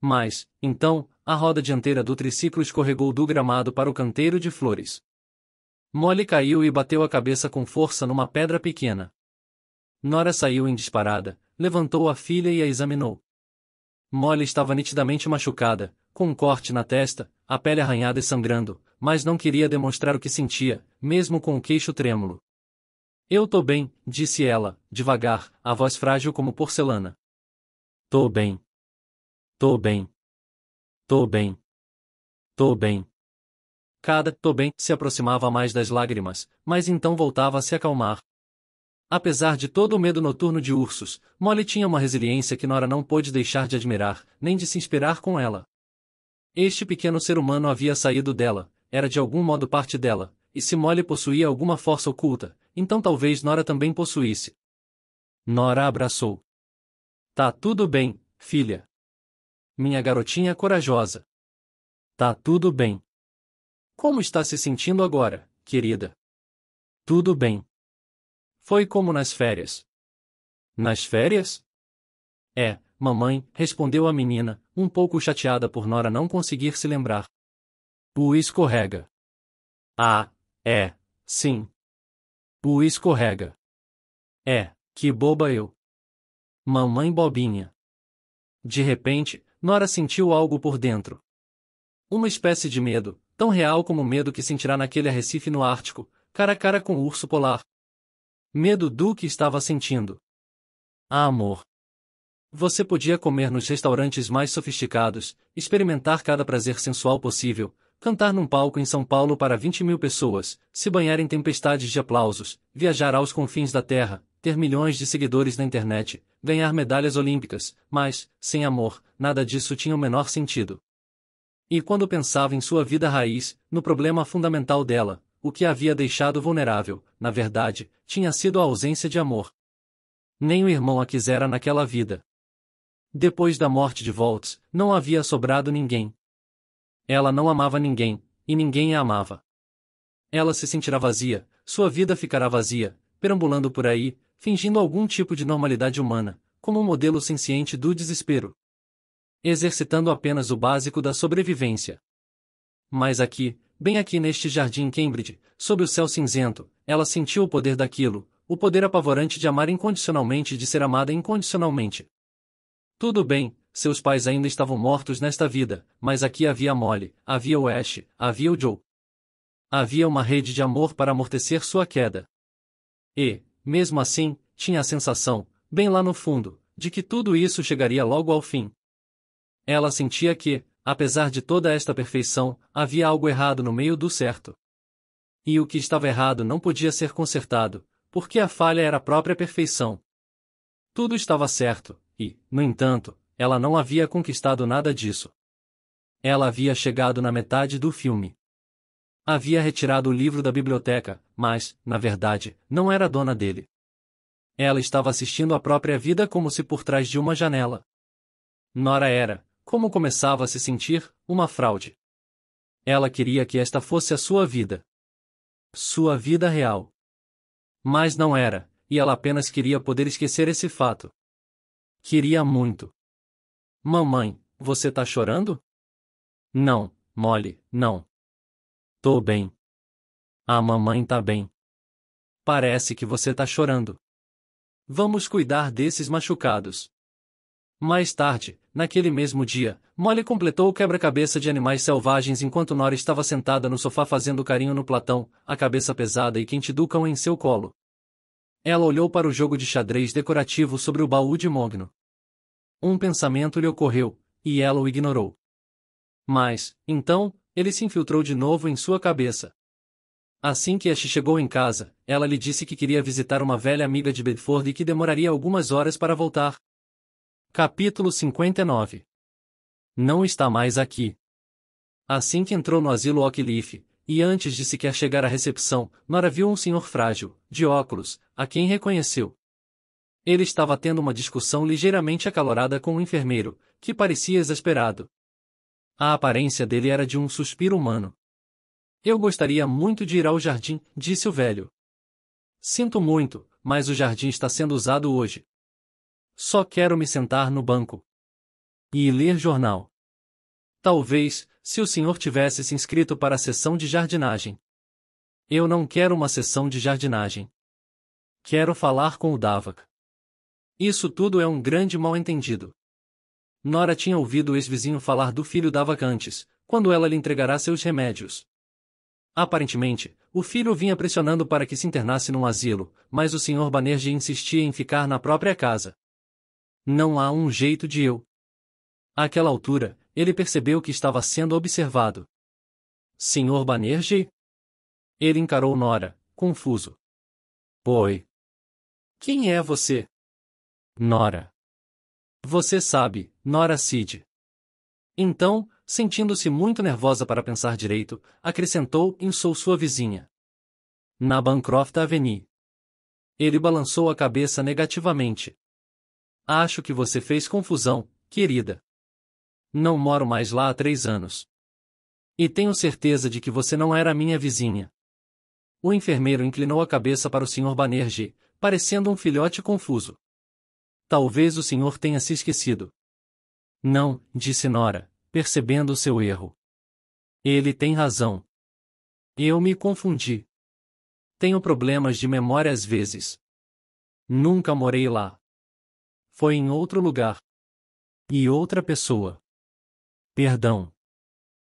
Mas, então, a roda dianteira do triciclo escorregou do gramado para o canteiro de flores. Molly caiu e bateu a cabeça com força numa pedra pequena. Nora saiu em disparada, levantou a filha e a examinou. Molly estava nitidamente machucada, com um corte na testa, a pele arranhada e sangrando, mas não queria demonstrar o que sentia, mesmo com o queixo trêmulo. Eu tô bem, disse ela, devagar, a voz frágil como porcelana. Tô bem. Tô bem. Tô bem. Tô bem. Cada tô bem se aproximava mais das lágrimas, mas então voltava a se acalmar. Apesar de todo o medo noturno de ursos, Molly tinha uma resiliência que Nora não pôde deixar de admirar, nem de se inspirar com ela. Este pequeno ser humano havia saído dela, era de algum modo parte dela, e se Molly possuía alguma força oculta, então talvez Nora também possuísse. Nora abraçou. Tá tudo bem, filha minha garotinha corajosa. Tá tudo bem. Como está se sentindo agora, querida? Tudo bem. Foi como nas férias. Nas férias? É, mamãe, respondeu a menina, um pouco chateada por Nora não conseguir se lembrar. O escorrega. Ah, é, sim. O escorrega. É, que boba eu. Mamãe bobinha. De repente, Nora sentiu algo por dentro. Uma espécie de medo, tão real como o medo que sentirá naquele arrecife no Ártico, cara a cara com o urso polar. Medo do que estava sentindo. Ah, amor. Você podia comer nos restaurantes mais sofisticados, experimentar cada prazer sensual possível, cantar num palco em São Paulo para 20 mil pessoas, se banhar em tempestades de aplausos, viajar aos confins da Terra, ter milhões de seguidores na internet, ganhar medalhas olímpicas, mas, sem amor, nada disso tinha o menor sentido. E quando pensava em sua vida raiz, no problema fundamental dela, o que a havia deixado vulnerável, na verdade, tinha sido a ausência de amor. Nem o irmão a quisera naquela vida. Depois da morte de Volts, não havia sobrado ninguém. Ela não amava ninguém, e ninguém a amava. Ela se sentirá vazia, sua vida ficará vazia, perambulando por aí, fingindo algum tipo de normalidade humana, como um modelo senciente do desespero. Exercitando apenas o básico da sobrevivência. Mas aqui, bem aqui neste jardim Cambridge, sob o céu cinzento, ela sentiu o poder daquilo, o poder apavorante de amar incondicionalmente e de ser amada incondicionalmente. Tudo bem, seus pais ainda estavam mortos nesta vida, mas aqui havia a Molly, havia o Ash, havia o Joe. Havia uma rede de amor para amortecer sua queda. E, mesmo assim, tinha a sensação, bem lá no fundo, de que tudo isso chegaria logo ao fim. Ela sentia que, apesar de toda esta perfeição, havia algo errado no meio do certo. E o que estava errado não podia ser consertado, porque a falha era a própria perfeição. Tudo estava certo, e, no entanto, ela não havia conquistado nada disso. Ela havia chegado na metade do filme. Havia retirado o livro da biblioteca, mas, na verdade, não era dona dele. Ela estava assistindo a própria vida como se por trás de uma janela. Nora era, como começava a se sentir, uma fraude. Ela queria que esta fosse a sua vida. Sua vida real. Mas não era, e ela apenas queria poder esquecer esse fato. Queria muito. Mamãe, você tá chorando? Não, Molly, não. Tô bem. A mamãe tá bem. Parece que você tá chorando. Vamos cuidar desses machucados. Mais tarde, naquele mesmo dia, Molly completou o quebra-cabeça de animais selvagens enquanto Nora estava sentada no sofá fazendo carinho no Platão, a cabeça pesada e quente do cão em seu colo. Ela olhou para o jogo de xadrez decorativo sobre o baú de Mogno. Um pensamento lhe ocorreu, e ela o ignorou. Mas, então, ele se infiltrou de novo em sua cabeça. Assim que Ash chegou em casa, ela lhe disse que queria visitar uma velha amiga de Bedford e que demoraria algumas horas para voltar. Capítulo 59 Não está mais aqui. Assim que entrou no asilo Oakleaf, e antes de sequer chegar à recepção, Nora viu um senhor frágil, de óculos, a quem reconheceu. Ele estava tendo uma discussão ligeiramente acalorada com o um enfermeiro, que parecia exasperado. A aparência dele era de um suspiro humano. Eu gostaria muito de ir ao jardim, disse o velho. Sinto muito, mas o jardim está sendo usado hoje. Só quero me sentar no banco. E ler jornal. Talvez, se o senhor tivesse se inscrito para a sessão de jardinagem. Eu não quero uma sessão de jardinagem. Quero falar com o Davak. Isso tudo é um grande mal-entendido. Nora tinha ouvido o ex-vizinho falar do filho da Vacantes, quando ela lhe entregará seus remédios. Aparentemente, o filho vinha pressionando para que se internasse num asilo, mas o Sr. Banerjee insistia em ficar na própria casa. Não há um jeito de eu. Àquela altura, ele percebeu que estava sendo observado. Sr. Banerjee? Ele encarou Nora, confuso. Oi. Quem é você? Nora. Você sabe, Nora Cid. Então, sentindo-se muito nervosa para pensar direito, acrescentou em sou sua vizinha. Na Bancroft Avenue. Ele balançou a cabeça negativamente. Acho que você fez confusão, querida. Não moro mais lá há três anos. E tenho certeza de que você não era minha vizinha. O enfermeiro inclinou a cabeça para o Sr. Banerjee, parecendo um filhote confuso. Talvez o senhor tenha se esquecido. Não, disse Nora, percebendo o seu erro. Ele tem razão. Eu me confundi. Tenho problemas de memória às vezes. Nunca morei lá. Foi em outro lugar. E outra pessoa. Perdão.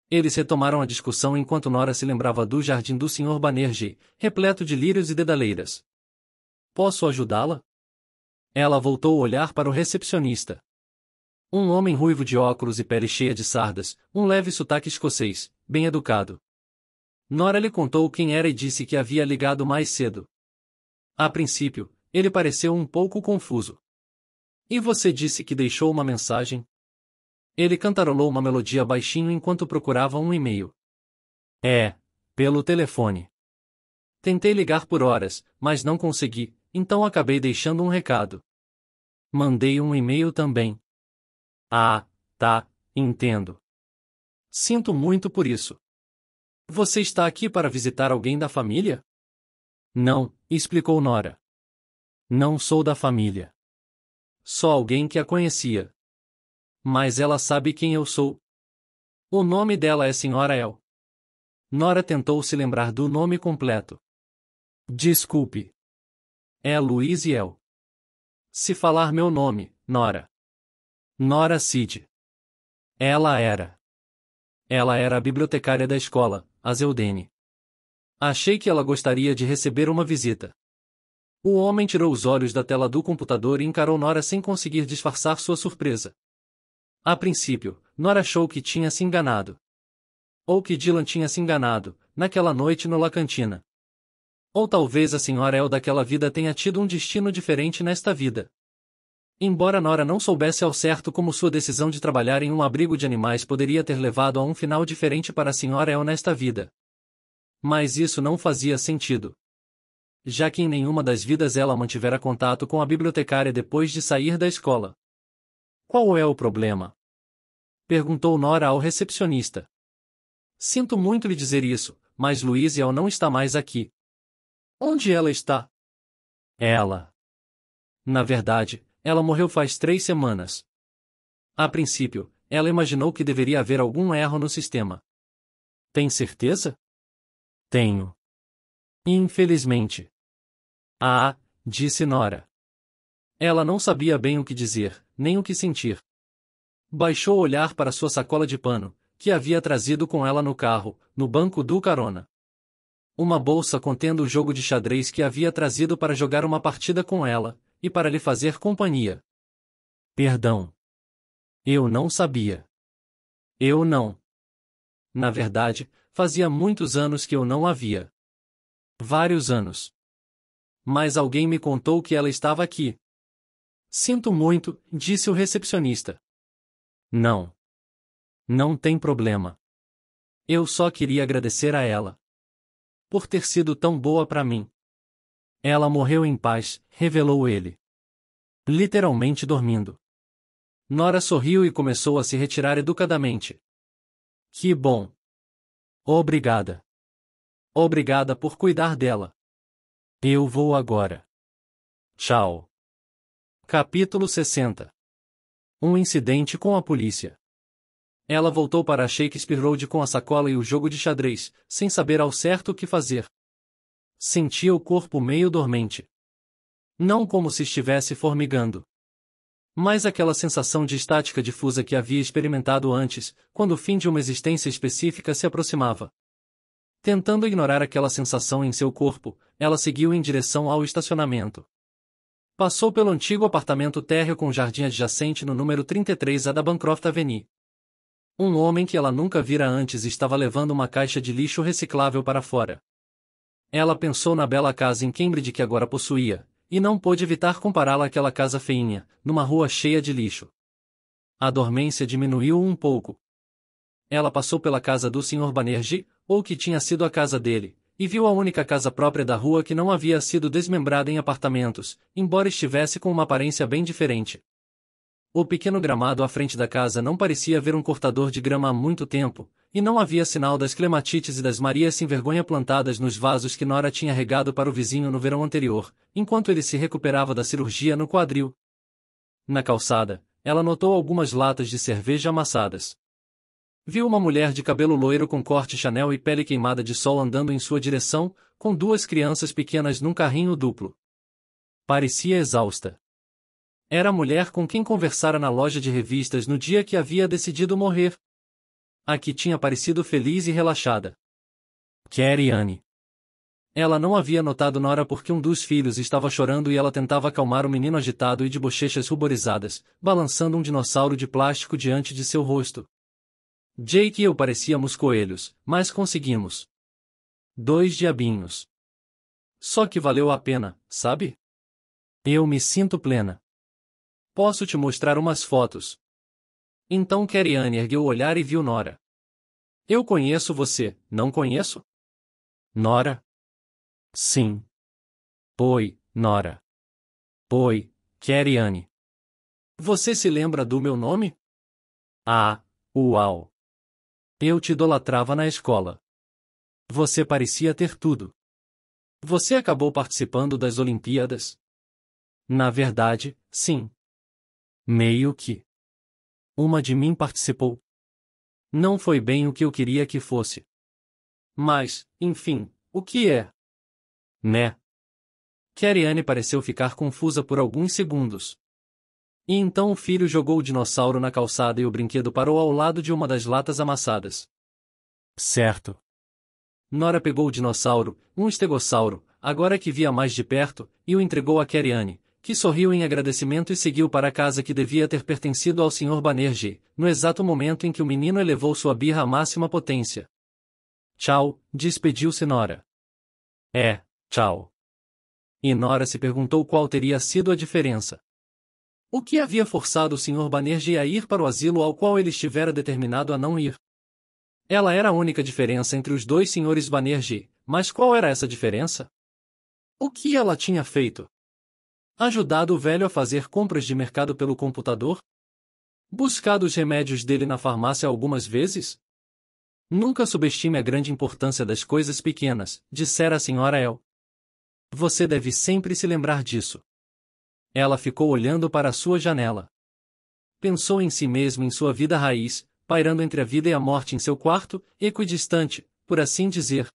Eles retomaram a discussão enquanto Nora se lembrava do jardim do Sr. Banerjee, repleto de lírios e dedaleiras. Posso ajudá-la? Ela voltou o olhar para o recepcionista. Um homem ruivo de óculos e pele cheia de sardas, um leve sotaque escocês, bem educado. Nora lhe contou quem era e disse que havia ligado mais cedo. A princípio, ele pareceu um pouco confuso. E você disse que deixou uma mensagem? Ele cantarolou uma melodia baixinho enquanto procurava um e-mail. É, pelo telefone. Tentei ligar por horas, mas não consegui, então acabei deixando um recado. Mandei um e-mail também. Ah, tá, entendo. Sinto muito por isso. Você está aqui para visitar alguém da família? Não, explicou Nora. Não sou da família. Só alguém que a conhecia. Mas ela sabe quem eu sou. O nome dela é Senhora El. Nora tentou se lembrar do nome completo. Desculpe. É Luiz e eu. Se falar meu nome, Nora. Nora Cid. Ela era. Ela era a bibliotecária da escola, Azeldene. Achei que ela gostaria de receber uma visita. O homem tirou os olhos da tela do computador e encarou Nora sem conseguir disfarçar sua surpresa. A princípio, Nora achou que tinha se enganado. Ou que Dylan tinha se enganado, naquela noite no La Cantina. Ou talvez a senhora El daquela vida tenha tido um destino diferente nesta vida. Embora Nora não soubesse ao certo como sua decisão de trabalhar em um abrigo de animais poderia ter levado a um final diferente para a senhora El nesta vida. Mas isso não fazia sentido. Já que em nenhuma das vidas ela mantivera contato com a bibliotecária depois de sair da escola. Qual é o problema? Perguntou Nora ao recepcionista. Sinto muito lhe dizer isso, mas Luiz El não está mais aqui. Onde ela está? Ela. Na verdade, ela morreu faz três semanas. A princípio, ela imaginou que deveria haver algum erro no sistema. Tem certeza? Tenho. Infelizmente. Ah, disse Nora. Ela não sabia bem o que dizer, nem o que sentir. Baixou o olhar para sua sacola de pano, que havia trazido com ela no carro, no banco do carona. Uma bolsa contendo o jogo de xadrez que havia trazido para jogar uma partida com ela, e para lhe fazer companhia. Perdão. Eu não sabia. Eu não. Na verdade, fazia muitos anos que eu não a via. Vários anos. Mas alguém me contou que ela estava aqui. Sinto muito, disse o recepcionista. Não. Não tem problema. Eu só queria agradecer a ela por ter sido tão boa para mim. Ela morreu em paz, revelou ele. Literalmente dormindo. Nora sorriu e começou a se retirar educadamente. Que bom! Obrigada! Obrigada por cuidar dela. Eu vou agora. Tchau. Capítulo 60 Um incidente com a polícia. Ela voltou para a Shakespeare Road com a sacola e o jogo de xadrez, sem saber ao certo o que fazer. Sentia o corpo meio dormente. Não como se estivesse formigando. Mas aquela sensação de estática difusa que havia experimentado antes, quando o fim de uma existência específica se aproximava. Tentando ignorar aquela sensação em seu corpo, ela seguiu em direção ao estacionamento. Passou pelo antigo apartamento térreo com jardim adjacente no número 33A da Bancroft Avenue. Um homem que ela nunca vira antes estava levando uma caixa de lixo reciclável para fora. Ela pensou na bela casa em Cambridge que agora possuía, e não pôde evitar compará-la àquela casa feinha, numa rua cheia de lixo. A dormência diminuiu um pouco. Ela passou pela casa do Sr. Banerjee, ou que tinha sido a casa dele, e viu a única casa própria da rua que não havia sido desmembrada em apartamentos, embora estivesse com uma aparência bem diferente. O pequeno gramado à frente da casa não parecia ver um cortador de grama há muito tempo, e não havia sinal das clematites e das marias sem vergonha plantadas nos vasos que Nora tinha regado para o vizinho no verão anterior, enquanto ele se recuperava da cirurgia no quadril. Na calçada, ela notou algumas latas de cerveja amassadas. Viu uma mulher de cabelo loiro com corte Chanel e pele queimada de sol andando em sua direção, com duas crianças pequenas num carrinho duplo. Parecia exausta. Era a mulher com quem conversara na loja de revistas no dia que havia decidido morrer. A que tinha parecido feliz e relaxada. Anne. Ela não havia notado Nora porque um dos filhos estava chorando e ela tentava acalmar o menino agitado e de bochechas ruborizadas, balançando um dinossauro de plástico diante de seu rosto. Jake e eu parecíamos coelhos, mas conseguimos. Dois diabinhos. Só que valeu a pena, sabe? Eu me sinto plena. Posso te mostrar umas fotos. Então Keriane ergueu o olhar e viu Nora. Eu conheço você, não conheço? Nora? Sim. Poi, Nora. Poi, Keriane. Você se lembra do meu nome? Ah, uau. Eu te idolatrava na escola. Você parecia ter tudo. Você acabou participando das Olimpíadas? Na verdade, sim. Meio que. Uma de mim participou. Não foi bem o que eu queria que fosse. Mas, enfim, o que é? Né? Keriane pareceu ficar confusa por alguns segundos. E então o filho jogou o dinossauro na calçada e o brinquedo parou ao lado de uma das latas amassadas. Certo. Nora pegou o dinossauro, um estegossauro, agora que via mais de perto, e o entregou a Keriane, que sorriu em agradecimento e seguiu para a casa que devia ter pertencido ao Sr. Banerjee, no exato momento em que o menino elevou sua birra à máxima potência. Tchau, despediu-se Nora. É, tchau. E Nora se perguntou qual teria sido a diferença. O que havia forçado o Sr. Banerjee a ir para o asilo ao qual ele estivera determinado a não ir? Ela era a única diferença entre os dois senhores Banerjee, mas qual era essa diferença? O que ela tinha feito? Ajudado o velho a fazer compras de mercado pelo computador? Buscado os remédios dele na farmácia algumas vezes? Nunca subestime a grande importância das coisas pequenas, dissera a senhora El. Você deve sempre se lembrar disso. Ela ficou olhando para a sua janela. Pensou em si mesmo em sua vida raiz, pairando entre a vida e a morte em seu quarto, equidistante, por assim dizer.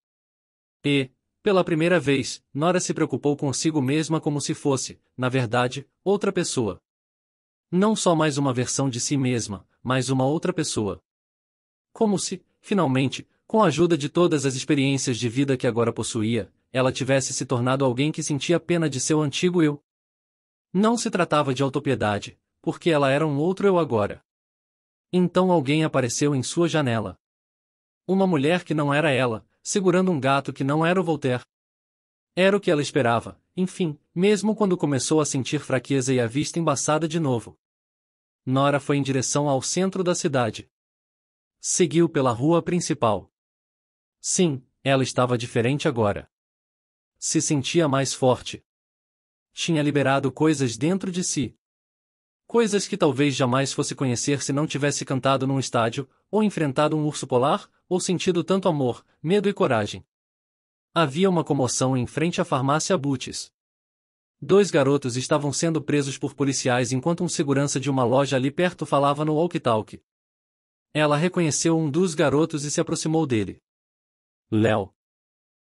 E, pela primeira vez, Nora se preocupou consigo mesma como se fosse, na verdade, outra pessoa. Não só mais uma versão de si mesma, mas uma outra pessoa. Como se, finalmente, com a ajuda de todas as experiências de vida que agora possuía, ela tivesse se tornado alguém que sentia pena de seu antigo eu. Não se tratava de autopiedade, porque ela era um outro eu agora. Então alguém apareceu em sua janela. Uma mulher que não era ela, segurando um gato que não era o Voltaire. Era o que ela esperava, enfim, mesmo quando começou a sentir fraqueza e a vista embaçada de novo. Nora foi em direção ao centro da cidade. Seguiu pela rua principal. Sim, ela estava diferente agora. Se sentia mais forte. Tinha liberado coisas dentro de si. Coisas que talvez jamais fosse conhecer se não tivesse cantado num estádio, ou enfrentado um urso polar, ou sentido tanto amor, medo e coragem. Havia uma comoção em frente à farmácia Butes. Dois garotos estavam sendo presos por policiais enquanto um segurança de uma loja ali perto falava no walkie-talkie. Ela reconheceu um dos garotos e se aproximou dele. Léo.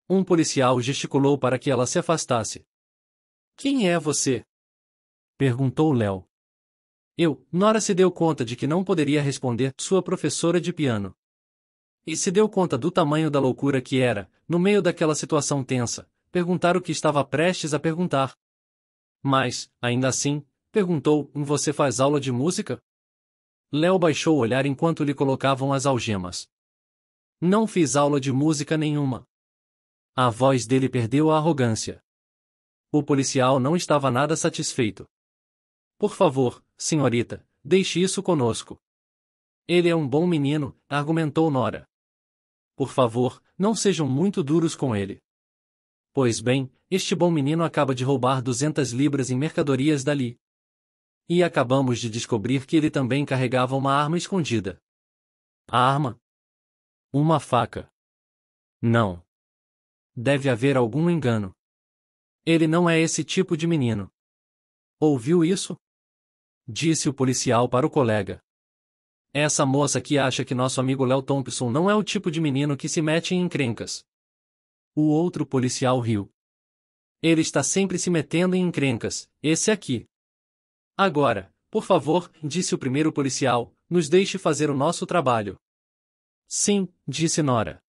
Um policial gesticulou para que ela se afastasse. Quem é você? Perguntou Léo. Eu, Nora se deu conta de que não poderia responder, sua professora de piano. E se deu conta do tamanho da loucura que era, no meio daquela situação tensa, perguntar o que estava prestes a perguntar. Mas, ainda assim, perguntou: Você faz aula de música? Léo baixou o olhar enquanto lhe colocavam as algemas. Não fiz aula de música nenhuma. A voz dele perdeu a arrogância. O policial não estava nada satisfeito. Por favor, senhorita, deixe isso conosco. Ele é um bom menino, argumentou Nora por favor, não sejam muito duros com ele. Pois bem, este bom menino acaba de roubar 200 libras em mercadorias dali. E acabamos de descobrir que ele também carregava uma arma escondida. A arma? Uma faca. Não. Deve haver algum engano. Ele não é esse tipo de menino. Ouviu isso? Disse o policial para o colega. Essa moça que acha que nosso amigo Léo Thompson não é o tipo de menino que se mete em encrencas. O outro policial riu. Ele está sempre se metendo em encrencas, esse aqui. Agora, por favor, disse o primeiro policial, nos deixe fazer o nosso trabalho. Sim, disse Nora.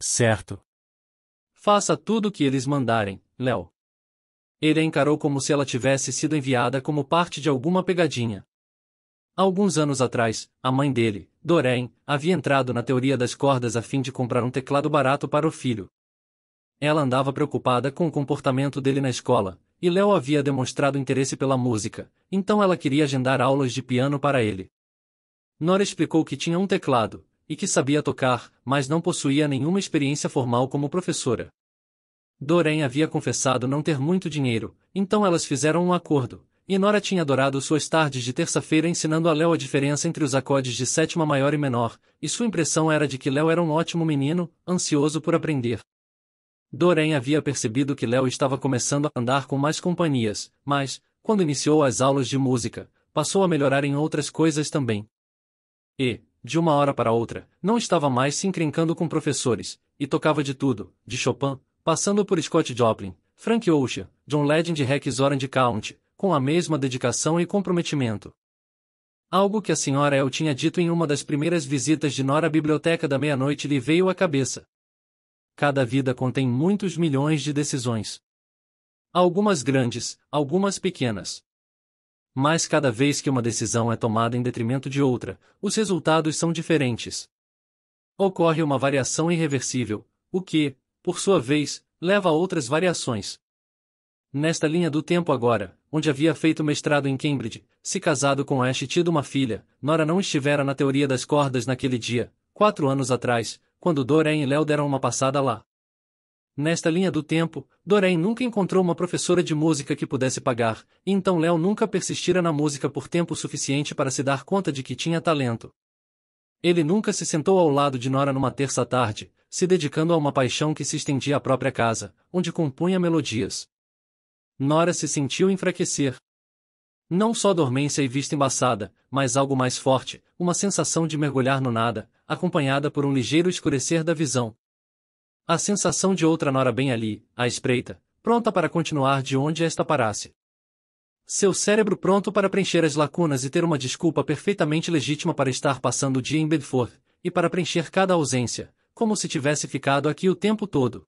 Certo. Faça tudo o que eles mandarem, Léo. Ele a encarou como se ela tivesse sido enviada como parte de alguma pegadinha alguns anos atrás, a mãe dele, Doreen, havia entrado na teoria das cordas a fim de comprar um teclado barato para o filho. Ela andava preocupada com o comportamento dele na escola, e Léo havia demonstrado interesse pela música, então ela queria agendar aulas de piano para ele. Nora explicou que tinha um teclado, e que sabia tocar, mas não possuía nenhuma experiência formal como professora. Doreen havia confessado não ter muito dinheiro, então elas fizeram um acordo, e Nora tinha adorado suas tardes de terça-feira ensinando a Léo a diferença entre os acordes de sétima maior e menor, e sua impressão era de que Léo era um ótimo menino, ansioso por aprender. Doreen havia percebido que Léo estava começando a andar com mais companhias, mas, quando iniciou as aulas de música, passou a melhorar em outras coisas também. E, de uma hora para outra, não estava mais se encrencando com professores, e tocava de tudo, de Chopin, passando por Scott Joplin, Frank Ocean, John Legend e Rex Orange Count com a mesma dedicação e comprometimento. Algo que a senhora El tinha dito em uma das primeiras visitas de Nora à biblioteca da meia-noite lhe veio à cabeça. Cada vida contém muitos milhões de decisões. Algumas grandes, algumas pequenas. Mas cada vez que uma decisão é tomada em detrimento de outra, os resultados são diferentes. Ocorre uma variação irreversível, o que, por sua vez, leva a outras variações. Nesta linha do tempo agora, onde havia feito mestrado em Cambridge, se casado com Ash e tido uma filha, Nora não estivera na teoria das cordas naquele dia, quatro anos atrás, quando Doreen e Léo deram uma passada lá. Nesta linha do tempo, Doreen nunca encontrou uma professora de música que pudesse pagar, e então Léo nunca persistira na música por tempo suficiente para se dar conta de que tinha talento. Ele nunca se sentou ao lado de Nora numa terça tarde, se dedicando a uma paixão que se estendia à própria casa, onde compunha melodias. Nora se sentiu enfraquecer. Não só dormência e vista embaçada, mas algo mais forte, uma sensação de mergulhar no nada, acompanhada por um ligeiro escurecer da visão. A sensação de outra Nora bem ali, à espreita, pronta para continuar de onde esta parasse. Seu cérebro pronto para preencher as lacunas e ter uma desculpa perfeitamente legítima para estar passando o dia em Bedford, e para preencher cada ausência, como se tivesse ficado aqui o tempo todo.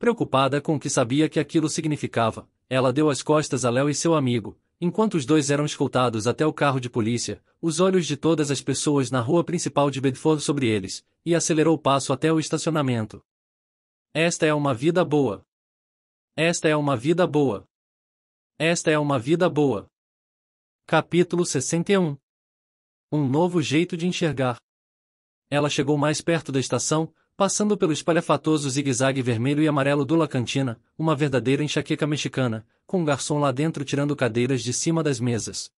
Preocupada com o que sabia que aquilo significava, ela deu as costas a Léo e seu amigo, enquanto os dois eram escoltados até o carro de polícia, os olhos de todas as pessoas na rua principal de Bedford sobre eles, e acelerou o passo até o estacionamento. Esta é uma vida boa. Esta é uma vida boa. Esta é uma vida boa. Capítulo 61 Um novo jeito de enxergar. Ela chegou mais perto da estação, Passando pelo espalhafatoso zigue-zague vermelho e amarelo do La Cantina, uma verdadeira enxaqueca mexicana, com um garçom lá dentro tirando cadeiras de cima das mesas.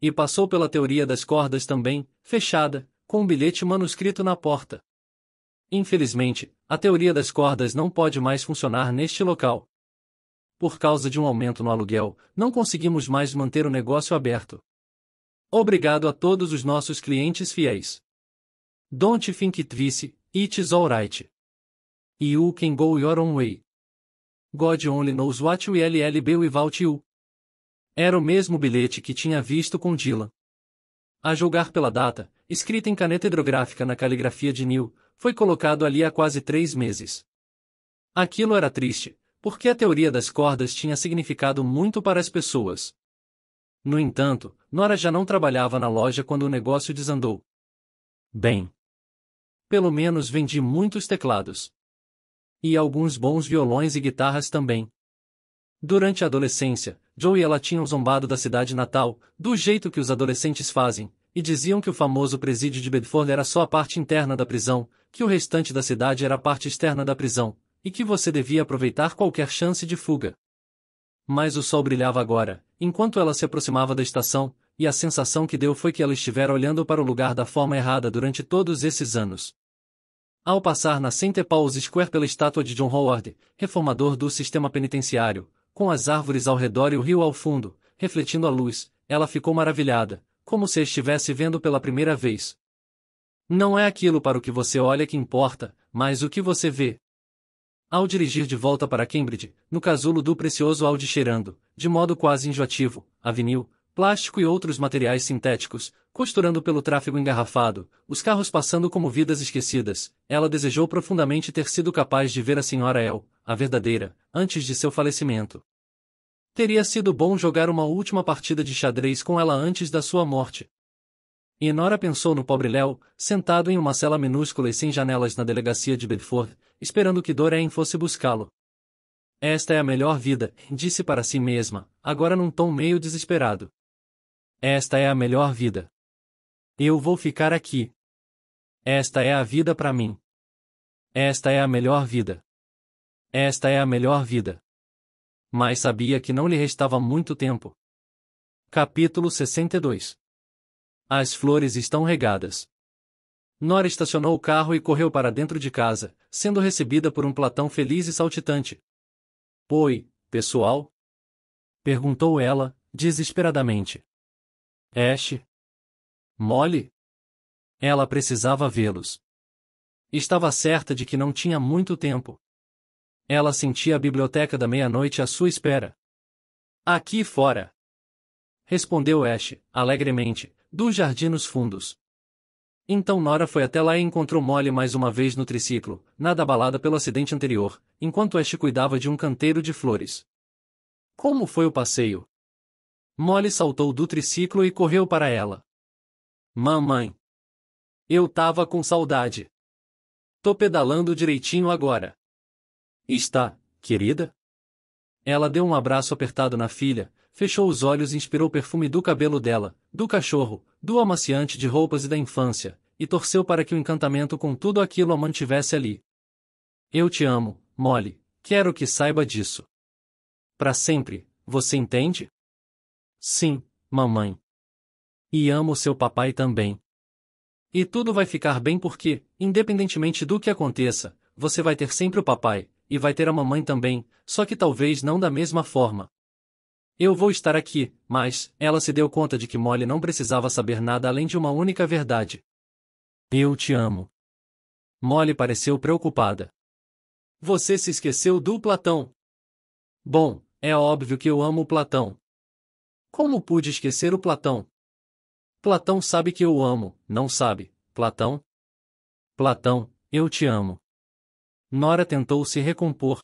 E passou pela teoria das cordas também, fechada, com um bilhete manuscrito na porta. Infelizmente, a teoria das cordas não pode mais funcionar neste local. Por causa de um aumento no aluguel, não conseguimos mais manter o negócio aberto. Obrigado a todos os nossos clientes fiéis. Don't think it vice, It's alright. You can go your own way. God only knows what will be without you. Era o mesmo bilhete que tinha visto com Dylan. A julgar pela data, escrita em caneta hidrográfica na caligrafia de Neil, foi colocado ali há quase três meses. Aquilo era triste, porque a teoria das cordas tinha significado muito para as pessoas. No entanto, Nora já não trabalhava na loja quando o negócio desandou. Bem, pelo menos vendi muitos teclados. E alguns bons violões e guitarras também. Durante a adolescência, Joe e ela tinham zombado da cidade natal, do jeito que os adolescentes fazem, e diziam que o famoso presídio de Bedford era só a parte interna da prisão, que o restante da cidade era a parte externa da prisão, e que você devia aproveitar qualquer chance de fuga. Mas o sol brilhava agora, enquanto ela se aproximava da estação, e a sensação que deu foi que ela estivera olhando para o lugar da forma errada durante todos esses anos ao passar na Center Paul's Square pela estátua de John Howard, reformador do sistema penitenciário, com as árvores ao redor e o rio ao fundo, refletindo a luz, ela ficou maravilhada, como se estivesse vendo pela primeira vez. Não é aquilo para o que você olha que importa, mas o que você vê. Ao dirigir de volta para Cambridge, no casulo do precioso Audi cheirando, de modo quase enjoativo, avenil, plástico e outros materiais sintéticos, costurando pelo tráfego engarrafado, os carros passando como vidas esquecidas, ela desejou profundamente ter sido capaz de ver a senhora El, a verdadeira, antes de seu falecimento. Teria sido bom jogar uma última partida de xadrez com ela antes da sua morte. E Nora pensou no pobre Léo, sentado em uma cela minúscula e sem janelas na delegacia de Bedford, esperando que Doreen fosse buscá-lo. Esta é a melhor vida, disse para si mesma, agora num tom meio desesperado. Esta é a melhor vida. Eu vou ficar aqui. Esta é a vida para mim. Esta é a melhor vida. Esta é a melhor vida. Mas sabia que não lhe restava muito tempo. Capítulo 62 As flores estão regadas. Nora estacionou o carro e correu para dentro de casa, sendo recebida por um Platão feliz e saltitante. Oi, pessoal? Perguntou ela, desesperadamente. Ash. Molly? Ela precisava vê-los. Estava certa de que não tinha muito tempo. Ela sentia a biblioteca da meia-noite à sua espera. Aqui fora! Respondeu Ash, alegremente, do jardim nos fundos. Então Nora foi até lá e encontrou Molly mais uma vez no triciclo, nada abalada pelo acidente anterior, enquanto Ash cuidava de um canteiro de flores. Como foi o passeio? Molly saltou do triciclo e correu para ela. Mamãe! Eu tava com saudade. Tô pedalando direitinho agora. Está, querida? Ela deu um abraço apertado na filha, fechou os olhos e inspirou o perfume do cabelo dela, do cachorro, do amaciante de roupas e da infância, e torceu para que o encantamento com tudo aquilo a mantivesse ali. Eu te amo, Molly, quero que saiba disso. Para sempre, você entende? Sim, mamãe. E amo seu papai também. E tudo vai ficar bem porque, independentemente do que aconteça, você vai ter sempre o papai, e vai ter a mamãe também, só que talvez não da mesma forma. Eu vou estar aqui, mas ela se deu conta de que Molly não precisava saber nada além de uma única verdade. Eu te amo. Molly pareceu preocupada. Você se esqueceu do Platão. Bom, é óbvio que eu amo o Platão. Como pude esquecer o Platão? Platão sabe que eu amo, não sabe, Platão? Platão, eu te amo. Nora tentou se recompor.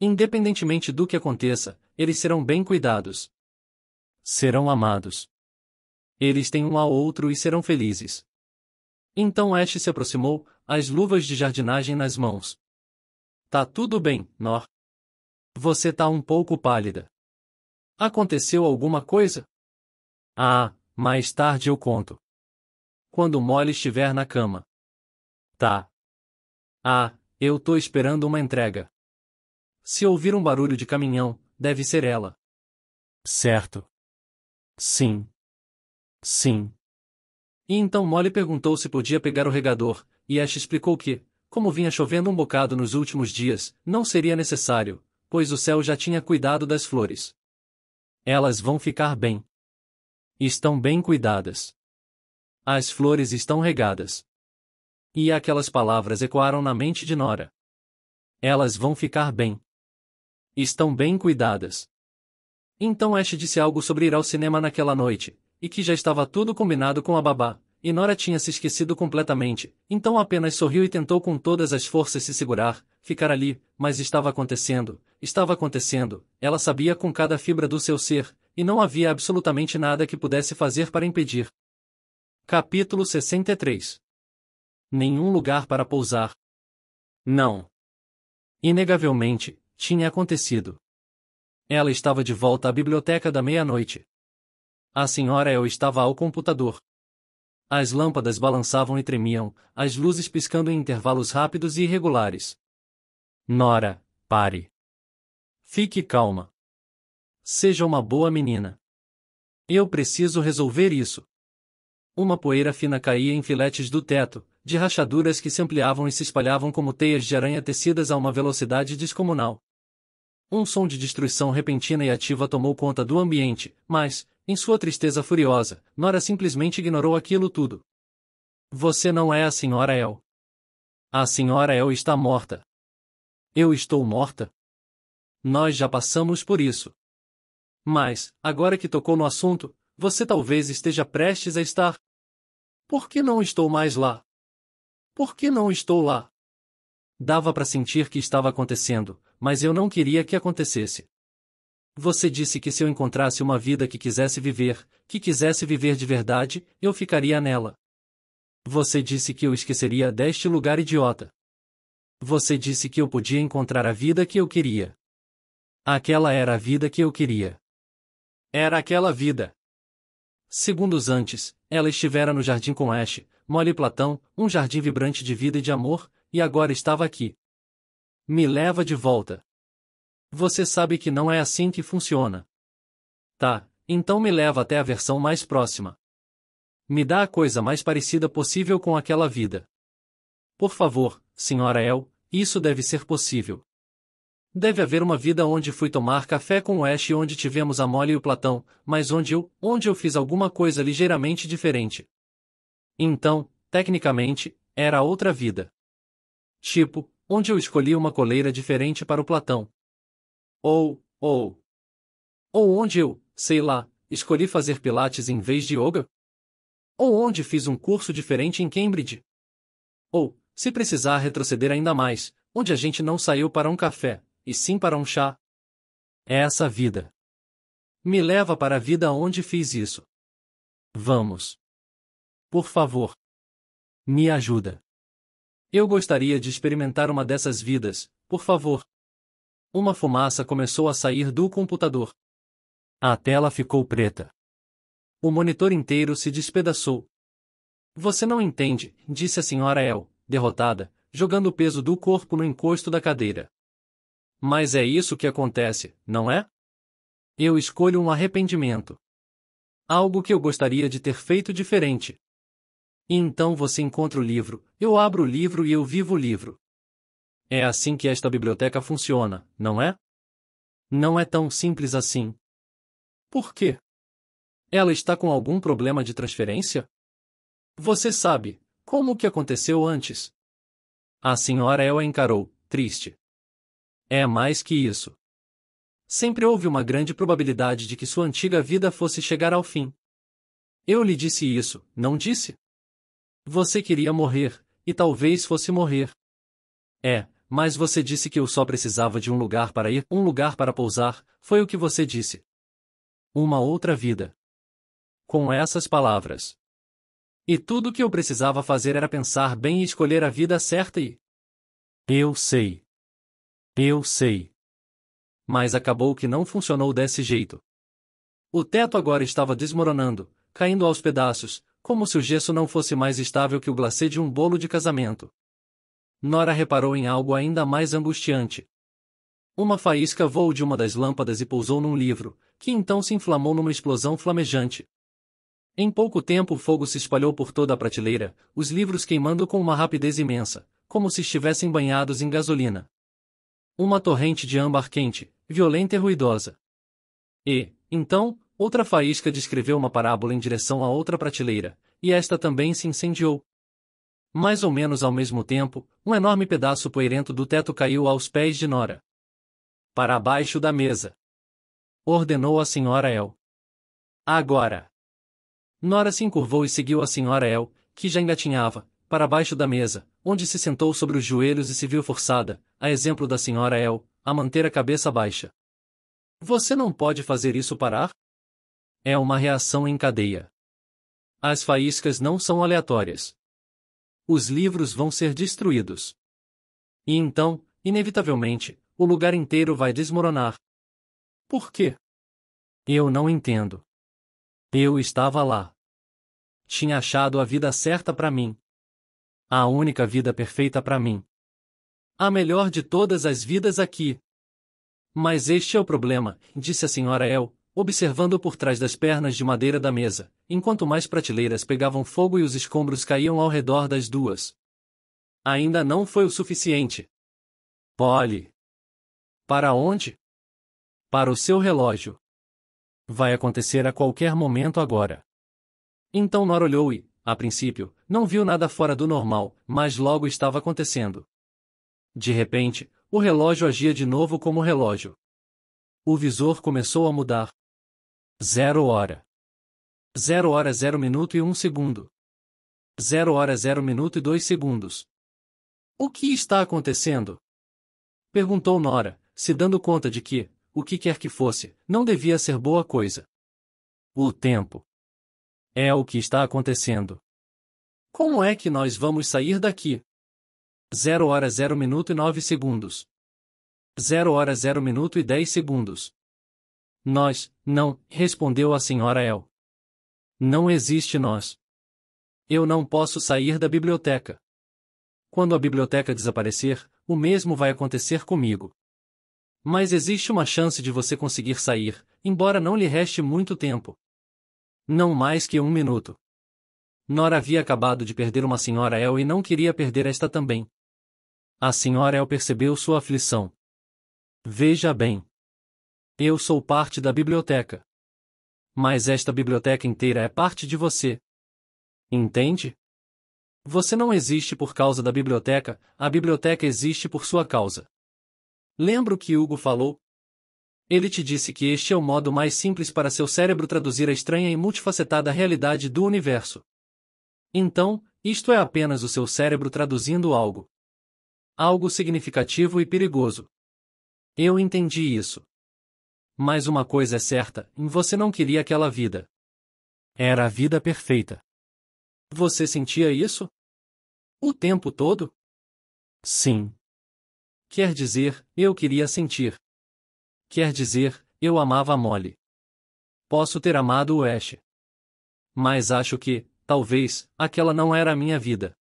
Independentemente do que aconteça, eles serão bem cuidados. Serão amados. Eles têm um ao outro e serão felizes. Então Ash se aproximou, as luvas de jardinagem nas mãos. Tá tudo bem, Nor. Você tá um pouco pálida. Aconteceu alguma coisa? Ah, mais tarde eu conto. Quando Molly estiver na cama. Tá. Ah, eu tô esperando uma entrega. Se ouvir um barulho de caminhão, deve ser ela. Certo. Sim. Sim. E então Molly perguntou se podia pegar o regador, e Ash explicou que, como vinha chovendo um bocado nos últimos dias, não seria necessário, pois o céu já tinha cuidado das flores. Elas vão ficar bem. Estão bem cuidadas. As flores estão regadas. E aquelas palavras ecoaram na mente de Nora. Elas vão ficar bem. Estão bem cuidadas. Então Ash disse algo sobre ir ao cinema naquela noite, e que já estava tudo combinado com a babá, e Nora tinha se esquecido completamente, então apenas sorriu e tentou com todas as forças se segurar, ficar ali, mas estava acontecendo, estava acontecendo, ela sabia com cada fibra do seu ser, e não havia absolutamente nada que pudesse fazer para impedir. Capítulo 63 Nenhum lugar para pousar. Não. Inegavelmente, tinha acontecido. Ela estava de volta à biblioteca da meia-noite. A senhora El estava ao computador. As lâmpadas balançavam e tremiam, as luzes piscando em intervalos rápidos e irregulares. Nora, pare. Fique calma. Seja uma boa menina. Eu preciso resolver isso. Uma poeira fina caía em filetes do teto, de rachaduras que se ampliavam e se espalhavam como teias de aranha tecidas a uma velocidade descomunal. Um som de destruição repentina e ativa tomou conta do ambiente, mas, em sua tristeza furiosa, Nora simplesmente ignorou aquilo tudo. Você não é a Senhora El. A Senhora El está morta. Eu estou morta? Nós já passamos por isso. Mas, agora que tocou no assunto, você talvez esteja prestes a estar. Por que não estou mais lá? Por que não estou lá? Dava para sentir que estava acontecendo, mas eu não queria que acontecesse. Você disse que se eu encontrasse uma vida que quisesse viver, que quisesse viver de verdade, eu ficaria nela. Você disse que eu esqueceria deste lugar idiota. Você disse que eu podia encontrar a vida que eu queria. Aquela era a vida que eu queria. Era aquela vida. Segundos antes, ela estivera no jardim com Ash, Molly e Platão, um jardim vibrante de vida e de amor, e agora estava aqui. Me leva de volta. Você sabe que não é assim que funciona. Tá, então me leva até a versão mais próxima. Me dá a coisa mais parecida possível com aquela vida. Por favor, Senhora El, isso deve ser possível. Deve haver uma vida onde fui tomar café com o Ash e onde tivemos a Molly e o Platão, mas onde eu, onde eu fiz alguma coisa ligeiramente diferente. Então, tecnicamente, era outra vida. Tipo, onde eu escolhi uma coleira diferente para o Platão. Ou, ou. Ou onde eu, sei lá, escolhi fazer pilates em vez de yoga? Ou onde fiz um curso diferente em Cambridge? Ou, se precisar retroceder ainda mais, onde a gente não saiu para um café, e sim para um chá. É essa vida. Me leva para a vida onde fiz isso. Vamos. Por favor. Me ajuda. Eu gostaria de experimentar uma dessas vidas, por favor. Uma fumaça começou a sair do computador. A tela ficou preta. O monitor inteiro se despedaçou. Você não entende, disse a senhora El, derrotada, jogando o peso do corpo no encosto da cadeira. Mas é isso que acontece, não é? Eu escolho um arrependimento. Algo que eu gostaria de ter feito diferente. E então você encontra o livro, eu abro o livro e eu vivo o livro. É assim que esta biblioteca funciona, não é? Não é tão simples assim. Por quê? Ela está com algum problema de transferência? Você sabe, como o que aconteceu antes? A senhora El a encarou, triste. É mais que isso. Sempre houve uma grande probabilidade de que sua antiga vida fosse chegar ao fim. Eu lhe disse isso, não disse? Você queria morrer, e talvez fosse morrer. É, mas você disse que eu só precisava de um lugar para ir, um lugar para pousar, foi o que você disse. Uma outra vida. Com essas palavras. E tudo o que eu precisava fazer era pensar bem e escolher a vida certa e. Eu sei. Eu sei. Mas acabou que não funcionou desse jeito. O teto agora estava desmoronando, caindo aos pedaços, como se o gesso não fosse mais estável que o glacê de um bolo de casamento. Nora reparou em algo ainda mais angustiante. Uma faísca voou de uma das lâmpadas e pousou num livro, que então se inflamou numa explosão flamejante. Em pouco tempo o fogo se espalhou por toda a prateleira, os livros queimando com uma rapidez imensa, como se estivessem banhados em gasolina. Uma torrente de âmbar quente, violenta e ruidosa. E, então, outra faísca descreveu uma parábola em direção a outra prateleira, e esta também se incendiou. Mais ou menos ao mesmo tempo, um enorme pedaço poeirento do teto caiu aos pés de Nora. Para abaixo da mesa. Ordenou a senhora El. Agora! Nora se encurvou e seguiu a senhora El, que já engatinhava, para baixo da mesa, onde se sentou sobre os joelhos e se viu forçada, a exemplo da senhora El, a manter a cabeça baixa. Você não pode fazer isso parar? É uma reação em cadeia. As faíscas não são aleatórias. Os livros vão ser destruídos. E então, inevitavelmente, o lugar inteiro vai desmoronar. Por quê? Eu não entendo. Eu estava lá. Tinha achado a vida certa para mim a única vida perfeita para mim. A melhor de todas as vidas aqui. Mas este é o problema, disse a senhora El, observando por trás das pernas de madeira da mesa, enquanto mais prateleiras pegavam fogo e os escombros caíam ao redor das duas. Ainda não foi o suficiente. Polly. Para onde? Para o seu relógio. Vai acontecer a qualquer momento agora. Então Nora olhou e, a princípio, não viu nada fora do normal, mas logo estava acontecendo. De repente, o relógio agia de novo como relógio. O visor começou a mudar. Zero hora. Zero hora zero minuto e um segundo. Zero hora zero minuto e dois segundos. O que está acontecendo? Perguntou Nora, se dando conta de que, o que quer que fosse, não devia ser boa coisa. O tempo. É o que está acontecendo. Como é que nós vamos sair daqui? 0 hora 0 minuto e 9 segundos. 0 hora 0 minuto e 10 segundos. Nós, não, respondeu a senhora El. Não existe nós. Eu não posso sair da biblioteca. Quando a biblioteca desaparecer, o mesmo vai acontecer comigo. Mas existe uma chance de você conseguir sair, embora não lhe reste muito tempo. Não mais que um minuto. Nora havia acabado de perder uma senhora El e não queria perder esta também. A senhora El percebeu sua aflição. Veja bem. Eu sou parte da biblioteca. Mas esta biblioteca inteira é parte de você. Entende? Você não existe por causa da biblioteca, a biblioteca existe por sua causa. Lembro que Hugo falou, ele te disse que este é o modo mais simples para seu cérebro traduzir a estranha e multifacetada realidade do universo. Então, isto é apenas o seu cérebro traduzindo algo. Algo significativo e perigoso. Eu entendi isso. Mas uma coisa é certa: você não queria aquela vida. Era a vida perfeita. Você sentia isso? O tempo todo? Sim. Quer dizer, eu queria sentir. Quer dizer, eu amava a Molly. Posso ter amado o Ash. Mas acho que, talvez, aquela não era a minha vida.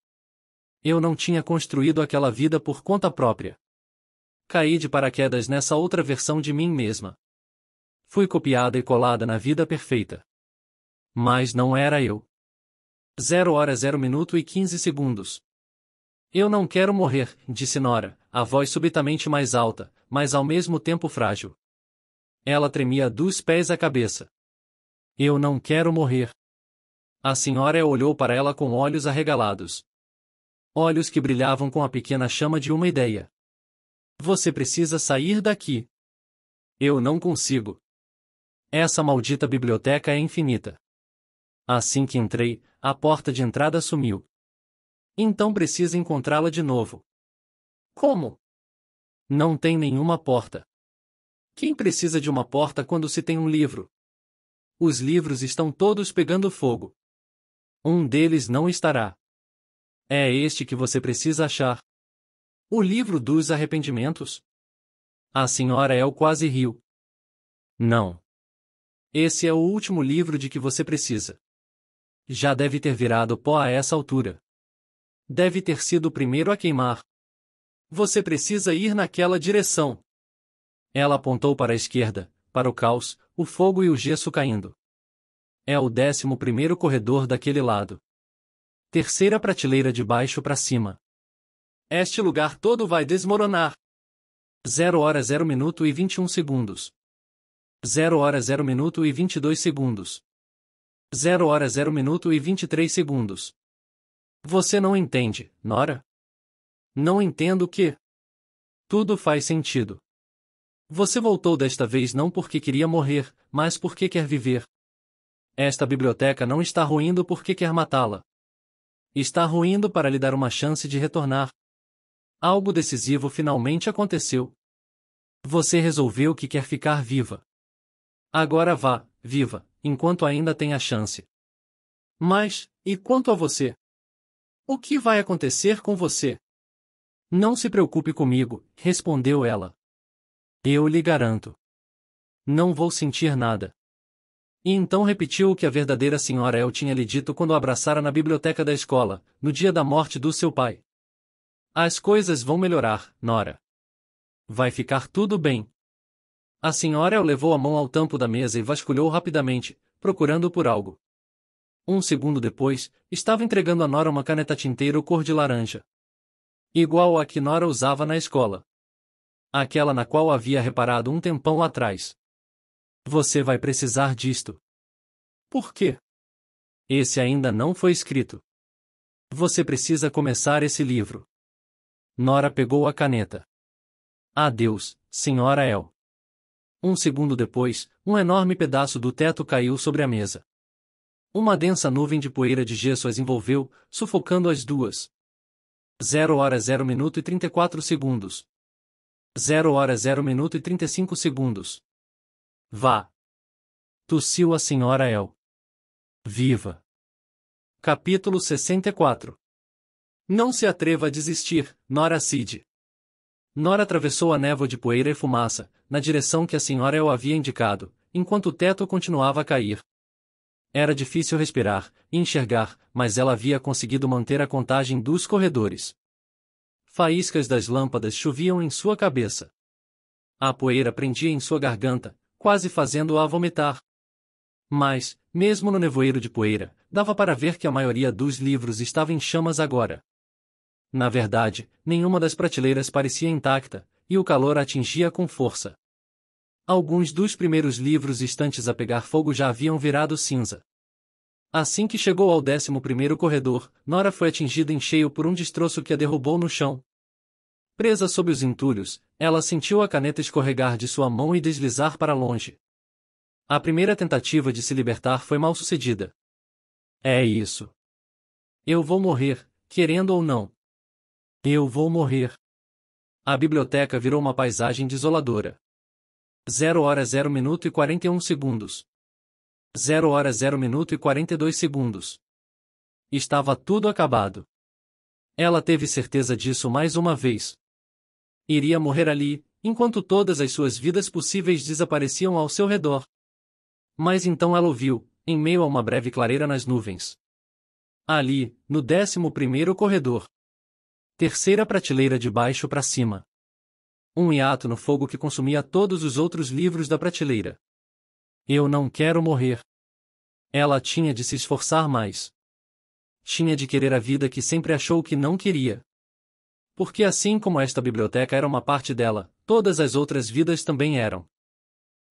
Eu não tinha construído aquela vida por conta própria. Caí de paraquedas nessa outra versão de mim mesma. Fui copiada e colada na vida perfeita. Mas não era eu. Zero hora zero minuto e quinze segundos. Eu não quero morrer, disse Nora, a voz subitamente mais alta, mas ao mesmo tempo frágil. Ela tremia dos pés à cabeça. Eu não quero morrer. A senhora olhou para ela com olhos arregalados. Olhos que brilhavam com a pequena chama de uma ideia. Você precisa sair daqui. Eu não consigo. Essa maldita biblioteca é infinita. Assim que entrei, a porta de entrada sumiu. Então precisa encontrá-la de novo. Como? Não tem nenhuma porta. Quem precisa de uma porta quando se tem um livro? Os livros estão todos pegando fogo. Um deles não estará. É este que você precisa achar. O livro dos arrependimentos? A senhora El é quase riu. Não. Esse é o último livro de que você precisa. Já deve ter virado pó a essa altura. Deve ter sido o primeiro a queimar, você precisa ir naquela direção. Ela apontou para a esquerda, para o caos, o fogo e o gesso caindo. É o décimo primeiro corredor daquele lado. Terceira prateleira de baixo para cima. Este lugar todo vai desmoronar. 0 hora 0 minuto e 21 segundos. 0 hora 0 minuto e 22 segundos. 0 hora 0 minuto e 23 segundos. Você não entende, Nora? Não entendo que. Tudo faz sentido. Você voltou desta vez não porque queria morrer, mas porque quer viver. Esta biblioteca não está ruindo porque quer matá-la. Está ruindo para lhe dar uma chance de retornar. Algo decisivo finalmente aconteceu. Você resolveu que quer ficar viva. Agora vá, viva, enquanto ainda tem a chance. Mas, e quanto a você? O que vai acontecer com você? Não se preocupe comigo, respondeu ela. Eu lhe garanto. Não vou sentir nada. E então repetiu o que a verdadeira senhora El tinha lhe dito quando o abraçara na biblioteca da escola, no dia da morte do seu pai. As coisas vão melhorar, Nora. Vai ficar tudo bem. A senhora El levou a mão ao tampo da mesa e vasculhou rapidamente, procurando por algo. Um segundo depois, estava entregando a Nora uma caneta tinteiro cor de laranja. Igual a que Nora usava na escola. Aquela na qual havia reparado um tempão atrás. Você vai precisar disto. Por quê? Esse ainda não foi escrito. Você precisa começar esse livro. Nora pegou a caneta. Adeus, senhora El. Um segundo depois, um enorme pedaço do teto caiu sobre a mesa. Uma densa nuvem de poeira de gesso as envolveu, sufocando as duas. 0 hora 0 minuto e 34 segundos. 0 hora 0 minuto e 35 segundos. Vá. Tossiu a senhora El. Viva. Capítulo 64. Não se atreva a desistir, Nora Cid. Nora atravessou a névoa de poeira e fumaça, na direção que a senhora El havia indicado, enquanto o teto continuava a cair, era difícil respirar, enxergar, mas ela havia conseguido manter a contagem dos corredores. Faíscas das lâmpadas choviam em sua cabeça. A poeira prendia em sua garganta, quase fazendo-a vomitar. Mas, mesmo no nevoeiro de poeira, dava para ver que a maioria dos livros estava em chamas agora. Na verdade, nenhuma das prateleiras parecia intacta, e o calor atingia com força. Alguns dos primeiros livros estantes a pegar fogo já haviam virado cinza. Assim que chegou ao décimo primeiro corredor, Nora foi atingida em cheio por um destroço que a derrubou no chão. Presa sob os entulhos, ela sentiu a caneta escorregar de sua mão e deslizar para longe. A primeira tentativa de se libertar foi mal sucedida. É isso. Eu vou morrer, querendo ou não. Eu vou morrer. A biblioteca virou uma paisagem desoladora. 0 hora 0 minuto e 41 segundos. 0 hora 0 minuto e 42 segundos. Estava tudo acabado. Ela teve certeza disso mais uma vez. Iria morrer ali, enquanto todas as suas vidas possíveis desapareciam ao seu redor. Mas então ela ouviu, em meio a uma breve clareira nas nuvens. Ali, no décimo primeiro corredor. Terceira prateleira de baixo para cima um hiato no fogo que consumia todos os outros livros da prateleira. Eu não quero morrer. Ela tinha de se esforçar mais. Tinha de querer a vida que sempre achou que não queria. Porque assim como esta biblioteca era uma parte dela, todas as outras vidas também eram.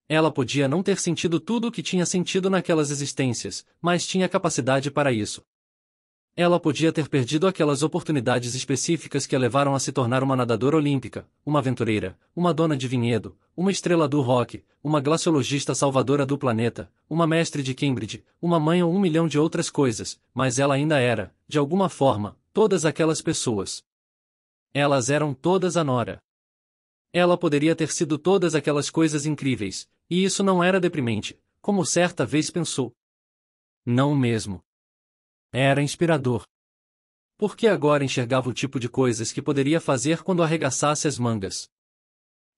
Ela podia não ter sentido tudo o que tinha sentido naquelas existências, mas tinha capacidade para isso. Ela podia ter perdido aquelas oportunidades específicas que a levaram a se tornar uma nadadora olímpica, uma aventureira, uma dona de vinhedo, uma estrela do rock, uma glaciologista salvadora do planeta, uma mestre de Cambridge, uma mãe ou um milhão de outras coisas, mas ela ainda era, de alguma forma, todas aquelas pessoas. Elas eram todas a Nora. Ela poderia ter sido todas aquelas coisas incríveis, e isso não era deprimente, como certa vez pensou. Não mesmo. Era inspirador. Porque agora enxergava o tipo de coisas que poderia fazer quando arregaçasse as mangas.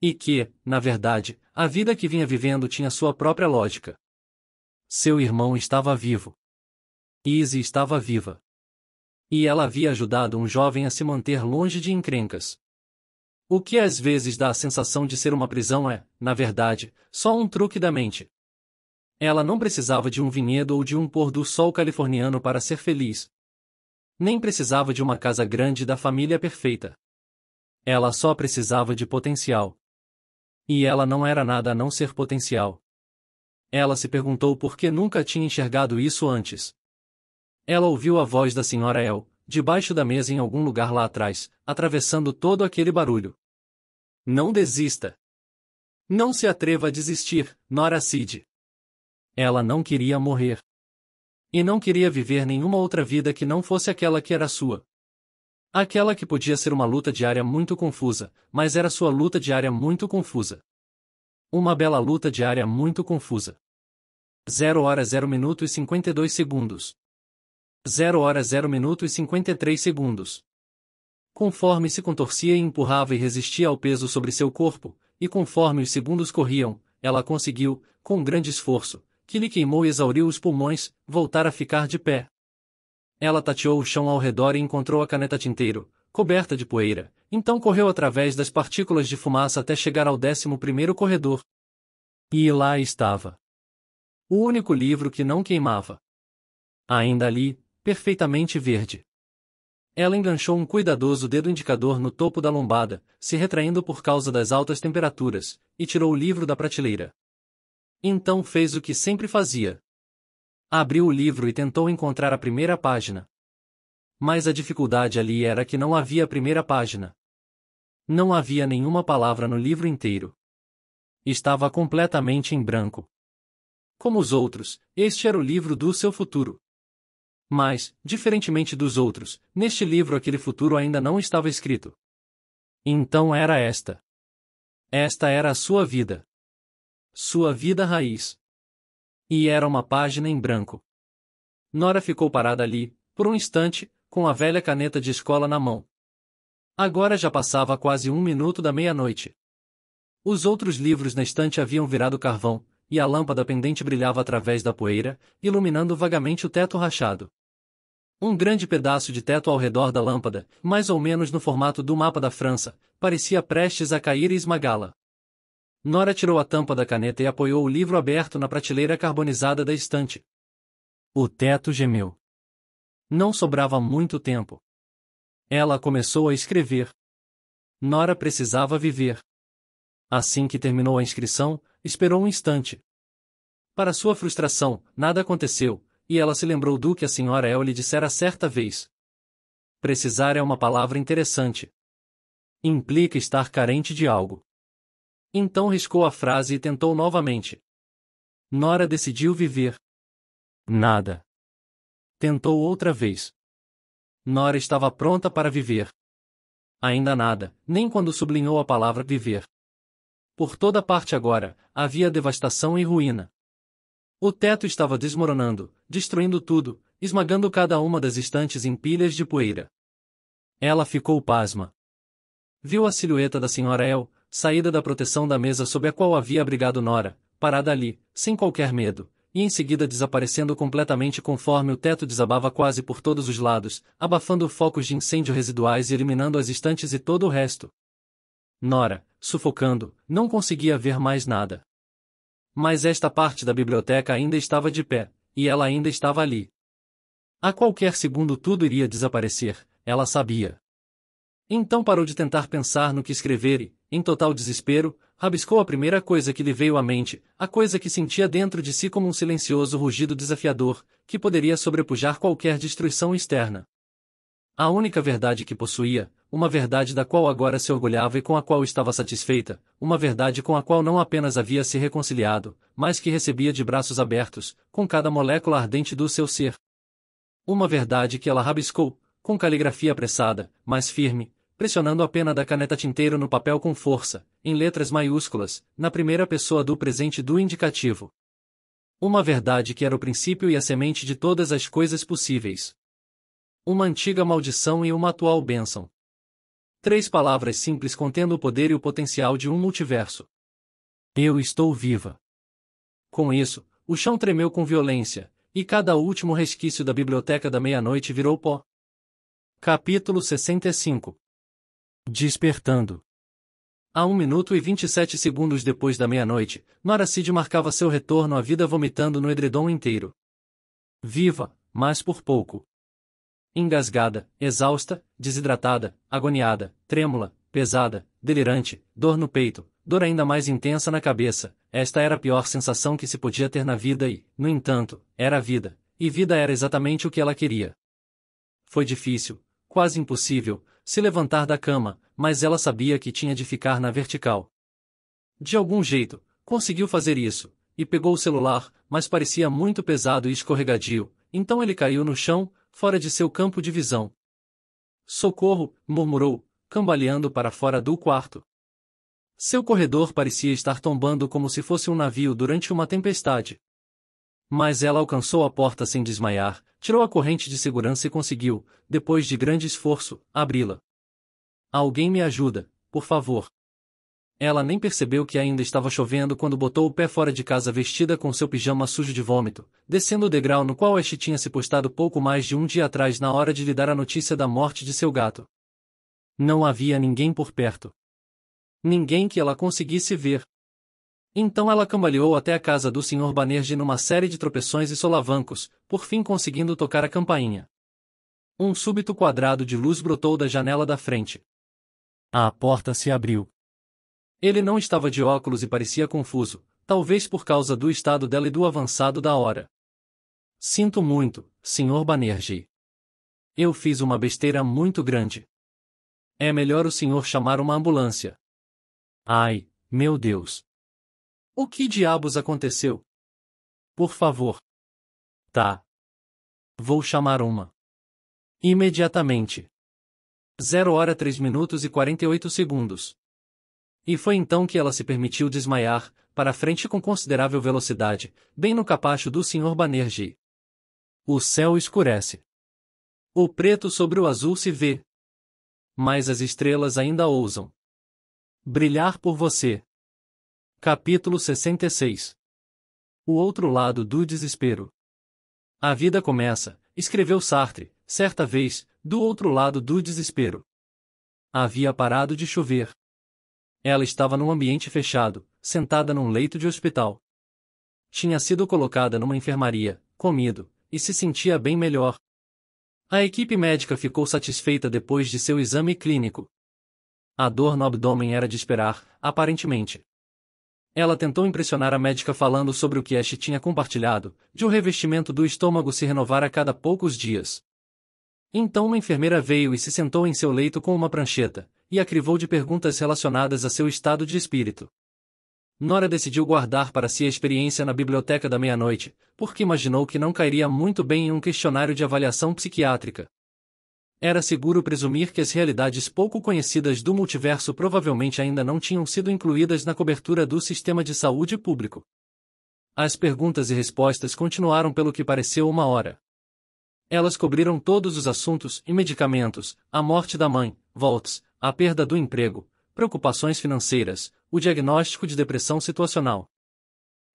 E que, na verdade, a vida que vinha vivendo tinha sua própria lógica. Seu irmão estava vivo. Izzy estava viva. E ela havia ajudado um jovem a se manter longe de encrencas. O que às vezes dá a sensação de ser uma prisão é, na verdade, só um truque da mente. Ela não precisava de um vinhedo ou de um pôr-do-sol californiano para ser feliz. Nem precisava de uma casa grande da família perfeita. Ela só precisava de potencial. E ela não era nada a não ser potencial. Ela se perguntou por que nunca tinha enxergado isso antes. Ela ouviu a voz da senhora El, debaixo da mesa em algum lugar lá atrás, atravessando todo aquele barulho. Não desista. Não se atreva a desistir, Nora Cid. Ela não queria morrer. E não queria viver nenhuma outra vida que não fosse aquela que era sua. Aquela que podia ser uma luta diária muito confusa, mas era sua luta diária muito confusa. Uma bela luta diária muito confusa. 0 horas 0 minuto e 52 segundos. 0 horas 0 minuto e 53 segundos. Conforme se contorcia e empurrava e resistia ao peso sobre seu corpo, e conforme os segundos corriam, ela conseguiu, com grande esforço, que lhe queimou e exauriu os pulmões, voltara a ficar de pé. Ela tateou o chão ao redor e encontrou a caneta tinteiro, coberta de poeira, então correu através das partículas de fumaça até chegar ao décimo primeiro corredor. E lá estava. O único livro que não queimava. Ainda ali, perfeitamente verde. Ela enganchou um cuidadoso dedo indicador no topo da lombada, se retraindo por causa das altas temperaturas, e tirou o livro da prateleira. Então fez o que sempre fazia. Abriu o livro e tentou encontrar a primeira página. Mas a dificuldade ali era que não havia a primeira página. Não havia nenhuma palavra no livro inteiro. Estava completamente em branco. Como os outros, este era o livro do seu futuro. Mas, diferentemente dos outros, neste livro aquele futuro ainda não estava escrito. Então era esta. Esta era a sua vida. Sua vida raiz. E era uma página em branco. Nora ficou parada ali, por um instante, com a velha caneta de escola na mão. Agora já passava quase um minuto da meia-noite. Os outros livros na estante haviam virado carvão, e a lâmpada pendente brilhava através da poeira, iluminando vagamente o teto rachado. Um grande pedaço de teto ao redor da lâmpada, mais ou menos no formato do mapa da França, parecia prestes a cair e esmagá-la. Nora tirou a tampa da caneta e apoiou o livro aberto na prateleira carbonizada da estante. O teto gemeu. Não sobrava muito tempo. Ela começou a escrever. Nora precisava viver. Assim que terminou a inscrição, esperou um instante. Para sua frustração, nada aconteceu, e ela se lembrou do que a senhora El lhe dissera certa vez. Precisar é uma palavra interessante. Implica estar carente de algo. Então riscou a frase e tentou novamente. Nora decidiu viver. Nada. Tentou outra vez. Nora estava pronta para viver. Ainda nada, nem quando sublinhou a palavra viver. Por toda parte agora, havia devastação e ruína. O teto estava desmoronando, destruindo tudo, esmagando cada uma das estantes em pilhas de poeira. Ela ficou pasma. Viu a silhueta da senhora El, saída da proteção da mesa sob a qual havia abrigado Nora, parada ali, sem qualquer medo, e em seguida desaparecendo completamente conforme o teto desabava quase por todos os lados, abafando focos de incêndio residuais e eliminando as estantes e todo o resto. Nora, sufocando, não conseguia ver mais nada. Mas esta parte da biblioteca ainda estava de pé, e ela ainda estava ali. A qualquer segundo tudo iria desaparecer, ela sabia. Então parou de tentar pensar no que escrever e, em total desespero, rabiscou a primeira coisa que lhe veio à mente, a coisa que sentia dentro de si como um silencioso rugido desafiador, que poderia sobrepujar qualquer destruição externa. A única verdade que possuía, uma verdade da qual agora se orgulhava e com a qual estava satisfeita, uma verdade com a qual não apenas havia se reconciliado, mas que recebia de braços abertos, com cada molécula ardente do seu ser. Uma verdade que ela rabiscou, com caligrafia apressada, mas firme, pressionando a pena da caneta tinteiro no papel com força, em letras maiúsculas, na primeira pessoa do presente do indicativo. Uma verdade que era o princípio e a semente de todas as coisas possíveis. Uma antiga maldição e uma atual bênção. Três palavras simples contendo o poder e o potencial de um multiverso. Eu estou viva. Com isso, o chão tremeu com violência, e cada último resquício da biblioteca da meia-noite virou pó. Capítulo 65 Despertando. A 1 minuto e 27 segundos depois da meia-noite, Nora Cid marcava seu retorno à vida vomitando no edredom inteiro. Viva, mas por pouco. Engasgada, exausta, desidratada, agoniada, trêmula, pesada, delirante, dor no peito, dor ainda mais intensa na cabeça, esta era a pior sensação que se podia ter na vida e, no entanto, era a vida, e vida era exatamente o que ela queria. Foi difícil, quase impossível, se levantar da cama, mas ela sabia que tinha de ficar na vertical. De algum jeito, conseguiu fazer isso, e pegou o celular, mas parecia muito pesado e escorregadio, então ele caiu no chão, fora de seu campo de visão. Socorro! murmurou, cambaleando para fora do quarto. Seu corredor parecia estar tombando como se fosse um navio durante uma tempestade. Mas ela alcançou a porta sem desmaiar, tirou a corrente de segurança e conseguiu, depois de grande esforço, abri-la. Alguém me ajuda, por favor. Ela nem percebeu que ainda estava chovendo quando botou o pé fora de casa vestida com seu pijama sujo de vômito, descendo o degrau no qual Ash tinha se postado pouco mais de um dia atrás na hora de lhe dar a notícia da morte de seu gato. Não havia ninguém por perto. Ninguém que ela conseguisse ver. Então ela cambaleou até a casa do Sr. Banerje numa série de tropeções e solavancos, por fim conseguindo tocar a campainha. Um súbito quadrado de luz brotou da janela da frente. A porta se abriu. Ele não estava de óculos e parecia confuso, talvez por causa do estado dela e do avançado da hora. Sinto muito, Sr. Banerje. Eu fiz uma besteira muito grande. É melhor o senhor chamar uma ambulância. Ai, meu Deus. O que diabos aconteceu? Por favor. Tá. Vou chamar uma. Imediatamente. 0 hora 3 minutos e 48 segundos. E foi então que ela se permitiu desmaiar, para frente com considerável velocidade, bem no capacho do Sr. Banerjee. O céu escurece. O preto sobre o azul se vê. Mas as estrelas ainda ousam brilhar por você. Capítulo 66 O outro lado do desespero. A vida começa, escreveu Sartre, certa vez, do outro lado do desespero. Havia parado de chover. Ela estava num ambiente fechado, sentada num leito de hospital. Tinha sido colocada numa enfermaria, comido, e se sentia bem melhor. A equipe médica ficou satisfeita depois de seu exame clínico. A dor no abdômen era de esperar, aparentemente. Ela tentou impressionar a médica falando sobre o que Ash tinha compartilhado, de o revestimento do estômago se renovar a cada poucos dias. Então uma enfermeira veio e se sentou em seu leito com uma prancheta, e a crivou de perguntas relacionadas a seu estado de espírito. Nora decidiu guardar para si a experiência na biblioteca da meia-noite, porque imaginou que não cairia muito bem em um questionário de avaliação psiquiátrica. Era seguro presumir que as realidades pouco conhecidas do multiverso provavelmente ainda não tinham sido incluídas na cobertura do sistema de saúde público. As perguntas e respostas continuaram pelo que pareceu uma hora. Elas cobriram todos os assuntos e medicamentos, a morte da mãe, volts, a perda do emprego, preocupações financeiras, o diagnóstico de depressão situacional.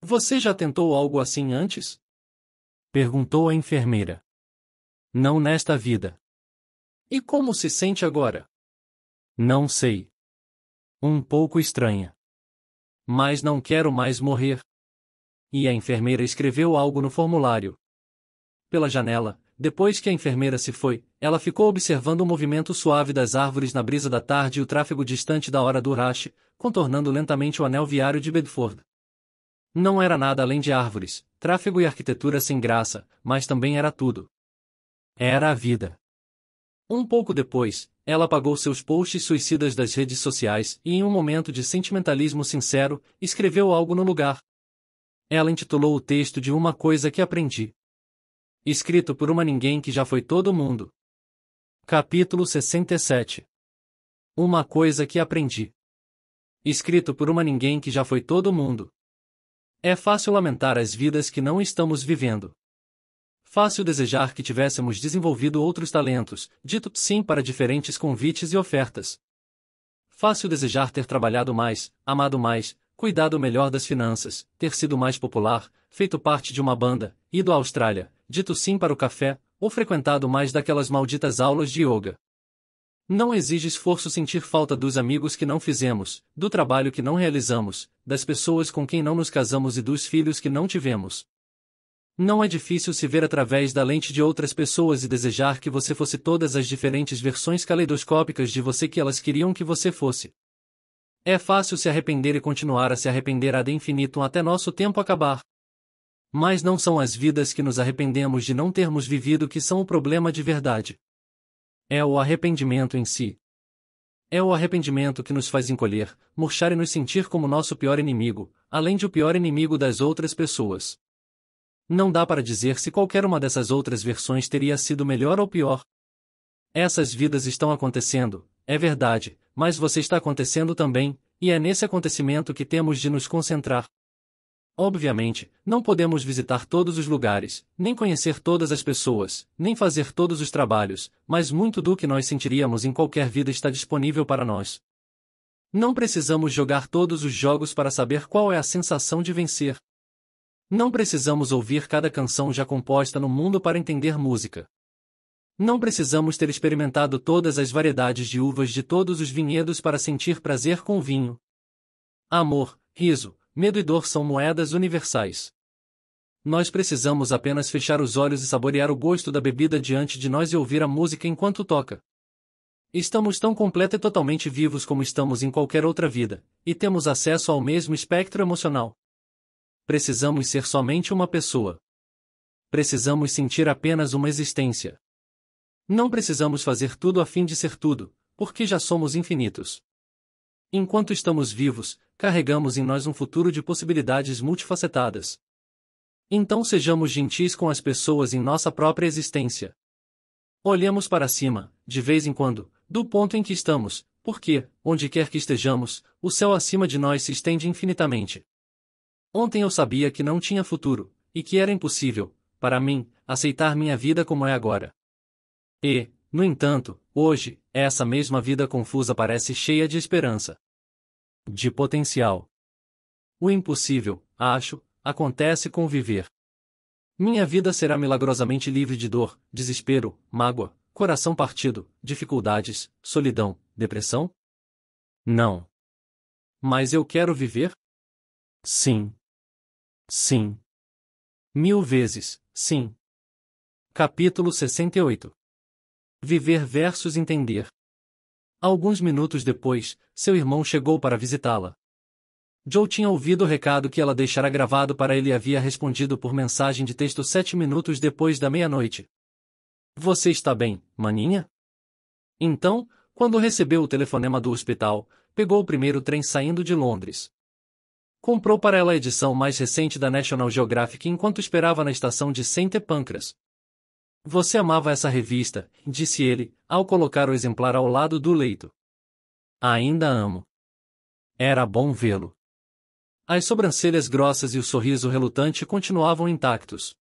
Você já tentou algo assim antes? Perguntou a enfermeira. Não nesta vida. E como se sente agora? Não sei. Um pouco estranha. Mas não quero mais morrer. E a enfermeira escreveu algo no formulário. Pela janela, depois que a enfermeira se foi, ela ficou observando o movimento suave das árvores na brisa da tarde e o tráfego distante da hora do rush, contornando lentamente o anel viário de Bedford. Não era nada além de árvores, tráfego e arquitetura sem graça, mas também era tudo. Era a vida. Um pouco depois, ela apagou seus posts suicidas das redes sociais e, em um momento de sentimentalismo sincero, escreveu algo no lugar. Ela intitulou o texto de Uma Coisa que Aprendi. Escrito por uma ninguém que já foi todo mundo. Capítulo 67 Uma Coisa que Aprendi. Escrito por uma ninguém que já foi todo mundo. É fácil lamentar as vidas que não estamos vivendo. Fácil desejar que tivéssemos desenvolvido outros talentos, dito sim para diferentes convites e ofertas. Fácil desejar ter trabalhado mais, amado mais, cuidado melhor das finanças, ter sido mais popular, feito parte de uma banda, ido à Austrália, dito sim para o café, ou frequentado mais daquelas malditas aulas de yoga. Não exige esforço sentir falta dos amigos que não fizemos, do trabalho que não realizamos, das pessoas com quem não nos casamos e dos filhos que não tivemos. Não é difícil se ver através da lente de outras pessoas e desejar que você fosse todas as diferentes versões caleidoscópicas de você que elas queriam que você fosse. É fácil se arrepender e continuar a se arrepender ad infinitum até nosso tempo acabar. Mas não são as vidas que nos arrependemos de não termos vivido que são o problema de verdade. É o arrependimento em si. É o arrependimento que nos faz encolher, murchar e nos sentir como nosso pior inimigo, além de o pior inimigo das outras pessoas não dá para dizer se qualquer uma dessas outras versões teria sido melhor ou pior. Essas vidas estão acontecendo, é verdade, mas você está acontecendo também, e é nesse acontecimento que temos de nos concentrar. Obviamente, não podemos visitar todos os lugares, nem conhecer todas as pessoas, nem fazer todos os trabalhos, mas muito do que nós sentiríamos em qualquer vida está disponível para nós. Não precisamos jogar todos os jogos para saber qual é a sensação de vencer. Não precisamos ouvir cada canção já composta no mundo para entender música. Não precisamos ter experimentado todas as variedades de uvas de todos os vinhedos para sentir prazer com o vinho. Amor, riso, medo e dor são moedas universais. Nós precisamos apenas fechar os olhos e saborear o gosto da bebida diante de nós e ouvir a música enquanto toca. Estamos tão completa e totalmente vivos como estamos em qualquer outra vida, e temos acesso ao mesmo espectro emocional precisamos ser somente uma pessoa. Precisamos sentir apenas uma existência. Não precisamos fazer tudo a fim de ser tudo, porque já somos infinitos. Enquanto estamos vivos, carregamos em nós um futuro de possibilidades multifacetadas. Então sejamos gentis com as pessoas em nossa própria existência. Olhemos para cima, de vez em quando, do ponto em que estamos, porque, onde quer que estejamos, o céu acima de nós se estende infinitamente. Ontem eu sabia que não tinha futuro, e que era impossível, para mim, aceitar minha vida como é agora. E, no entanto, hoje, essa mesma vida confusa parece cheia de esperança. De potencial. O impossível, acho, acontece com viver. Minha vida será milagrosamente livre de dor, desespero, mágoa, coração partido, dificuldades, solidão, depressão? Não. Mas eu quero viver? Sim. Sim. Mil vezes, sim. Capítulo 68 Viver versus entender. Alguns minutos depois, seu irmão chegou para visitá-la. Joe tinha ouvido o recado que ela deixara gravado para ele e havia respondido por mensagem de texto sete minutos depois da meia-noite. Você está bem, maninha? Então, quando recebeu o telefonema do hospital, pegou o primeiro trem saindo de Londres comprou para ela a edição mais recente da National Geographic enquanto esperava na estação de Sente Pancras. Você amava essa revista, disse ele, ao colocar o exemplar ao lado do leito. Ainda amo. Era bom vê-lo. As sobrancelhas grossas e o sorriso relutante continuavam intactos.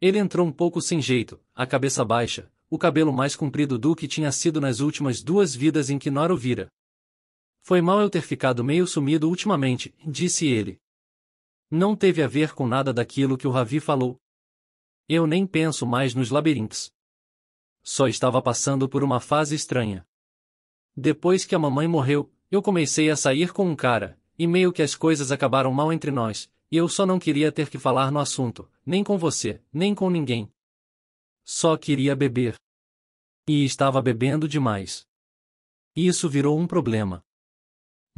Ele entrou um pouco sem jeito, a cabeça baixa, o cabelo mais comprido do que tinha sido nas últimas duas vidas em que Nora o vira. Foi mal eu ter ficado meio sumido ultimamente, disse ele. Não teve a ver com nada daquilo que o Ravi falou. Eu nem penso mais nos labirintos. Só estava passando por uma fase estranha. Depois que a mamãe morreu, eu comecei a sair com um cara, e meio que as coisas acabaram mal entre nós, e eu só não queria ter que falar no assunto, nem com você, nem com ninguém. Só queria beber. E estava bebendo demais. Isso virou um problema.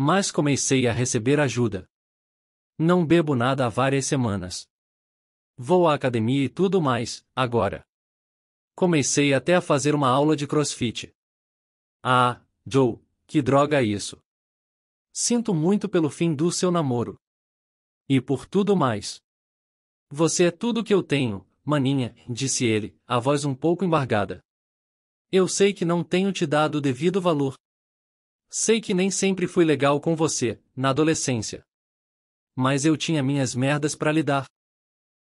Mas comecei a receber ajuda. Não bebo nada há várias semanas. Vou à academia e tudo mais, agora. Comecei até a fazer uma aula de crossfit. Ah, Joe, que droga é isso! Sinto muito pelo fim do seu namoro. E por tudo mais. Você é tudo que eu tenho, maninha, disse ele, a voz um pouco embargada. Eu sei que não tenho te dado o devido valor, Sei que nem sempre fui legal com você, na adolescência. Mas eu tinha minhas merdas para lidar.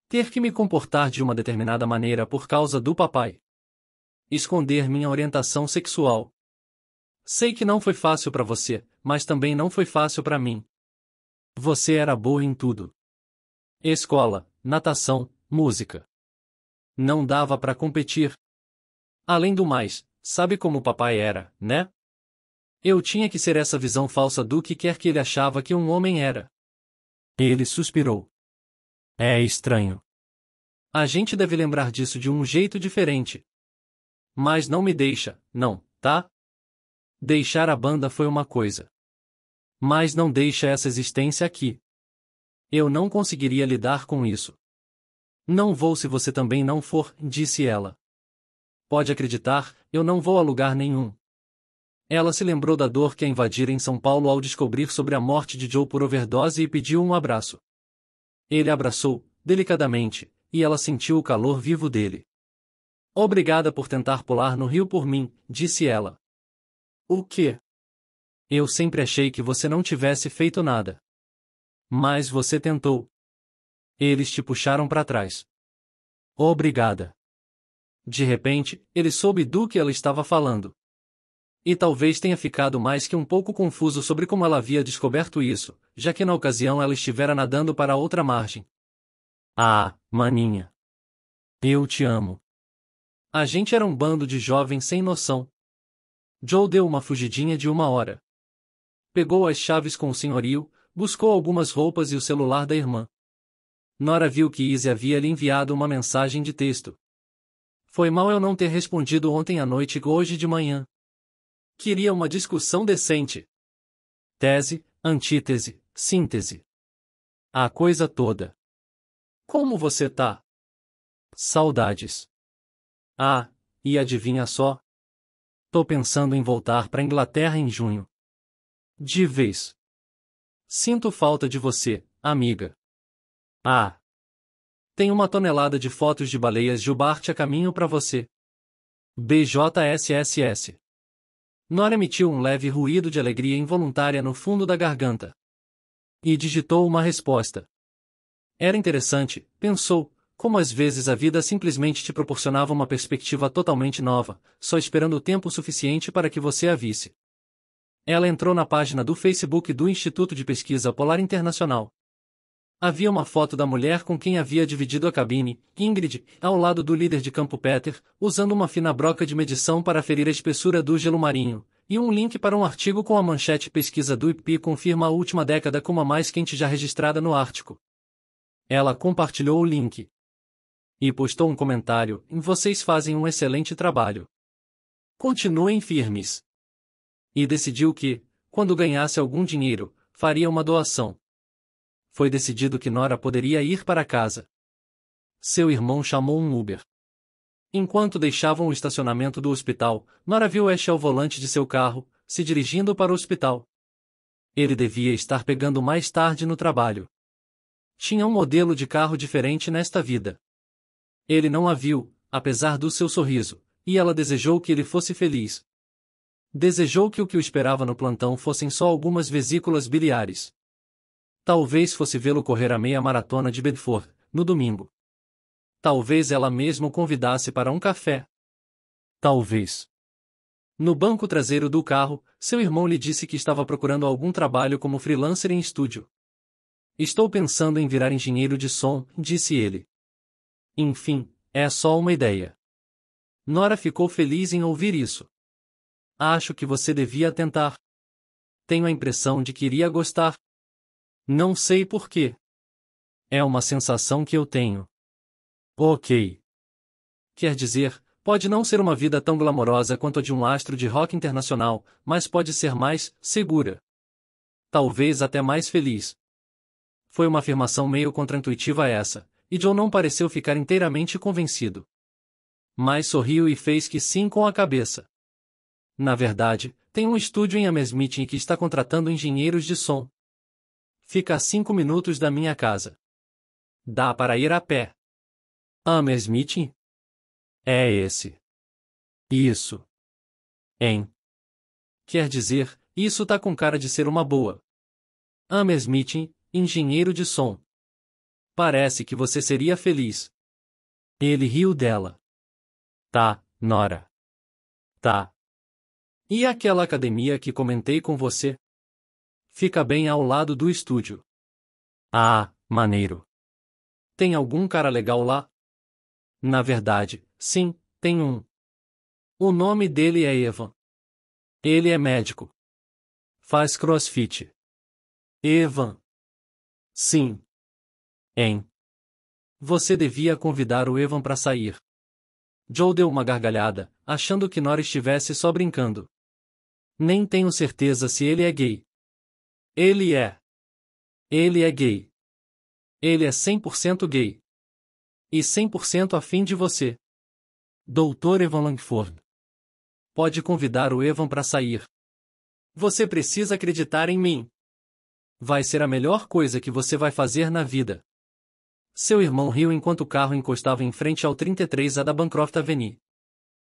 Ter que me comportar de uma determinada maneira por causa do papai. Esconder minha orientação sexual. Sei que não foi fácil para você, mas também não foi fácil para mim. Você era boa em tudo. Escola, natação, música. Não dava para competir. Além do mais, sabe como o papai era, né? Eu tinha que ser essa visão falsa do que quer que ele achava que um homem era. Ele suspirou. É estranho. A gente deve lembrar disso de um jeito diferente. Mas não me deixa, não, tá? Deixar a banda foi uma coisa. Mas não deixa essa existência aqui. Eu não conseguiria lidar com isso. Não vou se você também não for, disse ela. Pode acreditar, eu não vou a lugar nenhum. Ela se lembrou da dor que a invadira em São Paulo ao descobrir sobre a morte de Joe por overdose e pediu um abraço. Ele abraçou, delicadamente, e ela sentiu o calor vivo dele. Obrigada por tentar pular no rio por mim, disse ela. O quê? Eu sempre achei que você não tivesse feito nada. Mas você tentou. Eles te puxaram para trás. Obrigada. De repente, ele soube do que ela estava falando. E talvez tenha ficado mais que um pouco confuso sobre como ela havia descoberto isso, já que na ocasião ela estivera nadando para outra margem. Ah, maninha! Eu te amo. A gente era um bando de jovens sem noção. Joe deu uma fugidinha de uma hora. Pegou as chaves com o senhorio, buscou algumas roupas e o celular da irmã. Nora viu que Izzy havia lhe enviado uma mensagem de texto. Foi mal eu não ter respondido ontem à noite e hoje de manhã. Queria uma discussão decente. Tese, antítese, síntese. A coisa toda. Como você tá? Saudades. Ah, e adivinha só? Tô pensando em voltar pra Inglaterra em junho. De vez. Sinto falta de você, amiga. Ah. Tem uma tonelada de fotos de baleias Gilbarte a caminho para você. BJSSS. Nora emitiu um leve ruído de alegria involuntária no fundo da garganta. E digitou uma resposta. Era interessante, pensou, como às vezes a vida simplesmente te proporcionava uma perspectiva totalmente nova, só esperando o tempo suficiente para que você a visse. Ela entrou na página do Facebook do Instituto de Pesquisa Polar Internacional, Havia uma foto da mulher com quem havia dividido a cabine, Ingrid, ao lado do líder de campo Peter, usando uma fina broca de medição para ferir a espessura do gelo marinho, e um link para um artigo com a manchete Pesquisa do IPI confirma a última década como a mais quente já registrada no Ártico. Ela compartilhou o link. E postou um comentário: Vocês fazem um excelente trabalho. Continuem firmes. E decidiu que, quando ganhasse algum dinheiro, faria uma doação foi decidido que Nora poderia ir para casa. Seu irmão chamou um Uber. Enquanto deixavam o estacionamento do hospital, Nora viu Ash ao volante de seu carro, se dirigindo para o hospital. Ele devia estar pegando mais tarde no trabalho. Tinha um modelo de carro diferente nesta vida. Ele não a viu, apesar do seu sorriso, e ela desejou que ele fosse feliz. Desejou que o que o esperava no plantão fossem só algumas vesículas biliares. Talvez fosse vê-lo correr a meia maratona de Bedford, no domingo. Talvez ela mesma o convidasse para um café. Talvez. No banco traseiro do carro, seu irmão lhe disse que estava procurando algum trabalho como freelancer em estúdio. Estou pensando em virar engenheiro de som, disse ele. Enfim, é só uma ideia. Nora ficou feliz em ouvir isso. Acho que você devia tentar. Tenho a impressão de que iria gostar. Não sei porquê. É uma sensação que eu tenho. Ok. Quer dizer, pode não ser uma vida tão glamourosa quanto a de um astro de rock internacional, mas pode ser mais segura. Talvez até mais feliz. Foi uma afirmação meio contraintuitiva essa, e John não pareceu ficar inteiramente convencido. Mas sorriu e fez que sim com a cabeça. Na verdade, tem um estúdio em Amesmith em que está contratando engenheiros de som. Fica a cinco minutos da minha casa. Dá para ir a pé. Amers É esse. Isso. Hein? Quer dizer, isso tá com cara de ser uma boa. Amers engenheiro de som. Parece que você seria feliz. Ele riu dela. Tá, Nora. Tá. E aquela academia que comentei com você? Fica bem ao lado do estúdio. Ah, maneiro. Tem algum cara legal lá? Na verdade, sim, tem um. O nome dele é Evan. Ele é médico. Faz crossfit. Evan. Sim. Hein? Você devia convidar o Evan para sair. Joe deu uma gargalhada, achando que Nora estivesse só brincando. Nem tenho certeza se ele é gay. Ele é. Ele é gay. Ele é 100% gay. E 100% afim de você. Doutor Evan Langford. Pode convidar o Evan para sair. Você precisa acreditar em mim. Vai ser a melhor coisa que você vai fazer na vida. Seu irmão riu enquanto o carro encostava em frente ao 33A da Bancroft Avenue.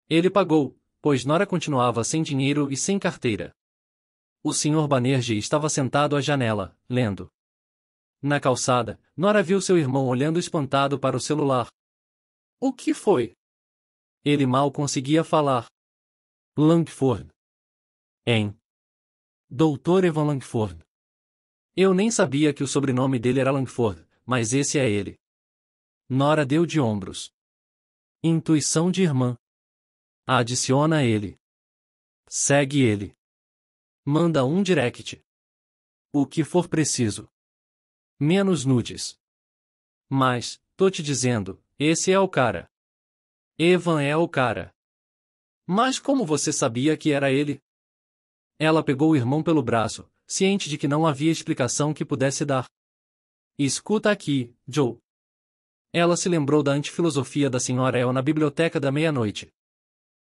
Ele pagou, pois Nora continuava sem dinheiro e sem carteira. O Sr. Banerjee estava sentado à janela, lendo. Na calçada, Nora viu seu irmão olhando espantado para o celular. O que foi? Ele mal conseguia falar. Langford. Em. Doutor Evan Langford. Eu nem sabia que o sobrenome dele era Langford, mas esse é ele. Nora deu de ombros. Intuição de irmã. Adiciona ele. Segue ele. Manda um direct. O que for preciso. Menos nudes. Mas, tô te dizendo, esse é o cara. Evan é o cara. Mas como você sabia que era ele? Ela pegou o irmão pelo braço, ciente de que não havia explicação que pudesse dar. Escuta aqui, Joe. Ela se lembrou da antifilosofia da senhora El na biblioteca da meia-noite.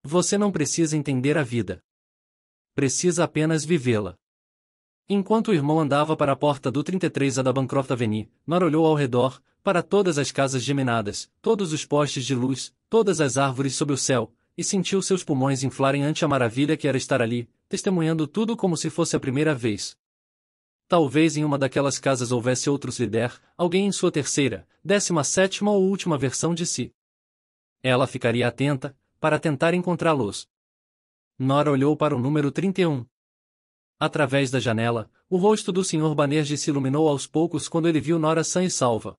Você não precisa entender a vida precisa apenas vivê-la. Enquanto o irmão andava para a porta do 33A da Bancroft Avenue, Nora olhou ao redor, para todas as casas geminadas, todos os postes de luz, todas as árvores sob o céu, e sentiu seus pulmões inflarem ante a maravilha que era estar ali, testemunhando tudo como se fosse a primeira vez. Talvez em uma daquelas casas houvesse outro líder, alguém em sua terceira, décima sétima ou última versão de si. Ela ficaria atenta, para tentar encontrá-los. Nora olhou para o número 31. Através da janela, o rosto do Sr. Banerjee se iluminou aos poucos quando ele viu Nora sã e salva.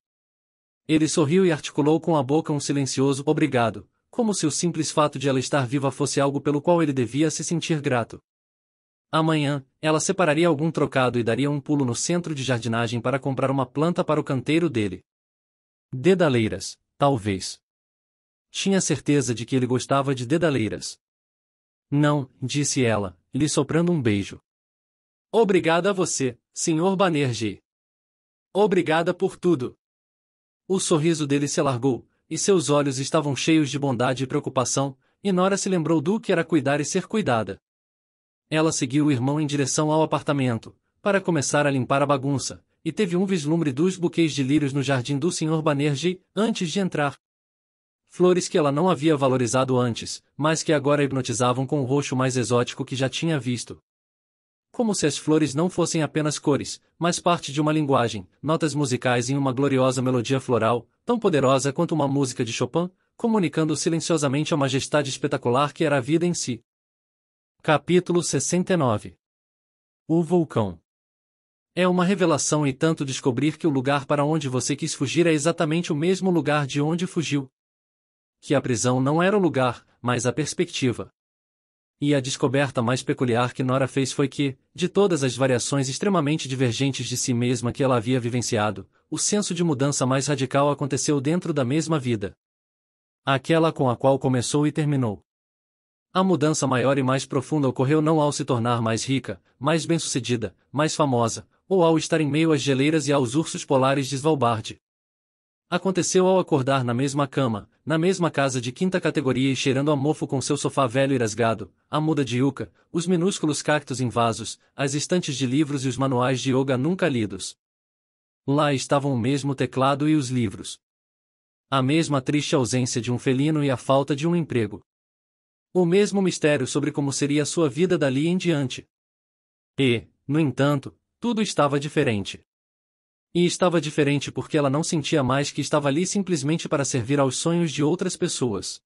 Ele sorriu e articulou com a boca um silencioso obrigado, como se o simples fato de ela estar viva fosse algo pelo qual ele devia se sentir grato. Amanhã, ela separaria algum trocado e daria um pulo no centro de jardinagem para comprar uma planta para o canteiro dele. Dedaleiras, talvez. Tinha certeza de que ele gostava de dedaleiras. Não, disse ela, lhe soprando um beijo. Obrigada a você, Sr. Banerjee. Obrigada por tudo. O sorriso dele se alargou, e seus olhos estavam cheios de bondade e preocupação, e Nora se lembrou do que era cuidar e ser cuidada. Ela seguiu o irmão em direção ao apartamento, para começar a limpar a bagunça, e teve um vislumbre dos buquês de lírios no jardim do Sr. Banerjee, antes de entrar flores que ela não havia valorizado antes, mas que agora hipnotizavam com o roxo mais exótico que já tinha visto. Como se as flores não fossem apenas cores, mas parte de uma linguagem, notas musicais em uma gloriosa melodia floral, tão poderosa quanto uma música de Chopin, comunicando silenciosamente a majestade espetacular que era a vida em si. Capítulo 69 O Vulcão É uma revelação e tanto descobrir que o lugar para onde você quis fugir é exatamente o mesmo lugar de onde fugiu, que a prisão não era o lugar, mas a perspectiva. E a descoberta mais peculiar que Nora fez foi que, de todas as variações extremamente divergentes de si mesma que ela havia vivenciado, o senso de mudança mais radical aconteceu dentro da mesma vida. Aquela com a qual começou e terminou. A mudança maior e mais profunda ocorreu não ao se tornar mais rica, mais bem-sucedida, mais famosa, ou ao estar em meio às geleiras e aos ursos polares de Svalbard. Aconteceu ao acordar na mesma cama, na mesma casa de quinta categoria e cheirando a mofo com seu sofá velho e rasgado, a muda de yuca, os minúsculos cactos em vasos, as estantes de livros e os manuais de yoga nunca lidos. Lá estavam o mesmo teclado e os livros. A mesma triste ausência de um felino e a falta de um emprego. O mesmo mistério sobre como seria a sua vida dali em diante. E, no entanto, tudo estava diferente. E estava diferente porque ela não sentia mais que estava ali simplesmente para servir aos sonhos de outras pessoas.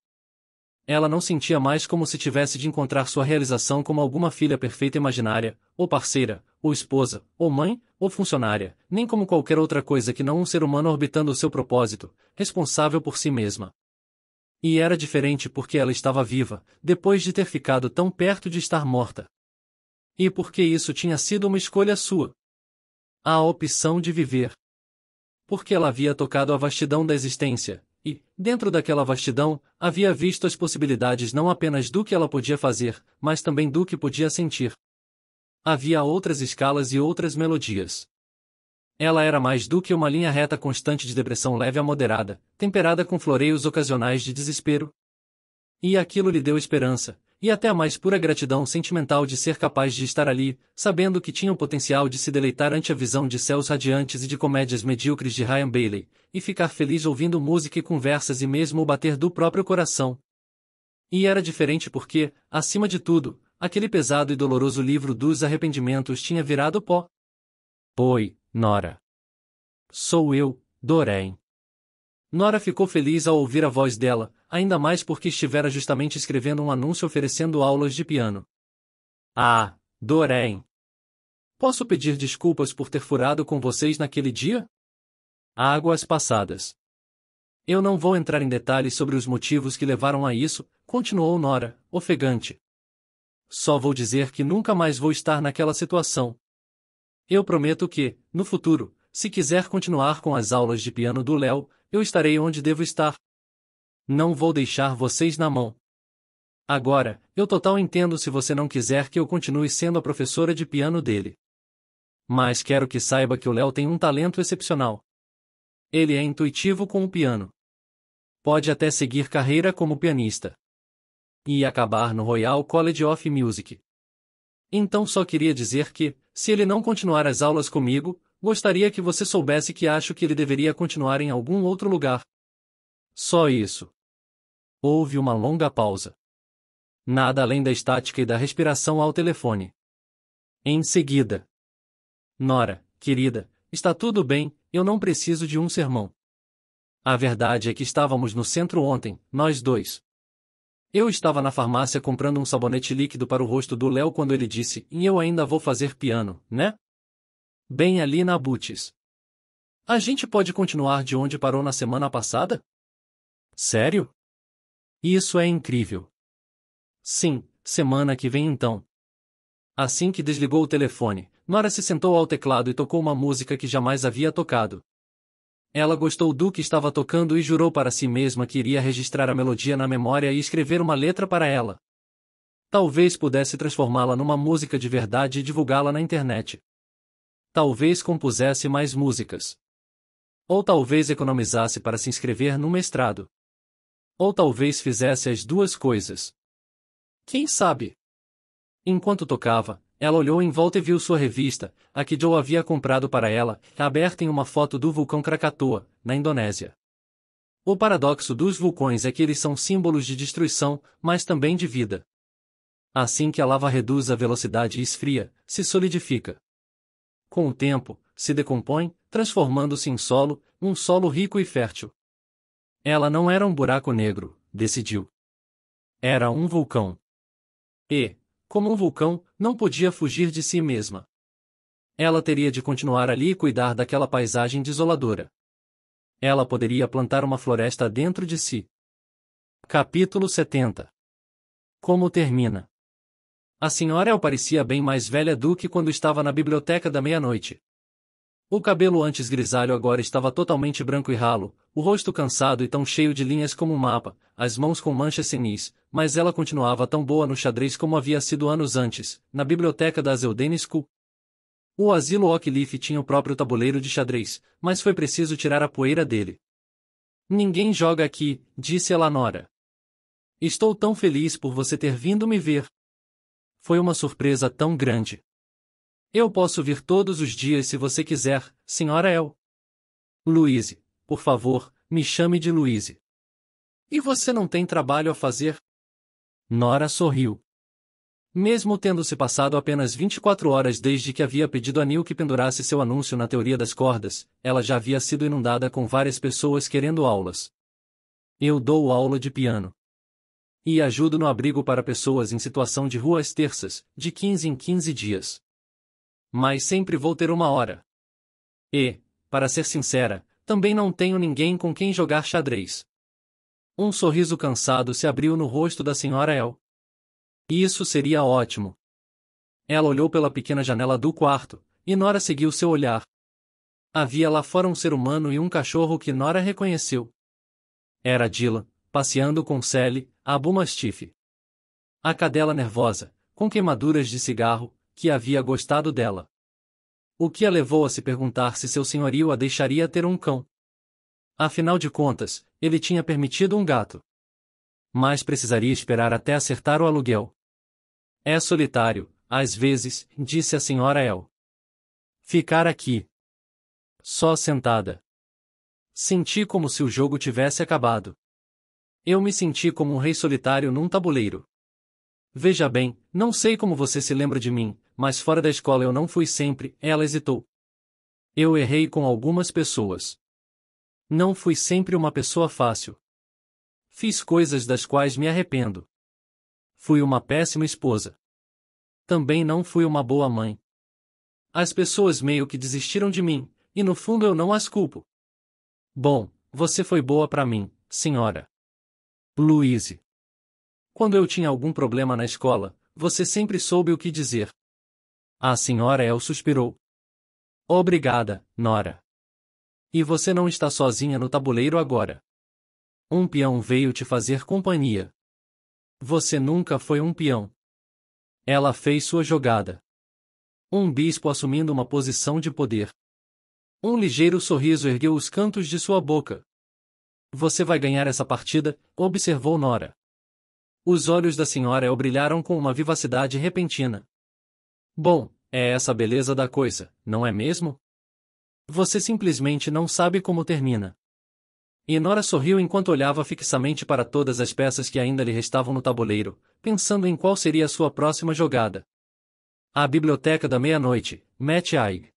Ela não sentia mais como se tivesse de encontrar sua realização como alguma filha perfeita imaginária, ou parceira, ou esposa, ou mãe, ou funcionária, nem como qualquer outra coisa que não um ser humano orbitando o seu propósito, responsável por si mesma. E era diferente porque ela estava viva, depois de ter ficado tão perto de estar morta. E porque isso tinha sido uma escolha sua. A opção de viver. Porque ela havia tocado a vastidão da existência, e, dentro daquela vastidão, havia visto as possibilidades não apenas do que ela podia fazer, mas também do que podia sentir. Havia outras escalas e outras melodias. Ela era mais do que uma linha reta constante de depressão leve a moderada, temperada com floreios ocasionais de desespero. E aquilo lhe deu esperança, e até a mais pura gratidão sentimental de ser capaz de estar ali, sabendo que tinha o potencial de se deleitar ante a visão de céus radiantes e de comédias medíocres de Ryan Bailey, e ficar feliz ouvindo música e conversas e mesmo o bater do próprio coração. E era diferente porque, acima de tudo, aquele pesado e doloroso livro dos arrependimentos tinha virado pó. Oi, Nora. Sou eu, Doreen. Nora ficou feliz ao ouvir a voz dela, ainda mais porque estivera justamente escrevendo um anúncio oferecendo aulas de piano. Ah, Doreen! Posso pedir desculpas por ter furado com vocês naquele dia? Águas passadas. Eu não vou entrar em detalhes sobre os motivos que levaram a isso, continuou Nora, ofegante. Só vou dizer que nunca mais vou estar naquela situação. Eu prometo que, no futuro, se quiser continuar com as aulas de piano do Léo, eu estarei onde devo estar. Não vou deixar vocês na mão. Agora, eu total entendo se você não quiser que eu continue sendo a professora de piano dele. Mas quero que saiba que o Léo tem um talento excepcional. Ele é intuitivo com o piano. Pode até seguir carreira como pianista. E acabar no Royal College of Music. Então só queria dizer que, se ele não continuar as aulas comigo, Gostaria que você soubesse que acho que ele deveria continuar em algum outro lugar. Só isso. Houve uma longa pausa. Nada além da estática e da respiração ao telefone. Em seguida. Nora, querida, está tudo bem, eu não preciso de um sermão. A verdade é que estávamos no centro ontem, nós dois. Eu estava na farmácia comprando um sabonete líquido para o rosto do Léo quando ele disse, e eu ainda vou fazer piano, né? Bem ali na Butis. A gente pode continuar de onde parou na semana passada? Sério? Isso é incrível. Sim, semana que vem então. Assim que desligou o telefone, Nora se sentou ao teclado e tocou uma música que jamais havia tocado. Ela gostou do que estava tocando e jurou para si mesma que iria registrar a melodia na memória e escrever uma letra para ela. Talvez pudesse transformá-la numa música de verdade e divulgá-la na internet. Talvez compusesse mais músicas. Ou talvez economizasse para se inscrever no mestrado. Ou talvez fizesse as duas coisas. Quem sabe? Enquanto tocava, ela olhou em volta e viu sua revista, a que Joe havia comprado para ela, aberta em uma foto do vulcão Krakatoa, na Indonésia. O paradoxo dos vulcões é que eles são símbolos de destruição, mas também de vida. Assim que a lava reduz a velocidade e esfria, se solidifica com o tempo, se decompõe, transformando-se em solo, um solo rico e fértil. Ela não era um buraco negro, decidiu. Era um vulcão. E, como um vulcão, não podia fugir de si mesma. Ela teria de continuar ali e cuidar daquela paisagem desoladora. Ela poderia plantar uma floresta dentro de si. Capítulo 70 Como termina? A senhora El parecia bem mais velha do que quando estava na biblioteca da meia-noite. O cabelo antes grisalho agora estava totalmente branco e ralo, o rosto cansado e tão cheio de linhas como um mapa, as mãos com manchas senis, mas ela continuava tão boa no xadrez como havia sido anos antes, na biblioteca da Zelden School. O asilo Ockleaf tinha o próprio tabuleiro de xadrez, mas foi preciso tirar a poeira dele. Ninguém joga aqui, disse ela Lanora. Nora. Estou tão feliz por você ter vindo me ver. Foi uma surpresa tão grande. Eu posso vir todos os dias se você quiser, senhora El. Luíse, por favor, me chame de Luíse. E você não tem trabalho a fazer? Nora sorriu. Mesmo tendo-se passado apenas 24 horas desde que havia pedido a Neil que pendurasse seu anúncio na teoria das cordas, ela já havia sido inundada com várias pessoas querendo aulas. Eu dou aula de piano. E ajudo no abrigo para pessoas em situação de rua às terças, de 15 em 15 dias. Mas sempre vou ter uma hora. E, para ser sincera, também não tenho ninguém com quem jogar xadrez. Um sorriso cansado se abriu no rosto da senhora El. Isso seria ótimo. Ela olhou pela pequena janela do quarto, e Nora seguiu seu olhar. Havia lá fora um ser humano e um cachorro que Nora reconheceu. Era Dila, passeando com Sally, a A cadela nervosa, com queimaduras de cigarro, que havia gostado dela. O que a levou a se perguntar se seu senhorio a deixaria ter um cão. Afinal de contas, ele tinha permitido um gato. Mas precisaria esperar até acertar o aluguel. É solitário, às vezes, disse a senhora El. Ficar aqui. Só sentada. Senti como se o jogo tivesse acabado. Eu me senti como um rei solitário num tabuleiro. Veja bem, não sei como você se lembra de mim, mas fora da escola eu não fui sempre, ela hesitou. Eu errei com algumas pessoas. Não fui sempre uma pessoa fácil. Fiz coisas das quais me arrependo. Fui uma péssima esposa. Também não fui uma boa mãe. As pessoas meio que desistiram de mim, e no fundo eu não as culpo. Bom, você foi boa para mim, senhora. Louise. Quando eu tinha algum problema na escola, você sempre soube o que dizer. A senhora El suspirou. Obrigada, Nora. E você não está sozinha no tabuleiro agora. Um peão veio te fazer companhia. Você nunca foi um peão. Ela fez sua jogada. Um bispo assumindo uma posição de poder. Um ligeiro sorriso ergueu os cantos de sua boca. Você vai ganhar essa partida, observou Nora. Os olhos da senhora brilharam com uma vivacidade repentina. Bom, é essa a beleza da coisa, não é mesmo? Você simplesmente não sabe como termina. E Nora sorriu enquanto olhava fixamente para todas as peças que ainda lhe restavam no tabuleiro, pensando em qual seria a sua próxima jogada. A Biblioteca da Meia-Noite, Matt Aig.